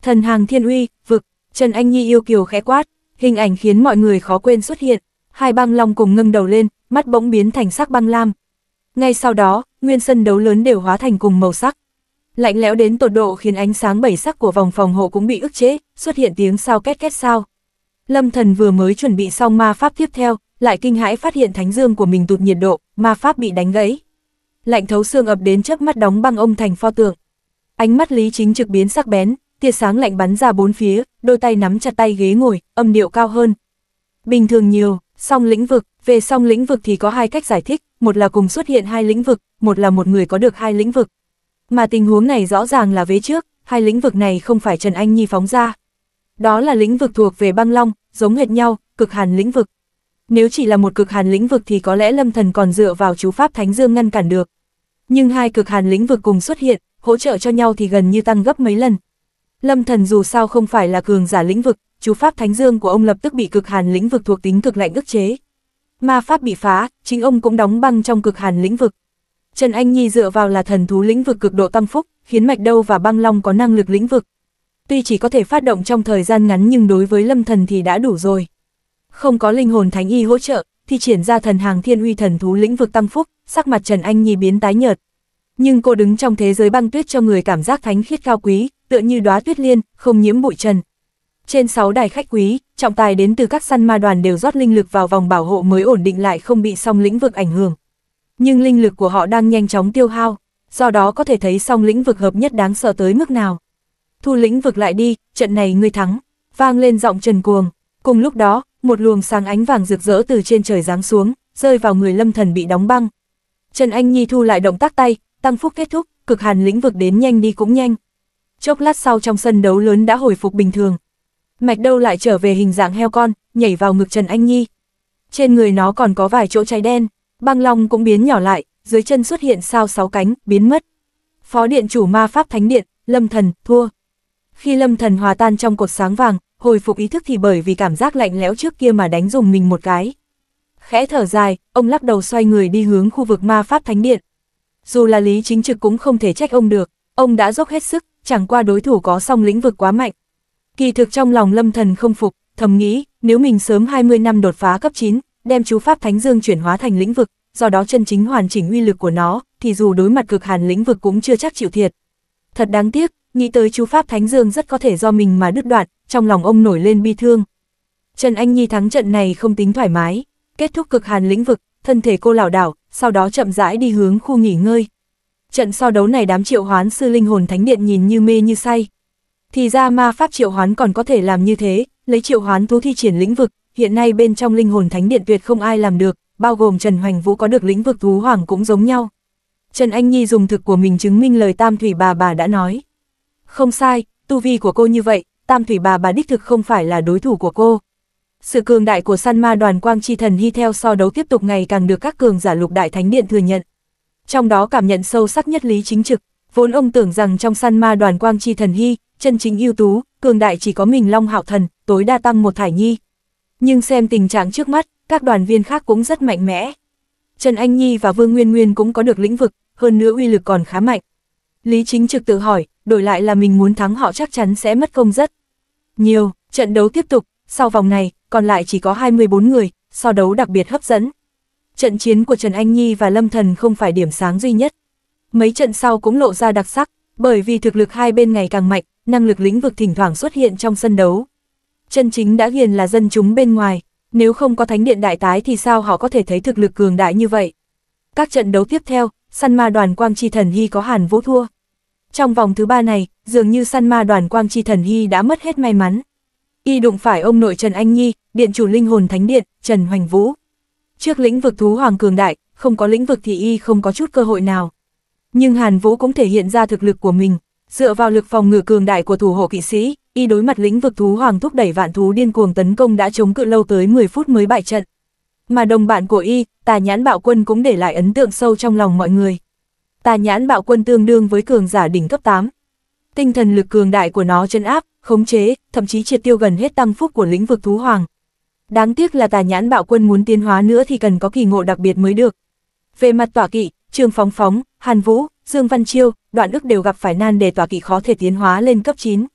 Speaker 1: Thần hàng thiên uy, vực, Trần Anh Nhi yêu kiều khẽ quát, hình ảnh khiến mọi người khó quên xuất hiện. Hai băng long cùng ngưng đầu lên, mắt bỗng biến thành sắc băng lam. Ngay sau đó, nguyên sân đấu lớn đều hóa thành cùng màu sắc. Lạnh lẽo đến tột độ khiến ánh sáng bảy sắc của vòng phòng hộ cũng bị ức chế, xuất hiện tiếng sao két két sao. Lâm thần vừa mới chuẩn bị xong ma pháp tiếp theo, lại kinh hãi phát hiện thánh dương của mình tụt nhiệt độ, ma pháp bị đánh gãy. Lạnh thấu xương ập đến chớp mắt đóng băng ông thành pho tượng. Ánh mắt Lý Chính trực biến sắc bén, tia sáng lạnh bắn ra bốn phía, đôi tay nắm chặt tay ghế ngồi, âm điệu cao hơn. Bình thường nhiều, song lĩnh vực, về song lĩnh vực thì có hai cách giải thích, một là cùng xuất hiện hai lĩnh vực, một là một người có được hai lĩnh vực. Mà tình huống này rõ ràng là vế trước, hai lĩnh vực này không phải Trần Anh Nhi phóng ra. Đó là lĩnh vực thuộc về băng long, giống hệt nhau, cực hàn lĩnh vực. Nếu chỉ là một cực hàn lĩnh vực thì có lẽ Lâm Thần còn dựa vào chú Pháp Thánh Dương ngăn cản được. Nhưng hai cực hàn lĩnh vực cùng xuất hiện, hỗ trợ cho nhau thì gần như tăng gấp mấy lần, Lâm Thần dù sao không phải là cường giả lĩnh vực, chú pháp Thánh Dương của ông lập tức bị cực hàn lĩnh vực thuộc tính cực lạnh ức chế. Ma pháp bị phá, chính ông cũng đóng băng trong cực hàn lĩnh vực. Trần Anh Nhi dựa vào là thần thú lĩnh vực cực độ tăng phúc, khiến mạch đâu và băng long có năng lực lĩnh vực. Tuy chỉ có thể phát động trong thời gian ngắn nhưng đối với Lâm Thần thì đã đủ rồi. Không có linh hồn thánh y hỗ trợ, thì triển ra thần hàng thiên uy thần thú lĩnh vực tăng phúc, sắc mặt Trần Anh Nhi biến tái nhợt. Nhưng cô đứng trong thế giới băng tuyết cho người cảm giác thánh khiết cao quý, tựa như đóa tuyết liên, không nhiễm bụi trần. Trên 6 đài khách quý, trọng tài đến từ các săn ma đoàn đều rót linh lực vào vòng bảo hộ mới ổn định lại không bị song lĩnh vực ảnh hưởng. Nhưng linh lực của họ đang nhanh chóng tiêu hao, do đó có thể thấy song lĩnh vực hợp nhất đáng sợ tới mức nào. Thu lĩnh vực lại đi, trận này ngươi thắng, vang lên giọng trần cuồng. Cùng lúc đó, một luồng sáng ánh vàng rực rỡ từ trên trời giáng xuống, rơi vào người lâm thần bị đóng băng. Trần Anh Nhi thu lại động tác tay, tăng phúc kết thúc, cực hàn lĩnh vực đến nhanh đi cũng nhanh chốc lát sau trong sân đấu lớn đã hồi phục bình thường. Mạch đâu lại trở về hình dạng heo con, nhảy vào ngực Trần Anh Nhi. Trên người nó còn có vài chỗ cháy đen, băng long cũng biến nhỏ lại, dưới chân xuất hiện sao sáu cánh, biến mất. Phó điện chủ ma pháp thánh điện, lâm thần, thua. Khi lâm thần hòa tan trong cột sáng vàng, hồi phục ý thức thì bởi vì cảm giác lạnh lẽo trước kia mà đánh dùng mình một cái. Khẽ thở dài, ông lắc đầu xoay người đi hướng khu vực ma pháp thánh điện. Dù là lý chính trực cũng không thể trách ông được, ông đã dốc hết sức, chẳng qua đối thủ có song lĩnh vực quá mạnh. Kỳ thực trong lòng lâm thần không phục, thầm nghĩ, nếu mình sớm 20 năm đột phá cấp 9, đem chú pháp Thánh Dương chuyển hóa thành lĩnh vực, do đó chân chính hoàn chỉnh uy lực của nó, thì dù đối mặt cực hàn lĩnh vực cũng chưa chắc chịu thiệt. Thật đáng tiếc, nghĩ tới chú pháp Thánh Dương rất có thể do mình mà đứt đoạn, trong lòng ông nổi lên bi thương. Trần Anh Nhi thắng trận này không tính thoải mái, kết thúc cực hàn lĩnh vực, thân thể cô lảo đảo, sau đó chậm rãi đi hướng khu nghỉ ngơi, trận so đấu này đám triệu hoán sư linh hồn thánh điện nhìn như mê như say. Thì ra ma pháp triệu hoán còn có thể làm như thế, lấy triệu hoán thú thi triển lĩnh vực, hiện nay bên trong linh hồn thánh điện tuyệt không ai làm được, bao gồm Trần Hoành Vũ có được lĩnh vực thú hoàng cũng giống nhau. Trần Anh Nhi dùng thực của mình chứng minh lời Tam Thủy bà bà đã nói. Không sai, tu vi của cô như vậy, Tam Thủy bà bà đích thực không phải là đối thủ của cô. Sự cường đại của san ma đoàn quang chi thần hy theo so đấu tiếp tục ngày càng được các cường giả lục đại thánh điện thừa nhận trong đó cảm nhận sâu sắc nhất lý chính trực, vốn ông tưởng rằng trong săn ma đoàn quang chi thần hy, chân chính ưu tú, cường đại chỉ có mình Long Hạo Thần, tối đa tăng một thải nhi. Nhưng xem tình trạng trước mắt, các đoàn viên khác cũng rất mạnh mẽ. Trần Anh Nhi và Vương Nguyên Nguyên cũng có được lĩnh vực, hơn nữa uy lực còn khá mạnh. Lý chính trực tự hỏi, đổi lại là mình muốn thắng họ chắc chắn sẽ mất công rất. Nhiều, trận đấu tiếp tục, sau vòng này, còn lại chỉ có 24 người, so đấu đặc biệt hấp dẫn trận chiến của Trần Anh Nhi và Lâm Thần không phải điểm sáng duy nhất. Mấy trận sau cũng lộ ra đặc sắc, bởi vì thực lực hai bên ngày càng mạnh, năng lực lĩnh vực thỉnh thoảng xuất hiện trong sân đấu. Chân chính đã hiền là dân chúng bên ngoài, nếu không có thánh điện đại tái thì sao họ có thể thấy thực lực cường đại như vậy. Các trận đấu tiếp theo, săn ma đoàn quang chi thần hy có hàn vũ thua. Trong vòng thứ ba này, dường như săn ma đoàn quang chi thần hy đã mất hết may mắn. Y đụng phải ông nội Trần Anh Nhi, điện chủ linh hồn thánh điện, Trần Hoành Vũ. Trước lĩnh vực thú hoàng cường đại, không có lĩnh vực thì y không có chút cơ hội nào. Nhưng Hàn Vũ cũng thể hiện ra thực lực của mình, dựa vào lực phòng ngự cường đại của thủ hộ kỵ sĩ, y đối mặt lĩnh vực thú hoàng thúc đẩy vạn thú điên cuồng tấn công đã chống cự lâu tới 10 phút mới bại trận. Mà đồng bạn của y, Tà Nhãn Bạo Quân cũng để lại ấn tượng sâu trong lòng mọi người. Tà Nhãn Bạo Quân tương đương với cường giả đỉnh cấp 8. Tinh thần lực cường đại của nó chân áp, khống chế, thậm chí triệt tiêu gần hết tăng phúc của lĩnh vực thú hoàng, Đáng tiếc là tà nhãn bạo quân muốn tiến hóa nữa thì cần có kỳ ngộ đặc biệt mới được. Về mặt tỏa kỵ, Trương Phóng Phóng, Hàn Vũ, Dương Văn Chiêu, đoạn đức đều gặp phải nan để tỏa kỵ khó thể tiến hóa lên cấp 9.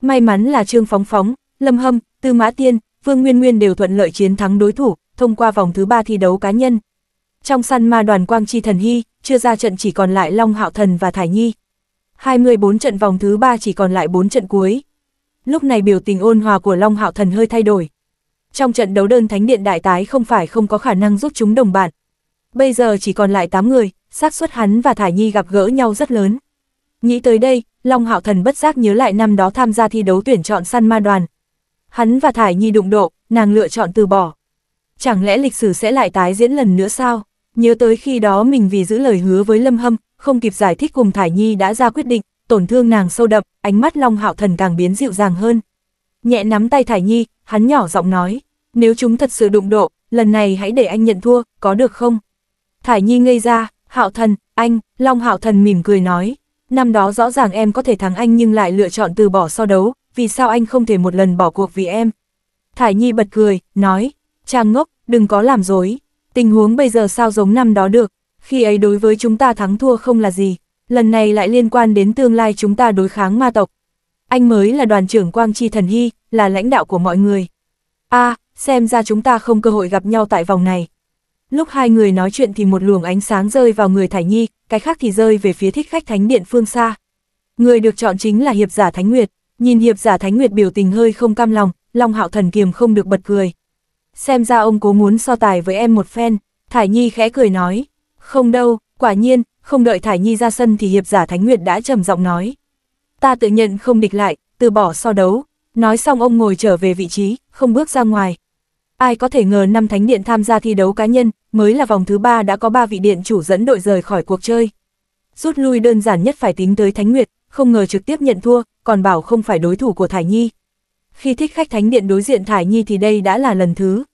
Speaker 1: May mắn là Trương Phóng Phóng, Lâm Hâm, Tư Mã Tiên, Vương Nguyên Nguyên đều thuận lợi chiến thắng đối thủ, thông qua vòng thứ 3 thi đấu cá nhân. Trong săn ma đoàn Quang Chi Thần Hy, chưa ra trận chỉ còn lại Long Hạo Thần và Thải Nhi. 24 trận vòng thứ 3 chỉ còn lại 4 trận cuối. Lúc này biểu tình ôn hòa của Long Hạo Thần hơi thay đổi, trong trận đấu đơn thánh điện đại tái không phải không có khả năng giúp chúng đồng bạn. Bây giờ chỉ còn lại 8 người, xác suất hắn và thải Nhi gặp gỡ nhau rất lớn. Nghĩ tới đây, Long Hạo Thần bất giác nhớ lại năm đó tham gia thi đấu tuyển chọn săn ma đoàn. Hắn và Thải Nhi đụng độ, nàng lựa chọn từ bỏ. Chẳng lẽ lịch sử sẽ lại tái diễn lần nữa sao? Nhớ tới khi đó mình vì giữ lời hứa với Lâm Hâm, không kịp giải thích cùng Thải Nhi đã ra quyết định, tổn thương nàng sâu đậm, ánh mắt Long Hạo Thần càng biến dịu dàng hơn. Nhẹ nắm tay Thải Nhi, hắn nhỏ giọng nói, nếu chúng thật sự đụng độ, lần này hãy để anh nhận thua, có được không? Thải Nhi ngây ra, hạo thần, anh, Long hạo thần mỉm cười nói, năm đó rõ ràng em có thể thắng anh nhưng lại lựa chọn từ bỏ so đấu, vì sao anh không thể một lần bỏ cuộc vì em? Thải Nhi bật cười, nói, chàng ngốc, đừng có làm dối, tình huống bây giờ sao giống năm đó được, khi ấy đối với chúng ta thắng thua không là gì, lần này lại liên quan đến tương lai chúng ta đối kháng ma tộc, anh mới là đoàn trưởng Quang Chi Thần Hy, là lãnh đạo của mọi người. a à, xem ra chúng ta không cơ hội gặp nhau tại vòng này. Lúc hai người nói chuyện thì một luồng ánh sáng rơi vào người Thải Nhi, cái khác thì rơi về phía thích khách thánh điện phương xa. Người được chọn chính là hiệp giả Thánh Nguyệt, nhìn hiệp giả Thánh Nguyệt biểu tình hơi không cam lòng, Long Hạo Thần kiềm không được bật cười. Xem ra ông cố muốn so tài với em một phen, Thải Nhi khẽ cười nói, không đâu, quả nhiên, không đợi Thải Nhi ra sân thì hiệp giả Thánh Nguyệt đã trầm giọng nói, ta tự nhận không địch lại, từ bỏ so đấu. Nói xong ông ngồi trở về vị trí, không bước ra ngoài. Ai có thể ngờ năm thánh điện tham gia thi đấu cá nhân, mới là vòng thứ ba đã có ba vị điện chủ dẫn đội rời khỏi cuộc chơi. Rút lui đơn giản nhất phải tính tới Thánh Nguyệt, không ngờ trực tiếp nhận thua, còn bảo không phải đối thủ của Thải Nhi. Khi thích khách thánh điện đối diện Thải Nhi thì đây đã là lần thứ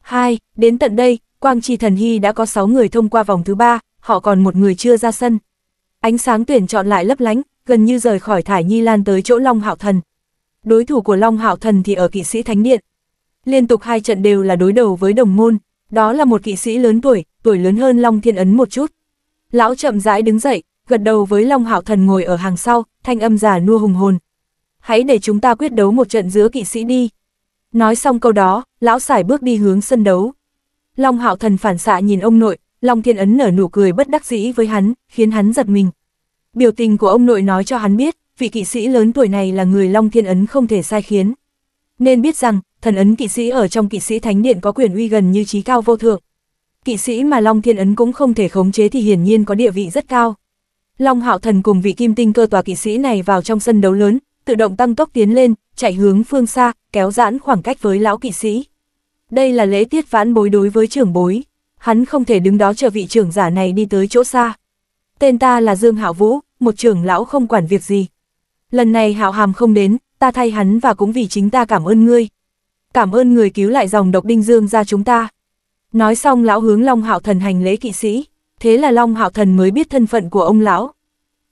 Speaker 1: hai Đến tận đây, Quang tri Thần Hy đã có 6 người thông qua vòng thứ ba họ còn một người chưa ra sân. Ánh sáng tuyển chọn lại lấp lánh, gần như rời khỏi Thải Nhi Lan tới chỗ Long Hạo Thần. Đối thủ của Long Hạo Thần thì ở kỵ sĩ Thánh Điện. Liên tục hai trận đều là đối đầu với đồng môn, đó là một kỵ sĩ lớn tuổi, tuổi lớn hơn Long Thiên Ấn một chút. Lão chậm rãi đứng dậy, gật đầu với Long Hạo Thần ngồi ở hàng sau, thanh âm già nua hùng hồn. Hãy để chúng ta quyết đấu một trận giữa kỵ sĩ đi. Nói xong câu đó, lão sải bước đi hướng sân đấu. Long Hạo Thần phản xạ nhìn ông nội, Long Thiên Ấn nở nụ cười bất đắc dĩ với hắn, khiến hắn giật mình. Biểu tình của ông nội nói cho hắn biết, vị kỵ sĩ lớn tuổi này là người Long Thiên Ấn không thể sai khiến. Nên biết rằng, thần ấn kỵ sĩ ở trong kỵ sĩ thánh điện có quyền uy gần như trí cao vô thượng. Kỵ sĩ mà Long Thiên Ấn cũng không thể khống chế thì hiển nhiên có địa vị rất cao. Long Hạo Thần cùng vị kim tinh cơ tòa kỵ sĩ này vào trong sân đấu lớn, tự động tăng tốc tiến lên, chạy hướng phương xa, kéo giãn khoảng cách với lão kỵ sĩ. Đây là lễ tiết vãn bối đối với trưởng bối, hắn không thể đứng đó chờ vị trưởng giả này đi tới chỗ xa. Tên ta là Dương Hạo Vũ, một trưởng lão không quản việc gì. Lần này hạo hàm không đến, ta thay hắn và cũng vì chính ta cảm ơn ngươi. Cảm ơn người cứu lại dòng độc đinh dương ra chúng ta. Nói xong lão hướng Long Hạo Thần hành lễ kỵ sĩ, thế là Long Hạo Thần mới biết thân phận của ông lão.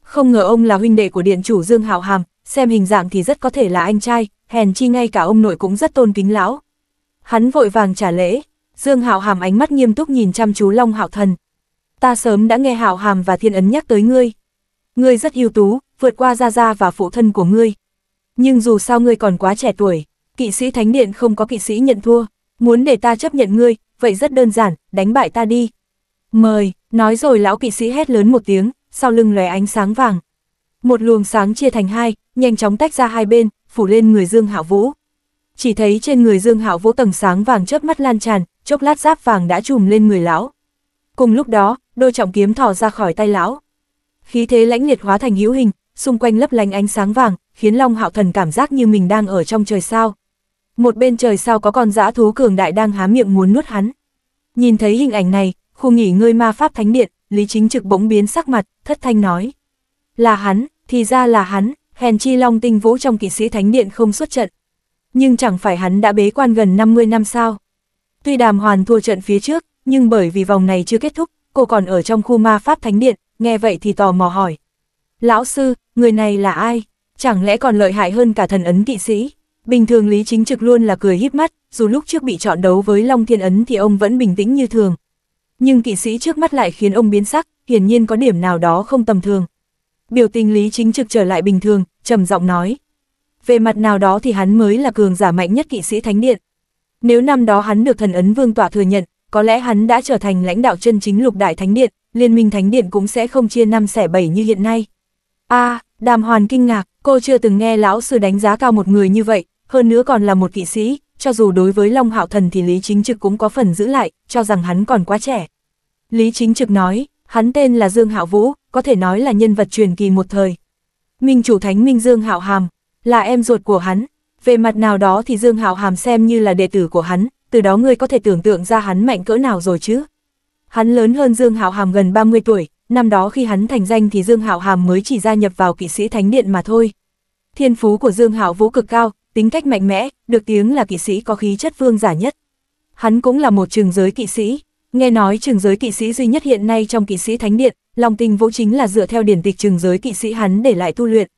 Speaker 1: Không ngờ ông là huynh đệ của điện chủ Dương Hạo Hàm, xem hình dạng thì rất có thể là anh trai, hèn chi ngay cả ông nội cũng rất tôn kính lão. Hắn vội vàng trả lễ, Dương Hạo Hàm ánh mắt nghiêm túc nhìn chăm chú Long Hạo Thần. Ta sớm đã nghe Hạo Hàm và Thiên Ấn nhắc tới ngươi, Ngươi rất ưu tú, vượt qua Gia Gia và phụ thân của ngươi. Nhưng dù sao ngươi còn quá trẻ tuổi, kỵ sĩ Thánh Điện không có kỵ sĩ nhận thua, muốn để ta chấp nhận ngươi, vậy rất đơn giản, đánh bại ta đi. Mời, nói rồi lão kỵ sĩ hét lớn một tiếng, sau lưng lóe ánh sáng vàng. Một luồng sáng chia thành hai, nhanh chóng tách ra hai bên, phủ lên người Dương Hạo Vũ. Chỉ thấy trên người Dương Hạo Vũ tầng sáng vàng chớp mắt lan tràn, chốc lát giáp vàng đã trùm lên người lão. Cùng lúc đó, đôi trọng kiếm thò ra khỏi tay lão khí thế lãnh liệt hóa thành hữu hình, xung quanh lấp lánh ánh sáng vàng, khiến Long Hạo Thần cảm giác như mình đang ở trong trời sao. Một bên trời sao có con dã thú cường đại đang há miệng muốn nuốt hắn. Nhìn thấy hình ảnh này, khu nghỉ ngơi ma pháp thánh điện, Lý Chính Trực bỗng biến sắc mặt, thất thanh nói. Là hắn, thì ra là hắn, hèn chi Long Tinh Vũ trong kỵ sĩ thánh điện không xuất trận. Nhưng chẳng phải hắn đã bế quan gần 50 năm sao. Tuy đàm hoàn thua trận phía trước, nhưng bởi vì vòng này chưa kết thúc, cô còn ở trong khu ma pháp thánh điện, nghe vậy thì tò mò hỏi. Lão sư, người này là ai? Chẳng lẽ còn lợi hại hơn cả thần ấn kỵ sĩ? Bình thường Lý Chính Trực luôn là cười híp mắt, dù lúc trước bị chọn đấu với Long Thiên Ấn thì ông vẫn bình tĩnh như thường. Nhưng kỵ sĩ trước mắt lại khiến ông biến sắc, hiển nhiên có điểm nào đó không tầm thường. Biểu tình Lý Chính Trực trở lại bình thường, trầm giọng nói. Về mặt nào đó thì hắn mới là cường giả mạnh nhất kỵ sĩ Thánh Điện. Nếu năm đó hắn được thần ấn vương tỏa thừa nhận, có lẽ hắn đã trở thành lãnh đạo chân chính lục đại thánh điện, liên minh thánh điện cũng sẽ không chia năm xẻ bảy như hiện nay. a à, đàm hoàn kinh ngạc, cô chưa từng nghe lão sư đánh giá cao một người như vậy, hơn nữa còn là một kỵ sĩ, cho dù đối với Long Hạo Thần thì Lý Chính Trực cũng có phần giữ lại, cho rằng hắn còn quá trẻ. Lý Chính Trực nói, hắn tên là Dương Hạo Vũ, có thể nói là nhân vật truyền kỳ một thời. Minh chủ thánh Minh Dương Hạo Hàm, là em ruột của hắn. Về mặt nào đó thì Dương Hạo Hàm xem như là đệ tử của hắn, từ đó ngươi có thể tưởng tượng ra hắn mạnh cỡ nào rồi chứ. Hắn lớn hơn Dương Hạo Hàm gần 30 tuổi, năm đó khi hắn thành danh thì Dương Hạo Hàm mới chỉ gia nhập vào kỵ sĩ Thánh Điện mà thôi. Thiên phú của Dương Hạo vũ cực cao, tính cách mạnh mẽ, được tiếng là kỵ sĩ có khí chất vương giả nhất. Hắn cũng là một trường giới kỵ sĩ, nghe nói trường giới kỵ sĩ duy nhất hiện nay trong kỵ sĩ Thánh Điện, Long tình Vũ chính là dựa theo điển tịch trường giới kỵ sĩ hắn để lại tu luyện.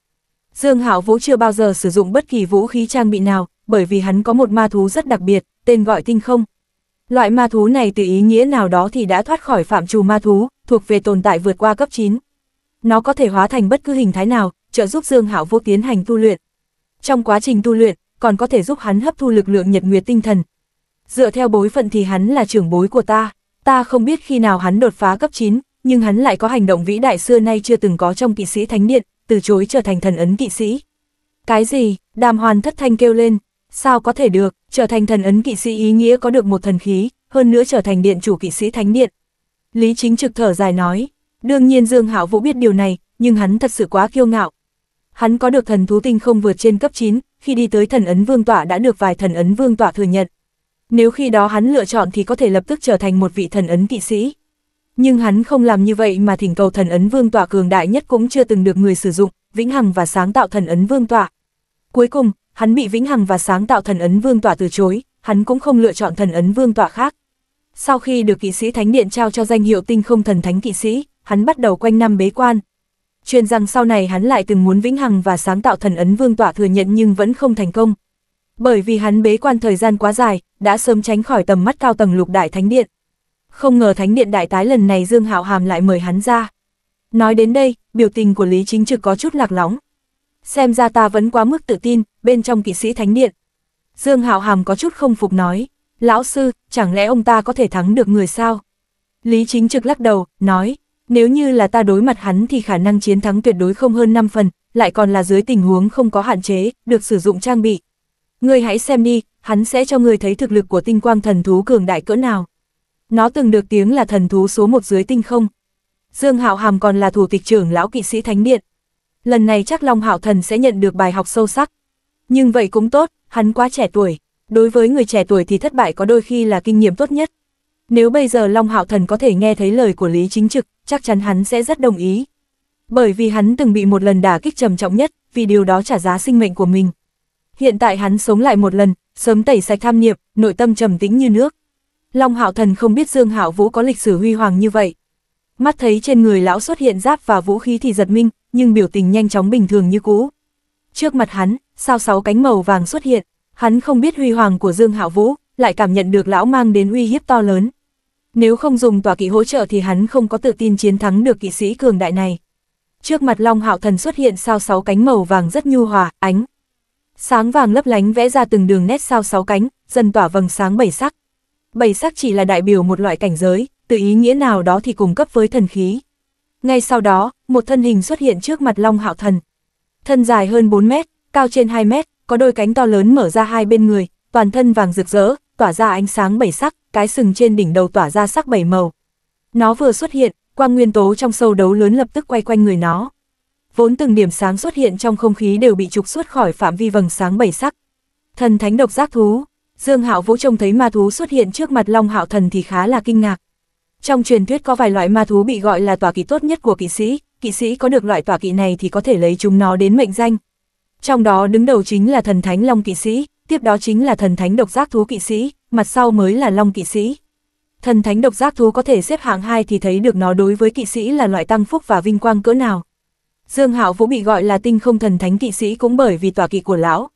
Speaker 1: Dương Hạo Vũ chưa bao giờ sử dụng bất kỳ vũ khí trang bị nào, bởi vì hắn có một ma thú rất đặc biệt, tên gọi tinh không. Loại ma thú này từ ý nghĩa nào đó thì đã thoát khỏi phạm trù ma thú, thuộc về tồn tại vượt qua cấp 9. Nó có thể hóa thành bất cứ hình thái nào, trợ giúp Dương Hạo vô tiến hành tu luyện. Trong quá trình tu luyện, còn có thể giúp hắn hấp thu lực lượng nhật nguyệt tinh thần. Dựa theo bối phận thì hắn là trưởng bối của ta, ta không biết khi nào hắn đột phá cấp 9, nhưng hắn lại có hành động vĩ đại xưa nay chưa từng có trong kỵ sĩ thánh điện, từ chối trở thành thần ấn kỵ sĩ. Cái gì? Đàm Hoàn thất thanh kêu lên, Sao có thể được, trở thành thần ấn kỵ sĩ ý nghĩa có được một thần khí, hơn nữa trở thành điện chủ kỵ sĩ thánh điện. Lý chính trực thở dài nói, đương nhiên Dương Hạo Vũ biết điều này, nhưng hắn thật sự quá kiêu ngạo. Hắn có được thần thú tinh không vượt trên cấp 9, khi đi tới thần ấn vương tọa đã được vài thần ấn vương tọa thừa nhận. Nếu khi đó hắn lựa chọn thì có thể lập tức trở thành một vị thần ấn kỵ sĩ. Nhưng hắn không làm như vậy mà thỉnh cầu thần ấn vương tọa cường đại nhất cũng chưa từng được người sử dụng, vĩnh hằng và sáng tạo thần ấn vương tọa. Cuối cùng, hắn bị vĩnh hằng và sáng tạo thần ấn vương tọa từ chối, hắn cũng không lựa chọn thần ấn vương tọa khác. Sau khi được kỵ sĩ thánh điện trao cho danh hiệu tinh không thần thánh kỵ sĩ, hắn bắt đầu quanh năm bế quan. Truyền rằng sau này hắn lại từng muốn vĩnh hằng và sáng tạo thần ấn vương tọa thừa nhận nhưng vẫn không thành công. Bởi vì hắn bế quan thời gian quá dài, đã sớm tránh khỏi tầm mắt cao tầng lục đại thánh điện. Không ngờ thánh điện đại tái lần này Dương Hạo Hàm lại mời hắn ra. Nói đến đây, biểu tình của Lý Chính Trực có chút lạc lõng, xem ra ta vẫn quá mức tự tin, bên trong kỵ sĩ thánh điện. Dương Hạo Hàm có chút không phục nói, lão sư, chẳng lẽ ông ta có thể thắng được người sao? Lý chính trực lắc đầu, nói, nếu như là ta đối mặt hắn thì khả năng chiến thắng tuyệt đối không hơn 5 phần, lại còn là dưới tình huống không có hạn chế, được sử dụng trang bị. Ngươi hãy xem đi, hắn sẽ cho ngươi thấy thực lực của tinh quang thần thú cường đại cỡ nào. Nó từng được tiếng là thần thú số một dưới tinh không. Dương Hạo Hàm còn là thủ tịch trưởng lão kỵ sĩ Thánh Điện, lần này chắc Long Hạo Thần sẽ nhận được bài học sâu sắc. Nhưng vậy cũng tốt, hắn quá trẻ tuổi, đối với người trẻ tuổi thì thất bại có đôi khi là kinh nghiệm tốt nhất. Nếu bây giờ Long Hạo Thần có thể nghe thấy lời của Lý Chính Trực, chắc chắn hắn sẽ rất đồng ý. Bởi vì hắn từng bị một lần đả kích trầm trọng nhất, vì điều đó trả giá sinh mệnh của mình. Hiện tại hắn sống lại một lần, sớm tẩy sạch tham nghiệp nội tâm trầm tĩnh như nước. Long Hạo Thần không biết Dương Hạo Vũ có lịch sử huy hoàng như vậy. Mắt thấy trên người lão xuất hiện giáp và vũ khí thì giật mình nhưng biểu tình nhanh chóng bình thường như cũ. Trước mặt hắn, sao sáu cánh màu vàng xuất hiện, hắn không biết huy hoàng của Dương Hạo Vũ, lại cảm nhận được lão mang đến uy hiếp to lớn. Nếu không dùng tòa kỵ hỗ trợ thì hắn không có tự tin chiến thắng được kỵ sĩ cường đại này. Trước mặt Long Hạo Thần xuất hiện sao sáu cánh màu vàng rất nhu hòa, ánh. Sáng vàng lấp lánh vẽ ra từng đường nét sao sáu cánh, dần tỏa vầng sáng bảy sắc. Bảy sắc chỉ là đại biểu một loại cảnh giới, từ ý nghĩa nào đó thì cùng cấp với thần khí. Ngay sau đó, một thân hình xuất hiện trước mặt Long Hạo Thần. Thân dài hơn 4 mét, cao trên 2 mét, có đôi cánh to lớn mở ra hai bên người, toàn thân vàng rực rỡ, tỏa ra ánh sáng bảy sắc, cái sừng trên đỉnh đầu tỏa ra sắc bảy màu. Nó vừa xuất hiện, quang nguyên tố trong sâu đấu lớn lập tức quay quanh người nó. Vốn từng điểm sáng xuất hiện trong không khí đều bị trục xuất khỏi phạm vi vầng sáng bảy sắc. Thần thánh độc giác thú, Dương Hạo Vũ trông thấy ma thú xuất hiện trước mặt Long Hạo Thần thì khá là kinh ngạc. Trong truyền thuyết có vài loại ma thú bị gọi là tòa kỵ tốt nhất của kỵ sĩ, kỵ sĩ có được loại tòa kỵ này thì có thể lấy chúng nó đến mệnh danh. Trong đó đứng đầu chính là thần thánh long kỵ sĩ, tiếp đó chính là thần thánh độc giác thú kỵ sĩ, mặt sau mới là long kỵ sĩ. Thần thánh độc giác thú có thể xếp hạng 2 thì thấy được nó đối với kỵ sĩ là loại tăng phúc và vinh quang cỡ nào. Dương Hạo Vũ bị gọi là tinh không thần thánh kỵ sĩ cũng bởi vì tòa kỵ của lão.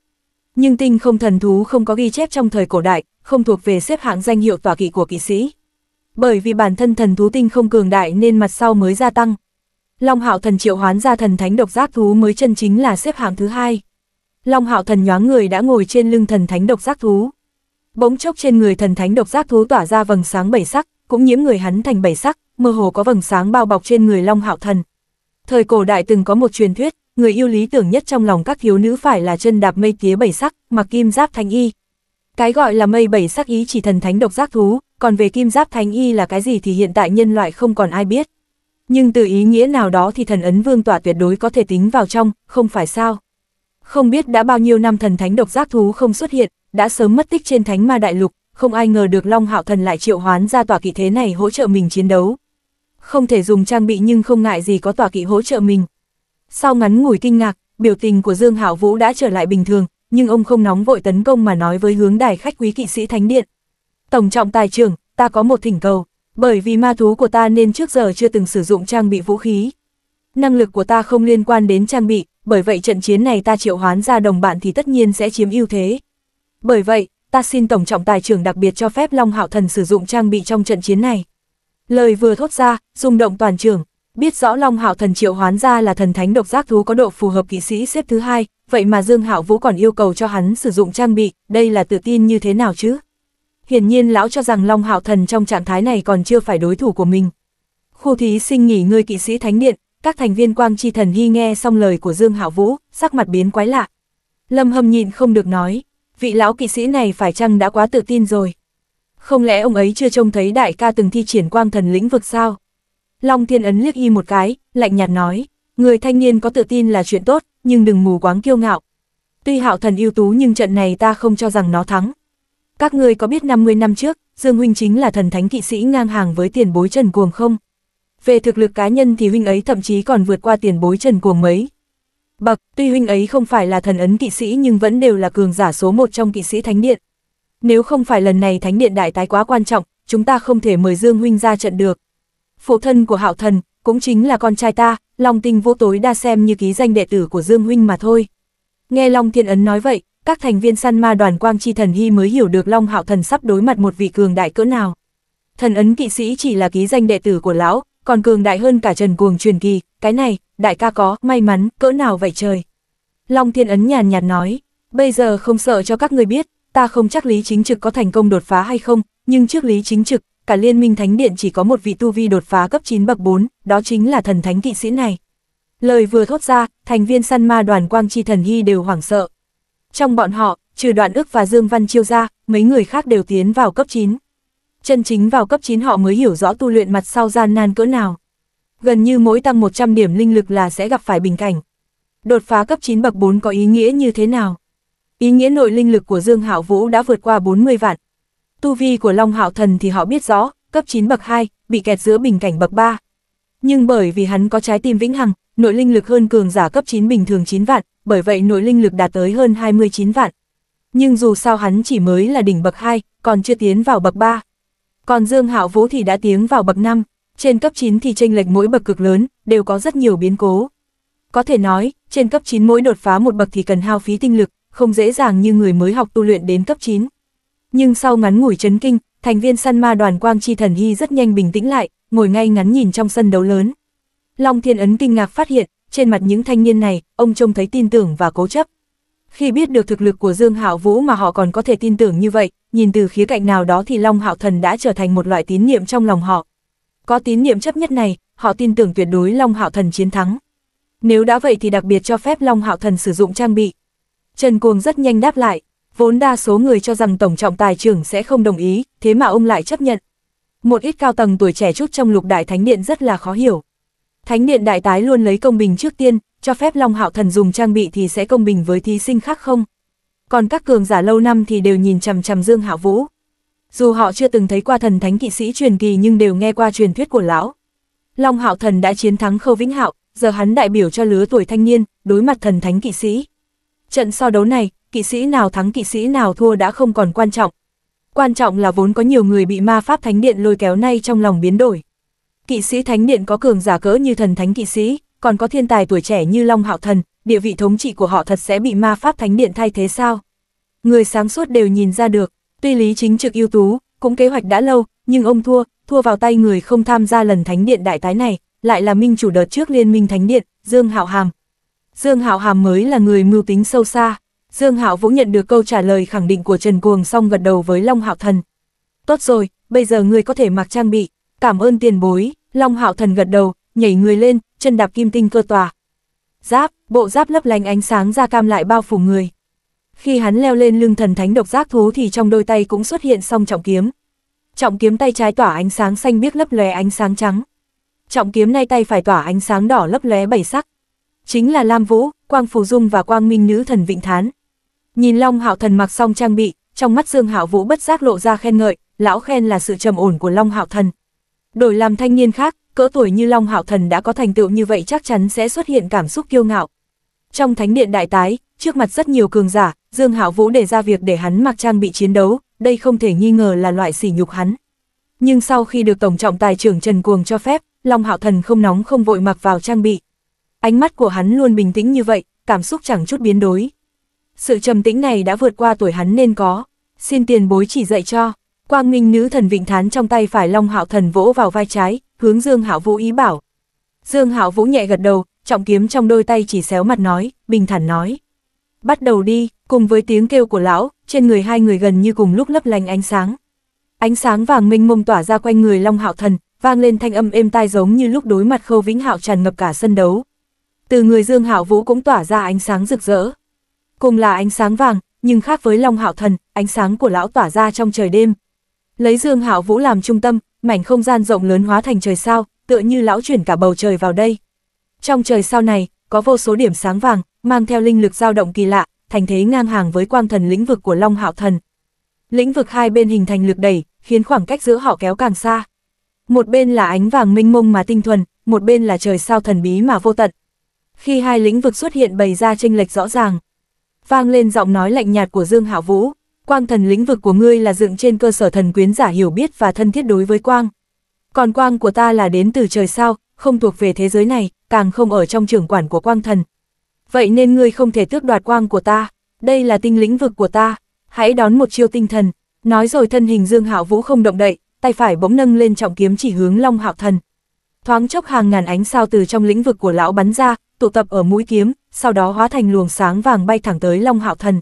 Speaker 1: Nhưng tinh không thần thú không có ghi chép trong thời cổ đại, không thuộc về xếp hạng danh hiệu tòa kỵ của kỵ sĩ bởi vì bản thân thần thú tinh không cường đại nên mặt sau mới gia tăng. Long hạo thần triệu hoán ra thần thánh độc giác thú mới chân chính là xếp hạng thứ hai. Long hạo thần nhoáng người đã ngồi trên lưng thần thánh độc giác thú. Bỗng chốc trên người thần thánh độc giác thú tỏa ra vầng sáng bảy sắc, cũng nhiễm người hắn thành bảy sắc, mơ hồ có vầng sáng bao bọc trên người Long Hạo Thần. Thời cổ đại từng có một truyền thuyết, người yêu lý tưởng nhất trong lòng các thiếu nữ phải là chân đạp mây tía bảy sắc, mặc kim giáp thanh y. Cái gọi là mây bảy sắc ý chỉ thần thánh độc giác thú, còn về kim giáp thánh y là cái gì thì hiện tại nhân loại không còn ai biết. Nhưng từ ý nghĩa nào đó thì thần ấn vương tỏa tuyệt đối có thể tính vào trong, không phải sao. Không biết đã bao nhiêu năm thần thánh độc giác thú không xuất hiện, đã sớm mất tích trên thánh ma đại lục, không ai ngờ được Long Hạo Thần lại triệu hoán ra tòa kỵ thế này hỗ trợ mình chiến đấu. Không thể dùng trang bị nhưng không ngại gì có tòa kỵ hỗ trợ mình. Sau ngắn ngủi kinh ngạc, biểu tình của Dương Hạo Vũ đã trở lại bình thường, nhưng ông không nóng vội tấn công mà nói với hướng đài khách quý kỵ sĩ Thánh Điện, Tổng trọng tài trưởng, ta có một thỉnh cầu, bởi vì ma thú của ta nên trước giờ chưa từng sử dụng trang bị vũ khí. Năng lực của ta không liên quan đến trang bị, bởi vậy trận chiến này ta triệu hoán ra đồng bạn thì tất nhiên sẽ chiếm ưu thế. Bởi vậy, ta xin Tổng trọng tài trưởng đặc biệt cho phép Long Hạo Thần sử dụng trang bị trong trận chiến này. Lời vừa thốt ra, rung động toàn trường, biết rõ Long Hạo Thần triệu hoán ra là thần thánh độc giác thú có độ phù hợp kỵ sĩ xếp thứ hai, vậy mà Dương Hạo Vũ còn yêu cầu cho hắn sử dụng trang bị, đây là tự tin như thế nào chứ? hiển nhiên lão cho rằng Long Hạo Thần trong trạng thái này còn chưa phải đối thủ của mình. Khu thí sinh nghỉ ngơi kỵ sĩ Thánh Điện, các thành viên Quang Chi Thần Hy nghe xong lời của Dương Hạo Vũ, sắc mặt biến quái lạ. Lâm Hâm nhìn không được nói, vị lão kỵ sĩ này phải chăng đã quá tự tin rồi. Không lẽ ông ấy chưa trông thấy đại ca từng thi triển quang thần lĩnh vực sao? Long Thiên Ấn liếc y một cái, lạnh nhạt nói, người thanh niên có tự tin là chuyện tốt, nhưng đừng mù quáng kiêu ngạo. Tuy hạo thần ưu tú nhưng trận này ta không cho rằng nó thắng các người có biết 50 năm trước, Dương Huynh chính là thần thánh kỵ sĩ ngang hàng với tiền bối Trần Cuồng không? Về thực lực cá nhân thì Huynh ấy thậm chí còn vượt qua tiền bối Trần Cuồng mấy. Bậc, tuy Huynh ấy không phải là thần ấn kỵ sĩ nhưng vẫn đều là cường giả số một trong kỵ sĩ Thánh Điện. Nếu không phải lần này Thánh Điện đại tái quá quan trọng, chúng ta không thể mời Dương Huynh ra trận được. Phụ thân của Hạo Thần, cũng chính là con trai ta, Long Tinh vô tối đa xem như ký danh đệ tử của Dương Huynh mà thôi. Nghe Long Thiên Ấn nói vậy, các thành viên săn ma đoàn quang chi thần hy mới hiểu được Long Hạo Thần sắp đối mặt một vị cường đại cỡ nào. Thần ấn kỵ sĩ chỉ là ký danh đệ tử của lão, còn cường đại hơn cả Trần Cuồng truyền kỳ, cái này, đại ca có, may mắn, cỡ nào vậy trời. Long Thiên Ấn nhàn nhạt nói, bây giờ không sợ cho các người biết, ta không chắc Lý Chính Trực có thành công đột phá hay không, nhưng trước Lý Chính Trực, cả Liên minh Thánh Điện chỉ có một vị tu vi đột phá cấp 9 bậc 4, đó chính là thần thánh kỵ sĩ này. Lời vừa thốt ra, thành viên săn ma đoàn Quang Chi Thần Hy đều hoảng sợ, trong bọn họ, trừ đoạn ước và Dương Văn Chiêu ra, mấy người khác đều tiến vào cấp 9. Chân chính vào cấp 9 họ mới hiểu rõ tu luyện mặt sau gian nan cỡ nào. Gần như mỗi tăng 100 điểm linh lực là sẽ gặp phải bình cảnh. Đột phá cấp 9 bậc 4 có ý nghĩa như thế nào? Ý nghĩa nội linh lực của Dương Hạo Vũ đã vượt qua 40 vạn. Tu vi của Long Hạo Thần thì họ biết rõ, cấp 9 bậc 2, bị kẹt giữa bình cảnh bậc 3. Nhưng bởi vì hắn có trái tim vĩnh hằng, nội linh lực hơn cường giả cấp 9 bình thường 9 vạn, bởi vậy nội linh lực đạt tới hơn 29 vạn. Nhưng dù sao hắn chỉ mới là đỉnh bậc 2, còn chưa tiến vào bậc 3. Còn Dương Hạo Vũ thì đã tiến vào bậc 5, trên cấp 9 thì chênh lệch mỗi bậc cực lớn, đều có rất nhiều biến cố. Có thể nói, trên cấp 9 mỗi đột phá một bậc thì cần hao phí tinh lực, không dễ dàng như người mới học tu luyện đến cấp 9. Nhưng sau ngắn ngủi chấn kinh, thành viên săn ma đoàn quang chi thần hy rất nhanh bình tĩnh lại, ngồi ngay ngắn nhìn trong sân đấu lớn. Long Thiên Ấn kinh ngạc phát hiện, trên mặt những thanh niên này, ông trông thấy tin tưởng và cố chấp. Khi biết được thực lực của Dương Hạo Vũ mà họ còn có thể tin tưởng như vậy, nhìn từ khía cạnh nào đó thì Long Hạo Thần đã trở thành một loại tín niệm trong lòng họ. Có tín niệm chấp nhất này, họ tin tưởng tuyệt đối Long Hạo Thần chiến thắng. Nếu đã vậy thì đặc biệt cho phép Long Hạo Thần sử dụng trang bị. Trần Cuồng rất nhanh đáp lại, vốn đa số người cho rằng Tổng trọng tài trưởng sẽ không đồng ý, thế mà ông lại chấp nhận. Một ít cao tầng tuổi trẻ chút trong lục đại thánh điện rất là khó hiểu. Thánh điện đại tái luôn lấy công bình trước tiên, cho phép Long Hạo Thần dùng trang bị thì sẽ công bình với thí sinh khác không? Còn các cường giả lâu năm thì đều nhìn chằm chằm Dương Hạo Vũ. Dù họ chưa từng thấy qua thần thánh kỵ sĩ truyền kỳ nhưng đều nghe qua truyền thuyết của lão. Long Hạo Thần đã chiến thắng Khâu Vĩnh Hạo, giờ hắn đại biểu cho lứa tuổi thanh niên, đối mặt thần thánh kỵ sĩ. Trận so đấu này, kỵ sĩ nào thắng kỵ sĩ nào thua đã không còn quan trọng. Quan trọng là vốn có nhiều người bị ma pháp thánh điện lôi kéo nay trong lòng biến đổi kỵ sĩ thánh điện có cường giả cỡ như thần thánh kỵ sĩ, còn có thiên tài tuổi trẻ như Long Hạo Thần, địa vị thống trị của họ thật sẽ bị ma pháp thánh điện thay thế sao? Người sáng suốt đều nhìn ra được, tuy lý chính trực ưu tú, cũng kế hoạch đã lâu, nhưng ông thua, thua vào tay người không tham gia lần thánh điện đại tái này, lại là minh chủ đợt trước liên minh thánh điện, Dương Hạo Hàm. Dương Hạo Hàm mới là người mưu tính sâu xa. Dương Hạo Vũ nhận được câu trả lời khẳng định của Trần Cuồng xong gật đầu với Long Hạo Thần. Tốt rồi, bây giờ ngươi có thể mặc trang bị, cảm ơn tiền bối. Long hạo thần gật đầu, nhảy người lên, chân đạp kim tinh cơ tòa. Giáp, bộ giáp lấp lánh ánh sáng ra cam lại bao phủ người. Khi hắn leo lên lưng thần thánh độc giác thú thì trong đôi tay cũng xuất hiện song trọng kiếm. Trọng kiếm tay trái tỏa ánh sáng xanh biếc lấp lóe ánh sáng trắng. Trọng kiếm nay tay phải tỏa ánh sáng đỏ lấp lóe bảy sắc. Chính là Lam Vũ, Quang Phù Dung và Quang Minh Nữ Thần Vịnh Thán. Nhìn Long Hạo Thần mặc xong trang bị, trong mắt Dương Hạo Vũ bất giác lộ ra khen ngợi, lão khen là sự trầm ổn của Long Hạo Thần, Đổi làm thanh niên khác, cỡ tuổi như Long Hạo Thần đã có thành tựu như vậy chắc chắn sẽ xuất hiện cảm xúc kiêu ngạo. Trong thánh điện đại tái, trước mặt rất nhiều cường giả, Dương Hạo Vũ để ra việc để hắn mặc trang bị chiến đấu, đây không thể nghi ngờ là loại sỉ nhục hắn. Nhưng sau khi được tổng trọng tài trưởng Trần Cuồng cho phép, Long Hạo Thần không nóng không vội mặc vào trang bị. Ánh mắt của hắn luôn bình tĩnh như vậy, cảm xúc chẳng chút biến đổi Sự trầm tĩnh này đã vượt qua tuổi hắn nên có, xin tiền bối chỉ dạy cho. Quang Minh nữ thần vịnh thán trong tay phải Long Hạo thần vỗ vào vai trái, hướng Dương Hạo Vũ ý bảo. Dương Hạo Vũ nhẹ gật đầu, trọng kiếm trong đôi tay chỉ xéo mặt nói, bình thản nói. Bắt đầu đi, cùng với tiếng kêu của lão, trên người hai người gần như cùng lúc lấp lành ánh sáng. Ánh sáng vàng minh mông tỏa ra quanh người Long Hạo Thần, vang lên thanh âm êm tai giống như lúc đối mặt Khâu Vĩnh Hạo tràn ngập cả sân đấu. Từ người Dương Hạo Vũ cũng tỏa ra ánh sáng rực rỡ. Cùng là ánh sáng vàng, nhưng khác với Long Hạo Thần, ánh sáng của lão tỏa ra trong trời đêm, Lấy Dương Hạo Vũ làm trung tâm, mảnh không gian rộng lớn hóa thành trời sao, tựa như lão chuyển cả bầu trời vào đây. Trong trời sao này, có vô số điểm sáng vàng, mang theo linh lực dao động kỳ lạ, thành thế ngang hàng với quang thần lĩnh vực của Long Hạo Thần. Lĩnh vực hai bên hình thành lực đẩy, khiến khoảng cách giữa họ kéo càng xa. Một bên là ánh vàng minh mông mà tinh thuần, một bên là trời sao thần bí mà vô tận. Khi hai lĩnh vực xuất hiện bày ra chênh lệch rõ ràng, vang lên giọng nói lạnh nhạt của Dương Hạo Vũ quang thần lĩnh vực của ngươi là dựng trên cơ sở thần quyến giả hiểu biết và thân thiết đối với quang. Còn quang của ta là đến từ trời sao, không thuộc về thế giới này, càng không ở trong trưởng quản của quang thần. Vậy nên ngươi không thể tước đoạt quang của ta, đây là tinh lĩnh vực của ta, hãy đón một chiêu tinh thần. Nói rồi thân hình Dương Hạo Vũ không động đậy, tay phải bỗng nâng lên trọng kiếm chỉ hướng Long Hạo Thần. Thoáng chốc hàng ngàn ánh sao từ trong lĩnh vực của lão bắn ra, tụ tập ở mũi kiếm, sau đó hóa thành luồng sáng vàng bay thẳng tới Long Hạo Thần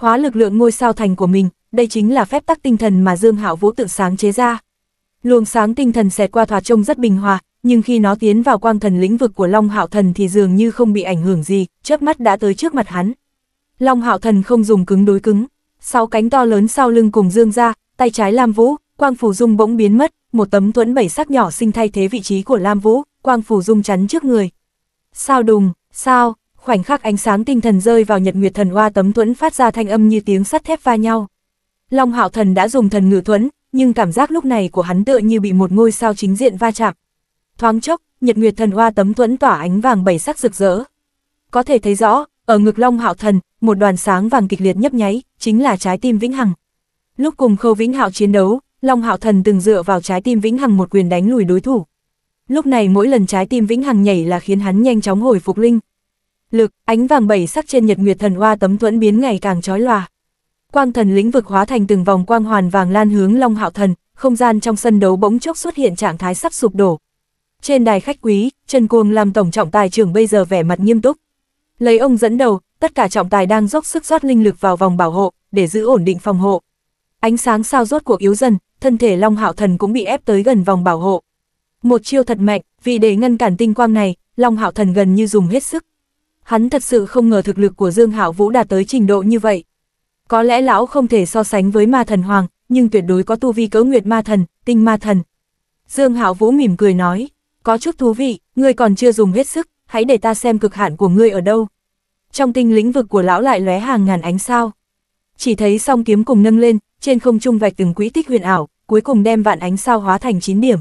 Speaker 1: hóa lực lượng ngôi sao thành của mình, đây chính là phép tắc tinh thần mà Dương Hạo Vũ tự sáng chế ra. Luồng sáng tinh thần xẹt qua thoạt trông rất bình hòa, nhưng khi nó tiến vào quang thần lĩnh vực của Long Hạo Thần thì dường như không bị ảnh hưởng gì, chớp mắt đã tới trước mặt hắn. Long Hạo Thần không dùng cứng đối cứng, sáu cánh to lớn sau lưng cùng dương ra, tay trái Lam Vũ, quang phù dung bỗng biến mất, một tấm thuẫn bảy sắc nhỏ sinh thay thế vị trí của Lam Vũ, quang phù dung chắn trước người. Sao đùng, sao, khoảnh khắc ánh sáng tinh thần rơi vào nhật nguyệt thần hoa tấm thuẫn phát ra thanh âm như tiếng sắt thép va nhau. Long hạo thần đã dùng thần ngự thuẫn, nhưng cảm giác lúc này của hắn tựa như bị một ngôi sao chính diện va chạm. Thoáng chốc, nhật nguyệt thần hoa tấm thuẫn tỏa ánh vàng bảy sắc rực rỡ. Có thể thấy rõ, ở ngực long hạo thần, một đoàn sáng vàng kịch liệt nhấp nháy, chính là trái tim vĩnh hằng. Lúc cùng khâu vĩnh hạo chiến đấu, long hạo thần từng dựa vào trái tim vĩnh hằng một quyền đánh lùi đối thủ. Lúc này mỗi lần trái tim vĩnh hằng nhảy là khiến hắn nhanh chóng hồi phục linh, lực, ánh vàng bảy sắc trên nhật nguyệt thần hoa tấm thuẫn biến ngày càng chói lòa. Quang thần lĩnh vực hóa thành từng vòng quang hoàn vàng lan hướng Long Hạo Thần, không gian trong sân đấu bỗng chốc xuất hiện trạng thái sắp sụp đổ. Trên đài khách quý, Trần Cuồng làm tổng trọng tài trưởng bây giờ vẻ mặt nghiêm túc. Lấy ông dẫn đầu, tất cả trọng tài đang dốc sức rót linh lực vào vòng bảo hộ, để giữ ổn định phòng hộ. Ánh sáng sao rốt cuộc yếu dần, thân thể Long Hạo Thần cũng bị ép tới gần vòng bảo hộ. Một chiêu thật mạnh, vì để ngăn cản tinh quang này, Long Hạo Thần gần như dùng hết sức hắn thật sự không ngờ thực lực của Dương Hạo Vũ đạt tới trình độ như vậy. Có lẽ lão không thể so sánh với ma thần hoàng, nhưng tuyệt đối có tu vi cấu nguyệt ma thần, tinh ma thần. Dương Hạo Vũ mỉm cười nói, có chút thú vị, ngươi còn chưa dùng hết sức, hãy để ta xem cực hạn của ngươi ở đâu. Trong tinh lĩnh vực của lão lại lóe hàng ngàn ánh sao. Chỉ thấy song kiếm cùng nâng lên, trên không trung vạch từng quỹ tích huyền ảo, cuối cùng đem vạn ánh sao hóa thành 9 điểm.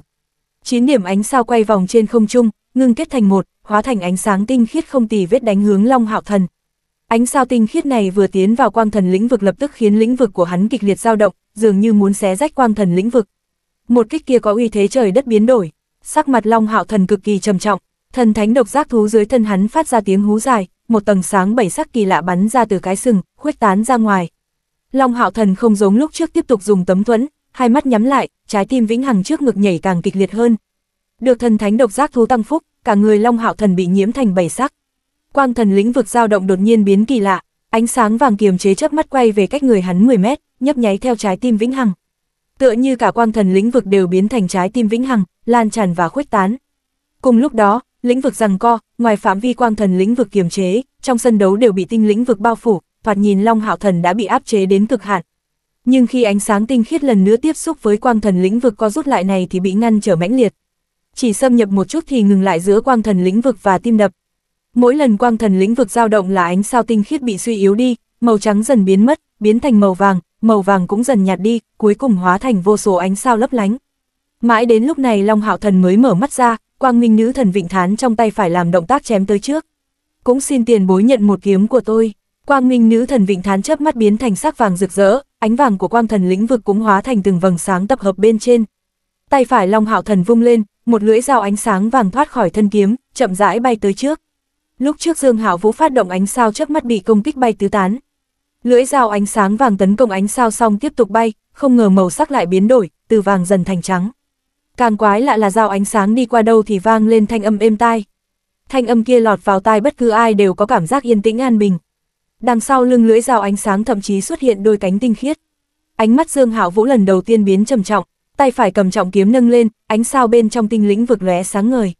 Speaker 1: 9 điểm ánh sao quay vòng trên không trung, ngưng kết thành một, hóa thành ánh sáng tinh khiết không tì vết đánh hướng Long Hạo Thần. Ánh sao tinh khiết này vừa tiến vào quang thần lĩnh vực lập tức khiến lĩnh vực của hắn kịch liệt dao động, dường như muốn xé rách quang thần lĩnh vực. Một kích kia có uy thế trời đất biến đổi, sắc mặt Long Hạo Thần cực kỳ trầm trọng, thần thánh độc giác thú dưới thân hắn phát ra tiếng hú dài, một tầng sáng bảy sắc kỳ lạ bắn ra từ cái sừng, khuếch tán ra ngoài. Long Hạo Thần không giống lúc trước tiếp tục dùng tấm thuẫn, hai mắt nhắm lại, trái tim vĩnh hằng trước ngực nhảy càng kịch liệt hơn. Được thần thánh độc giác thú tăng phúc, cả người Long Hạo Thần bị nhiễm thành bảy sắc. Quang thần lĩnh vực dao động đột nhiên biến kỳ lạ, ánh sáng vàng kiềm chế chớp mắt quay về cách người hắn 10 mét, nhấp nháy theo trái tim vĩnh hằng. Tựa như cả quang thần lĩnh vực đều biến thành trái tim vĩnh hằng, lan tràn và khuếch tán. Cùng lúc đó, lĩnh vực rằng co, ngoài phạm vi quang thần lĩnh vực kiềm chế, trong sân đấu đều bị tinh lĩnh vực bao phủ, thoạt nhìn Long Hạo Thần đã bị áp chế đến cực hạn. Nhưng khi ánh sáng tinh khiết lần nữa tiếp xúc với quang thần lĩnh vực có rút lại này thì bị ngăn trở mãnh liệt, chỉ xâm nhập một chút thì ngừng lại giữa quang thần lĩnh vực và tim đập. Mỗi lần quang thần lĩnh vực dao động là ánh sao tinh khiết bị suy yếu đi, màu trắng dần biến mất, biến thành màu vàng, màu vàng cũng dần nhạt đi, cuối cùng hóa thành vô số ánh sao lấp lánh. Mãi đến lúc này Long Hạo Thần mới mở mắt ra, quang minh nữ thần vịnh thán trong tay phải làm động tác chém tới trước. Cũng xin tiền bối nhận một kiếm của tôi. Quang minh nữ thần vịnh thán chớp mắt biến thành sắc vàng rực rỡ, ánh vàng của quang thần lĩnh vực cũng hóa thành từng vầng sáng tập hợp bên trên. Tay phải Long Hạo Thần vung lên, một lưỡi dao ánh sáng vàng thoát khỏi thân kiếm, chậm rãi bay tới trước. Lúc trước Dương Hạo Vũ phát động ánh sao trước mắt bị công kích bay tứ tán. Lưỡi dao ánh sáng vàng tấn công ánh sao xong tiếp tục bay, không ngờ màu sắc lại biến đổi, từ vàng dần thành trắng. Càng quái lạ là dao ánh sáng đi qua đâu thì vang lên thanh âm êm tai. Thanh âm kia lọt vào tai bất cứ ai đều có cảm giác yên tĩnh an bình. Đằng sau lưng lưỡi dao ánh sáng thậm chí xuất hiện đôi cánh tinh khiết. Ánh mắt Dương Hạo Vũ lần đầu tiên biến trầm trọng, tay phải cầm trọng kiếm nâng lên, ánh sao bên trong tinh lĩnh vực lóe sáng ngời.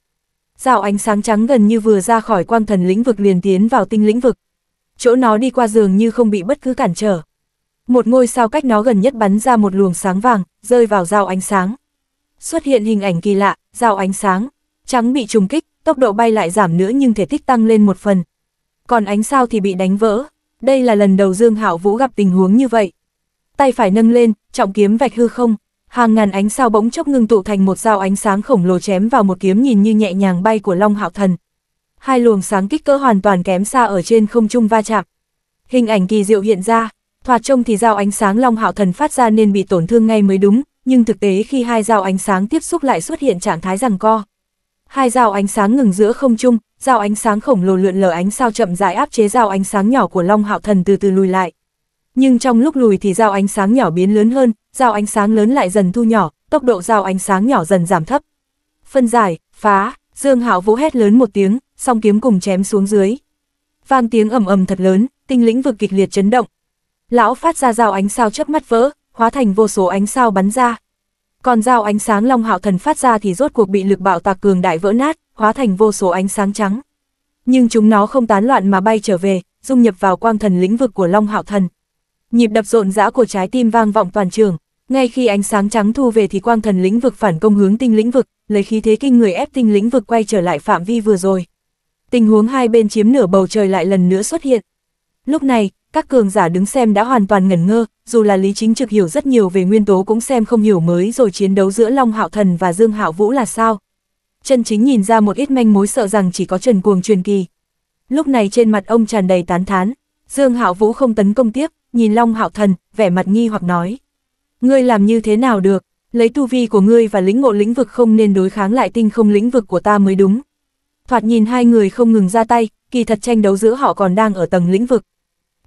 Speaker 1: Dạo ánh sáng trắng gần như vừa ra khỏi quang thần lĩnh vực liền tiến vào tinh lĩnh vực. Chỗ nó đi qua giường như không bị bất cứ cản trở. Một ngôi sao cách nó gần nhất bắn ra một luồng sáng vàng, rơi vào dao ánh sáng. Xuất hiện hình ảnh kỳ lạ, dao ánh sáng. Trắng bị trùng kích, tốc độ bay lại giảm nữa nhưng thể tích tăng lên một phần. Còn ánh sao thì bị đánh vỡ. Đây là lần đầu Dương Hạo Vũ gặp tình huống như vậy. Tay phải nâng lên, trọng kiếm vạch hư không, hàng ngàn ánh sao bỗng chốc ngưng tụ thành một dao ánh sáng khổng lồ chém vào một kiếm nhìn như nhẹ nhàng bay của Long Hạo Thần. Hai luồng sáng kích cỡ hoàn toàn kém xa ở trên không trung va chạm. Hình ảnh kỳ diệu hiện ra, thoạt trông thì dao ánh sáng Long Hạo Thần phát ra nên bị tổn thương ngay mới đúng, nhưng thực tế khi hai dao ánh sáng tiếp xúc lại xuất hiện trạng thái rằng co. Hai dao ánh sáng ngừng giữa không trung, dao ánh sáng khổng lồ lượn lờ ánh sao chậm rãi áp chế dao ánh sáng nhỏ của Long Hạo Thần từ từ lùi lại. Nhưng trong lúc lùi thì dao ánh sáng nhỏ biến lớn hơn, dao ánh sáng lớn lại dần thu nhỏ, tốc độ dao ánh sáng nhỏ dần giảm thấp. Phân giải, phá, Dương Hạo vũ hét lớn một tiếng, song kiếm cùng chém xuống dưới. Vang tiếng ầm ầm thật lớn, tinh lĩnh vực kịch liệt chấn động. Lão phát ra dao ánh sao chớp mắt vỡ, hóa thành vô số ánh sao bắn ra. Còn dao ánh sáng Long Hạo thần phát ra thì rốt cuộc bị lực bạo tạc cường đại vỡ nát, hóa thành vô số ánh sáng trắng. Nhưng chúng nó không tán loạn mà bay trở về, dung nhập vào quang thần lĩnh vực của Long Hạo thần. Nhịp đập rộn rã của trái tim vang vọng toàn trường, ngay khi ánh sáng trắng thu về thì quang thần lĩnh vực phản công hướng tinh lĩnh vực, lấy khí thế kinh người ép tinh lĩnh vực quay trở lại phạm vi vừa rồi. Tình huống hai bên chiếm nửa bầu trời lại lần nữa xuất hiện. Lúc này, các cường giả đứng xem đã hoàn toàn ngẩn ngơ, dù là Lý Chính Trực hiểu rất nhiều về nguyên tố cũng xem không hiểu mới rồi chiến đấu giữa Long Hạo Thần và Dương Hạo Vũ là sao. Chân chính nhìn ra một ít manh mối sợ rằng chỉ có Trần Cuồng truyền kỳ. Lúc này trên mặt ông tràn đầy tán thán, Dương Hạo Vũ không tấn công tiếp, nhìn Long Hạo Thần, vẻ mặt nghi hoặc nói. Ngươi làm như thế nào được, lấy tu vi của ngươi và lĩnh ngộ lĩnh vực không nên đối kháng lại tinh không lĩnh vực của ta mới đúng. Thoạt nhìn hai người không ngừng ra tay, kỳ thật tranh đấu giữa họ còn đang ở tầng lĩnh vực.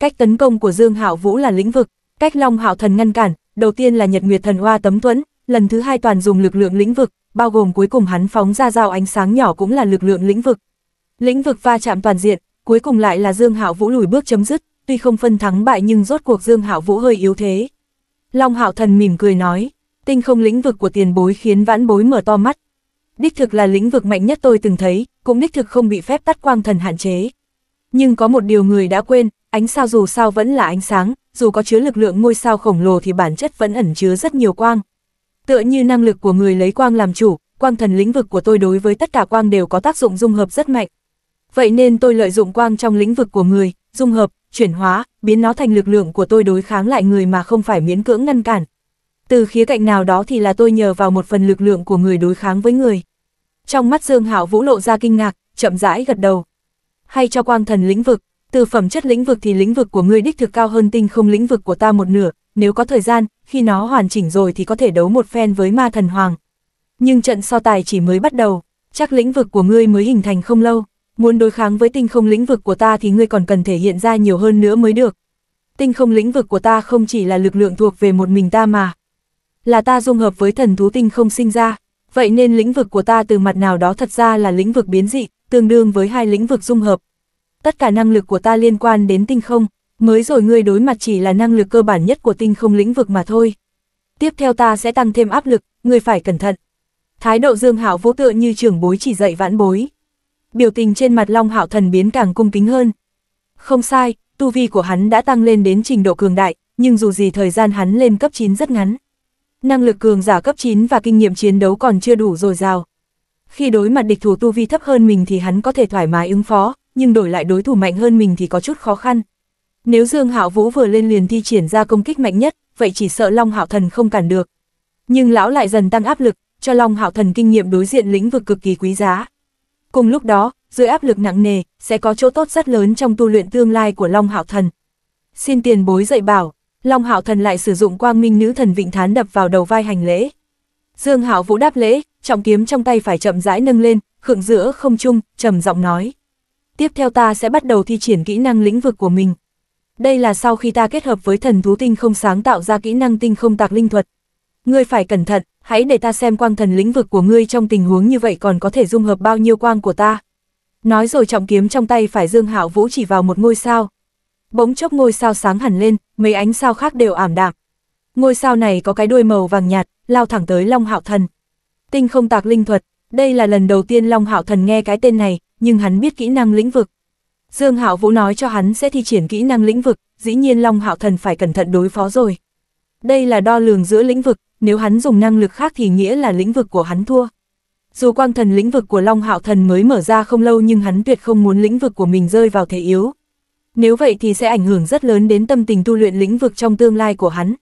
Speaker 1: Cách tấn công của Dương Hạo Vũ là lĩnh vực, cách Long Hạo Thần ngăn cản, đầu tiên là Nhật Nguyệt Thần Hoa tấm thuẫn, lần thứ hai toàn dùng lực lượng lĩnh vực, bao gồm cuối cùng hắn phóng ra dao ánh sáng nhỏ cũng là lực lượng lĩnh vực. Lĩnh vực va chạm toàn diện, cuối cùng lại là Dương Hạo Vũ lùi bước chấm dứt, tuy không phân thắng bại nhưng rốt cuộc Dương Hạo Vũ hơi yếu thế. Long Hạo Thần mỉm cười nói, tinh không lĩnh vực của tiền bối khiến vãn bối mở to mắt. Đích thực là lĩnh vực mạnh nhất tôi từng thấy, cũng đích thực không bị phép tắt quang thần hạn chế. Nhưng có một điều người đã quên, ánh sao dù sao vẫn là ánh sáng, dù có chứa lực lượng ngôi sao khổng lồ thì bản chất vẫn ẩn chứa rất nhiều quang. Tựa như năng lực của người lấy quang làm chủ, quang thần lĩnh vực của tôi đối với tất cả quang đều có tác dụng dung hợp rất mạnh. Vậy nên tôi lợi dụng quang trong lĩnh vực của người, dung hợp, chuyển hóa, biến nó thành lực lượng của tôi đối kháng lại người mà không phải miễn cưỡng ngăn cản. Từ khía cạnh nào đó thì là tôi nhờ vào một phần lực lượng của người đối kháng với người. Trong mắt Dương Hạo Vũ lộ ra kinh ngạc, chậm rãi gật đầu. Hay cho quang thần lĩnh vực, từ phẩm chất lĩnh vực thì lĩnh vực của ngươi đích thực cao hơn tinh không lĩnh vực của ta một nửa, nếu có thời gian, khi nó hoàn chỉnh rồi thì có thể đấu một phen với ma thần hoàng. Nhưng trận so tài chỉ mới bắt đầu, chắc lĩnh vực của ngươi mới hình thành không lâu. Muốn đối kháng với tinh không lĩnh vực của ta thì ngươi còn cần thể hiện ra nhiều hơn nữa mới được. Tinh không lĩnh vực của ta không chỉ là lực lượng thuộc về một mình ta mà. Là ta dung hợp với thần thú tinh không sinh ra, vậy nên lĩnh vực của ta từ mặt nào đó thật ra là lĩnh vực biến dị, tương đương với hai lĩnh vực dung hợp. Tất cả năng lực của ta liên quan đến tinh không, mới rồi ngươi đối mặt chỉ là năng lực cơ bản nhất của tinh không lĩnh vực mà thôi. Tiếp theo ta sẽ tăng thêm áp lực, ngươi phải cẩn thận. Thái độ Dương hảo vô tựa như trưởng bối chỉ dạy vãn bối biểu tình trên mặt Long Hạo Thần biến càng cung kính hơn. Không sai, tu vi của hắn đã tăng lên đến trình độ cường đại, nhưng dù gì thời gian hắn lên cấp 9 rất ngắn. Năng lực cường giả cấp 9 và kinh nghiệm chiến đấu còn chưa đủ dồi dào. Khi đối mặt địch thủ tu vi thấp hơn mình thì hắn có thể thoải mái ứng phó, nhưng đổi lại đối thủ mạnh hơn mình thì có chút khó khăn. Nếu Dương Hạo Vũ vừa lên liền thi triển ra công kích mạnh nhất, vậy chỉ sợ Long Hạo Thần không cản được. Nhưng lão lại dần tăng áp lực, cho Long Hạo Thần kinh nghiệm đối diện lĩnh vực cực kỳ quý giá. Cùng lúc đó, dưới áp lực nặng nề, sẽ có chỗ tốt rất lớn trong tu luyện tương lai của Long Hạo Thần. Xin tiền bối dạy bảo, Long Hạo Thần lại sử dụng quang minh nữ thần vịnh thán đập vào đầu vai hành lễ. Dương Hạo Vũ đáp lễ, trọng kiếm trong tay phải chậm rãi nâng lên, khựng giữa không trung, trầm giọng nói. Tiếp theo ta sẽ bắt đầu thi triển kỹ năng lĩnh vực của mình. Đây là sau khi ta kết hợp với thần thú tinh không sáng tạo ra kỹ năng tinh không tạc linh thuật, Ngươi phải cẩn thận, hãy để ta xem quang thần lĩnh vực của ngươi trong tình huống như vậy còn có thể dung hợp bao nhiêu quang của ta. Nói rồi trọng kiếm trong tay phải Dương Hạo Vũ chỉ vào một ngôi sao. Bỗng chốc ngôi sao sáng hẳn lên, mấy ánh sao khác đều ảm đạm. Ngôi sao này có cái đuôi màu vàng nhạt, lao thẳng tới Long Hạo Thần. Tinh không tạc linh thuật, đây là lần đầu tiên Long Hạo Thần nghe cái tên này, nhưng hắn biết kỹ năng lĩnh vực. Dương Hạo Vũ nói cho hắn sẽ thi triển kỹ năng lĩnh vực, dĩ nhiên Long Hạo Thần phải cẩn thận đối phó rồi. Đây là đo lường giữa lĩnh vực, nếu hắn dùng năng lực khác thì nghĩa là lĩnh vực của hắn thua. Dù quang thần lĩnh vực của Long Hạo Thần mới mở ra không lâu nhưng hắn tuyệt không muốn lĩnh vực của mình rơi vào thế yếu. Nếu vậy thì sẽ ảnh hưởng rất lớn đến tâm tình tu luyện lĩnh vực trong tương lai của hắn.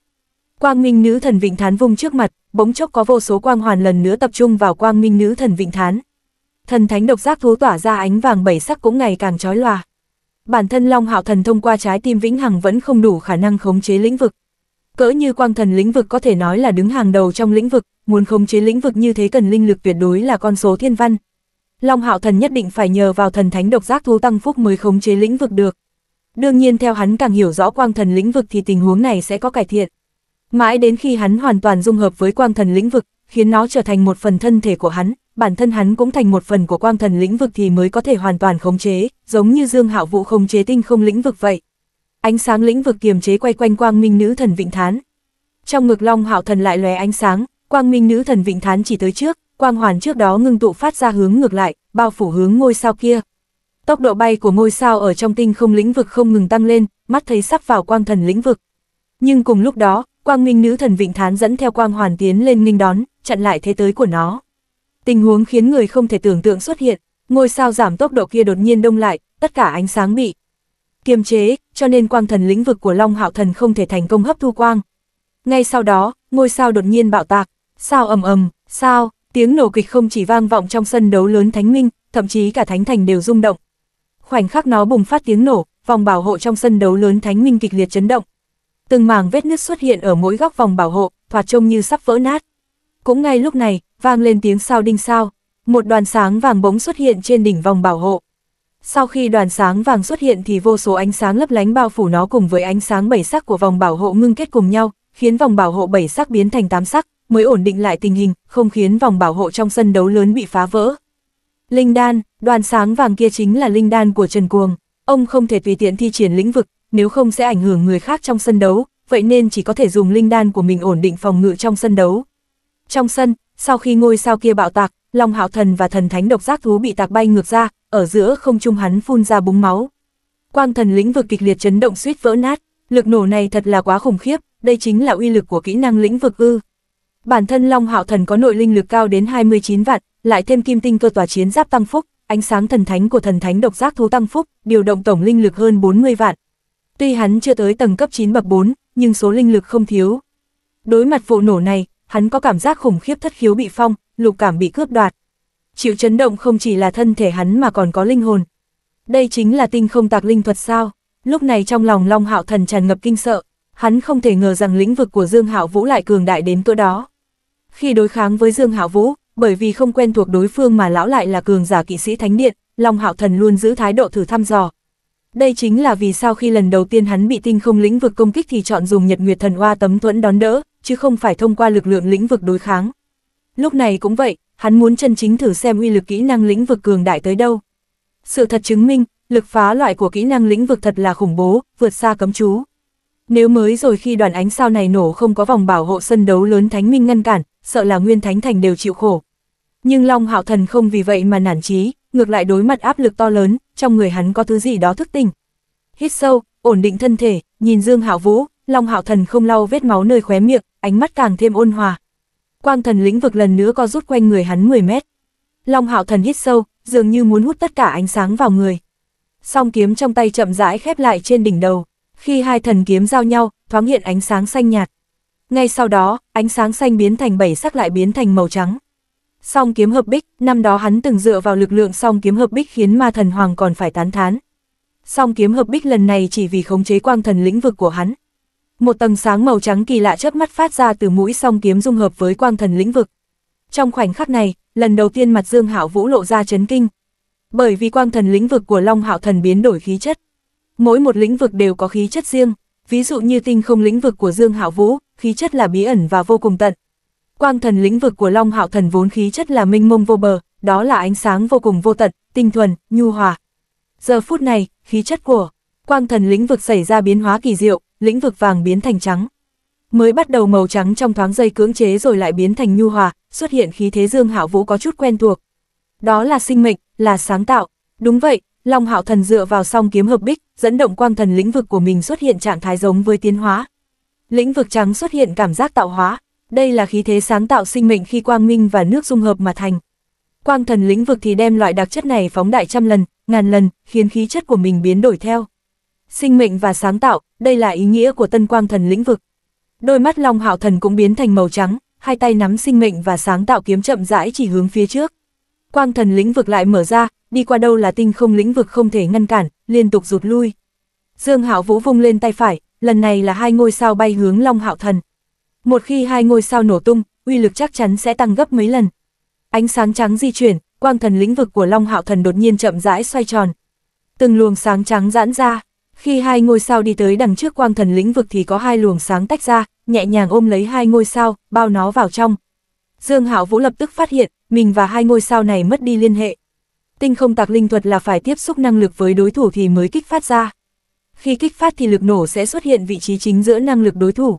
Speaker 1: Quang Minh Nữ Thần Vịnh Thán vung trước mặt, bỗng chốc có vô số quang hoàn lần nữa tập trung vào Quang Minh Nữ Thần Vịnh Thán. Thần thánh độc giác thú tỏa ra ánh vàng bảy sắc cũng ngày càng chói lòa. Bản thân Long Hạo Thần thông qua trái tim vĩnh hằng vẫn không đủ khả năng khống chế lĩnh vực, Cỡ như quang thần lĩnh vực có thể nói là đứng hàng đầu trong lĩnh vực, muốn khống chế lĩnh vực như thế cần linh lực tuyệt đối là con số thiên văn. Long hạo thần nhất định phải nhờ vào thần thánh độc giác thu tăng phúc mới khống chế lĩnh vực được. Đương nhiên theo hắn càng hiểu rõ quang thần lĩnh vực thì tình huống này sẽ có cải thiện. Mãi đến khi hắn hoàn toàn dung hợp với quang thần lĩnh vực, khiến nó trở thành một phần thân thể của hắn, bản thân hắn cũng thành một phần của quang thần lĩnh vực thì mới có thể hoàn toàn khống chế, giống như Dương Hạo Vũ khống chế tinh không lĩnh vực vậy. Ánh sáng lĩnh vực kiềm chế quay quanh quang minh nữ thần vịnh thán. Trong ngực Long Hạo thần lại lóe ánh sáng, quang minh nữ thần vịnh thán chỉ tới trước, quang hoàn trước đó ngưng tụ phát ra hướng ngược lại, bao phủ hướng ngôi sao kia. Tốc độ bay của ngôi sao ở trong tinh không lĩnh vực không ngừng tăng lên, mắt thấy sắp vào quang thần lĩnh vực. Nhưng cùng lúc đó, quang minh nữ thần vịnh thán dẫn theo quang hoàn tiến lên nghinh đón, chặn lại thế tới của nó. Tình huống khiến người không thể tưởng tượng xuất hiện, ngôi sao giảm tốc độ kia đột nhiên đông lại, tất cả ánh sáng bị kiềm chế, cho nên quang thần lĩnh vực của Long Hạo Thần không thể thành công hấp thu quang. Ngay sau đó, ngôi sao đột nhiên bạo tạc, sao ầm ầm, sao, tiếng nổ kịch không chỉ vang vọng trong sân đấu lớn Thánh Minh, thậm chí cả Thánh Thành đều rung động. Khoảnh khắc nó bùng phát tiếng nổ, vòng bảo hộ trong sân đấu lớn Thánh Minh kịch liệt chấn động. Từng mảng vết nứt xuất hiện ở mỗi góc vòng bảo hộ, thoạt trông như sắp vỡ nát. Cũng ngay lúc này, vang lên tiếng sao đinh sao, một đoàn sáng vàng bỗng xuất hiện trên đỉnh vòng bảo hộ. Sau khi đoàn sáng vàng xuất hiện thì vô số ánh sáng lấp lánh bao phủ nó cùng với ánh sáng bảy sắc của vòng bảo hộ ngưng kết cùng nhau, khiến vòng bảo hộ bảy sắc biến thành tám sắc, mới ổn định lại tình hình, không khiến vòng bảo hộ trong sân đấu lớn bị phá vỡ. Linh đan, đoàn sáng vàng kia chính là linh đan của Trần Cuồng. Ông không thể tùy tiện thi triển lĩnh vực, nếu không sẽ ảnh hưởng người khác trong sân đấu, vậy nên chỉ có thể dùng linh đan của mình ổn định phòng ngự trong sân đấu. Trong sân, sau khi ngôi sao kia bạo tạc, Long hạo thần và thần thánh độc giác thú bị tạc bay ngược ra, ở giữa không trung hắn phun ra búng máu. Quang thần lĩnh vực kịch liệt chấn động suýt vỡ nát, lực nổ này thật là quá khủng khiếp, đây chính là uy lực của kỹ năng lĩnh vực ư. Bản thân Long Hạo Thần có nội linh lực cao đến 29 vạn, lại thêm kim tinh cơ tòa chiến giáp tăng phúc, ánh sáng thần thánh của thần thánh độc giác thú tăng phúc, điều động tổng linh lực hơn 40 vạn. Tuy hắn chưa tới tầng cấp 9 bậc 4, nhưng số linh lực không thiếu. Đối mặt vụ nổ này, hắn có cảm giác khủng khiếp thất khiếu bị phong, lục cảm bị cướp đoạt. Chịu chấn động không chỉ là thân thể hắn mà còn có linh hồn. Đây chính là tinh không tạc linh thuật sao? Lúc này trong lòng Long Hạo Thần tràn ngập kinh sợ, hắn không thể ngờ rằng lĩnh vực của Dương Hạo Vũ lại cường đại đến cỡ đó. Khi đối kháng với Dương Hạo Vũ, bởi vì không quen thuộc đối phương mà lão lại là cường giả kỵ sĩ thánh điện, Long Hạo Thần luôn giữ thái độ thử thăm dò. Đây chính là vì sao khi lần đầu tiên hắn bị tinh không lĩnh vực công kích thì chọn dùng Nhật Nguyệt Thần Hoa tấm thuẫn đón đỡ, chứ không phải thông qua lực lượng lĩnh vực đối kháng. Lúc này cũng vậy, hắn muốn chân chính thử xem uy lực kỹ năng lĩnh vực cường đại tới đâu. Sự thật chứng minh, lực phá loại của kỹ năng lĩnh vực thật là khủng bố, vượt xa cấm chú. Nếu mới rồi khi đoàn ánh sao này nổ không có vòng bảo hộ sân đấu lớn Thánh Minh ngăn cản, sợ là Nguyên Thánh Thành đều chịu khổ. Nhưng Long Hạo Thần không vì vậy mà nản chí, ngược lại đối mặt áp lực to lớn, trong người hắn có thứ gì đó thức tỉnh. Hít sâu, ổn định thân thể, nhìn Dương Hạo Vũ, Long Hạo Thần không lau vết máu nơi khóe miệng, ánh mắt càng thêm ôn hòa, quang thần lĩnh vực lần nữa co rút quanh người hắn 10 mét. Long hạo thần hít sâu, dường như muốn hút tất cả ánh sáng vào người. Song kiếm trong tay chậm rãi khép lại trên đỉnh đầu, khi hai thần kiếm giao nhau, thoáng hiện ánh sáng xanh nhạt. Ngay sau đó, ánh sáng xanh biến thành bảy sắc lại biến thành màu trắng. Song kiếm hợp bích, năm đó hắn từng dựa vào lực lượng song kiếm hợp bích khiến ma thần hoàng còn phải tán thán. Song kiếm hợp bích lần này chỉ vì khống chế quang thần lĩnh vực của hắn, một tầng sáng màu trắng kỳ lạ chớp mắt phát ra từ mũi song kiếm dung hợp với quang thần lĩnh vực. Trong khoảnh khắc này, lần đầu tiên mặt Dương Hạo Vũ lộ ra chấn kinh. Bởi vì quang thần lĩnh vực của Long Hạo Thần biến đổi khí chất. Mỗi một lĩnh vực đều có khí chất riêng, ví dụ như tinh không lĩnh vực của Dương Hạo Vũ, khí chất là bí ẩn và vô cùng tận. Quang thần lĩnh vực của Long Hạo Thần vốn khí chất là minh mông vô bờ, đó là ánh sáng vô cùng vô tận, tinh thuần, nhu hòa. Giờ phút này, khí chất của quang thần lĩnh vực xảy ra biến hóa kỳ diệu, lĩnh vực vàng biến thành trắng. Mới bắt đầu màu trắng trong thoáng dây cưỡng chế rồi lại biến thành nhu hòa, xuất hiện khí thế Dương Hạo Vũ có chút quen thuộc. Đó là sinh mệnh, là sáng tạo. Đúng vậy, Long Hạo Thần dựa vào song kiếm hợp bích, dẫn động quang thần lĩnh vực của mình xuất hiện trạng thái giống với tiến hóa. Lĩnh vực trắng xuất hiện cảm giác tạo hóa, đây là khí thế sáng tạo sinh mệnh khi quang minh và nước dung hợp mà thành. Quang thần lĩnh vực thì đem loại đặc chất này phóng đại trăm lần, ngàn lần, khiến khí chất của mình biến đổi theo. Sinh mệnh và sáng tạo, đây là ý nghĩa của tân quang thần lĩnh vực. Đôi mắt Long Hạo Thần cũng biến thành màu trắng, hai tay nắm sinh mệnh và sáng tạo kiếm chậm rãi chỉ hướng phía trước. Quang thần lĩnh vực lại mở ra, đi qua đâu là tinh không lĩnh vực không thể ngăn cản, liên tục rụt lui. Dương Hạo Vũ vung lên tay phải, lần này là hai ngôi sao bay hướng Long Hạo Thần. Một khi hai ngôi sao nổ tung, uy lực chắc chắn sẽ tăng gấp mấy lần. Ánh sáng trắng di chuyển, quang thần lĩnh vực của Long Hạo Thần đột nhiên chậm rãi xoay tròn. Từng luồng sáng trắng giãn ra, khi hai ngôi sao đi tới đằng trước quang thần lĩnh vực thì có hai luồng sáng tách ra, nhẹ nhàng ôm lấy hai ngôi sao, bao nó vào trong. Dương Hạo Vũ lập tức phát hiện, mình và hai ngôi sao này mất đi liên hệ. Tinh không tạc linh thuật là phải tiếp xúc năng lực với đối thủ thì mới kích phát ra. Khi kích phát thì lực nổ sẽ xuất hiện vị trí chính giữa năng lực đối thủ.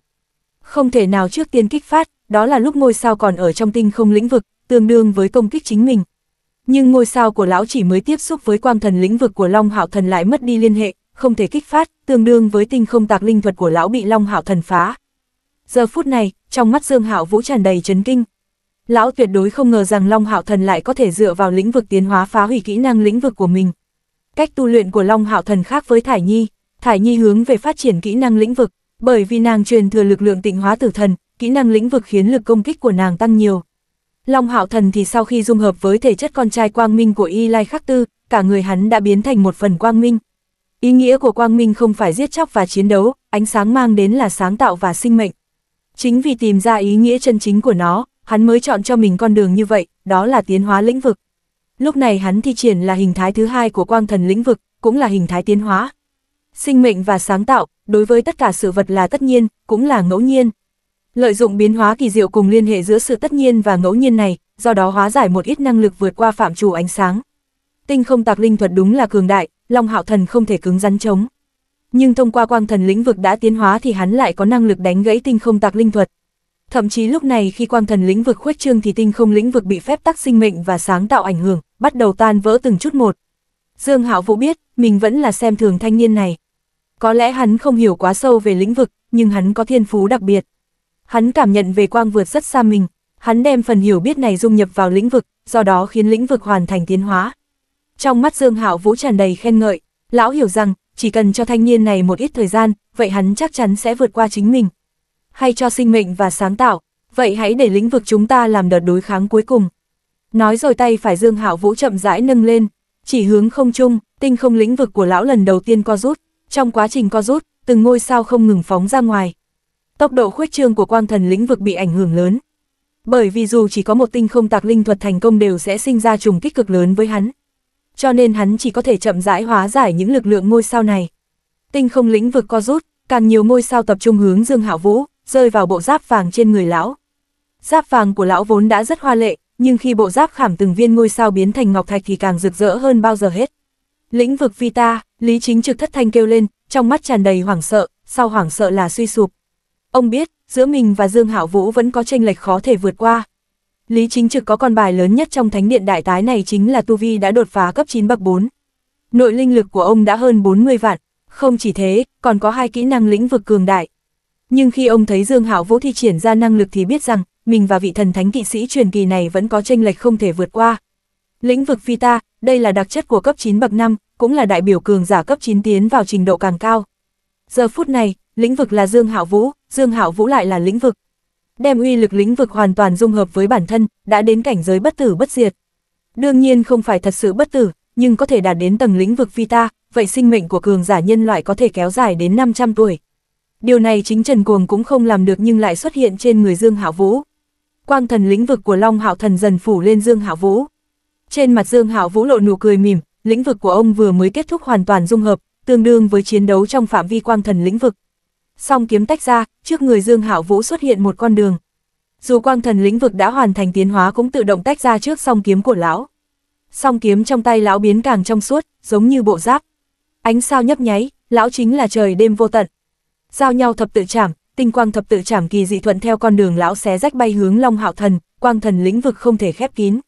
Speaker 1: Không thể nào trước tiên kích phát, đó là lúc ngôi sao còn ở trong tinh không lĩnh vực, tương đương với công kích chính mình. Nhưng ngôi sao của lão chỉ mới tiếp xúc với quang thần lĩnh vực của Long Hạo Thần lại mất đi liên hệ, không thể kích phát, tương đương với tinh không tạc linh thuật của lão bị Long Hạo thần phá. Giờ phút này, trong mắt Dương Hạo Vũ tràn đầy chấn kinh. Lão tuyệt đối không ngờ rằng Long Hạo thần lại có thể dựa vào lĩnh vực tiến hóa phá hủy kỹ năng lĩnh vực của mình. Cách tu luyện của Long Hạo thần khác với Thải Nhi, Thải Nhi hướng về phát triển kỹ năng lĩnh vực, bởi vì nàng truyền thừa lực lượng tịnh hóa tử thần, kỹ năng lĩnh vực khiến lực công kích của nàng tăng nhiều. Long Hạo Thần thì sau khi dung hợp với thể chất con trai quang minh của Y Lai Khắc Tư, cả người hắn đã biến thành một phần quang minh. Ý nghĩa của quang minh không phải giết chóc và chiến đấu, ánh sáng mang đến là sáng tạo và sinh mệnh. Chính vì tìm ra ý nghĩa chân chính của nó, hắn mới chọn cho mình con đường như vậy, đó là tiến hóa lĩnh vực. Lúc này hắn thi triển là hình thái thứ hai của quang thần lĩnh vực, cũng là hình thái tiến hóa. Sinh mệnh và sáng tạo, đối với tất cả sự vật là tất nhiên, cũng là ngẫu nhiên. Lợi dụng biến hóa kỳ diệu cùng liên hệ giữa sự tất nhiên và ngẫu nhiên này, do đó hóa giải một ít năng lực vượt qua phạm trù ánh sáng. Tinh không tạc linh thuật đúng là cường đại, Long Hạo Thần không thể cứng rắn chống. Nhưng thông qua quang thần lĩnh vực đã tiến hóa thì hắn lại có năng lực đánh gãy tinh không tạc linh thuật. Thậm chí lúc này khi quang thần lĩnh vực khuếch trương thì tinh không lĩnh vực bị phép tắc sinh mệnh và sáng tạo ảnh hưởng, bắt đầu tan vỡ từng chút một. Dương Hạo Vũ biết, mình vẫn là xem thường thanh niên này. Có lẽ hắn không hiểu quá sâu về lĩnh vực, nhưng hắn có thiên phú đặc biệt. Hắn cảm nhận về quang vượt rất xa mình, hắn đem phần hiểu biết này dung nhập vào lĩnh vực, do đó khiến lĩnh vực hoàn thành tiến hóa. Trong mắt Dương Hạo Vũ tràn đầy khen ngợi, lão hiểu rằng, chỉ cần cho thanh niên này một ít thời gian, vậy hắn chắc chắn sẽ vượt qua chính mình. Hay cho sinh mệnh và sáng tạo, vậy hãy để lĩnh vực chúng ta làm đợt đối kháng cuối cùng. Nói rồi tay phải Dương Hạo Vũ chậm rãi nâng lên, chỉ hướng không chung, tinh không lĩnh vực của lão lần đầu tiên co rút, trong quá trình co rút, từng ngôi sao không ngừng phóng ra ngoài. Tốc độ khuyết trương của quang thần lĩnh vực bị ảnh hưởng lớn. Bởi vì dù chỉ có một tinh không tạc linh thuật thành công đều sẽ sinh ra trùng kích cực lớn với hắn, cho nên hắn chỉ có thể chậm rãi hóa giải những lực lượng ngôi sao này. Tinh không lĩnh vực co rút, càng nhiều ngôi sao tập trung hướng Dương Hạo Vũ, rơi vào bộ giáp vàng trên người lão. Giáp vàng của lão vốn đã rất hoa lệ, nhưng khi bộ giáp khảm từng viên ngôi sao biến thành ngọc thạch thì càng rực rỡ hơn bao giờ hết. Lĩnh vực Vita, Lý Chính Trực thất thanh kêu lên, trong mắt tràn đầy hoảng sợ, sau hoảng sợ là suy sụp. Ông biết, giữa mình và Dương Hạo Vũ vẫn có tranh lệch khó thể vượt qua, Lý Chính Trực có con bài lớn nhất trong thánh điện đại tái này chính là Tu Vi đã đột phá cấp 9 bậc 4. Nội linh lực của ông đã hơn 40 vạn, không chỉ thế, còn có hai kỹ năng lĩnh vực cường đại. Nhưng khi ông thấy Dương Hảo Vũ thi triển ra năng lực thì biết rằng, mình và vị thần thánh kỵ sĩ truyền kỳ này vẫn có tranh lệch không thể vượt qua. Lĩnh vực Vita, đây là đặc chất của cấp 9 bậc 5, cũng là đại biểu cường giả cấp 9 tiến vào trình độ càng cao. Giờ phút này, lĩnh vực là Dương Hạo Vũ, Dương Hạo Vũ lại là lĩnh vực, đem uy lực lĩnh vực hoàn toàn dung hợp với bản thân, đã đến cảnh giới bất tử bất diệt. Đương nhiên không phải thật sự bất tử, nhưng có thể đạt đến tầng lĩnh vực Vita, vậy sinh mệnh của cường giả nhân loại có thể kéo dài đến 500 tuổi. Điều này chính Trần Cuồng cũng không làm được nhưng lại xuất hiện trên người Dương Hạo Vũ. Quang thần lĩnh vực của Long Hạo Thần dần phủ lên Dương Hạo Vũ. Trên mặt Dương Hạo Vũ lộ nụ cười mỉm, lĩnh vực của ông vừa mới kết thúc hoàn toàn dung hợp, tương đương với chiến đấu trong phạm vi quang thần lĩnh vực, song kiếm tách ra, trước người Dương Hạo Vũ xuất hiện một con đường. Dù quang thần lĩnh vực đã hoàn thành tiến hóa cũng tự động tách ra trước song kiếm của lão. Song kiếm trong tay lão biến càng trong suốt, giống như bộ giáp. Ánh sao nhấp nháy, lão chính là trời đêm vô tận. Giao nhau thập tự chảm, tinh quang thập tự chảm kỳ dị thuận theo con đường lão xé rách bay hướng Long Hạo Thần, quang thần lĩnh vực không thể khép kín.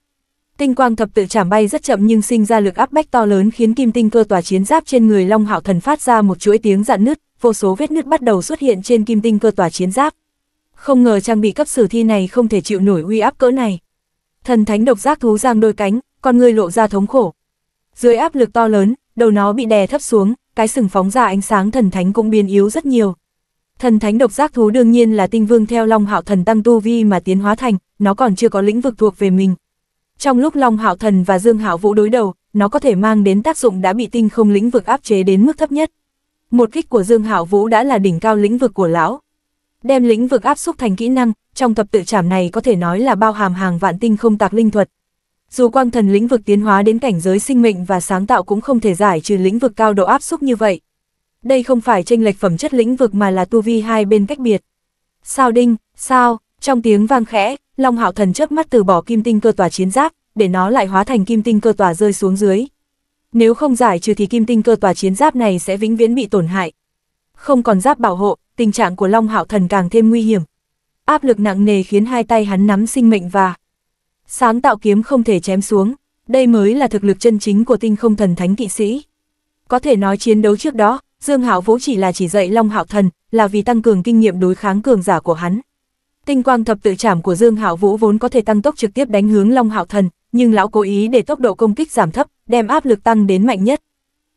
Speaker 1: Tinh quang thập tự chảm bay rất chậm nhưng sinh ra lực áp bách to lớn khiến kim tinh cơ tòa chiến giáp trên người Long Hạo Thần phát ra một chuỗi tiếng dạn nứt, vô số vết nứt bắt đầu xuất hiện trên kim tinh cơ tòa chiến giáp. Không ngờ trang bị cấp sử thi này không thể chịu nổi uy áp cỡ này. Thần thánh độc giác thú giang đôi cánh, con người lộ ra thống khổ. Dưới áp lực to lớn, đầu nó bị đè thấp xuống, cái sừng phóng ra ánh sáng thần thánh cũng biến yếu rất nhiều. Thần thánh độc giác thú đương nhiên là tinh vương theo Long Hạo Thần tăng tu vi mà tiến hóa thành, nó còn chưa có lĩnh vực thuộc về mình, trong lúc Long Hạo Thần và Dương Hạo Vũ đối đầu, nó có thể mang đến tác dụng đã bị tinh không lĩnh vực áp chế đến mức thấp nhất. Một kích của Dương Hạo Vũ đã là đỉnh cao lĩnh vực của lão. Đem lĩnh vực áp xúc thành kỹ năng, trong thập tự trảm này có thể nói là bao hàm hàng vạn tinh không tạc linh thuật. Dù quang thần lĩnh vực tiến hóa đến cảnh giới sinh mệnh và sáng tạo cũng không thể giải trừ lĩnh vực cao độ áp xúc như vậy. Đây không phải tranh lệch phẩm chất lĩnh vực mà là tu vi hai bên cách biệt. Sao đinh, sao, trong tiếng vang khẽ, Long Hạo Thần chớp mắt từ bỏ kim tinh cơ tòa chiến giáp, để nó lại hóa thành kim tinh cơ tòa rơi xuống dưới. Nếu không giải trừ thì kim tinh cơ tòa chiến giáp này sẽ vĩnh viễn bị tổn hại. Không còn giáp bảo hộ, tình trạng của Long Hạo Thần càng thêm nguy hiểm. Áp lực nặng nề khiến hai tay hắn nắm sinh mệnh và sáng tạo kiếm không thể chém xuống, đây mới là thực lực chân chính của tinh không thần thánh kỵ sĩ. Có thể nói chiến đấu trước đó, Dương Hạo Vũ chỉ là chỉ dạy Long Hạo Thần, là vì tăng cường kinh nghiệm đối kháng cường giả của hắn. Tinh quang thập tự trảm của Dương Hạo Vũ vốn có thể tăng tốc trực tiếp đánh hướng Long Hạo Thần, nhưng lão cố ý để tốc độ công kích giảm thấp, đem áp lực tăng đến mạnh nhất.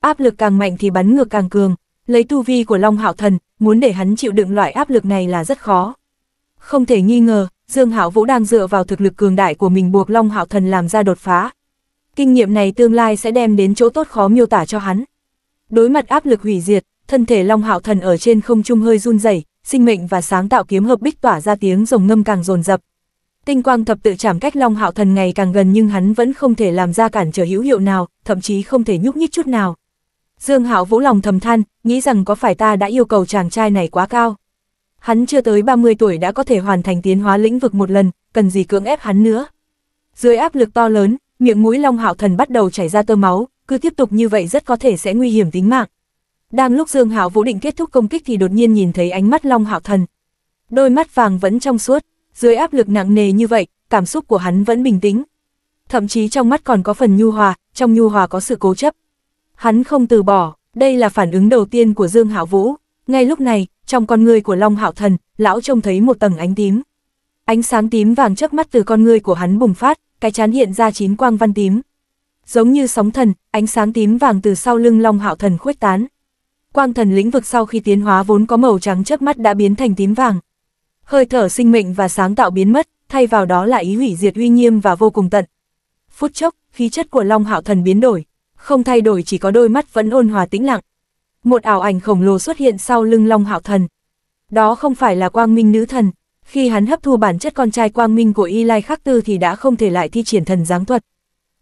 Speaker 1: Áp lực càng mạnh thì bắn ngược càng cường, lấy tu vi của Long Hạo Thần, muốn để hắn chịu đựng loại áp lực này là rất khó. Không thể nghi ngờ, Dương Hạo Vũ đang dựa vào thực lực cường đại của mình buộc Long Hạo Thần làm ra đột phá. Kinh nghiệm này tương lai sẽ đem đến chỗ tốt khó miêu tả cho hắn. Đối mặt áp lực hủy diệt, thân thể Long Hạo Thần ở trên không trung hơi run rẩy, sinh mệnh và sáng tạo kiếm hợp bích tỏa ra tiếng rồng ngâm càng rồn rập. Tinh quang thập tự chạm cách Long Hạo Thần ngày càng gần nhưng hắn vẫn không thể làm ra cản trở hữu hiệu nào, thậm chí không thể nhúc nhích chút nào. Dương Hạo vũ lòng thầm than, nghĩ rằng có phải ta đã yêu cầu chàng trai này quá cao. Hắn chưa tới 30 tuổi đã có thể hoàn thành tiến hóa lĩnh vực một lần, cần gì cưỡng ép hắn nữa. Dưới áp lực to lớn, miệng mũi Long Hạo Thần bắt đầu chảy ra tơ máu, cứ tiếp tục như vậy rất có thể sẽ nguy hiểm tính mạng. Đang lúc Dương Hạo Vũ định kết thúc công kích thì đột nhiên nhìn thấy ánh mắt Long Hạo Thần. Đôi mắt vàng vẫn trong suốt, dưới áp lực nặng nề như vậy, cảm xúc của hắn vẫn bình tĩnh. Thậm chí trong mắt còn có phần nhu hòa, trong nhu hòa có sự cố chấp. Hắn không từ bỏ, đây là phản ứng đầu tiên của Dương Hạo Vũ. Ngay lúc này, trong con người của Long Hạo Thần, lão trông thấy một tầng ánh tím. Ánh sáng tím vàng chớp mắt từ con người của hắn bùng phát, cái chán hiện ra chín quang văn tím. Giống như sóng thần, ánh sáng tím vàng từ sau lưng Long Hạo Thần khuếch tán quang thần lĩnh vực sau khi tiến hóa vốn có màu trắng chớp mắt đã biến thành tím vàng. Hơi thở sinh mệnh và sáng tạo biến mất, thay vào đó là ý hủy diệt uy nghiêm và vô cùng tận. Phút chốc, khí chất của Long Hạo Thần biến đổi, không thay đổi chỉ có đôi mắt vẫn ôn hòa tĩnh lặng. Một ảo ảnh khổng lồ xuất hiện sau lưng Long Hạo Thần. Đó không phải là Quang Minh nữ thần, khi hắn hấp thu bản chất con trai Quang Minh của Y Lai Khắc Tư thì đã không thể lại thi triển thần giáng thuật.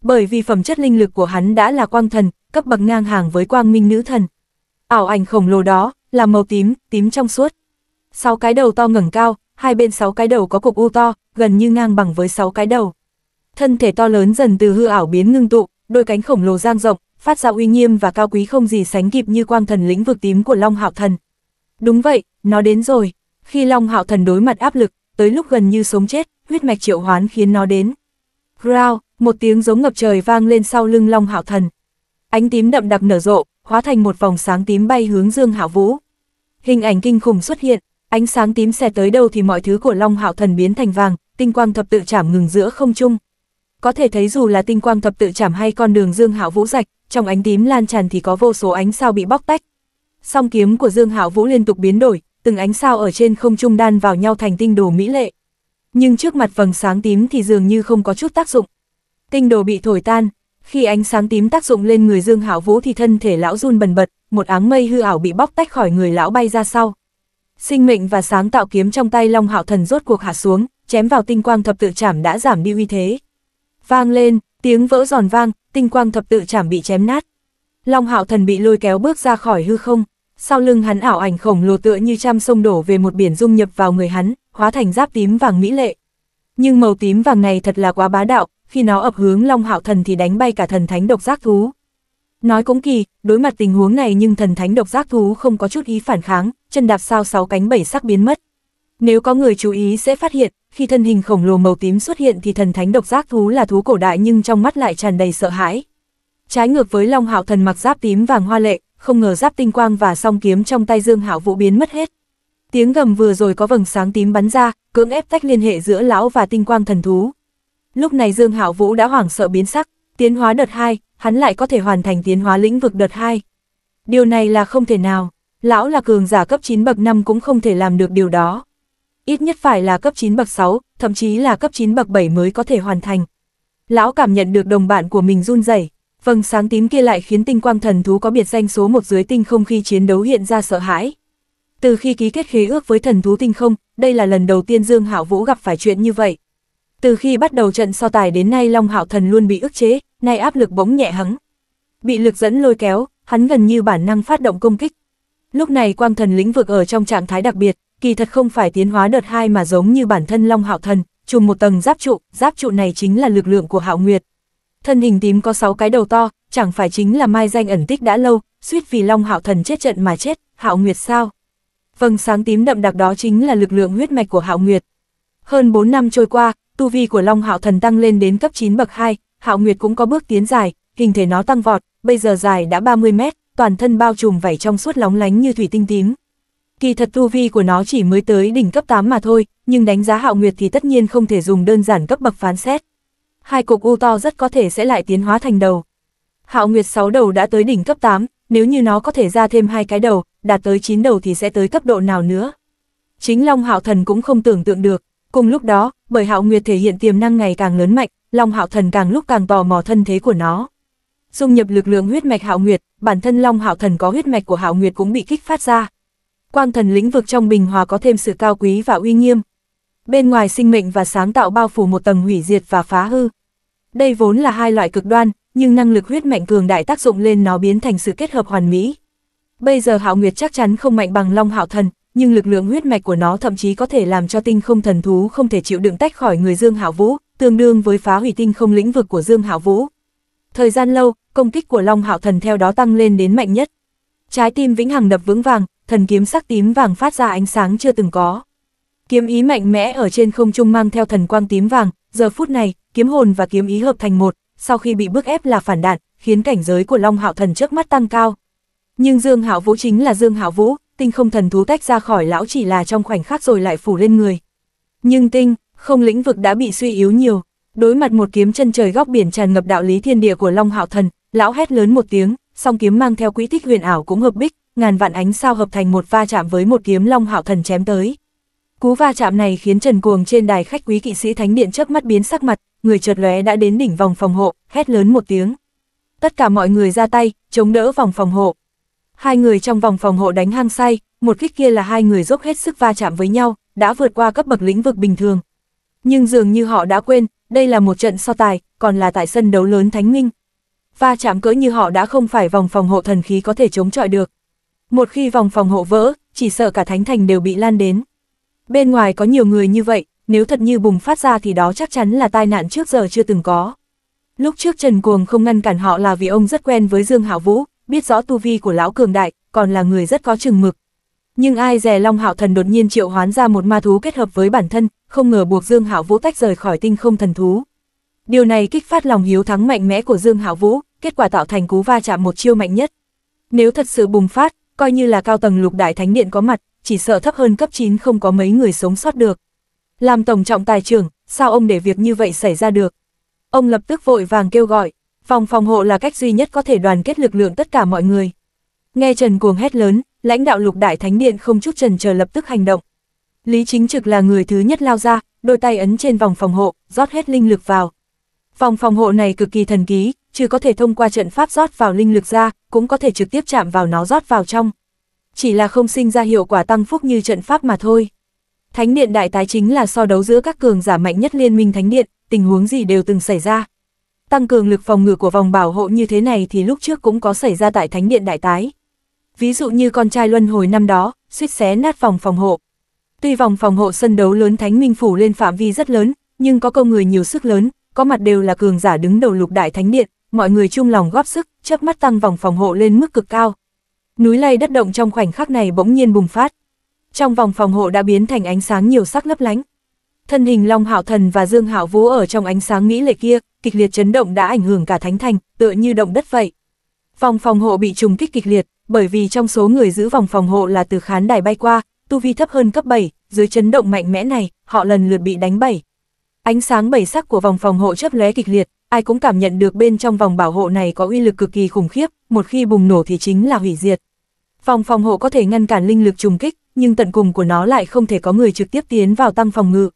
Speaker 1: Bởi vì phẩm chất linh lực của hắn đã là quang thần, cấp bậc ngang hàng với Quang Minh nữ thần ảo ảnh khổng lồ đó, là màu tím, tím trong suốt. Sáu cái đầu to ngẩng cao, hai bên sáu cái đầu có cục u to, gần như ngang bằng với sáu cái đầu. Thân thể to lớn dần từ hư ảo biến ngưng tụ, đôi cánh khổng lồ giang rộng, phát ra uy nghiêm và cao quý không gì sánh kịp như quang thần lĩnh vực tím của Long Hạo Thần. Đúng vậy, nó đến rồi. Khi Long Hạo Thần đối mặt áp lực, tới lúc gần như sống chết, huyết mạch triệu hoán khiến nó đến. Growl, một tiếng giống ngập trời vang lên sau lưng Long Hạo Thần. Ánh tím đậm đặc nở rộ, hóa thành một vòng sáng tím bay hướng Dương Hạo Vũ. Hình ảnh kinh khủng xuất hiện, ánh sáng tím xẹt tới đâu thì mọi thứ của Long Hạo Thần biến thành vàng, tinh quang thập tự chạm ngừng giữa không trung. Có thể thấy dù là tinh quang thập tự chạm hay con đường Dương Hạo Vũ rạch, trong ánh tím lan tràn thì có vô số ánh sao bị bóc tách. Song kiếm của Dương Hạo Vũ liên tục biến đổi, từng ánh sao ở trên không trung đan vào nhau thành tinh đồ mỹ lệ. Nhưng trước mặt vầng sáng tím thì dường như không có chút tác dụng. Tinh đồ bị thổi tan, khi ánh sáng tím tác dụng lên người Dương Hạo Vũ thì thân thể lão run bần bật, một áng mây hư ảo bị bóc tách khỏi người lão bay ra sau. Sinh mệnh và sáng tạo kiếm trong tay Long Hạo Thần rốt cuộc hạ xuống, chém vào tinh quang thập tự chảm đã giảm đi uy thế. Vang lên, tiếng vỡ giòn vang, tinh quang thập tự chảm bị chém nát. Long Hạo Thần bị lôi kéo bước ra khỏi hư không, sau lưng hắn ảo ảnh khổng lồ tựa như trăm sông đổ về một biển dung nhập vào người hắn, hóa thành giáp tím vàng mỹ lệ. Nhưng màu tím vàng này thật là quá bá đạo, khi nó ập hướng Long Hạo Thần thì đánh bay cả thần thánh độc giác thú. Nói cũng kỳ, đối mặt tình huống này nhưng thần thánh độc giác thú không có chút ý phản kháng, chân đạp sao sáu cánh bảy sắc biến mất. Nếu có người chú ý sẽ phát hiện, khi thân hình khổng lồ màu tím xuất hiện thì thần thánh độc giác thú là thú cổ đại nhưng trong mắt lại tràn đầy sợ hãi. Trái ngược với Long Hạo Thần mặc giáp tím vàng hoa lệ, không ngờ giáp tinh quang và song kiếm trong tay Dương Hạo Vũ biến mất hết. Tiếng gầm vừa rồi có vầng sáng tím bắn ra, cưỡng ép tách liên hệ giữa lão và tinh quang thần thú, Lúc này Dương Hạo Vũ đã hoảng sợ biến sắc, tiến hóa đợt 2, hắn lại có thể hoàn thành tiến hóa lĩnh vực đợt 2. Điều này là không thể nào, lão là cường giả cấp 9 bậc 5 cũng không thể làm được điều đó. Ít nhất phải là cấp 9 bậc 6, thậm chí là cấp 9 bậc 7 mới có thể hoàn thành. Lão cảm nhận được đồng bạn của mình run rẩy, vầng sáng tím kia lại khiến tinh quang thần thú có biệt danh số 1 dưới tinh không khi chiến đấu hiện ra sợ hãi. Từ khi ký kết khế ước với thần thú tinh không, đây là lần đầu tiên Dương Hạo Vũ gặp phải chuyện như vậy. Từ khi bắt đầu trận so tài đến nay Long Hạo Thần luôn bị ức chế, nay áp lực bỗng nhẹ hắn. Bị lực dẫn lôi kéo, hắn gần như bản năng phát động công kích. Lúc này quang thần lĩnh vực ở trong trạng thái đặc biệt, kỳ thật không phải tiến hóa đợt 2 mà giống như bản thân Long Hạo Thần, trùm một tầng giáp trụ, giáp trụ này chính là lực lượng của Hạo Nguyệt. Thân hình tím có 6 cái đầu to, chẳng phải chính là mai danh ẩn tích đã lâu, suýt vì Long Hạo Thần chết trận mà chết, Hạo Nguyệt sao? Vầng sáng tím đậm đặc đó chính là lực lượng huyết mạch của Hạo Nguyệt. Hơn 4 năm trôi qua, tu vi của Long Hạo Thần tăng lên đến cấp 9 bậc 2, Hạo Nguyệt cũng có bước tiến dài, hình thể nó tăng vọt, bây giờ dài đã 30 mét, toàn thân bao trùm vảy trong suốt lóng lánh như thủy tinh tím. Kỳ thật tu vi của nó chỉ mới tới đỉnh cấp 8 mà thôi, nhưng đánh giá Hạo Nguyệt thì tất nhiên không thể dùng đơn giản cấp bậc phán xét. Hai cục u to rất có thể sẽ lại tiến hóa thành đầu. Hạo Nguyệt 6 đầu đã tới đỉnh cấp 8, nếu như nó có thể ra thêm hai cái đầu, đạt tới 9 đầu thì sẽ tới cấp độ nào nữa. Chính Long Hạo Thần cũng không tưởng tượng được. Cùng lúc đó, bởi Hạo Nguyệt thể hiện tiềm năng ngày càng lớn mạnh, Long Hạo Thần càng lúc càng tò mò thân thế của nó. Dung nhập lực lượng huyết mạch Hạo Nguyệt, bản thân Long Hạo Thần có huyết mạch của Hạo Nguyệt cũng bị kích phát ra. Quang thần lĩnh vực trong bình hòa có thêm sự cao quý và uy nghiêm. Bên ngoài sinh mệnh và sáng tạo bao phủ một tầng hủy diệt và phá hư. Đây vốn là hai loại cực đoan, nhưng năng lực huyết mạnh cường đại tác dụng lên nó biến thành sự kết hợp hoàn mỹ. Bây giờ Hạo Nguyệt chắc chắn không mạnh bằng Long Hạo Thần, nhưng lực lượng huyết mạch của nó thậm chí có thể làm cho tinh không thần thú không thể chịu đựng tách khỏi người Dương Hạo Vũ, tương đương với phá hủy tinh không lĩnh vực của Dương Hạo Vũ. Thời gian lâu, công kích của Long Hạo Thần theo đó tăng lên đến mạnh nhất. Trái tim vĩnh hằng đập vững vàng, thần kiếm sắc tím vàng phát ra ánh sáng chưa từng có. Kiếm ý mạnh mẽ ở trên không trung mang theo thần quang tím vàng, giờ phút này, kiếm hồn và kiếm ý hợp thành một, sau khi bị bức ép là phản đạn, khiến cảnh giới của Long Hạo Thần trước mắt tăng cao. Nhưng Dương Hạo Vũ chính là Dương Hạo Vũ, tinh không thần thú tách ra khỏi lão chỉ là trong khoảnh khắc rồi lại phủ lên người. Nhưng tinh, không lĩnh vực đã bị suy yếu nhiều, đối mặt một kiếm chân trời góc biển tràn ngập đạo lý thiên địa của Long Hạo Thần, lão hét lớn một tiếng, song kiếm mang theo quỹ tích huyền ảo cũng hợp bích, ngàn vạn ánh sao hợp thành một va chạm với một kiếm Long Hạo Thần chém tới. Cú va chạm này khiến Trần Cuồng trên đài khách quý kỵ sĩ thánh điện chớp mắt biến sắc mặt, người chợt lóe đã đến đỉnh vòng phòng hộ, hét lớn một tiếng. Tất cả mọi người ra tay, chống đỡ vòng phòng hộ. Hai người trong vòng phòng hộ đánh hang say, một kích kia là hai người dốc hết sức va chạm với nhau, đã vượt qua cấp bậc lĩnh vực bình thường. Nhưng dường như họ đã quên, đây là một trận so tài, còn là tại sân đấu lớn Thánh Minh. Va chạm cỡ như họ đã không phải vòng phòng hộ thần khí có thể chống chọi được. Một khi vòng phòng hộ vỡ, chỉ sợ cả Thánh Thành đều bị lan đến. Bên ngoài có nhiều người như vậy, nếu thật như bùng phát ra thì đó chắc chắn là tai nạn trước giờ chưa từng có. Lúc trước Trần Cuồng không ngăn cản họ là vì ông rất quen với Dương Hạo Vũ, biết rõ tu vi của lão cường đại, còn là người rất có chừng mực. Nhưng ai dè Long Hạo Thần đột nhiên triệu hoán ra một ma thú kết hợp với bản thân, không ngờ buộc Dương Hạo Vũ tách rời khỏi tinh không thần thú. Điều này kích phát lòng hiếu thắng mạnh mẽ của Dương Hạo Vũ, kết quả tạo thành cú va chạm một chiêu mạnh nhất. Nếu thật sự bùng phát, coi như là cao tầng lục đại thánh điện có mặt, chỉ sợ thấp hơn cấp 9 không có mấy người sống sót được. Làm tổng trọng tài trưởng, sao ông để việc như vậy xảy ra được? Ông lập tức vội vàng kêu gọi, Vòng phòng hộ là cách duy nhất có thể đoàn kết lực lượng tất cả mọi người. Nghe Trần cuồng hét lớn, lãnh đạo lục đại thánh điện không chút trần chờ lập tức hành động. Lý chính trực là người thứ nhất lao ra, đôi tay ấn trên vòng phòng hộ, rót hết linh lực vào. Vòng phòng hộ này cực kỳ thần ký, chứ có thể thông qua trận pháp rót vào linh lực ra, cũng có thể trực tiếp chạm vào nó rót vào trong. Chỉ là không sinh ra hiệu quả tăng phúc như trận pháp mà thôi. Thánh điện đại tái chính là so đấu giữa các cường giả mạnh nhất liên minh thánh điện, tình huống gì đều từng xảy ra tăng cường lực phòng ngự của vòng bảo hộ như thế này thì lúc trước cũng có xảy ra tại Thánh Điện Đại Tái. Ví dụ như con trai Luân hồi năm đó, suýt xé nát vòng phòng hộ. Tuy vòng phòng hộ sân đấu lớn Thánh Minh Phủ lên phạm vi rất lớn, nhưng có câu người nhiều sức lớn, có mặt đều là cường giả đứng đầu lục đại thánh điện, mọi người chung lòng góp sức, chớp mắt tăng vòng phòng hộ lên mức cực cao. Núi lay đất động trong khoảnh khắc này bỗng nhiên bùng phát. Trong vòng phòng hộ đã biến thành ánh sáng nhiều sắc lấp lánh. Thân hình Long Hạo Thần và Dương Hạo Vũ ở trong ánh sáng mỹ lệ kia, kịch liệt chấn động đã ảnh hưởng cả thánh thành, tựa như động đất vậy. Vòng phòng hộ bị trùng kích kịch liệt, bởi vì trong số người giữ vòng phòng hộ là từ khán đài bay qua, tu vi thấp hơn cấp 7, dưới chấn động mạnh mẽ này, họ lần lượt bị đánh bảy. Ánh sáng bảy sắc của vòng phòng hộ chớp lé kịch liệt, ai cũng cảm nhận được bên trong vòng bảo hộ này có uy lực cực kỳ khủng khiếp, một khi bùng nổ thì chính là hủy diệt. Vòng phòng hộ có thể ngăn cản linh lực trùng kích, nhưng tận cùng của nó lại không thể có người trực tiếp tiến vào tăng phòng ngự.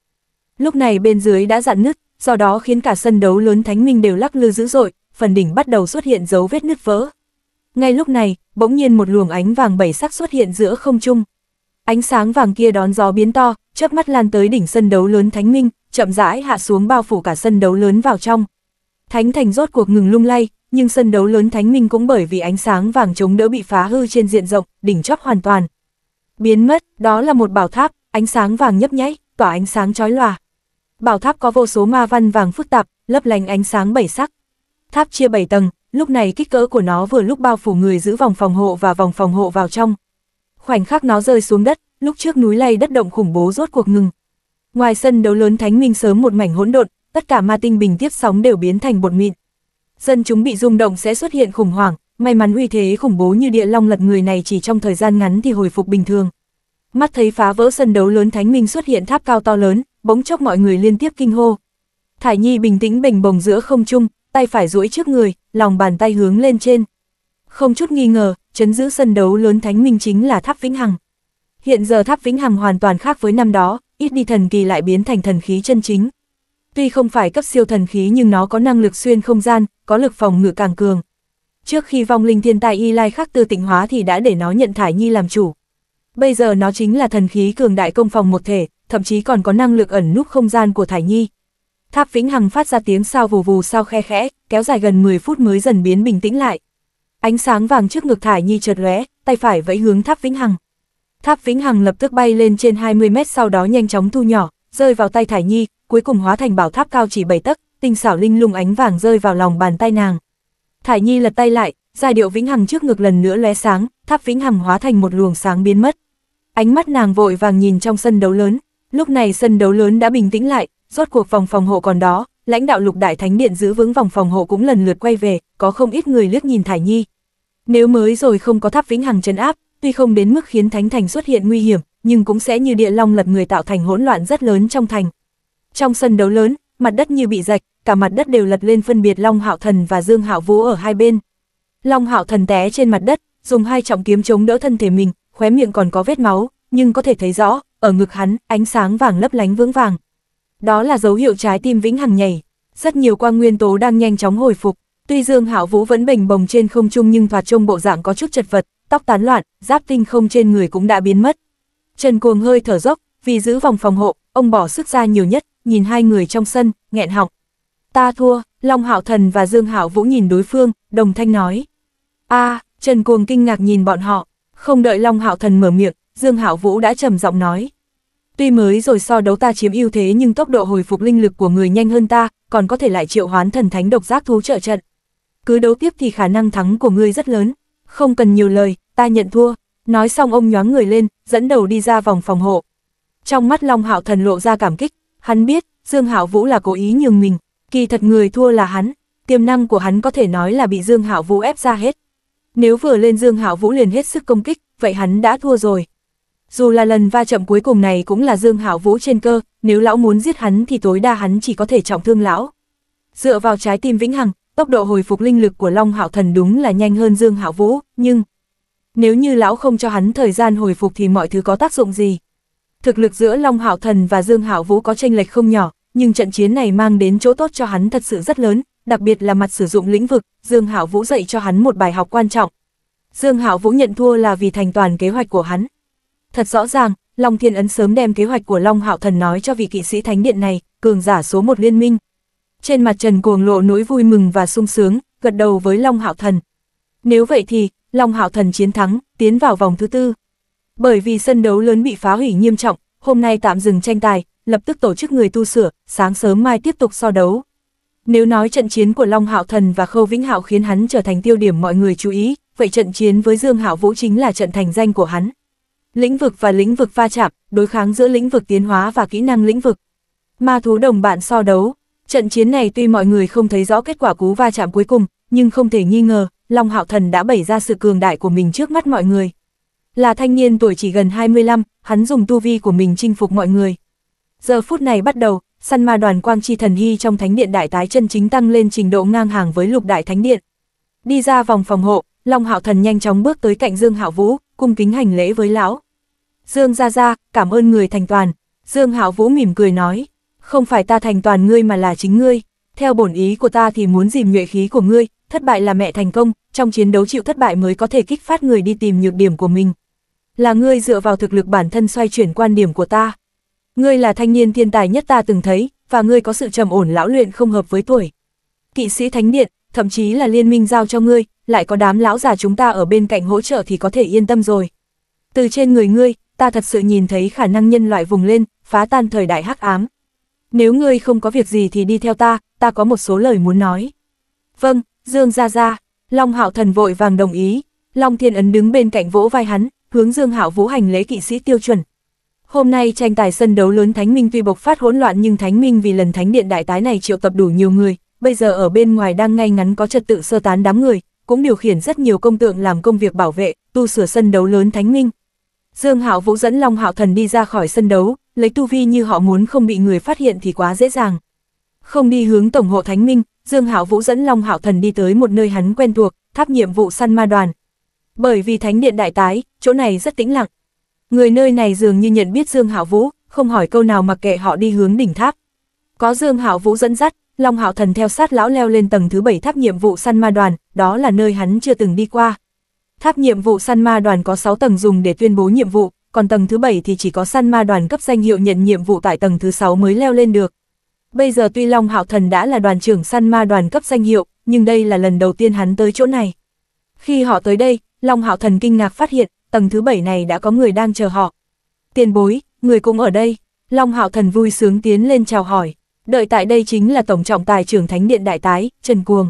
Speaker 1: Lúc này bên dưới đã dạn nứt, do đó khiến cả sân đấu lớn Thánh Minh đều lắc lư dữ dội, phần đỉnh bắt đầu xuất hiện dấu vết nứt vỡ. Ngay lúc này, bỗng nhiên một luồng ánh vàng bảy sắc xuất hiện giữa không trung. Ánh sáng vàng kia đón gió biến to, chớp mắt lan tới đỉnh sân đấu lớn Thánh Minh, chậm rãi hạ xuống bao phủ cả sân đấu lớn vào trong. Thánh thành rốt cuộc ngừng lung lay, nhưng sân đấu lớn Thánh Minh cũng bởi vì ánh sáng vàng chống đỡ bị phá hư trên diện rộng, đỉnh chóp hoàn toàn. Biến mất, đó là một bảo tháp, ánh sáng vàng nhấp nháy, tỏa ánh sáng chói lòa bảo tháp có vô số ma văn vàng phức tạp, lấp lánh ánh sáng bảy sắc. Tháp chia 7 tầng, lúc này kích cỡ của nó vừa lúc bao phủ người giữ vòng phòng hộ và vòng phòng hộ vào trong. Khoảnh khắc nó rơi xuống đất, lúc trước núi lay đất động khủng bố rốt cuộc ngừng. Ngoài sân đấu lớn Thánh Minh sớm một mảnh hỗn độn, tất cả ma tinh bình tiếp sóng đều biến thành bột mịn. Dân chúng bị rung động sẽ xuất hiện khủng hoảng, may mắn uy thế khủng bố như địa long lật người này chỉ trong thời gian ngắn thì hồi phục bình thường. Mắt thấy phá vỡ sân đấu lớn Thánh Minh xuất hiện tháp cao to lớn, bỗng chốc mọi người liên tiếp kinh hô. Thải Nhi bình tĩnh bình bồng giữa không trung, tay phải duỗi trước người, lòng bàn tay hướng lên trên. Không chút nghi ngờ, chấn giữ sân đấu lớn Thánh Minh chính là Tháp Vĩnh Hằng. Hiện giờ Tháp Vĩnh Hằng hoàn toàn khác với năm đó, ít đi thần kỳ lại biến thành thần khí chân chính. Tuy không phải cấp siêu thần khí nhưng nó có năng lực xuyên không gian, có lực phòng ngự càng cường. Trước khi vong linh thiên tài Y Lai khắc tư tịnh hóa thì đã để nó nhận Thải Nhi làm chủ. Bây giờ nó chính là thần khí cường đại công phòng một thể, thậm chí còn có năng lực ẩn núp không gian của Thải Nhi. Tháp Vĩnh Hằng phát ra tiếng sao vù vù sao khe khẽ, kéo dài gần 10 phút mới dần biến bình tĩnh lại. Ánh sáng vàng trước ngực Thải Nhi chợt lóe, tay phải vẫy hướng Tháp Vĩnh Hằng. Tháp Vĩnh Hằng lập tức bay lên trên 20 mét sau đó nhanh chóng thu nhỏ, rơi vào tay Thải Nhi, cuối cùng hóa thành bảo tháp cao chỉ 7 tấc, tinh xảo linh lung ánh vàng rơi vào lòng bàn tay nàng. Thải Nhi lật tay lại, giai điệu Vĩnh Hằng trước ngực lần nữa lóe sáng, Tháp Vĩnh Hằng hóa thành một luồng sáng biến mất. Ánh mắt nàng vội vàng nhìn trong sân đấu lớn, Lúc này sân đấu lớn đã bình tĩnh lại, rốt cuộc vòng phòng hộ còn đó, lãnh đạo lục đại thánh điện giữ vững vòng phòng hộ cũng lần lượt quay về, có không ít người liếc nhìn Thải Nhi. Nếu mới rồi không có tháp vĩnh hằng trấn áp, tuy không đến mức khiến thánh thành xuất hiện nguy hiểm, nhưng cũng sẽ như địa long lật người tạo thành hỗn loạn rất lớn trong thành. Trong sân đấu lớn, mặt đất như bị rạch, cả mặt đất đều lật lên phân biệt Long Hạo Thần và Dương Hạo Vũ ở hai bên. Long Hạo Thần té trên mặt đất, dùng hai trọng kiếm chống đỡ thân thể mình, khóe miệng còn có vết máu, nhưng có thể thấy rõ, ở ngực hắn, ánh sáng vàng lấp lánh vững vàng. Đó là dấu hiệu trái tim vĩnh hằng nhảy, rất nhiều quang nguyên tố đang nhanh chóng hồi phục, tuy Dương Hạo Vũ vẫn bình bồng trên không trung nhưng thoạt trông bộ dạng có chút chật vật, tóc tán loạn, giáp tinh không trên người cũng đã biến mất. Trần Cuồng hơi thở dốc, vì giữ vòng phòng hộ, ông bỏ sức ra nhiều nhất, nhìn hai người trong sân, nghẹn họng. Ta thua, Long Hạo Thần và Dương Hạo Vũ nhìn đối phương, đồng thanh nói. a Trần Cuồng kinh ngạc nhìn bọn họ, không đợi Long Hạo Thần mở miệng, Dương Hạo Vũ đã trầm giọng nói. Tuy mới rồi so đấu ta chiếm ưu thế nhưng tốc độ hồi phục linh lực của người nhanh hơn ta, còn có thể lại triệu hoán thần thánh độc giác thú trợ trận. Cứ đấu tiếp thì khả năng thắng của ngươi rất lớn, không cần nhiều lời, ta nhận thua. Nói xong ông nhoáng người lên, dẫn đầu đi ra vòng phòng hộ. Trong mắt Long Hạo Thần lộ ra cảm kích, hắn biết, Dương Hạo Vũ là cố ý nhường mình, kỳ thật người thua là hắn, tiềm năng của hắn có thể nói là bị Dương Hạo Vũ ép ra hết. Nếu vừa lên Dương Hạo Vũ liền hết sức công kích, vậy hắn đã thua rồi. Dù là lần va chậm cuối cùng này cũng là Dương Hảo Vũ trên cơ, nếu lão muốn giết hắn thì tối đa hắn chỉ có thể trọng thương lão. Dựa vào trái tim vĩnh hằng, tốc độ hồi phục linh lực của Long Hạo Thần đúng là nhanh hơn Dương Hảo Vũ, nhưng nếu như lão không cho hắn thời gian hồi phục thì mọi thứ có tác dụng gì? Thực lực giữa Long Hạo Thần và Dương Hảo Vũ có tranh lệch không nhỏ, nhưng trận chiến này mang đến chỗ tốt cho hắn thật sự rất lớn, đặc biệt là mặt sử dụng lĩnh vực, Dương Hảo Vũ dạy cho hắn một bài học quan trọng. Dương Hảo Vũ nhận thua là vì thành toàn kế hoạch của hắn, Thật rõ ràng, Long Thiên Ấn sớm đem kế hoạch của Long Hạo Thần nói cho vị kỵ sĩ thánh điện này, cường giả số một liên minh. Trên mặt Trần cuồng lộ nỗi vui mừng và sung sướng, gật đầu với Long Hạo Thần. Nếu vậy thì, Long Hạo Thần chiến thắng, tiến vào vòng thứ tư. Bởi vì sân đấu lớn bị phá hủy nghiêm trọng, hôm nay tạm dừng tranh tài, lập tức tổ chức người tu sửa, sáng sớm mai tiếp tục so đấu. Nếu nói trận chiến của Long Hạo Thần và Khâu Vĩnh Hạo khiến hắn trở thành tiêu điểm mọi người chú ý, vậy trận chiến với Dương Hạo Vũ chính là trận thành danh của hắn. Lĩnh vực và lĩnh vực va chạm, đối kháng giữa lĩnh vực tiến hóa và kỹ năng lĩnh vực. Ma thú đồng bạn so đấu, trận chiến này tuy mọi người không thấy rõ kết quả cú va chạm cuối cùng, nhưng không thể nghi ngờ, Long Hạo Thần đã bày ra sự cường đại của mình trước mắt mọi người. Là thanh niên tuổi chỉ gần 25, hắn dùng tu vi của mình chinh phục mọi người. Giờ phút này bắt đầu, săn ma đoàn quang chi thần hy trong thánh điện đại tái chân chính tăng lên trình độ ngang hàng với lục đại thánh điện. Đi ra vòng phòng hộ, Long Hạo Thần nhanh chóng bước tới cạnh Dương Hạo Vũ, cung kính hành lễ với lão. Dương ra ra, cảm ơn người thành toàn. Dương Hạo Vũ mỉm cười nói, không phải ta thành toàn ngươi mà là chính ngươi. Theo bổn ý của ta thì muốn dìm nhuệ khí của ngươi, thất bại là mẹ thành công, trong chiến đấu chịu thất bại mới có thể kích phát người đi tìm nhược điểm của mình. Là ngươi dựa vào thực lực bản thân xoay chuyển quan điểm của ta. Ngươi là thanh niên thiên tài nhất ta từng thấy, và ngươi có sự trầm ổn lão luyện không hợp với tuổi. Kỵ sĩ Thánh Điện, thậm chí là liên minh giao cho ngươi, lại có đám lão già chúng ta ở bên cạnh hỗ trợ thì có thể yên tâm rồi. Từ trên người ngươi, ta thật sự nhìn thấy khả năng nhân loại vùng lên, phá tan thời đại hắc ám. Nếu ngươi không có việc gì thì đi theo ta, ta có một số lời muốn nói. Vâng, Dương Gia Gia, Long Hạo Thần vội vàng đồng ý, Long Thiên Ấn đứng bên cạnh vỗ vai hắn, hướng Dương Hạo vũ hành lễ kỵ sĩ tiêu chuẩn. Hôm nay tranh tài sân đấu lớn Thánh Minh tuy bộc phát hỗn loạn nhưng Thánh Minh vì lần Thánh Điện đại tái này triệu tập đủ nhiều người, bây giờ ở bên ngoài đang ngay ngắn có trật tự sơ tán đám người, cũng điều khiển rất nhiều công tượng làm công việc bảo vệ, tu sửa sân đấu lớn thánh minh. Dương Hạo Vũ dẫn Long Hạo Thần đi ra khỏi sân đấu, lấy tu vi như họ muốn không bị người phát hiện thì quá dễ dàng. Không đi hướng tổng hộ thánh minh, Dương Hạo Vũ dẫn Long Hạo Thần đi tới một nơi hắn quen thuộc, tháp nhiệm vụ săn ma đoàn. Bởi vì thánh điện đại tái, chỗ này rất tĩnh lặng. Người nơi này dường như nhận biết Dương Hạo Vũ, không hỏi câu nào mặc kệ họ đi hướng đỉnh tháp. Có Dương Hạo Vũ dẫn dắt, Long Hạo Thần theo sát lão leo lên tầng thứ 7 tháp nhiệm vụ săn ma đoàn, đó là nơi hắn chưa từng đi qua. Tháp nhiệm vụ săn ma đoàn có 6 tầng dùng để tuyên bố nhiệm vụ, còn tầng thứ 7 thì chỉ có săn ma đoàn cấp danh hiệu nhận nhiệm vụ tại tầng thứ 6 mới leo lên được. Bây giờ tuy Long Hạo Thần đã là đoàn trưởng săn ma đoàn cấp danh hiệu, nhưng đây là lần đầu tiên hắn tới chỗ này. Khi họ tới đây, Long Hạo Thần kinh ngạc phát hiện, tầng thứ 7 này đã có người đang chờ họ. Tiền bối, người cũng ở đây. Long Hạo Thần vui sướng tiến lên chào hỏi đợi tại đây chính là Tổng trọng tài trưởng Thánh Điện Đại Tái, Trần Cuồng.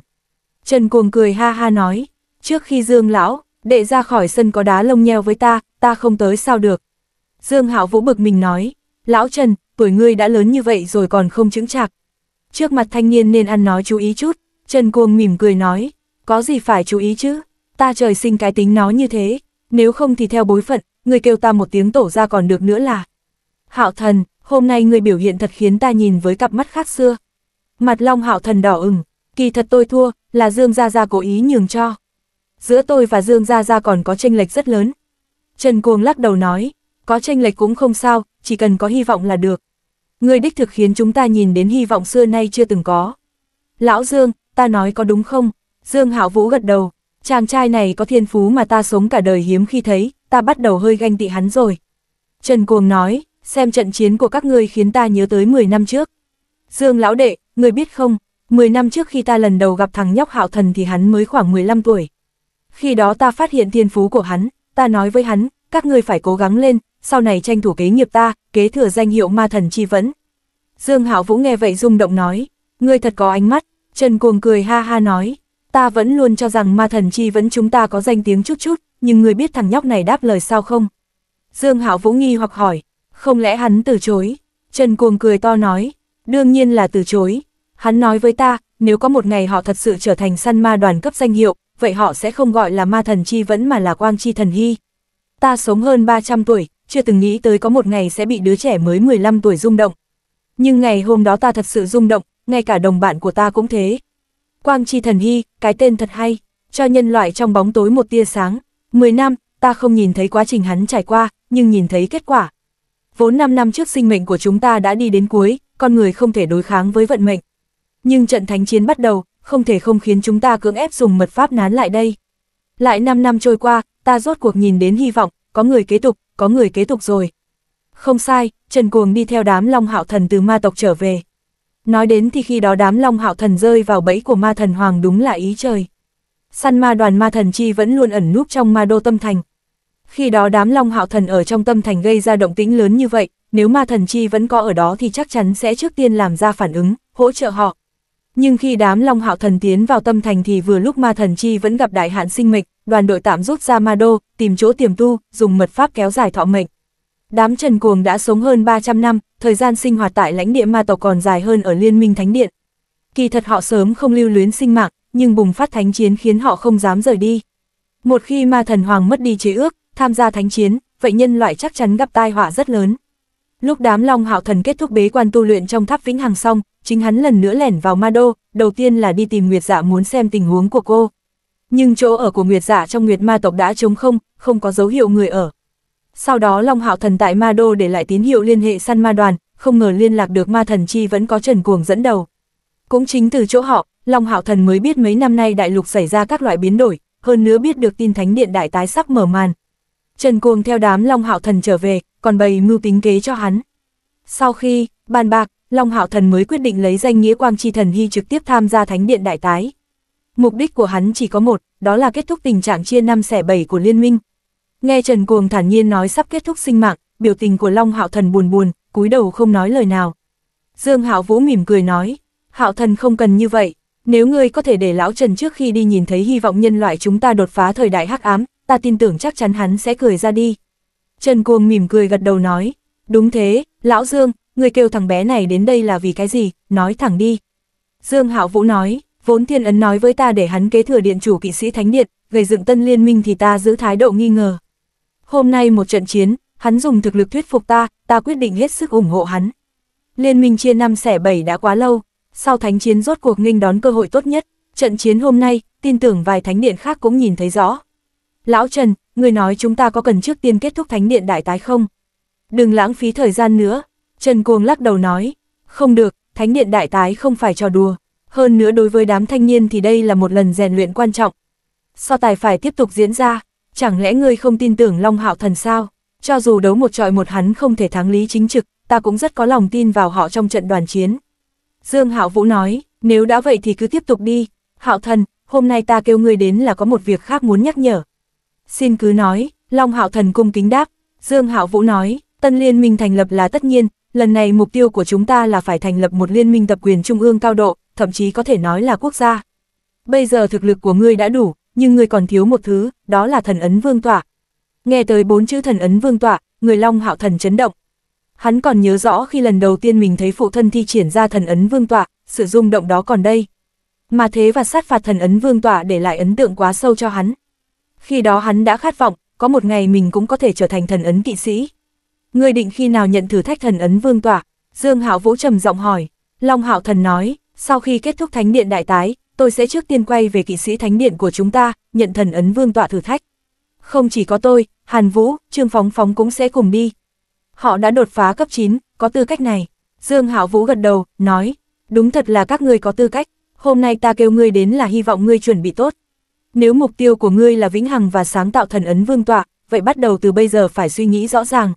Speaker 1: Trần Cuồng cười ha ha nói, trước khi Dương Lão, đệ ra khỏi sân có đá lông nheo với ta, ta không tới sao được. Dương Hạo Vũ bực mình nói, Lão Trần, tuổi ngươi đã lớn như vậy rồi còn không chứng chạc. Trước mặt thanh niên nên ăn nói chú ý chút, Trần Cuồng mỉm cười nói, có gì phải chú ý chứ, ta trời sinh cái tính nó như thế, nếu không thì theo bối phận, người kêu ta một tiếng tổ ra còn được nữa là. Hạo thần, hôm nay người biểu hiện thật khiến ta nhìn với cặp mắt khác xưa. Mặt Long Hạo Thần đỏ ửng, kỳ thật tôi thua, là Dương Gia Gia cố ý nhường cho. Giữa tôi và Dương Gia Gia còn có tranh lệch rất lớn. Trần Cuồng lắc đầu nói, có tranh lệch cũng không sao, chỉ cần có hy vọng là được. Người đích thực khiến chúng ta nhìn đến hy vọng xưa nay chưa từng có. Lão Dương, ta nói có đúng không? Dương Hạo Vũ gật đầu, chàng trai này có thiên phú mà ta sống cả đời hiếm khi thấy, ta bắt đầu hơi ganh tị hắn rồi. Trần Cuồng nói, xem trận chiến của các ngươi khiến ta nhớ tới 10 năm trước. Dương lão đệ, người biết không, 10 năm trước khi ta lần đầu gặp thằng nhóc hạo thần thì hắn mới khoảng 15 tuổi. Khi đó ta phát hiện thiên phú của hắn, ta nói với hắn, các ngươi phải cố gắng lên, sau này tranh thủ kế nghiệp ta, kế thừa danh hiệu ma thần chi vẫn. Dương hạo vũ nghe vậy rung động nói, ngươi thật có ánh mắt, Trần cuồng cười ha ha nói, ta vẫn luôn cho rằng ma thần chi vẫn chúng ta có danh tiếng chút chút, nhưng ngươi biết thằng nhóc này đáp lời sao không? Dương hạo vũ nghi hoặc hỏi, không lẽ hắn từ chối? Trần Cuồng cười to nói, đương nhiên là từ chối. Hắn nói với ta, nếu có một ngày họ thật sự trở thành săn ma đoàn cấp danh hiệu, vậy họ sẽ không gọi là ma thần chi vẫn mà là quang chi thần hy. Ta sống hơn 300 tuổi, chưa từng nghĩ tới có một ngày sẽ bị đứa trẻ mới 15 tuổi rung động. Nhưng ngày hôm đó ta thật sự rung động, ngay cả đồng bạn của ta cũng thế. Quang Chi Thần Hy, cái tên thật hay, cho nhân loại trong bóng tối một tia sáng. 10 năm, ta không nhìn thấy quá trình hắn trải qua, nhưng nhìn thấy kết quả, vốn 5 năm trước sinh mệnh của chúng ta đã đi đến cuối, con người không thể đối kháng với vận mệnh. Nhưng trận thánh chiến bắt đầu, không thể không khiến chúng ta cưỡng ép dùng mật pháp nán lại đây. Lại 5 năm trôi qua, ta rốt cuộc nhìn đến hy vọng, có người kế tục, có người kế tục rồi. Không sai, Trần Cuồng đi theo đám Long Hạo Thần từ ma tộc trở về. Nói đến thì khi đó đám Long Hạo Thần rơi vào bẫy của ma thần Hoàng đúng là ý trời. Săn ma đoàn ma thần chi vẫn luôn ẩn núp trong ma đô tâm thành, khi đó đám long hạo thần ở trong tâm thành gây ra động tĩnh lớn như vậy, nếu ma thần chi vẫn có ở đó thì chắc chắn sẽ trước tiên làm ra phản ứng, hỗ trợ họ. Nhưng khi đám long hạo thần tiến vào tâm thành thì vừa lúc ma thần chi vẫn gặp đại hạn sinh mệnh, đoàn đội tạm rút ra ma đô, tìm chỗ tiềm tu, dùng mật pháp kéo dài thọ mệnh. Đám Trần Cuồng đã sống hơn 300 năm, thời gian sinh hoạt tại lãnh địa ma tộc còn dài hơn ở Liên minh Thánh Điện. Kỳ thật họ sớm không lưu luyến sinh mạng, nhưng bùng phát thánh chiến khiến họ không dám rời đi. Một khi ma thần hoàng mất đi chế ước, tham gia thánh chiến, vậy nhân loại chắc chắn gặp tai họa rất lớn. Lúc đám Long Hạo Thần kết thúc bế quan tu luyện trong tháp Vĩnh Hằng xong, chính hắn lần nữa lẻn vào Ma Đô, đầu tiên là đi tìm Nguyệt Dạ muốn xem tình huống của cô. Nhưng chỗ ở của Nguyệt Dạ trong Nguyệt Ma tộc đã trống không, không có dấu hiệu người ở. Sau đó Long Hạo Thần tại Ma Đô để lại tín hiệu liên hệ săn ma đoàn, không ngờ liên lạc được Ma Thần Chi vẫn có Trần Cuồng dẫn đầu. Cũng chính từ chỗ họ, Long Hạo Thần mới biết mấy năm nay đại lục xảy ra các loại biến đổi, hơn nữa biết được tin Thánh Điện Đại tái sắp mở màn, Trần Cuồng theo đám Long Hạo Thần trở về, còn bày mưu tính kế cho hắn. Sau khi bàn bạc, Long Hạo Thần mới quyết định lấy danh nghĩa Quang Chi Thần Hy trực tiếp tham gia Thánh Điện Đại Tái. Mục đích của hắn chỉ có một, đó là kết thúc tình trạng chia năm xẻ bảy của liên minh. Nghe Trần Cuồng thản nhiên nói sắp kết thúc sinh mạng, biểu tình của Long Hạo Thần buồn buồn, cúi đầu không nói lời nào. Dương Hạo Vũ mỉm cười nói, Hạo Thần không cần như vậy, nếu ngươi có thể để lão Trần trước khi đi nhìn thấy hy vọng nhân loại chúng ta đột phá thời đại hắc ám, ta tin tưởng chắc chắn hắn sẽ cười ra đi. Trần Cuồng mỉm cười gật đầu nói, đúng thế, lão Dương, người kêu thằng bé này đến đây là vì cái gì, nói thẳng đi. Dương Hạo Vũ nói, vốn thiên ấn nói với ta để hắn kế thừa điện chủ kỵ sĩ Thánh Điện, gây dựng tân liên minh thì ta giữ thái độ nghi ngờ. Hôm nay một trận chiến, hắn dùng thực lực thuyết phục ta, ta quyết định hết sức ủng hộ hắn. Liên minh chia năm xẻ bảy đã quá lâu, sau thánh chiến rốt cuộc nghênh đón cơ hội tốt nhất, trận chiến hôm nay, tin tưởng vài thánh điện khác cũng nhìn thấy rõ. Lão Trần, người nói chúng ta có cần trước tiên kết thúc thánh điện đại tái không? Đừng lãng phí thời gian nữa. Trần Cuồng lắc đầu nói, không được, thánh điện đại tái không phải trò đùa. Hơn nữa đối với đám thanh niên thì đây là một lần rèn luyện quan trọng. So tài phải tiếp tục diễn ra, chẳng lẽ ngươi không tin tưởng Long Hạo Thần sao? Cho dù đấu một trọi một hắn không thể thắng lý chính trực, ta cũng rất có lòng tin vào họ trong trận đoàn chiến. Dương Hạo Vũ nói, nếu đã vậy thì cứ tiếp tục đi. Hạo Thần, hôm nay ta kêu ngươi đến là có một việc khác muốn nhắc nhở xin cứ nói, Long Hạo Thần cung kính đáp, Dương Hạo Vũ nói, tân liên minh thành lập là tất nhiên, lần này mục tiêu của chúng ta là phải thành lập một liên minh tập quyền trung ương cao độ, thậm chí có thể nói là quốc gia. Bây giờ thực lực của ngươi đã đủ, nhưng ngươi còn thiếu một thứ, đó là thần ấn vương tỏa. Nghe tới bốn chữ thần ấn vương tỏa, người Long Hạo Thần chấn động. Hắn còn nhớ rõ khi lần đầu tiên mình thấy phụ thân thi triển ra thần ấn vương tỏa, sự rung động đó còn đây. Mà thế và sát phạt thần ấn vương tỏa để lại ấn tượng quá sâu cho hắn, khi đó hắn đã khát vọng, có một ngày mình cũng có thể trở thành thần ấn kỵ sĩ. Ngươi định khi nào nhận thử thách thần ấn vương tỏa? Dương Hạo Vũ trầm giọng hỏi. Long Hạo Thần nói, sau khi kết thúc thánh điện đại tái, tôi sẽ trước tiên quay về kỵ sĩ thánh điện của chúng ta, nhận thần ấn vương tọa thử thách. Không chỉ có tôi, Hàn Vũ, Trương Phóng Phóng cũng sẽ cùng đi. Họ đã đột phá cấp 9, có tư cách này. Dương Hạo Vũ gật đầu, nói, đúng thật là các ngươi có tư cách, hôm nay ta kêu ngươi đến là hy vọng ngươi chuẩn bị tốt. Nếu mục tiêu của ngươi là vĩnh hằng và sáng tạo thần ấn vương tọa, vậy bắt đầu từ bây giờ phải suy nghĩ rõ ràng.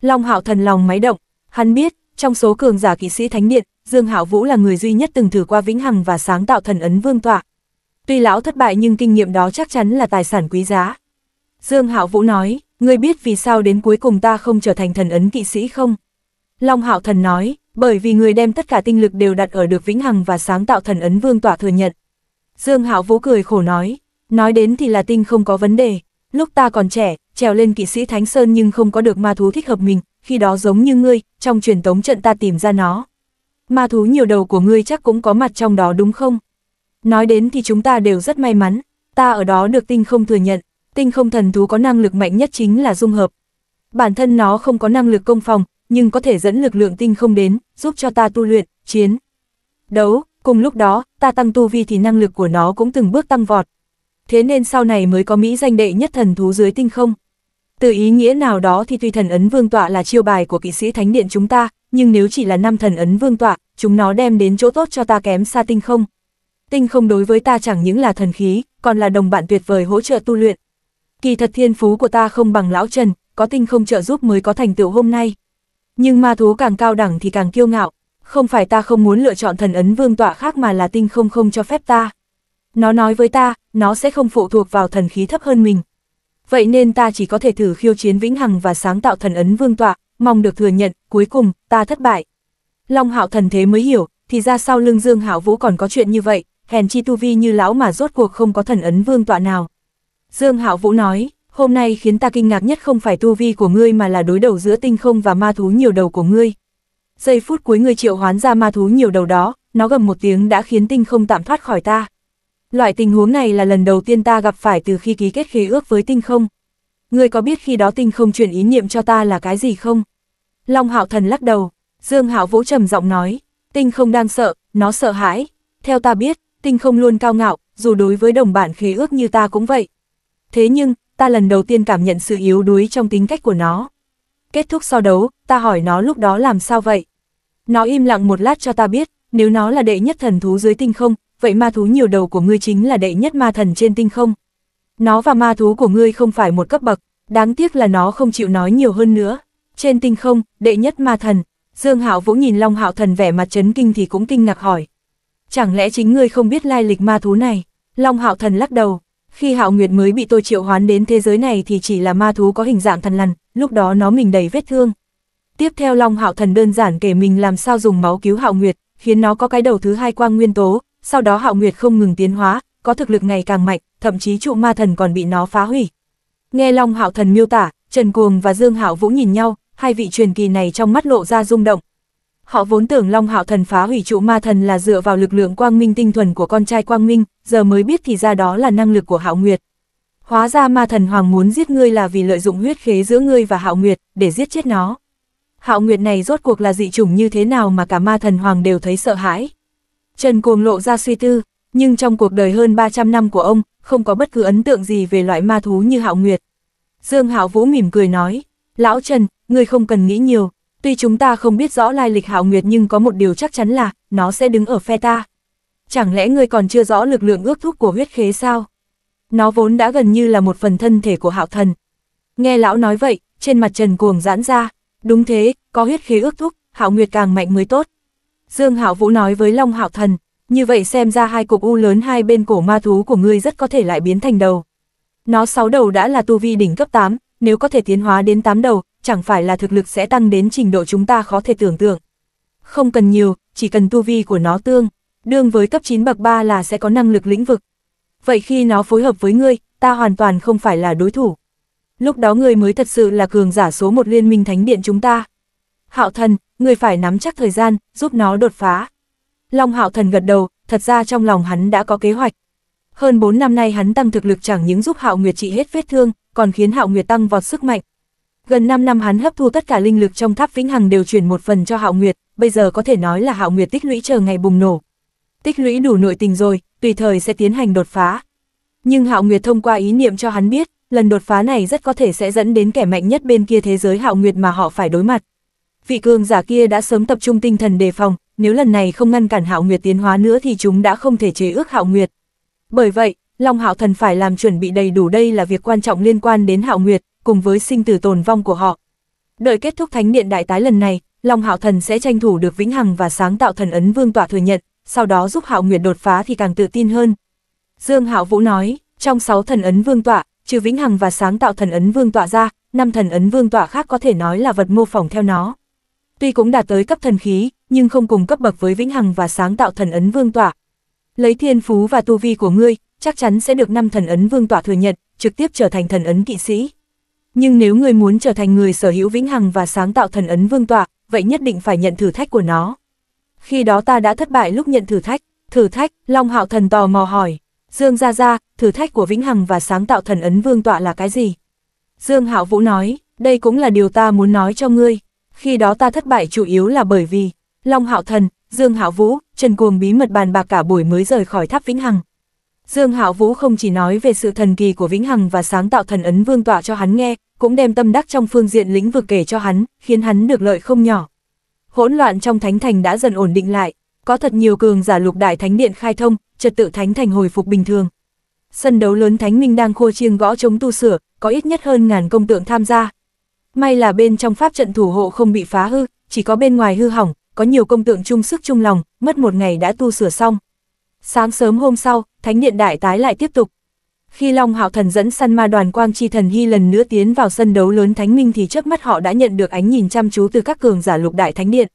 Speaker 1: Long Hạo thần lòng máy động, hắn biết, trong số cường giả kỵ sĩ thánh điện, Dương Hạo Vũ là người duy nhất từng thử qua vĩnh hằng và sáng tạo thần ấn vương tọa. Tuy lão thất bại nhưng kinh nghiệm đó chắc chắn là tài sản quý giá. Dương Hạo Vũ nói, ngươi biết vì sao đến cuối cùng ta không trở thành thần ấn kỵ sĩ không? Long Hạo Thần nói, bởi vì người đem tất cả tinh lực đều đặt ở được vĩnh hằng và sáng tạo thần ấn vương tỏa thừa nhận. Dương Hạo Vũ cười khổ nói, Nói đến thì là tinh không có vấn đề, lúc ta còn trẻ, trèo lên kỵ sĩ Thánh Sơn nhưng không có được ma thú thích hợp mình, khi đó giống như ngươi, trong truyền tống trận ta tìm ra nó. Ma thú nhiều đầu của ngươi chắc cũng có mặt trong đó đúng không? Nói đến thì chúng ta đều rất may mắn, ta ở đó được tinh không thừa nhận, tinh không thần thú có năng lực mạnh nhất chính là dung hợp. Bản thân nó không có năng lực công phòng, nhưng có thể dẫn lực lượng tinh không đến, giúp cho ta tu luyện, chiến, đấu. Cùng lúc đó, ta tăng tu vi thì năng lực của nó cũng từng bước tăng vọt, thế nên sau này mới có Mỹ danh đệ nhất thần thú dưới tinh không. Từ ý nghĩa nào đó thì tuy thần ấn vương tọa là chiêu bài của kỵ sĩ thánh điện chúng ta, nhưng nếu chỉ là năm thần ấn vương tọa, chúng nó đem đến chỗ tốt cho ta kém xa tinh không. Tinh không đối với ta chẳng những là thần khí, còn là đồng bạn tuyệt vời hỗ trợ tu luyện. Kỳ thật thiên phú của ta không bằng lão Trần, có tinh không trợ giúp mới có thành tựu hôm nay. Nhưng ma thú càng cao đẳng thì càng kiêu ngạo, không phải ta không muốn lựa chọn thần ấn vương tọa khác mà là tinh không không cho phép ta. Nó nói với ta, nó sẽ không phụ thuộc vào thần khí thấp hơn mình. Vậy nên ta chỉ có thể thử khiêu chiến vĩnh hằng và sáng tạo thần ấn vương tọa, mong được thừa nhận, cuối cùng, ta thất bại. Long hạo thần thế mới hiểu, thì ra sau lưng Dương hạo vũ còn có chuyện như vậy, hèn chi tu vi như lão mà rốt cuộc không có thần ấn vương tọa nào. Dương hạo vũ nói, hôm nay khiến ta kinh ngạc nhất không phải tu vi của ngươi mà là đối đầu giữa tinh không và ma thú nhiều đầu của ngươi. Giây phút cuối ngươi triệu hoán ra ma thú nhiều đầu đó, nó gầm một tiếng đã khiến tinh không tạm thoát khỏi ta. Loại tình huống này là lần đầu tiên ta gặp phải từ khi ký kết khế ước với tinh không. Ngươi có biết khi đó tinh không chuyển ý niệm cho ta là cái gì không? Long hạo thần lắc đầu, Dương hạo vỗ trầm giọng nói, tinh không đang sợ, nó sợ hãi. Theo ta biết, tinh không luôn cao ngạo, dù đối với đồng bạn khế ước như ta cũng vậy. Thế nhưng, ta lần đầu tiên cảm nhận sự yếu đuối trong tính cách của nó. Kết thúc so đấu, ta hỏi nó lúc đó làm sao vậy? Nó im lặng một lát cho ta biết, nếu nó là đệ nhất thần thú dưới tinh không, vậy ma thú nhiều đầu của ngươi chính là đệ nhất ma thần trên tinh không. Nó và ma thú của ngươi không phải một cấp bậc, đáng tiếc là nó không chịu nói nhiều hơn nữa. Trên tinh không, đệ nhất ma thần, Dương Hạo Vũ nhìn Long Hạo Thần vẻ mặt chấn kinh thì cũng kinh ngạc hỏi. Chẳng lẽ chính ngươi không biết lai lịch ma thú này? Long Hạo Thần lắc đầu, khi Hạo Nguyệt mới bị tôi triệu hoán đến thế giới này thì chỉ là ma thú có hình dạng thần lằn, lúc đó nó mình đầy vết thương. Tiếp theo Long Hạo Thần đơn giản kể mình làm sao dùng máu cứu Hạo Nguyệt, khiến nó có cái đầu thứ hai quang nguyên tố, sau đó hạo nguyệt không ngừng tiến hóa, có thực lực ngày càng mạnh, thậm chí trụ ma thần còn bị nó phá hủy. Nghe Long Hạo Thần miêu tả, Trần Cuồng và Dương Hạo Vũ nhìn nhau, hai vị truyền kỳ này trong mắt lộ ra rung động. Họ vốn tưởng Long Hạo Thần phá hủy trụ ma thần là dựa vào lực lượng quang minh tinh thuần của con trai quang minh, giờ mới biết thì ra đó là năng lực của Hạo Nguyệt. Hóa ra ma thần hoàng muốn giết ngươi là vì lợi dụng huyết khế giữa ngươi và Hạo Nguyệt, để giết chết nó. Hạo Nguyệt này rốt cuộc là dị chủng như thế nào mà cả ma thần hoàng đều thấy sợ hãi. Trần Cuồng lộ ra suy tư, nhưng trong cuộc đời hơn 300 năm của ông, không có bất cứ ấn tượng gì về loại ma thú như Hạo Nguyệt. Dương Hạo Vũ mỉm cười nói, Lão Trần, ngươi không cần nghĩ nhiều, tuy chúng ta không biết rõ lai lịch Hạo Nguyệt nhưng có một điều chắc chắn là, nó sẽ đứng ở phe ta. Chẳng lẽ ngươi còn chưa rõ lực lượng ước thúc của huyết khế sao? Nó vốn đã gần như là một phần thân thể của Hạo Thần. Nghe Lão nói vậy, trên mặt Trần Cuồng giãn ra, đúng thế, có huyết khế ước thúc, Hạo Nguyệt càng mạnh mới tốt. Dương Hạo Vũ nói với Long Hạo Thần, như vậy xem ra hai cục u lớn hai bên cổ ma thú của ngươi rất có thể lại biến thành đầu. Nó sáu đầu đã là tu vi đỉnh cấp 8, nếu có thể tiến hóa đến 8 đầu, chẳng phải là thực lực sẽ tăng đến trình độ chúng ta khó thể tưởng tượng. Không cần nhiều, chỉ cần tu vi của nó tương, đương với cấp 9 bậc 3 là sẽ có năng lực lĩnh vực. Vậy khi nó phối hợp với ngươi, ta hoàn toàn không phải là đối thủ. Lúc đó ngươi mới thật sự là cường giả số một liên minh thánh điện chúng ta hạo thần, người phải nắm chắc thời gian, giúp nó đột phá. Long hạo thần gật đầu, thật ra trong lòng hắn đã có kế hoạch. Hơn 4 năm nay hắn tăng thực lực chẳng những giúp hạo nguyệt trị hết vết thương, còn khiến hạo nguyệt tăng vọt sức mạnh. Gần 5 năm hắn hấp thu tất cả linh lực trong tháp vĩnh hằng đều chuyển một phần cho hạo nguyệt, bây giờ có thể nói là hạo nguyệt tích lũy chờ ngày bùng nổ. Tích lũy đủ nội tình rồi, tùy thời sẽ tiến hành đột phá. Nhưng hạo nguyệt thông qua ý niệm cho hắn biết, lần đột phá này rất có thể sẽ dẫn đến kẻ mạnh nhất bên kia thế giới hạo nguyệt mà họ phải đối mặt vị cường giả kia đã sớm tập trung tinh thần đề phòng, nếu lần này không ngăn cản Hạo Nguyệt tiến hóa nữa thì chúng đã không thể chế ước Hạo Nguyệt. Bởi vậy, Long Hạo Thần phải làm chuẩn bị đầy đủ đây là việc quan trọng liên quan đến Hạo Nguyệt, cùng với sinh tử tồn vong của họ. Đợi kết thúc Thánh Điện Đại Tái lần này, Long Hạo Thần sẽ tranh thủ được Vĩnh Hằng và sáng tạo thần ấn vương tọa thừa nhận, sau đó giúp Hạo Nguyệt đột phá thì càng tự tin hơn. Dương Hạo Vũ nói, trong 6 thần ấn vương tọa, trừ Vĩnh Hằng và sáng tạo thần ấn vương tọa ra, năm thần ấn vương tọa khác có thể nói là vật mô phỏng theo nó tuy cũng đạt tới cấp thần khí, nhưng không cùng cấp bậc với vĩnh hằng và sáng tạo thần ấn vương tọa. Lấy thiên phú và tu vi của ngươi, chắc chắn sẽ được năm thần ấn vương tọa thừa nhận, trực tiếp trở thành thần ấn kỵ sĩ. Nhưng nếu ngươi muốn trở thành người sở hữu vĩnh hằng và sáng tạo thần ấn vương tọa, vậy nhất định phải nhận thử thách của nó. Khi đó ta đã thất bại lúc nhận thử thách, thử thách, Long Hạo Thần tò mò hỏi, Dương Gia Gia, thử thách của vĩnh hằng và sáng tạo thần ấn vương tọa là cái gì? Dương Hạo Vũ nói, đây cũng là điều ta muốn nói cho ngươi, khi đó ta thất bại chủ yếu là bởi vì Long Hạo Thần, Dương Hạo Vũ, Trần Cuồng bí mật bàn bạc cả buổi mới rời khỏi tháp Vĩnh Hằng. Dương Hạo Vũ không chỉ nói về sự thần kỳ của Vĩnh Hằng và sáng tạo thần ấn vương tọa cho hắn nghe, cũng đem tâm đắc trong phương diện lĩnh vực kể cho hắn, khiến hắn được lợi không nhỏ. Hỗn loạn trong thánh thành đã dần ổn định lại, có thật nhiều cường giả lục đại thánh điện khai thông, trật tự thánh thành hồi phục bình thường. Sân đấu lớn thánh minh đang khô chiêng gõ chống tu sửa, có ít nhất hơn ngàn công tượng tham gia, May là bên trong pháp trận thủ hộ không bị phá hư, chỉ có bên ngoài hư hỏng, có nhiều công tượng chung sức chung lòng, mất một ngày đã tu sửa xong. Sáng sớm hôm sau, thánh điện đại tái lại tiếp tục. Khi Long Hạo Thần dẫn săn ma đoàn quang chi thần hy lần nữa tiến vào sân đấu lớn thánh minh thì trước mắt họ đã nhận được ánh nhìn chăm chú từ các cường giả lục đại thánh điện.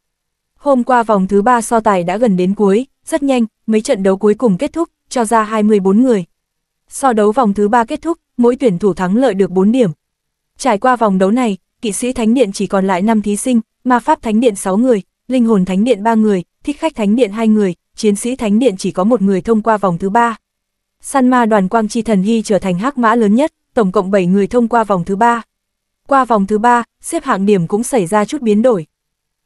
Speaker 1: Hôm qua vòng thứ ba so tài đã gần đến cuối, rất nhanh, mấy trận đấu cuối cùng kết thúc, cho ra 24 người. So đấu vòng thứ ba kết thúc, mỗi tuyển thủ thắng lợi được 4 điểm. Trải qua vòng đấu này, kỵ sĩ thánh điện chỉ còn lại 5 thí sinh, ma pháp thánh điện 6 người, linh hồn thánh điện 3 người, thích khách thánh điện 2 người, chiến sĩ thánh điện chỉ có một người thông qua vòng thứ 3. San ma đoàn quang chi thần hy trở thành hắc mã lớn nhất, tổng cộng 7 người thông qua vòng thứ 3. Qua vòng thứ 3, xếp hạng điểm cũng xảy ra chút biến đổi.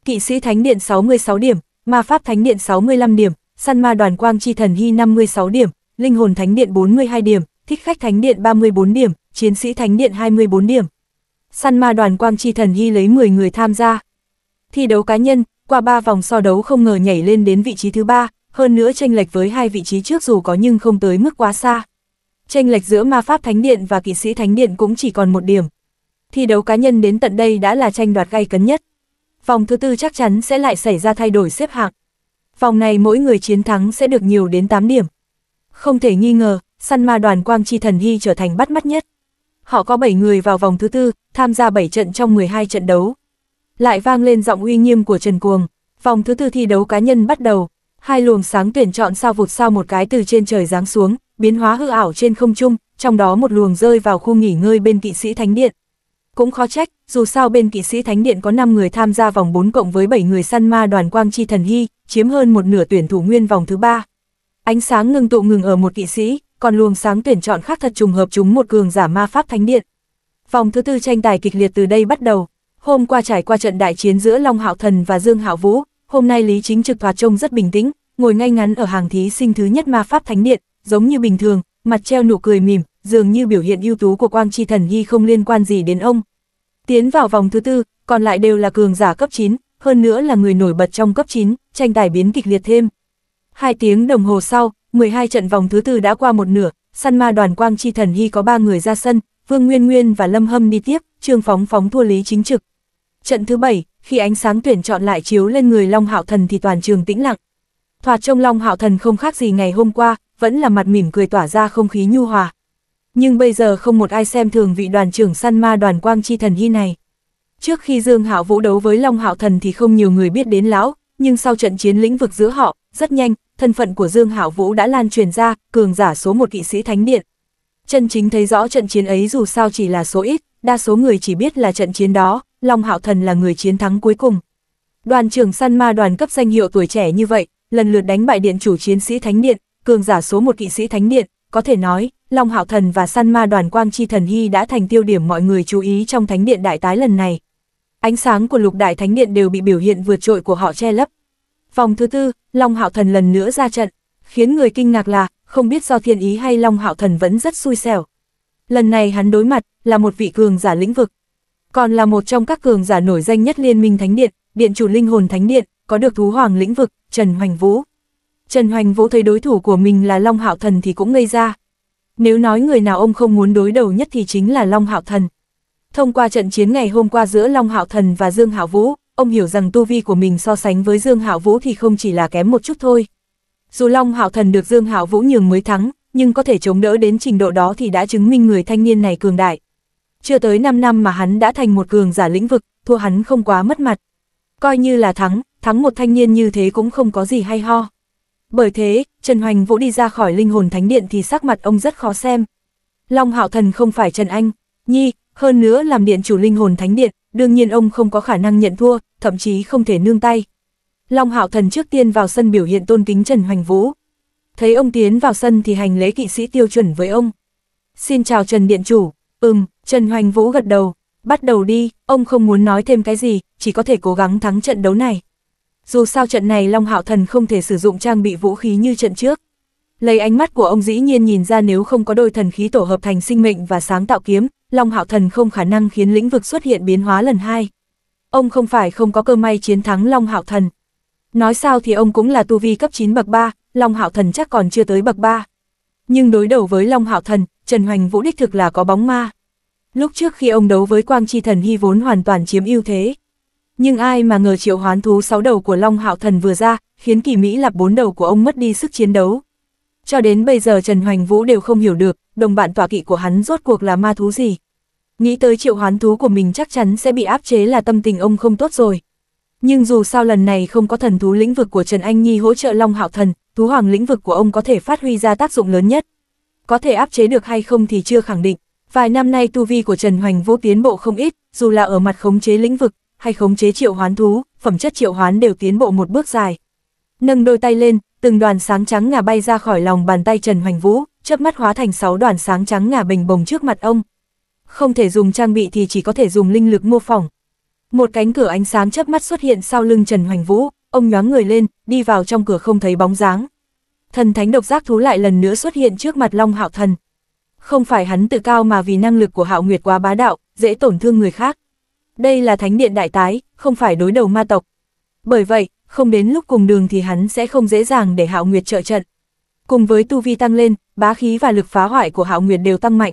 Speaker 1: Kỵ sĩ thánh điện 66 điểm, ma pháp thánh điện 65 điểm, săn ma đoàn quang chi thần hy 56 điểm, linh hồn thánh điện 42 điểm, thích khách thánh điện 34 điểm, chiến sĩ thánh điện 24 điểm, săn ma đoàn quang chi thần hy lấy 10 người tham gia. Thi đấu cá nhân, qua 3 vòng so đấu không ngờ nhảy lên đến vị trí thứ 3, hơn nữa tranh lệch với hai vị trí trước dù có nhưng không tới mức quá xa. Tranh lệch giữa ma pháp thánh điện và kỵ sĩ thánh điện cũng chỉ còn một điểm. Thi đấu cá nhân đến tận đây đã là tranh đoạt gay cấn nhất. Vòng thứ tư chắc chắn sẽ lại xảy ra thay đổi xếp hạng. Vòng này mỗi người chiến thắng sẽ được nhiều đến 8 điểm. Không thể nghi ngờ, săn ma đoàn quang chi thần hy trở thành bắt mắt nhất họ có 7 người vào vòng thứ tư, tham gia 7 trận trong 12 trận đấu. Lại vang lên giọng uy nghiêm của Trần Cuồng, vòng thứ tư thi đấu cá nhân bắt đầu, hai luồng sáng tuyển chọn sao vụt sao một cái từ trên trời giáng xuống, biến hóa hư ảo trên không trung, trong đó một luồng rơi vào khu nghỉ ngơi bên kỵ sĩ Thánh Điện. Cũng khó trách, dù sao bên kỵ sĩ Thánh Điện có 5 người tham gia vòng 4 cộng với 7 người săn ma đoàn quang chi thần hy, chiếm hơn một nửa tuyển thủ nguyên vòng thứ ba. Ánh sáng ngừng tụ ngừng ở một kỵ sĩ, còn luồng sáng tuyển chọn khác thật trùng hợp chúng một cường giả ma pháp thánh điện. Vòng thứ tư tranh tài kịch liệt từ đây bắt đầu. Hôm qua trải qua trận đại chiến giữa Long Hạo Thần và Dương Hạo Vũ, hôm nay Lý Chính Trực thoạt trông rất bình tĩnh, ngồi ngay ngắn ở hàng thí sinh thứ nhất ma pháp thánh điện, giống như bình thường, mặt treo nụ cười mỉm, dường như biểu hiện ưu tú của Quang Chi Thần Nhi không liên quan gì đến ông. Tiến vào vòng thứ tư, còn lại đều là cường giả cấp 9, hơn nữa là người nổi bật trong cấp 9, tranh tài biến kịch liệt thêm. Hai tiếng đồng hồ sau, 12 trận vòng thứ tư đã qua một nửa, săn ma đoàn quang chi thần hy có 3 người ra sân, Vương Nguyên Nguyên và Lâm Hâm đi tiếp, Trương Phóng phóng thua Lý Chính Trực. Trận thứ 7, khi ánh sáng tuyển chọn lại chiếu lên người Long Hạo Thần thì toàn trường tĩnh lặng. Thoạt trông Long Hạo Thần không khác gì ngày hôm qua, vẫn là mặt mỉm cười tỏa ra không khí nhu hòa. Nhưng bây giờ không một ai xem thường vị đoàn trưởng săn ma đoàn quang chi thần hy này. Trước khi Dương Hạo Vũ đấu với Long Hạo Thần thì không nhiều người biết đến lão, nhưng sau trận chiến lĩnh vực giữa họ, rất nhanh, thân phận của Dương Hạo Vũ đã lan truyền ra, cường giả số một kỵ sĩ thánh điện. Chân chính thấy rõ trận chiến ấy dù sao chỉ là số ít, đa số người chỉ biết là trận chiến đó, Long Hạo Thần là người chiến thắng cuối cùng. Đoàn trưởng săn ma đoàn cấp danh hiệu tuổi trẻ như vậy, lần lượt đánh bại điện chủ chiến sĩ thánh điện, cường giả số một kỵ sĩ thánh điện, có thể nói, Long Hạo Thần và săn ma đoàn quang chi thần hy đã thành tiêu điểm mọi người chú ý trong thánh điện đại tái lần này. Ánh sáng của lục đại thánh điện đều bị biểu hiện vượt trội của họ che lấp, Vòng thứ tư, Long Hạo Thần lần nữa ra trận, khiến người kinh ngạc là, không biết do thiên ý hay Long Hạo Thần vẫn rất xui xẻo. Lần này hắn đối mặt, là một vị cường giả lĩnh vực. Còn là một trong các cường giả nổi danh nhất Liên minh Thánh Điện, Điện chủ Linh Hồn Thánh Điện, có được thú hoàng lĩnh vực, Trần Hoành Vũ. Trần Hoành Vũ thấy đối thủ của mình là Long Hạo Thần thì cũng ngây ra. Nếu nói người nào ông không muốn đối đầu nhất thì chính là Long Hạo Thần. Thông qua trận chiến ngày hôm qua giữa Long Hạo Thần và Dương Hạo Vũ, ông hiểu rằng tu vi của mình so sánh với Dương Hạo Vũ thì không chỉ là kém một chút thôi. Dù Long Hạo Thần được Dương Hạo Vũ nhường mới thắng, nhưng có thể chống đỡ đến trình độ đó thì đã chứng minh người thanh niên này cường đại. Chưa tới 5 năm mà hắn đã thành một cường giả lĩnh vực, thua hắn không quá mất mặt. Coi như là thắng, thắng một thanh niên như thế cũng không có gì hay ho. Bởi thế, Trần Hoành Vũ đi ra khỏi linh hồn thánh điện thì sắc mặt ông rất khó xem. Long Hạo Thần không phải Trần Anh, Nhi, hơn nữa làm điện chủ linh hồn thánh điện, đương nhiên ông không có khả năng nhận thua, thậm chí không thể nương tay. Long Hạo Thần trước tiên vào sân biểu hiện tôn kính Trần Hoành Vũ. Thấy ông tiến vào sân thì hành lễ kỵ sĩ tiêu chuẩn với ông. Xin chào Trần Điện Chủ, ừm, Trần Hoành Vũ gật đầu, bắt đầu đi, ông không muốn nói thêm cái gì, chỉ có thể cố gắng thắng trận đấu này. Dù sao trận này Long Hạo Thần không thể sử dụng trang bị vũ khí như trận trước. Lấy ánh mắt của ông dĩ nhiên nhìn ra nếu không có đôi thần khí tổ hợp thành sinh mệnh và sáng tạo kiếm, Long Hạo Thần không khả năng khiến lĩnh vực xuất hiện biến hóa lần hai. Ông không phải không có cơ may chiến thắng Long Hạo Thần. Nói sao thì ông cũng là tu vi cấp 9 bậc 3, Long Hạo Thần chắc còn chưa tới bậc 3. Nhưng đối đầu với Long Hạo Thần, Trần Hoành Vũ đích thực là có bóng ma. Lúc trước khi ông đấu với Quang Chi Thần Hy vốn hoàn toàn chiếm ưu thế. Nhưng ai mà ngờ triệu hoán thú sáu đầu của Long Hạo Thần vừa ra, khiến kỳ Mỹ lạp bốn đầu của ông mất đi sức chiến đấu. Cho đến bây giờ Trần Hoành Vũ đều không hiểu được, đồng bạn tọa kỵ của hắn rốt cuộc là ma thú gì. Nghĩ tới triệu hoán thú của mình chắc chắn sẽ bị áp chế là tâm tình ông không tốt rồi. Nhưng dù sao lần này không có thần thú lĩnh vực của Trần Anh Nhi hỗ trợ Long Hạo Thần, thú hoàng lĩnh vực của ông có thể phát huy ra tác dụng lớn nhất. Có thể áp chế được hay không thì chưa khẳng định. Vài năm nay tu vi của Trần Hoành Vũ tiến bộ không ít, dù là ở mặt khống chế lĩnh vực hay khống chế triệu hoán thú, phẩm chất triệu hoán đều tiến bộ một bước dài. Nâng đôi tay lên, từng đoàn sáng trắng ngà bay ra khỏi lòng bàn tay Trần Hoành Vũ, chớp mắt hóa thành sáu đoàn sáng trắng ngà bình bồng trước mặt ông. Không thể dùng trang bị thì chỉ có thể dùng linh lực mô phỏng. Một cánh cửa ánh sáng chớp mắt xuất hiện sau lưng Trần Hoành Vũ, ông nhoáng người lên, đi vào trong cửa không thấy bóng dáng. Thần thánh độc giác thú lại lần nữa xuất hiện trước mặt Long Hạo Thần. Không phải hắn tự cao mà vì năng lực của Hạo Nguyệt quá bá đạo, dễ tổn thương người khác. Đây là thánh điện đại tái, không phải đối đầu ma tộc, bởi vậy, không đến lúc cùng đường thì hắn sẽ không dễ dàng để Hạo Nguyệt trợ trận. Cùng với tu vi tăng lên, bá khí và lực phá hoại của Hạo Nguyệt đều tăng mạnh.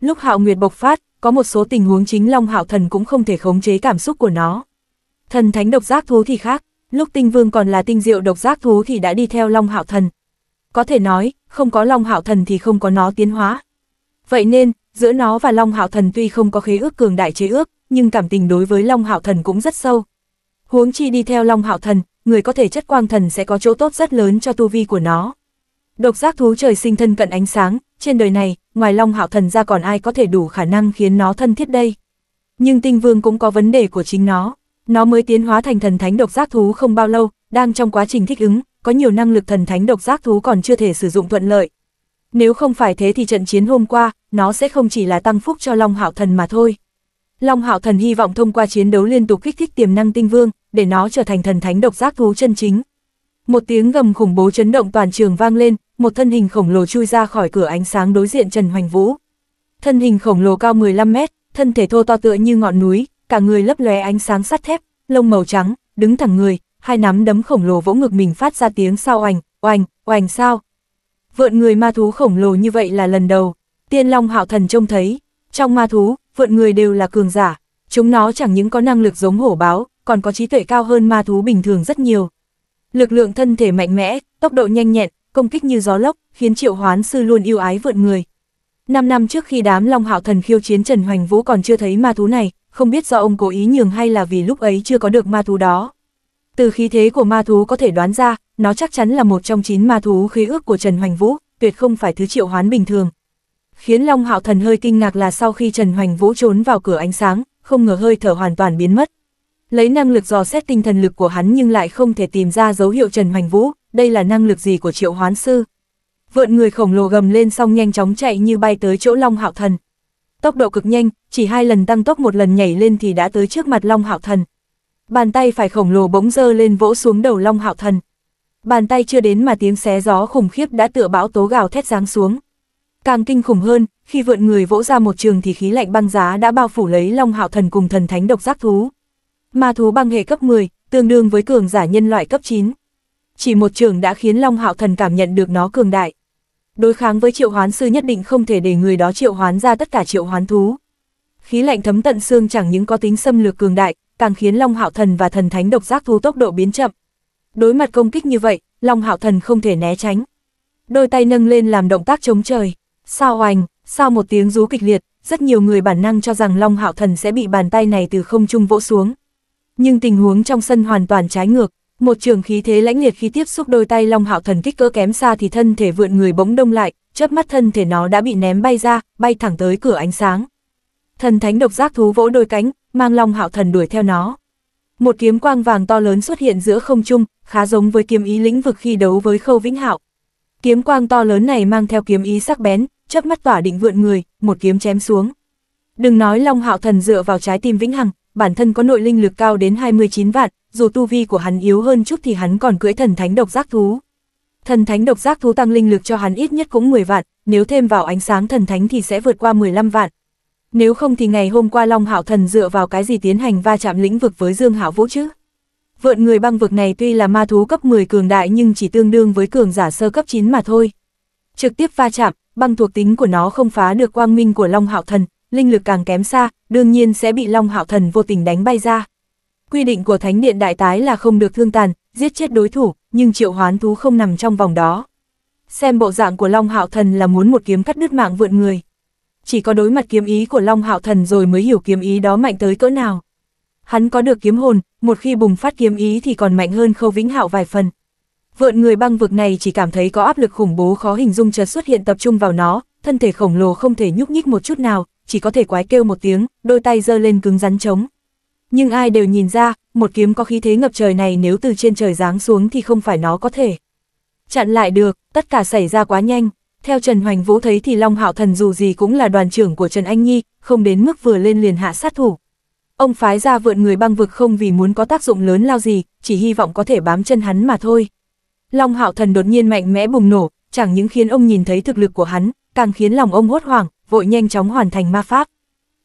Speaker 1: Lúc Hạo Nguyệt bộc phát, có một số tình huống chính Long Hạo Thần cũng không thể khống chế cảm xúc của nó. Thần thánh độc giác thú thì khác, lúc Tinh Vương còn là tinh diệu độc giác thú thì đã đi theo Long Hạo Thần. Có thể nói, không có Long Hạo Thần thì không có nó tiến hóa. Vậy nên, giữa nó và Long Hạo Thần tuy không có khế ước cường đại chế ước, nhưng cảm tình đối với Long Hạo Thần cũng rất sâu, huống chi đi theo Long Hạo Thần, người có thể chất quang thần sẽ có chỗ tốt rất lớn cho tu vi của nó. Độc giác thú trời sinh thân cận ánh sáng, trên đời này, ngoài Long Hạo Thần ra còn ai có thể đủ khả năng khiến nó thân thiết đây. Nhưng tinh vương cũng có vấn đề của chính nó. Nó mới tiến hóa thành thần thánh độc giác thú không bao lâu, đang trong quá trình thích ứng, có nhiều năng lực thần thánh độc giác thú còn chưa thể sử dụng thuận lợi. Nếu không phải thế thì trận chiến hôm qua, nó sẽ không chỉ là tăng phúc cho Long Hạo Thần mà thôi. Long Hạo Thần hy vọng thông qua chiến đấu liên tục kích thích tiềm năng tinh vương, để nó trở thành thần thánh độc giác thú chân chính. Một tiếng gầm khủng bố chấn động toàn trường vang lên, một thân hình khổng lồ chui ra khỏi cửa ánh sáng đối diện Trần Hoành Vũ. Thân hình khổng lồ cao 15 mét, thân thể thô to tựa như ngọn núi, cả người lấp lóe ánh sáng sắt thép, lông màu trắng, đứng thẳng người, hai nắm đấm khổng lồ vỗ ngực mình phát ra tiếng sao oành, oành, oành sao. Vượn người ma thú khổng lồ như vậy là lần đầu, tiên long hạo thần trông thấy, trong ma thú, vượn người đều là cường giả, chúng nó chẳng những có năng lực giống hổ báo, còn có trí tuệ cao hơn ma thú bình thường rất nhiều. Lực lượng thân thể mạnh mẽ, tốc độ nhanh nhẹn, công kích như gió lốc, khiến triệu hoán sư luôn yêu ái vượn người. Năm năm trước khi đám Long Hạo Thần khiêu chiến Trần Hoành Vũ còn chưa thấy ma thú này, không biết do ông cố ý nhường hay là vì lúc ấy chưa có được ma thú đó. Từ khí thế của ma thú có thể đoán ra, nó chắc chắn là một trong chín ma thú khí ước của Trần Hoành Vũ, tuyệt không phải thứ triệu hoán bình thường. Khiến Long Hạo Thần hơi kinh ngạc là sau khi Trần Hoành Vũ trốn vào cửa ánh sáng, không ngờ hơi thở hoàn toàn biến mất. Lấy năng lực dò xét tinh thần lực của hắn nhưng lại không thể tìm ra dấu hiệu Trần Hoành Vũ, đây là năng lực gì của Triệu Hoán Sư. Vượn người khổng lồ gầm lên xong nhanh chóng chạy như bay tới chỗ Long Hạo Thần. Tốc độ cực nhanh, chỉ hai lần tăng tốc một lần nhảy lên thì đã tới trước mặt Long Hạo Thần. Bàn tay phải khổng lồ bỗng dơ lên vỗ xuống đầu Long Hạo Thần. Bàn tay chưa đến mà tiếng xé gió khủng khiếp đã tựa bão tố gào thét giáng xuống. Càng kinh khủng hơn, khi vượn người vỗ ra một trường thì khí lạnh băng giá đã bao phủ lấy Long Hạo Thần cùng thần thánh độc giác thú. Ma thú băng hệ cấp 10, tương đương với cường giả nhân loại cấp 9. Chỉ một trường đã khiến Long Hạo Thần cảm nhận được nó cường đại. Đối kháng với triệu hoán sư nhất định không thể để người đó triệu hoán ra tất cả triệu hoán thú. Khí lạnh thấm tận xương chẳng những có tính xâm lược cường đại, càng khiến Long Hạo Thần và thần thánh độc giác thú tốc độ biến chậm. Đối mặt công kích như vậy, Long Hạo Thần không thể né tránh. Đôi tay nâng lên làm động tác chống trời. Sao oành, sau một tiếng rú kịch liệt, rất nhiều người bản năng cho rằng Long Hạo Thần sẽ bị bàn tay này từ không trung vỗ xuống. Nhưng tình huống trong sân hoàn toàn trái ngược, một trường khí thế lãnh liệt khi tiếp xúc đôi tay Long Hạo Thần kích cỡ kém xa thì thân thể vượn người bỗng đông lại, chớp mắt thân thể nó đã bị ném bay ra, bay thẳng tới cửa ánh sáng. Thần thánh độc giác thú vỗ đôi cánh, mang Long Hạo Thần đuổi theo nó. Một kiếm quang vàng to lớn xuất hiện giữa không trung, khá giống với kiếm ý lĩnh vực khi đấu với Khâu Vĩnh Hạo. Kiếm quang to lớn này mang theo kiếm ý sắc bén, chớp mắt tỏa định vượn người, một kiếm chém xuống. Đừng nói Long Hạo Thần dựa vào trái tim vĩnh hằng, bản thân có nội linh lực cao đến 29 vạn, dù tu vi của hắn yếu hơn chút thì hắn còn cưỡi thần thánh độc giác thú. Thần thánh độc giác thú tăng linh lực cho hắn ít nhất cũng 10 vạn, nếu thêm vào ánh sáng thần thánh thì sẽ vượt qua 15 vạn. Nếu không thì ngày hôm qua Long Hạo Thần dựa vào cái gì tiến hành va chạm lĩnh vực với Dương Hạo Vũ chứ? Vượn người băng vực này tuy là ma thú cấp 10 cường đại nhưng chỉ tương đương với cường giả sơ cấp 9 mà thôi. Trực tiếp va chạm, băng thuộc tính của nó không phá được quang minh của Long Hạo Thần, linh lực càng kém xa, đương nhiên sẽ bị Long Hạo Thần vô tình đánh bay ra. Quy định của Thánh Điện Đại Tái là không được thương tàn, giết chết đối thủ, nhưng triệu hoán thú không nằm trong vòng đó. Xem bộ dạng của Long Hạo Thần là muốn một kiếm cắt đứt mạng vượn người. Chỉ có đối mặt kiếm ý của Long Hạo Thần rồi mới hiểu kiếm ý đó mạnh tới cỡ nào. Hắn có được kiếm hồn, một khi bùng phát kiếm ý thì còn mạnh hơn Khâu Vĩnh Hạo vài phần. Vượn người băng vực này chỉ cảm thấy có áp lực khủng bố khó hình dung chợt xuất hiện tập trung vào nó, thân thể khổng lồ không thể nhúc nhích một chút nào, chỉ có thể quái kêu một tiếng, đôi tay giơ lên cứng rắn chống. Nhưng ai đều nhìn ra, một kiếm có khí thế ngập trời này nếu từ trên trời giáng xuống thì không phải nó có thể. Chặn lại được, tất cả xảy ra quá nhanh. Theo Trần Hoành Vũ thấy thì Long Hạo Thần dù gì cũng là đoàn trưởng của Trần Anh Nhi, không đến mức vừa lên liền hạ sát thủ. Ông phái ra vượn người băng vực không vì muốn có tác dụng lớn lao gì, chỉ hy vọng có thể bám chân hắn mà thôi. Long hạo thần đột nhiên mạnh mẽ bùng nổ, chẳng những khiến ông nhìn thấy thực lực của hắn, càng khiến lòng ông hốt hoảng, vội nhanh chóng hoàn thành ma pháp.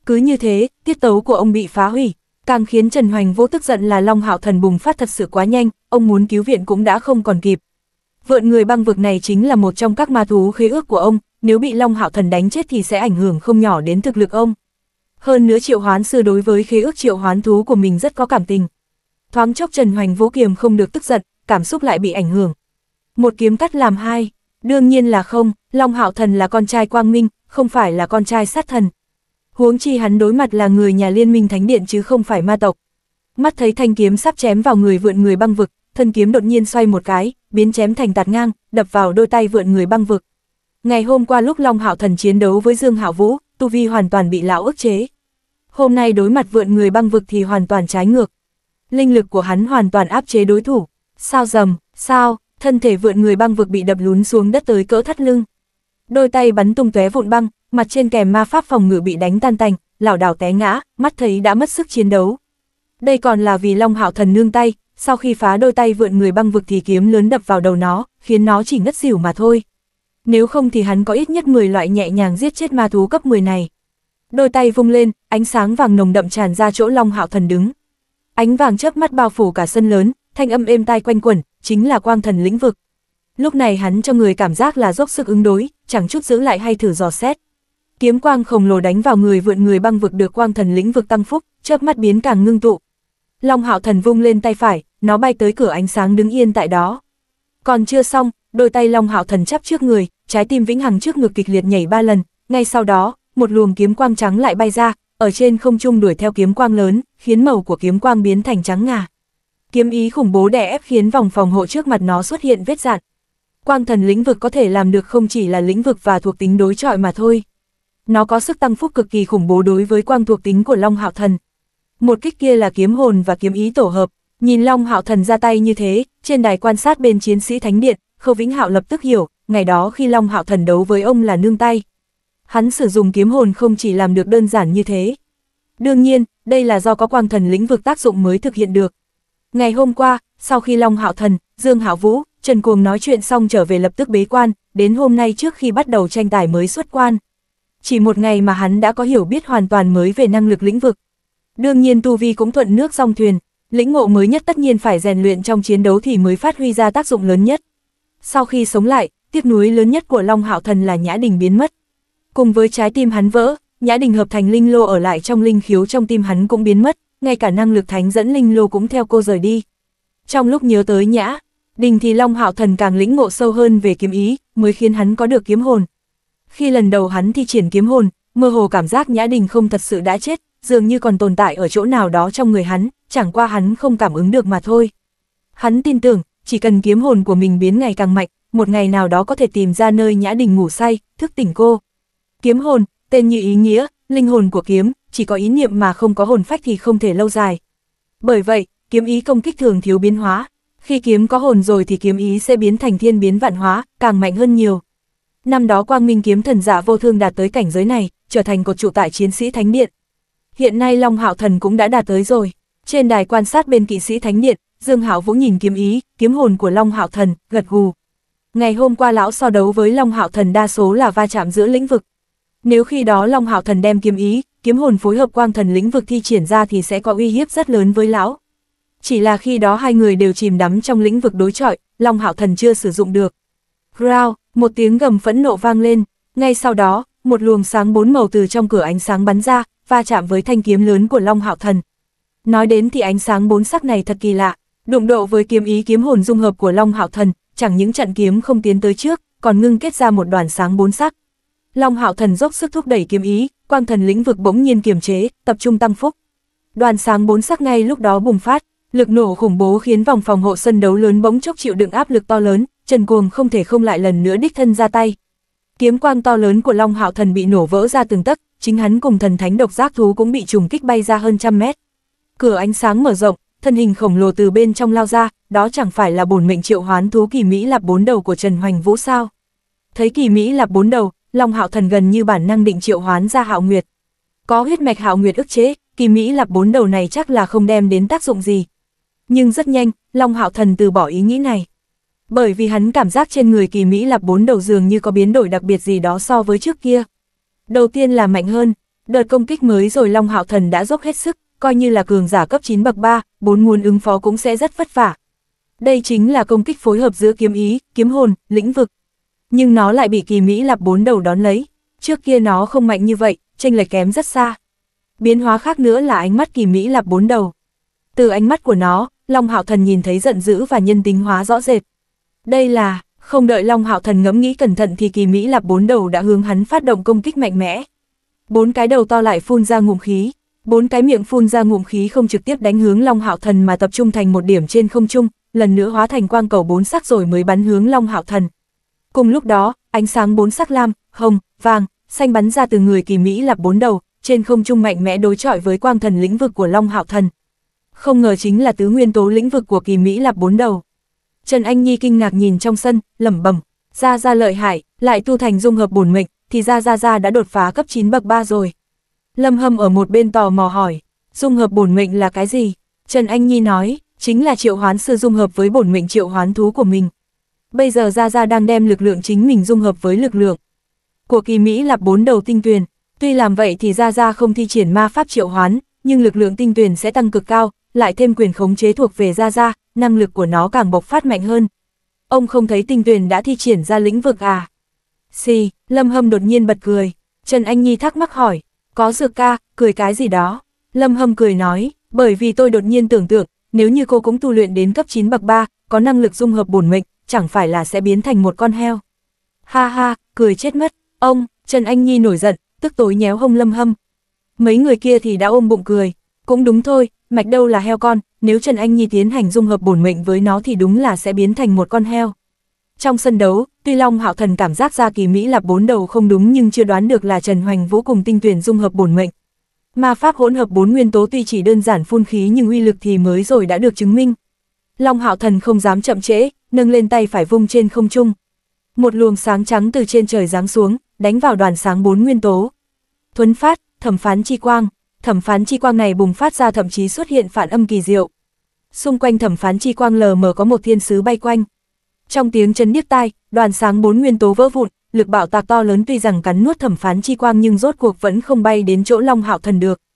Speaker 1: Cứ như thế, tiết tấu của ông bị phá hủy, càng khiến Trần Hoành vô tức giận là Long Hạo Thần bùng phát thật sự quá nhanh, ông muốn cứu viện cũng đã không còn kịp. Vượn người băng vực này chính là một trong các ma thú khế ước của ông, nếu bị Long Hạo Thần đánh chết thì sẽ ảnh hưởng không nhỏ đến thực lực ông. Hơn nữa triệu hoán sư đối với khế ước triệu hoán thú của mình rất có cảm tình. Thoáng chốc Trần Hoành vô Kiềm không được tức giận, cảm xúc lại bị ảnh hưởng, một kiếm cắt làm hai, đương nhiên là không, Long Hạo Thần là con trai Quang Minh, không phải là con trai sát thần. Huống chi hắn đối mặt là người nhà liên minh thánh điện chứ không phải ma tộc. Mắt thấy thanh kiếm sắp chém vào người vượn người băng vực, thân kiếm đột nhiên xoay một cái, biến chém thành tạt ngang, đập vào đôi tay vượn người băng vực. Ngày hôm qua lúc Long Hạo Thần chiến đấu với Dương Hạo Vũ, tu vi hoàn toàn bị lão ức chế. Hôm nay đối mặt vượn người băng vực thì hoàn toàn trái ngược. Linh lực của hắn hoàn toàn áp chế đối thủ. Sao dầm, sao, thân thể vượn người băng vực bị đập lún xuống đất tới cỡ thắt lưng. Đôi tay bắn tung tóe vụn băng, mặt trên kèm ma pháp phòng ngự bị đánh tan tành, lảo đảo té ngã, mắt thấy đã mất sức chiến đấu. Đây còn là vì Long Hạo Thần nương tay, sau khi phá đôi tay vượn người băng vực thì kiếm lớn đập vào đầu nó, khiến nó chỉ ngất xỉu mà thôi. Nếu không thì hắn có ít nhất 10 loại nhẹ nhàng giết chết ma thú cấp 10 này. Đôi tay vung lên, ánh sáng vàng nồng đậm tràn ra chỗ Long Hạo Thần đứng. Ánh vàng chớp mắt bao phủ cả sân lớn, thanh âm êm tai quanh quẩn, chính là quang thần lĩnh vực. Lúc này hắn cho người cảm giác là dốc sức ứng đối, chẳng chút giữ lại hay thử dò xét. Kiếm quang khổng lồ đánh vào người vượn người băng vực được quang thần lĩnh vực tăng phúc, chớp mắt biến càng ngưng tụ. Long hạo thần vung lên tay phải, nó bay tới cửa ánh sáng đứng yên tại đó. Còn chưa xong, đôi tay Long hạo thần chắp trước người, trái tim vĩnh hằng trước ngực kịch liệt nhảy ba lần, ngay sau đó, một luồng kiếm quang trắng lại bay ra, ở trên không trung đuổi theo kiếm quang lớn, khiến màu của kiếm quang biến thành trắng ngà kiếm ý khủng bố đè ép khiến vòng phòng hộ trước mặt nó xuất hiện vết dạn. Quang thần lĩnh vực có thể làm được không chỉ là lĩnh vực và thuộc tính đối chọi mà thôi. Nó có sức tăng phúc cực kỳ khủng bố đối với quang thuộc tính của Long Hạo Thần. Một kích kia là kiếm hồn và kiếm ý tổ hợp, nhìn Long Hạo Thần ra tay như thế, trên đài quan sát bên chiến sĩ Thánh Điện, Khâu Vĩnh Hạo lập tức hiểu, ngày đó khi Long Hạo Thần đấu với ông là nương tay. Hắn sử dụng kiếm hồn không chỉ làm được đơn giản như thế. Đương nhiên, đây là do có quang thần lĩnh vực tác dụng mới thực hiện được. Ngày hôm qua, sau khi Long Hạo Thần, Dương Hạo Vũ, Trần Cuồng nói chuyện xong trở về lập tức bế quan, đến hôm nay trước khi bắt đầu tranh tài mới xuất quan. Chỉ một ngày mà hắn đã có hiểu biết hoàn toàn mới về năng lực lĩnh vực. Đương nhiên Tu Vi cũng thuận nước song thuyền, lĩnh ngộ mới nhất tất nhiên phải rèn luyện trong chiến đấu thì mới phát huy ra tác dụng lớn nhất. Sau khi sống lại, tiếc núi lớn nhất của Long Hạo Thần là Nhã Đình biến mất. Cùng với trái tim hắn vỡ, Nhã Đình hợp thành linh lô ở lại trong linh khiếu trong tim hắn cũng biến mất, ngay cả năng lực thánh dẫn linh lô cũng theo cô rời đi. Trong lúc nhớ tới nhã, đình thì Long Hạo Thần càng lĩnh ngộ sâu hơn về kiếm ý, mới khiến hắn có được kiếm hồn. Khi lần đầu hắn thi triển kiếm hồn, mơ hồ cảm giác nhã đình không thật sự đã chết, dường như còn tồn tại ở chỗ nào đó trong người hắn, chẳng qua hắn không cảm ứng được mà thôi. Hắn tin tưởng, chỉ cần kiếm hồn của mình biến ngày càng mạnh, một ngày nào đó có thể tìm ra nơi nhã đình ngủ say, thức tỉnh cô. Kiếm hồn, tên như ý nghĩa, linh hồn của kiếm, chỉ có ý niệm mà không có hồn phách thì không thể lâu dài. Bởi vậy, kiếm ý công kích thường thiếu biến hóa, khi kiếm có hồn rồi thì kiếm ý sẽ biến thành thiên biến vạn hóa, càng mạnh hơn nhiều. Năm đó Quang Minh kiếm thần giả dạ vô thương đạt tới cảnh giới này, trở thành cột trụ tại chiến sĩ Thánh Điện. Hiện nay Long Hạo Thần cũng đã đạt tới rồi. Trên đài quan sát bên kỵ sĩ Thánh Điện, Dương Hạo Vũ nhìn kiếm ý, kiếm hồn của Long Hạo Thần, gật gù. Ngày hôm qua lão so đấu với Long Hạo Thần đa số là va chạm giữa lĩnh vực. Nếu khi đó Long Hạo Thần đem kiếm ý, kiếm hồn phối hợp quang thần lĩnh vực thi triển ra thì sẽ có uy hiếp rất lớn với lão. Chỉ là khi đó hai người đều chìm đắm trong lĩnh vực đối chọi, Long Hạo Thần chưa sử dụng được. Growl, một tiếng gầm phẫn nộ vang lên, ngay sau đó, một luồng sáng bốn màu từ trong cửa ánh sáng bắn ra, va chạm với thanh kiếm lớn của Long Hạo Thần. Nói đến thì ánh sáng bốn sắc này thật kỳ lạ, đụng độ với kiếm ý kiếm hồn dung hợp của Long Hạo Thần, chẳng những trận kiếm không tiến tới trước, còn ngưng kết ra một đoàn sáng bốn sắc. Long Hạo Thần dốc sức thúc đẩy kiếm ý, quang thần lĩnh vực bỗng nhiên kiềm chế, tập trung tăng phúc. Đoàn sáng bốn sắc ngay lúc đó bùng phát, lực nổ khủng bố khiến vòng phòng hộ sân đấu lớn bỗng chốc chịu đựng áp lực to lớn, Trần Cuồng không thể không lại lần nữa đích thân ra tay. Kiếm quang to lớn của Long Hạo Thần bị nổ vỡ ra từng tấc, chính hắn cùng thần thánh độc giác thú cũng bị trùng kích bay ra hơn trăm mét. Cửa ánh sáng mở rộng, thân hình khổng lồ từ bên trong lao ra, đó chẳng phải là bổn mệnh triệu hoán thú kỳ Mỹ lập bốn đầu của Trần Hoành Vũ sao? Thấy kỳ Mỹ lập bốn đầu, Long Hạo Thần gần như bản năng định triệu hoán ra Hạo Nguyệt. Có huyết mạch Hạo Nguyệt ức chế, kỳ Mỹ lập bốn đầu này chắc là không đem đến tác dụng gì. Nhưng rất nhanh, Long Hạo Thần từ bỏ ý nghĩ này. Bởi vì hắn cảm giác trên người kỳ Mỹ lập bốn đầu dường như có biến đổi đặc biệt gì đó so với trước kia. Đầu tiên là mạnh hơn, đợt công kích mới rồi Long Hạo Thần đã dốc hết sức, coi như là cường giả cấp 9 bậc 3, bốn nguồn ứng phó cũng sẽ rất vất vả. Đây chính là công kích phối hợp giữa kiếm ý, kiếm hồn, lĩnh vực, nhưng nó lại bị kỳ Mỹ lạp bốn đầu đón lấy, trước kia nó không mạnh như vậy, tranh lệch kém rất xa. Biến hóa khác nữa là ánh mắt kỳ Mỹ lạp bốn đầu. Từ ánh mắt của nó, Long Hạo Thần nhìn thấy giận dữ và nhân tính hóa rõ rệt. Đây là, không đợi Long Hạo Thần ngẫm nghĩ cẩn thận thì kỳ Mỹ lạp bốn đầu đã hướng hắn phát động công kích mạnh mẽ. Bốn cái đầu to lại phun ra ngụm khí, bốn cái miệng phun ra ngụm khí không trực tiếp đánh hướng Long Hạo Thần mà tập trung thành một điểm trên không trung, lần nữa hóa thành quang cầu bốn sắc rồi mới bắn hướng Long Hạo Thần. Cùng lúc đó, ánh sáng bốn sắc lam, hồng, vàng, xanh bắn ra từ người kỳ Mỹ lạp bốn đầu, trên không trung mạnh mẽ đối chọi với quang thần lĩnh vực của Long Hạo Thần. Không ngờ chính là tứ nguyên tố lĩnh vực của kỳ Mỹ lạp bốn đầu. Trần Anh Nhi kinh ngạc nhìn trong sân, lẩm bẩm, ra ra lợi hại, lại tu thành dung hợp bổn mệnh, thì ra ra ra đã đột phá cấp 9 bậc 3 rồi. Lâm Hâm ở một bên tò mò hỏi, dung hợp bổn mệnh là cái gì? Trần Anh Nhi nói, chính là triệu hoán sư dung hợp với bổn mệnh triệu hoán thú của mình, bây giờ Gia Gia đang đem lực lượng chính mình dung hợp với lực lượng của kỳ Mỹ lập bốn đầu tinh tuyền. Tuy làm vậy thì Gia Gia không thi triển ma pháp triệu hoán, nhưng lực lượng tinh tuyền sẽ tăng cực cao, lại thêm quyền khống chế thuộc về Gia Gia, năng lực của nó càng bộc phát mạnh hơn. Ông không thấy tinh tuyền đã thi triển ra lĩnh vực à? Xì, Lâm Hâm đột nhiên bật cười. Trần Anh Nhi thắc mắc hỏi, có dược ca, cười cái gì đó? Lâm Hâm cười nói, bởi vì tôi đột nhiên tưởng tượng, nếu như cô cũng tu luyện đến cấp 9 bậc 3, có năng lực dung hợp bổn mệnh, chẳng phải là sẽ biến thành một con heo. Ha ha, cười chết mất, ông, Trần Anh Nhi nổi giận, tức tối nhéo hông lâm hâm. Mấy người kia thì đã ôm bụng cười, cũng đúng thôi, mạch đâu là heo con, nếu Trần Anh Nhi tiến hành dung hợp bổn mệnh với nó thì đúng là sẽ biến thành một con heo. Trong sân đấu, tuy Long Hạo Thần cảm giác ra kỳ Mỹ lạp bốn đầu không đúng nhưng chưa đoán được là Trần Hoành Vũ cùng tinh tuyển dung hợp bổn mệnh. Ma pháp hỗn hợp bốn nguyên tố tuy chỉ đơn giản phun khí nhưng uy lực thì mới rồi đã được chứng minh. Long hạo thần không dám chậm trễ, nâng lên tay phải vung trên không trung. Một luồng sáng trắng từ trên trời giáng xuống, đánh vào đoàn sáng bốn nguyên tố. Thuấn phát, thẩm phán chi quang, thẩm phán chi quang này bùng phát ra thậm chí xuất hiện phản âm kỳ diệu. Xung quanh thẩm phán chi quang lờ mờ có một thiên sứ bay quanh. Trong tiếng chấn điếc tai, đoàn sáng bốn nguyên tố vỡ vụn, lực bạo tạc to lớn tuy rằng cắn nuốt thẩm phán chi quang nhưng rốt cuộc vẫn không bay đến chỗ Long Hạo Thần được.